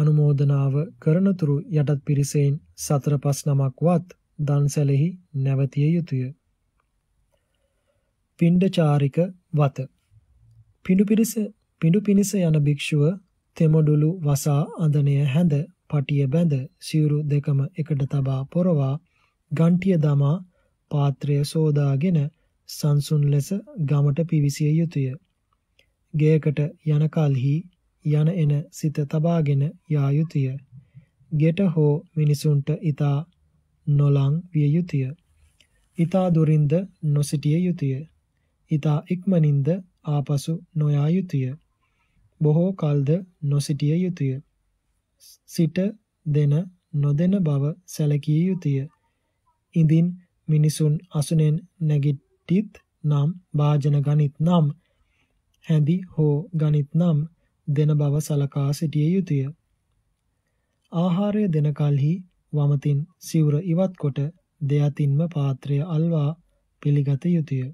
අනුමෝදනාව කරනතුරු යටත් පිරිසෙන් සතර පස් නමක්වත් දන්සැලෙහි නැවතිය යුතුය. පිණ්ඩචාරික වත පිඬුපිරිස පිඬුපිනිස යන භික්ෂුව තෙමඩුලු වසා අඳණය හැඳ පටිය බැඳ සිවුරු දෙකම එකට තබා පොරවා ගන්ටිය දමා පාත්‍රය සෝදාගෙන සංසුන් ලෙස ගමට පිවිසිය යුතුය. ගේකට යන කලෙහි යන එන සිත තබාගෙන යා යුතුය. ගෙට හෝ මිනිසුන්ට ඊතා නොලං විය යුතුය. ඊතා දුරින්ද නොසිටිය යුතුය. ඉතා ඉක්මනින්ද ආපසු නොයා යුතුය. බොහෝ කල්ද නොසිටිය යුතුය. සිට දෙන නොදෙන බව සැලකිය යුතුය. ඉඳින් මිනිසුන් අසුනෙන් නැගිටිත් නම් භාජන ගනිත් නම් හැඳි හෝ ගනිත් නම් දෙන බව සලකා සිටිය යුතුය. ආහාරය දෙන කලෙහි වමතින් සිවුර ඉවත් කොට දෙයතින්ම පාත්‍රය අල්වා පිළිගත යුතුය.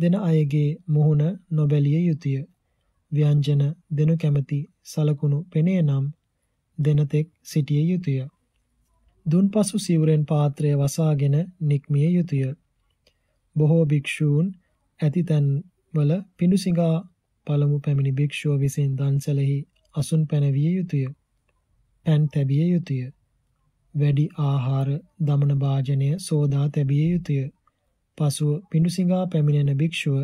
දෙන අයගේ මුහුණ නොබැලිය යුතුය. ව්‍යංජන දෙනු කැමැති සලකුණු පෙනේ නම් දෙනතෙක් සිටිය යුතුය. දුන්පසු සිවුරෙන් පාත්‍රය වසාගෙන නික්මිය යුතුය. බොහෝ භික්ෂූන් ඇතිතැන්වල පිඬුසිඟා පළමු පැමිණි භික්ෂුව විසින් දන්සලෙහි අසුන් පැනවිය යුතුය. පැන් තැබිය යුතුය. වැඩි ආහාර දමන භාජනය සෝදා තැබිය යුතුය. පසුව පිඬුසිඟා පැමිණෙන භික්ෂුව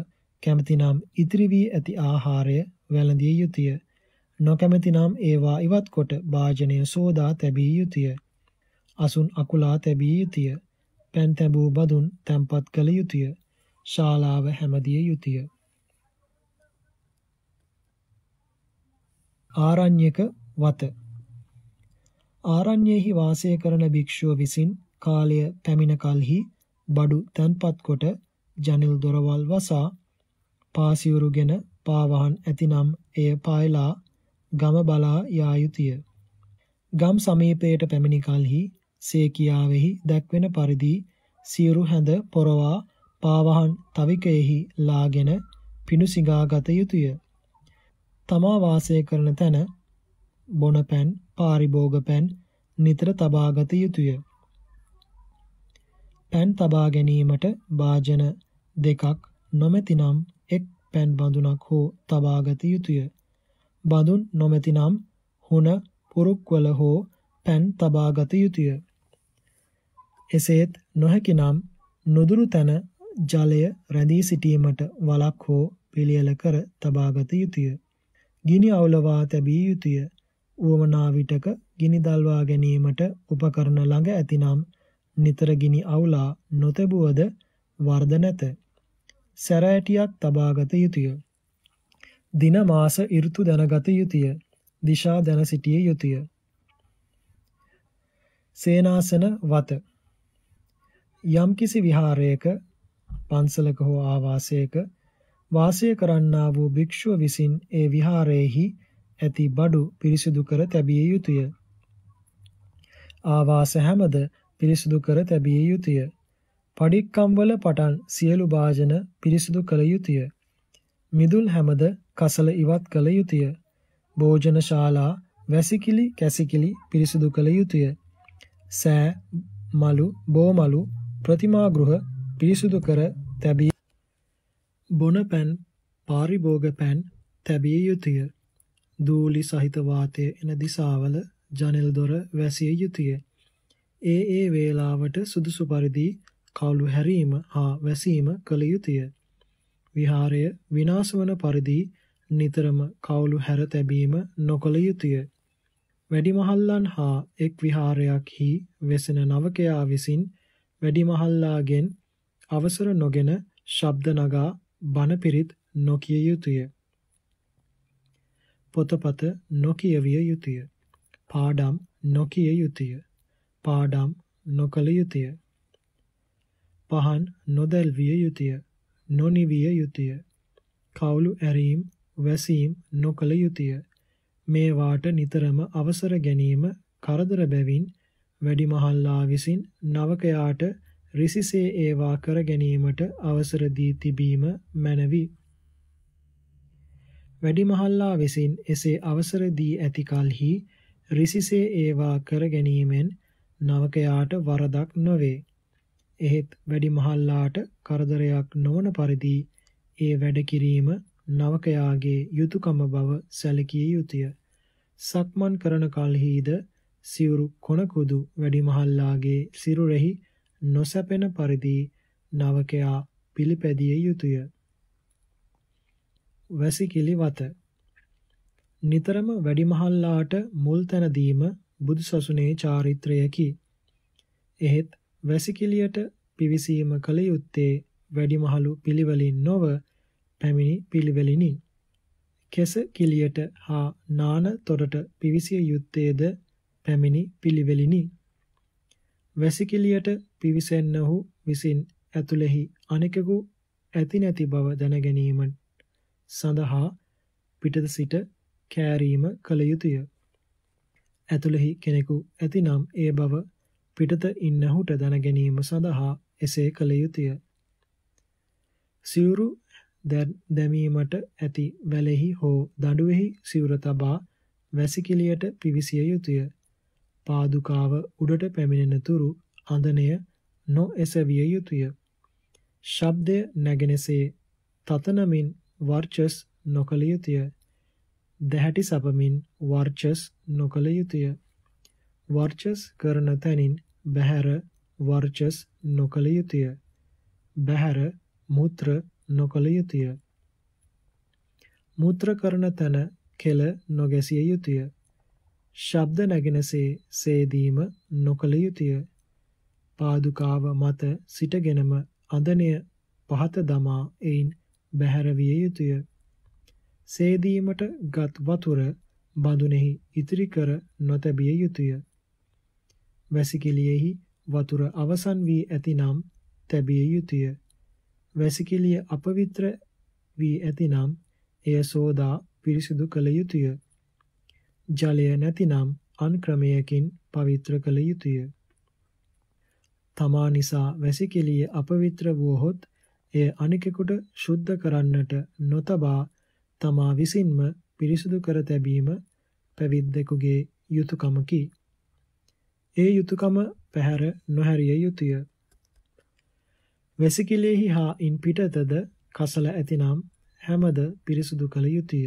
කැමැතිනම් ඉතිරි වී ඇති ආහාරය වැළඳිය යුතුය. නොකැමැතිනම් ඒවා ඉවත් කොට භාජනය සෝදා තැබිය යුතුය. අසුන් අකුලා තැබිය යුතුය. පැන් තැබූ බදුන් තැම්පත් කළ යුතුය. ශාලාව හැමදිය යුතුය. ආරණ්‍යක වත ආරණ්‍යයෙහි වාසය කරන භික්ෂුව විසින් කාලය පැමිණ කලෙහි බඩු තැන්පත් කොට ජනෙල් දොරවල් වසා පාසිවුරුගෙන පාවහන් ඇතිනම් එය පායලා ගම බලා යා යුතුය. ගම් සමීපයට පැමිණි කලෙහි සේකියාවෙහි දැක්වෙන පරිදි සියුරු හැඳ පොරවා පාවහන් තවිකයෙහි ලාගෙන පිණුසිඟාගත යුතුය. තමා වාසය කරන තැන බොන පැන් පාරිභෝග පැන් නිතර තබාගත යුතුය. පැන් තබා ගැනීමට භාජන දෙකක් නොමැතිනම් එක් පැන් බඳුනක් හෝ තබාගත යුතුය. බඳුන් නොමැතිනම් හුන පුරුක්වල හෝ පැන් තබාගත යුතුය. එසේත් නොහැකිනම් නුදුරු තැන ජලය රැඳී සිටීමට වලක් හෝ පිළියෙල කර තබාගත යුතුය. ගිනි අවුලවා තැබිය යුතුය. උවමනා විටක ගිනි දල්වා ගැනීමට උපකරණ ළඟ ඇතිනම් නිතර ගිනි අවුලා නොතබුවද වර්ධ නැත. සැරඇටියක් තබාගත යුතුය. දින මාස ඍතු දැනගත යුතුය. දිශා දැන සිටිය යුතුය. සේනාසන වත යම්කිසි විහාරයක පන්සලක හෝ ආවාසයක වාසය කරන්නා වූ භික්ෂුව විසින් ඒ විහාරයේහි ඇති බඩු පිරිසිදු කර තැබිය යුතුය. ආවාස හැමද පිරිසිදු කර තැබිය යුතුය. පඩික්කම්වල පටන් සියලු භාජන පිරිසිදු කළ යුතුය. මිදුල් හැමද කසල ඉවත් කළ යුතුය. භෝජන ශාලා වැසිකිලි කැසිකිලි පිරිසිදු කළ යුතුය. සෑ මලු බෝමලු ප්‍රතිමා ගෘහ පිරිසිදු කර තැබිය බොන පැන් පාරිභෝග පැන් තැබිය යුතුය. දූලි සහිත වාතය එන දිසාවල ජනෙල් දොර වැසිය යුතුය. ඒ ඒ වේලාවට සුදුසු පරිදි කවුළු හැරීම හා වැසීම කළ යුතුය. විහාරය විනාශ වන පරිදි නිතරම කවුළු හැර තැබීම නොකළ යුතුය. වැඩිමහල්ලන් හා එක් විහාරයක් හි වෙසෙන නවකයා විසින් වැඩිමහල්ලාගෙන් අවසර නොගෙන ශබ්ද නගා බණ පිරිත් නොකිය යුතුය. පොතපත නොකියවිය යුතුය. පාඩම් නොකිය යුතුය. පාඩම් නොකළ යුතුය. පහන් නොදැල්විය යුතුය. නොනිවිය යුතුය. කවුළු ඇරීම් වැසීම් නොකළ යුතුය. මේවාට නිතරම අවසර ගැනීම කරදර බැවින් වැඩිමහල්ලා විසින් නවකයාට රිසිසේ ඒවා කර ගැනීමට අවසර දී තිබීම මැනවි. වැඩිමහල්ලා විසින් එසේ අවසර දී ඇති කලෙහි රිසිසේ ඒවා කර ගැනීමෙන් නවකයාට වරදක් නොවේ. එහෙත් වැඩිමහල්ලාට කරදරයක් නොවන පරිදි ඒ වැඩ කිරීම නවකයාගේ යුතුයකම බව සැලකිය යුතුය. සක්මන් කරන කලෙහිද සිවුරු කොනකුදු වැඩිමහල්ලාගේ සිරුරෙහි නොසැපෙන පරිදි නවකයා පිළිපැදිය යුතුය. වැසිකිලි වත නිතරම වැඩිමහල්ලාට මුල් තැන දීම බුදුසසුනේ චාරිත්‍රයකි. එහෙත් වැසිකිළියට පිවිසීම කළ යුත්තේ වැඩිමහලු පිළිවෙලින් නොව පැමිණි පිළිවෙලිනි. කෙස කිලියට හා නාන තොරට පිවිසිය යුත්තේද පැමිණි පිළිවෙලිනි. වැසිකිළියට පිවිසෙන්නහු විසින් ඇතුළෙහි අනෙකකු ඇති නැති බව දැනගැනීම සඳහා පිටත සිට කෑරීම කළ යුතුය. ඇතුළෙහි කෙනෙකු ඇතිනම් ඒ බව පිටත ඉන්නහුට දැනගැනීම සඳහා එසේ කළ යුතුය. සිවුරු දැමීමට ඇති වැලෙහි හෝ දඩුවෙහි සිවුර තබා වැසිකිලියට පිවිසිය යුතුය. පාදුකාව උඩට පැමිණෙන තුරු අඳනය නොඑසවිය යුතුය. ශබ්දය නැගෙනසේ තතනමින් වර්චස් නොකළ යුතුය. දැහැටි සපමින් වර්චස් නොකළ යුතුය. වර්චස් කරන තැනින් බැහැර වර්චස් නොකළ යුතුය. බැහැර මුත්‍ර නොකළ යුතුය. මුත්‍ර කරන තැන කෙල නොගැසිය යුතුය. ශබ්ද නැගෙනසේ සේදීම නොකළ යුතුය. පාදුකාව මත සිටගෙනම අදනය පහත දමා එයින් බැහැර විය යුතුය. සේදීමට ගත් වතුර බඳුනෙහි ඉතිරි කර නොතැබිය යුතුය. වැසිකිළියෙහි වතුර අවසන් වී ඇතිනම් තැබිය යුතුය. වැසිකිළිය අපවිත්‍ර වී ඇතිනම් එය සෝදා පිරිසිදු කළ යුතුය. ජලය නැතිනම් අන් ක්‍රමයකින් පවිත්‍ර කළ යුතුය. තමා නිසා වැසිකිළිය අපවිත්‍ර වුවහොත් එය අනිකෙකුට ශුද්ධ කරන්නට නොතබා තමා විසින්ම පිරිසුදු කර තැබීම පැවිද්දෙකුගේ යුතුයකමකි. ඒ යුතුයකම පැහැර නොහැරිය යුතුය. වැසිකිලෙහි හා ඉන් පිටතද කසල ඇතිනම් හැමද පිරිසුදු කළ යුතුය.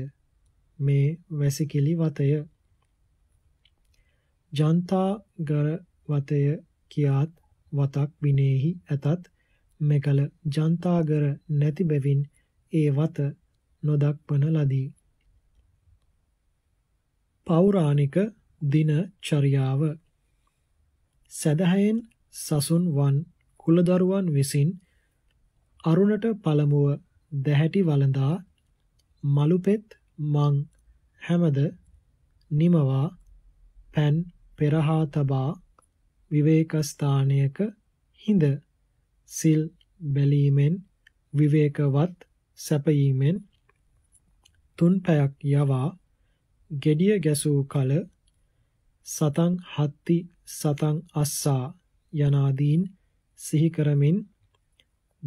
මේ වැසිකිලි වතය ජනතා ගර වතය කියාත් වතක් විනේහි ඇතත් මෙකල ජනතාගර නැති බැවින් ඒ වත නොදක්වන ලදී. පෞරාණික දින චර්යාව සදහයෙන් සසුන් වන් කුලදරුවන් විසින් අරුණට පළමුව දැහැටි වළඳා මලුපෙත් මං හැමද නිමවා පැන් පෙරහා තබා විවේක ස්ථානයක හිඳ සිල් බැලීමෙන් විවේකවත් සැපයීමෙන් තුන් පැයක් යවා ගෙඩිය ගැසූ කල සතන් හත්ති සතන් අස්සා යනාදීන් සිහි කරමින්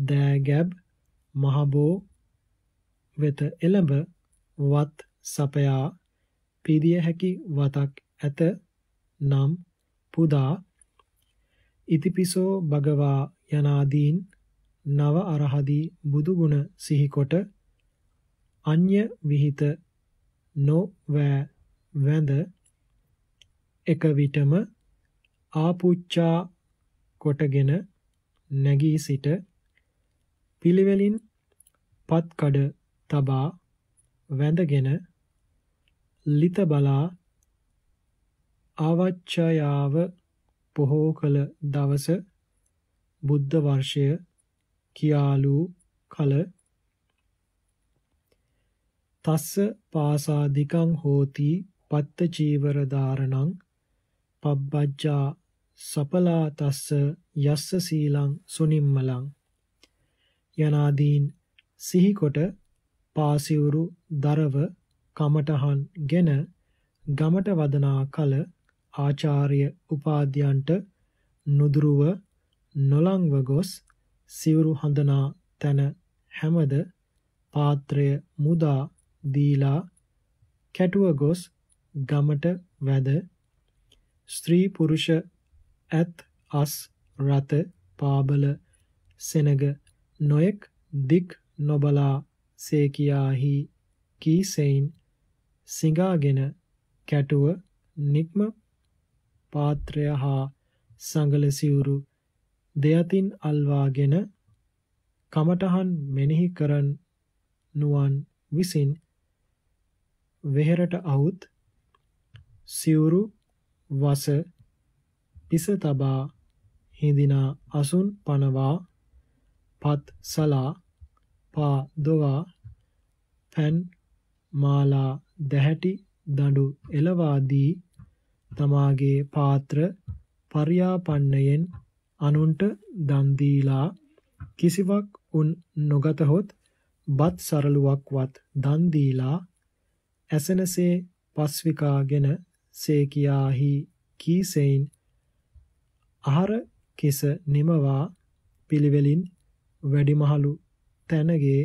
දෑගැබ් මහබෝ වෙත එළඹ වත් සපයා පිදිය හැකි වතක් ඇත නම් පුදා ඉතිපිසෝ භගවා යනාදීන් නව අරහදී බුදුගුණ සිහිකොට අන්‍ය විහිත නොවෑ වැඳ එක විටම ආපුච්චා කොටගෙන නැගී සිට පිළිවෙලින් පත්කඩ තබා වැඳගෙන ලිත බලා ආවච්චයාව පොහෝ කළ දවස බුද්ධ වර්ෂය කියාලු කල තස්ස පාසාදිකං හෝති පත්ත චීවර ධාරණං පබ්බජ්ජා සපලා තස්ස යස්ස සීලං සුනිම්මලං යනාදීන් සිහිකොට පාසිවුරු දරව කමටහන් ගෙන ගමට වදනා කල ආචාර්ය උපාධ්‍යන්ට නුදුරුව නොලංව ගොස් සිවුරු හඳනා තැන හැමද පාත්‍රය මුදා දීලා කැටුව ගොස් ගමට වැද ස්ත්‍රී පුරුෂ ඇත් අස් රත පාබල සෙනග නොයෙක් දික් නොබලා සේකියාහි කීසෙයින් සිඟාගෙන කැටුව නික්ම පාත්‍රය හා සඟල සිවුරු දෙයතින් අල්වාගෙන කමටහන් මෙනෙහි කරන් නුවන් විසින් වෙහෙරට අවුත් සිවුරු වස පිස තබා හිඳිනා අසුන් පනවා පත් සලා පා දොවා පැන් මාලා දැහැටි දඬු එලවාදී තමාගේ පාත්‍ර පර්යාපන්නයෙන් අනුන්ට දන්දීලා කිසිවක් උන් නොගතහොත් බත් සරලුවක්වත් දන්දීලා ඇසෙනසේ පස්විකාගෙන සේකියාහි කීසෙයින් අහර කෙස නිමවා පිළිවෙලින් වැඩිමහලු තැනගේ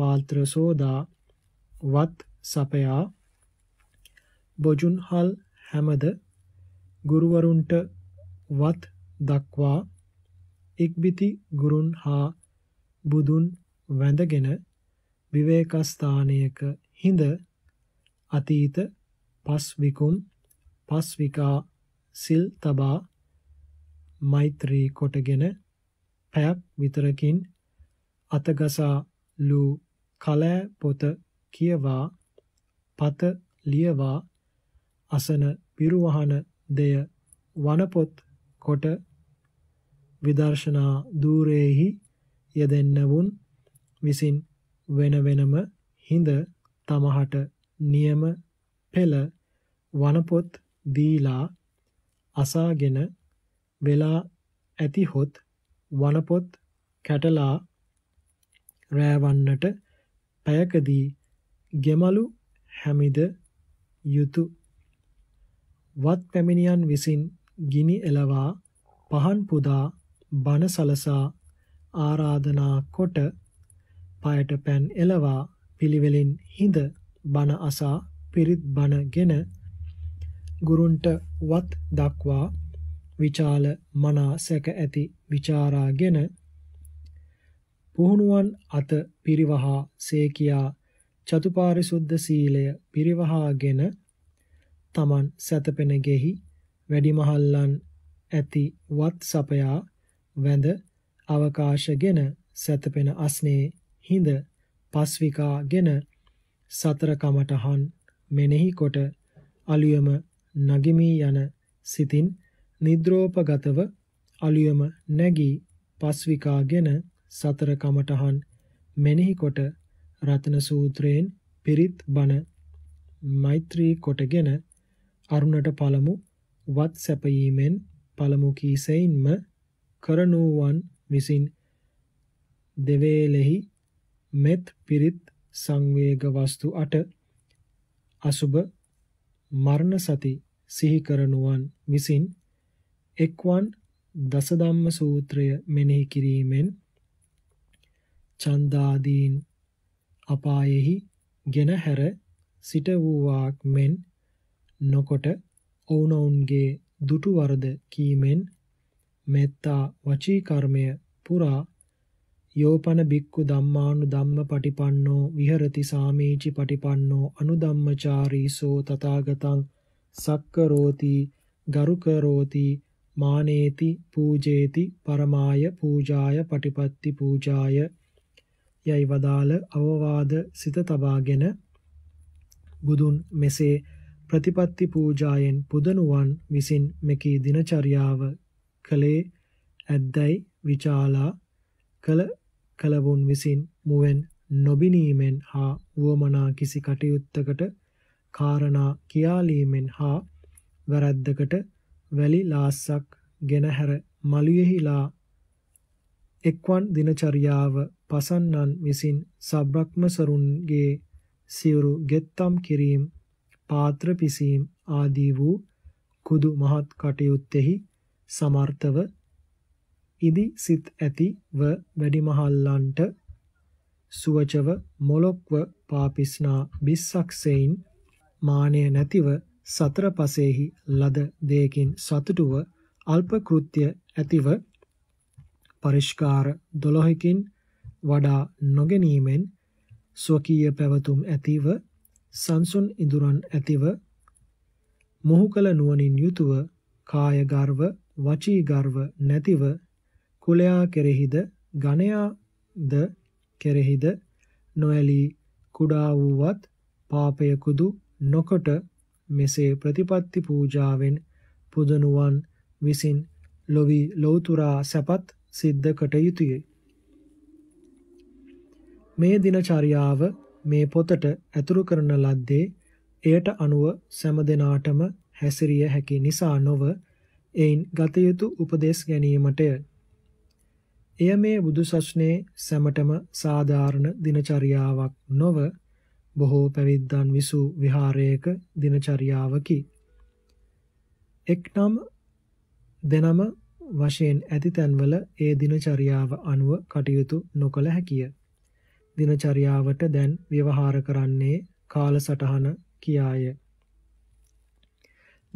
පාත්‍ර සෝදා වත් සපයා බොජුන්හල් හැමද ගුරුවරුන්ට වත් දක්වා ඉක්බිති ගුරුන් හා බුදුන් වැඳගෙන විවේකස්ථානයක හිඳ අතීත පස්විකුම් පස්විකා සිල් තබා මෛත්‍රී කොටගෙන පැයක් විතරකින් අතගසා ලූ කලෑ පොත කියවා පත ලියවා අසන පිරුවහන දෙය වනපොත් කොට විදර්ශනා ධූරයෙහි යෙදෙන්නවුන් විසින් වෙන වෙනම හිඳ තමහට නියම පෙළ වනපොත් දීලා අසාගෙන වෙලා ඇතිහොත් වනපොත් කැටලා රෑවන්නට පැයකදී ගෙමලු හැමිද යුතු වත් පැමිණියන් විසින් ගිනි එලවා පහන් පුදා බණ සලසා ආරාධනා කොට පයට පැන් එලවා පිළිවෙලින් හිඳ බණ අසා පිරිත් බණගෙන ගුරුන්ට වත් දක්වා විචාල මනා සැක ඇති ਵਿਚාරාගෙන පුහුණුවන් අත පිරිවහා සේකියා චතුපාරිසුද්ධ සීලය පිරිවහාගෙන තමන් සැතපෙන ගෙහි වැඩිමහල්ලන් ඇති වත් සපයා වැඳ අවකාශගෙන සැතපෙන අස්නේ හිඳ පස්විකාගෙන සතර කමඨහන් මෙනෙහි කොට අලියම නගිමි යන සිතින් නිද්‍රෝපගතව අලියම නැගී පස්විකාගෙන සතර කමඨහන් මෙනෙහි කොට රතන සූත්‍රයෙන් පිරිත් බණ මෛත්‍රී කොටගෙන අරුණට පළමු වත් සැපීමෙන් පළමු කීසෙයින්ම කරනුවන් විසින් දෙවේලෙහි මෙත් පිරිත් සංවේග වස්තු 8 අසුබ මරණ සති සිහි කරනුවන් විසින් එක්වන් දසධම්ම සූත්‍රය මෙනෙහි කිරීමෙන් චන්දාදීන් අපායෙහි ගෙන හැර සිට වූවාක් මෙන් නොකොට ඔවුනොවුන්ගේ දුටු වරද කීමෙන් මෙත්තා වචී කර්මය පුරා යෝපන බික්කු ධම්මානු ධම්ම පටිපන්නෝ විහරති සාමීචි පටිපන්නෝ අනුධම්මචාරීසෝ තථාගතං සක්කරෝති ගරුකරෝති මානේති පූජේති පරමාය පූජාය පටිපත්ති පූජාය යයි වදාළ අවවාද සිත තබාගෙන බුදුන් මෙසේ ප්‍රතිපත්ති පූජායෙන් පුදනුවන් විසින් මෙකී දිනචර්යාව කළේ ඇද්දැයි විචාලා කළ කලවුන් විසින් මුවෙන් නොබිනීමෙන් හා වුවමනා කිසි කටයුත්තකට කාරණා කියාලීමෙන් හා වැරැද්දකට වැලි ලාස්සක් ගෙනහැර මළුයෙහිලා එක්වන් දිනචරියාව පසන්නන් විසින් සබ්‍රක්මසරුන්ගේ සිවුරු ගෙත්තම් කිරීම පාත්‍ර පිසීම් ආදී වූ කුදු මහත් කටයුත්තෙහි සමර්ථව ඉදි සිත් ඇති ව වැඩිමහල්ලන්ට සුවචව මොලොක්ව පාපිස්නා බිස්සක්සෙයින් මානය නැතිව සතර පසෙහි ලද දෙයකින් සතුටුව අල්ප කෘත්‍ය ඇතිව පරිෂ්කාර 12කින් වඩා නොගැනීමෙන් ස්වකීය පැවතුම් ඇතිව සංසුන් ඉඳුරන් ඇතිව මොහු කල නුවණින් යුතුව කාය ගර්ව වචී ගර්ව නැතිව කුලයා කෙරෙහිද ගණයාද කෙරෙහිද නොඇලී කුඩා වූවත් පාපයකුදු නොකොට මෙසේ ප්‍රතිපත්ති පූජාවෙන් පුදනුවන් විසින් ලොවි ලෞතුරා සැපත් සිද්ධ කටයුතුය. මේ දිනචරියාව මේ පොතට ඇතුළු කරන ලද්දේ එයට අනුව සෑම දිනාටම හැසිරිය හැකි නිසා නොව එයින් ගතයුතු උපදෙස් ගැනීමටය. එය මේ බුදුසසුනේ සැමටම සාධාරණ දිනචරියාවක් නොව බොහෝ පැවිද්දන් විසූ විහාරයක දිනචරියාවකි. එක්නම් දෙනම වශයෙන් ඇති තැන්වල ඒ දිනචරියාව අනුව කටයුතු නොකළ හැකිය. දිනචරියාවට දැන් ව්‍යවහාර කරන්නේ කාලසටහන කියාය.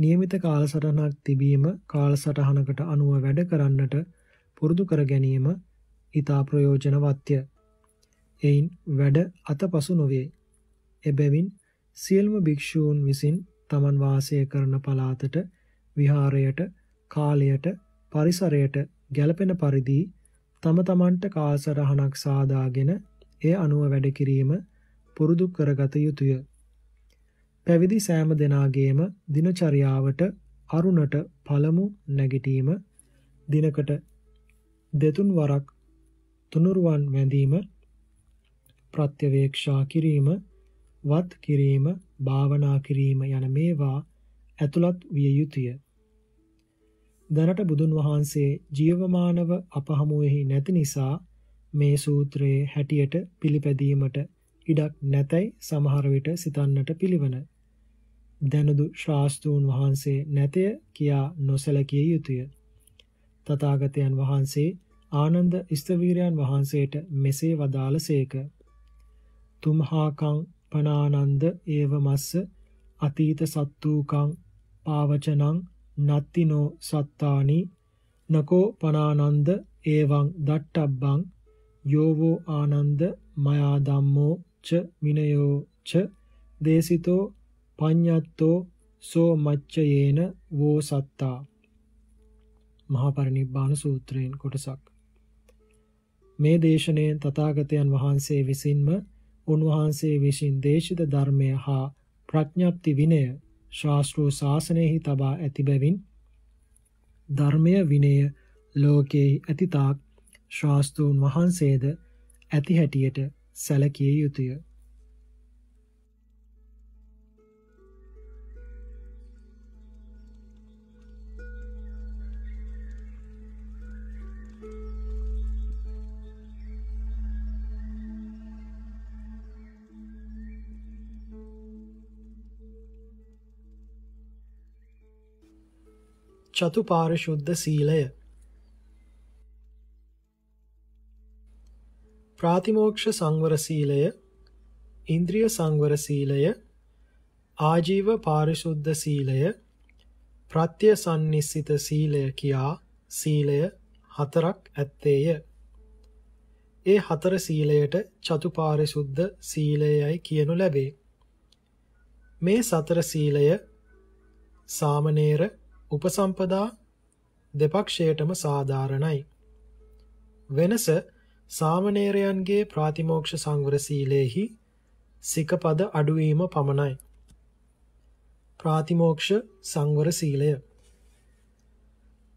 નિયમિત කාලසටහනක් තිබීම කාලසටහනකට අනුව වැඩ කරන්නට පුරුදු කර ගැනීම ඉතා ප්‍රයෝජනවත්ය. එයින් වැඩ අතපසු නොවේ. එබැවින් සියල්ම භික්‍ෂූන් විසින් තමන් වාසය කරන පලාතට විහාරයට කාලයට පරිසරයට ගැලපෙන පරිදි තම තමන්ට කාසරහනක් සාදාගෙන ඒ අනුව වැඩකිරීම පුරුදු කරගත යුතුය. පැවිදි සෑම දෙනාගේම දිනචරියාවට අරුණට පළමු නැගිටීම දිනකට දෙතුන් වරක් තුනුරුවන් වැඳීම ප්‍රත්‍යවේක්ෂා කිරීම වත් කිරීම භාවනා කිරීම යන මේවා ඇතුළත් විය යුතුය. දැනට බුදුන් වහන්සේ ජීවමානව අපහමුවෙහි නැති නිසා මේ සූත්‍රයේ හැටියට පිළිපැදීමට ඉඩක් නැතයි සමහර විට සිතන්නට පිළිවන. දැනුදු ශාස්ත්‍රූන් වහන්සේ නැතය කියා නොසැලකිය යුතුය. තථාගතයන් වහන්සේ ආනන්ද ස්තවීරයන් වහන්සේට මෙසේ වදාළ සේක. තුම්හාකං පනානන්ද ඒව මස්ස අතීත සත්තුූකං පාවචනං නත්තිනෝ සත්තානි නකෝ පනානන්ද ඒවං දට්ටබ්බං යෝවෝ ආනන්ද මයා ධම්මෝ ච විනයෝ ච දේසිතෝ පඤ්ඤත්තෝ සෝ මච්චයේන වෝ සත්තා මහාපරිනිබ්බාන සූත්‍රයෙන් කොටසක්. මේ දේශනයෙන් තතාගතයන් වහන්සේ විසින්ම උන්වහන්සේ විසින් දේශිත ධර්මය හා ප්‍රඥප්ති විනය ශාස්තෘූ ශාසනයෙහි තබා ඇති බැවින් ධර්මය විනය ලෝකයේ ඇතිතාක් ශාස්තූන් වහන්සේද ඇති හැටියට සැලකිය යුතුය. චතුපාරිශුද්ධ සීලය ප්‍රාතිමෝක්ෂ සංවර සීලය ඉන්ද්‍රිය සංවර සීලය ආජීව පාරිශුද්ධ සීලය ප්‍රත්‍යසන්නිස්සිත සීලය කියා සීලය හතරක් ඇත්තේය. ඒ හතර සීලයට චතුපාරිශුද්ධ සීලයයි කියනු ලැබේ. මේ සතර සීලය සාමනේර උපසම්පදා දෙපක්ෂයටම සාධාරණයි. වෙනස සාමණේරයන්ගේ ප්‍රාතිමෝක්ෂ සංවර සීලේහි සිකපද අඩුවීම පමණයි. ප්‍රාතිමෝක්ෂ සංවර සීලය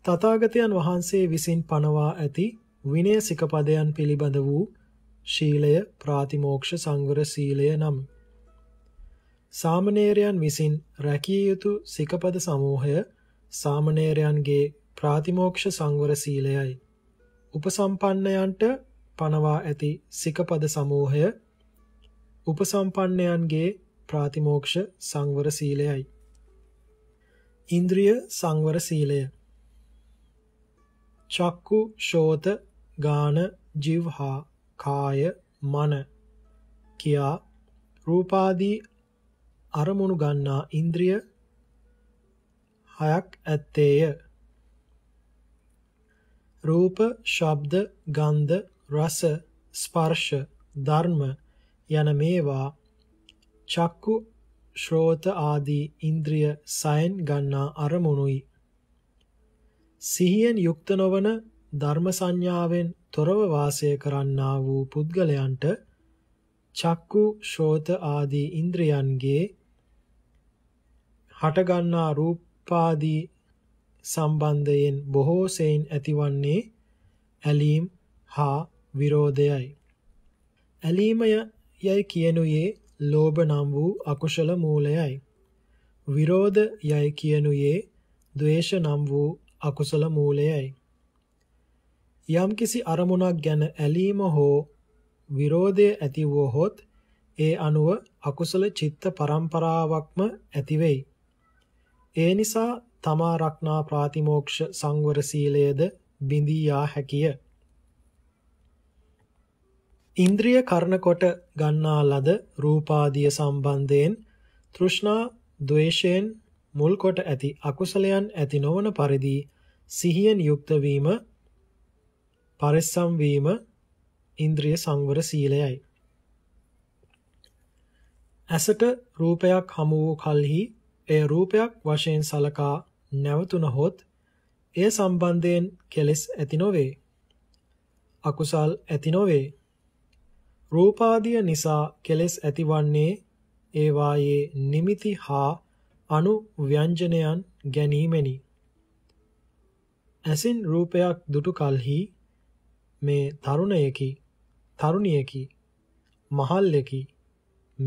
තථාගතයන් වහන්සේ විසින් පනවා ඇති විනය සිකපදයන් පිළිබඳ වූ ශීලය ප්‍රාතිමෝක්ෂ සංවර සීලය නම් සාමණේරයන් විසින් රැකිය යුතු සිකපද සමූහය සාමණේරයන්ගේ ප්‍රාතිමෝක්ෂ සංවර සීලයයි. උපසම්පන්නයන්ට පනවා ඇති සිකපද සමූහය උපසම්පන්නයන්ගේ ප්‍රාතිමෝක්ෂ සංවර සීලයයි. ඉන්ද්‍රිය සංවර සීලය චක්කු ශෝත ගාන ජිව්හා කාය මන කියා රූපාදී අරමුණු ගන්නා ඉන්ද්‍රිය හයක් ඇත්තේය. රූප, ශබ්ද, ගන්ධ, රස, ස්පර්ශ, ධර්ම යන මේවා චක්කු ශ්‍රෝත ආදී ඉන්ද්‍රිය සයන් ගන්නා අරමුණුයි. සිහියෙන් යුක්ත නොවන ධර්ම සංඥාවෙන් තොරව වාසය කරන්නා වූ පුද්ගලයන්ට චක්කු ශ්‍රෝත ආදී ඉන්ද්‍රයන්ගේ හටගන්නා රූප උපාදී සම්බන්ධයෙන් බොහෝ සෙයින් ඇතිවන්නේ ඇලීම් හා විරෝධයයි. ඇලීමය යැයි කියනුයේ ලෝභ නම් වූ අකුශල මූලයයි. විරෝධ යැයි කියනුයේ ද්වේෂ නම් වූ අකුසල මූලයයි. යම්කිසි අරමුණක් ගැන ඇලීම හෝ විරෝධය ඇති වුවහොත් ඒ අනුව අකුසල චිත්ත පරම්පරාවක්ම ඇතිවෙයි. ඒ නිසා තමා රක්නා ප්‍රාතිමෝක්ෂ සංවර සීලයද බිඳී යා හැකිය. ඉන්ද්‍රිය කරනකොට ගන්නා ලද රූපාදිය සම්බන්ධයෙන් තෘෂ්ණා ද්වේෂයෙන් මුල් කොට ඇති අකුසලයන් ඇති නොවන පරිදි සිහියෙන් යුක්ත වීම පරිස්සම් වීම ඉන්ද්‍රිය සංවර සීලයයි. ඇසට රූපයක් හමු වූ කලෙහි එය රූපයක් වශයෙන් සලකා නැවතුනහොත් ඒ සම්බන්ධයෙන් කෙලෙස් ඇති නොවේ. අකුසල් ඇති නොවේ. රූපාදිය නිසා කෙලෙස් ඇතිවන්නේ ඒවායේ නිමිති හා අනු ව්‍යංජනයන් ගැනීමෙනි. ඇසින් රූපයක් දුටු කල්හි මේ තරුණයකි තරුණියකි මහල්ලෙකි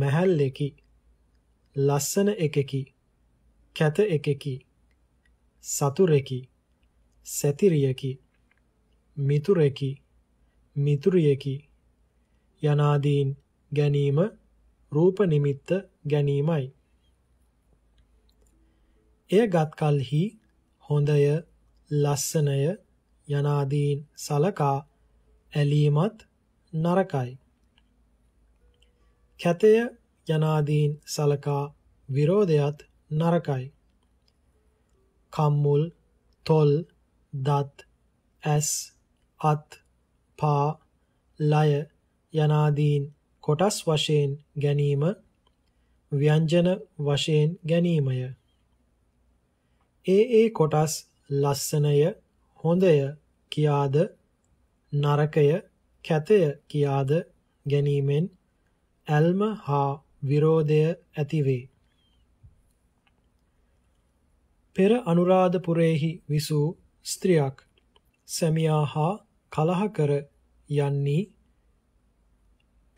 මැහැල්ලෙකි ලස්සන එකෙකි කැත එකකි සතුරෙකි සැතිරියකි මිතුරෙකි මිතුරියකි යනාදීන් ගැනීම රූප නිමිත්ත ගැනීමයි. එය ගත්කල්හි හොඳය ලස්සනය යනාදීන් සලකා ඇලීමත් නරකයි. කැතය යනාදීන් සලකා විරෝධයත් නරකයි. කම්මුල්, තොල්, දත්, ඇස්, අත්, පා, ලය යනාදීන් කොටස් වශයෙන් ගැනීම ව්‍යංජන වශයෙන් ගැනීමය. ඒ ඒ කොටස් ලස්සනය හොඳය කියාද නරකය කැතය කියාද ගැනීමෙන් ඇල්ම හා විරෝධය ඇතිවේ. පෙර අනුරාධපුරයෙහි විසූ ස්ත්‍රියක් සැමියා හා කලහ කර යන්නේ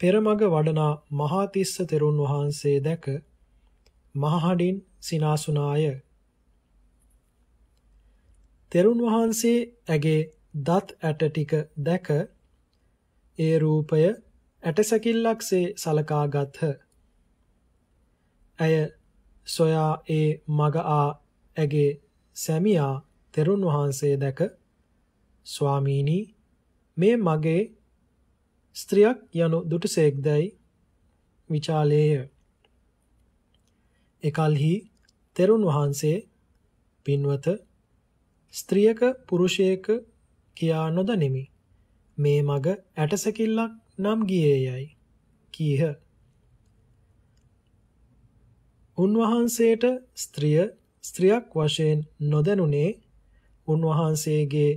පෙරමග වඩනා මහාතිස්ස තෙරුන් වහන්සේ දැක මහහඬින් සිනාසුනාය. තෙරුන් වහන්සේ ඇගේ දත් ඇට ටික දැක ඒ රූපය ඇටසැකිල්ලක්සේ සලකා ගත්හ. ඇය සොයා ඒ මග ආ ඇගේ සැමියා තෙරුන් වහන්සේ දැක ස්වාමීනී මේ මගේ ස්ත්‍රියක් යනු දුටුසේක්දැයි විචාලේය. එකල්හි තෙරුන් වහන්සේ පින්වත ස්ත්‍රියක පුරුෂයක කියා නොදනිමි. මේ මග ඇටසකිල්ලක් නම් ගියේ යයි කීහ. උන්වහන්සේට ස්ත්‍රිය ස්ත්‍රියක් වශයෙන් නොදැනුනේ උන්වහන්සේගේ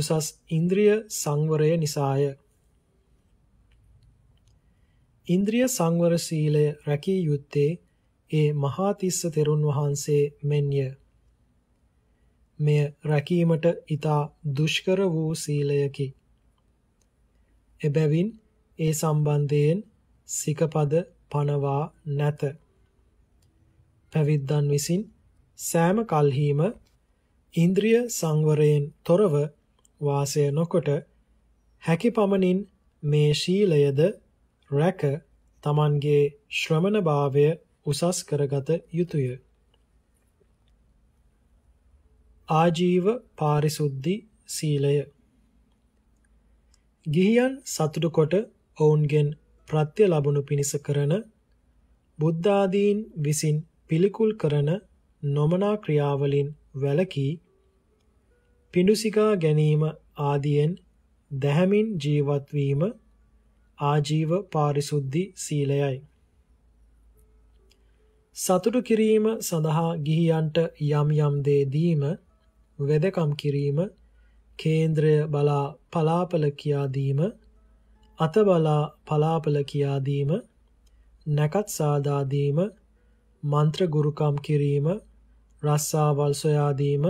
උසස් ඉන්ද්‍රිය සංවරය නිසාය. ඉන්ද්‍රිය සංවර සීලය රැකී යුත්තේ ඒ මහාතිස්ස තෙරුන් වහන්සේ මෙන්ය. මෙය රැකීමට ඊතා දුෂ්කර වූ සීලයකි. එබැවින් ඒ සම්බන්ධයෙන් සිකපද පනවා නැත. පැවිද්දන් විසින් සෑම කල්හිම ඉන්ද්‍රිය සංවරයෙන් තොරව වාසය නොකොට හැකි පමණින් මේ ශීලයද රැක තමන්ගේ ශ්‍රමණභාවය උසස් කරගත යුතුය. ආජීව පාරිසුද්ධි සීලය ගිහියන් සතුටු කොට ඔවුන්ගෙන් ප්‍රත්‍ය ලබනු පිණිස කරන බුද්ධාදීන් විසින් පිළිකුල් කරන නොමනා ක්‍රියාවලින් වැළකී පිඬුසිකා ගැනීම ආදියෙන් දැහැමින් ජීවත්වීම ආජීව පාරිසුද්ධි සීලයයි. සතුටු කිරීම සඳහා ගිහියන්ට යම් යම් දේ දීම වෙදකම් කිරීම කේන්ද්‍රය බලා පලාපල කියා දීම අතබලා පලාපල කියා දීම නැකත් සාදා දීම මන්ත්‍ර ගුරුකම් කිරීම රස්සාවල් සොයාදීම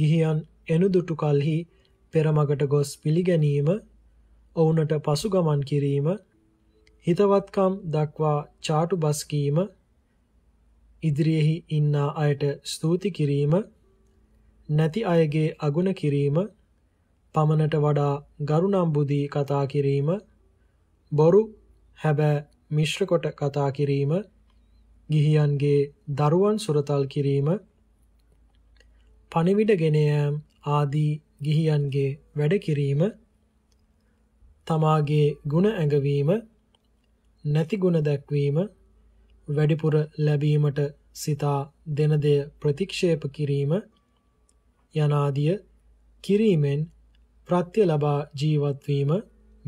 ගිහියන් එනුදුටු කල්හි පෙරමගට ගොස් පිළිගැනීම ඔවුනට පසුගමන් කිරීම හිතවත්කම් දක්වා චාටු බස්කීම ඉදිරියෙහි ඉන්නා අයට ස්තුති කිරීම නැති අයගේ අගුණ කිරීම පමණට වඩා ගරුණම්බුදී කතා කිරීම බොරු හැබෑ මිශ්‍රකොට කතා කිරීම ගිහියන්ගේ දරුවන් සුරතල් කිරීම පණිවිඩ ගෙනයෑම් ආදී ගිහියන්ගේ වැඩකිරීම තමාගේ ගුණ ඇඟවීම නැති ගුණ දැක්වීම වැඩිපුර ලැබීමට සිතා දෙනදය ප්‍රතික්ෂේප කිරීම යනාදිය කිරීමෙන් ප්‍රත්‍ය ලබා ජීවත්වීම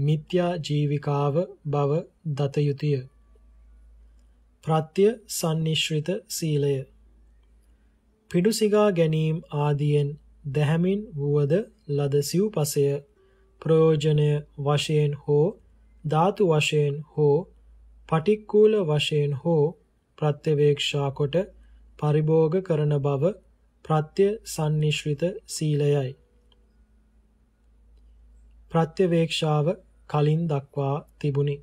මිත්‍යා ජීවිකාව බව දතයුතුය. ප්‍රත්‍ය සම්නිශ්‍රිත සීලය පිඩුසිගා ගැනීම ආදියෙන් දැහැමින් වුවද ලද සිව්පසය ප්‍රයෝජනය වශයෙන් හෝ ධාතු වශයෙන් හෝ පටික්කූල වශයෙන් හෝ ප්‍රත්‍යවේක්ෂා කොට පරිභෝග කරන බව ප්‍රත්‍ය සම්නිශ්‍රිත සීලයයි. ප්‍රත්‍යවේක්ෂාව කලින් දක්වා තිබුණි.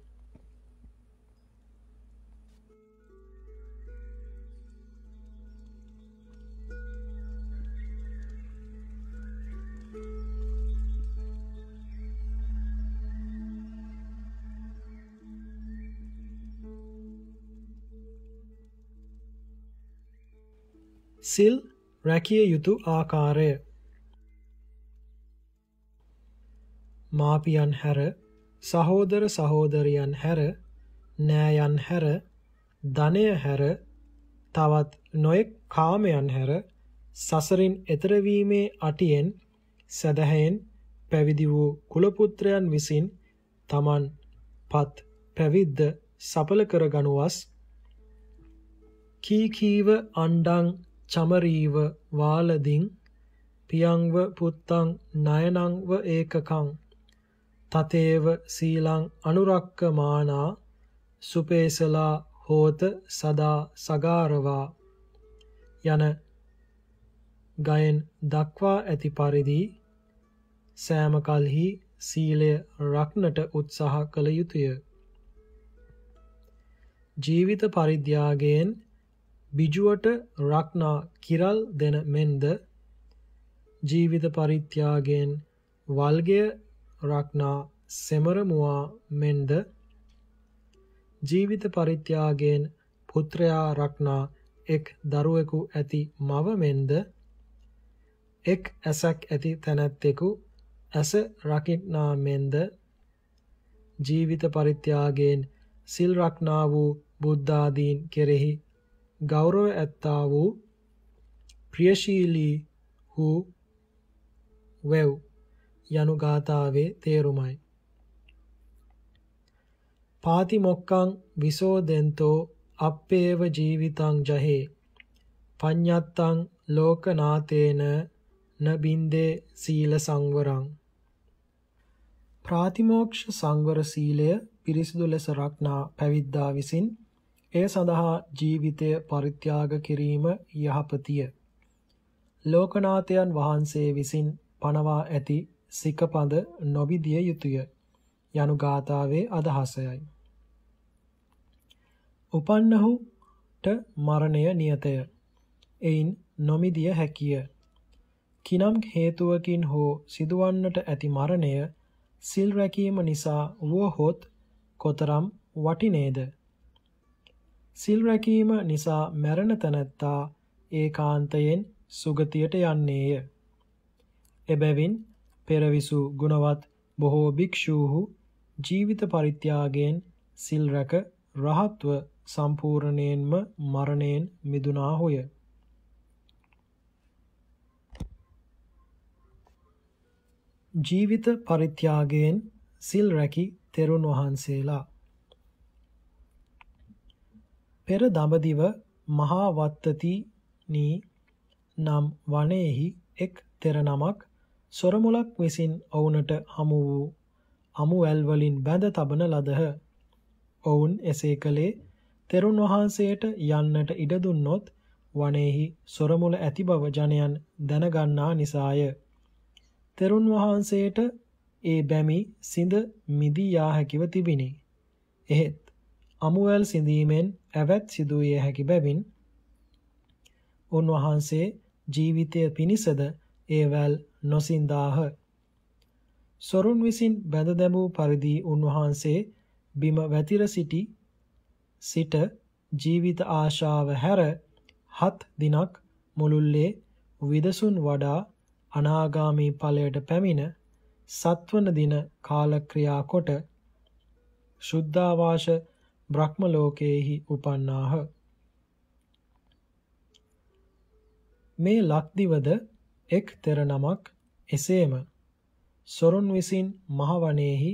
සිල් රැකිය යුතු ආකාරය මාපියන් හැර සහෝදර සහෝදරියන් හැර නෑයන් හැර ධනය හැර තවත් නොයෙක් කාමයන් හැර සසරින් එතරවීමේ අටියෙන් සැදැහැයෙන් පැවිදි වූ කුලපුත්‍රයන් විසින් තමන් පත් පැවිද්ද සඵල කරගනුවස් කීකීව අණ්ඩං චමරීව වාලදිං පියංව පුත්තං නයනංව ඒකකං තතේව සීලං අනුරක්කමානා සුපේසලා හෝත සදා සගාරවා යන ගයෙන් දක්වා ඇති පරිදි සෑම කල්හි සීලය රක්නට උත්සාහ කළ යුතුය. ජීවිත පරිද්‍යාගයෙන් බිජුවට රක්නා කිරල් දෙන මෙන්ද ජීවිත පරිත්‍යාගෙන් වල්ගය රක්නා සෙමරමුවා මෙන්ද ජීවිත පරිත්‍යාගෙන් පුත්‍රයා රක්නා එක් දරුවෙකු ඇති මව මෙන්ද එක් ඇසක් ඇති තැනැත්තෙකු ඇස රකින්නා මෙන්ද ජීවිත පරිත්‍යාගෙන් සිල් රක්නා වූ බුද්ධාදීන් කෙරෙහි ගෞරව ඇත්තා වූ ප්‍රියශීලී වූ වෙව් යනු ගාථාවේ තේරුමයි. පාතිමොක්කං විසෝදෙන්තෝ අපේව ජීවිතං ජහේ පඤ්ඤත්තං ලෝකනාතේන නබින්දේ සීල සංවරං ප්‍රාතිමෝක්ෂ සංවර සීලය පිරිසිදු ලෙස රක්නා පැවිද්දා විසින් ඒ සඳහා ජීවිතය පරිත්‍යාග කිරීම යහපතිය. ලෝකනාථයන් වහන්සේ විසින් පනවා ඇති සිකපඳ නොවිදිය යුතුය යනු ගාථාවේ අදහසයයි. උපන්නහුට මරණය නියතය. එයින් නොමිදිය හැකිය. කිනම් හේතුවකින් හෝ සිදුවන්නට ඇති මරණය සිල් රැකීම නිසා වුවහොත් කොතරම් වටිනේද සිල් රැකීම නිසා මැරණ තැනැත්තා ඒකාන්තයෙන් සුගතියට යන්නේය. එබැවින් පෙරවිසු ගුණවත් බොහෝ භික්‍ෂූහු ජීවිත පරිත්‍යාගයෙන් සිල් රැක රහත්ව සම්පූර්ණයෙන්ම මරණයෙන් මිදුනා හොය. ජීවිත පරිත්‍යාගයෙන් සිල් රැකි තෙරුන් වහන්සේලා පෙර දඹදිව මහා වත්තතිනී නම් වනයෙහි එක් තෙරනමක් සොරමුලක් විසින් ඔවුනට හමු වූ අමුවැල්වලින් බැඳ තබන ලදහ. ඔවුන් එසේ කළේ තෙරුන් වහන්සේට යන්නට ඉඩදුන්නොත් වනයෙහි සොරමුල ඇති බව ජනයන් දැනගන්නා නිසාය. තෙරුන් වහන්සේට ඒ බැමි සිඳ මිදී යා හැකිව තිබිණි. එහෙත් අමුවල් සිඳීමෙන් ඇවැත් සිදුවිය හැකි බැවින් උන්වහන්සේ ජීවිතය පිණිසද ඒවැල් නොසින්දාහ. සොරුන් විසින් බැඳ දැමූ පරිදි උන්වහන්සේ බිම වැතිර සිටි සිට ජීවිත ආශාව හැර හත් දිනක් මුළුල්ලේ විදසුන් වඩා අනාගාමී ඵලයට පැමිණ සත්වන දින කාලක්‍රියා කොට සුද්ධාවාශ බ්‍රහ්ම ලෝකයෙහි උපන්නාහ. මේ ලක්දිවද එක් තෙරනමක් එසේම සොරුන් විසින් මහවනයෙහි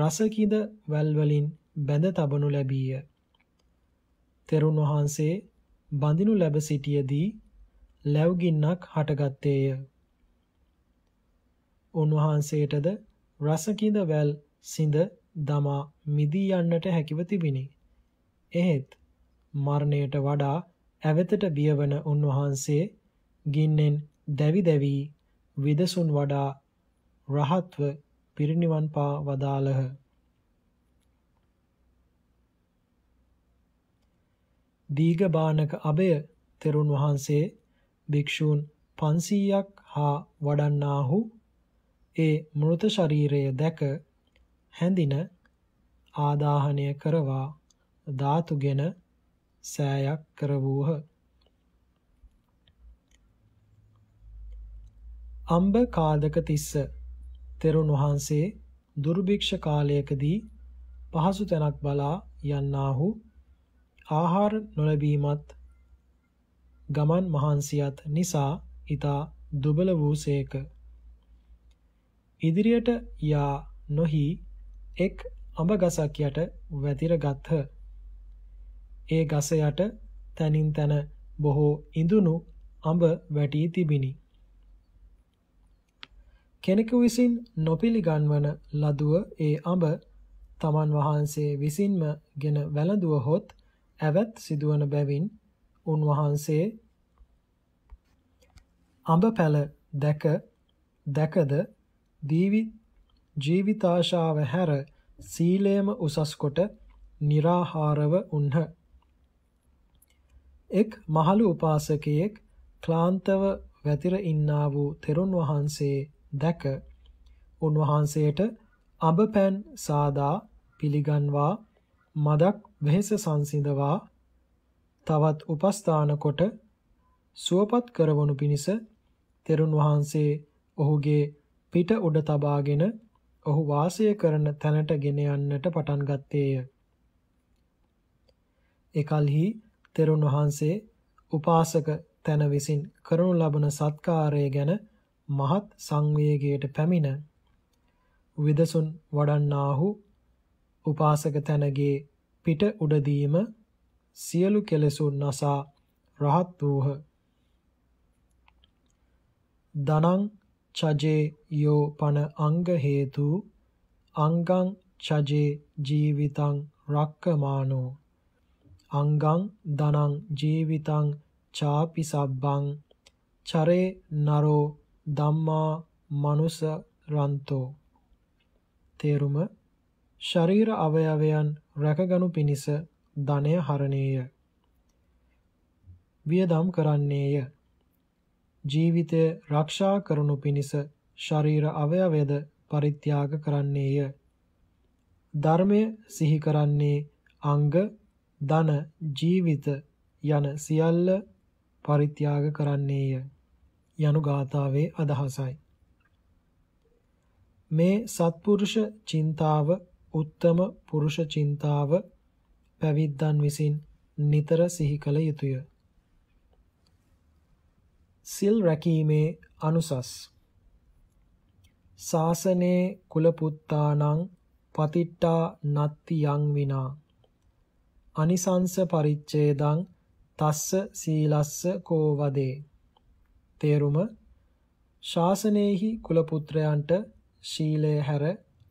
රසකිද වැල්වලින් බැඳ තබනු ලැබීය. තෙරුන් වහන්සේ බඳිනු ලැබ සිටියදී ලැබ්ගින්නක් හටගත්තේය. උන්වහන්සේටද රසකිඳ වැල් සිඳ දමා මිදී යන්නට හැකිව තිබිණි. එහෙත් මරණයට වඩා ඇවතට බියවන උන්වහන්සේ ගින්නෙන් දැවි දැවි විදසුන් වඩා රහත්ව පිරිනිවන් පා වදාළහ. දීගබානක අභය තෙරුන් වහන්සේ භික්ෂූන් 500ක් හා වඩන්නාහු ඒ මෘත ශරීරය දැක හැඳින ආදාහනය කරවා ධාතුගෙන සෑයක් කරවූහ. අම්බ කාදක තිස්ස තෙරුන් වහන්සේ දුර්භික්ෂ කාලයකදී පහසු තැනක් බලා යන්නාහු ආහාර නොලැබීමත් ගමන් මහන්සියත් නිසා ඊතා දුබල වූසේක ඉදිරියට යා නොහි එක් අඹ ගසක් යට වැතිර ගත්හ. ඒ ගස යට තැනින් තැන බොහෝ ඉඳුණු අඹ වැටී තිබිණි. කෙනෙකු විසින් නොපිළිගන්වන ලදුව ඒ අඹ තමන් වහන්සේ විසින්ම ගෙන වැළඳුව හොත් ඇවැත් සිදුවන බැවින් උන්වහන්සේ අඹ පැල දැක දැකද දීවි ජීවිතාශාව හැර සීලයම උසස්කොට निराහාරව උන්හ. එක් මහලු උපාසකයෙක් ක්ලාන්තව වැතිර ඉන්නා වූ තෙරුන් වහන්සේ දැක උන්වහන්සේට අඹපැන් සාදා පිළිගන්වා මදක් වෙහෙස සංසිඳවා තවත් උපස්ථාන කොට සුවපත් කරවනු පිණිස තෙරුන් වහන්සේ ඔහුගේ පිට උඩ තබාගෙන ඔහු වාසය කරන තැනට ගෙන යන්නට පටන් ගත්තේය. එකල්හි තෙරුන් වහන්සේ උපාසක තැන විසින් කරනු ලබන සත්කාරය ගැන මහත් සංවේගයට පැමිණ විදසුන් වඩන්නාහු උපාසක තැනගේ පිට උඩදීම සියලු කෙලෙසුන් නසා රහත් වූහ. දනං චජේ යෝ පන අංග හේතු අංගං චජේ ජීවිතං රක්කමානෝ අංගං ධනං ජීවිතං චාපි සබ්බං චරේ නරෝ ධම්මා මනුස රන්තෝ තේරුම ශරීර අවයවයන් රැකගනු පිණිස ධනය හරණේය වියදම් කරන්නේය ජීවිතය රක්ෂා කරනු පිණිස ශරීර අවයවද පරිත්‍යාග කරන්නේය. ධර්මය සිහි කරන්නේ අංග, ධන, ජීවිත යන සියල්ල පරිත්‍යාග කරන්නේය. යනු ගාථාවේ අදහසයි. මේ සත්පුරුෂ චින්තාව උත්තම පුරුෂ චින්තාව පැවිද්දන් විසින් නිතර සිහි කළ යුතුය. සිල් රැකීමේ අනුසස් සාසනේ කුලපුත්තානං පතිට්ටා නත්ති යං විනා අනිසංස පරිච්ඡේදං තස්ස සීලස්ස කෝ වදේ තේරුම ශාසනේහි කුලපුත්‍රයන්ට ශීලය හැර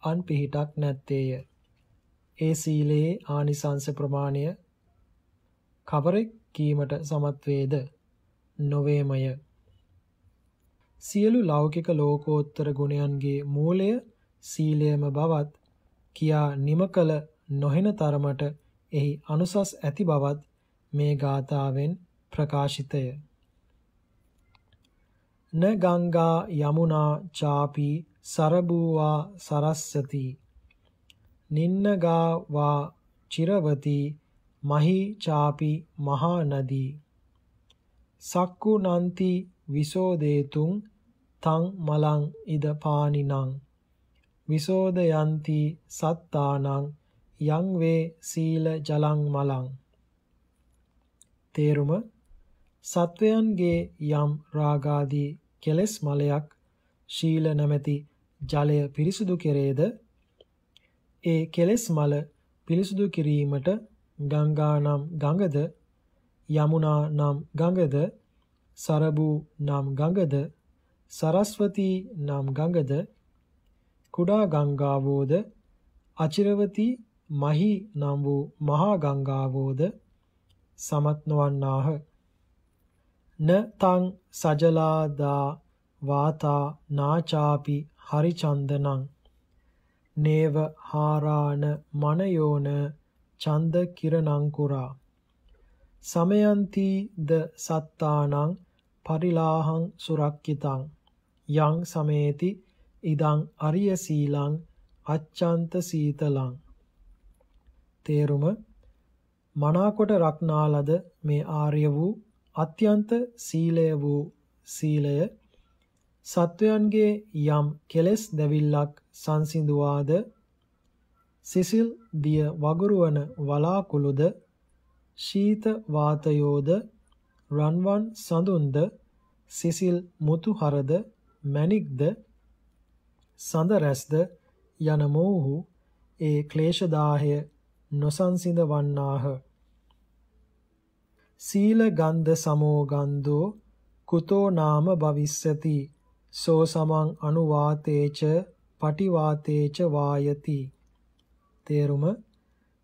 අන් පිහිටක් නැත්තේය ඒ සීලයේ ආනිසංස ප්‍රමාණය කවරෙක් කීමට සමත් වේද නොවේමය. සියලු ලෞකික ලෝකෝත්තර ගුණයන්ගේ මූලය සීලයම බවත් කියා නිම කළ නොහෙන තරමට එහි අනුසස් ඇති බවත් මේ ගාථාවෙන් ප්‍රකාශිතය. න ගංගා යමුනා චාපි සරබූවා සරස්සති නින්නගා වා චිරවති මහි චාපි මහා නදී සක්කු නන්ති විසෝදේතුං තං මලං ඉද පානිනං විසෝද යන්ති සත්තානං යං වේ සීල ජලං මලං තේරුම සත්වයන්ගේ යම් රාගාදී කෙලෙස් මලයක් ශීල නැමැති ජලය පිරිසුදු කෙරේද ඒ කෙලෙස් මල පිරිසුදු කිරීමට ගංගානම් ගඟද යමුනා නම් ගඟද සරබු නම් ගඟද සරස්වතී නම් ගඟද කුඩා ගංගාවෝද අචිරවතී මහි නම් වූ මහා ගංගාවෝද සමත් නොවන්නාහ න තං සජලාදා වාතා නාචාපි හරිචන්දනං නේව හාරාණ මනයෝන චන්ද කිරණංකුරා සමයන්ති ද සත්තානං පරිලාහං සුරක්කිතං යං සමේති ඉදං අරිය සීලං අච්ඡන්ත සීතලං තේරුම මනාකොට රක්නාලද මේ ආර්ය වූ අත්‍යන්ත සීලය වූ සීලය සත්වයන්ගේ යම් කෙලෙස් දැවිල්ලක් සංසිඳුවාද සිසිල් දිය වගුරුවන වලාකුළුද ශීත වාතයෝද රන්වන් සඳුන්ද සිසිල් මුතුහරද මැණික්ද සඳ රැස්ද යන මෝහු ඒ ක්ලේශදාහය නොසන්සිඳ වන්නාහ සීල ගන්ධ සමෝ ගන්ධෝ කුතෝ නාම භවිස්සති සෝ සමං අනුවාතේච පටිවාතේච වායති තේරුම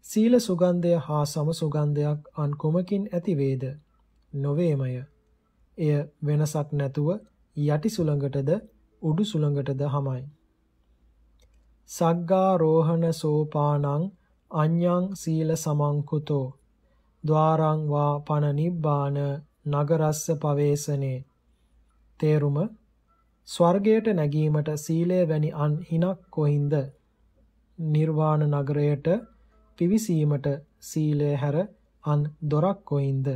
සීල සුගන්ධය හා සම සුගන්ධයක් අන් කුමකින් ඇතිවේද? නොවේමය. එය වෙනසක් නැතුව යටි සුළඟටද උඩු සුළඟටද හමයි. සග්ගා රෝහණ සෝපානං අඤ්ඤං සීල සමංකුතෝ ద్వාරං වා පන නිබ්බාන නගරස්ස පවේසනේ තේරුම ස්වර්ගයට නැගීමට සීලය වැනි අන් හිණක් කොහින්ද නිර්වාණ නගරයට පිවිසීමට සීලය හැර අන් දොරක් කොයින්ද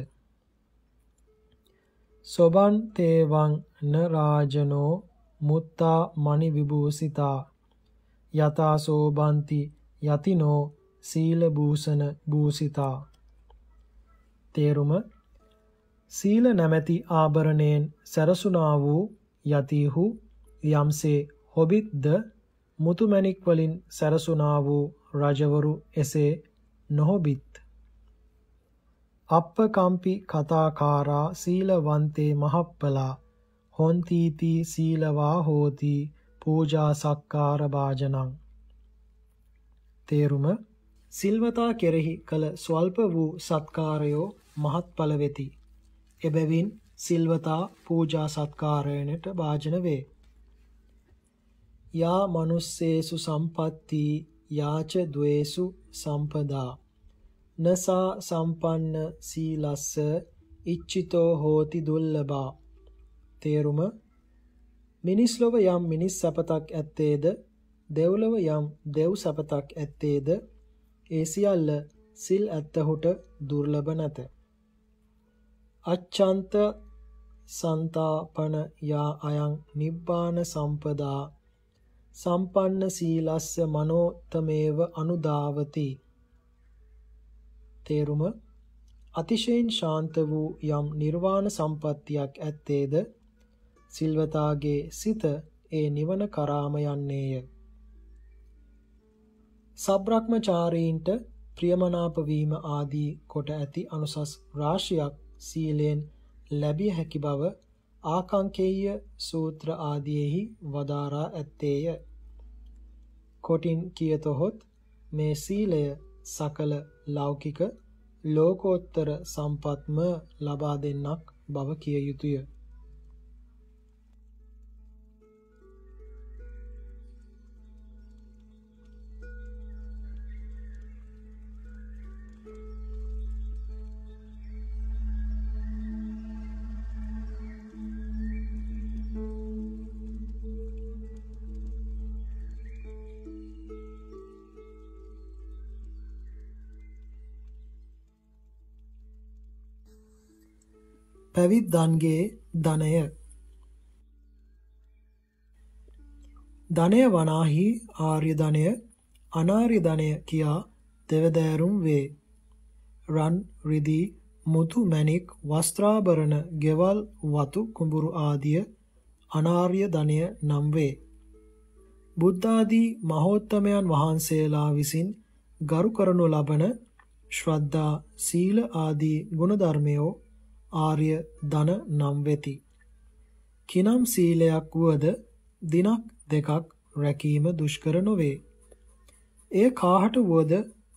සොබන් තේවං න රාජනෝ මුත්තා මණි විභූසිතා යතා සෝබන්ති යතිනෝ සීල භූෂණ භූසිතා තේරුම සීල නැමැති ආභරණයෙන් සැරසුනා වූ යතිහු යම්සේ හොබිත්ද මුතුමැණික් වලින් සැරසුනා වූ රජවරු එසේ නොහොබිත් අප්පකම්පි කතාකාරා සීලවන්තේ මහප්පලා හොන්තීති සීලවා හෝති පූජා සක්කාර භාජනං තේරුම සිල්වතා කෙරෙහි කළ ස්වල්ප වූ සත්කාරයෝ මහත්ඵල වෙති එබැවින් සිල්වතා පූජා සත්කාරයනට භාජන වේ යා මනුස්සේසු සම්පත්ති යාච ද්වේසු සම්පදා නසා සම්පන්න සීලස්ස ඉච්චිතෝ හෝති දුල්ලබා තේරුම මිනිස් ලොව යම් මිනිස් සපතක් ඇත්තේද දෙව්ලොව යම් දෙව් සපතක් ඇත්තේද ඒ සියල්ල සිල් ඇත්තහුට දුර්ලභ නැත අච්ඡන්ත සන්තාපන යා අයං නිබ්බාන සම්පදා සම්පන්න සීලස්ස මනෝතමේව අනුදාවති තේරුම අතිශයින් ශාන්ත වූ යම් නිර්වාණ සම්පත්තියක් ඇත්තේද සිල්වතාගේ සිත ඒ නිවන කරාම යන්නේය සබ්‍රක්‍මචාරීන්ට ප්‍රියමනාප වීම ආදී කොට ඇති අනුසස් රාශියක් සීලෙන් ලැබිය හැකි බව ආකාංකේය සූත්‍ර ආදීෙහි වදාරා ඇත්තේය. කොටින් කියතොහොත් මේ සීලය සකල ලෞකික ලෝකෝත්තර සම්පත්ම ලබා දෙන්නක් බව කිය යුතුය. පැවිද්දන්ගේ ධනය ධනය වනාහි ආර්ය ධනය අනාර්ය ධනය කියා දෙවදෑරුම් වේ. රන් රිදී මුතු මැණික් වස්ත්‍රාභරණ ගෙවල් වතු කුඹුරු ආදිය අනාර්ය ධනය නම් වේ. බුද්ධාදී මහෝත්තමයන් වහන්සේලා විසින් ගරු කරනු ලබන ශ්‍රද්ධා සීල ආදී ගුණධර්මයෝ ආර්ය ධන නම් වෙති. කිනම් සීලයක් වුවද දිනක් දෙකක් රැකීම දුෂ්කර නොවේ. එය කාහට වුවද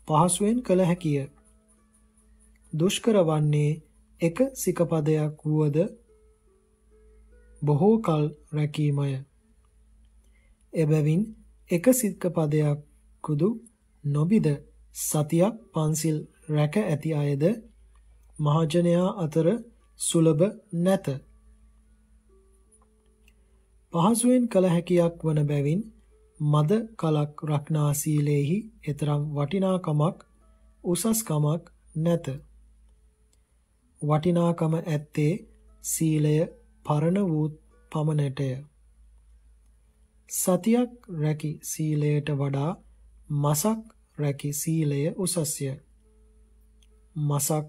පහසුවෙන් කළ හැකිය. දුෂ්කර වන්නේ එක සිකපදයක් වුවද බොහෝ කල් රැකීමය. එබැවින් එක සිකපදයක් කුදු නොබිද සතියක් පන්සිල් රැක ඇති අයද මහජනයා අතර සුලභ නැත. පහසුවෙන් කළ හැකියක් වන බැවින් මද කලක් රක්නා සීලේහි එතරම් වටිනාකමක් උසස්කමක් නැත. වටිනාකම ඇත්තේ සීලය පරණ වූ පමණටය. සතියක් රැකි සීලයට වඩා මසක් රැකි සීලය උසස්ය. මසක්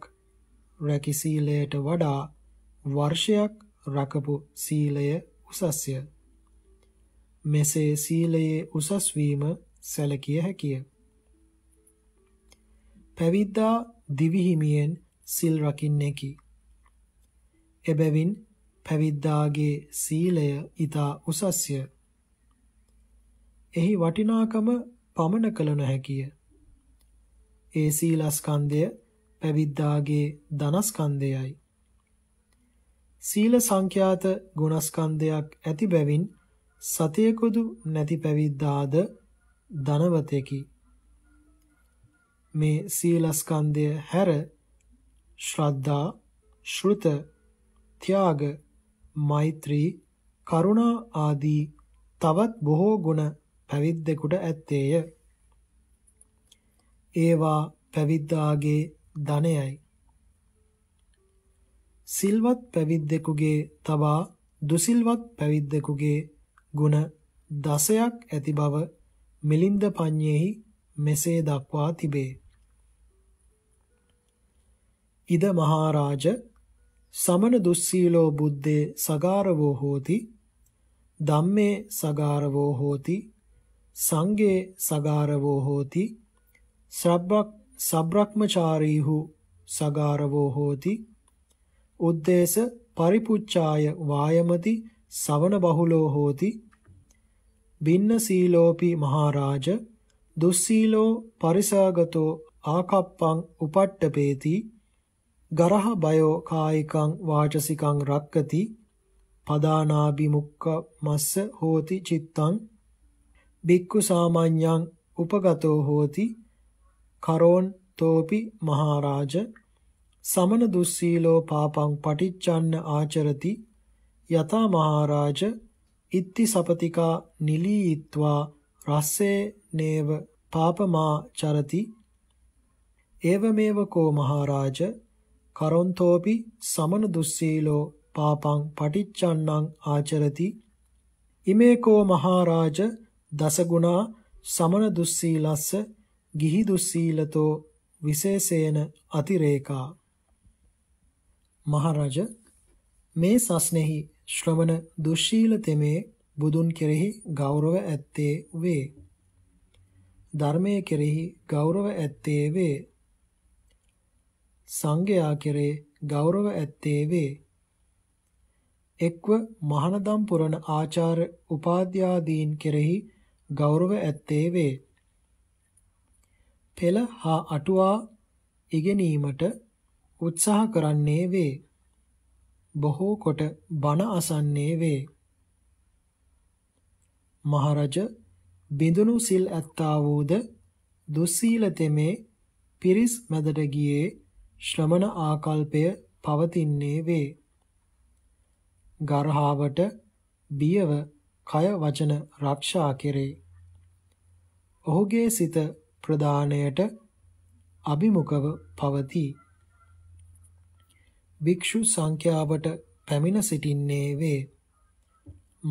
රැකි සීලයට වඩා වර්ෂයක් රකපු සීලය උසස්ය. මෙසේ සීලයේ උසස් වීම සැලකිය හැකිය. පැවිද්දා දිවිහිමියෙන් සිල් රකින්නේකි. එබැවින් පැවිද්දාගේ සීලය ඊතා උසස්ය. එහි වටිනාකම පමන කළ නොහැකිය. ඒ සීලස්කන්ධය පැවිද්දාගේ ධනස්කන්ධයයි. සීල සංඛ්‍යාත ගුණස්කන්ධයක් ඇති බැවින් සතියකුදු නැති පැවිද්දාද ධනවතෙකි. මේ සීලස්කන්ධය හැර ශ්‍රද්ධා, ශ්‍රුත, ත්‍යාග, මෛත්‍රී, කරුණා ආදී තවත් බොහෝ ගුණ පැවිද්දෙකුට ඇත්තේය. ඒවා පැවිද්දාගේ ධනයයි. සිල්වත් පැවිද්දෙකුගේ තබා දුසිල්වත් පැවිද්දෙකුගේ ගුණ දසයක් ඇති බව මිලින්ද පඤ්ඤෙහි මෙසේ දක්වා තිබේ. ඉද මහරජ සමන දුස්සීලෝ බුද්දේ සගාරවෝ හෝති ධම්මේ සගාරවෝ හෝති සංඝේ සගාරවෝ හෝති ශ්‍රබ්බක් සබ්‍රක්මචාරීහු සගාරවෝ හෝති උද්දේශ පරිපුච්ඡාය වායමති සවන බහුලෝ හෝති බින්න සීලෝපි මහරජ දුස්සීලෝ පරිසාගතෝ ආකප්පං උපට්ඨපේති ගරහ බයෝ කායිකං වාචසිකං රක්කති පදානාබිමුක්ක මස්ස හෝති චිත්තං බික්කු සාමාඤ්ඤං උපගතෝ හෝති කරෝන් තෝපි මහරජ සමන දුස්සීලෝ පාපං පටිච්චන්න ආචරති යතා මහරජ ඉත්ති සපතිකා නිලීත්වා රස්සේ නේව පාපමා චරති ඒවමේව කෝ මහරජ කරොන්තෝපි සමන දුස්සීලෝ පාපං පටිච්චන්නං ආචරති ඉමේකෝ මහරජ දසගුණා සමන දුස්සීලස්ස ගිහි දුස්සීලතෝ විශේෂේන අතිරේකා මහරජ මේ සස්නෙහි ශ්‍රවණ දුස්සීල තෙමේ බුදුන් කෙරෙහි ගෞරව ඇත්තේ වේ ධර්මයේ කෙරෙහි ගෞරව ඇත්තේ වේ සංඝයා කෙරේ ගෞරව ඇත්තේ වේ එක්ව මහනදම් පුරණ ආචාර්ය උපාධ්‍යාදීන් කෙරෙහි ගෞරව ඇත්තේ වේ. පෙළ හා අටුවා ඉගෙනීමට උත්සාහ කරන්නේ වේ. බොහෝ කොට බණ අසන්නේ වේ. මහරජ බිඳුනු සිල් ඇත්තා වූද දුස්සීල තෙමේ පිරිස් මැදට ගියේ ශ්‍රමණ ආකල්පය පවතින්නේ වේ. ගර්හාවට බියව කය වචන රක්ෂා කෙරේ. ඔහුගේ සිත ප්‍රදානයට අභිමුඛව පවතී. භික්ෂු සංඛ්‍යාවට පැමිණ සිටින්නේ වේ.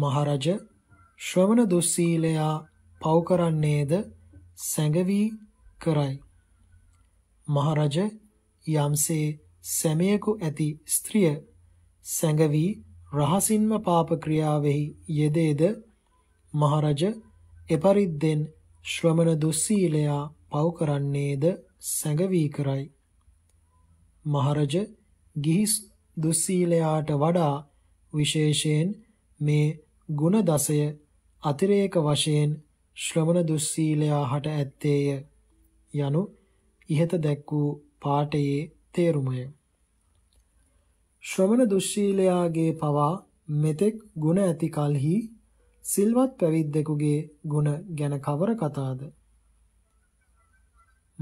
මහරජ ශ්‍රවණ දුස්සීලයා පව කරන්නේද සැඟවි කරයි. මහරජ යම්සේ සැමියෙකු ඇති ස්ත්‍රිය සැඟවි රහසින්ම පාප ක්‍රියාවෙහි යෙදේද මහරජ එපරිද්දෙන් ශ්‍රමණ දුස්සීලයා පව කරන්නේද සැඟවී කරයි. මහරජ ගිහි දුස්සීලයාට වඩා විශේෂයෙන් මේ ගුණ දසය අතිරේක වශයෙන් ශ්‍රමණ දුස්සීලයා හට ඇත්තේය යනු ඉහත දැක් වූ පාඨයේ තේරුමය. ශ්‍රමණ දුස්සීලයාගේ පවා මෙතෙක් ගුණ ඇති කලෙහි සිල්වත් පැවිද්දෙකුගේ ගුණ ගැන කවර කතාද?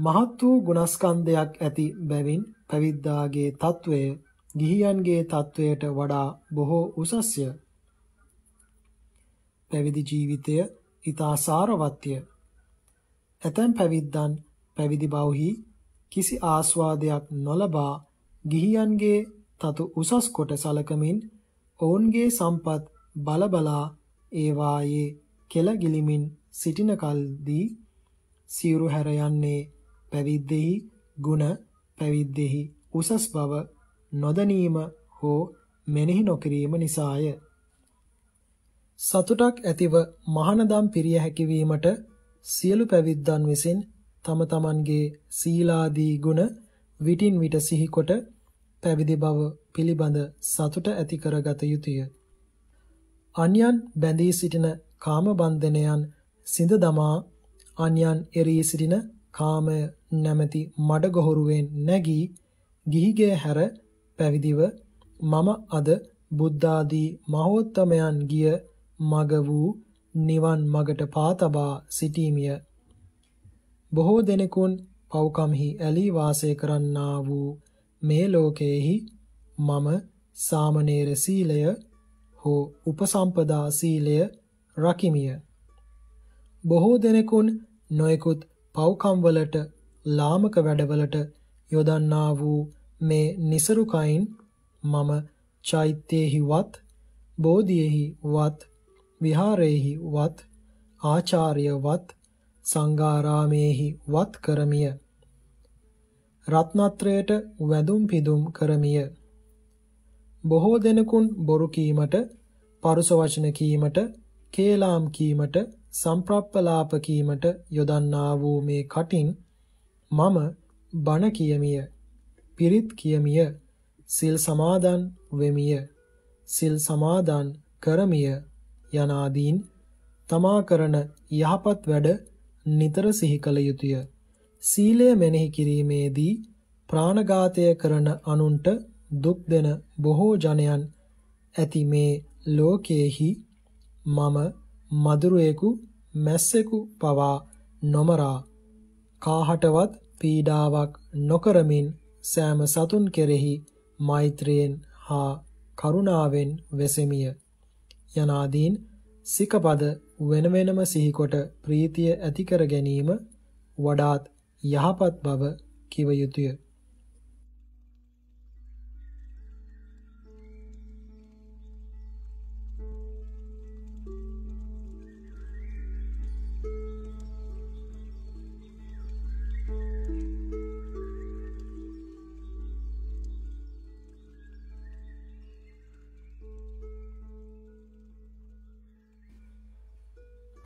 මහත් වූ ගුණස්කන්ධයක් ඇති බැවින් පැවිද්දාගේ తත්වය ගිහියන්ගේ తත්වයට වඩා බොහෝ උසස්ය. පැවිදි ජීවිතය ඊතා සාරවත්ය. ඇතැම් පැවිද්දන් පැවිදි බවහි කිසි ආස්වාදයක් නොලබා ගිහියන්ගේ තතු උසස් කොට සලකමින් ඔවුන්ගේ සම්පත් බලබලා ඒවායේ කෙල ගිලිමින් සිටින කල්දී සියුරු හැර යන්නේ පැවිද්දෙහි ಗುಣ පැවිද්දෙහි උසස් බව නොදැනීම හෝ මෙනෙහි නොකිරීම නිසාය සතුටක් ඇතිව මහානදම් පිරිය හැකිවීමට සියලු පැවිද්දන් විසින් තම තමන්ගේ සීලාදී ගුණ විටින් විට සිහිකොට පැවිදි බව පිළිබඳ සතුට ඇති කරගත යුතුය අන්‍යයන් බැඳී සිටින කාම බන්ධනයන් සිඳ දමා අන්‍යයන් එරී සිටින කාමය නැමැති මඩගොහරුවෙන් නැගී ගිහිගේ හැර පැවිදිව මම අද බුද්ධාදී මහෝත්තමයන් ගිය මග වූ නිවන් මගට පාතබා සිටීමිය බොහෝ දෙනෙකුන් පව්කම්හි ඇලී වාසය කරන්නා වූ මේ ලෝකයේහි මම සාමණේර සීලය හෝ උපසම්පදා සීලය රකිමිය. බොහෝ දෙනෙකුන් නොයෙකුත් පව්කම්වලට ලාමක වැඩවලට යොදන්නා වූ මේ નિසරුකයින් මම චෛත්‍යෙහි වත් බෝධියෙහි වත් විහාරයෙහි වත් ආචාර්ය වත් සංඝාරාමේහි වත් කරමිය රත්නත්‍රයට වැඳුම් පිදුම් කරමිය බොහෝ දෙනෙකුන් බොරු කීමට, පරුස වචන කීමට, කේලාම් කීමට, සම්ප්‍රප්පලාප කීමට යොදන්නා වූ මේ කටින් මම බණ කියමිය, පිරිත් කියමිය, සිල් සමාදන් වෙමිය, සිල් සමාදන් කරමිය යනාදීන් තමා කරන යහපත් වැඩ නිතර සිහි කළ යුතුය. සීලය මෙනෙහි කිරීමේදී ප්‍රාණඝාතය කරන අනුන්ට දුක් දෙන බොහෝ ජනයන් ඇති මේ ලෝකයේහි මම මදුරුවෙකු මැස්සෙකු පවා නොමරා කාහටවත් පීඩාවක් නොකරමින් සෑම සතුන් කෙරෙහි මෛත්‍රියෙන් හා කරුණාවෙන් වෙසෙමිය යනාදීන් සිකපද වෙන වෙනම සිහිකොට ප්‍රීතිය ඇති කර ගැනීම වඩාත් යහපත් බව කිව යුතුය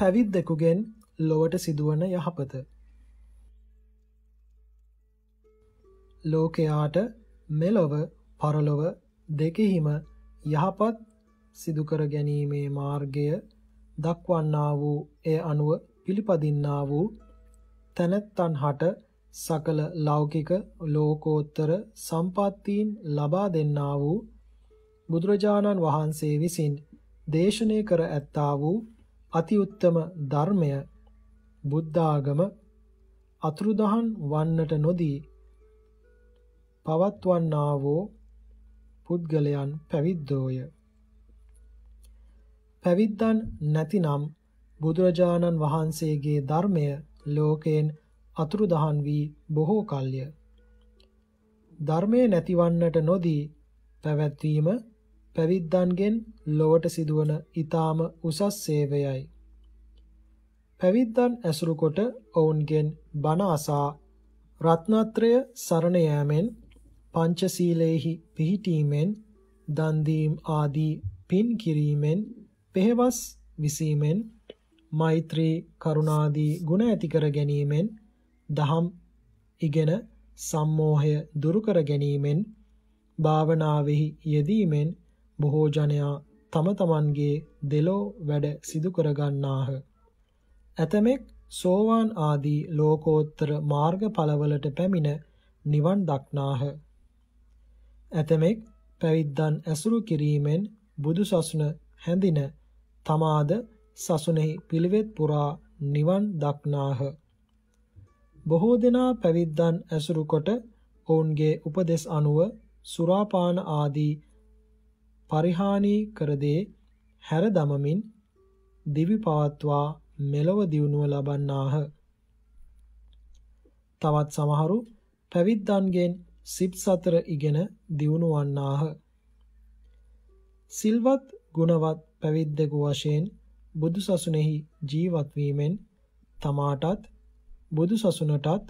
පැවිද්දෙකුගෙන් ලොවට සිදුවන යහපත. ලෝකයාට මෙලොව පරලොව දෙකෙහිම යහපත් සිදුකර ගැනීමේ මාර්ගය දක්වන්නා වූ ඒ අනුව පිළිපදින්නා වූ තැනැත්තන් හට සකල ලෞකික ලෝකෝත්තර සම්පත්තීන් ලබා දෙන්නා වූ බුදුරජාණන් වහන්සේ විසින් දේශනය කර ඇත්තා වූ අතිඋත්තම ධර්මය බුද්ධාගම අතුරුදහන් වන්නට නොදී පවත්වන්නා වූ පුද්ගලයන් පැවිද්දෝය. පැවිද්දන් නැතිනම් බුදුරජාණන් වහන්සේගේ ධර්මය ලෝකයෙන් අතුරුදහන් වී බොහෝ කල්ය. ධර්මය නැතිවන්නට නොදී පැවැත්වීම පැවිද්දන්ගෙන් ලොවට සිදුවන ඊ타ම උසස් සේවයයි. පැවිද්දන් ඇසුරු කොට ඔවුන්ගෙන් බණ අසා රත්නත්‍රය සරණ යෑමෙන් පංචශීලයෙහි පිහිටීමෙන් දන් දීම් ආදී පින් කිරීමෙන් පෙහෙවස් විසීමෙන් මෛත්‍රී කරුණාදී ගුණ ඇති කර ගැනීමෙන් දහම් ඉගෙන සම්මෝහය දුරු කර ගැනීමෙන් භාවනාවෙහි යෙදීමෙන් බොහෝ ජනයා තම තමන්ගේ දෙලෝ වැඩ සිදුකරගන්නාහ. ඇතමෙක් සෝවාන් ආදී ලෝකෝත්තර මාර්ග පලවලට පැමිණ නිවන් දක්නාහ. ඇතමෙක් පැවිද්දන් ඇසුරු කිරීමෙන් බුදු සසුන හැඳින තමාද සසුනෙහි පිළිවෙත් පුරා නිවන් දක්නාහ. බොහෝ දෙනා පැවිද්දන් ඇසුරුකොට ඔවුන්ගේ උපදෙස් අනුව සුරාපාන ආදී පරිහානි කර දේ හැර දමමින් දිවි පවත්වා මෙලව දියුණුව ලබන්නාහ. තවත් සමහරු පැවිද්දන්ගෙන් සිප් සතර ඉගෙන දියුණු වන්නාහ. සිල්වත් ගුණවත් පැවිද්දෙකු වශයෙන් බුදු සසුනෙහි ජීවත් වීමෙන් තමාටත් බුදු සසුනටත්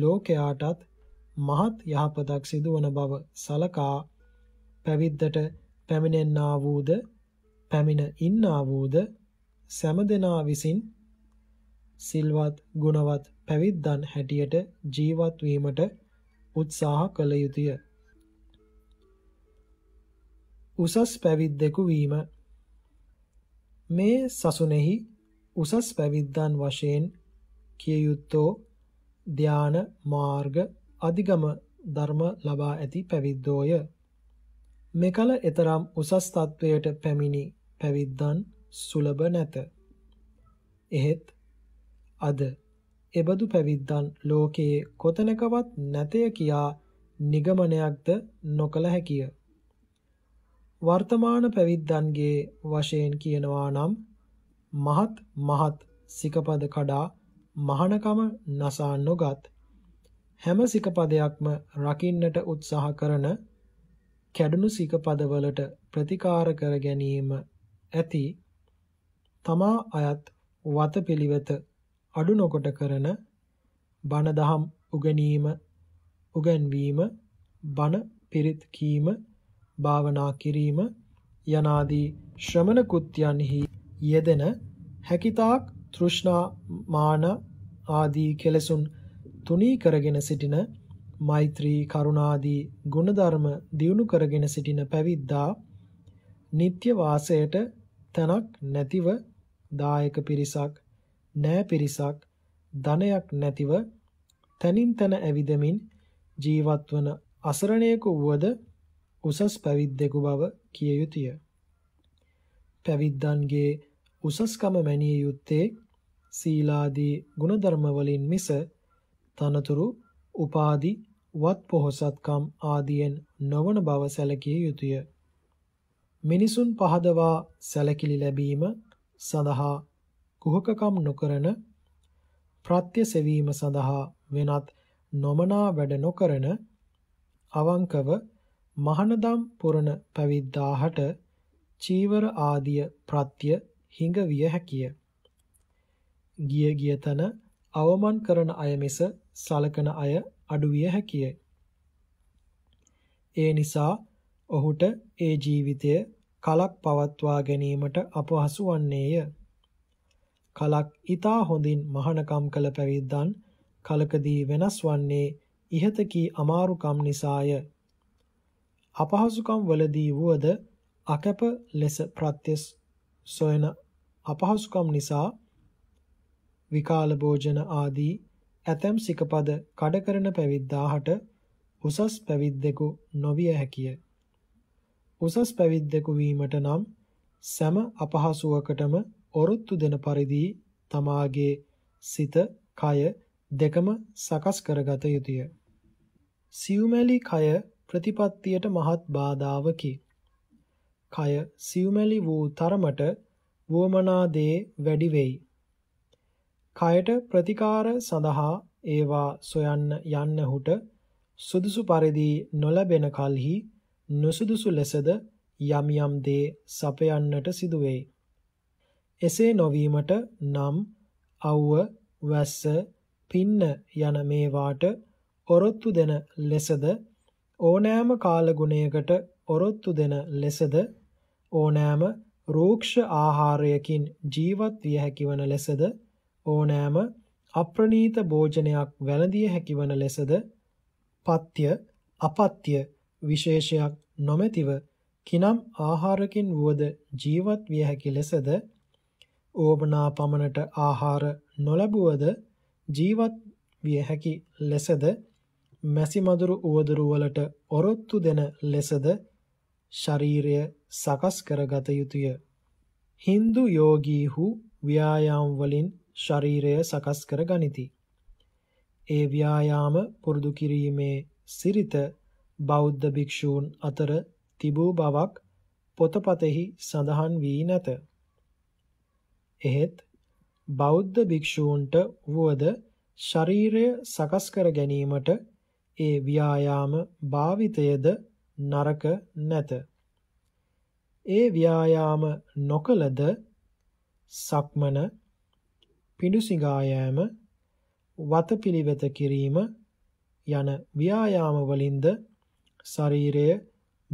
ලෝකයාටත් මහත් යහපතක් සිදුවන බව සලකා පැවිද්දට පැමිණෙන්නා වූද පැමිණ ඉන්නා වූද සෑම දෙනා විසින් සිල්වත් ගුණවත් පැවිද්දන් හැටියට ජීවත් වීමට උත්සාහ කළ යුතුය. උසස් පැවිද්දෙකු වීම මේ සසුනේහි උසස් පැවිද්දන් වශයෙන් කිය යුත්තෝ ධාන මාර්ග අධිගම ධර්ම ලබා ඇති පැවිද්දෝය. මෙකල එතරම් උසස් තත්ත්වයට පැමිණි පැවිද්දන් සුලබ නැත. එහෙත් අද එබඳු පැවිද්දන් ලෝකයේ කොතනකවත් නැතය කියා නිගමනයක්ද නොකළ හැකිය. වර්තමාන පැවිද්දන්ගේ වශයෙන් කියනවා නම් මහත් මහත් සිකපද කඩා මහනකම නසා නොගත් හැම සිකපදයක්ම රකින්නට උත්සාහ කරන කැඩුණු සිකපදවලට ප්‍රතිකාර කර ගැනීම ඇති තමා අයත් වත පිළිවෙත අඩු නොකොට කරන බණ දහම් උගනීම උගන්වීම බණ පිරිත් කීම භාවනා කිරීම යනාදී ශ්‍රමණ කෘත්‍යයන්හි යෙදෙන හැකිතාක් තෘෂ්ණා මාන ආදී කෙලසුන් තුනී කරගෙන සිටින මෛත්‍රී කරුණාදී ගුණධර්ම දියුණු කරගෙන සිටින පැවිද්දා නিত্য වාසයට තනක් නැතිව දායක පිරිසක් නෑ පිරිසක් ධනයක් නැතිව තනින් තන ඇවිදමින් ජීවත් වන අසරණයෙකු වුවද උසස් පැවිද්දෙකු බව කිය යුතුය. පැවිද්දන්ගේ උසස්කම මැනිය යුත්තේ සීලාදී ගුණධර්ම වලින් මිස තනතුරු උපාදි, වත් පොහොසත්කම් ආදියෙන් නොවන බව සැලකිය යුතුය. මිනිසුන් පහදවා සැලකිලි ලැබීම සඳහා කුහකකම් නොකරන ප්‍රත්‍ය සෙවීම සඳහා වෙනත් නොමනා වැඩ නොකරන අවංකව මහනදම් පුරණ පැවිද්දාහට චීවර ආදිය ප්‍රත්‍ය හිඟ විය හැකිය. ගිය ගියතන අවමන් කරන අය මිස සලකන අය අඩුවිය හැකිය. ඒ නිසා ඔහුට ඒ ජීවිතය කලක් පවත්වා ගැනීමට අපහසු වන්නේය. කලක් ඊතා හොඳින් මහණකම් කළ පැවිද්දන් කලකදී වෙනස් වන්නේ ඉහත කී අමාරුකම් නිසාය. අපහසුකම් වලදී වුවද අකැප ලෙස ප්‍රත්‍යස් සොයන අපහසුකම් නිසා විකාල භෝජන ආදී ඇතැම් සිකපද කඩ කරන පැවිද්දාහට උසස් පැවිද්දෙකු නොවිය හැකිය. උසස් පැවිද්දෙකු වීමට නම් සෑම අපහසුවකටම ඔරොත්තු දෙන පරිදි තමාගේ සිත, කය දෙකම සකස් කරගත යුතුය. සියුමැලි කය ප්‍රතිපත්තියට මහත් බාධාවකි. කය සියුමැලි වූ තරමට වුවමනා දේ වැඩි වෙයි. කයට ප්‍රතිකාර සඳහා ඒවා සොයන්න යන්නහුට සුදුසු පරිදි නොලැබෙන කල්හි නුසුදුසු ලෙසද යම් යම් දේ සපයන්නට සිදුවේ. එසේ නොවීමට නම් අව්ව, වැස්ස, පින්න යන මේවාට ඔරොත්තු දෙන ලෙසද ඕනෑම කාලගුණයකට ඔරොත්තු දෙන ලෙසද ඕනෑම රූක්ෂ ආහාරයකින් ජීවත් විය හැකිවන ලෙසද ඕනෑම අප්‍රණීත භෝජනයක් වැළඳිය හැකිවන ලෙසද පත්‍ය අපත්‍ය විශේෂයක් නොමැතිව කිනම් ආහාරකින් වුවද ජීවත් විය හැකි ලෙසද ඕමනා පමණට ආහාර නොලැබුවද ජීවත් විය හැකි ලෙසද මැසි මදුරු උවදුරු වලට ඔරොත්තු දෙන ලෙසද ශරීරය සකස් කරගත යුතුය. Hindu යෝගීහු ව්‍යායාම් වලින් ශරීරය සකස් කර ගනිති. ඒ ව්‍යායාම පුරුදු කිරීමේ සිරිත බෞද්ධ භික්ෂූන් අතර තිබූ බවක් පොතපතෙහි සඳහන් වී නැත. එහෙත් බෞද්ධ භික්ෂූන්ට වුවද ශරීරය සකස් කර ගැනීමට ඒ ව්‍යායාම භාවිතයද නරක නැත. ඒ ව්‍යායාම නොකලද සක්මන පිඬු සිඟා යෑම, වත පිළිවෙත කිරීම යන ව්‍යායාම වලින්ද ශරීරය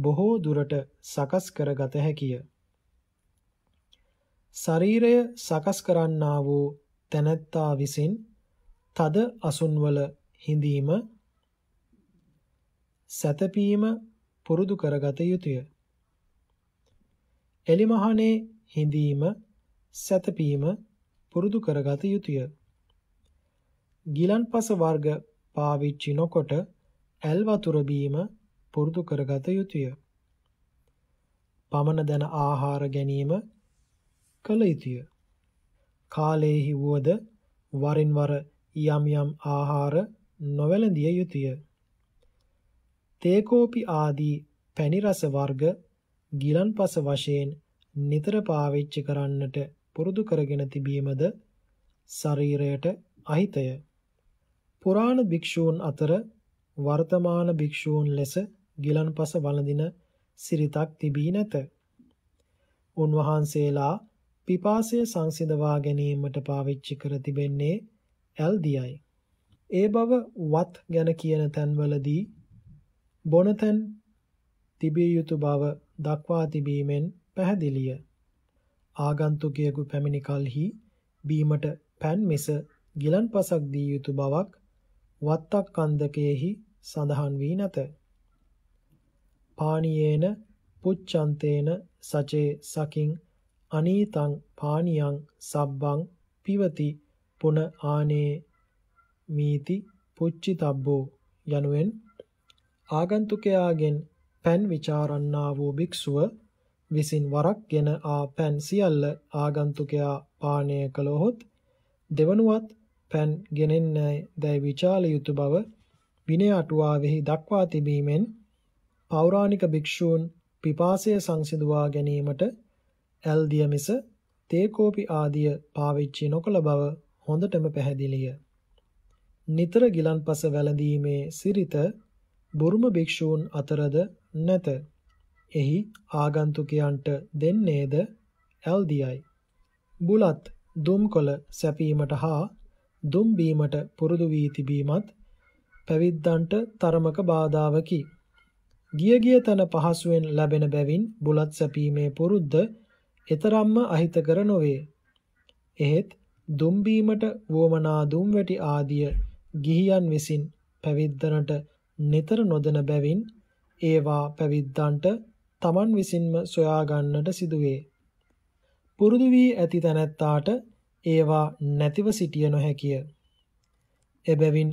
බොහෝ දුරට සකස් කරගත හැකිය. ශරීරය සකස් කරන්නා වූ තැනැත්තා විසින් තද අසුන්වල හිඳීම සැතපීම පුරුදු කරගත යුතුය. එලිමහනේ හිඳීම සැතපීම පුරුදු කරගත යුතුය. ගිලන්පස වර්ග පාවිච්චි නොකොට ඇල් වතුර බීම පුරුදු කරගත යුතුය. පමණ දන ආහාර ගැනීම කළ යුතුය. කාලයෙහි වුවද වරින් වර යම් යම් ආහාර නොවැළඳිය යුතුය. තේකෝපි ආදී පැණි රස වර්ග ගිලන්පස වශයෙන් නිතර පාවිච්චි කරන්නට පුරුදු කරගෙන තිබීමද ශරීරයට අහිතය. පුරාණ භික්ෂූන් අතර වර්තමාන භික්ෂූන් ලෙස ගිලන්පස වළඳින සිරිතක් තිබී නැත. උන්වහන්සේලා පිපාසය සංසිඳවා ගැනීමට පාවිච්චි කර තිබෙන්නේ ඇල්දියයි. ඒ බව වත් ගැන කියන තැන්වලදී බොනතැන් තිබිය යුතු බව දක්වා තිබීමෙන් පැහැදිලිය. ආගන්තුකයෙකු පැමිණි කල්හි බීමට පැන් මිස ගිලන් පසක් දී යුතු බවක් වත්තක් කන්දකයෙහි සඳහන් වී නැත. පානියේන පුච්චන්තේන සචේ සකින් අනීතං පානියං සබ්බං පිවති පුන ආනේ මීති පුච්චි තබ්බෝ යනුවෙන් ආගන්තුකයාගෙන් පැන් විචාරන්නා වූ භික්ෂුව විසින් වරක් ගෙන ආ පැන් සියල්ල ආගන්තුකයා පානය කළොහොත් දෙවනුවත් පැන් ගෙනෙන්නයි දැයි විචාල යුතු බව විනය අටුවාවෙහි දක්වා තිබීමෙන් පෞරාණික භික්ෂූන් පිපාසය සංසිඳුවා ගැනීමට ඇල්දිය මිස තේකෝපි ආදිය පාවිච්චි නොකළ බව හොඳටම පැහැදිලිය. නිතර ගිලන්පස වැළඳීමේ සිරිත බුරුම භික්ෂූන් අතරද නැත. එහි ආගන්තුකයන්ට දෙන්නේද ඇල්දියයි. බුලත් දුම්කොළ සැපීමට හා දුම්බීමට පුරුදු වී තිබීමත් පැවිද්දන්ට තරමක බාධාවකි. ගිය ගිය තන පහසුවෙන් ලැබෙන බැවින් බුලත් සැපීමේ පුරුද්ද එතරම්ම අහිතකර නොවේ. එහෙත් දුම්බීමට වුවමනා දුම්වැටි ආදිය ගිහියන් විසින් පැවිද්දනට නිතර නොදෙන බැවින් ඒවා පැවිද්දන්ට තමන් විසින්ම සොයාගන්නට සිදුවේ. පුරුදු වී ඇති තැනැත්තාට ඒවා නැතිව සිටිය නොහැකිය. එබැවින්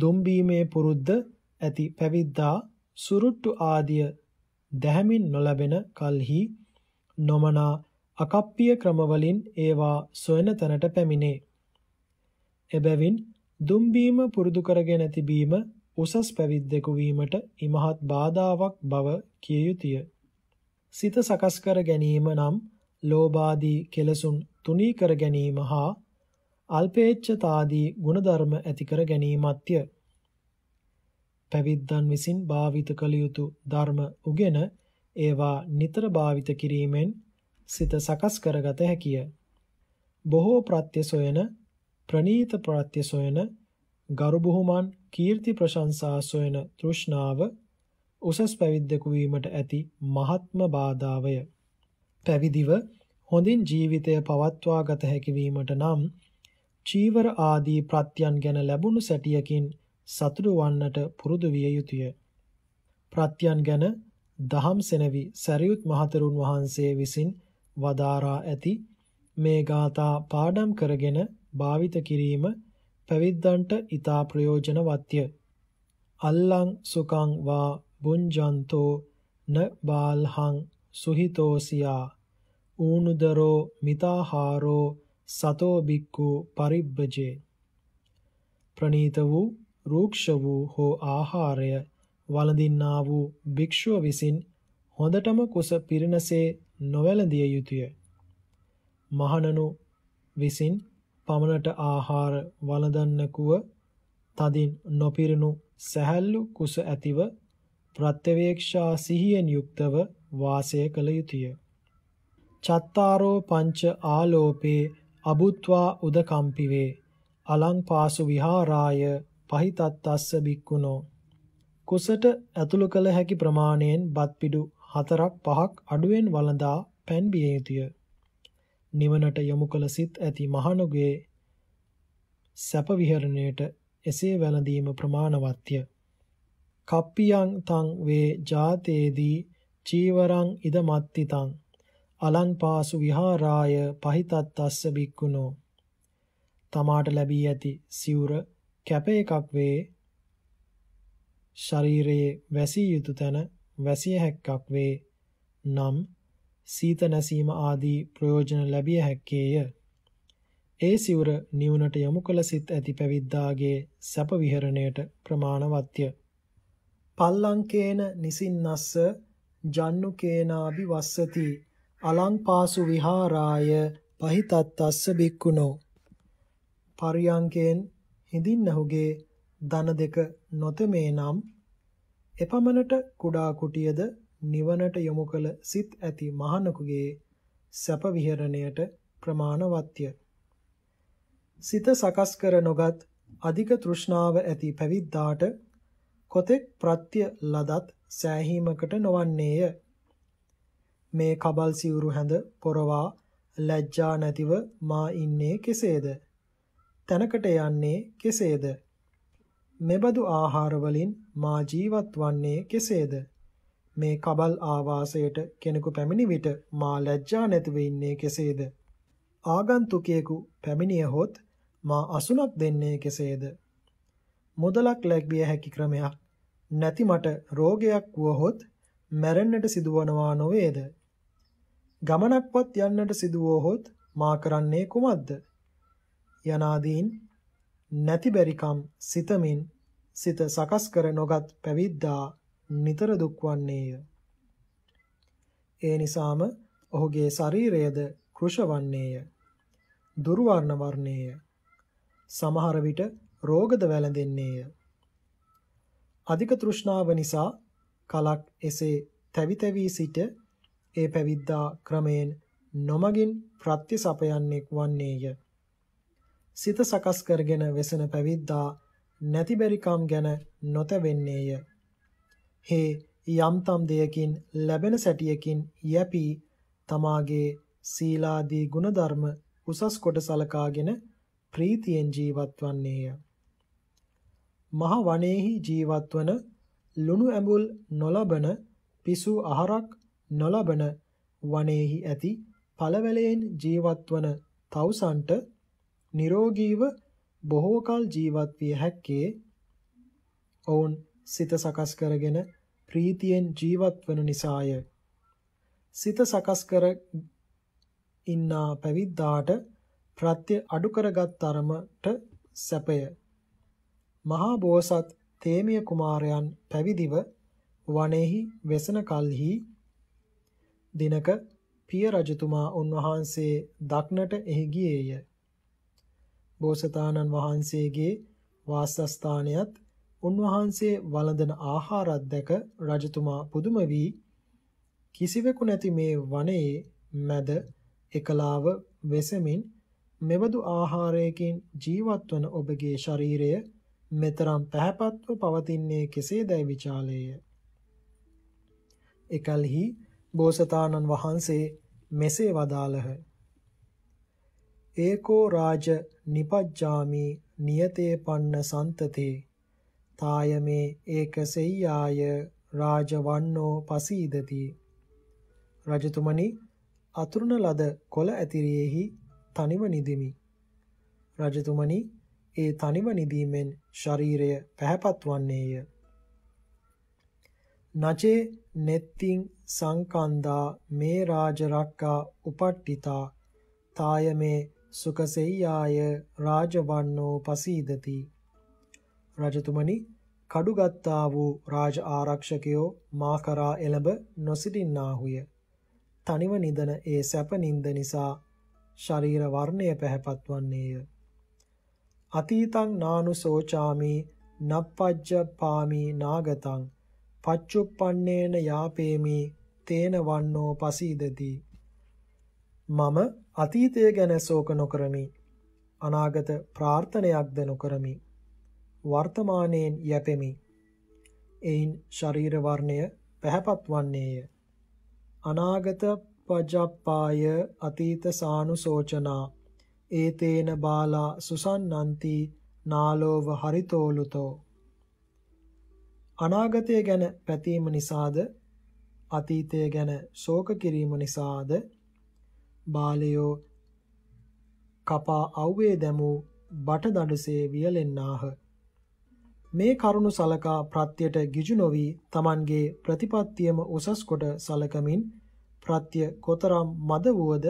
දුම්බීමේ පුරුද්ද ඇති පැවිද්දා සුරුට්ටු ආදිය දැහැමින් නොලැබෙන කල්හි නොමනා අකප්පිය ක්‍රමවලින් ඒවා සොයන තැනට පැමිණේ. එබැවින් දුම්බීම පුරුදු කරගෙන තිබීම උසස් පැවිද්දෙකු වීමට ඉමහත් බාධාවක් බව කිය යුතුය. සිත සකස් කර ගැනීම නම් ලෝභාදී කෙලසුන් තුනී කර ගැනීම හා අල්පේච්ඡතාදී ගුණධර්ම ඇති කර ගැනීමත්ය. පැවිද්දන් විසින් භාවිත කළ යුතු ධර්ම උගෙන ඒවා නිතර භාවිත කිරීමෙන් සිත සකස් කරගත හැකිය. බොහෝ ප්‍රත්‍ය සොයන, ප්‍රනීත ප්‍රත්‍ය සොයන, ගරු බුහුමන්, කීර්ති ප්‍රශංසා සොයන තෘෂ්ණාව උසස් පැවිද්දකු වීමට ඇති මහත්ම බාධාවය. පැවිදිව හොඳින් ජීවිතය පවත්වා ගත හැකි වීමට නම් චීවර ආදී ප්‍රත්‍යයන් ගැන ලැබුණු සැටියකින් සතුටු වන්නට පුරුදු විය යුතුය. ප්‍රත්‍යයන් ගැන දහම් සෙනවි සරියුත් මහතෙරුන් වහන්සේ විසින් වදාරා ඇති මේ ගාථා පාඩම් කරගෙන භාවිත කිරීම පැවිද්දන්ට ඊතා ප්‍රයෝජනවත්ය. අල්ලං සුකං වා බුඤ්ජන්තෝ න බාල්හං සුහිතෝසියා ඌනුදරෝ මිතාහාරෝ සතෝ බික්කු පරිබ්බජේ ප්‍රණීත වූ රූක්ෂ වූ හෝ ආහාරය වළඳින්නා වූ භික්ෂුව විසින් හොඳටම කුස පිරිනසේ නොවැළඳිය යුතුය මහණනු විසින් පමණට ආහාර වළඳන්නකුව තදින් නොපිරුණු සැහැල්ලු කුස ඇතිව ප්‍රත්‍යවේක්ෂා සිහියෙන් යුක්තව වාසය කළ යුතුය. චත්තාරෝ පංච ආලෝපේ අබුත්වා උදකම්පිවේ අලං පාසු විහාරාය පහිතත්තස්ස බික්කුණෝ කුසට ඇතුළු කළ හැකි ප්‍රමාණයෙන් බත් පිඩු හතරක් පහක් අඩුවෙන් වළඳා පැන්බිය යුතුය. නිවනට යොමු කළ සිත් ඇති මහණුගේ සැප විහරණයට එසේ වැළඳීම ප්‍රමාණවත්ය. කප්පියං තං වේ ජාතේදී චීවරං ඉදමත්තිතං අලං පාසු විහාරාය පහිතත්තස්ස බික්කුණෝ තමාට ලැබී ඇති සිවුර කැප එකක් වේ ශරීරයේ වැසිය යුතු තැන වැසිය හැක්කක් වේ නම් සීත නැසීම ආදී ප්‍රයෝජන ලැබිය හැක්කේය ඒ සිවුර නිවුනට යොමු කළ සිත් ඇති පැවිද්දාගේ සැප විහරණයට ප්‍රමාණවත්ය පල්ලංකේන නිසින්නස්ස ජන්නුකේනාබි වස්සති අලංපාසු විහාරාය පහිතත්තස්ස බික්කුණෝ පරියංකයෙන් හිඳින්නහුගේ දන දෙක නොතමේ නම් එපමණට කුඩා කුටියද නිවනට යොමු කළ සිත් ඇති මහණකුගේ සැප විහරණයට ප්‍රමාණවත්ය සිත සකස් කර නොගත් අධික තෘෂ්ණාව ඇති පැවිද්දාට කොතෙක් ප්‍රත්‍ය ලදත් සෑහීමකට නොවන්නේය. මේ කබල් සිවුරු හැඳ පොරවා ලැජ්ජා නැතිව මා ඉන්නේ කෙසේද? තැනකට යන්නේ කෙසේද? මෙබඳු ආහාර වලින් මා ජීවත් වන්නේ කෙසේද? මේ කබල් ආවාසයට කෙනෙකු පැමිණි විට මා ලැජ්ජා නැතිව ඉන්නේ කෙසේද? ආගන්තුකයෙකු පැමිණිය හොත් මා අසුනක් දෙන්නේ කෙසේද? මුදලක් ලැබිය හැකි ක්‍රමයක් නැති මට රෝගයක් වුවහොත් මැරෙන්නට සිදුවනවා නොවේද? ගමනක්වත් යන්නට සිදුවෝහොත් මා කරන්නේ කුමක්ද? යනාදීන් නැති බැරිකම් සිතමින් සිත සකස් කර නොගත් පැවිද්දා නිතර දුක් වන්නේය. ඒ නිසාම ඔහුගේ ශරීරයද කෘෂ වන්නේය. දුර්වර්ණ වර්ණේය. සමහර විට රෝගද වැළඳෙන්නේය. අධික තෘෂ්ණාව නිසා කලක් එසේ තැවි තැවි සිට ඒ පැවිද්දා ක්‍රමයෙන් නොමගින් ප්‍රත්‍ය සපයන්නෙක් වන්නේය. සිත සකස් කරගෙන වෙසෙන පැවිද්දා නැතිබරිකම් ගැන නොතැවෙන්නේය. හේ යම්තම් දෙයකින් ලැබෙන සැටියකින් යැපී තමාගේ සීලාදී ගුණධර්ම උසස් කොට සලකාගෙන ප්‍රීතියෙන් ජීවත් වන්නේය. මහ වනයෙහි ජීවත්වන ලුණු ඇඹුල් නොලබන පිසු අහරක් නොලබන වනයෙහි ඇති පළවැලයෙන් ජීවත්වන තවුසන්ට නිරෝගීව බොහෝ කල ජීවත් විය හැක්කේ ඔවුන් සිත සකස් කරගෙන ප්‍රීතියෙන් ජීවත් වන නිසාය. සිත සකස් කර ඉන්නා පැවිද්දාට ප්‍රත්‍ය අඩු කරගත් තරමට සැපය මහා බෝසත් තේමිය කුමාරයන් පැවිදිව වනෙහි වෙසන කල්හි දිනක පිය රජතුමා උන්වහන්සේ දක්නට එහි ගියේය. බෝසතාණන් වහන්සේගේ වාසස්ථානයත් උන්වහන්සේ වළඳන ආහාරත් දැක රජතුමා පුදුම වී කිසිවෙකු නැති මේ වනයේ මැද එකලාව වෙසමින් මෙබඳු ආහාරයකින් ජීවත් වන ඔබගේ ශරීරය මෙතරම් පැහැපත්ව පවතින්නේ කෙසේ දැයි විචාලේය. එකල්හි බෝසතාණන් වහන්සේ මෙසේ වදාළහ. ඒකෝ රාජ නිපජ්ජාමි නියතේ පන්න සන්තතේ තායමේ ඒකසෙය්‍යාය රාජවන්නෝ පසීදති රජතුමනි අතුරුණ ලද කොළ ඇතිරියෙහි තනිව නිදිමි රජතුමනි ඒ තනිව නිදීමෙන් ශරීරය පැහැපත් වන්නේය. නචේ නෙත්තිං සංකන්දා මේ රාජ රක්කා උපට්ඨිතා තායමේ සුකසෙය්‍යාය රාජවන්නෝ පසීදති රජතුමනි කඩුගත්තා වූ රාජ ආරක්ෂකයෝ මා කරා එළඹ නොසිටින්නාහුය තනිව නිදන ඒ සැප නින්ද නිසා ශරීර වර්ණය පැහැපත් වන්නේය අතීතං නානුසෝචාමි නප්පජ්ජපාමි නාගතං පච්චුප්පන්නේන යාපේමි තේන වන්නෝ පසීදති මම අතීතය ගැන ශෝක නොකරමි අනාගත ප්‍රාර්ථනයක්ද නොකරමි වර්තමානයෙන් යැපෙමි එයින් ශරීර වර්ණය පැහැපත් වන්නේය අනාගත පජප්පාය අතීත සානුසෝචනා ඒතේන බාලා සුසන්නන්ති නාලෝව හරිතෝලුතෝ අනාගතය ගැන පැතීම නිසාද අතීතය ගැන ශෝක කිරීම නිසාද බාලයෝ කපා අව්වේ දැමූ බටදඩසේ වියලෙන්නාහ මේ කරුණු සලකා ප්‍රත්‍යයට ගිජු නොවී Tamanගේ ප්‍රතිපත්තියම උසස් කොට සලකමින් ප්‍රත්‍ය කොතරම් මද වුවද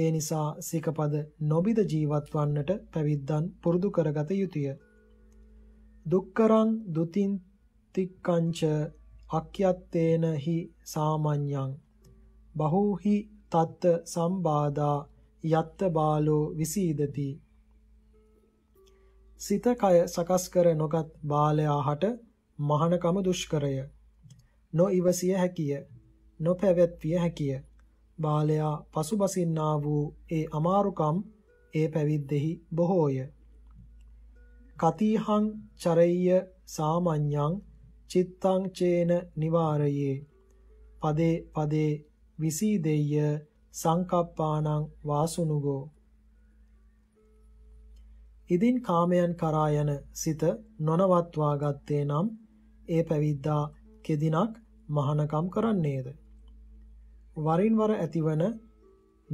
ඒ නිසා සීකපද නොබිද ජීවත් වන්නට පැවිද්දන් පුරුදු කරගත යුතුය. දුක්කරං දුතින් තික්කංච අක්්‍යත්තේන හි සාමඤ්ඤං බහූහි තත්ත සම්බාධා යත්ත බාලෝ විසීදති සිත කය සකස් කර නොගත් බාලයා හට මහණකම දුෂ්කරය නොඉවසිය හැකිය නොපැවැත්විය හැකිය බාලයා පසුබසින්නා වූ ඒ අමාරුකම් ඒ පැවිද්දෙහි බොහෝය. කතිහං චරෙය්‍ය සාමඤ්ඤං චිත්තං චේන නිවාරයේ පදේ පදේ විසී දෙය්‍ය සංකප්පානං වාසුනුගෝ ඉදින් කාමයන් කරා යන සිත නොනවත්වා ගත්තේ නම් ඒ පැවිද්දා කෙදිනක් මහානකම් කරන්නේද වරින් වර ඇතිවන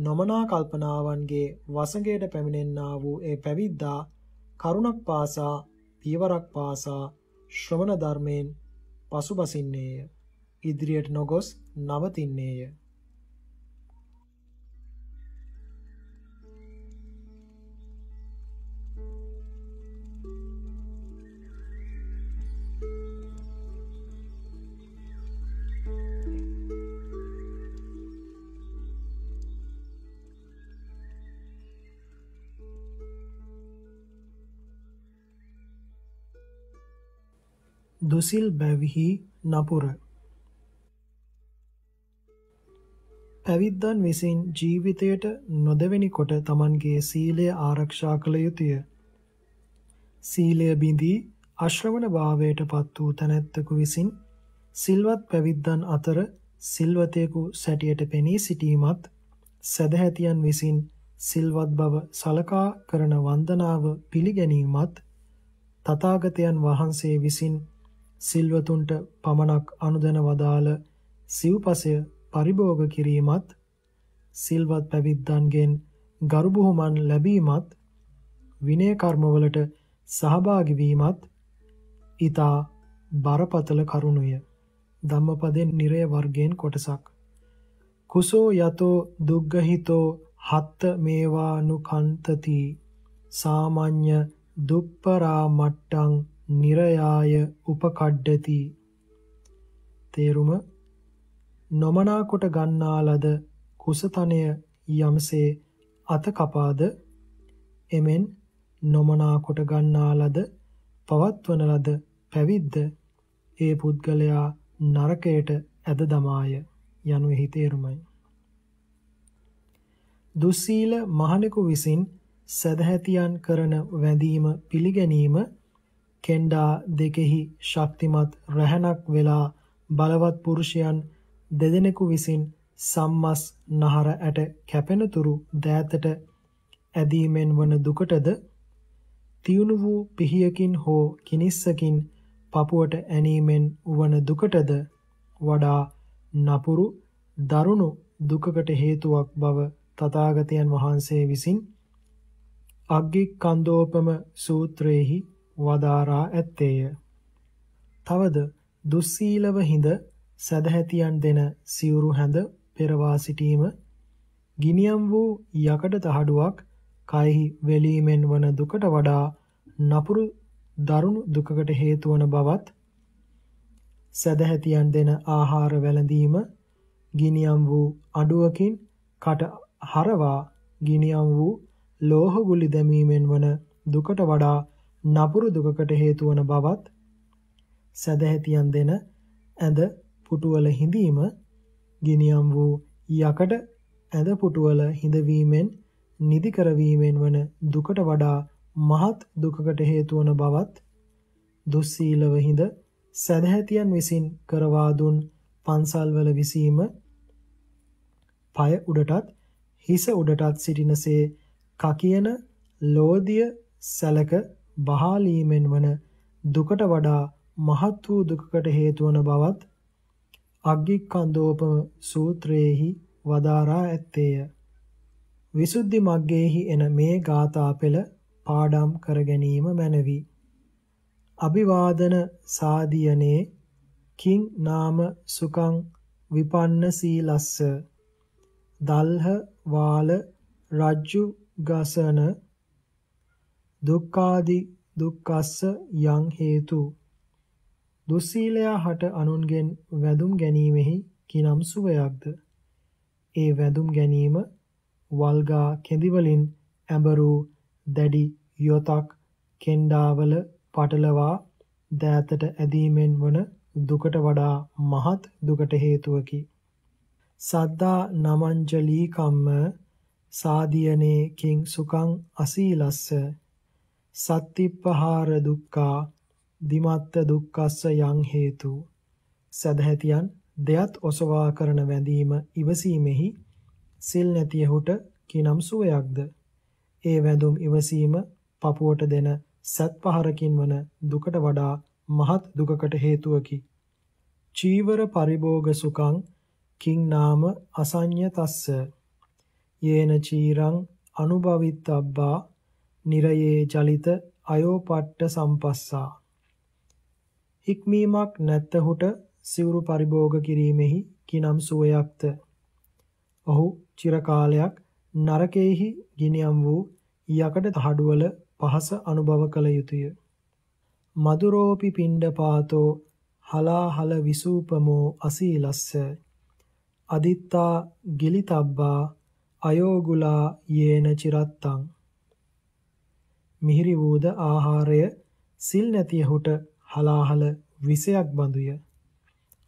නොමනා කල්පනාවන්ගේ වසඟයට පැමිණෙන්නා වූ ඒ පැවිද්දා කරුණක් පාසා පීවරක් පාසා ශ්‍රවණ ධර්මයෙන් පසුබසින්නේය. ඉදිරියට නොගොස් නවතින්නේය. දොසිල් බැවිහි නපුර පැවිද්දන් විසින් ජීවිතයට නොදෙවෙනි කොට Tamanගේ සීලය ආරක්ෂා කළ යුතුය. සීලය බිඳී අශ්‍රවණ භාවයට පත් වූ තැනැත්තකු විසින් සිල්වත් පැවිද්දන් අතර සිල්වතයෙකු සැටියට පෙනී සිටීමත් සදහැතියන් විසින් සිල්වත් බව සලකා කරන වන්දනාව පිළිගැනීමත් තථාගතයන් වහන්සේ විසින් සිල්වතුන්ට පමණක් අනුදැන වදාළ සිව්පසය පරිභෝග කිරීමත් සිල්වත් පැවිද්දන්ගෙන් ගරුබුහුමන් ලැබීමත් විනය කර්මවලට සහභාගි වීමත් ඊතා බරපතල කරුණුය ධම්මපදෙන් නිරය වර්ගයෙන් කොටසක් කුසෝ යතෝ දුග්ගහිතෝ හත්ත මේවානුකන්තති සාමාන්‍ය දුප්පරා මට්ටං නිරයාය උපකඩ්ඩති තේරුම නොමනා කොට ගන්නා ලද කුසතනය යම්සේ අත කපාද එමෙන් නොමනා කොට ගන්නා ලද පවත්වන ලද පැවිද්ද ඒ පුද්ගලයා නරකයට ඇද දමාය යනු එහි තේරුමයි දුස්සීල මහණෙකු විසින් සදහැතියන් කරන වැඳීම පිළිගැනීම කෙන්ඩා දෙකෙහි ශක්තිමත් රැහැනක් වෙලා බලවත් පුරුෂයන් දෙදෙනෙකු විසින් සම්මස් නහර ඇට කැපෙනතුරු දෑතට ඇදීමෙන් වන දුකටද තියුණු වූ පිහියකින් හෝ කිනිස්සකින් පපුවට ඇනීමෙන් වන දුකටද වඩා නපුරු දරුණු දුකකට හේතුවක් බව තථාගතයන් වහන්සේ විසින් අග්ගිකන්දෝපම සූත්‍රයේහි වදාරා ඇත්තේය. තවද දුස්සීලව හිඳ සදහැතියන් දෙන සිවුරු හැඳ පෙරවා සිටීම ගිනියම් වූ යකඩ තහඩුවක් කයෙහි වෙලීමෙන් වන දුකට වඩා නපුරු දරුණු දුකකට හේතුවන බවත් සදහැතියන් දෙන ආහාර වැළඳීම ගිනියම් වූ අඩුවකින් කට හරවා ගිනියම් වූ ලෝහ ගුලි දැමීමෙන් වන දුකට වඩා නපුරු දුකකට හේතු වන බවත් සදැහැතියන් දෙන ඇඳ පුටුවල හිඳීම ගිනියම් වූ යකඩ ඇඳ පුටුවල හිඳවීමෙන් නිදි කරවීමෙන් වන දුකට වඩා මහත් දුකකට හේතු වන බවත් දුස්සීලව හිඳ සදැහැතියන් විසින් කරවා දුන් පන්සල්වල විසීම පය උඩටත් හිස උඩටත් සිටිනසේ කකියන ලෝධිය සැලක බහාලීමෙන් වන දුකට වඩා මහත් වූ දුකකට හේතුවන බවත් අග්ගික්කන්දෝපම සූත්‍රයේහි වදාරා ඇත්තේය. විසුද්ධි මග්ගයේහි එන මේ ගාථා පෙළ පාඩම් කර ගැනීම මැනවි. අභිවාදන සාධියනේ කිං නාම සුකං විපන්න සීලස්ස දල්හ වාල රජ්ජු ගසන දුක්ඛාදි දුක්ඛස්ස යං හේතු දුස්සීලයා හට අනුන්ගෙන් වැඳුම් ගැනීමෙහි කිනම් සුවයක්ද ඒ වැඳුම් ගැනීම වල්ගා කෙඳිවලින් ඇඹරූ දැඩි යොතක් කෙන්ඩාවල පටලවා දෑතට ඇදීමෙන් වන දුකට වඩා මහත් දුකට හේතුවකි සද්දා නමංජලී කම්ම සාදියනේ කිං සුකං අසීලස්ස සත්තිප්පහාර දුක්ඛා දිමත්ත දුක්ඛස්ස යං හේතු සදහැතියන් දෙයත් ඔසවා කරන වැඳීම ඉවසීමෙහි සිල් නැතියහුට කිනම් සුවයක්ද ඒ වැඳුම් ඉවසීම පපුවට දෙන සත්පහරකින් වන දුකට වඩා මහත් දුකකට හේතුවකි. චීවර පරිභෝග සුඛං කිං නාම අසඤ්ඤ තස්ස යේන චීරං අනුභවිතබ්බා නිරයේ චලිත අයෝපට්ට සම්පස්සා හික්මීමක් නැත්තහුට සිවුරු පරිභෝග කිරීමෙහි කිනම් සුවයක්ත ඔහු චිරකාලයක් නරකයෙහි ගිනියම් වූ යකඩ තහඩුවල පහස අනුභව කළ යුතුය මදුරෝපි පිණ්ඩපාතෝ හලාහල විසූපමෝ අසීලස්ස අදිත්තා ගිලිතබ්බා අයෝගුලා යේන චිරත්තං මිහිරි වූද ආහාරය සිල් නැතිහුට හලාහල විසයක් බඳුය.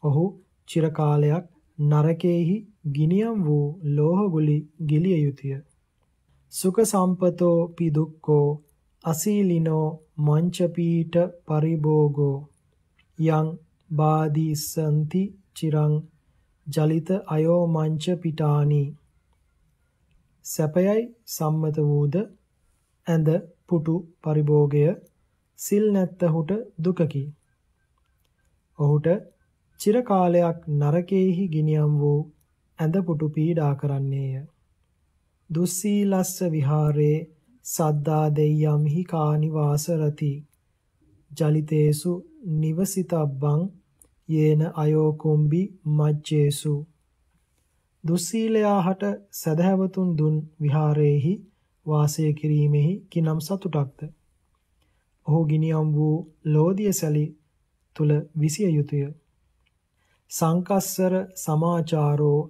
ඔහු චිරකාලයක් නරකයෙහි ගිනියම් වූ ලෝහගුලි ගිලිය යුතුය. සුඛ සම්පතෝ පිදුක්කෝ අසීලිනෝ මංචපීට පරිභෝගෝ යං බාදීසන්ති චිරං ජලිත අයෝ මංච පිටානි සැපයයි සම්මත වූද ඇඳ පුටු පරිභෝගය සිල් නැත්තහුට දුකකි. ඔහුට චිරකාලයක් නරකයෙහි ගිනියම් වූ ඇඳපුටු පීඩා කරන්නේය. දුස්සීලස්ස විහාරේ සද්දා දෙයම්හි කානිවාසරති. ජලිතේසු නිවසිතබ්බං යේන අයෝකුම්බි මජ්ජේසු. දුස්සීලයාහට සැදැහැවතුන් දුන් විහාරයේහි වාසය කිරීමෙහි කිනම් සතුටක්ද ඔහු ගිනියම් වූ ලෝධිය සැලි තුල විසිය යුතුය සංකස්සර සමාචාරෝ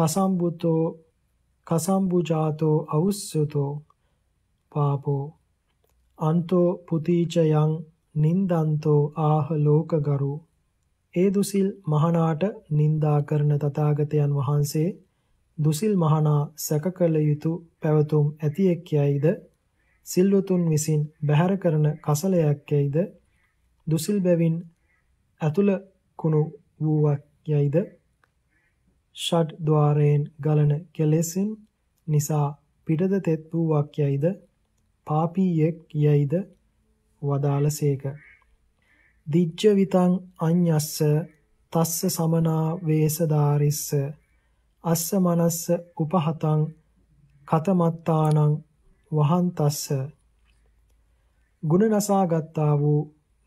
කසම්බුතෝ කසම්බුජාතෝ අවුස්සුතෝ පාපෝ අන්තෝ පුතිචයන් නින්දන්තෝ ආහ ලෝකගරු ඒ දුසිල් මහනාට නින්දා කරන තථාගතයන් වහන්සේ දුසිල් මහනා සැකකල යුතු පැවතුම් ඇතියෙක් යයිද සිල්වතුන් විසින් බැහැර කරන කසලයක් යයිද දුසිල් බැවින් ඇතුළ කුණු වූවක් යයිද ෂඩ් ద్వාරයෙන් ගලන කෙලෙසින් නිසා පිටද තෙත් වූවක් යයිද පාපීයෙක් යයිද වදාළසේක දිජ්ජවිතං අඤ්ඤස්ස තස්ස සමනා වේසදාරිස්ස අස්ස මනස්ස උපහතං කතමත්තානං වහන්තස්ස ගුණ නසා ගත්තා වූ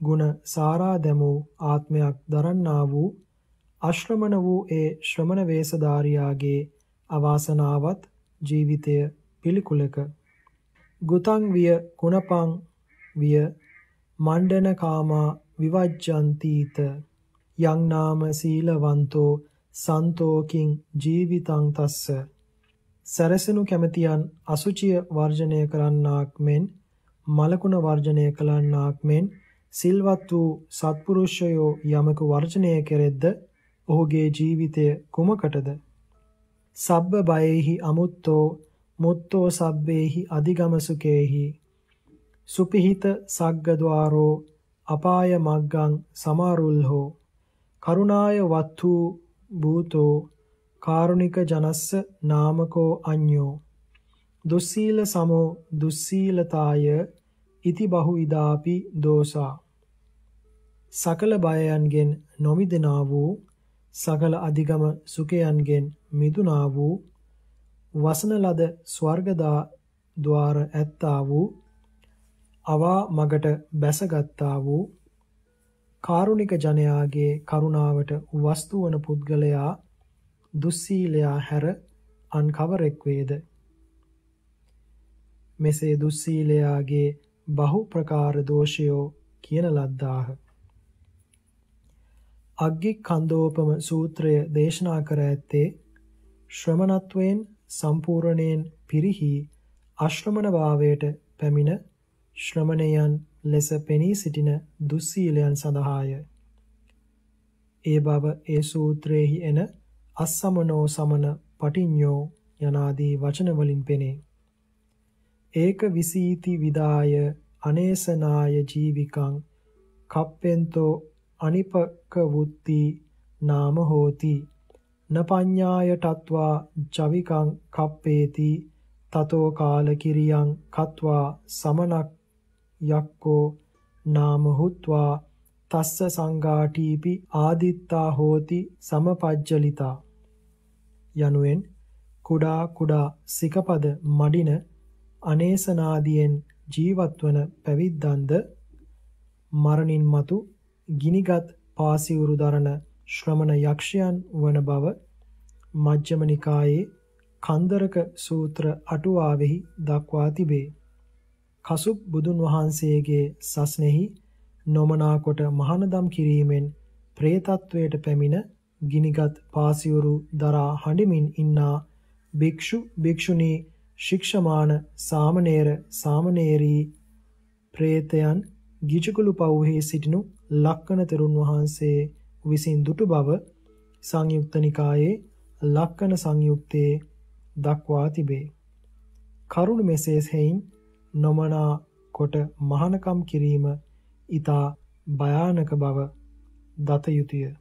ගුණ සාරා දැමූ ආත්මයක් දරන්නා වූ අශ්‍රමණ වූ ඒ ශ්‍රමණ වේසධාරියාගේ අවාසනාවත් ජීවිතය පිළිකුලක ගුතං විය කුණපං විය මණ්ඩන කාමා විවජ්ජන්තීත යං නාම සීලවන්තෝ සන්තෝකින් ජීවිතං තස්ස සැරසෙනු කැමැතියන් අසුචිය වර්ජනය කරන්නාක් මෙන් මලකුණ වර්ජනය කලන්නාක් මෙන් සිල්වත් වූ සත්පුරුෂයෝ යමක වර්ජනය කෙරෙද්ද ඔහුගේ ජීවිතය කුමකටද සබ්බ බයෙහි අමුත්තෝ මුත්තෝ සබ්බේහි අධිගමසුකේහි සුපිහිත සග්ගද්වාරෝ අපාය මග්ගං සමාරුල්හෝ කරුණාය වත්තු භූතෝ කාරුණික ජනස්ස නාමකෝ අඤ්ඤෝ දුස්සීල සමෝ දුස්සීලතාය ඉති බහුවිදාපි දෝසා සකල බයයන්ගෙන් නොමිදෙනා වූ සකල අධිගම සුඛයන්ගෙන් මිදුනා වූ වසන ලද ස්වර්ගදා ద్వාර ඇත්තා වූ අවා මගට බැසගත්තා වූ කාරුණික ජනයාගේ කරුණාවට වස්තු වන පුද්ගලයා දුස්සීලයා හැර අන් කවරෙක් වේද මෙසේ දුස්සීලයාගේ බහු ප්‍රකාර දෝෂයෝ කියන ලද්දාහ අග්ගි කන්දෝපම සූත්‍රය දේශනා කර ඇත්තේ ශ්‍රමණත්වයෙන් සම්පූර්ණයෙන් පිරිහි අශ්‍රමණ භාවයට පැමිණ ශ්‍රමණයන් ලෙස පෙනී සිටින දුස්සීලයන් සඳහාය. ඒ බව ඒ සූත්‍රයෙහි එන අස්සමනෝ සමන පටිඤ්ඤෝ යනාදී වචනවලින් පෙනේ. ඒක විසීති විදාය අනේසනාය ජීවිකං කප්පෙන්තෝ අනිපක වුත්ති නාම හෝති නපඤ්ඤාය තත්වා ජවිකං කප්පේති තතෝ කාලකිරියං කත්වා සමනක් යක්කෝ නාමහුත්වා තස්ස සංඝාටීපි ආදිත්තා හෝති සමපජ්ජලිතා යනුවෙන් කුඩා කුඩා සිකපද මඩින අනේසනාදියෙන් ජීවත්වන පැවිද්දන්ද මරණින් මතු ගිනිගත් පාසිවුරු දරන ශ්‍රමණ යක්ෂයන් වන බව මජ්ක්‍ධිම නිකායේ කන්දරක සූත්‍ර අටුවාවෙහි දක්වා තිබේ. කසුප් බුදුන් වහන්සේගේ සස්නෙහි නොමනා කොට මහානදම් කිරීමෙන් ප්‍රේතත්වයට පැමිණ ගිනිගත් පාසියුරු දරා හඬමින් ඉන්නා භික්ෂු භික්ෂුණී ශික්ෂමාන සාමණේර සාමණේරී ප්‍රේතයන් ගිජකුළු පවුහි සිටිනු ලක්කන තෙරුන් වහන්සේ විසින් දුටු බව සංයුක්ත නිකායේ ලක්කන සංයුක්තයේ දක්වා තිබේ. කරුණ මෙසේ හේයින් නොමනා කොට මහනකම් කිරීම ඊතා භයානක බව දත යුතුය.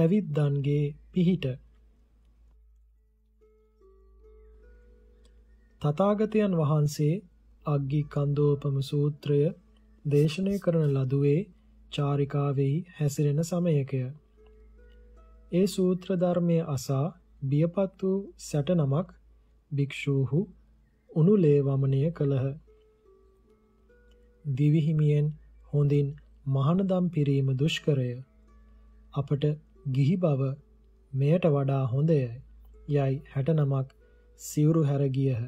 පැවිද්දන්ගේ පිහිට. තතාගතයන් වහන්සේ අග්ගි කන්දෝපම සූත්‍රය දේශනය කරන ලදුවේ චාරිකාවෙහි හැසිරෙන සමයකය. ඒ සූත්‍රධර්මය අසා බියපත් වූ සැට නමක් භික්‍ෂූහු උනුලේ වමනය කළහ. දිවිහිමියෙන් හොඳින් මහනදම් පිරීම දුෂ්කරය. අපට ගිහි බව මෙයට වඩා හොඳය යයි හැටනමක් සිවුරු හැරගියහ.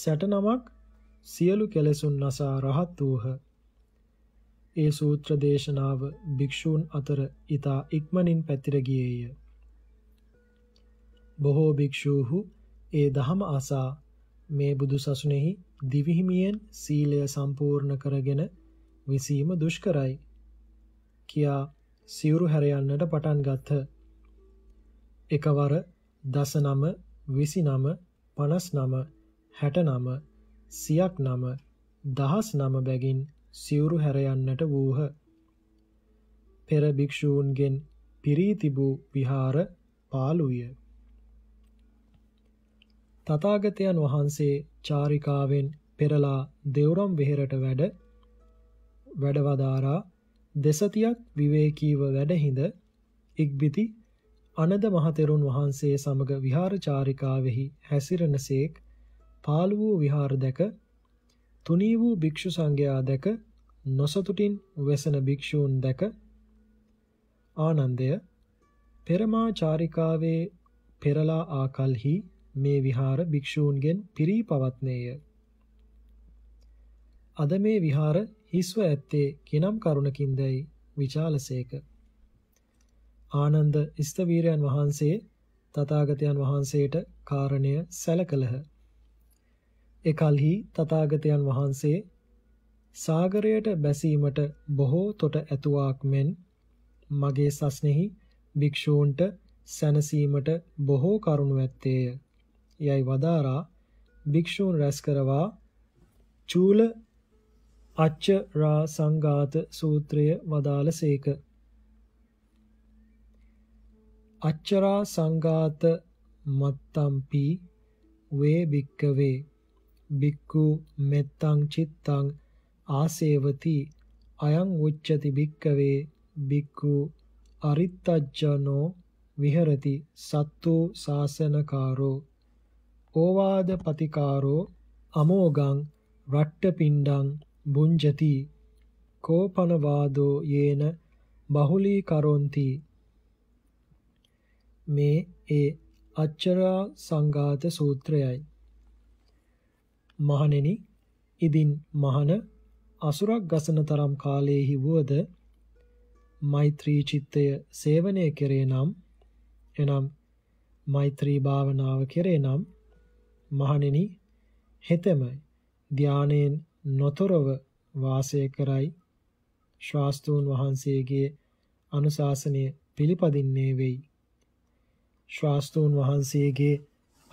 සැටනමක් සියලු කෙලෙසුන් නසා රහත් වූහ. ඒ සූත්‍ර දේශනාව භික්‍ෂූන් අතර ඉතා ඉක්මනින් පැතිරගියේය. බොහෝ භික්‍ෂූහු ඒ දහම අසා මේ බුදු සසුනෙහි දිවිහිමියෙන් සීලය සම්පූර්ණ කරගෙන විසීම දුෂ්කරයි. කියා සිවුරු හැරයන්නට පටන් ගත්හ. එකවර දසනම විසිනම පනස් නම හැටනම සියක් නම දහස් නම බැගින් සිවුරු හැරයන්නට වූහ. පෙර භික්‍ෂූන්ගෙන් පිරීතිබූ විහාර පාලුය. තතාගතයන් වහන්සේ චාරිකාවෙන් පෙරලා දෙවරම් වෙහෙරට වැඩ වැඩවදාරා දෙසතියක් විවේකීව වැඩහිඳ ඉක්බිති අනද මහතෙරුන් වහන්සේ සමග විහාරචාරිකාවෙහි හැසිරෙනසේක් පාළු වූ විහාර දැක තුනී වූ භික්ෂු සංඝයා දැක නොසතුටින් වෙසෙන භික්ෂූන් දැක ආනන්දය පෙරමා චාරිකාවේ පෙරලා ආකල්හි මේ විහාර භික්ෂූන්ගෙන් පිරී පවත්නේය අද මේ විහාර හිස්ව ඇත්තේ කෙනම් කරුණකින්දයි විචාලසේක. ආනන්ද ස්තවීරයන් වහන්සේ තථාගතයන් වහන්සේට කාරණය සැලකලහ. එකල්හි තථාගතයන් වහන්සේ සාගරයට බැසීමට බොහෝ තොට ඇතුවාක් මෙන් මගේ සස්නෙහි භික්ෂූන්ට සැනසීමට බොහෝ කරුණු ඇත්තේය. යයි වදාරා භික්ෂූන් රැස් කරවා චූල අච්චරා සංඝාත සූත්‍රය වදාළ සේක. අච්චරා සංඝාත මත්තම්පි වේ භික්කවේ භික්ඛු මෙත්තං චිත්තං ආසේවති අයං උච්චති භික්කවේ භික්ඛු අරිත්තජ්ජනෝ විහෙරති සත්තු සාසනකාරෝ ඕවාද පතිකාරෝ අමෝගං රට්ඨපිණ්ඩං භුඤ්ජති කෝපනවාදෝ යේන බහුලීකරොන්ති මේ ඒ අච්චරා සංඝාත සූත්‍රයයි මහණෙනි ඉදින් මහන අසුරක් ගසන තරම් කාලයේහි වුවද මෛත්‍රී චිත්තය සේවනය කෙරේ නම් එනම් මෛත්‍රී භාවනාව කෙරේ නම් මහණෙනි හෙතෙමයි ධානයෙන් නොතොරව වාසය කරයි ශාස්ත්‍රූන් වහන්සේගේ අනුශාසනය පිළිපදින්නේ වෙයි. ශාස්ත්‍රූන් වහන්සේගේ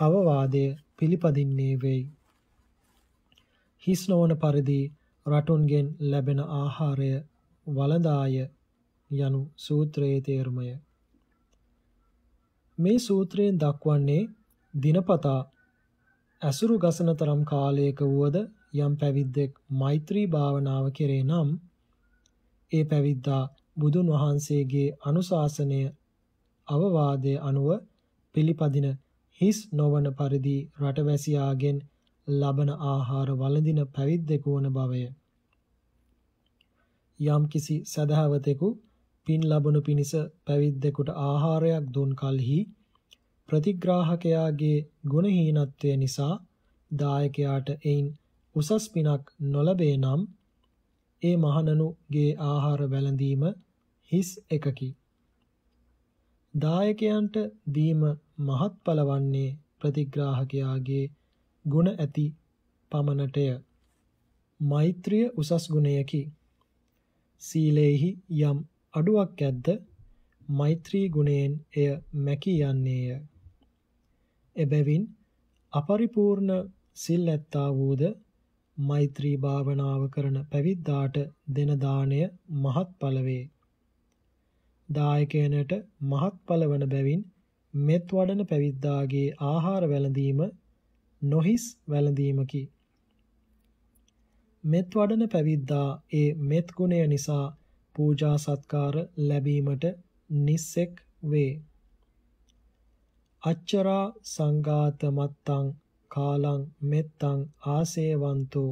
අවවාදය පිළිපදින්නේ වෙයි. හිස් නොවන පරිදි රටුන්ගෙන් ලැබෙන ආහාරය වළඳාය යනු සූත්‍රයේ තේරුමය. මේ සූත්‍රයෙන් දක්වන්නේ දිනපතා ඇසුරු ගසන තරම් කාලයක වුවද යම් පැවිද්දෙක් මෛත්‍රී භාවනාව කෙරේ නම් ඒ පැවිද්දා බුදුන් වහන්සේගේ අනුශාසනය අවවාදය අනුව පිළිපදින හිස් නොවන පරිදි රටවැසියාගෙන් ලබන ආහාර වළඳින පැවිද්දෙකු වන බවය. යම්කිසි සදහවතෙකු පින් ලබනු පිණිස පැවිද්දෙකුට ආහාරයක් දුන් කලෙහි ප්‍රතිග්‍රාහකයාගේ ගුණහීනත්වය නිසා දායකයාට එයින් උසස් පිනක් නොලබේ නම් ඒ මහණනුගේ ආහාර වැළඳීම හිස් එකකි. දායකයන්ට දීම මහත්ඵල වන්නේ ප්‍රතිග්‍රාහකයාගේ ගුණ ඇති පමණටය. මෛත්‍රිය උසස් ගුණයකි. සීලේහි යම් අඩුවක් ඇද්ද මෛත්‍රී ගුණයෙන් එය මැකී යන්නේය. එබැවින් අපරිපූර්ණ සිල් ඇත්තා වූද මෛත්‍රී භාවනාව කරන පැවිද්දාට දෙන දාණය මහත්ඵල වේ. දායකයනට මහත්ඵල වන බැවින් මෙත් වඩන පැවිද්දාගේ ආහාර වැළඳීම නොහිස් වැළඳීමකි. මෙත් වඩන පැවිද්දා ඒ මෙත් ගුණය නිසා පූජා සත්කාර ලැබීමට නිස්සෙක් වේ. අච්චරා සංඝාත මත්තං කාලං මෙත්තං ආසේවන්තෝ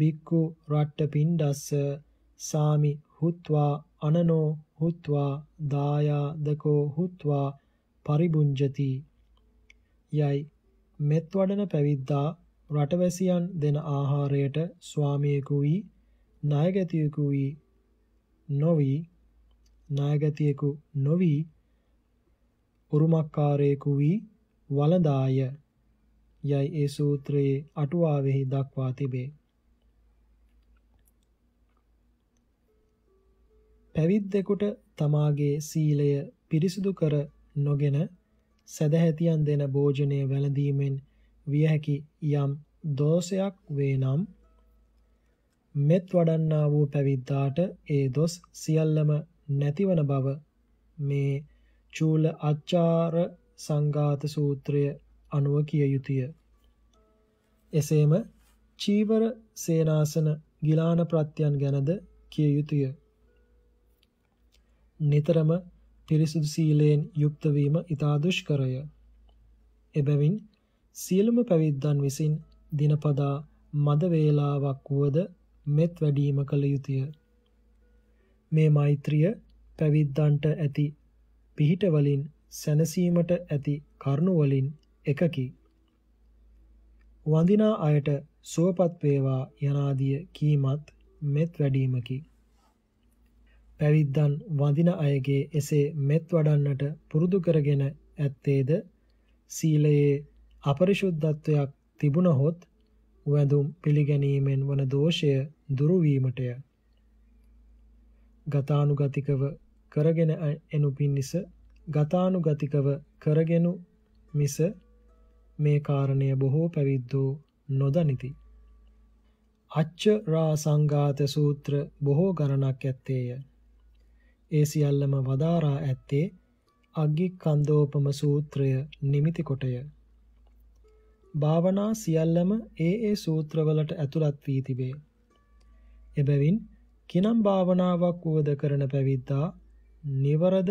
බික්කු රට්ට පින්ඩස්ස සාමි හුත්වා අනනෝ හුත්වා දායා දකෝ හුත්වා පරිබුංජති යයි මෙත් වඩන පැවිද්දා රටවැසියන් දෙන ආහාරයට ස්වාමියෙකුයි ණයගැතියෙකුයි නොවි ණයගැතියෙකු නොවි උරුමකාරයෙකුයි වළඳාය යයි ඒ සූත්‍රයේ අටුවාවෙහි දක්වා තිබේ. පැවිද්දෙකුට තමාගේ සීලය පිරිසිදු කර නොගෙන සැදැහැතියන් දෙන භෝජනය වැළඳීමෙන් විය හැකි යම් දෝෂයක් වේ නම් මෙත් වඩන්නා වූ පැවිද්දාට ඒ දොස් සියල්ලම නැතිවන බව මේ චූල අච්චාර සංඝාත සූත්‍රය අනුව කිය යුතුය. එසේම චීවර සේනාසන ගිලාන ප්‍රත්‍යයන් ගැනද කිය යුතුය. නිතරම පිරිසුදු සීලයෙන් යුක්තවීම ඉතා දුෂ්කරය. එබැවින් සියලුම පැවිද්දන් විසින් දිනපදා මද වේලාවක් වුවද මෙත් වැඩීම කළ යුතුය. මේ මෛත්‍රිය පැවිද්දන්ට ඇති පිහිටවලින් සැනසීමට ඇති කරුණුවලින් එකකි. වඳිනා අයට සුවපත් වේවා යනාදිය කීමත් මෙත් වැඩීමකි. පැවිද්දන් වඳින අයගේ එසේ මෙත් වඩන්නට පුරුදු කරගෙන ඇත්තේද සීලයේ අපරිශුද්ධත්වයක් තිබුණහොත් වැඳුම් පිළිගැනීමෙන් වන දෝෂය දුරුවීමටය. ගතානුගතිකව කරගෙන එනු පිණිස ගතානුගතිකව කරගෙනු මිස මේ කාරණය බොහෝ පැවිද්දෝ නොදනිති. අච්චරා සංඝාත සූත්‍ර බොහෝ ගණනක් ඇත්තේය. ඒ සියල්ලම වදාරා ඇත්තේ අග්ගි කන්දෝපම සූත්‍රය නිමිති කොටය. භාවනා සියල්ලම ඒ ඒ සූත්‍රවලට ඇතුළත් වී තිබේ. එබැවින් කිනම් භාවනාවක් වුවද කරන පැවිද්දා නිවරද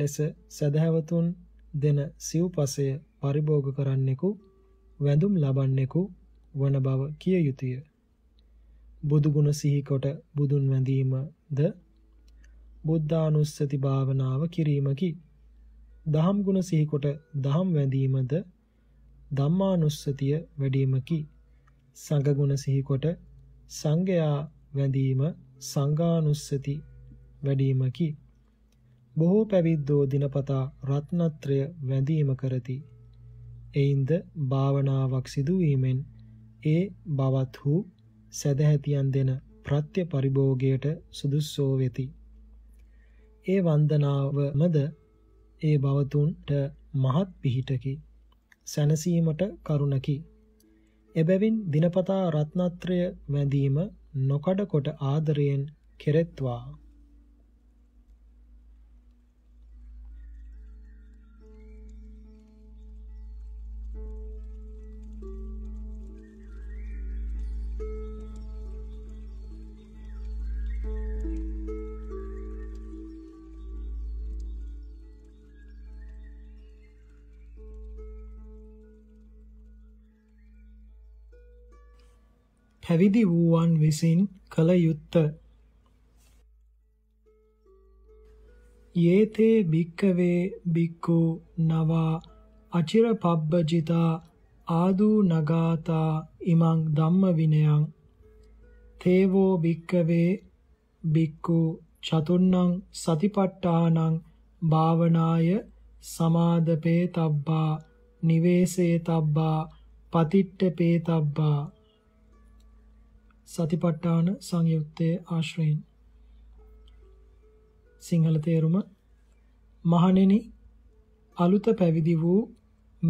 ලෙස සැදැහැවතුන් දෙන සිව්පසය පරිභෝග කරන්නෙකු වැඳුම් ලබන්නෙකු වන බව කිය යුතුය. බුදුගුණ සිහිකොට බුදුන් වැඳීම ද බුද්ධානුස්සති භාවනාව කිරීමකි. දහම් ගුණ සිහිකොට දහම් වැඳීමද ධම්මානුස්සතිය වැඩීමකි. සංගගුණ සිහිකොට සංඝයා වැඳීම සංඝානුස්සති වැඩීමකි. බොහෝ පැවිද්දෝ දිනපතා රත්නත්‍රය වැඳීම කරති. එයින්ද භාවනාවක් සිදුවීමෙන් ඒ බවත් හු සැදැහැතියන් දෙන ප්‍රත්‍ය පරිභෝගයට සුදුස්සෝ වෙති. ඒ වන්දනාවමද ඒ බවතුන්ට මහත් පිහිටකි. සැනසීමට කරුණකි. එබැවින් දිනපතා රත්නත්‍රය වැඳීම නොකඩකොට ආදරයෙන් කෙරෙත්වා. පැවිදි වූවන් විසින් කළ යුත්ත. යේතේ භික්කවේ බික්කු නවා අචිර පබ්බජිතා ආදූ නගාතා ඉමං ධම්ම විනයං තේවෝ භික්කවේ බික්කු චතුන්නං සතිපට්ඨානං භාවනාය සමාදපේ තබ්බා නිවේසේ තබ්බා පතිට්ඨපේ තබ්බා සතිපට්ඨාන සංයුත්තේ ආශ්‍රයෙන් සිංහල තේරුම මහණෙනි අලුත පැවිදි වූ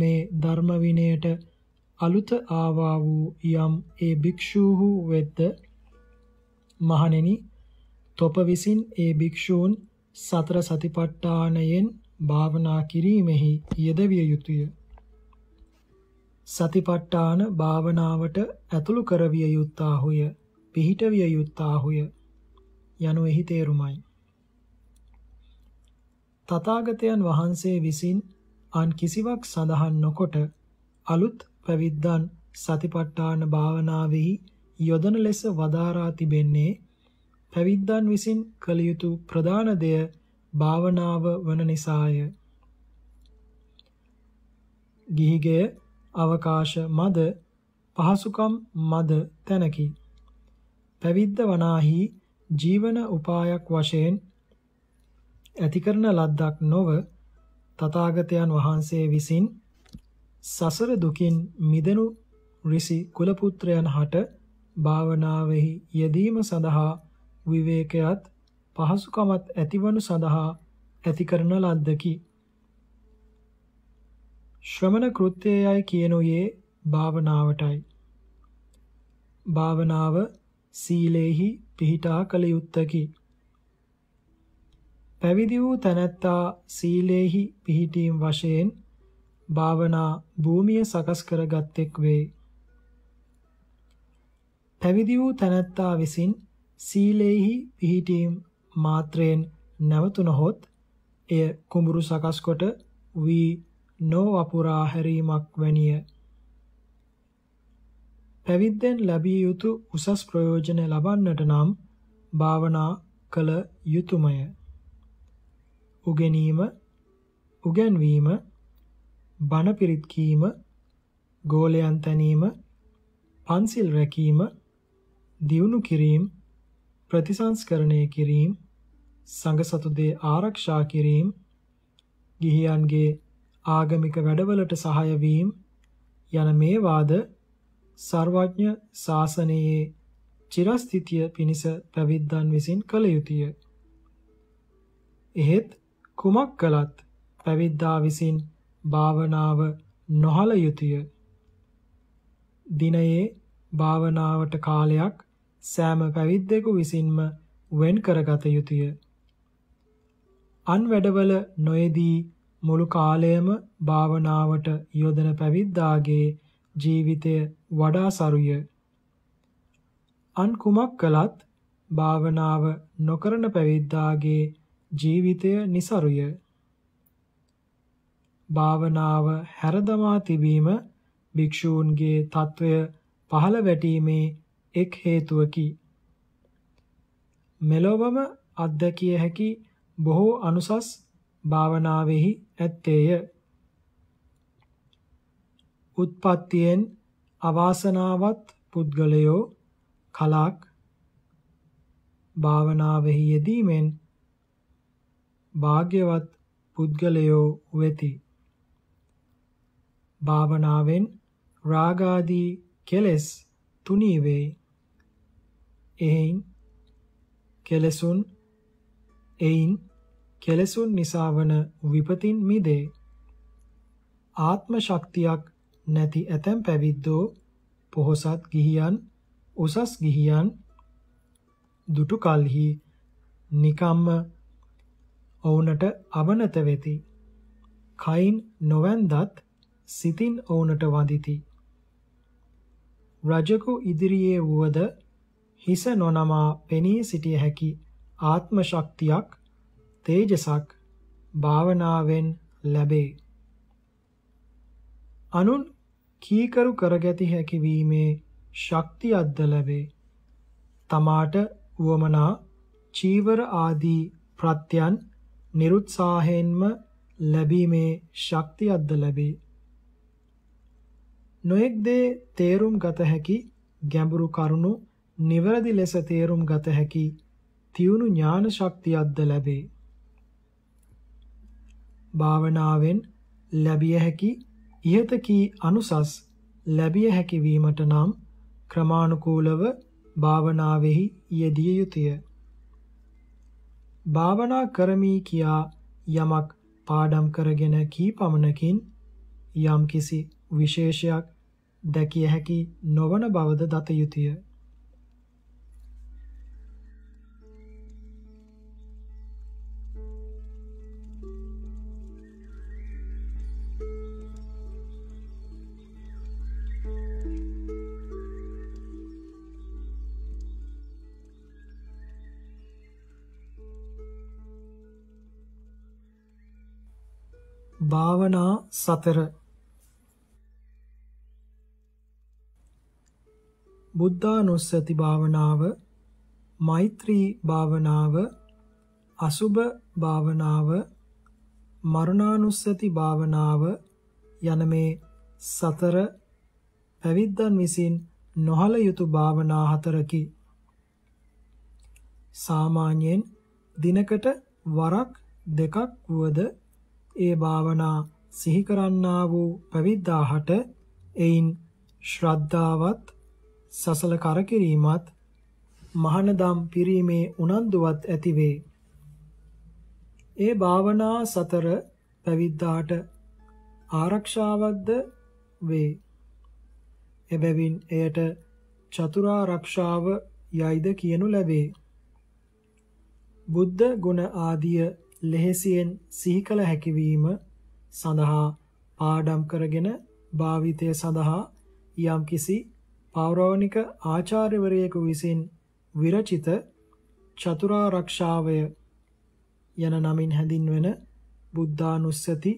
මේ ධර්ම විනයට අලුත ආවා වූ යම් ඒ භික්ෂූහු වෙද්ද මහණෙනි තොප විසින් ඒ භික්ෂූන් සතර සතිපට්ඨානයෙන් භාවනා කිරීමෙහි යෙදවිය යුතුය සතිපට්ඨාන භාවනාවට ඇතුළු කරවිය යුත්තාහුය පිහිටවිය යුත්තාහුය යනු එහි තේරුමයි තථාගතයන් වහන්සේ විසින් අන් කිසිවක් සඳහන් නොකොට අලුත් පැවිද්දන් සතිපට්ඨාන භාවනාවෙහි යොදන ලෙස වදාරා තිබෙන්නේ පැවිද්දන් විසින් කළ යුතු ප්‍රධාන දෙය භාවනාව වන නිසාය. ගිහිගේ අවකාශ මද පහසුකම් මද තැනකි. පැවිද්ද වනාහි ජීවන උපායක් වශයෙන් ඇති කරන ලද්දක් නොව තථාගතයන් වහන්සේ විසින් සසර දුකින් මිදෙනු ඍෂි කුලපුත්‍රයන් හට භාවනාවෙහි යෙදීම සඳහා විවේකයත් පහසුකමත් ඇතිවනු සඳහා ඇති කරන ලද්දකි. ශ්‍රමණ කෘත්‍යයයි කියනුයේ භාවනාවටයි. භාවනාව සීලේහි පිහිටා කළ යුත්තකි. පැවිදි වූ තැනැත්තා සීලේහි පිහිටීම් වශයෙන් භාවනා භූමිය සකස් කරගත්තෙක් වේ. පැවිදි වූ තැනැත්තා විසින් සීලේහි පිහිටීම් මාත්‍රයෙන් නැවතුනහොත් එය කුඹුරු සකස්කොට වී නොවපුරා හැරීමක් වැනිය. පැවිද්දෙන් ලැබිය යුතු උසස් ප්‍රයෝජන ලබන්නට නම් භාවනා කළ යුතුයමය. උගෙනීම, උගන්වීම, බණ පිරිත් කීම, ගෝලයන් තැනීම, පන්සිල් රැකීම, දියුණු කිරීම, ප්‍රතිසංස්කරණය කිරීම, සංඝ සතුදේ ආරක්ෂා කිරීම, ගිහියන්ගේ ආගමික වැඩවලට සහාය වීම යන මේ වාද සර්වඥ ශාසනයේ චිරස්ථිතිය පිණිස පැවිද්දන් විසින් කළ යුතුය. එහෙත් කුමක් කළත් පැවිද්දා විසින් භාවනාව නොහල යුතුය. දිනයේ භාවනාවට කාලයක් සෑම පැවිද්දෙකු විසින්ම වෙන් කරගත යුතුය. අන් වැඩවල නොයේදී මුළු කාලයම භාවනාවට යොදන පැවිද්දාගේ ජීවිතය වඩා සරුය. අන් කුමක් කළත් භාවනාව නොකරන පැවිද්දාගේ ජීවිතය નિසරුය. භාවනාව හැරදමා තිබීම භික්ෂූන්ගේ తত্ত্বය පහළ වැටීමේ එක් හේතුවකි. මෙලොවම අත්දැකිය හැකි බොහෝ අනුසස් භාවනාවෙහි ඇත්තේය. උත්පත්තියෙන් අවාසනාවත් පුද්ගලයෝ කලක් භාවනාවෙහි යෙදීමෙන් භාග්‍යවත් පුද්ගලයෝ වෙති. භාවනාවෙන් රාගාදී කෙලෙස් තුනී වේ. එහෙන් කෙලසුන් එයින් කෙලෙසුන් නිසා වන විපතින් මිදේ. ආත්ම ශක්තියක් නැති ඇතැම් පැවිද්දෝ පොහොසත් ගිහියන් උසස් ගිහියන් දුටු කල්හි නිකම්ම ඔවුනට අවනත වෙති. කයින් නොවැන්දත් සිතින් ඔවුනට වඳිති. රජකු ඉදිරියේ වුවද හිස නොනමා පෙනී සිටිය හැකි ආත්ම ශක්තියක් තේජසක් භාවනාවෙන් ලැබේ. අනුන් කීකරු කරගැති හැකි වීමේ ශක්තියක්ද ලැබේ. තමාට වුවමනා චීවර ආදී ප්‍රත්‍යයන් නිරුත්සාහයෙන්ම ලැබීමේ ශක්තියක්ද ලැබේ. නොඑක් දේ තේරුම් ගත හැකි ගැඹුරු කරුණු නිවැරදි ලෙස තේරුම් ගත හැකි තියුණු ඥාන ශක්තියක්ද ලැබේ. භාවනාවෙන් ලැබිය හැකි ඉහත කී අනුසස් ලැබිය හැකි වීමට නම් ක්‍රමානුකූලව භාවනාවෙහි යෙදිය යුතුය. භාවනා කරමි කියා යමක් පාඩම් කරගෙන කී පමණකින් යම්කිසි විශේෂයක් දැකිය හැකි නොවන බවද දත යුතුය. භාවනා සතර බුද්ධානුස්සති භාවනාව මෛත්‍රී භාවනාව අසුබ භාවනාව මරණානුස්සති භාවනාව යන මේ සතර පැවිද්දන් විසින් නොහල යුතු භාවනා හතරකි සාමාන්‍යයෙන් දිනකට වරක් දෙකක් වුවද ඒ භාවනා සිහි කරන්නා වූ පැවිද්දාහට එයින් ශ්‍රද්ධාවත් සසල කරකිරීමත් මහනදම් පිරීමේ උනන්දුවත් ඇතිවේ. ඒ භාවනා සතර පැවිද්දාට ආරක්ෂාවක්ද වේ. එබැවින් එයට චතුරාරක්ෂාව යයිද කියනු ලැබේ. බුද්ධ ගුණ ආදිය ලෙහෙසියෙන් සිහි කළ හැකිවීම සඳහා පාඩම් කරගෙන භාවිතය සඳහා යම්කිසි පෞරාණික ආචාර්යවරයෙකු විසින් විරචිත චතුරාරක්ෂාවය යන නමින් හැඳින්වෙන බුද්ධානුස්සති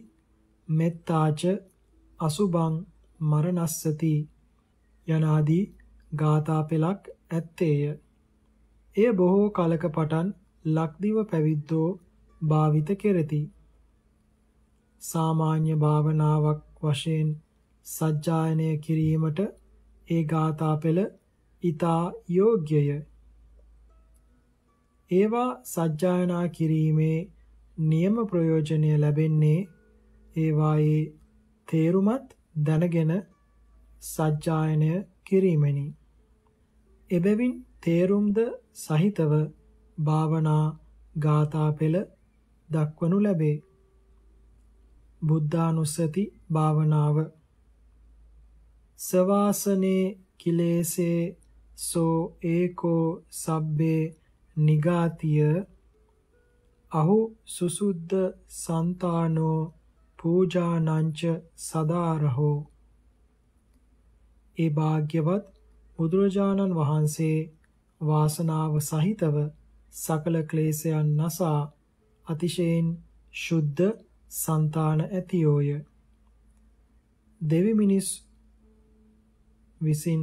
මෙත්තාච අසුබං මරණස්සති යනාදී ගාථා පෙළක් ඇත්තේය. එය බොහෝ කලක පටන් ලක්දිව පැවිද්දෝ භාවිත කෙරෙති. සාමාන්‍ය භාවනාවක් වශයෙන් සජ්ජායනය කිරීමට ඒ ගාථා පෙළ ඊතා යෝග්‍යය. ඒවා සජ්ජායනා කිරීමේ නියම ප්‍රයෝජනය ලැබෙන්නේ ඒවායේ තේරුමත් දැනගෙන සජ්ජායනය කිරීමෙනි. එබැවින් තේරුම්ද සහිතව භාවනා ගාථා පෙළ දක්වනු ලැබේ. බුද්ධානුස්සති භාවනාව සවාසනේ කිලේසේ සෝ ඒකෝ සබ්බේ නිගාතිය අහු සුසුද්ධ සන්තානෝ පූජානංච සදාරහෝ ඒ භාග්‍යවත් බුදුරජාණන් වහන්සේ වාසනාව සහිතව සකල ක්ලේශයන් නසා අතිශයෙන් ශුද්ධ సంతාන ඇතියෝය. දෙවි මිනිස් විසින්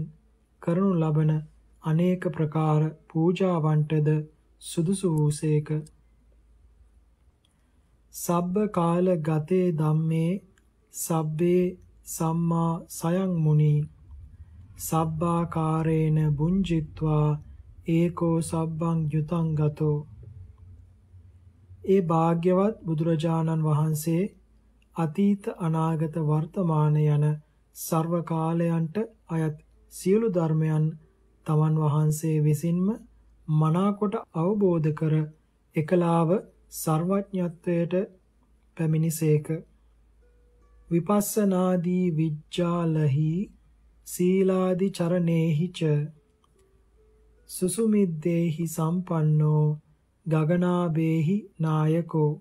කරනු ලබන අනේක ප්‍රකාර පූජාවන්ටද සුදුසු වූසේක. සබ්බ කාල ගතේ ධම්මේ සබ්බේ සම්මා සයං මුනි සබ්බාකාරේන බුංජිත්වා ඒකෝ සබ්බං යුතං ගතෝ ඒ භාග්‍යවත් බුදුරජාණන් වහන්සේ අතීත අනාගත වර්තමාන යන ਸਰව කාලයන්ට අයත් සියලු ධර්මයන් තමන් වහන්සේ විසින්ම මනාකොට අවබෝධ කර එකලාව ਸਰවඥත්වයට පැමිණිසේක විපස්සනාදී විජ්ජාලහි සීලාදි චරණේහි ච සුසුමිද්දේහි සම්පන්නෝ ගගනාබේහි නායකෝ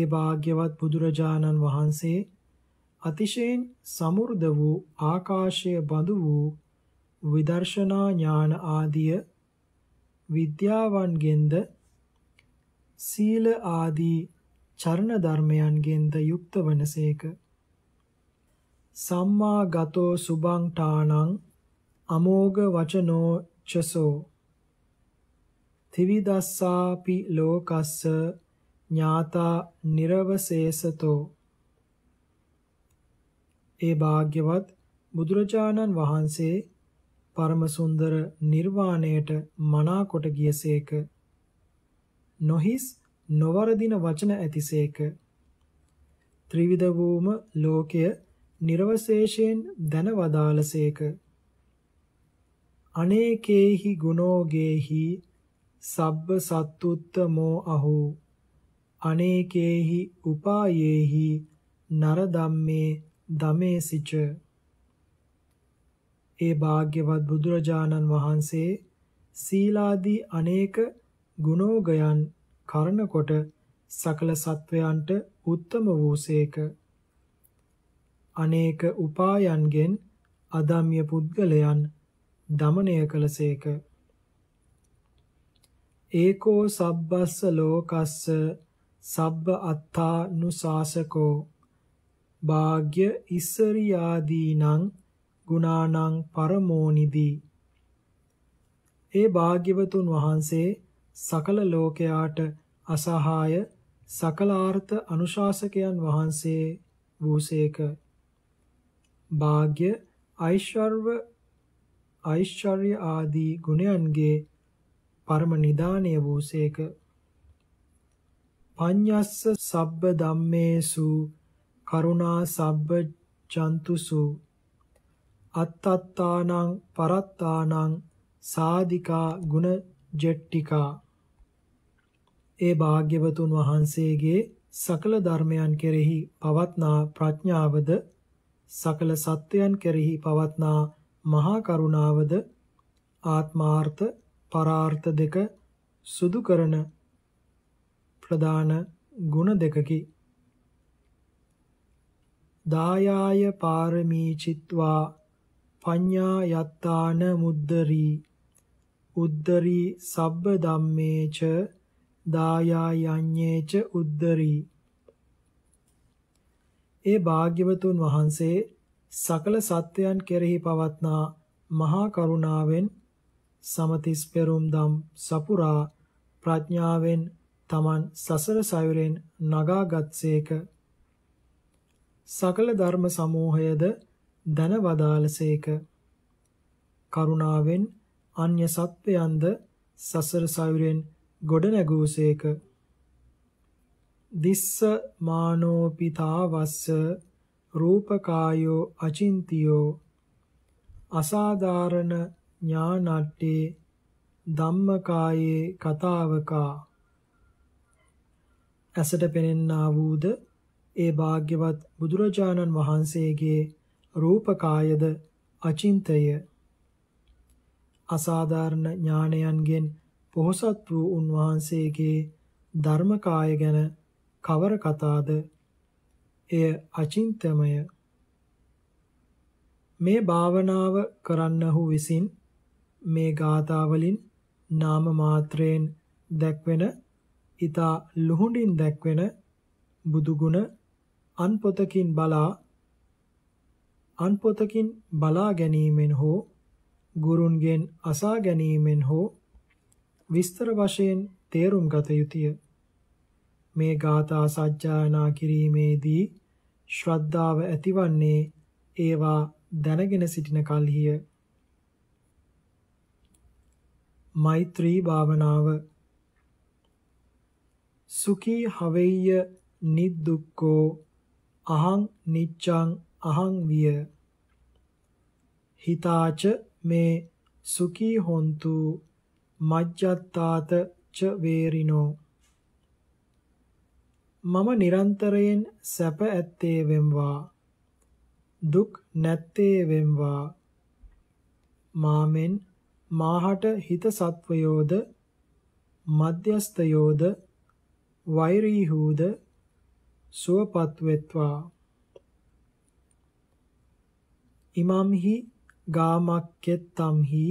ඒ භාග්‍යවත් බුදුරජාණන් වහන්සේ අතිශයින් සමෘද්ධ වූ ආකාශය බඳු වූ විදර්ශනා ඥාන ආදිය විද්‍යාවන්ගෙන්ද සීල ආදී චරණ ධර්මයන්ගෙන්ද යුක්ත වනසේක සම්මා ගතෝ සුභං ඨාණං අමෝඝ වචනෝ චසෝ තිවිදස්සාපි ලෝකස්ස ඥාතා නිරවශේෂතෝ ඒ භාග්‍යවත් බුදුරජාණන් වහන්සේ පරම සුන්දර නිර්වාණයට මනා කොට ගියසේක නොහිස් නොවරදින වචන ඇතිසේක ත්‍රිවිධ වූම ලෝකය නිර්වශේෂයෙන් දැනවදාලසේක අනේකේහි ගුණෝගේහි සබ්බ සත්තුත්තමෝ අහෝ අනේකේහි උපායේහි නර ධම්මේ දමේසිච ඒ භාග්‍යවත් බුදුරජාණන් වහන්සේ සීලාදී අනේක ගුණෝගයන් කරනකොට සකල සත්වයන්ට උත්තම වූසේක අනේක උපායන්ගෙන් අදම්්‍ය පුද්ගලයන් දමණය කළසේක ඒකෝ සබ්බස්ස ලෝකස්ස සබ්බ අත්තා නුසාසකෝ භාග්‍ය ඉස්සරියාදීනං ගුණානං පරමෝනිදී ඒ භාග්‍යවතුන් වහන්සේ සකල ලෝකයාට අසහාය සකලාර්ථ අනුශාසකයන් වහන්සේ වූසේක භාග්‍ය ඓශ්වර්ව ඓශ්වර්ය ආදී ගුණයන්ගේ පරම නිදාණය වූසේක පඤ්ඤස්ස සබ්බ ධම්මේසු කරුණා සබ්බ ජන්තුසු අත්තත්තානං පරත්තානං සාධිකා ගුණ ජෙට්ටිකා ඒ භාග්‍යවතුන් වහන්සේගේ සකල ධර්මයන් කෙරෙහි පවත්නා ප්‍රඥාවද සකල සත්වයන් කෙරෙහි පවත්නා මහා කරුණාවද ආත්මාර්ථ පරාර්ථ දෙක සුදු කරන ප්‍රධාන ගුණ දෙකකි. දායාය පාරමීචිත්වා පඤ්ඤා යත්තාන මුද්දරී උද්දරී සබ්බ ධම්මේච දායායඤ්ඤේච උද්දරී ඒ භාග්‍යවතුන් වහන්සේ සකල සත්වයන් කෙරෙහි පවත්නා මහා කරුණාවෙන් සමතිස් පෙරුම් දම් සපුරා ප්‍රඥාවෙන් තමන් සසර සයුරෙන් නගාගත්සේක සකල ධර්ම සමූහයද දැන වදාළසේක කරුණාවෙන් අන්‍ය සත්වයන්ද සසර සයුරෙන් ගොඩ නැගූසේක දිස්ස මානෝපිතාවස්ස රූපකායෝ අචින්තියෝ අසාධාරණ ඥානට්ටේ ධම්මකායේ කතාවකා ඇසට පෙනෙන්නා වූද ඒ භාග්‍යවත් බුදුරජාණන් වහන්සේගේ රූපකායද අචින්තය අසාධාරණ ඥානයන්ගෙන් පොහොසත් වූ උන්වහන්සේගේ ධර්මකාය ගැන කවර කතාද එය අචින්තමය මේ භාවනාව කරන්නහු විසින් මේ ගාථාවලින් නාම මාත්‍රයෙන් දැක්වෙන ඊතා ලුහුඬින් දැක්වෙන බුදුගුණ අන්පොතකින් බලා අන්පොතකින් බලා ගැනීමෙන් හෝ ගුරුන්ගෙන් අසා ගැනීමෙන් හෝ විස්තර වශයෙන් තේරුම් ගත යුතුය මේ ගාථා සජ්ජායනා කිරීමේදී ශ්‍රද්ධාව ඇතිවන්නේ ඒවා දැනගෙන සිටින කල්හිය මෛත්‍රී භාවනාව සුඛී හවෙය්‍ය නිද්දුක්කෝ අහං නිච්ඡං අහං විය හිතාච මේ සුඛී හොන්තු මජ්ජත්තාත ච වේරිනෝ මම නිරන්තරයෙන් සැප ඇත්තේ වෙම්වා දුක් නැත්තේ වෙම්වා මාමෙන් මාහට හිත සත්වයෝද මධ්‍යස්තයෝද වෛරීහූද සුවපත් වෙත්වා ඉමම්හි ගාමක්කෙත්තම්හි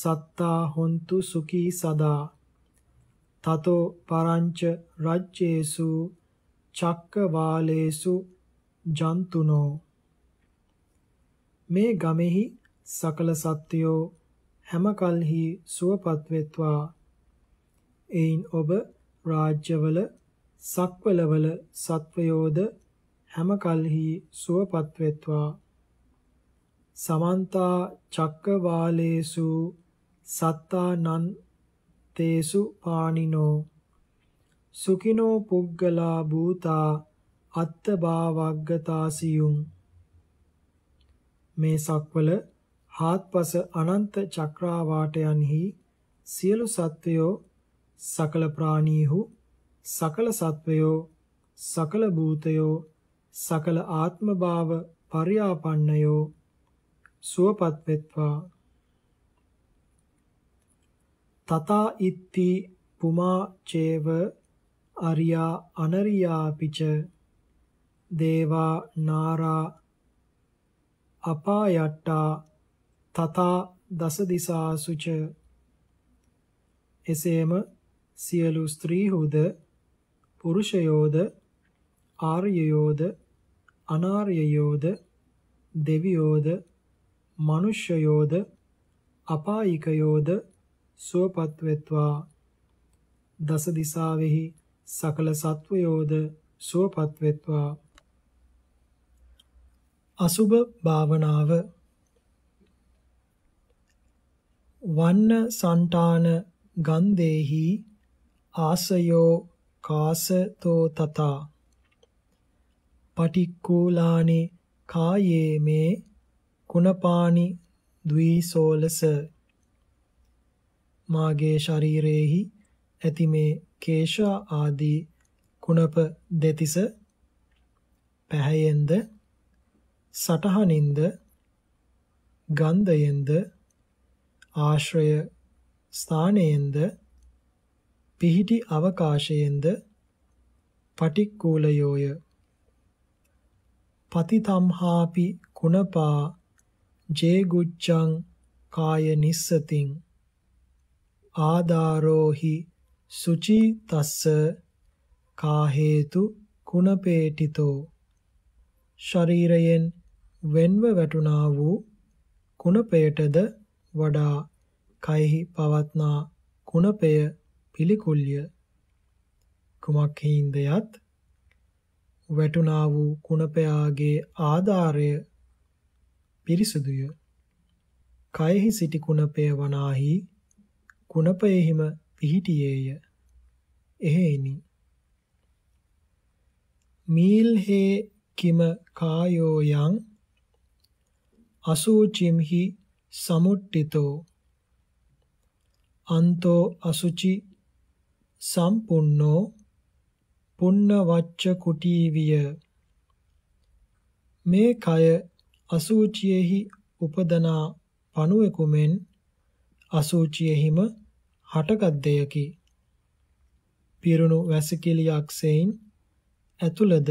සත්තා හොන්තු සුඛී සදා තතෝ පරංච රජ්ජේසු චක්කවාලේසු ජන්තුනෝ මේ ගමෙහි සකල සත්‍යෝ හැම කල්හි සුවපත් වෙත්වා. එයින් ඔබ රාජ්‍යවල සක්වලවල සත්වයෝද හැම කල්හි සුවපත් වෙත්වා. සමන්තා චක්කවාලේසු සත්තානන් තේසු පානිනෝ සුකිනෝ පුග්ගලා භූතා අත්තභාවග්ගතාසියුම් මේ සක්වල හාත්පස අනන්ත චක්‍රාවාටයන්හි සියලු සත්වයෝ සකල ප්‍රාණීහු සකල සත්වයෝ සකල භූතයෝ සකල ආත්ම භාව පරියාපන්නයෝ සුවපත් වෙත්වා තතා ඉත්ති පුමා චේව අරියා අනරියාපිච දේවා නාරා අපායට්ටා තථා දස දිසාසුච එසේම සියලු ස්ත්‍රීහුද පුරුෂයෝද ආර්යයෝද අනාර්යයෝද දෙවියෝද මනුෂ්‍යයෝද අපායිකයෝද සුවපත් වෙත්වා දස දිසාවෙහි සකල සත්වයෝද සුවපත් වෙත්වා අසුබ භාවනාව වන්න සන්ටාන ගන්දේහි ආසයෝ කාසතෝ තතා පටික්කූලානි කායේ මේ කුණපානි ද්විසෝලස මාගේ ශරීරේහි ඇති මේ කේශ ආදී කුණප දෙතිස පැහැයෙන්ද සටහනින්ද ගන්ධයෙන්ද ආශ්‍රය ස්ථානයෙන්ද පිහිටි අවකාශයෙන්ද පටික්කූලයෝය පතිතම්හාපි කුණපා ජේගුච්ඡං කාය නිස්සතින් ආදාරෝහි සුචී තස්ස කා හේතු කුණපේටිතෝ ශරීරයෙන් වෙන්ව වැටුණා වූ කුණපේටද වඩා කයෙහි පවත්නා කුණපය පිළිකුල්ය කුමක් හින්දයත් වැටුණා වූ කුණපයාගේ ආධාරය පිරිසුදුය කයෙහි සිටි කුණපය වනාහි කුණපයෙහිම පිහිටියේය එහෙයිනි මීල් හේ කිම කායෝ යං අසූචිම්හි සමුට්ඨිතෝ අන්තෝ අසුචි සම්පුන්නෝ පුන්නවච්ච කුටීවිය මේ කය අසුචියෙහි උපදනා පණුවෙකු මෙන් අසුචියෙහිම හටගත් දෙයකි පිරුණු වැසිකිලියක් සෙයින් ඇතුළද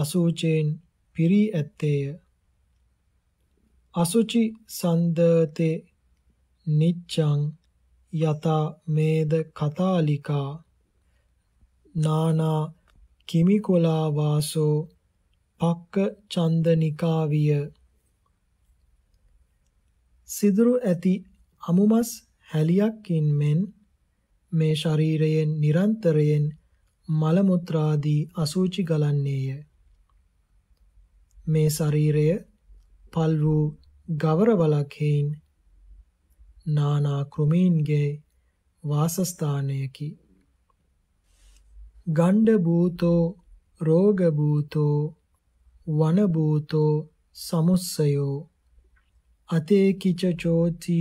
අසූචයෙන් පිරී ඇත්තේය අසුචි සන්දතේ නිච්ඡං යතා මේද කතාලිකා නානා කිමිකොලා වාසෝ පක්ක චන්දනිකාවිය සිදුරු ඇති අමුමස් හැලියක්ින් මෙන් මේ ශරීරයෙන් නිරන්තරයෙන් මල මුත්‍රාදී අසූචි ගලන්නේය මේ ශරීරය පල් වූ ගවරවලක් හේයින් නානා ක්‍රමීන්ගේ වාසස්ථානයකි ගණ්ඩ භූතෝ රෝග භූතෝ වන භූතෝ සමුස්සයෝ අතේකිච චෝති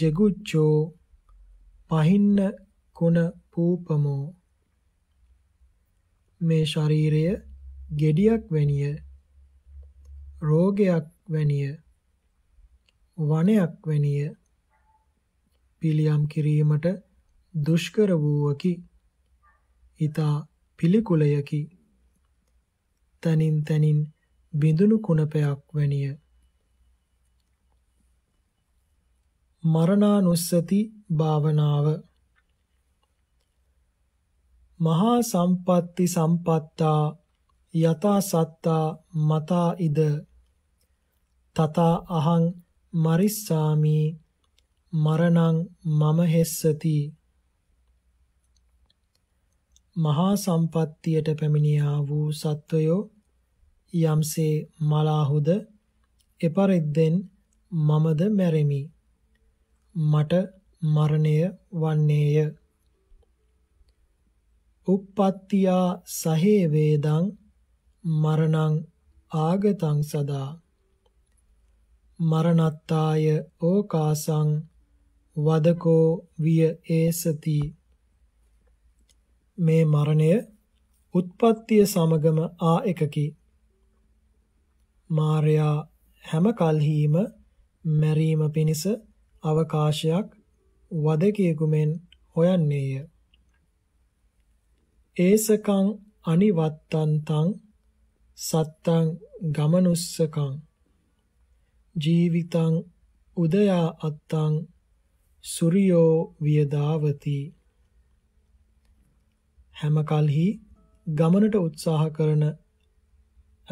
ජෙගුච්ඡෝ පහින්න කුණ පූපමෝ මේ ශරීරය gediyak වැනිය රෝගයක් වැනිය වනයක් වැනිය පිළියම් කිරීමට දුෂ්කර වූවකි. ඊතා පිළිකුලයකි. තනින් තනින් බිඳුණු කුණපයක් වැනිය. මරණානුස්සති භාවනාව මහා සම්පatti සම්පත්තා යතා සත්තා මතා ඉද තතා අහං මරිස්සාමි මරණං මම හෙස්සති මහා සම්පත්තියට පැමිණියා වූ සත්වයෝ යම්සේ මලාහුද එපරිද්දෙන් මමද මැරෙමි මට මරණය වන්නේය uppattiya sahe vedang මරණං ආගතං සදා මරණත්තාය ඕකාසං වදකෝ විය ඒසති මේ මරණය උත්පත්තිය සමගම ආ එකකි මාර්යා හැම කල්හීම මැරීම පිණිස අවකාශයක් වදකයෙකු මෙන් හොයන්නේය ඒසකං අනිවත්තන්තං සත්තං ගමනුස්සකං ජීවිතං උදයා අත්තං සුරියෝ වියදාවති හැම කලෙහි ගමනට උත්සාහ කරන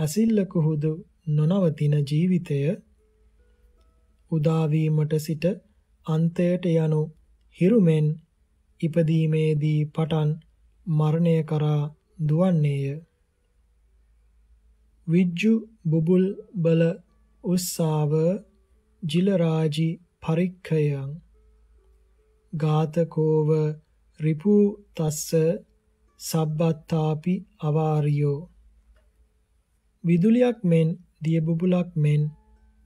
ඇසිල්ලකුහුදු නොනවතින ජීවිතය උදාවීමට සිට අන්තයට යනු හිරුමෙන් ඉපදීමේදී පටන් මරණය කරා දුවන්නේය විජ්ජු බුබුල් බල උස්සාව ජිලරාජි පරික්ඛයං ඝාතකෝව රිපු තස්ස සබ්බත්තාපි අවාරියෝ විදුලියක් මෙන් දිය බුබුලක් මෙන්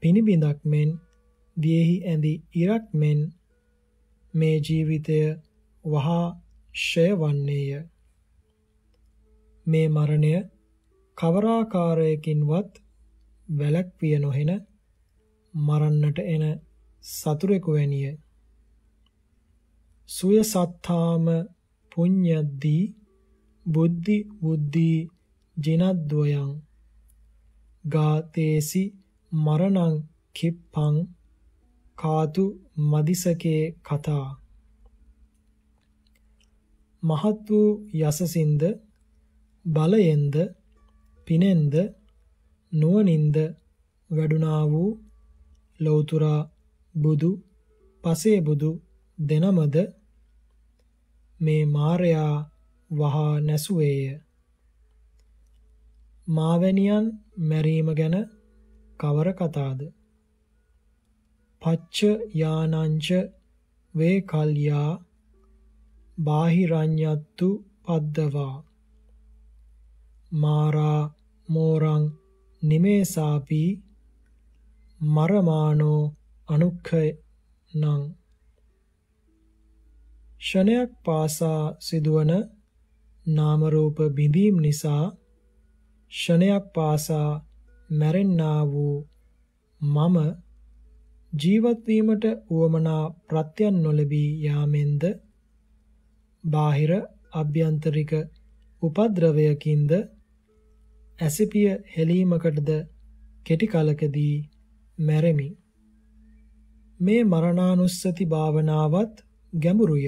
පිනිබිඳක් මෙන් දියෙහි ඇඳි ඉරක් මෙන් මේ ජීවිතය වහා ෂය වන්නේය මේ මරණය කවරාකාරයකින්වත් වැලක්විය නොහෙන මරන්නට එන සතුරෙකු වැනිය සුය සත්තාම පුඤ්ඤද්දී බුද්ධි බුද්ධි ජිනද්වයං ගාතේසි මරණං කිප්පං කාතු මදිසකේ කතා මහත් වූ යසසින්ද බලයෙන්ද පිනෙන්ද නුවණින්ද වැඩුණා වූ ලෞතර බුදු පසේ බුදු දෙනමද මේ මාරයා වහා නැසුවේය මාවැනියන් මැරීම ගැන කවර කතාද පච්ච යානංච වේ කල්යා බාහිරඤ්ඤත්තු පද්දවා මාරා මෝරං නිමේසාපි මරමානෝ අනුක්ඛය නං ෂණයක් පාසා සිදුවන නාම රූප බිඳීම් නිසා ෂණයක් පාසා මැරෙන්නා වූ මම ජීවත් වීමට උවමනා ප්‍රත්‍යන් නොලැබී යාමෙන්ද බාහිර අභ්‍යන්තරික උපද්‍රවයකින්ද ඇසිපිය හෙලීමකටද කෙටි කලකදී මැරෙමි. මේ මරණානුස්සති භාවනාවත් ගැඹුරුය.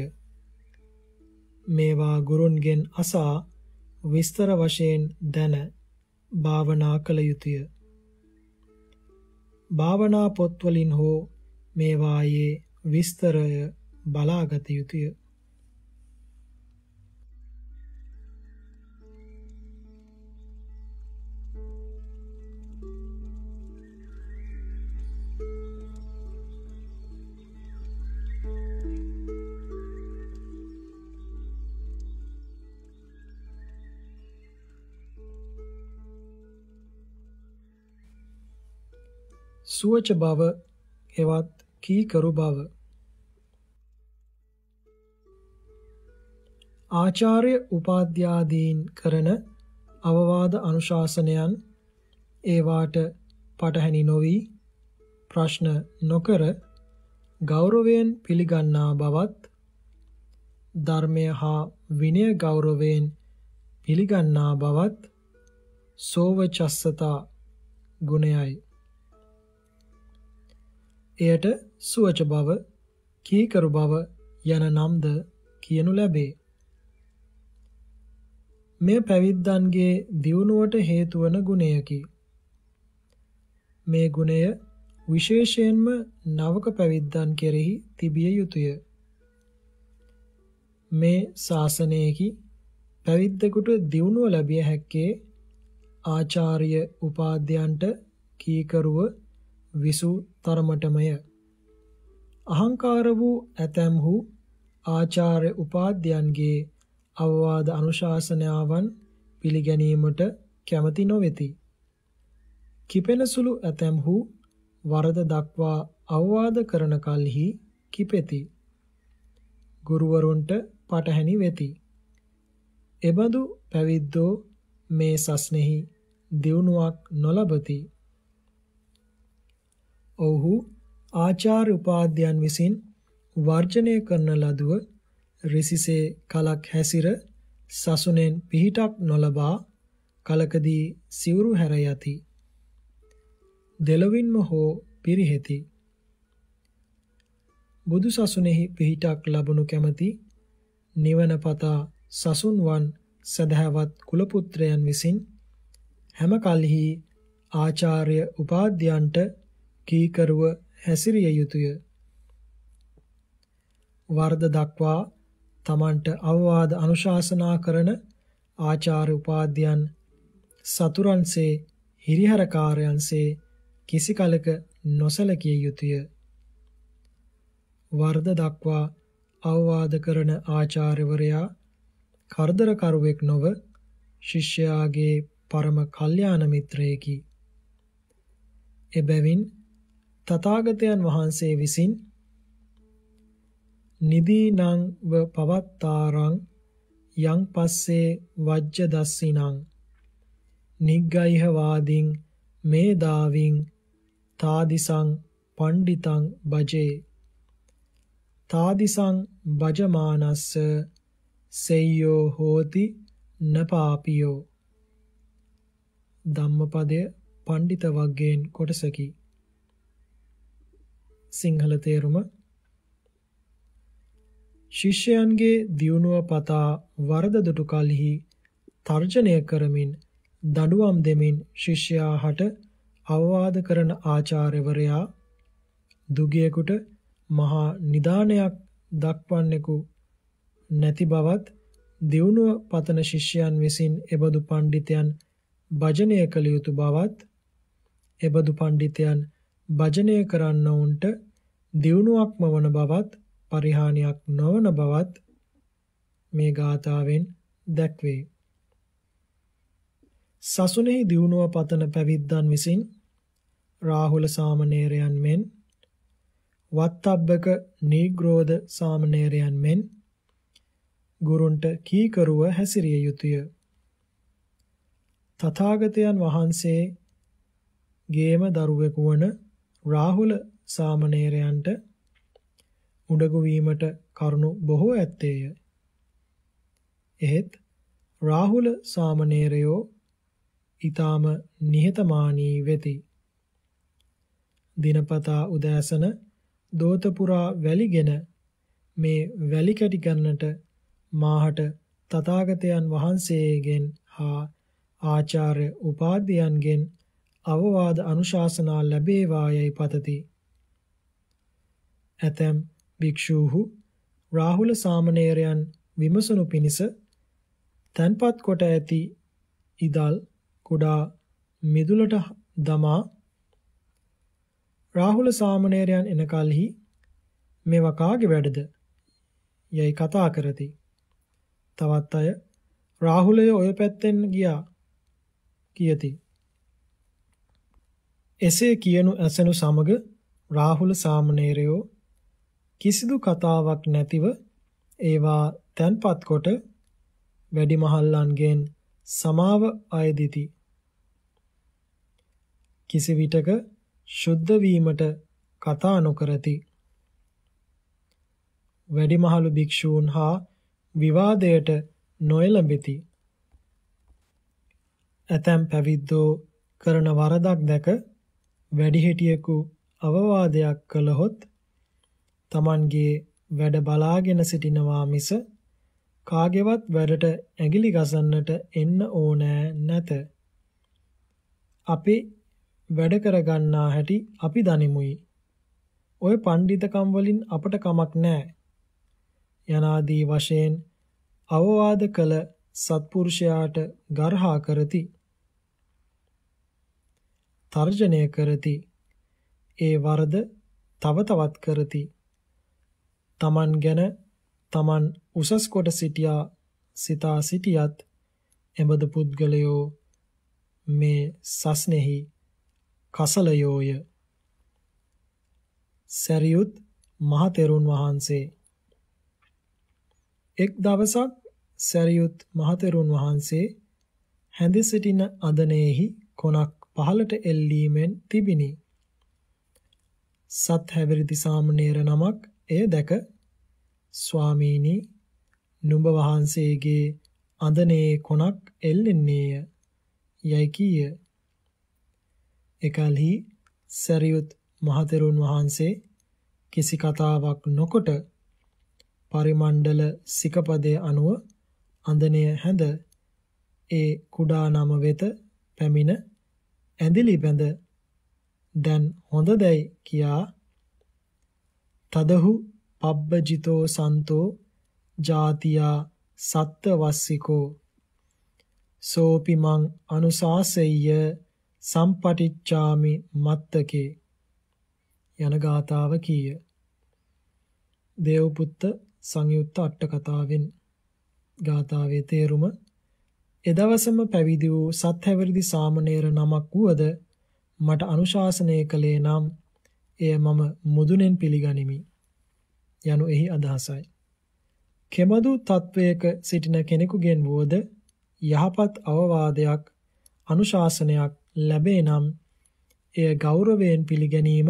මේවා ගුරුන්ගෙන් අසා විස්තර වශයෙන් දැන භාවනා කළ යුතුය. භාවනා පොත්වලින් හෝ මේවායේ විස්තරය බලාගත යුතුය. සුවච බව හෙවත් කීකරු බව ආචාර්ය උපාධ්‍යාදීන් කරන අවවාද අනුශාසනයන් ඒවාට පටහැනි නොවි ප්‍රශ්න නොකර ගෞරවයෙන් පිළිගන්නා බවත් ධර්මය හා විනය ගෞරවයෙන් පිළිගන්නා බවත් සෝවචස්සතා ගුණයයි එයට සුවච බව, කීකරු බව යන නම්ද කියනු ලැබේ. මෙය පැවිද්දන්ගේ දියුණුවට හේතු වන ගුණයකි. මේ ගුණය විශේෂයෙන්ම නවක පැවිද්දන් කෙරෙහි තිබිය යුතුය. මේ ශාසනයේකි පැවිද්දෙකුට දියුණුව ලැබිය හැක්කේ ආචාර්ය උපාධ්‍යයන්ට කීකරුව විසූ තරමටමය. අහංකාර වූ ඇතැම්හු ආචාර්ය උපාධ්‍යයන්ගේ අවවාද අනුශාසනාවන් පිළිගැනීමට කැමති නොවෙති. කිපෙනසුළු ඇතැම්හු වරද දක්වා අවවාද කරන කල්හි කිපෙති. ගුරුවරුන්ට පටහැනි වෙති. එබඳු පැවිද්දෝ මේ සස්නෙහි දියුණුවක් නොලබති. ඔවුහු ආචාර්ය උපාධ්‍යයන් විසින් වර්ජනය කරන ලදුව රිසිසේ කලක් හැසිර සසුනෙන් පිහිටක් නොලබා කලකදී සිවුරු හැර යති. දෙලවින්ම හෝ පිරිහෙති. බුදු සසුනේහි පිහිටක් ලැබුණු කැමැති නිවන පතා සසුන්වන් සදහවත් කුලපුත්‍රයන් විසින් හැම කල්හි ආචාර්ය උපාධ්‍යයන්ට කීකරුව හැසිරිය යුතුය. වර්ධ දක්වා තමන්ට අවවාද අනුශාසනා කරන ආචාර උපාධ්‍යයන් සතුරන්සේ හිරිහරකාරයන්සේ කිසි කලක නොසලකිය යුතුය. වර්ධ දක්වා අවවාද කරන ආචාර්යවරයා කරදරකරුවෙක් නොව ශිෂ්‍යයාගේ පරම කල්යාණ මිත්‍රයෙකි. එබැවින් තථාගතයන් වහන්සේ විසින් නිදීනංව පවත්තාරං යං පස්සේ වජ්ජ දස්සිනං නිග්ගයිහවාදින් මේ දාවින් තාදිසං පණ්ඩිතං බජේ තාදිසං බජමානස්ස සෙය්‍යෝ හෝති නපාපියෝ ධම්මපදය පණ්ඩිත වර්ගයෙන් කොටසකි සිංහල තේරුම ශිෂ්‍යයන්ගේ දියුණුව පතා වරද දුටු කල්හි තර්ජනය කරමින් දඩුවම් දෙමින් ශිෂ්‍යයා හට අවවාද කරන ආචාර්යවරයා දුගියෙකුට මහා නිදානයක් දක්වන්නෙකු නැති බවත් දියුණුව පතන ශිෂ්‍යයන් විසින් එබඳු පණ්ඩිතයන් භජනය කළ යුතු බවත් එබඳු පණ්ඩිතයන් භජනය කරන්නවුන්ට දියුණුවක්ම වන බවත් පරිහානියක් නොවන බවත් මේ ගාථාවෙන් දැක්වේ. සසුනෙහි දියුණුව පතන පැවිද්දන් විසින් රාහුල සාමණේරයන් මෙන් වත්තබ්බක නීග්‍රෝධ සාමණේරයන් මෙන් ගුරුන්ට කීකරුව හැසිරිය යුතුය. තථාගතයන් වහන්සේ ගේම දරුවෙකු වන රාහුල සාමණේරයන්ට උඩගු වීමට කරුණු බොහෝ ඇත්තේය. එහෙත් රාහුල සාමණේරයෝ ඊ타ම නිහතමානී වෙති. දිනපතා උදෑසන දෝතපුරා වැලිගෙන මේ වැලි කැටි ගන්නට මාහට තථාගතයන් වහන්සේගෙන් හා ආචාර්ය උපාධ්‍යයන්ගෙන් අවවාද අනුශාසනා ලැබේවායයි පතති. ඇතැම් භික්ෂූහු රාහුල සාමණේරයන් විමසනු පිණිස තන්පත් කොට ඇති ඉදල් කුඩා මිදුලට දමා රාහුල සාමණේරයන් එන කලෙහි මේවා කාගේ වැඩද යයි කතා කරති. තවත් අය රාහුලය ඔය පැත්තෙන් ගියා කියති. එසේ කියනු ඇසනු සමග රාහුල සාමණේරයෝ කිසිදු කතාවක් නැතිව ඒවා තැන්පත් කොට වැඩිමහල්ලන්ගෙන් සමාව අයදිති. කිසිවිටක ශුද්ධ වීමට කතා නොකරති. වැඩිමහලු භික්ෂූන් හා විවාදයට නොයළඹෙති. ඇතැම් පැවිද්දෝ කරන වරදක් දැක වැඩිහිටියෙකු අවවාදයක් කළහොත් Tamanගේ වැඩ බලාගෙන සිටිනවා මිස කාගේවත් වැඩට ඇඟිලි ගසන්නට එන්න ඕනෑ නැත. අපි වැඩ කරගන්නා හැටි අපි දනිමුයි. ඔය පඬිතකම් වලින් අපට කමක් නෑ. යනාදී වශයෙන් අවවාද කළ සත්පුරුෂයාට ගර්හා කරති. තර්ජනය කරති. ඒ වරද තව තවත් කරති. තමන් ගැන තමන් උසස් කොට සිටියා සිතා සිටියත් එබඳු පුද්ගලයෝ මේ සස්නෙහි කසලයෝය සැරියුත් මහතෙරුන් වහන්සේ එක් දවසක් සැරියුත් මහතෙරුන් වහන්සේ හැඳ සිටින අදනෙහි කොනක් පහළට එල්ලීමෙන් තිබිනි. සත් හැවිරිදි සාමණේර නමක් එය දැක ස්වාමීනි නුඹ වහන්සේගේ අඳනේ කොනක් එල්ලෙන්නේය යයි කීය. එකල්හි සරියුත් මහතෙරුන් වහන්සේ කිසි කතාවක් නොකොට පරිමණ්ඩල සිකපදයේ අනුව අඳනය හැඳ ඒ කුඩා නම වෙත පැමිණ ඇඳිලි බැඳ දැන් හොඳදැයි කියා තදහු පබ්බජිතෝ සන්තෝ ජාතියා සත්තවස්සිකෝ සෝපි මං අනුසාසෙය්‍ය සම්පටිච්ඡාමි මත්තකේ යන ගාතාව කීය දේවපුත්ත සංයුත්ත අට කතාවෙන් ගාතාවේ තේරුම එදවසම පැවිදි වූ සත්හැවිරිදි සාමණේර නමක් වූද මට අනුශාසනය කළේ නම් එය මම මුදුනෙන් පිළිගනිමි යනු එහි අදහසයි. කෙබඳු තත්වයක සිටින කෙනෙකුගෙන් වුවද යහපත් අවවාදයක් අනුශාසනයක් ලැබේ නම් එය ගෞරවයෙන් පිළිගැනීම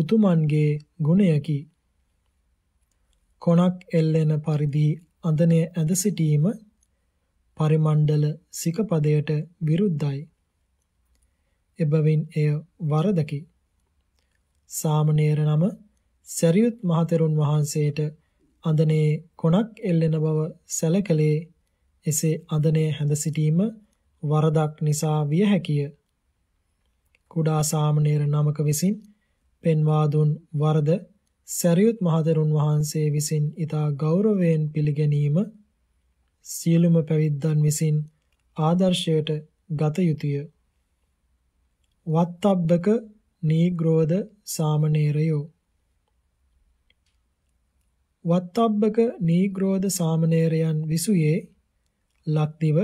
උතුමන්ගේ ගුණයකි. කොනක් එල්ලෙන පරිදි අඳනය ඇද සිටීම පරිමණ්ඩල සිකපදයට විරුද්ධයි. එබැවින් එය වරදකි. සාමණේර නම සරියුත් මහතෙරුන් වහන්සේට අඳනේ කොණක් එල්ලෙන බව සැලකලේ එසේ අඳනේ හැඳ සිටීම වරදක් නිසා විය හැකිය. කුඩා සාමණේර නමක විසින් පෙන්වා දුන් වරද සරියුත් මහතෙරුන් වහන්සේ විසින් ඊතා ගෞරවයෙන් පිළිගැනීම සියලුම පැවිද්දන් විසින් ආදර්ශයට ගත යුතුය. වත්තබ්බක නීග්‍රෝධ සාමණේරයෝ වත්තබ්බක නීග්‍රෝධ සාමණේරයන් විසුයේ ලක්දිව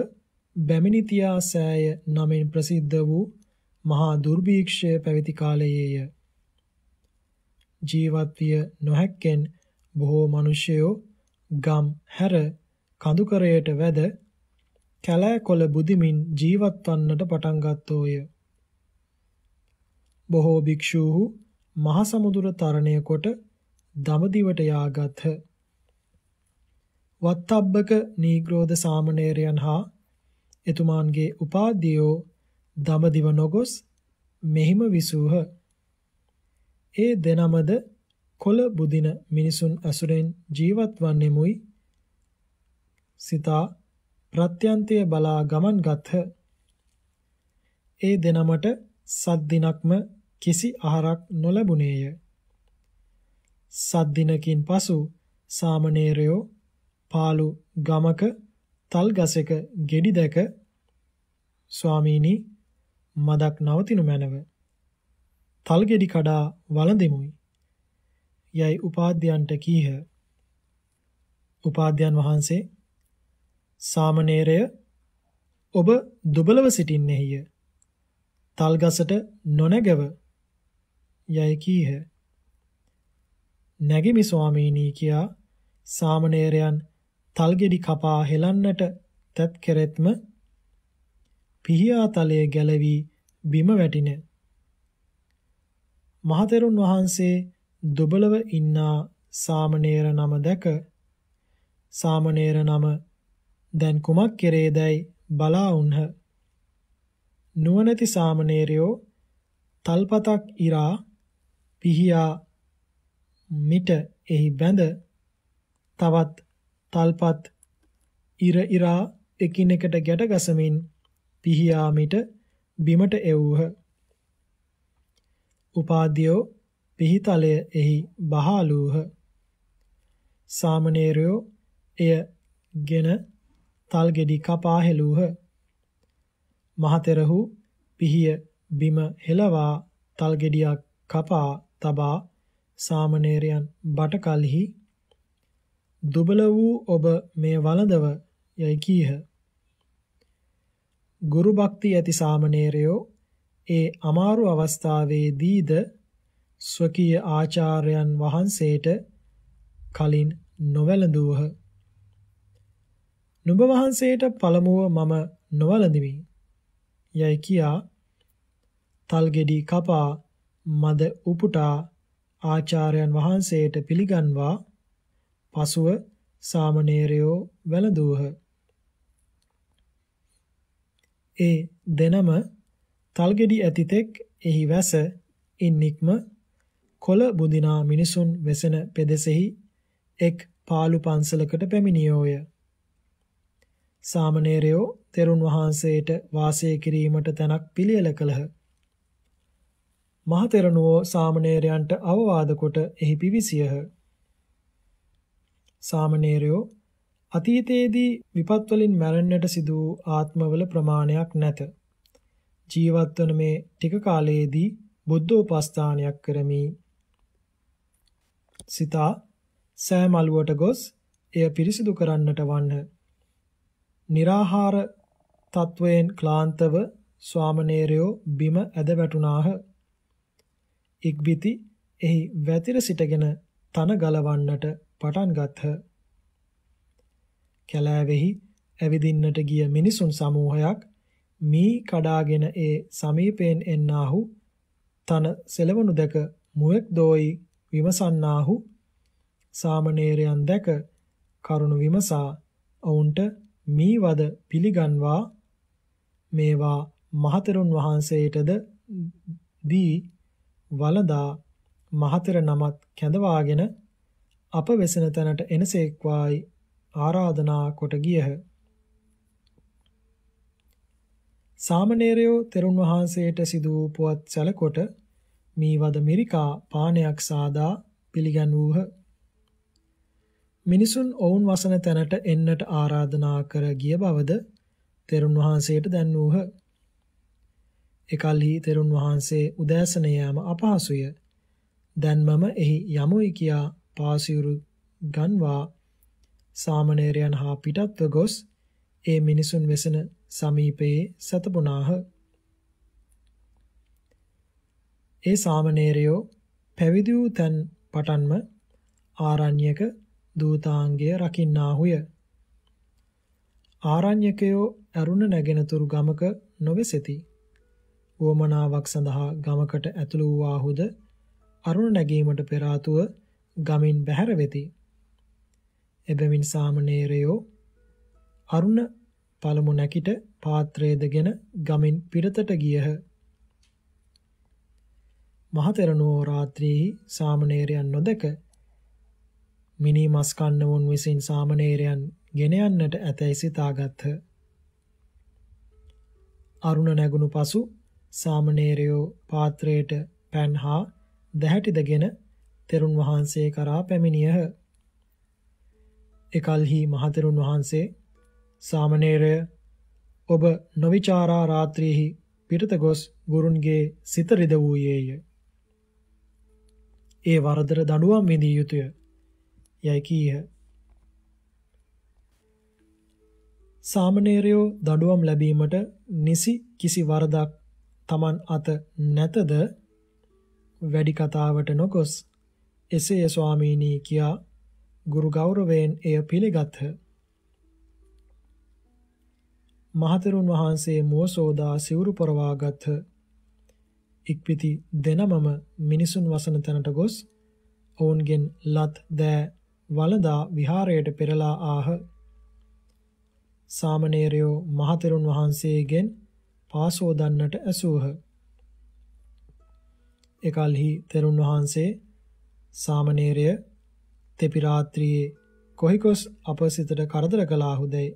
බැමිණිතියා සෑය නමින් ප්‍රසිද්ධ වූ මහා දුර්භීක්ෂය පැවති කාලයේය ජීවත් විය නොහැක්කෙන් බොහෝ මිනිසයෝ ගම් හැර කඳුකරයට වැද කැලෑකොළ බුදිමින් ජීවත් වන්නට පටන් ගත්තෝය බොහෝ භික්ෂූහු මහ සමුදුර තරණය කොට දඹදිවට යාගත්හ. වත්තබ්බක නීග්‍රෝධ සාමණේරයන් හා එතුමාන්ගේ උපාධියෝ දඹදිව නොගොස් මෙහිම විසූහ. ඒ දෙනමද කොළ බුදින මිනිසුන් ඇසුරෙන් ජීවත් වන්නෙමුයි සිතා ප්‍රත්‍යන්තය බලා ගමන් ගත්හ. ඒ දෙනමට සත් දිනක්ම කිසි ආහාරක් නොලැබුණේය. සද්දිනකින් පසු සාමණේරයෝ පාළු ගමක තල් ගසක ගෙඩි දැක ස්වාමීනි මදක් නවතිනු මැනව. තල් ගෙඩි කඩා වළඳෙමුයි. යයි උපාධ්‍යයන්ට කීහ. උපාධ්‍යයන් වහන්සේ සාමණේරය ඔබ දුබලව සිටින්නේය. තල්ගසට නොනැගව යැයි කීහ. නැගිමි ස්වාමීනී කියා සාමණේරයන් තල්ගෙඩි කපා හෙලන්නට තත් කෙරෙත්ම පිහියාතලයේ ගැලවි බිම වැටින. මහතෙරුන් වහන්සේ දුබලව ඉන්නා සාමණේර නම දැක සාමණේර නම දැන් කුමක් කෙරේදයි බලා උන්හ. නුවණැති සාමණේරයෝ තල්පතක් ඉරා පිහියා මිට එහි බැඳ තවත් තල්පත් ඉර ඉරා එකිනෙකට ගැට ගසමින් පිහියා මිට බිමට එවූහ. උපාධ්‍යෝ පිහිතලය එහි බහාලූහ. සාමණේරයෝ එය ගෙන තල් ගෙඩි කපා හෙලූහ. මහතෙරහු පිහිය බිම හෙලවා තල් ගෙඩියක් කපා තබා සාමණේරයන් බට කලෙහි දුබල වූ ඔබ මේ වළඳව යයි කීහ. ගුරු භක්තිය ඇති සාමණේරයෝ ඒ අමාරු අවස්ථාවේදීද ස්වකීය ආචාර්යයන් වහන්සේට කලින් නොවැළඳූහ. නුඹ වහන්සේට පළමුව මම නොවැළඳිමි යයි කියා තල්ගෙඩි කපා මද උපුටා ආචාර්යයන් වහන්සේට පිළිගන්වා පසුව සාමණේරයෝ වැළඳූහ. ඒ දෙනම තල්ගෙඩි ඇතිතෙක් එහි වැස ඉන්නික්ම කොළ බුදිනා මිනිසුන් වෙසෙන පෙදෙසෙහි එක් පාළු පන්සලකට පැමිණියෝය. සාමණේරයෝ තෙරුන් වහන්සේට වාසය කිරීමට තැනක් පිළියෙල කළහ. මහතෙරණුවෝ සාමණේරයන්ට අවවාද කොට එහි පිවිසියහ. සාමණේරයෝ අතීතයේදී විපත් වලින් මැරෙන්නට සිදු වූ ආත්මවල ප්‍රමාණයක් නැත. ජීවත් වන මේ ටික කාලයේදී බුද්ධෝපස්ථානයක් කරමි. සිතා සෑම අලුවට ගොස් එය පිරිසිදු කරන්නට වන්න. निराහාර තත්වයෙන් ක්ලාන්තව ස්වාමණේරයෝ බිම ඇද වැටුණාහ. ඉක්බිති එහි වැතිර සිටගෙන තන ගලවන්නට පටන් ගත්හ. කැලෑවෙහි ඇවිදින්නට ගිය මිනිසුන් සමූහයක් මී කඩාගෙන ඒ සමීපයෙන් එන්නාහු තන සෙලවනු දැක මුවෙක් දෝයි විමසන්නාහු සාමණේරයන් දැක කරුණ විමසා ඔවුන්ට මී වද පිළිගන්වා මේවා මහතෙරුන් වහන්සේටද දී වලදා මහතෙර නමත් කැඳවාගෙන අප වෙසෙන තැනට එනසේක්වායි ආරාධනා කොට ගියහ. සාමණේරයෝ තෙරුන් වහන්සේට සිදු වූ පුවත් සැලකොට මීවද මිරිකා පානයක් සාදා පිළිගන්වූහ. මිනිසුන් ඔවුන් වසන තැනට එන්නට ආරාධනා කර ගිය බවද තෙරුන් වහන්සේට දැන්වූහ. එකල්හි තෙරුන් වහන්සේ උදෑසන යාම අපහසුය. දැන් මම එහි යමුයි කියා පාසියුරු ගන්වා සාමණේරයන් හා පිටත්ව ගොස් ඒ මිනිසුන් වෙසෙන සමීපයේ සතපුනාහ. ඒ සාමණේරයෝ පැවිදි වූ තන් පටන්ම ආරණ්‍යක දූතාංගය රකින්නාහුය. ආරණ්‍යකයෝ ඇරුණ නැගෙනතුරු ගමක නොවෙසෙති. වුවමනාවක් සඳහා ගමකට ඇතුළු වූවාහුද අරුණ නැගීමට පෙරාතුව ගමින් බැහැර වෙති. එබැවින් සාමණේරයෝ අරුණ පළමු නැකිට පාත්‍රයේදගෙන ගමින් පිටතට ගියහ. මහතෙරණෝ රාත්‍රියේ සාමණේරයන් නොදක මිනී මස් කන්නවුන් විසින් සාමණේරයන් ගෙන යන්නට ඇතැයි සිතාගත්හ. අරුණ නැගුණු පසු සාමණේරයෝ පාත්‍රයට පැන් හා දැහැටිදගෙන තෙරුන් වහන්සේ කරා පැමිණියහ. එකල්හි මහතෙරුන් වහන්සේ සාමණේරය ඔබ නොවිචාරා රාත්‍රියෙහි පිටත ගොස් ගුරුන්ගේ සිත රිද වූයේය. ඒ වරදර දඬුවම් විඳිය යුතුය යයි කීහ. සාමණේරයෝ දඬුවම් ලැබීමට නිසි කිසි වරදක් Taman අත නැතද වැඩි කතාවට නොගොස් එසේ ස්වාමීනි කියා ගුරු ගෞරවයෙන් එය පිළිගත්හ. මහතෙරුන් වහන්සේ මෝසෝදා සිවුරු පොරවා ගත්හ. ඉක්පිති දෙනමම මිනිසුන් වසන තැනට ගොස් ඔවුන්ගෙන් ලත් දෑ වලදා විහාරයට පෙරලා ආහ. සාමණේරයෝ මහතෙරුන් වහන්සේගෙන් පාසෝදන්නට ඇසූහ. එකල්හි තෙරුන් වහන්සේ සාමනේරය තෙපිරාත්‍රියයේ කොහිකොස් අප සිතට කරදර කලාහුදැයි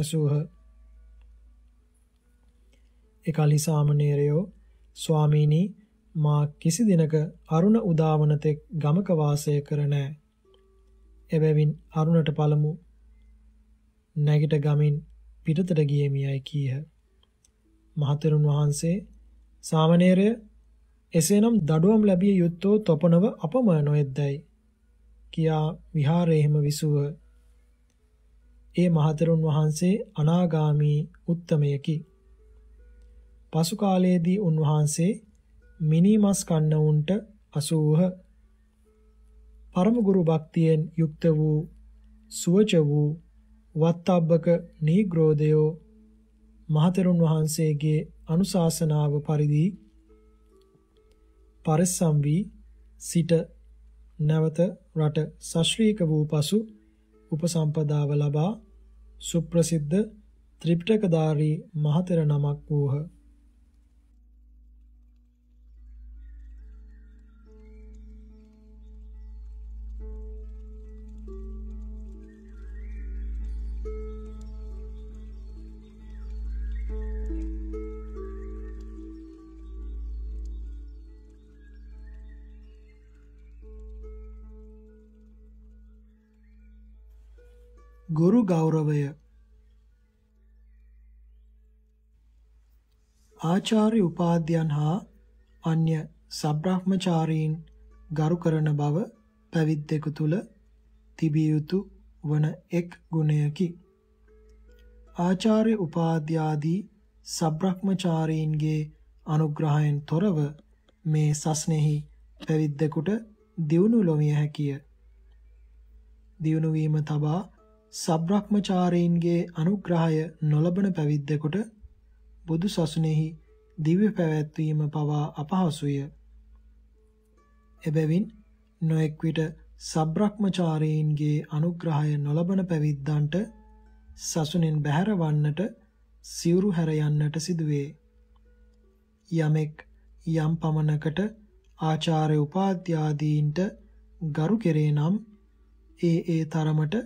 ඇසූහ. එකල්හි සාමනේරයෝ ස්වාමීණී මා කිසි දිනක අරුණ උදාවනතෙක් ගමක වාසය කරනෑ. එබැවින් අරුණට පළමු නැගිට ගමින් පිටතට ගියමියයි කීහ. මහතෙරුන් වහන්සේ සාමණේරය එසේනම් දඩුවම් ලැබිය යුත්තෝ තොපනව අපම නොයෙද්දයි කියා විහාරයේම විසුව ඒ මහතෙරුන් වහන්සේ අනාගාමි උත්තමයකි පසු කාලයේදී උන්වහන්සේ මිනි මස් කන්නවුන්ට අසූහ පරම ගුරු භක්තියෙන් යුක්ත වූ සුවච වූ වත්තබ්බක නීග්‍රෝධයෝ මහතෙරුන් වහන්සේගේ අනුශාසනාව පරිදි පරිස්සම් වී සිට නැවත රට සශ්‍රීක වූ පසු උපසම්පදාව ලබා සුප්‍රසිද්ධ ත්‍රිපිටකධාරී මහතෙර නමක් වූහ. ගුරු ගෞරවය ආචාර්ය උපාධ්‍යයන් හා අන්‍ය සබ්‍රාහ්මචාරීන් ගරු කරන බව පැවිද්දෙකු තුල තිබිය යුතු වන එක් ගුණයකි. ආචාර්ය උපාධ්‍යාදී සබ්‍රාහ්මචාරීන්ගේ අනුග්‍රහයෙන් තොරව මේ සස්නෙහි පැවිද්දෙකුට දියුණු ලොමිය හැකිය. දියුණු වීම තබා සබ්‍රහ්මචාරීන්ගේ අනුග්‍රහය නොලබන පැවිද්දෙකුට බුදු සසුනේහි දිව්‍ය පැවැත්වීම පවා අපහසුය. එබැවින් නොඑක් විට සබ්‍රහ්මචාරීන්ගේ අනුග්‍රහය නොලබන පැවිද්දන්ට සසුනෙන් බැහැරවන්නට සිවුරු හැර යන්නට සිදුවේ. යමෙක් යම් පමණකට ආචාර්ය උපාධ්‍යාදීන්ට ගරු කෙරේ නම් ඒ ඒ තරමට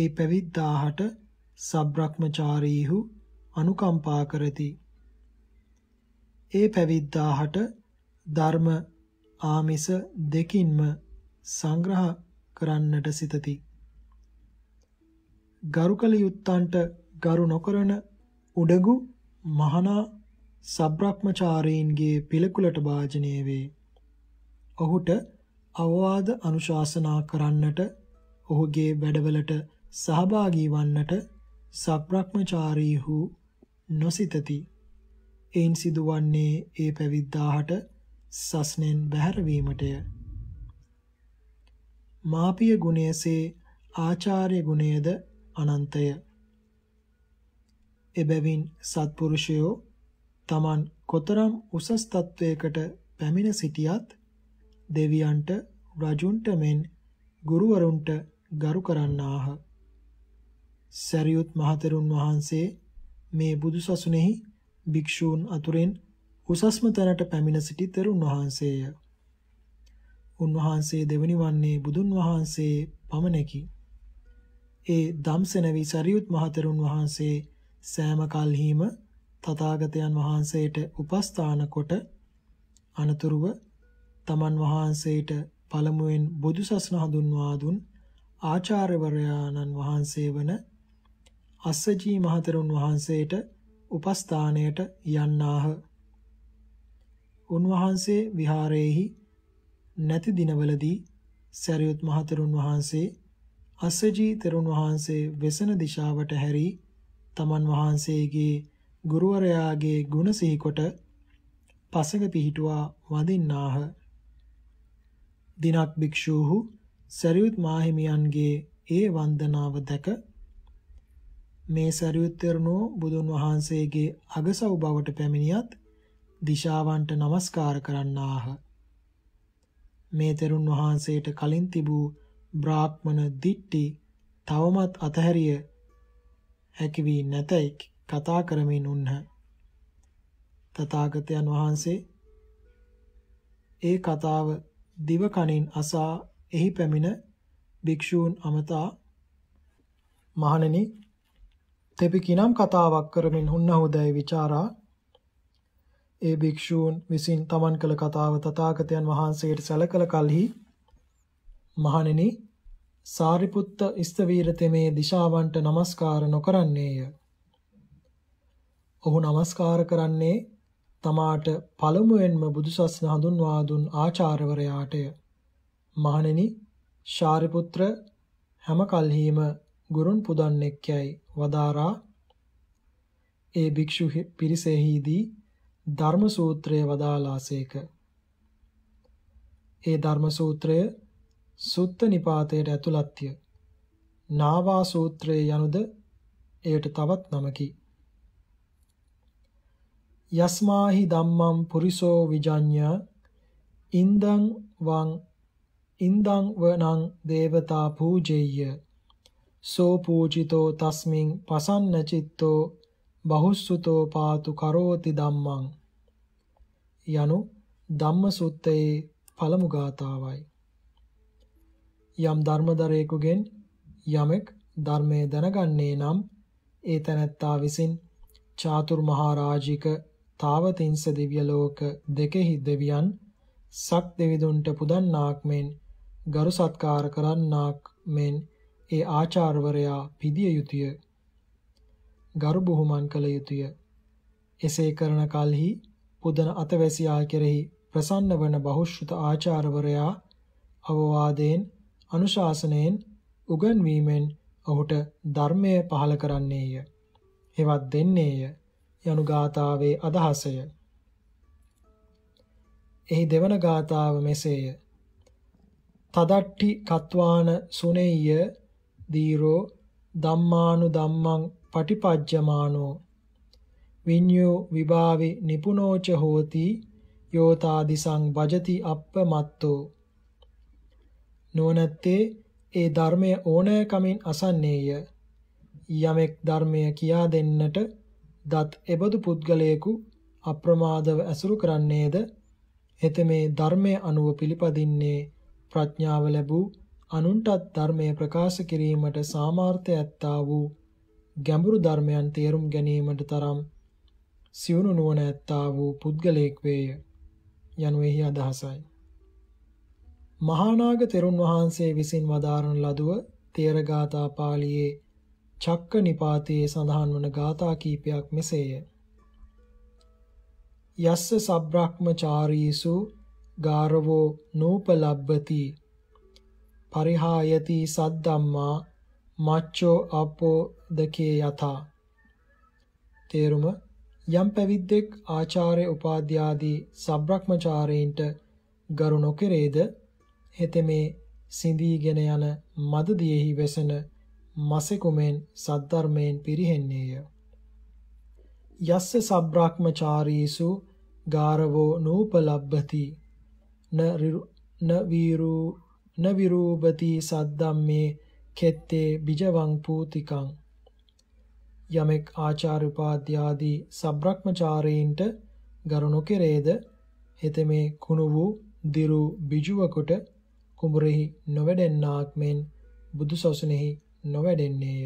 ඒ පැවිද්දාහට සබ්‍රක්‍මචාරීහු අනුකම්පා කරති. ඒ පැවිද්දාහට ධර්ම ආමිස දෙකින්ම සංග්‍රහ කරන්නට සිතති. ගරුකල යුත්තන්ට ගරු නොකරන උඩගු මහනා සබ්‍රක්‍මචාරීන්ගේ පිළිකුලට භාජනය වේ. ඔහුට අවවාද අනුශාසනා කරන්නට ඔහුගේ වැඩවලට සහභාගී වන්නට සබ්‍රක්‍මචාරීහු නොසිතති. එයින් සිදුවන්නේ ඒ පැවිද්දාහට සස්නෙන් බැහැරවීමටය. මාපිය ගුණයසේ ආචාර්ය ගුණයද අනන්තය. එබැවින් සත්පුරුෂයෝ තමන් කොතරම් උසස් තත්ත්වයකට පැමිණ සිටියත් දෙවියන්ට රජුන්ට මෙන් ගුරුවරුන්ට ගරු කරන්නාහ. සැරියුත් මහතෙරුන් වහන්සේ මේ බුදුසසුනේහි භික්ෂූන් අතුරෙන් උසස්ම තැනට පැමිණ සිටි තෙරුන් වහන්සේය. උන්වහන්සේ දෙවනි වන්නේ බුදුන් වහන්සේ පමණකි. ඒ ධම්සෙනවි සරියුත් මහතෙරුන් වහන්සේ සෑම කල්හිම තථාගතයන් වහන්සේට උපස්ථාන කොට අනතුරුව තමන් වහන්සේට පළමුවෙන් බුදුසසුන හඳුන්වා දුන් ආචාර්යවරයාණන් වහන්සේ වන අස්සජී මහතෙරුන් වහන්සේට උපස්ථානයට යන්නාහ. උන්වහන්සේ විහාරයේහි නැති දිනවලදී සරියුත් මහතෙරුන් වහන්සේ අස්සජී තෙරුන් වහන්සේ වෙසෙන දිශාවට හැරී තමන් වහන්සේගේ ගුරුවරයාගේ ගුණ සිහිකොට පසඟ පිහිටුවා වඳින්නාහ. දිනක් භික්ෂූහු සරියුත් මාහිමියන්ගේ ඒ වන්දනාව දැක මේ සරියුත්තරණෝ බුදුන් වහන්සේගේ අගසව් බවට පැමිණියත් දිශාවන්ට নমස්කාර කරන්නාහ. මේ තෙරුන් වහන්සේට කලින් තිබූ බ්‍රාහ්මණ දිට්ටි තවමත් අතහැරිය හැකි වී නැතයි කතා කරමින් උන්හ. තථාගතයන් වහන්සේ ඒ කතාව දිව කනින් අසා එහි පැමිණ භික්ෂූන් අමතා මහණෙනි තෙපිකිනම් කතාවක් කරමින් හුන්නහුදැයි විචාරා ඒ භික්ෂූන් විසින් තමන් කළ කතාව තථාගතයන් වහන්සේට සැලකල කලෙහි මහණෙනි සාරිපුත්ත ස්තවීර තෙමේ දිශාවන්ට নমස්කාර නොකරන්නේය. ඔහු নমස්කාර කරන්නේ තමාට පළමුවෙන්ම බුදුසසුන හඳුන්වා දුන් ආචාර්යවරයාටය. මහණෙනි ශාරිපුත්‍ර හැම කල්හිම ගුරුන් පුදන්නෙක් යයි වදාරා ඒ භික්ෂු පිරිසෙහිදී ධර්ම සූත්‍රය වදාලාසේක. ඒ ධර්ම සූත්‍රය සුත්ත නිපාතයට ඇතුළත්ය. නාවා සූත්‍රය යනුද එයට තවත් නමකි. යස්මාහි ධම්මම් පුරිසෝ විජඤ්ඤ ඉන්දං වං ඉන්දං වනං දේවතා පූජෙය්‍ය සෝ පූජිතෝ තස්මින් පසන්න චිත්තෝ බහුස්සුතෝ පාතු කරෝති ධම්මං යනු ධම්මසුත්තේ පළමු ගාතාවයි යම් ධර්මදරයෙකුගෙන් යමෙක් ධර්මයේ දැනගන්නේ නම් ඒ තැනැත්තා විසින් චාතුර් මහරාජික තාවතිංස දිව්‍ය ලෝක දෙකෙහි දෙවියන් සක් දෙවිඳුන්ට පුදන්නාක් මෙන් ගරු සත්කාර කරන්නාක් මෙන් ඒ ආචාර්වරයා පිදිය යුතුය. ගරු බුහුමන් කළ යුතුය. එසේ කරන කලෙහි පුදන අතවැසියා කෙරෙහි ප්‍රසන්න වන බහුශ්‍රත ආචාර්වරයා අවවාදයෙන් අනුශාසනයෙන් උගන්වීමෙන් ඔහුට ධර්මය පහළ කරන්නේය. හෙවත් දෙන්නේය යනු ගාථාවේ අදහසය. එහි දෙවන ගාථාව මෙසේය. තදට්ටි කත්වාන සුනෙය්‍ය ධීරෝ ධම්මානු ධම්මං පටිපජ්ජමානෝ විඤ්ඤෝ විභාවේ නිපුනෝච හෝති යෝතාදිසං භජති අප්පමත්තෝ නොනැත්තේ ඒ ධර්මය ඕනෑකමින් අසන්නේය යමෙක් ධර්මය කියා දෙන්නට දත් එබඳු පුද්ගලයෙකු අප්‍රමාදව ඇසුරු කරන්නේද එතෙමේ ධර්මය අනුව පිළිපදින්නේ ප්‍රඥාව ලැබූ අනුන්ටත් ධර්මය ප්‍රකාශ කිරීමට සාමාර්ථය ඇත්තා වූ ගැඹුරු ධර්මයන් තේරුම් ගැනීමට තරම් සියුණු නුවණ ඇත්තා වූ පුද්ගලයෙක් වේය යනු එහි අදහසයි. මහානාග තෙරුන් වහන්සේ විසින් වදාරන ලදුව තේරගාථා පාළියේ චක්ක නිපාතයේ සඳහන් වන ගාථා කීපයක් මෙසේය. යස්ස සබ්‍රක්‍මචාරීසු ගාරවෝ නූපලබ්බති පරිහායති සද්දම්මා මච්චෝ අපෝදකේ යථා තේරුම යම් පැවිද්දෙක් ආචාර්ය උපාධ්‍යාදී සබ්‍රක්‍මචාරීන්ට ගරු නොකෙරේද හෙතෙමේ සිඳීගෙන යන මද දියෙහි වැසෙන මසෙකුමෙන් සද්ධර්මයෙන් පිරිහෙන්නේය යස්ස සබ්‍රාක්‍මචාරීසු ගාරවෝ නූපලබ්බති න වීරු න විරූපති සද්දම්මේ කෙත්තේ බිජවං පූතිකං යමෙක් ආචාර උපාධ්‍යාදී සබ්‍රක්‍මචාරීන්ට ගරු නොකෙරේද හෙතෙමේ කුණු වූ දිරු බිජුවකොට කුඹරෙහි නොවැඩෙන්නාක් මෙන් බුදු සසුනෙහි නොවැඩෙන්නේය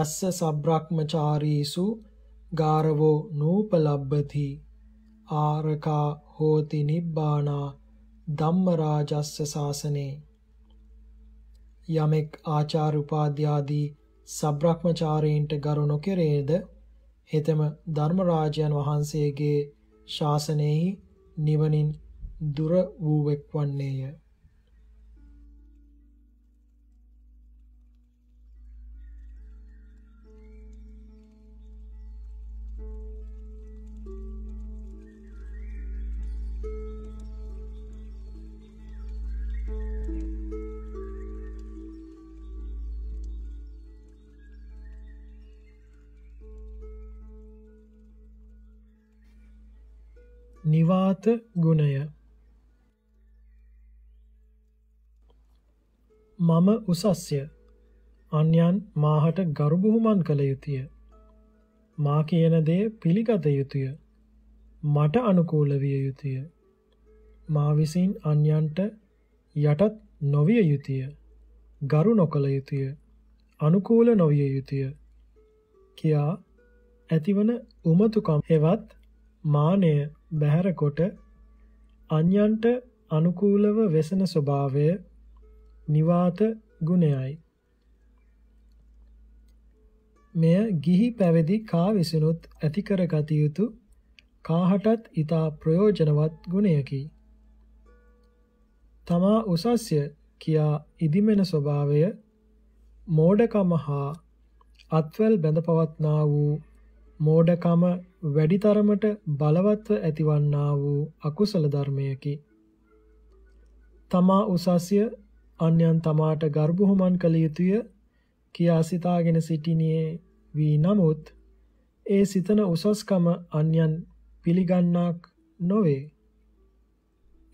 යස්ස සබ්‍රක්‍මචාරීසු ගාරවෝ නූපලබ්බති ආරකා හෝති නිබ්බානා ධම්මරාජස්ස ශාසනේ යමෙක් ආචාර උපාධ්‍යාදී සබ්‍රහ්මචාරීන්ට ගරු නොකෙරේද හෙතෙම ධර්මරාජයන් වහන්සේගේ ශාසනයෙහි නිවනින් දුර වූවෙක් වන්නේය. නිවාත ගුණය මම උසස්ය අන්‍යන් මාහට ගරුබුහුමන් කළ යුතුය මා කියන දේ පිළිගත යුතුය මට අනුකූල විය යුතුය මා විසින් අන්‍යන්ට යටත් නොවිය යුතුය ගරු නොකළ යුතුය අනුකූල නොවිය යුතුය කියා ඇතිවන උමතුකම් හෙවත් මානය බැහැර කොට අන්‍යන්ට අනුකූලව වෙසෙන ස්වභාවය නිවාත ගුණයයි. මෙය ගිහි පැවැදි කා විසිනුත් ඇතිකර ගතයුතු කාහටත් ඉතා ප්‍රයෝජනවත් ගුණයකි. තමා උසස්ය කියා ඉදිමෙන ස්වභාවය මෝඩකම හා අත්වැල් බැඳ පවත්නා වූ මෝඩකම වැඩි තරමට බලවත්ව ඇතිවන්නා වූ අකුසල ධර්මයකි. තමා උසස්ය අන්‍යන් තමාට ගර්භුහුමන් කළ යුතුය කියා සිතාගෙන සිටිනියේ වී නමුත් ඒ සිතන උසස්කම අන්‍යන් පිළිගන්නාක් නොවේ.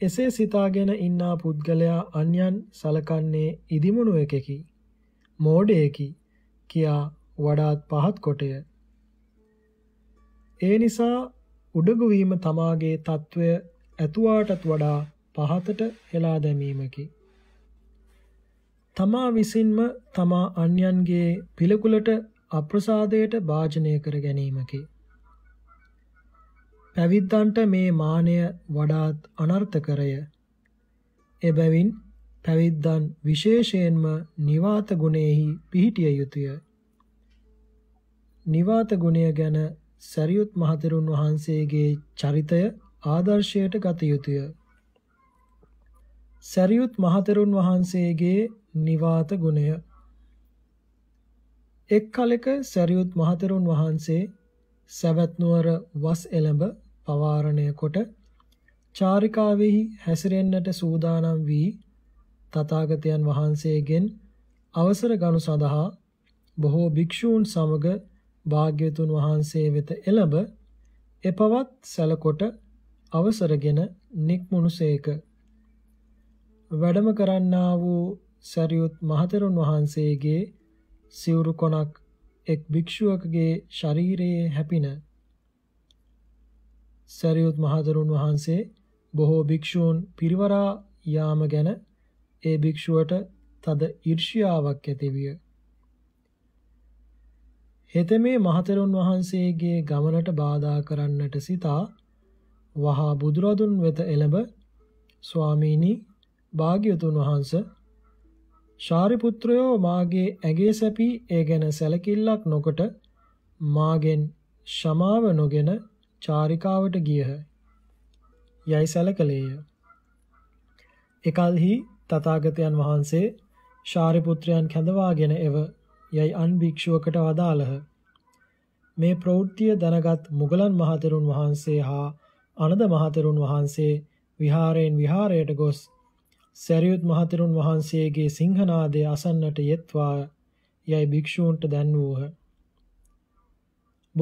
එසේ සිතාගෙන ඉන්නා පුද්ගලයා අන්‍යන් සලකන්නේ ඉදිමුණුවකෙකි මෝඩයකි කියා වඩාත් පහත් කොටය ඒ නිසා උඩගු වීම තමාගේ తত্ত্বය ඇතුවාටත් වඩා පහතට හෙලා දැමීමකි. තමා විසින්ම තමා අන්‍යන්ගේ පිළිකුලට අප්‍රසාදයට භාජනය කර ගැනීමකි. පැවිද්දන්ට මේ මානය වඩාත් අනර්ථකරය. එබැවින් පැවිද්දන් විශේෂයෙන්ම නිවාත ගුණෙහි පිහිටිය යුතුය. නිවාත ගුණය ගැන සරියුත් මහතෙරුන් වහන්සේගේ චරිතය ආදර්ශයට ගත යුතුය. සරියුත් මහතෙරුන් වහන්සේගේ නිවාත ගුණය එක් කලෙක සරියුත් මහතෙරුන් වහන්සේ සවැත් නුවර වස් එළඹ පවාරණය කොට චාරිකාවෙහි හැසිරෙන්නට සූදානම් වී තථාගතයන් වහන්සේගෙන් අවසර ගනු සඳහා බොහෝ භික්ෂූන් සමග භාග්‍යතුන් වහන්සේ වෙත එළඹ එපවත් සැලකොට අවසරගෙන නික්මුණුසේක. වැඩම කරන්නා වූ සැරියුත් මහතෙරුන් වහන්සේගේ සිවුරු කොනක් එක් භික්ෂුවකගේ ශරීරයේ හැපින සැරියුත් මහතෙරුන් වහන්සේ බොහෝ භික්ෂූන් පිරිවරා යාම ගැන ඒ භික්ෂුවට තද ඊර්ෂ්‍යාවක් ඇතිවිය. හෙතෙමේ මහතෙරුන් වහන්සේගේ ගමනට බාධා කරන්නට සිතා වහා බුදුරදුන් වෙත එළඹ ස්වාමීනි භාග්‍යතුන් වහන්ස ශාරිපුත්‍රයෝ මාගේ ඇගේ සැපී ඒ ගැන සැලකිල්ලක් නොකොට මාගෙන් ශමාව නොගෙන චාරිකාවට ගියහ යයි සැලකලේය. එකල්හි තථාගතයන් වහන්සේ ශාරිපුත්‍රයන් කැඳවාගෙන එව යයි අන් භික්ෂුවකට වදාළහ. මේ ප්‍රවෘත්තිය දැනගත් මුගලන් මහතෙරුන් වහන්සේ හා අනද මහතෙරුන් වහන්සේ විහාරයෙන් විහාරයට ගොස් සැරියුත් මහතෙරුන් වහන්සේගේ සිංහනාදය අසන්නට යෙත්වා යයි භික්ෂූන්ට දැන්වූහ.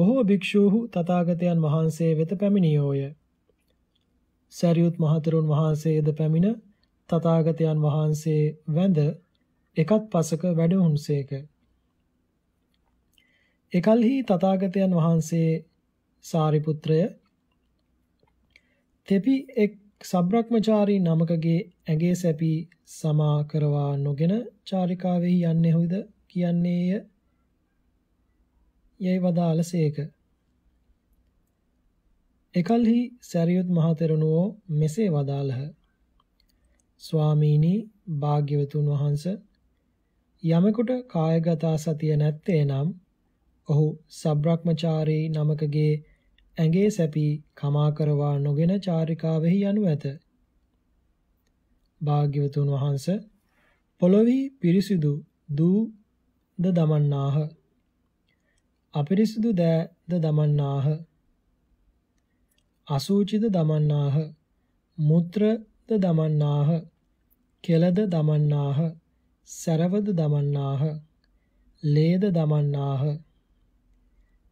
බොහෝ භික්ෂූහු තථාගතයන් වහන්සේ වෙත පැමිණියෝය. සැරියුත් මහතෙරුන් වහන්සේද පැමිණ තථාගතයන් වහන්සේ වැඳ එකත් පසක වැඩහුන්සේක. එකල්හි තථාගතයන් වහන්සේ සාරිපුත්‍රය තෙපි එක් සබ්‍රක්‍මචාරී නමකගේ ඇගේ සැපී සමා කරවා නොගෙන චාරිකාවෙහි යන්නේ හොයිද කියන්නේය යයි වදාළසේක එකල්හි සැරියුත් මහතෙරණුවෝ මෙසේ වදාළහ ස්වාමීනි භාග්‍යවතුන් වහන්ස යමෙකුට කායගතා සතිය නැත්තේ නම් ඔහු සබ්‍රක්‍මචාරී නමකගේ ඇඟේ සැපී කමා කරවා නොගෙන චාරිකාවෙහි යනු ඇත. භාග්‍යවතුන් වහන්ස පොළොවි පිරිසිදු දූ ද දමන්නාහ. අපිරිසිදු දෑ ද දමන්නාහ. අසූචිද දමන්නාහ. මුත්‍ර ද දමන්නාහ. කෙලද දමන්නාහ. සැරවද දමන්නාහ. ලේද දමන්නාහ.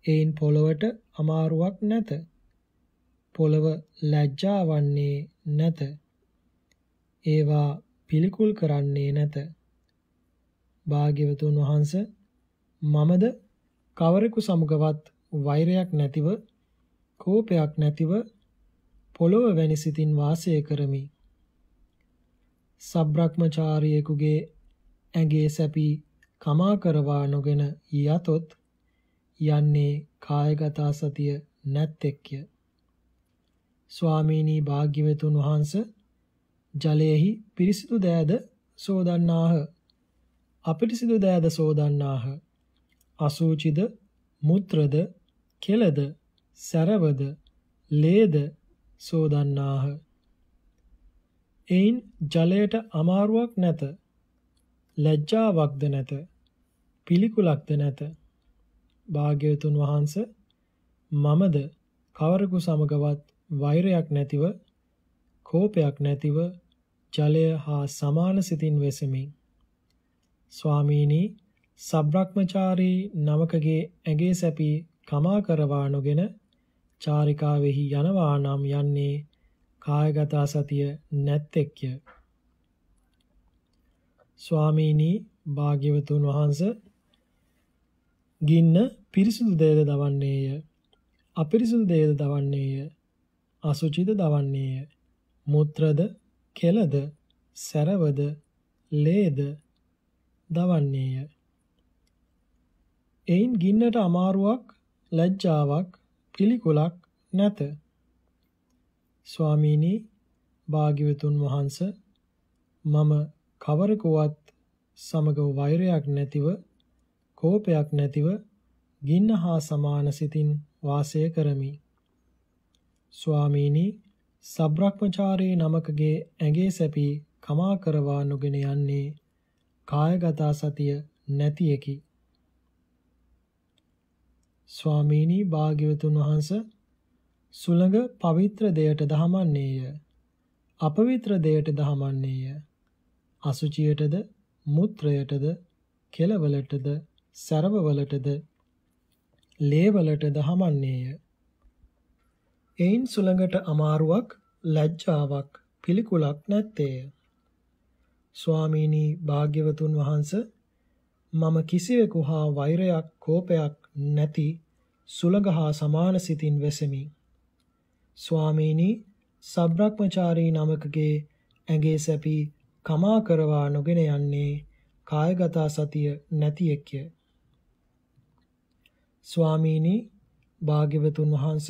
එයින් පොළොවට අමාරුවක් නැත. පොළව ලැජ්ජා වන්නේ නැත. ඒවා පිළිකුල් කරන්නේ නැත. භාග්‍යවතුන් වහන්ස මමද කවරෙකු සමගවත් වෛරයක් නැතිව කෝපයක් නැතිව පොළොව වැනි සිතින් වාසය කරමි. සබ්‍රක්‍මචාරියෙකුගේ ඇගේ සැපී කමා කරවා නොගෙන යතොත් යන්නේ කායගත සතිය නැත්තේක්ය. ස්වාමීනි භාග්‍යවතුන් වහන්ස ජලයෙහි පිරිසිදු දෑද සෝදන්නාහ. අපිරිසිදු දෑද සෝදන්නාහ. අසූචිද මුත්‍රද කෙලද සැරවද ලේද සෝදන්නාහ. එයින් ජලයට අමාරුවක් නැත. ලැජ්ජාවක්ද නැත. පිළිකුලක්ද නැත. භාග්‍යවතුන් වහන්ස මමද කවරකු සමගවත් වෛරයක් නැතිව කෝපයක් නැතිව ජලය හා සමාන සිතින් වෙසමින් ස්වාමීනි සබ්‍රක්‍මචාරී නමකගේ ඇගේ සැපී කමා කරවා නොගෙන චාරිකාවෙහි යනවා නම් යන්නේ කායගතා සතිය නැත්තෙක්ය ස්වාමීනි භාග්‍යවතුන් වහන්සේ ගින්න පිරිසිදු දේද දවන්නේය. අපිරිසිදු දේද දවන්නේය. අසුචිද දවන්නේය. මුත්‍රද කෙලද සැරවද ලේද දවන්නේය. එයින් ගින්නට අමාරුවක් ලැජ්ජාවක් පිළිකුලක් නැත. ස්වාමීනී භාගිවතුන් වහන්ස මම කවරකුවත් සමග වෛරයක් නැතිව කෝපයක් නැතිව ගින්න හා සමාන සිතින් වාසය කරමි. ස්වාමීනි සබ්‍රක්මචාරී නමකගේ ඇගේ සැපී කමා කරවා නොගෙන යන්නේ කායගතා සතිය නැතියකි. ස්වාමීනී භාග්‍යවතුන් වහන්ස සුළඟ පවිත්‍ර දෙයට දහමන්නේය. අපවිත්‍ර දෙයට දහමන්නේය. අසුචියටද මුත්‍රයටද කෙලවලටද සරවවලටද ලේවලටද හමන්නේය. එයින් සුළඟට අමාරුවක් ලැජ්ජාවක් පිළිකුලක් නැත්තේය. ස්වාමීනී භාග්‍යවතුන් වහන්ස මම කිසිවෙකු හා වෛරයක් කෝපයක් නැති සුළඟ හා සමාන සිතින් වෙසෙමි. ස්වාමීනී සබ්‍රක්මචාරී නමකගේ ඇගේ සැපී කමා කරවා නොගෙන යන්නේ කායගතා සතිය නැති එක්ය. ස්වාමීනී භාග්‍යවතුන් වහන්ස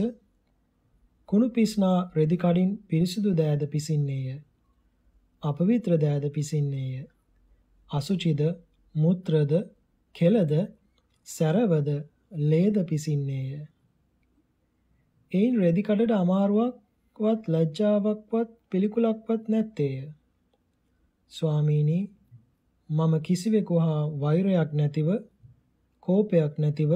කුණු පිස්නා රෙදි කඩින් පිරිසුදු දෑද පිසින්නේය. අපවිත්‍ර දෑද පිසින්නේය. අසුචිද මුත්‍රද කෙලද සැරවද ලේද පිසින්නේය. එයින් රෙදිකඩට අමාරුවක්වත් ලැජ්ජාවක්වත් පිළිකුලක්වත් නැත්තේය. ස්වාමීනි මම කිසිවෙකු හා වෛරයක් නැතිව කෝපයක් නැතිව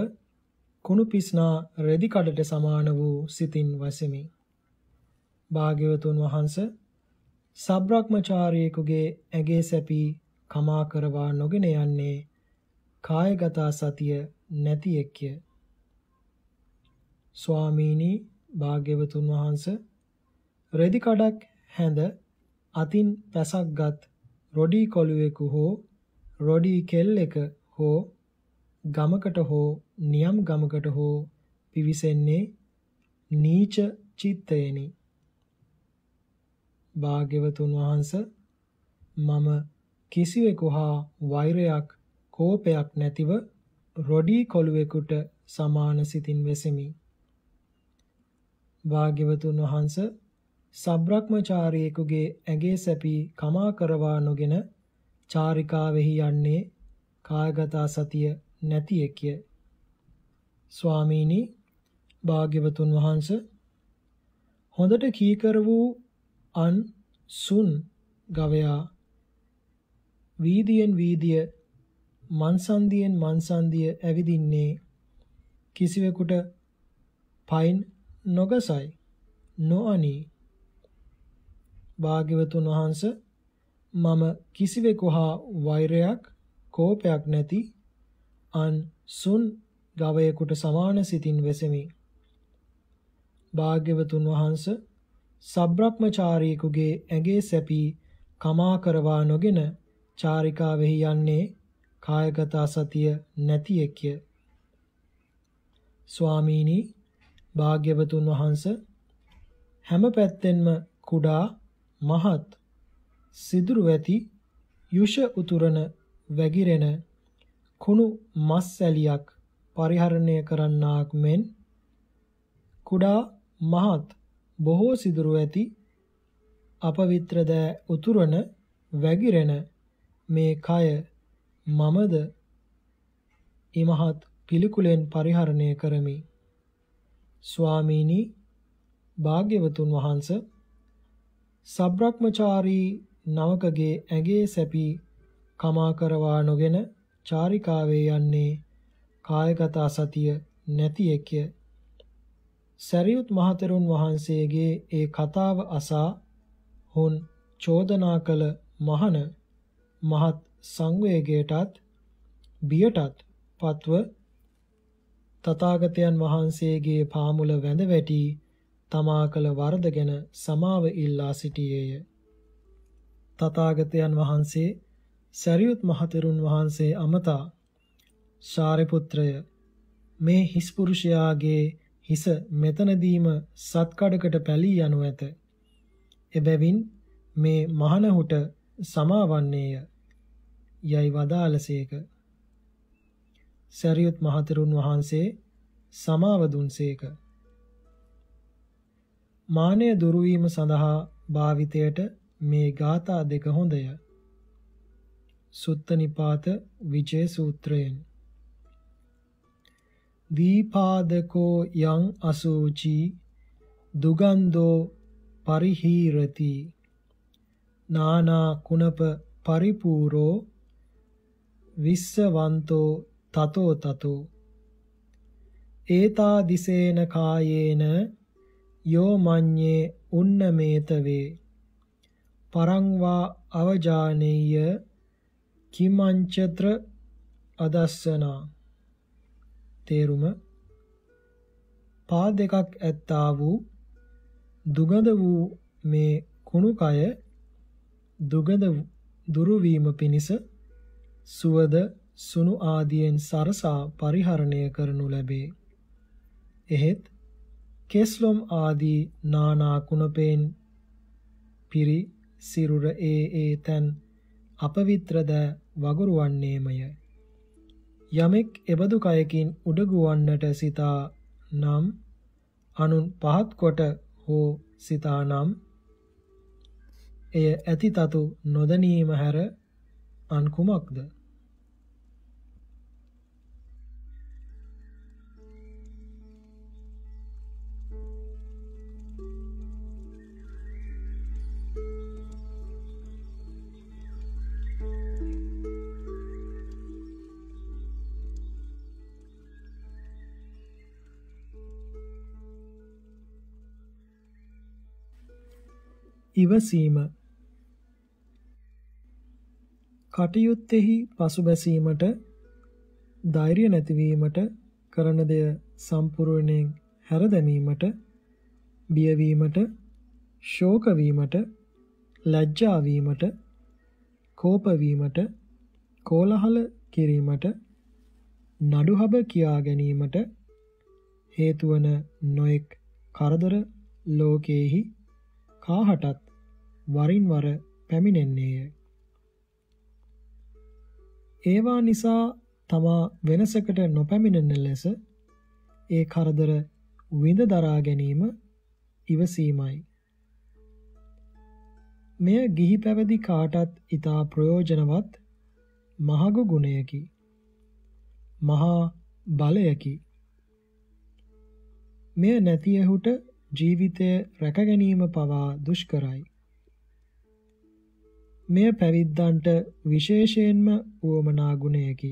කුණු පිස්නා රෙදි කඩට සමාන වූ සිතින් වසෙමි. භාග්‍යවතුන් වහන්ස සබ්‍රක්‍මචාරියෙකුගේ ඇගේ සැපී කමා කරවා නොගෙන යන්නේ කායගත සතිය නැති එක්ය. ස්වාමීනි භාග්‍යවතුන් වහන්ස රෙදි කඩක් හැඳ අතින් පැසක්ගත් රොඩි කොළුවෙකු හෝ රොඩි කෙල්ලෙක හෝ ගමකට හෝ නියම් ගමකට හෝ පිවිසෙන්නේ නීච චිත්තයෙනි. භාග්‍යවතුන් වහන්ස මම කිසිවෙකු හා වෛරයක් කෝපයක් නැතිව රොඩී කොළුවෙකුට සමාන සිතින් වෙසෙමි. භාග්‍යවතුන් වහන්ස සබ්‍රක්‍මචාරියෙකුගේ ඇගේ සැපී කමා කරවා නොගෙන චාරිකාවෙහි යන්නේ කායගතා සතිය නැති එකිය. ස්වාමීනි භාග්‍යවතුන් වහන්ස හොඳට කීකර වූ අන් සුන් ගවයා වීදියෙන් වීදිය මන්සන්දියෙන් මන්සන්දිය ඇවිදින්නේ කිසිවෙකුට පයින් නොගසයි නොඅනි භාග්‍යවතුන් වහන්ස මම කිසිවෙකු හා වෛරයක් කෝපයක් නැති අන් සුන් ගවයෙකුට සමාන සිතින් වෙසෙමි. භාග්‍යවතුන් වහන්ස සබ්‍රක්‍මචාරීකුගේ ඇගේ සැපී කමා කරවා නොගෙන චාරිකාවෙහි යන්නේ කායගත සතිය නැතියෙක්ය. ස්වාමීනි භාග්‍යවතුන් වහන්ස හැම පැත්තෙන්ම කුඩා මහත් සිදුරු ඇති යුෂ උතුරන වැගිරෙන කුණු මස් සැලියක් පරිහරණය කරන්නාක් මෙන් කුඩා මහත් බොහෝ සිදුරු ඇති අපවිත්‍ර ද උතුරන වැగిරෙන මේ කය මමද ඊමහත් පිළිකුලෙන් පරිහරණය කරමි ස්වාමීනි භාග්‍යවතුන් වහන්ස සබ්‍රක්‍මචාරී නවකගේ ඇගේ සැපී කමා කරවා නොගෙන චාරිකාවේ යන්නේ කායගත සතිය නැති එකය. සරියුත් මහතෙරුන් වහන්සේගේ ඒ කතාව අසා හොන් චෝදනා කළ මහන මහත් සංවේගයටත් බියටත් පත්ව තථාගතයන් වහන්සේගේ පාමුල වැඳ වැටි තමා කළ වරදගෙන සමාව ඉල්ලා සිටියේය. තථාගතයන් වහන්සේ සැරියුත් මහතෙරුන් වහන්සේ අමතා ශාරිපුත්‍රය මේ හිස්පුරුෂයාගේ හිස මෙතනදීම සත්කඩකට පැලී යනු ඇත. එබැවින් මේ මහනහුට සමාවන්නේය යයි වදාළසේක. සැරියුත් මහතෙරුන් වහන්සේ සමාව දුන්සේක. මානය දුරුවීම සඳහා භාවිතයට මේ ගාථා දෙක හොඳය. සුත්ත නිපාත විජේ සූත්‍රයෙන් දීපාදකෝ යං අසෝචි දුගන්ධෝ පරිහීරති නානා කුණප පරිපූරෝ විස්සවන්තෝ තතෝ තතෝ ඒතා දිසේන කායේන යෝ මඤ්ඤේ උන්නමේතවේ පරං වා අවජානේය කිමංචත්‍ර අදස්සනා තේරුම පා දෙකක් ඇත්තා වූ දුගඳ වූ මේ කුණුකය දුගඳ දුරුවීම පිණිස සුවද සුණු ආදියෙන් සරසා පරිහරණය කරනු ලැබේ. එහෙත් කෙස්ලොම් ආදී නානා කුණපෙන් පිරි සිරුර ඒ ඒ තැන් අපවිත්‍රද වගුරුවන්නේමය. යමෙක් එබඳු කයකින් උඩගුවන්නට සිතා නම් අනුන් පහත්කොට හෝ සිතා නම් එය ඇතිතතු නොදනීම හැර අන්කුමක්ද. ඉවසීම කටයුත්තේහි පසුබැසීමට ධෛර්ය නැතිවීමට කරන දෙය සම්පූර්ණයෙන් හැර දැමීමට බියවීමට ශෝක වීමට ලැජ්ජා වීමට කෝප වීමට කෝලහල කිරීමට නඩුහබ කියා ගැනීමට හේතුවන නොඑක් කරදර ලෝකයේහි කාහටත් වරින් වර පැමිණෙන්නේය. ඒවා නිසා තමා වෙනසකට නොපැමිණෙන ලෙස ඒ කරදර විඳ දරා ගැනීම ඉවසීමයි. මෙය ගිහි පැවදි කාටත් ඉතා ප්‍රයෝජනවත් මහගු ගුණයකි. මහා බලයකි. මෙය නැති ඇහුට ජීවිතය රැකගැනීම පවා දුෂ්කරයි. මෙය පැවිද්දන්ට විශේෂයෙන්ම වුවමනා ගුණයකි.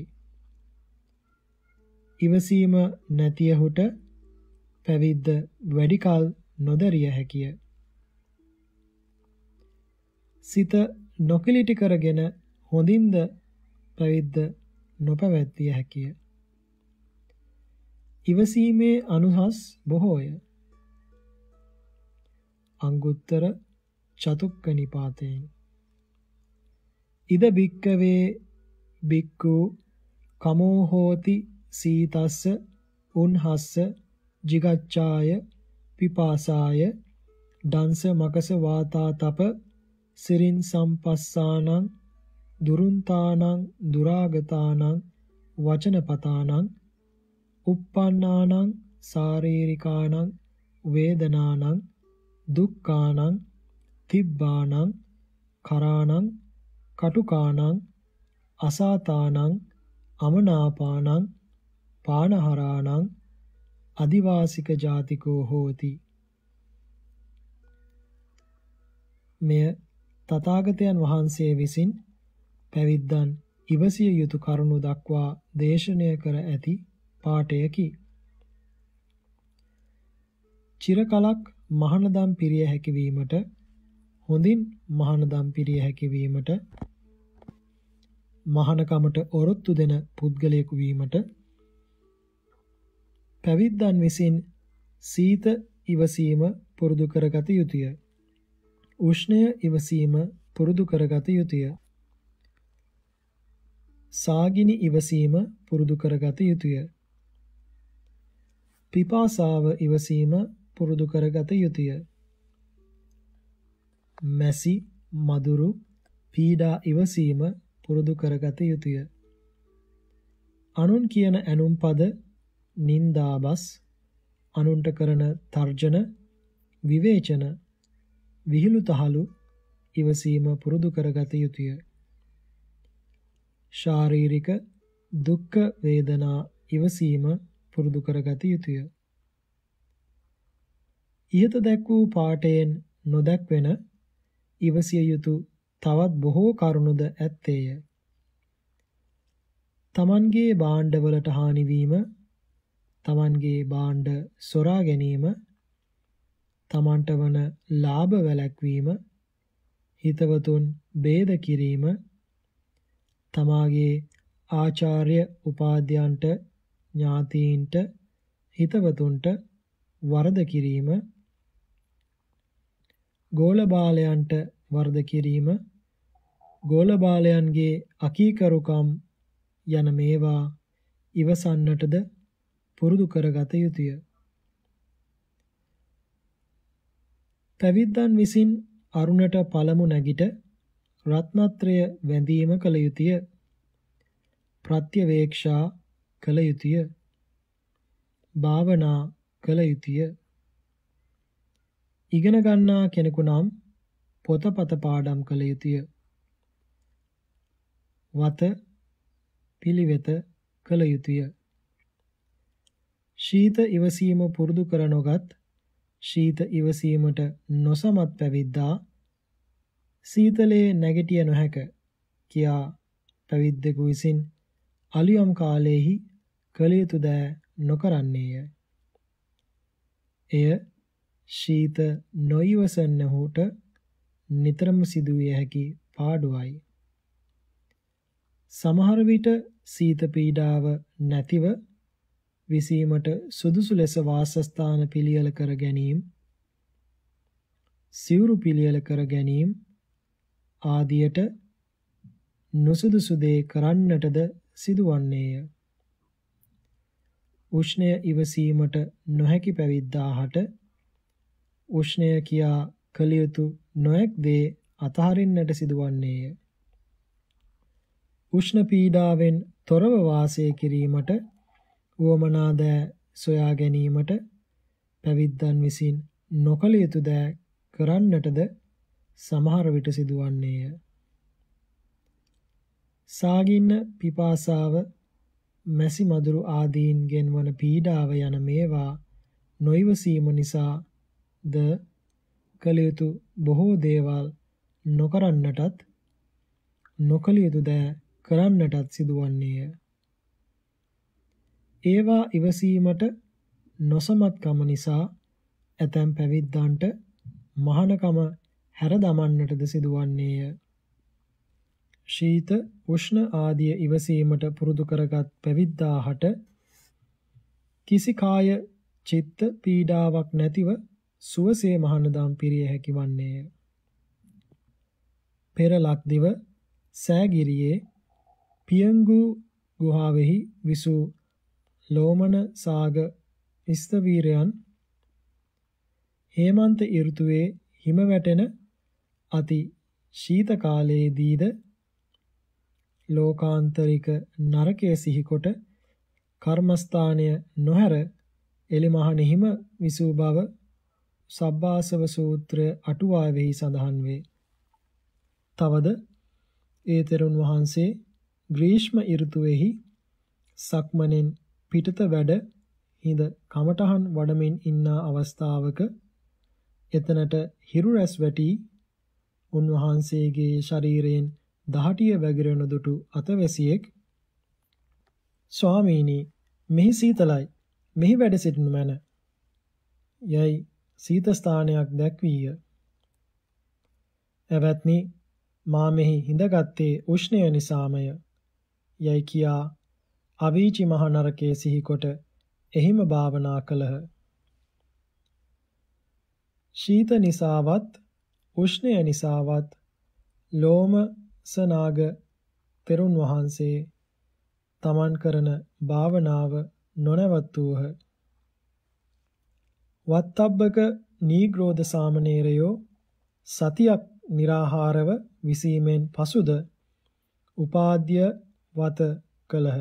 ඉවසීම නැතියහුට පැවිද්ද වැඩිකල් නොදරිය හැකිය. සිත නොකිලිටි කරගෙන හොඳින්ද පැවිද්ද නොපැවැත්විය හැකිය. ඉවසීමේ අනුහස් බොහෝය. අංගුත්තර චතුක්ක නිපාතයෙන් ඉද භික්කවේ භික්ඛු කමෝ හෝති සීතස්ස උන්හස්ස jigacchāය පිපාසාය දංස මකස වාතා තප සිරින් සම්පස්සානං දුරුන්තානං දුරාගතානං වචනපතානං uppannāනං සාරීරිකානං වේදනානං දුක්ඛානං තිබ්බානං කරාණං කටුකානං අසාතානං අමනාපානං පානහරානං අදිවාසික ජාතිකෝ හෝති මෙය තථාගතයන් වහන්සේ විසින් පැවිද්දන් ඉවසිය යුතු කරුණු දක්වා දේශනය කර ඇති පාඨයකි චිරකලක් මහනදම් පිරිය හැකිවීමට හොඳින් මහානදම් පිරිය හැකිවීමට මහානකමට ඔරොත්තු දෙන පුද්ගලයෙකු වීමට පැවිද්දන් විසින් සීත ඉවසීම පුරුදු කරගත යුතුය. උෂ්ණය ඉවසීම පුරුදු කරගත යුතුය. සාගිනි ඉවසීම පුරුදු කරගත යුතුය. පිපාසාව ඉවසීම පුරුදු කරගත යුතුය. මැසි මදුරු පීඩා ඉවසීම පුරුදු කරගත යුතුය. අනුන් කියන ඇනුම් පද නින්දාබස් අනුන්ට කරන තර්ජන විවේචන විහිළු තහළු ඉවසීම පුරුදු කරගත යුතුය. ශාරීරික දුක්ඛ වේදනා ඉවසීම පුරුදු කරගත යුතුය. ඉහත දැක් වූ පාඨයෙන් නොදැක් වෙන ඉවසිය යුතු තවත් බොහෝ කරුණුද ඇත්තේය. තමන්ගේ භාණ්ඩවලට හානිවීම තමන්ගේ භාණ්ඩ සොරා ගැනීම තමන්ට වන ලාභ වැළැක්වීම හිතවතුන් ભેද කිරීම තමාගේ ආචාර්ය උපාධ්‍යයන්ට ඥාතීන්ට හිතවතුන්ට වරද කිරීම ගෝල බාලයන්ට වර්ධ කිරීම ගෝලබාලයන්ගේ අකීකරුකම් යන මේවා ඉවසන්නටද පුරුදු කරගත යුතුය. පැවිද්දන් විසින් අරුණට පළමු නැගිට රත්නත්‍රය වැඳීම කළ යුතුය. ප්‍රත්‍යවේක්ෂා කළ යුතුය. භාවනා කළ යුතුය. ඉගෙන ගන්නා කෙනෙකු නම් පොතපත පාඩම් කළ යුතුය. වත පිළිවෙත කළ යුතුය. ශීත ඉවසීම පුරුදු කර නොගත් ශීත ඉවසීමට නොසමත් පැවිද්දා සීතලයේ නැගිටිය නොහැක කියා පැවිද්දෙකු විසින් අලියම් කාලයේහි කළ යුතු දෑ නොකරන්නේය. එය ශීත නොයවසන්නහුට නිතරම සිදුවිය හැකි පාඩුවයි. සමහර විට සීත පීඩාව නැතිව විසීමට සුදුසු ලෙස වාසස්ථාන පිළියෙල කර ගැනීම සිවුරු පිළියෙල කර ගැනීම ආදියට නුසුදුසු දේ කරන්නටද සිදුවන්නේය. උෂ්ණය ඉවසීමට නොහැකි පැවිද්දාහට උෂ්ණය කියා කළ යුතු නොයෙක් දේ අතහරින්නට සිදුවන්නේය. උෂ්ණ පීඩාවෙන් තොරව වාසය කිරීමට වුවමනා දෑ සොයා ගැනීමට පැවිද්දන් විසින් නොකළ යුතු දෑ කරන්නටද සමහර විට සිදුවන්නේය. සාගින්න පිපාසාව මැසි මදුරු ආදීන්ගෙන් වන පීඩාව යන මේවා නොයිවසීම නිසා ද කළ යුතු බොහෝ දේවල් නොකරන්නටත් නොකළ යුතු දෑ කරන්නටත් සිදුවන්නේය. ඒවා ඉවසීමට නොසමත්කම නිසා ඇතැම් පැවිද්දන්ට මහනකම හැර දමන්නටද සිදුවන්නේය. ශීත උෂ්ණ ආදිය ඉවසීමට පුරුදු කරගත් පැවිද්දාහට කිසි කාය චිත්ත පීඩාවක් නැතිව සුවසේ මහනදාම් පිරිය හැකි වන්නේය. පෙර ලක්දිව සෑගිරියේ පියංගු ගුහාවෙහි විසූ ලෝමන සාග ස්තවීරයන් හේමන්ත ඍතුවේ හිම වැටෙන අති ශීත කාලයේදීද ලෝකාන්තරික නරකයේ සිහිකොට කර්මස්ථානය නොහැර එලිමහනෙහිම විසූ බව සබ්බාසව සූත්‍රය අටුවාවෙහි සඳහන් වේ. තවද ඒ තෙරුන් වහන්සේ ග්‍රීෂ්ම ඍතුවේහි සක්මණෙන් පිටත වැඩ හිඳ කමඨහන් වඩමින් ඉන්නා අවස්ථාවක එතනට හිරු රැස් වැටි උන්වහන්සේගේ ශරීරයෙන් දහටිය වැගිරෙන දුටු අතවැසියෙක් ස්වාමීනි මෙහි සීතලයි මෙහි වැඩ සිටින මැන යයි සීත ස්ථානයක් දැක්වීය. එවත්නි මා මෙහි හිඳගත්තේ උෂ්ණය නිසාමය. යයි කියා අවීචි මහ නරකයේ සිහිකොට එහිම භාවනා කළහ. ශීත නිසාවත් උෂ්ණය නිසාවත් ලෝම සනාග තෙරුන් වහන්සේ තමන් කරන භාවනාව නොනැවත්වූහ. වත්තබ්බක නීග්‍රෝධ සාමණේරයෝ සතියක් निराහාරව විසීමෙන් පසුද උපාද්‍ය වත කළහ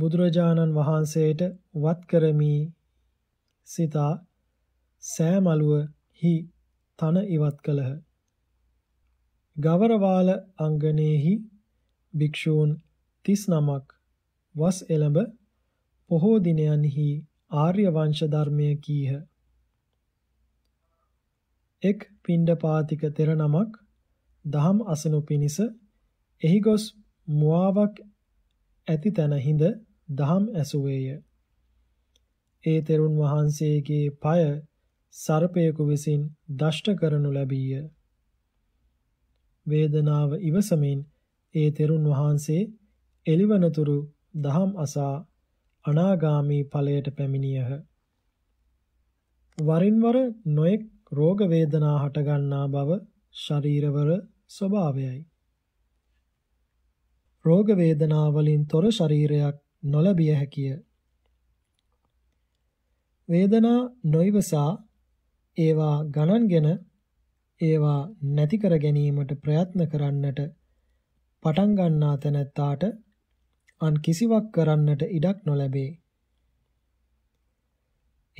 බුදුරජාණන් වහන්සේට වත් කරමි සිතා සෑමලුව හි තන ඉවත් කළහ ගවරවාල අංගනේහි භික්ෂූන් 39ක් වස් එළඹ පොහෝ දිනයන්හි ආර්ය වංශ ධර්මය කීහ. එක් පිණ්ඩපාතික තෙර නමක් දහම් අසනු පිණිස එහි ගොස් මුවාවක් ඇති තැන හිඳ දහම් ඇසුවේය. ඒ තෙරුන් වහන්සේගේ পায় සර්පයෙකු විසින් දෂ්ට කරනු ලැබීය. වේදනාව ඉවසමින් ඒ තෙරුන් වහන්සේ එළිවනතුරු දහම් අසා අනාගාමී ඵලයට පැමිණියහ. වරින් වර නොඑක් රෝග වේදනා හටගන්නා බව ශරීරවර ස්වභාවයයි. රෝග වේදනා වලින් තොර ශරීරයක් නොලැබිය හැකිය. වේදනා නොයවසා ඒවා ගණන්ගෙන ඒවා නැති කර ගැනීමට ප්‍රයත්න කරන්නට පටන් ගන්නා තැනැත්තාට අන් කිසිවක් කරන්නට ඉඩක් නොලැබේ.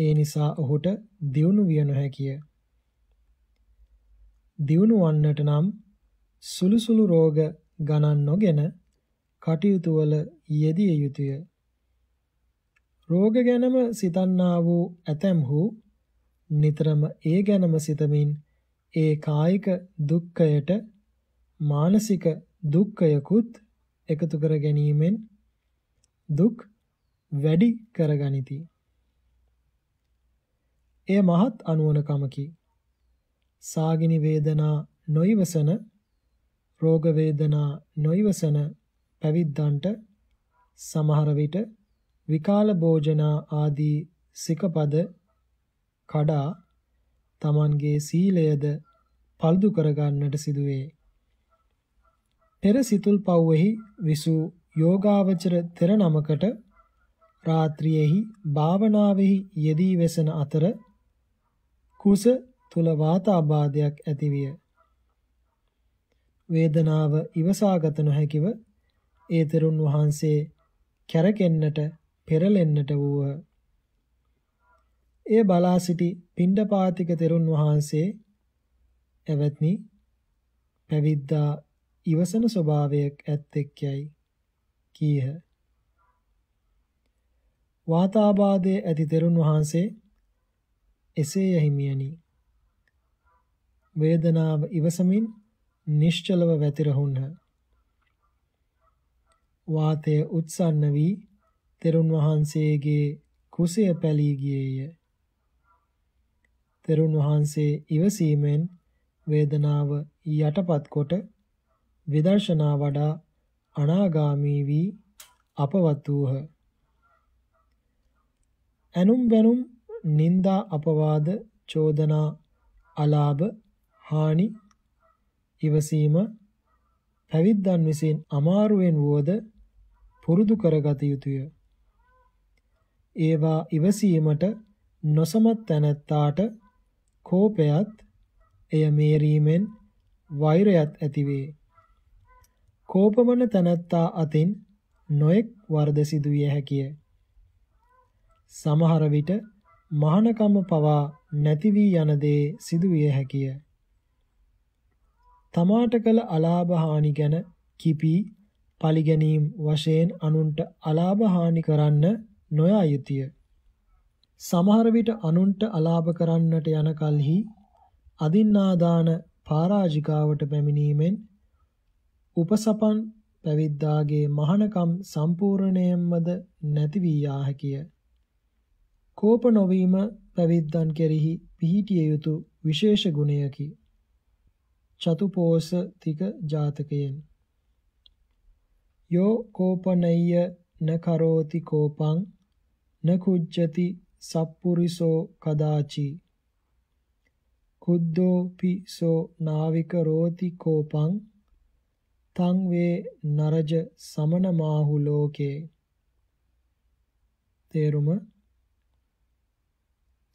ඒ නිසා ඔහුට දියුණු විය නොහැකිය. දියුණු වන්නට නම් සුළු සුළු රෝග ගණන් නොගෙන කටයුතු වල යෙදිය යුතුය. රෝග ගැනම සිතන්නා වූ ඇතැම්හු නිතරම ඒ ගැනම සිතමින් ඒ කායික දුක්ඛයට මානසික දුක්ඛයකුත් එකතු කර ගැනීමෙන් දුක් වැඩි කරගනිති. එය මහත් අනුවනකමකි. සාගිනි වේදනා නොයිවසන රෝග වේදනා නොයිවසන පැවිද්දන්ට සමහර විට විකාල භෝජනා ආදී සිකපද කඩා තමන්ගේ සීලයද පල්දු කරගන්නට සිදුවේ. පෙර සිතුල් පව්වෙහි විසූ යෝගාවචර තෙර නමකට රාත්‍රියේහි භාවනාවෙහි යෙදී වෙසෙන අතර කුස තුල වාතාබාධයක් ඇතිවිය. වේදනාව ඉවසාගත නොහැකිව ඒ තෙරුන් වහන්සේ කැරකෙන්නට පෙරලෙන්නට වූහ. ඒ බලා සිටි පිණ්ඩපාතික තෙරුන් වහන්සේ එවත්නි පැවිද්දා ඉවසන ස්වභාවයක් ඇත්තෙක්යයි කීහ. වාතාබාධයේ ඇති තෙරුන් වහන්සේ එසේ යහිමියනි වේදනාව ඉවසමින් නිශ්චලව වැතිරහුන්හ වාතය උත්සන්න වී තෙරුන් වහන්සේගේ කුසය පැලී ගියේය තෙරුන් වහන්සේ ඉවසීමෙන් වේදනාව යටපත් කොට විදර්ශනා වඩා අනාගාමී වී අපවත් වූහ. ඇනුම් බැනුම් නින්දා අපවාද චෝදනා අලාභ හානි ඉවසීම පැවිද්දන් විසින් අමාරුවෙන් වුවද පුරුදු කරගත යුතුය. ඒවා ඉවසීමට නොසමත් තැනැත්තාට කෝපයත් එය මේරීමෙන් වෛරයත් ඇතිවේ. කෝපමන තැනැත්තා අතින් නොයෙක් වර්ධ සිදුවිය හැකිය. සමහර විට මහානකම පවා නැති වී යන දේ සිදුවිය හැකිය. තමාට කළ අලාභ හානි ගැන කිපී පරිගැනීම් වශයෙන් අනුන්ට අලාභ හානි කරන්න නොයා යුතුය. සමහර විට අනුන්ට අලාභ කරන්නට යන කලෙහි අදින්නාදාන පරාජිකාවට පැමිණීමෙන් උපසපන් පැවිද්දාගේ මහණකම් සම්පූර්ණයෙන්මද නැති වී යා හැකිය. කෝප නොවීම පැවිද්දන් කෙරෙහි පිහිටිය යුතු විශේෂ ගුණයකි. චතුපෝස තික ජාතකයෙන් යෝ කෝපනය්‍ය න කරෝති කෝපං න කුජ්ජති සප්පුරිසෝ කදාචි කුද්දෝපි සෝ නාවික රෝති කෝපං තං වේ නරජ සමනමාහු ලෝකේ තේරුම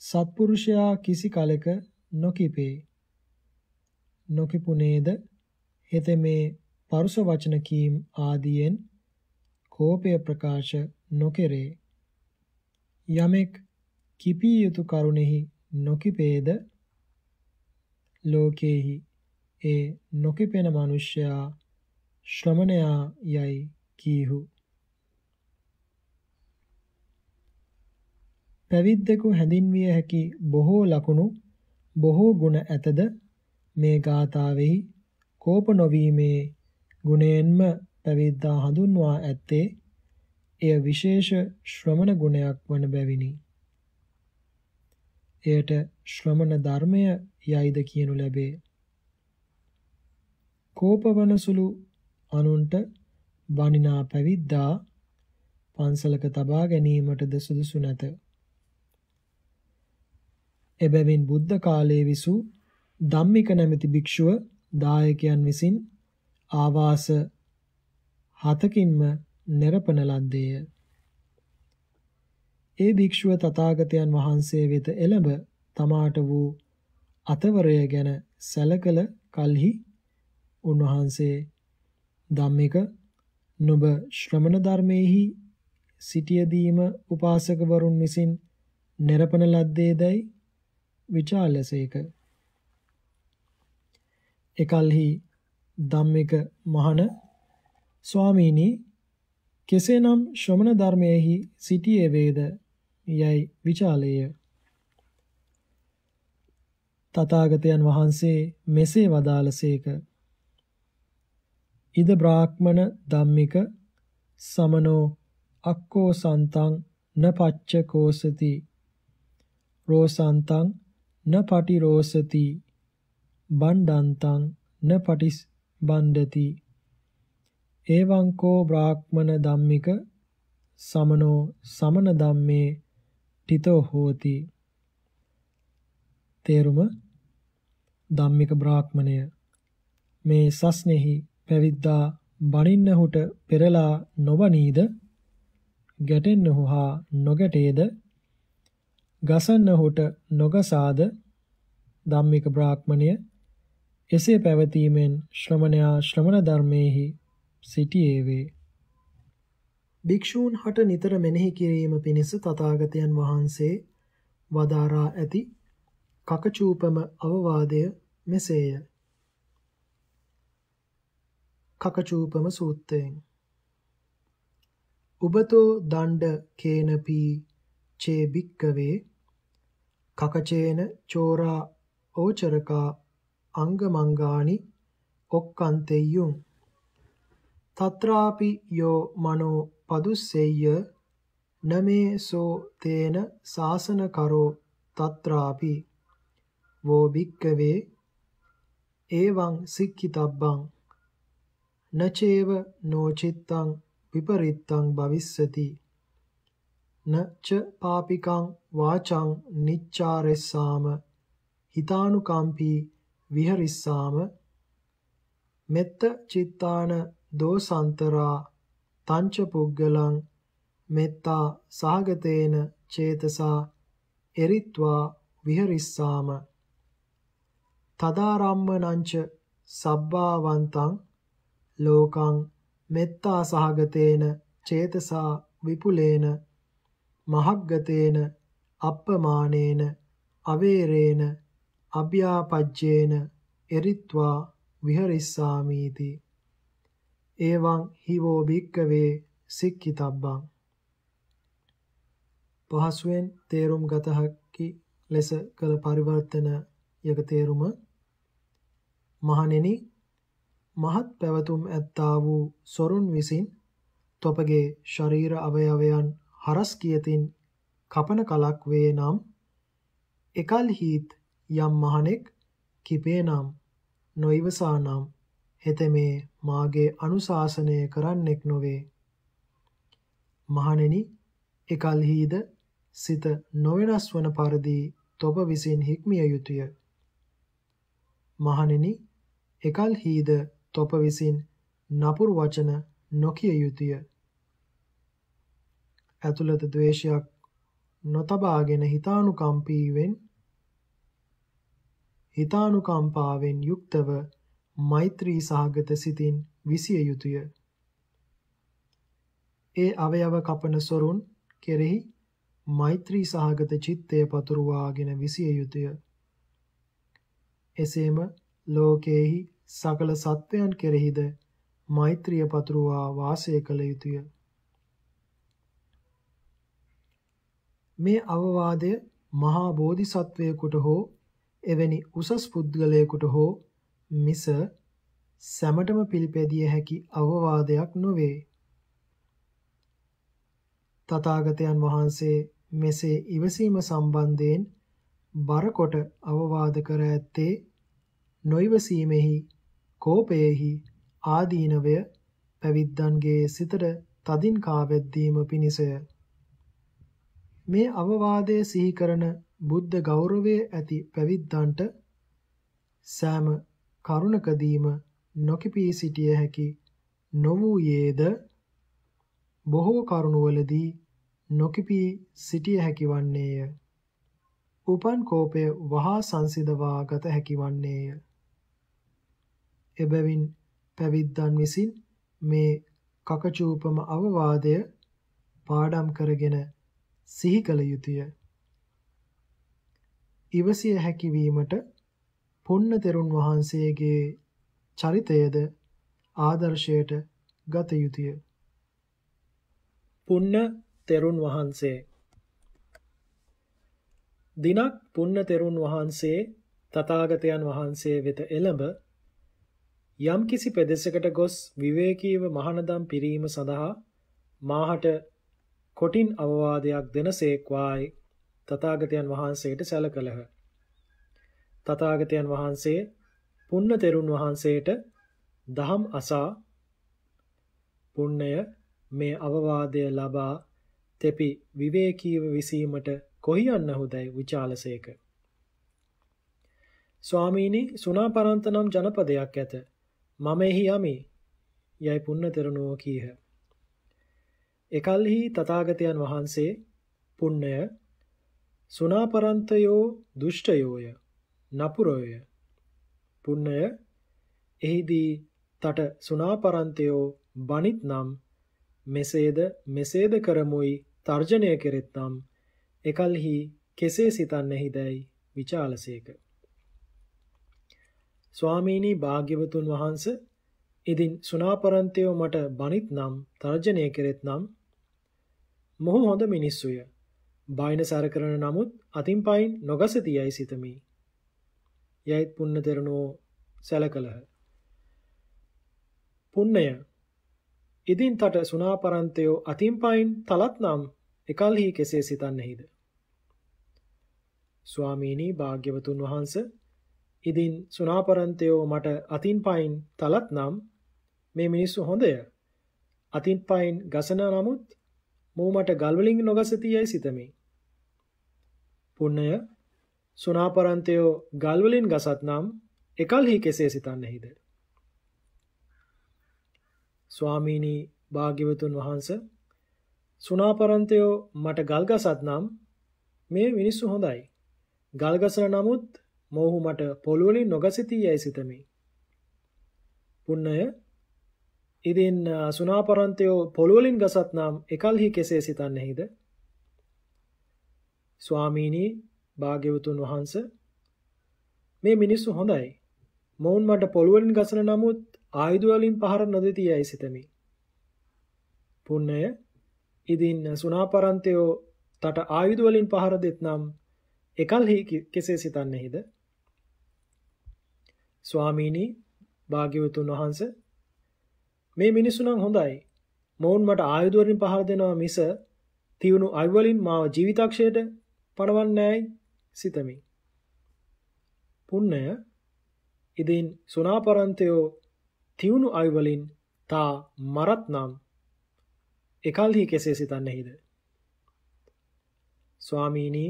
සත්පුරුෂයා කිසි කලෙක නොකිපේ නොකිපුනේද හෙතෙමේ පරුස වචන කීම් ආදීෙන් කෝපය ප්‍රකාශ නොකෙරේ යමෙක් කිපිය යුතු කරුණෙහි නොකිපේද ලෝකේහි ඒ නොකිපෙන මිනිසයා ශ්‍රමණයා යයි කීහු. පැවිද්දකු හැඳින්විය හැකි බොහෝ ලකුණු බොහෝ ගුණ ඇතද මේ ගාථාවෙහි කෝප නොවීමේ ගුණයෙන්ම පැවිද්දා හඳුන්වා ඇත්තේ එය විශේෂ ශ්‍රමණ ගුණයක් වන බැවිනි. එයට ශ්‍රමණ ධර්මය යයිද කියනු ලැබේ. කෝපවන සුළු අනුන්ට බණිනා පැවිද්දා පන්සලක තබා ගැනීමටද සුදුසු නැත. එබැවින් බුද්ධ කාලයේ විසු ධම්මික නැමැති භික්ෂුව දායකයන් විසින් ආවාස හතකින්ම නිරපන ලද්දේය. ඒ භික්ෂුව තථාගතයන් වහන්සේ වෙත එළඹ තමාට වූ අතවරය ගැන සැලකල කල්හි උන්වහන්සේ ධම්මික නුඹ ශ්‍රමණ ධර්මයේහි සිටියදීම උපාසකවරුන් විසින් නිරපන ලද්දේදයි විචාලසේක. එකල්හි ධම්මික මහණ ස්වාමීනි කෙසේනම් ශ්‍රමණ ධර්මයේහි සිටියේ වේද යයි විචාලේය. තථාගතයන් වහන්සේ මෙසේ වදාළසේක. ඉද බ්‍රාහ්මණ ධම්මික සමනෝ අක්කෝ සන්තං න පච්ච කෝසති රෝසන්තං න පටි රෝසති බණ්ඩන්තං න පටිස් බණ්ඩති එවං කෝ බ්‍රාහ්මණ ධම්මික සමනෝ සමන ධම්මේ තිතෝ හෝති තේරුම ධම්මික බ්‍රාහ්මණය මේ සස්නෙහි පැවිද්දා බණින්නහුට පෙරලා නොබනීද ගැටෙන්නහු හා නොගැටේද ගසන්නහුට නොගසාද ධම්මික බ්‍රාහ්මණය එසේ පැවතීමෙන් ශ්‍රමණයා ශ්‍රමණ ධර්මයේහි සිටියේවේ භික්ෂූන් හට නිතර මෙනෙහි කිරීම පිණිස තථාගතයන් වහන්සේ වදාරා ඇති කකචූපම අවවාදය මෙසේය කකචූපම සූත්‍රයෙන් උබතෝ දණ්ඩ කේනපි චේ භික්කවේ කකචේන චෝරා ඕචරකා අංගමංගානි ඔක්කන්තෙය්‍යුම් තත්‍රාපි යෝ මනෝ පදුස්සෙය්‍ය නමේ සෝ තේන සාසනකරෝ තත්‍රාපි වෝ භික්කවේ එවං සික්ඛිතබ්බං නචේව නෝචිත්තං විපරිත්තං භවිස්සති නච පාපිකං වාචං නිච්චාරෙස්සාම හිතානුකම්පී විහරිස්සාම මෙත්ත චිත්තාන දෝසන්තරා තංච පුද්ගලං මෙත්තා සාගතේන චේතසා එරිත්වා විහරිස්සාම තදාරම්මනංච සබ්බාවන්තං ලෝකං මෙත්තා සහගතේන චේතසා විපුලේන මහග්ගතේන අප්පමානේන අවේරේන අභ්‍යාපජ්ජේන එරිත්වා විහරිස්සාමීති එවං හිවෝ භික්කවේ සික්කිතබ්බං පහසුවෙන් තේරුම් ගත හැකි ලෙස කළ පරිවර්තනයක තේරුම මහණෙනි මහත් පැවතුම් ඇත්තා වූ සොරුන් විසින් තොපගේ ශරීර අවයවයන් හරස් කියතින් කපන කලක් වේ නම් එකල්හිත් යම් මහණෙක් කිපේ නම් නොයිවසා නම් හෙතෙමේ මාගේ අනුශාසනය කරන්නෙක් නොවේ මහණෙනි එකල්හිද සිත නොවෙනස් වන පරිදි තොප විසින් හික්මිය යුතුය මහණෙනි එකල්හිද තොප විසින් නපුරු වචන නොකිය යුතුය. ඇතුළත ද්වේෂයක් නොතබාගෙන හිතානුකම්පීවෙන් හිතානුකම්පාවෙන් යුක්තව මෛත්‍රී සහගත සිතින් විසිය යුතුය. ඒ අවයව කපන සොරුන් කෙරෙහි මෛත්‍රී සහගත චිත්තය පතුරවාගෙන විසිය යුතුය. එසේම ලෝකේහි සකල සත්වයන් කෙරෙහිද මෛත්‍රිය පතුරුවා වාසය කළ යුතුය. මේ අවවාදය මහා බෝධිසත්වයෙකුට හෝ එවැනි උසස් පුද්ගලයෙකුට හෝ මිස සැමටම පිළිපැදිය හැකි අවවාදයක් නොවේ. තථාගතයන් වහන්සේ මෙසේ ඉවසීම සම්බන්ධයෙන් බරකොට අවවාද කර ඇත්තේ නොයිවසීමෙහි කෝපයෙහි ආදීනවය පැවිද්දන්ගේ සිතට තදින් කාවැද්දීම පිණිසය. මේ අවවාදය සිහි කරන බුද්ධ ගෞරවයේ ඇති පැවිද්දන්ට සෑම කරුණකදීම නොකිපී සිටිය හැකි නොවූයේද බොහෝ කරුණවලදී නොකිපී සිටිය හැකි වන්නේය. උපන් කෝපය වහා සංසිඳවා ගත හැකි වන්නේය. එබැවින් පැවිද්දන් විසින් මේ කකචූපම අවවාදය පාඩම් කරගෙන සිහි කළ යුතුය. ඉවසිය හැකිවීමට පුන්න තෙරුන් වහන්සේගේ චරිතයද ආදර්ශයට ගත යුතුය. පුන්න තෙරුන් වහන්සේ දිනක් පුන්න තෙරුන් වහන්සේ තථාගතයන් වහන්සේ වෙත එළඹ යම්කිසි පෙදෙසකට ගොස් විවේකීව මහනදම් පිරීම සඳහා මාහට කොටින් අවවාදයක් දෙනසේක්වායි තථාගතයන් වහන්සේට සැලකලහ. තථාගතයන් වහන්සේ පුන්න තෙරුන් වහන්සේට දහම් අසා පුන්නය මේ අවවාදය ලබා තෙපි විවේකීව විසීමට කොහියන්නහුදයි විචාලසේක. ස්වාමීනි සුනාපරන්තනම් ජනපදයක් ඇත. මම එහි යමි යයි පුන්න තෙරණුව කීහ. එකල්හි තථාගතයන් වහන්සේ පුන්නය සුනාපරන්තයෝ දුෂ්ටයෝය නපුරෝය පුන්නය එහිදී තට සුනාපරන්තයෝ බනිත් නම් මෙසේද මෙසේද කරමුයි තර්ජනය කෙරෙත්නම් එකල්හි කෙසේ සිතන්නෙහිදැයි විචාලසේක ස්වාමීනී භාග්‍යවතුන් වහන්ස ඉදින් සුනාපරන්තයෝ මට බනිත් නම් තර්ජනය කෙරෙත් නම් මොහු හොඳ මිනිස්සුය. බයිනසාර කරන නමුත් අතින් පයින් නොගසති යයි සිතමි. යයිත් පුන්න තෙරණෝ සැල කළහ. පුන්නය ඉදින් තට සුනාපරන්තයෝ අතින් පයින් තලත් නම් එකල්හි කෙසේ සිතන්නෙහිද. ස්වාමීනී භාග්‍යවතුන් වහන්සේ ඉදින් සුනාපරන්තයෝ මට අතින් පයින් තලත් නම් මේ මිනිස්සු හොඳය. අතින් පයින් ගසන නමුත් මෝ මට ගල්වලින් නොගසතියයි සිතමි. පුන්නය සුනාපරන්තයෝ ගල්වලින් ගසත් නම් එකල්හි කෙසේ සිතන්නෙහිද. ස්වාමීණී භාග්‍යවතුන් වහන්ස සුනාපරන්තයෝ මට ගල්ගසත් නම් මේ මිනිස්සු හොඳයි. ගල්ගසන නමුත් මොහු මට පොළොවලින් නොගසිතී යයි සිතමි. පුන්නය ඉදින් සුනාපරන්තයෝ පොළොවලින් ගසත් නම් එකල්හි කෙසේ සිතන්නෙහිද? ස්වාමීනී භාග්‍යවතුන් වහන්ස මේ මිනිස්සු හොඳයි. මොවුන් මට පොළොවලින් ගසන නමුත් ආයුධ වලින් පහර නොදෙති යයි සිතමි. පුන්නය ඉදින් සුනාපරන්තයෝ තට ආයුධ වලින් පහර දෙත්නම් එකල්හි කෙසේ සිතන්නෙහිද? ස්වාමීනී භාග්‍යවතුන් වහන්ස මේ මිනිස්සු නම් හොඳයි. මොවුන් මට ආයුධ වලින් පහර දෙනවා මිස තියුණු අයවලින් මාව ජීවිතක්ෂයට පණවන්නේ නැයි සිතමි. පුන්නය ඉදින් සුනාපරන්තයෝ තියුණු අයවලින් තා මරත්නම් එකල්හි කෙසේ සිතන්නෙහිද? ස්වාමීනී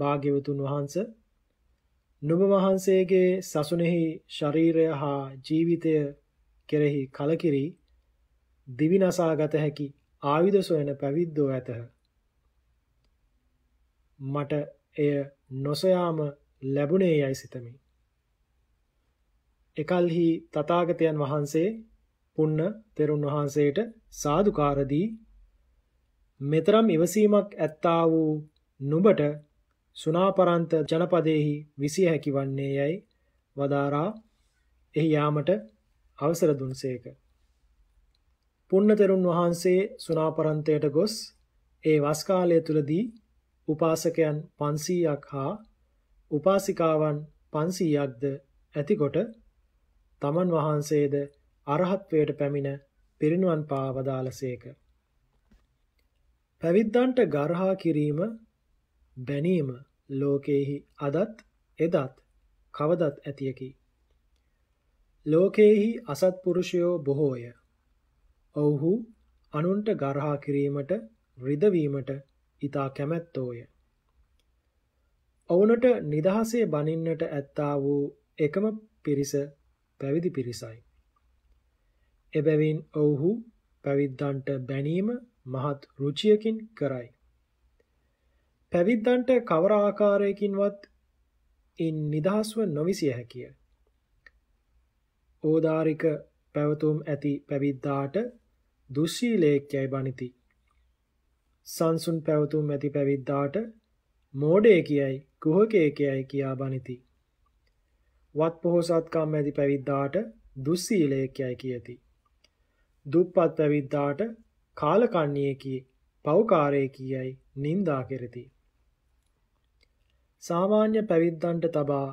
භාග්‍යවතුන් වහන්සේ නුඹ වහන්සේගේ සසුනෙහි ශරීරය හා ජීවිතය කෙරෙහි කලකිරි දිවි නසාගත හැකි ආයුධ සොයන පැවිද්දෝ ඇතහ. මට එය නොසයාම ලැබුණේ යයි සිතමි. එකල්හි තථාගතයන් වහන්සේ පුන්න තෙරුන් වහන්සේට සාදුකාරදී මෙතරම් ඉවසීමක් ඇත්තා වූ නුඹට සුනාපරන්ත ජනපදයෙහි විසිය හැකි වන්නේ යැයි වදාරා එහි යාමට අවසර දුන්සේක. පුන්නතෙරුන් වහන්සේ සුනාපරන්තයට ගොස් ඒ වස් කාලය තුලදී උපාසකයන් 500ක් හා උපාසිකාවන් 500ක්ද ඇතිකොට තමන් වහන්සේද අරහත්වයට පැමිණ පිරිනුවන් පාවදාලසේක. පැවිද්දන්ට ගර්හා කිරීම බැනීම ලෝකයෙහි අදත් එදත් කවදත් ඇතියකි. ලෝකයෙහි අසත්පුරුෂයෝ බොහෝය. ඔවුහු අනුන්ට ගරහා කිරීමට රිදවීමට ඉතා කැමැත්තෝය. ඔවුනට නිදහසේ බනින්නට ඇත්තා වූ එකම පිරිස පැවිදි පිරිසයි. එබැවින් ඔවුහු පැවිද්දන්ට බැනීම මහත් රුචියකින් කරයි. පැවිද්දන්ට කවර ආකාරයකින්වත් ඉන් නිදහස්ව නොවිසිය හැකිය. ඕදාරික පැවතුම් ඇති පැවිද්දාට දුස්සීලේක්‍යයි බනිති. සංසුන් පැවතුම් ඇති පැවිද්දාට මෝඩේ කියයි කුහකේකයයි කියා බනිති. වත් පොහොසත්කම් ඇති පැවිද්දාට දුස්සීලේක්‍යයි කියති. දුප්පත් පැවිද්දාට කාලකන්ණියකි පෞකාරයකියයි නින්දා කෙරෙති. සාමාන්‍ය පැවිද්දන්ට තබා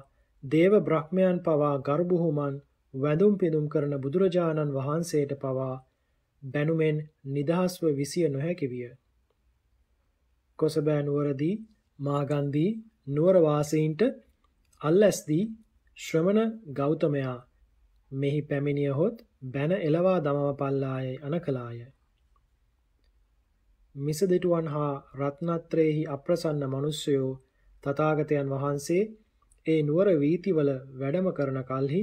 දේව බ්‍රහ්මයන් පවා ගර්භුහුමන් වැඳුම් පිදුම් කරන බුදුරජාණන් වහන්සේට පවා බැනුමෙන් නිදහස්ව විසිය නොහැකි විය. කොසබෑ නුවරදී මාගන්දී නුවර වාසීන්ට අල්ලස්දී ශ්‍රමණ ගෞතමයා මෙහි පැමිණියහොත් බැන එලවා දමවපල්ලාය අනකලාය. මිසදිටුවන් හා රත්නත්‍රයෙහි අප්‍රසන්න මනුස්සයෝ තථාගතයන් වහන්සේ ඒ නුවර වීතිවල වැඩම කරන කල්හි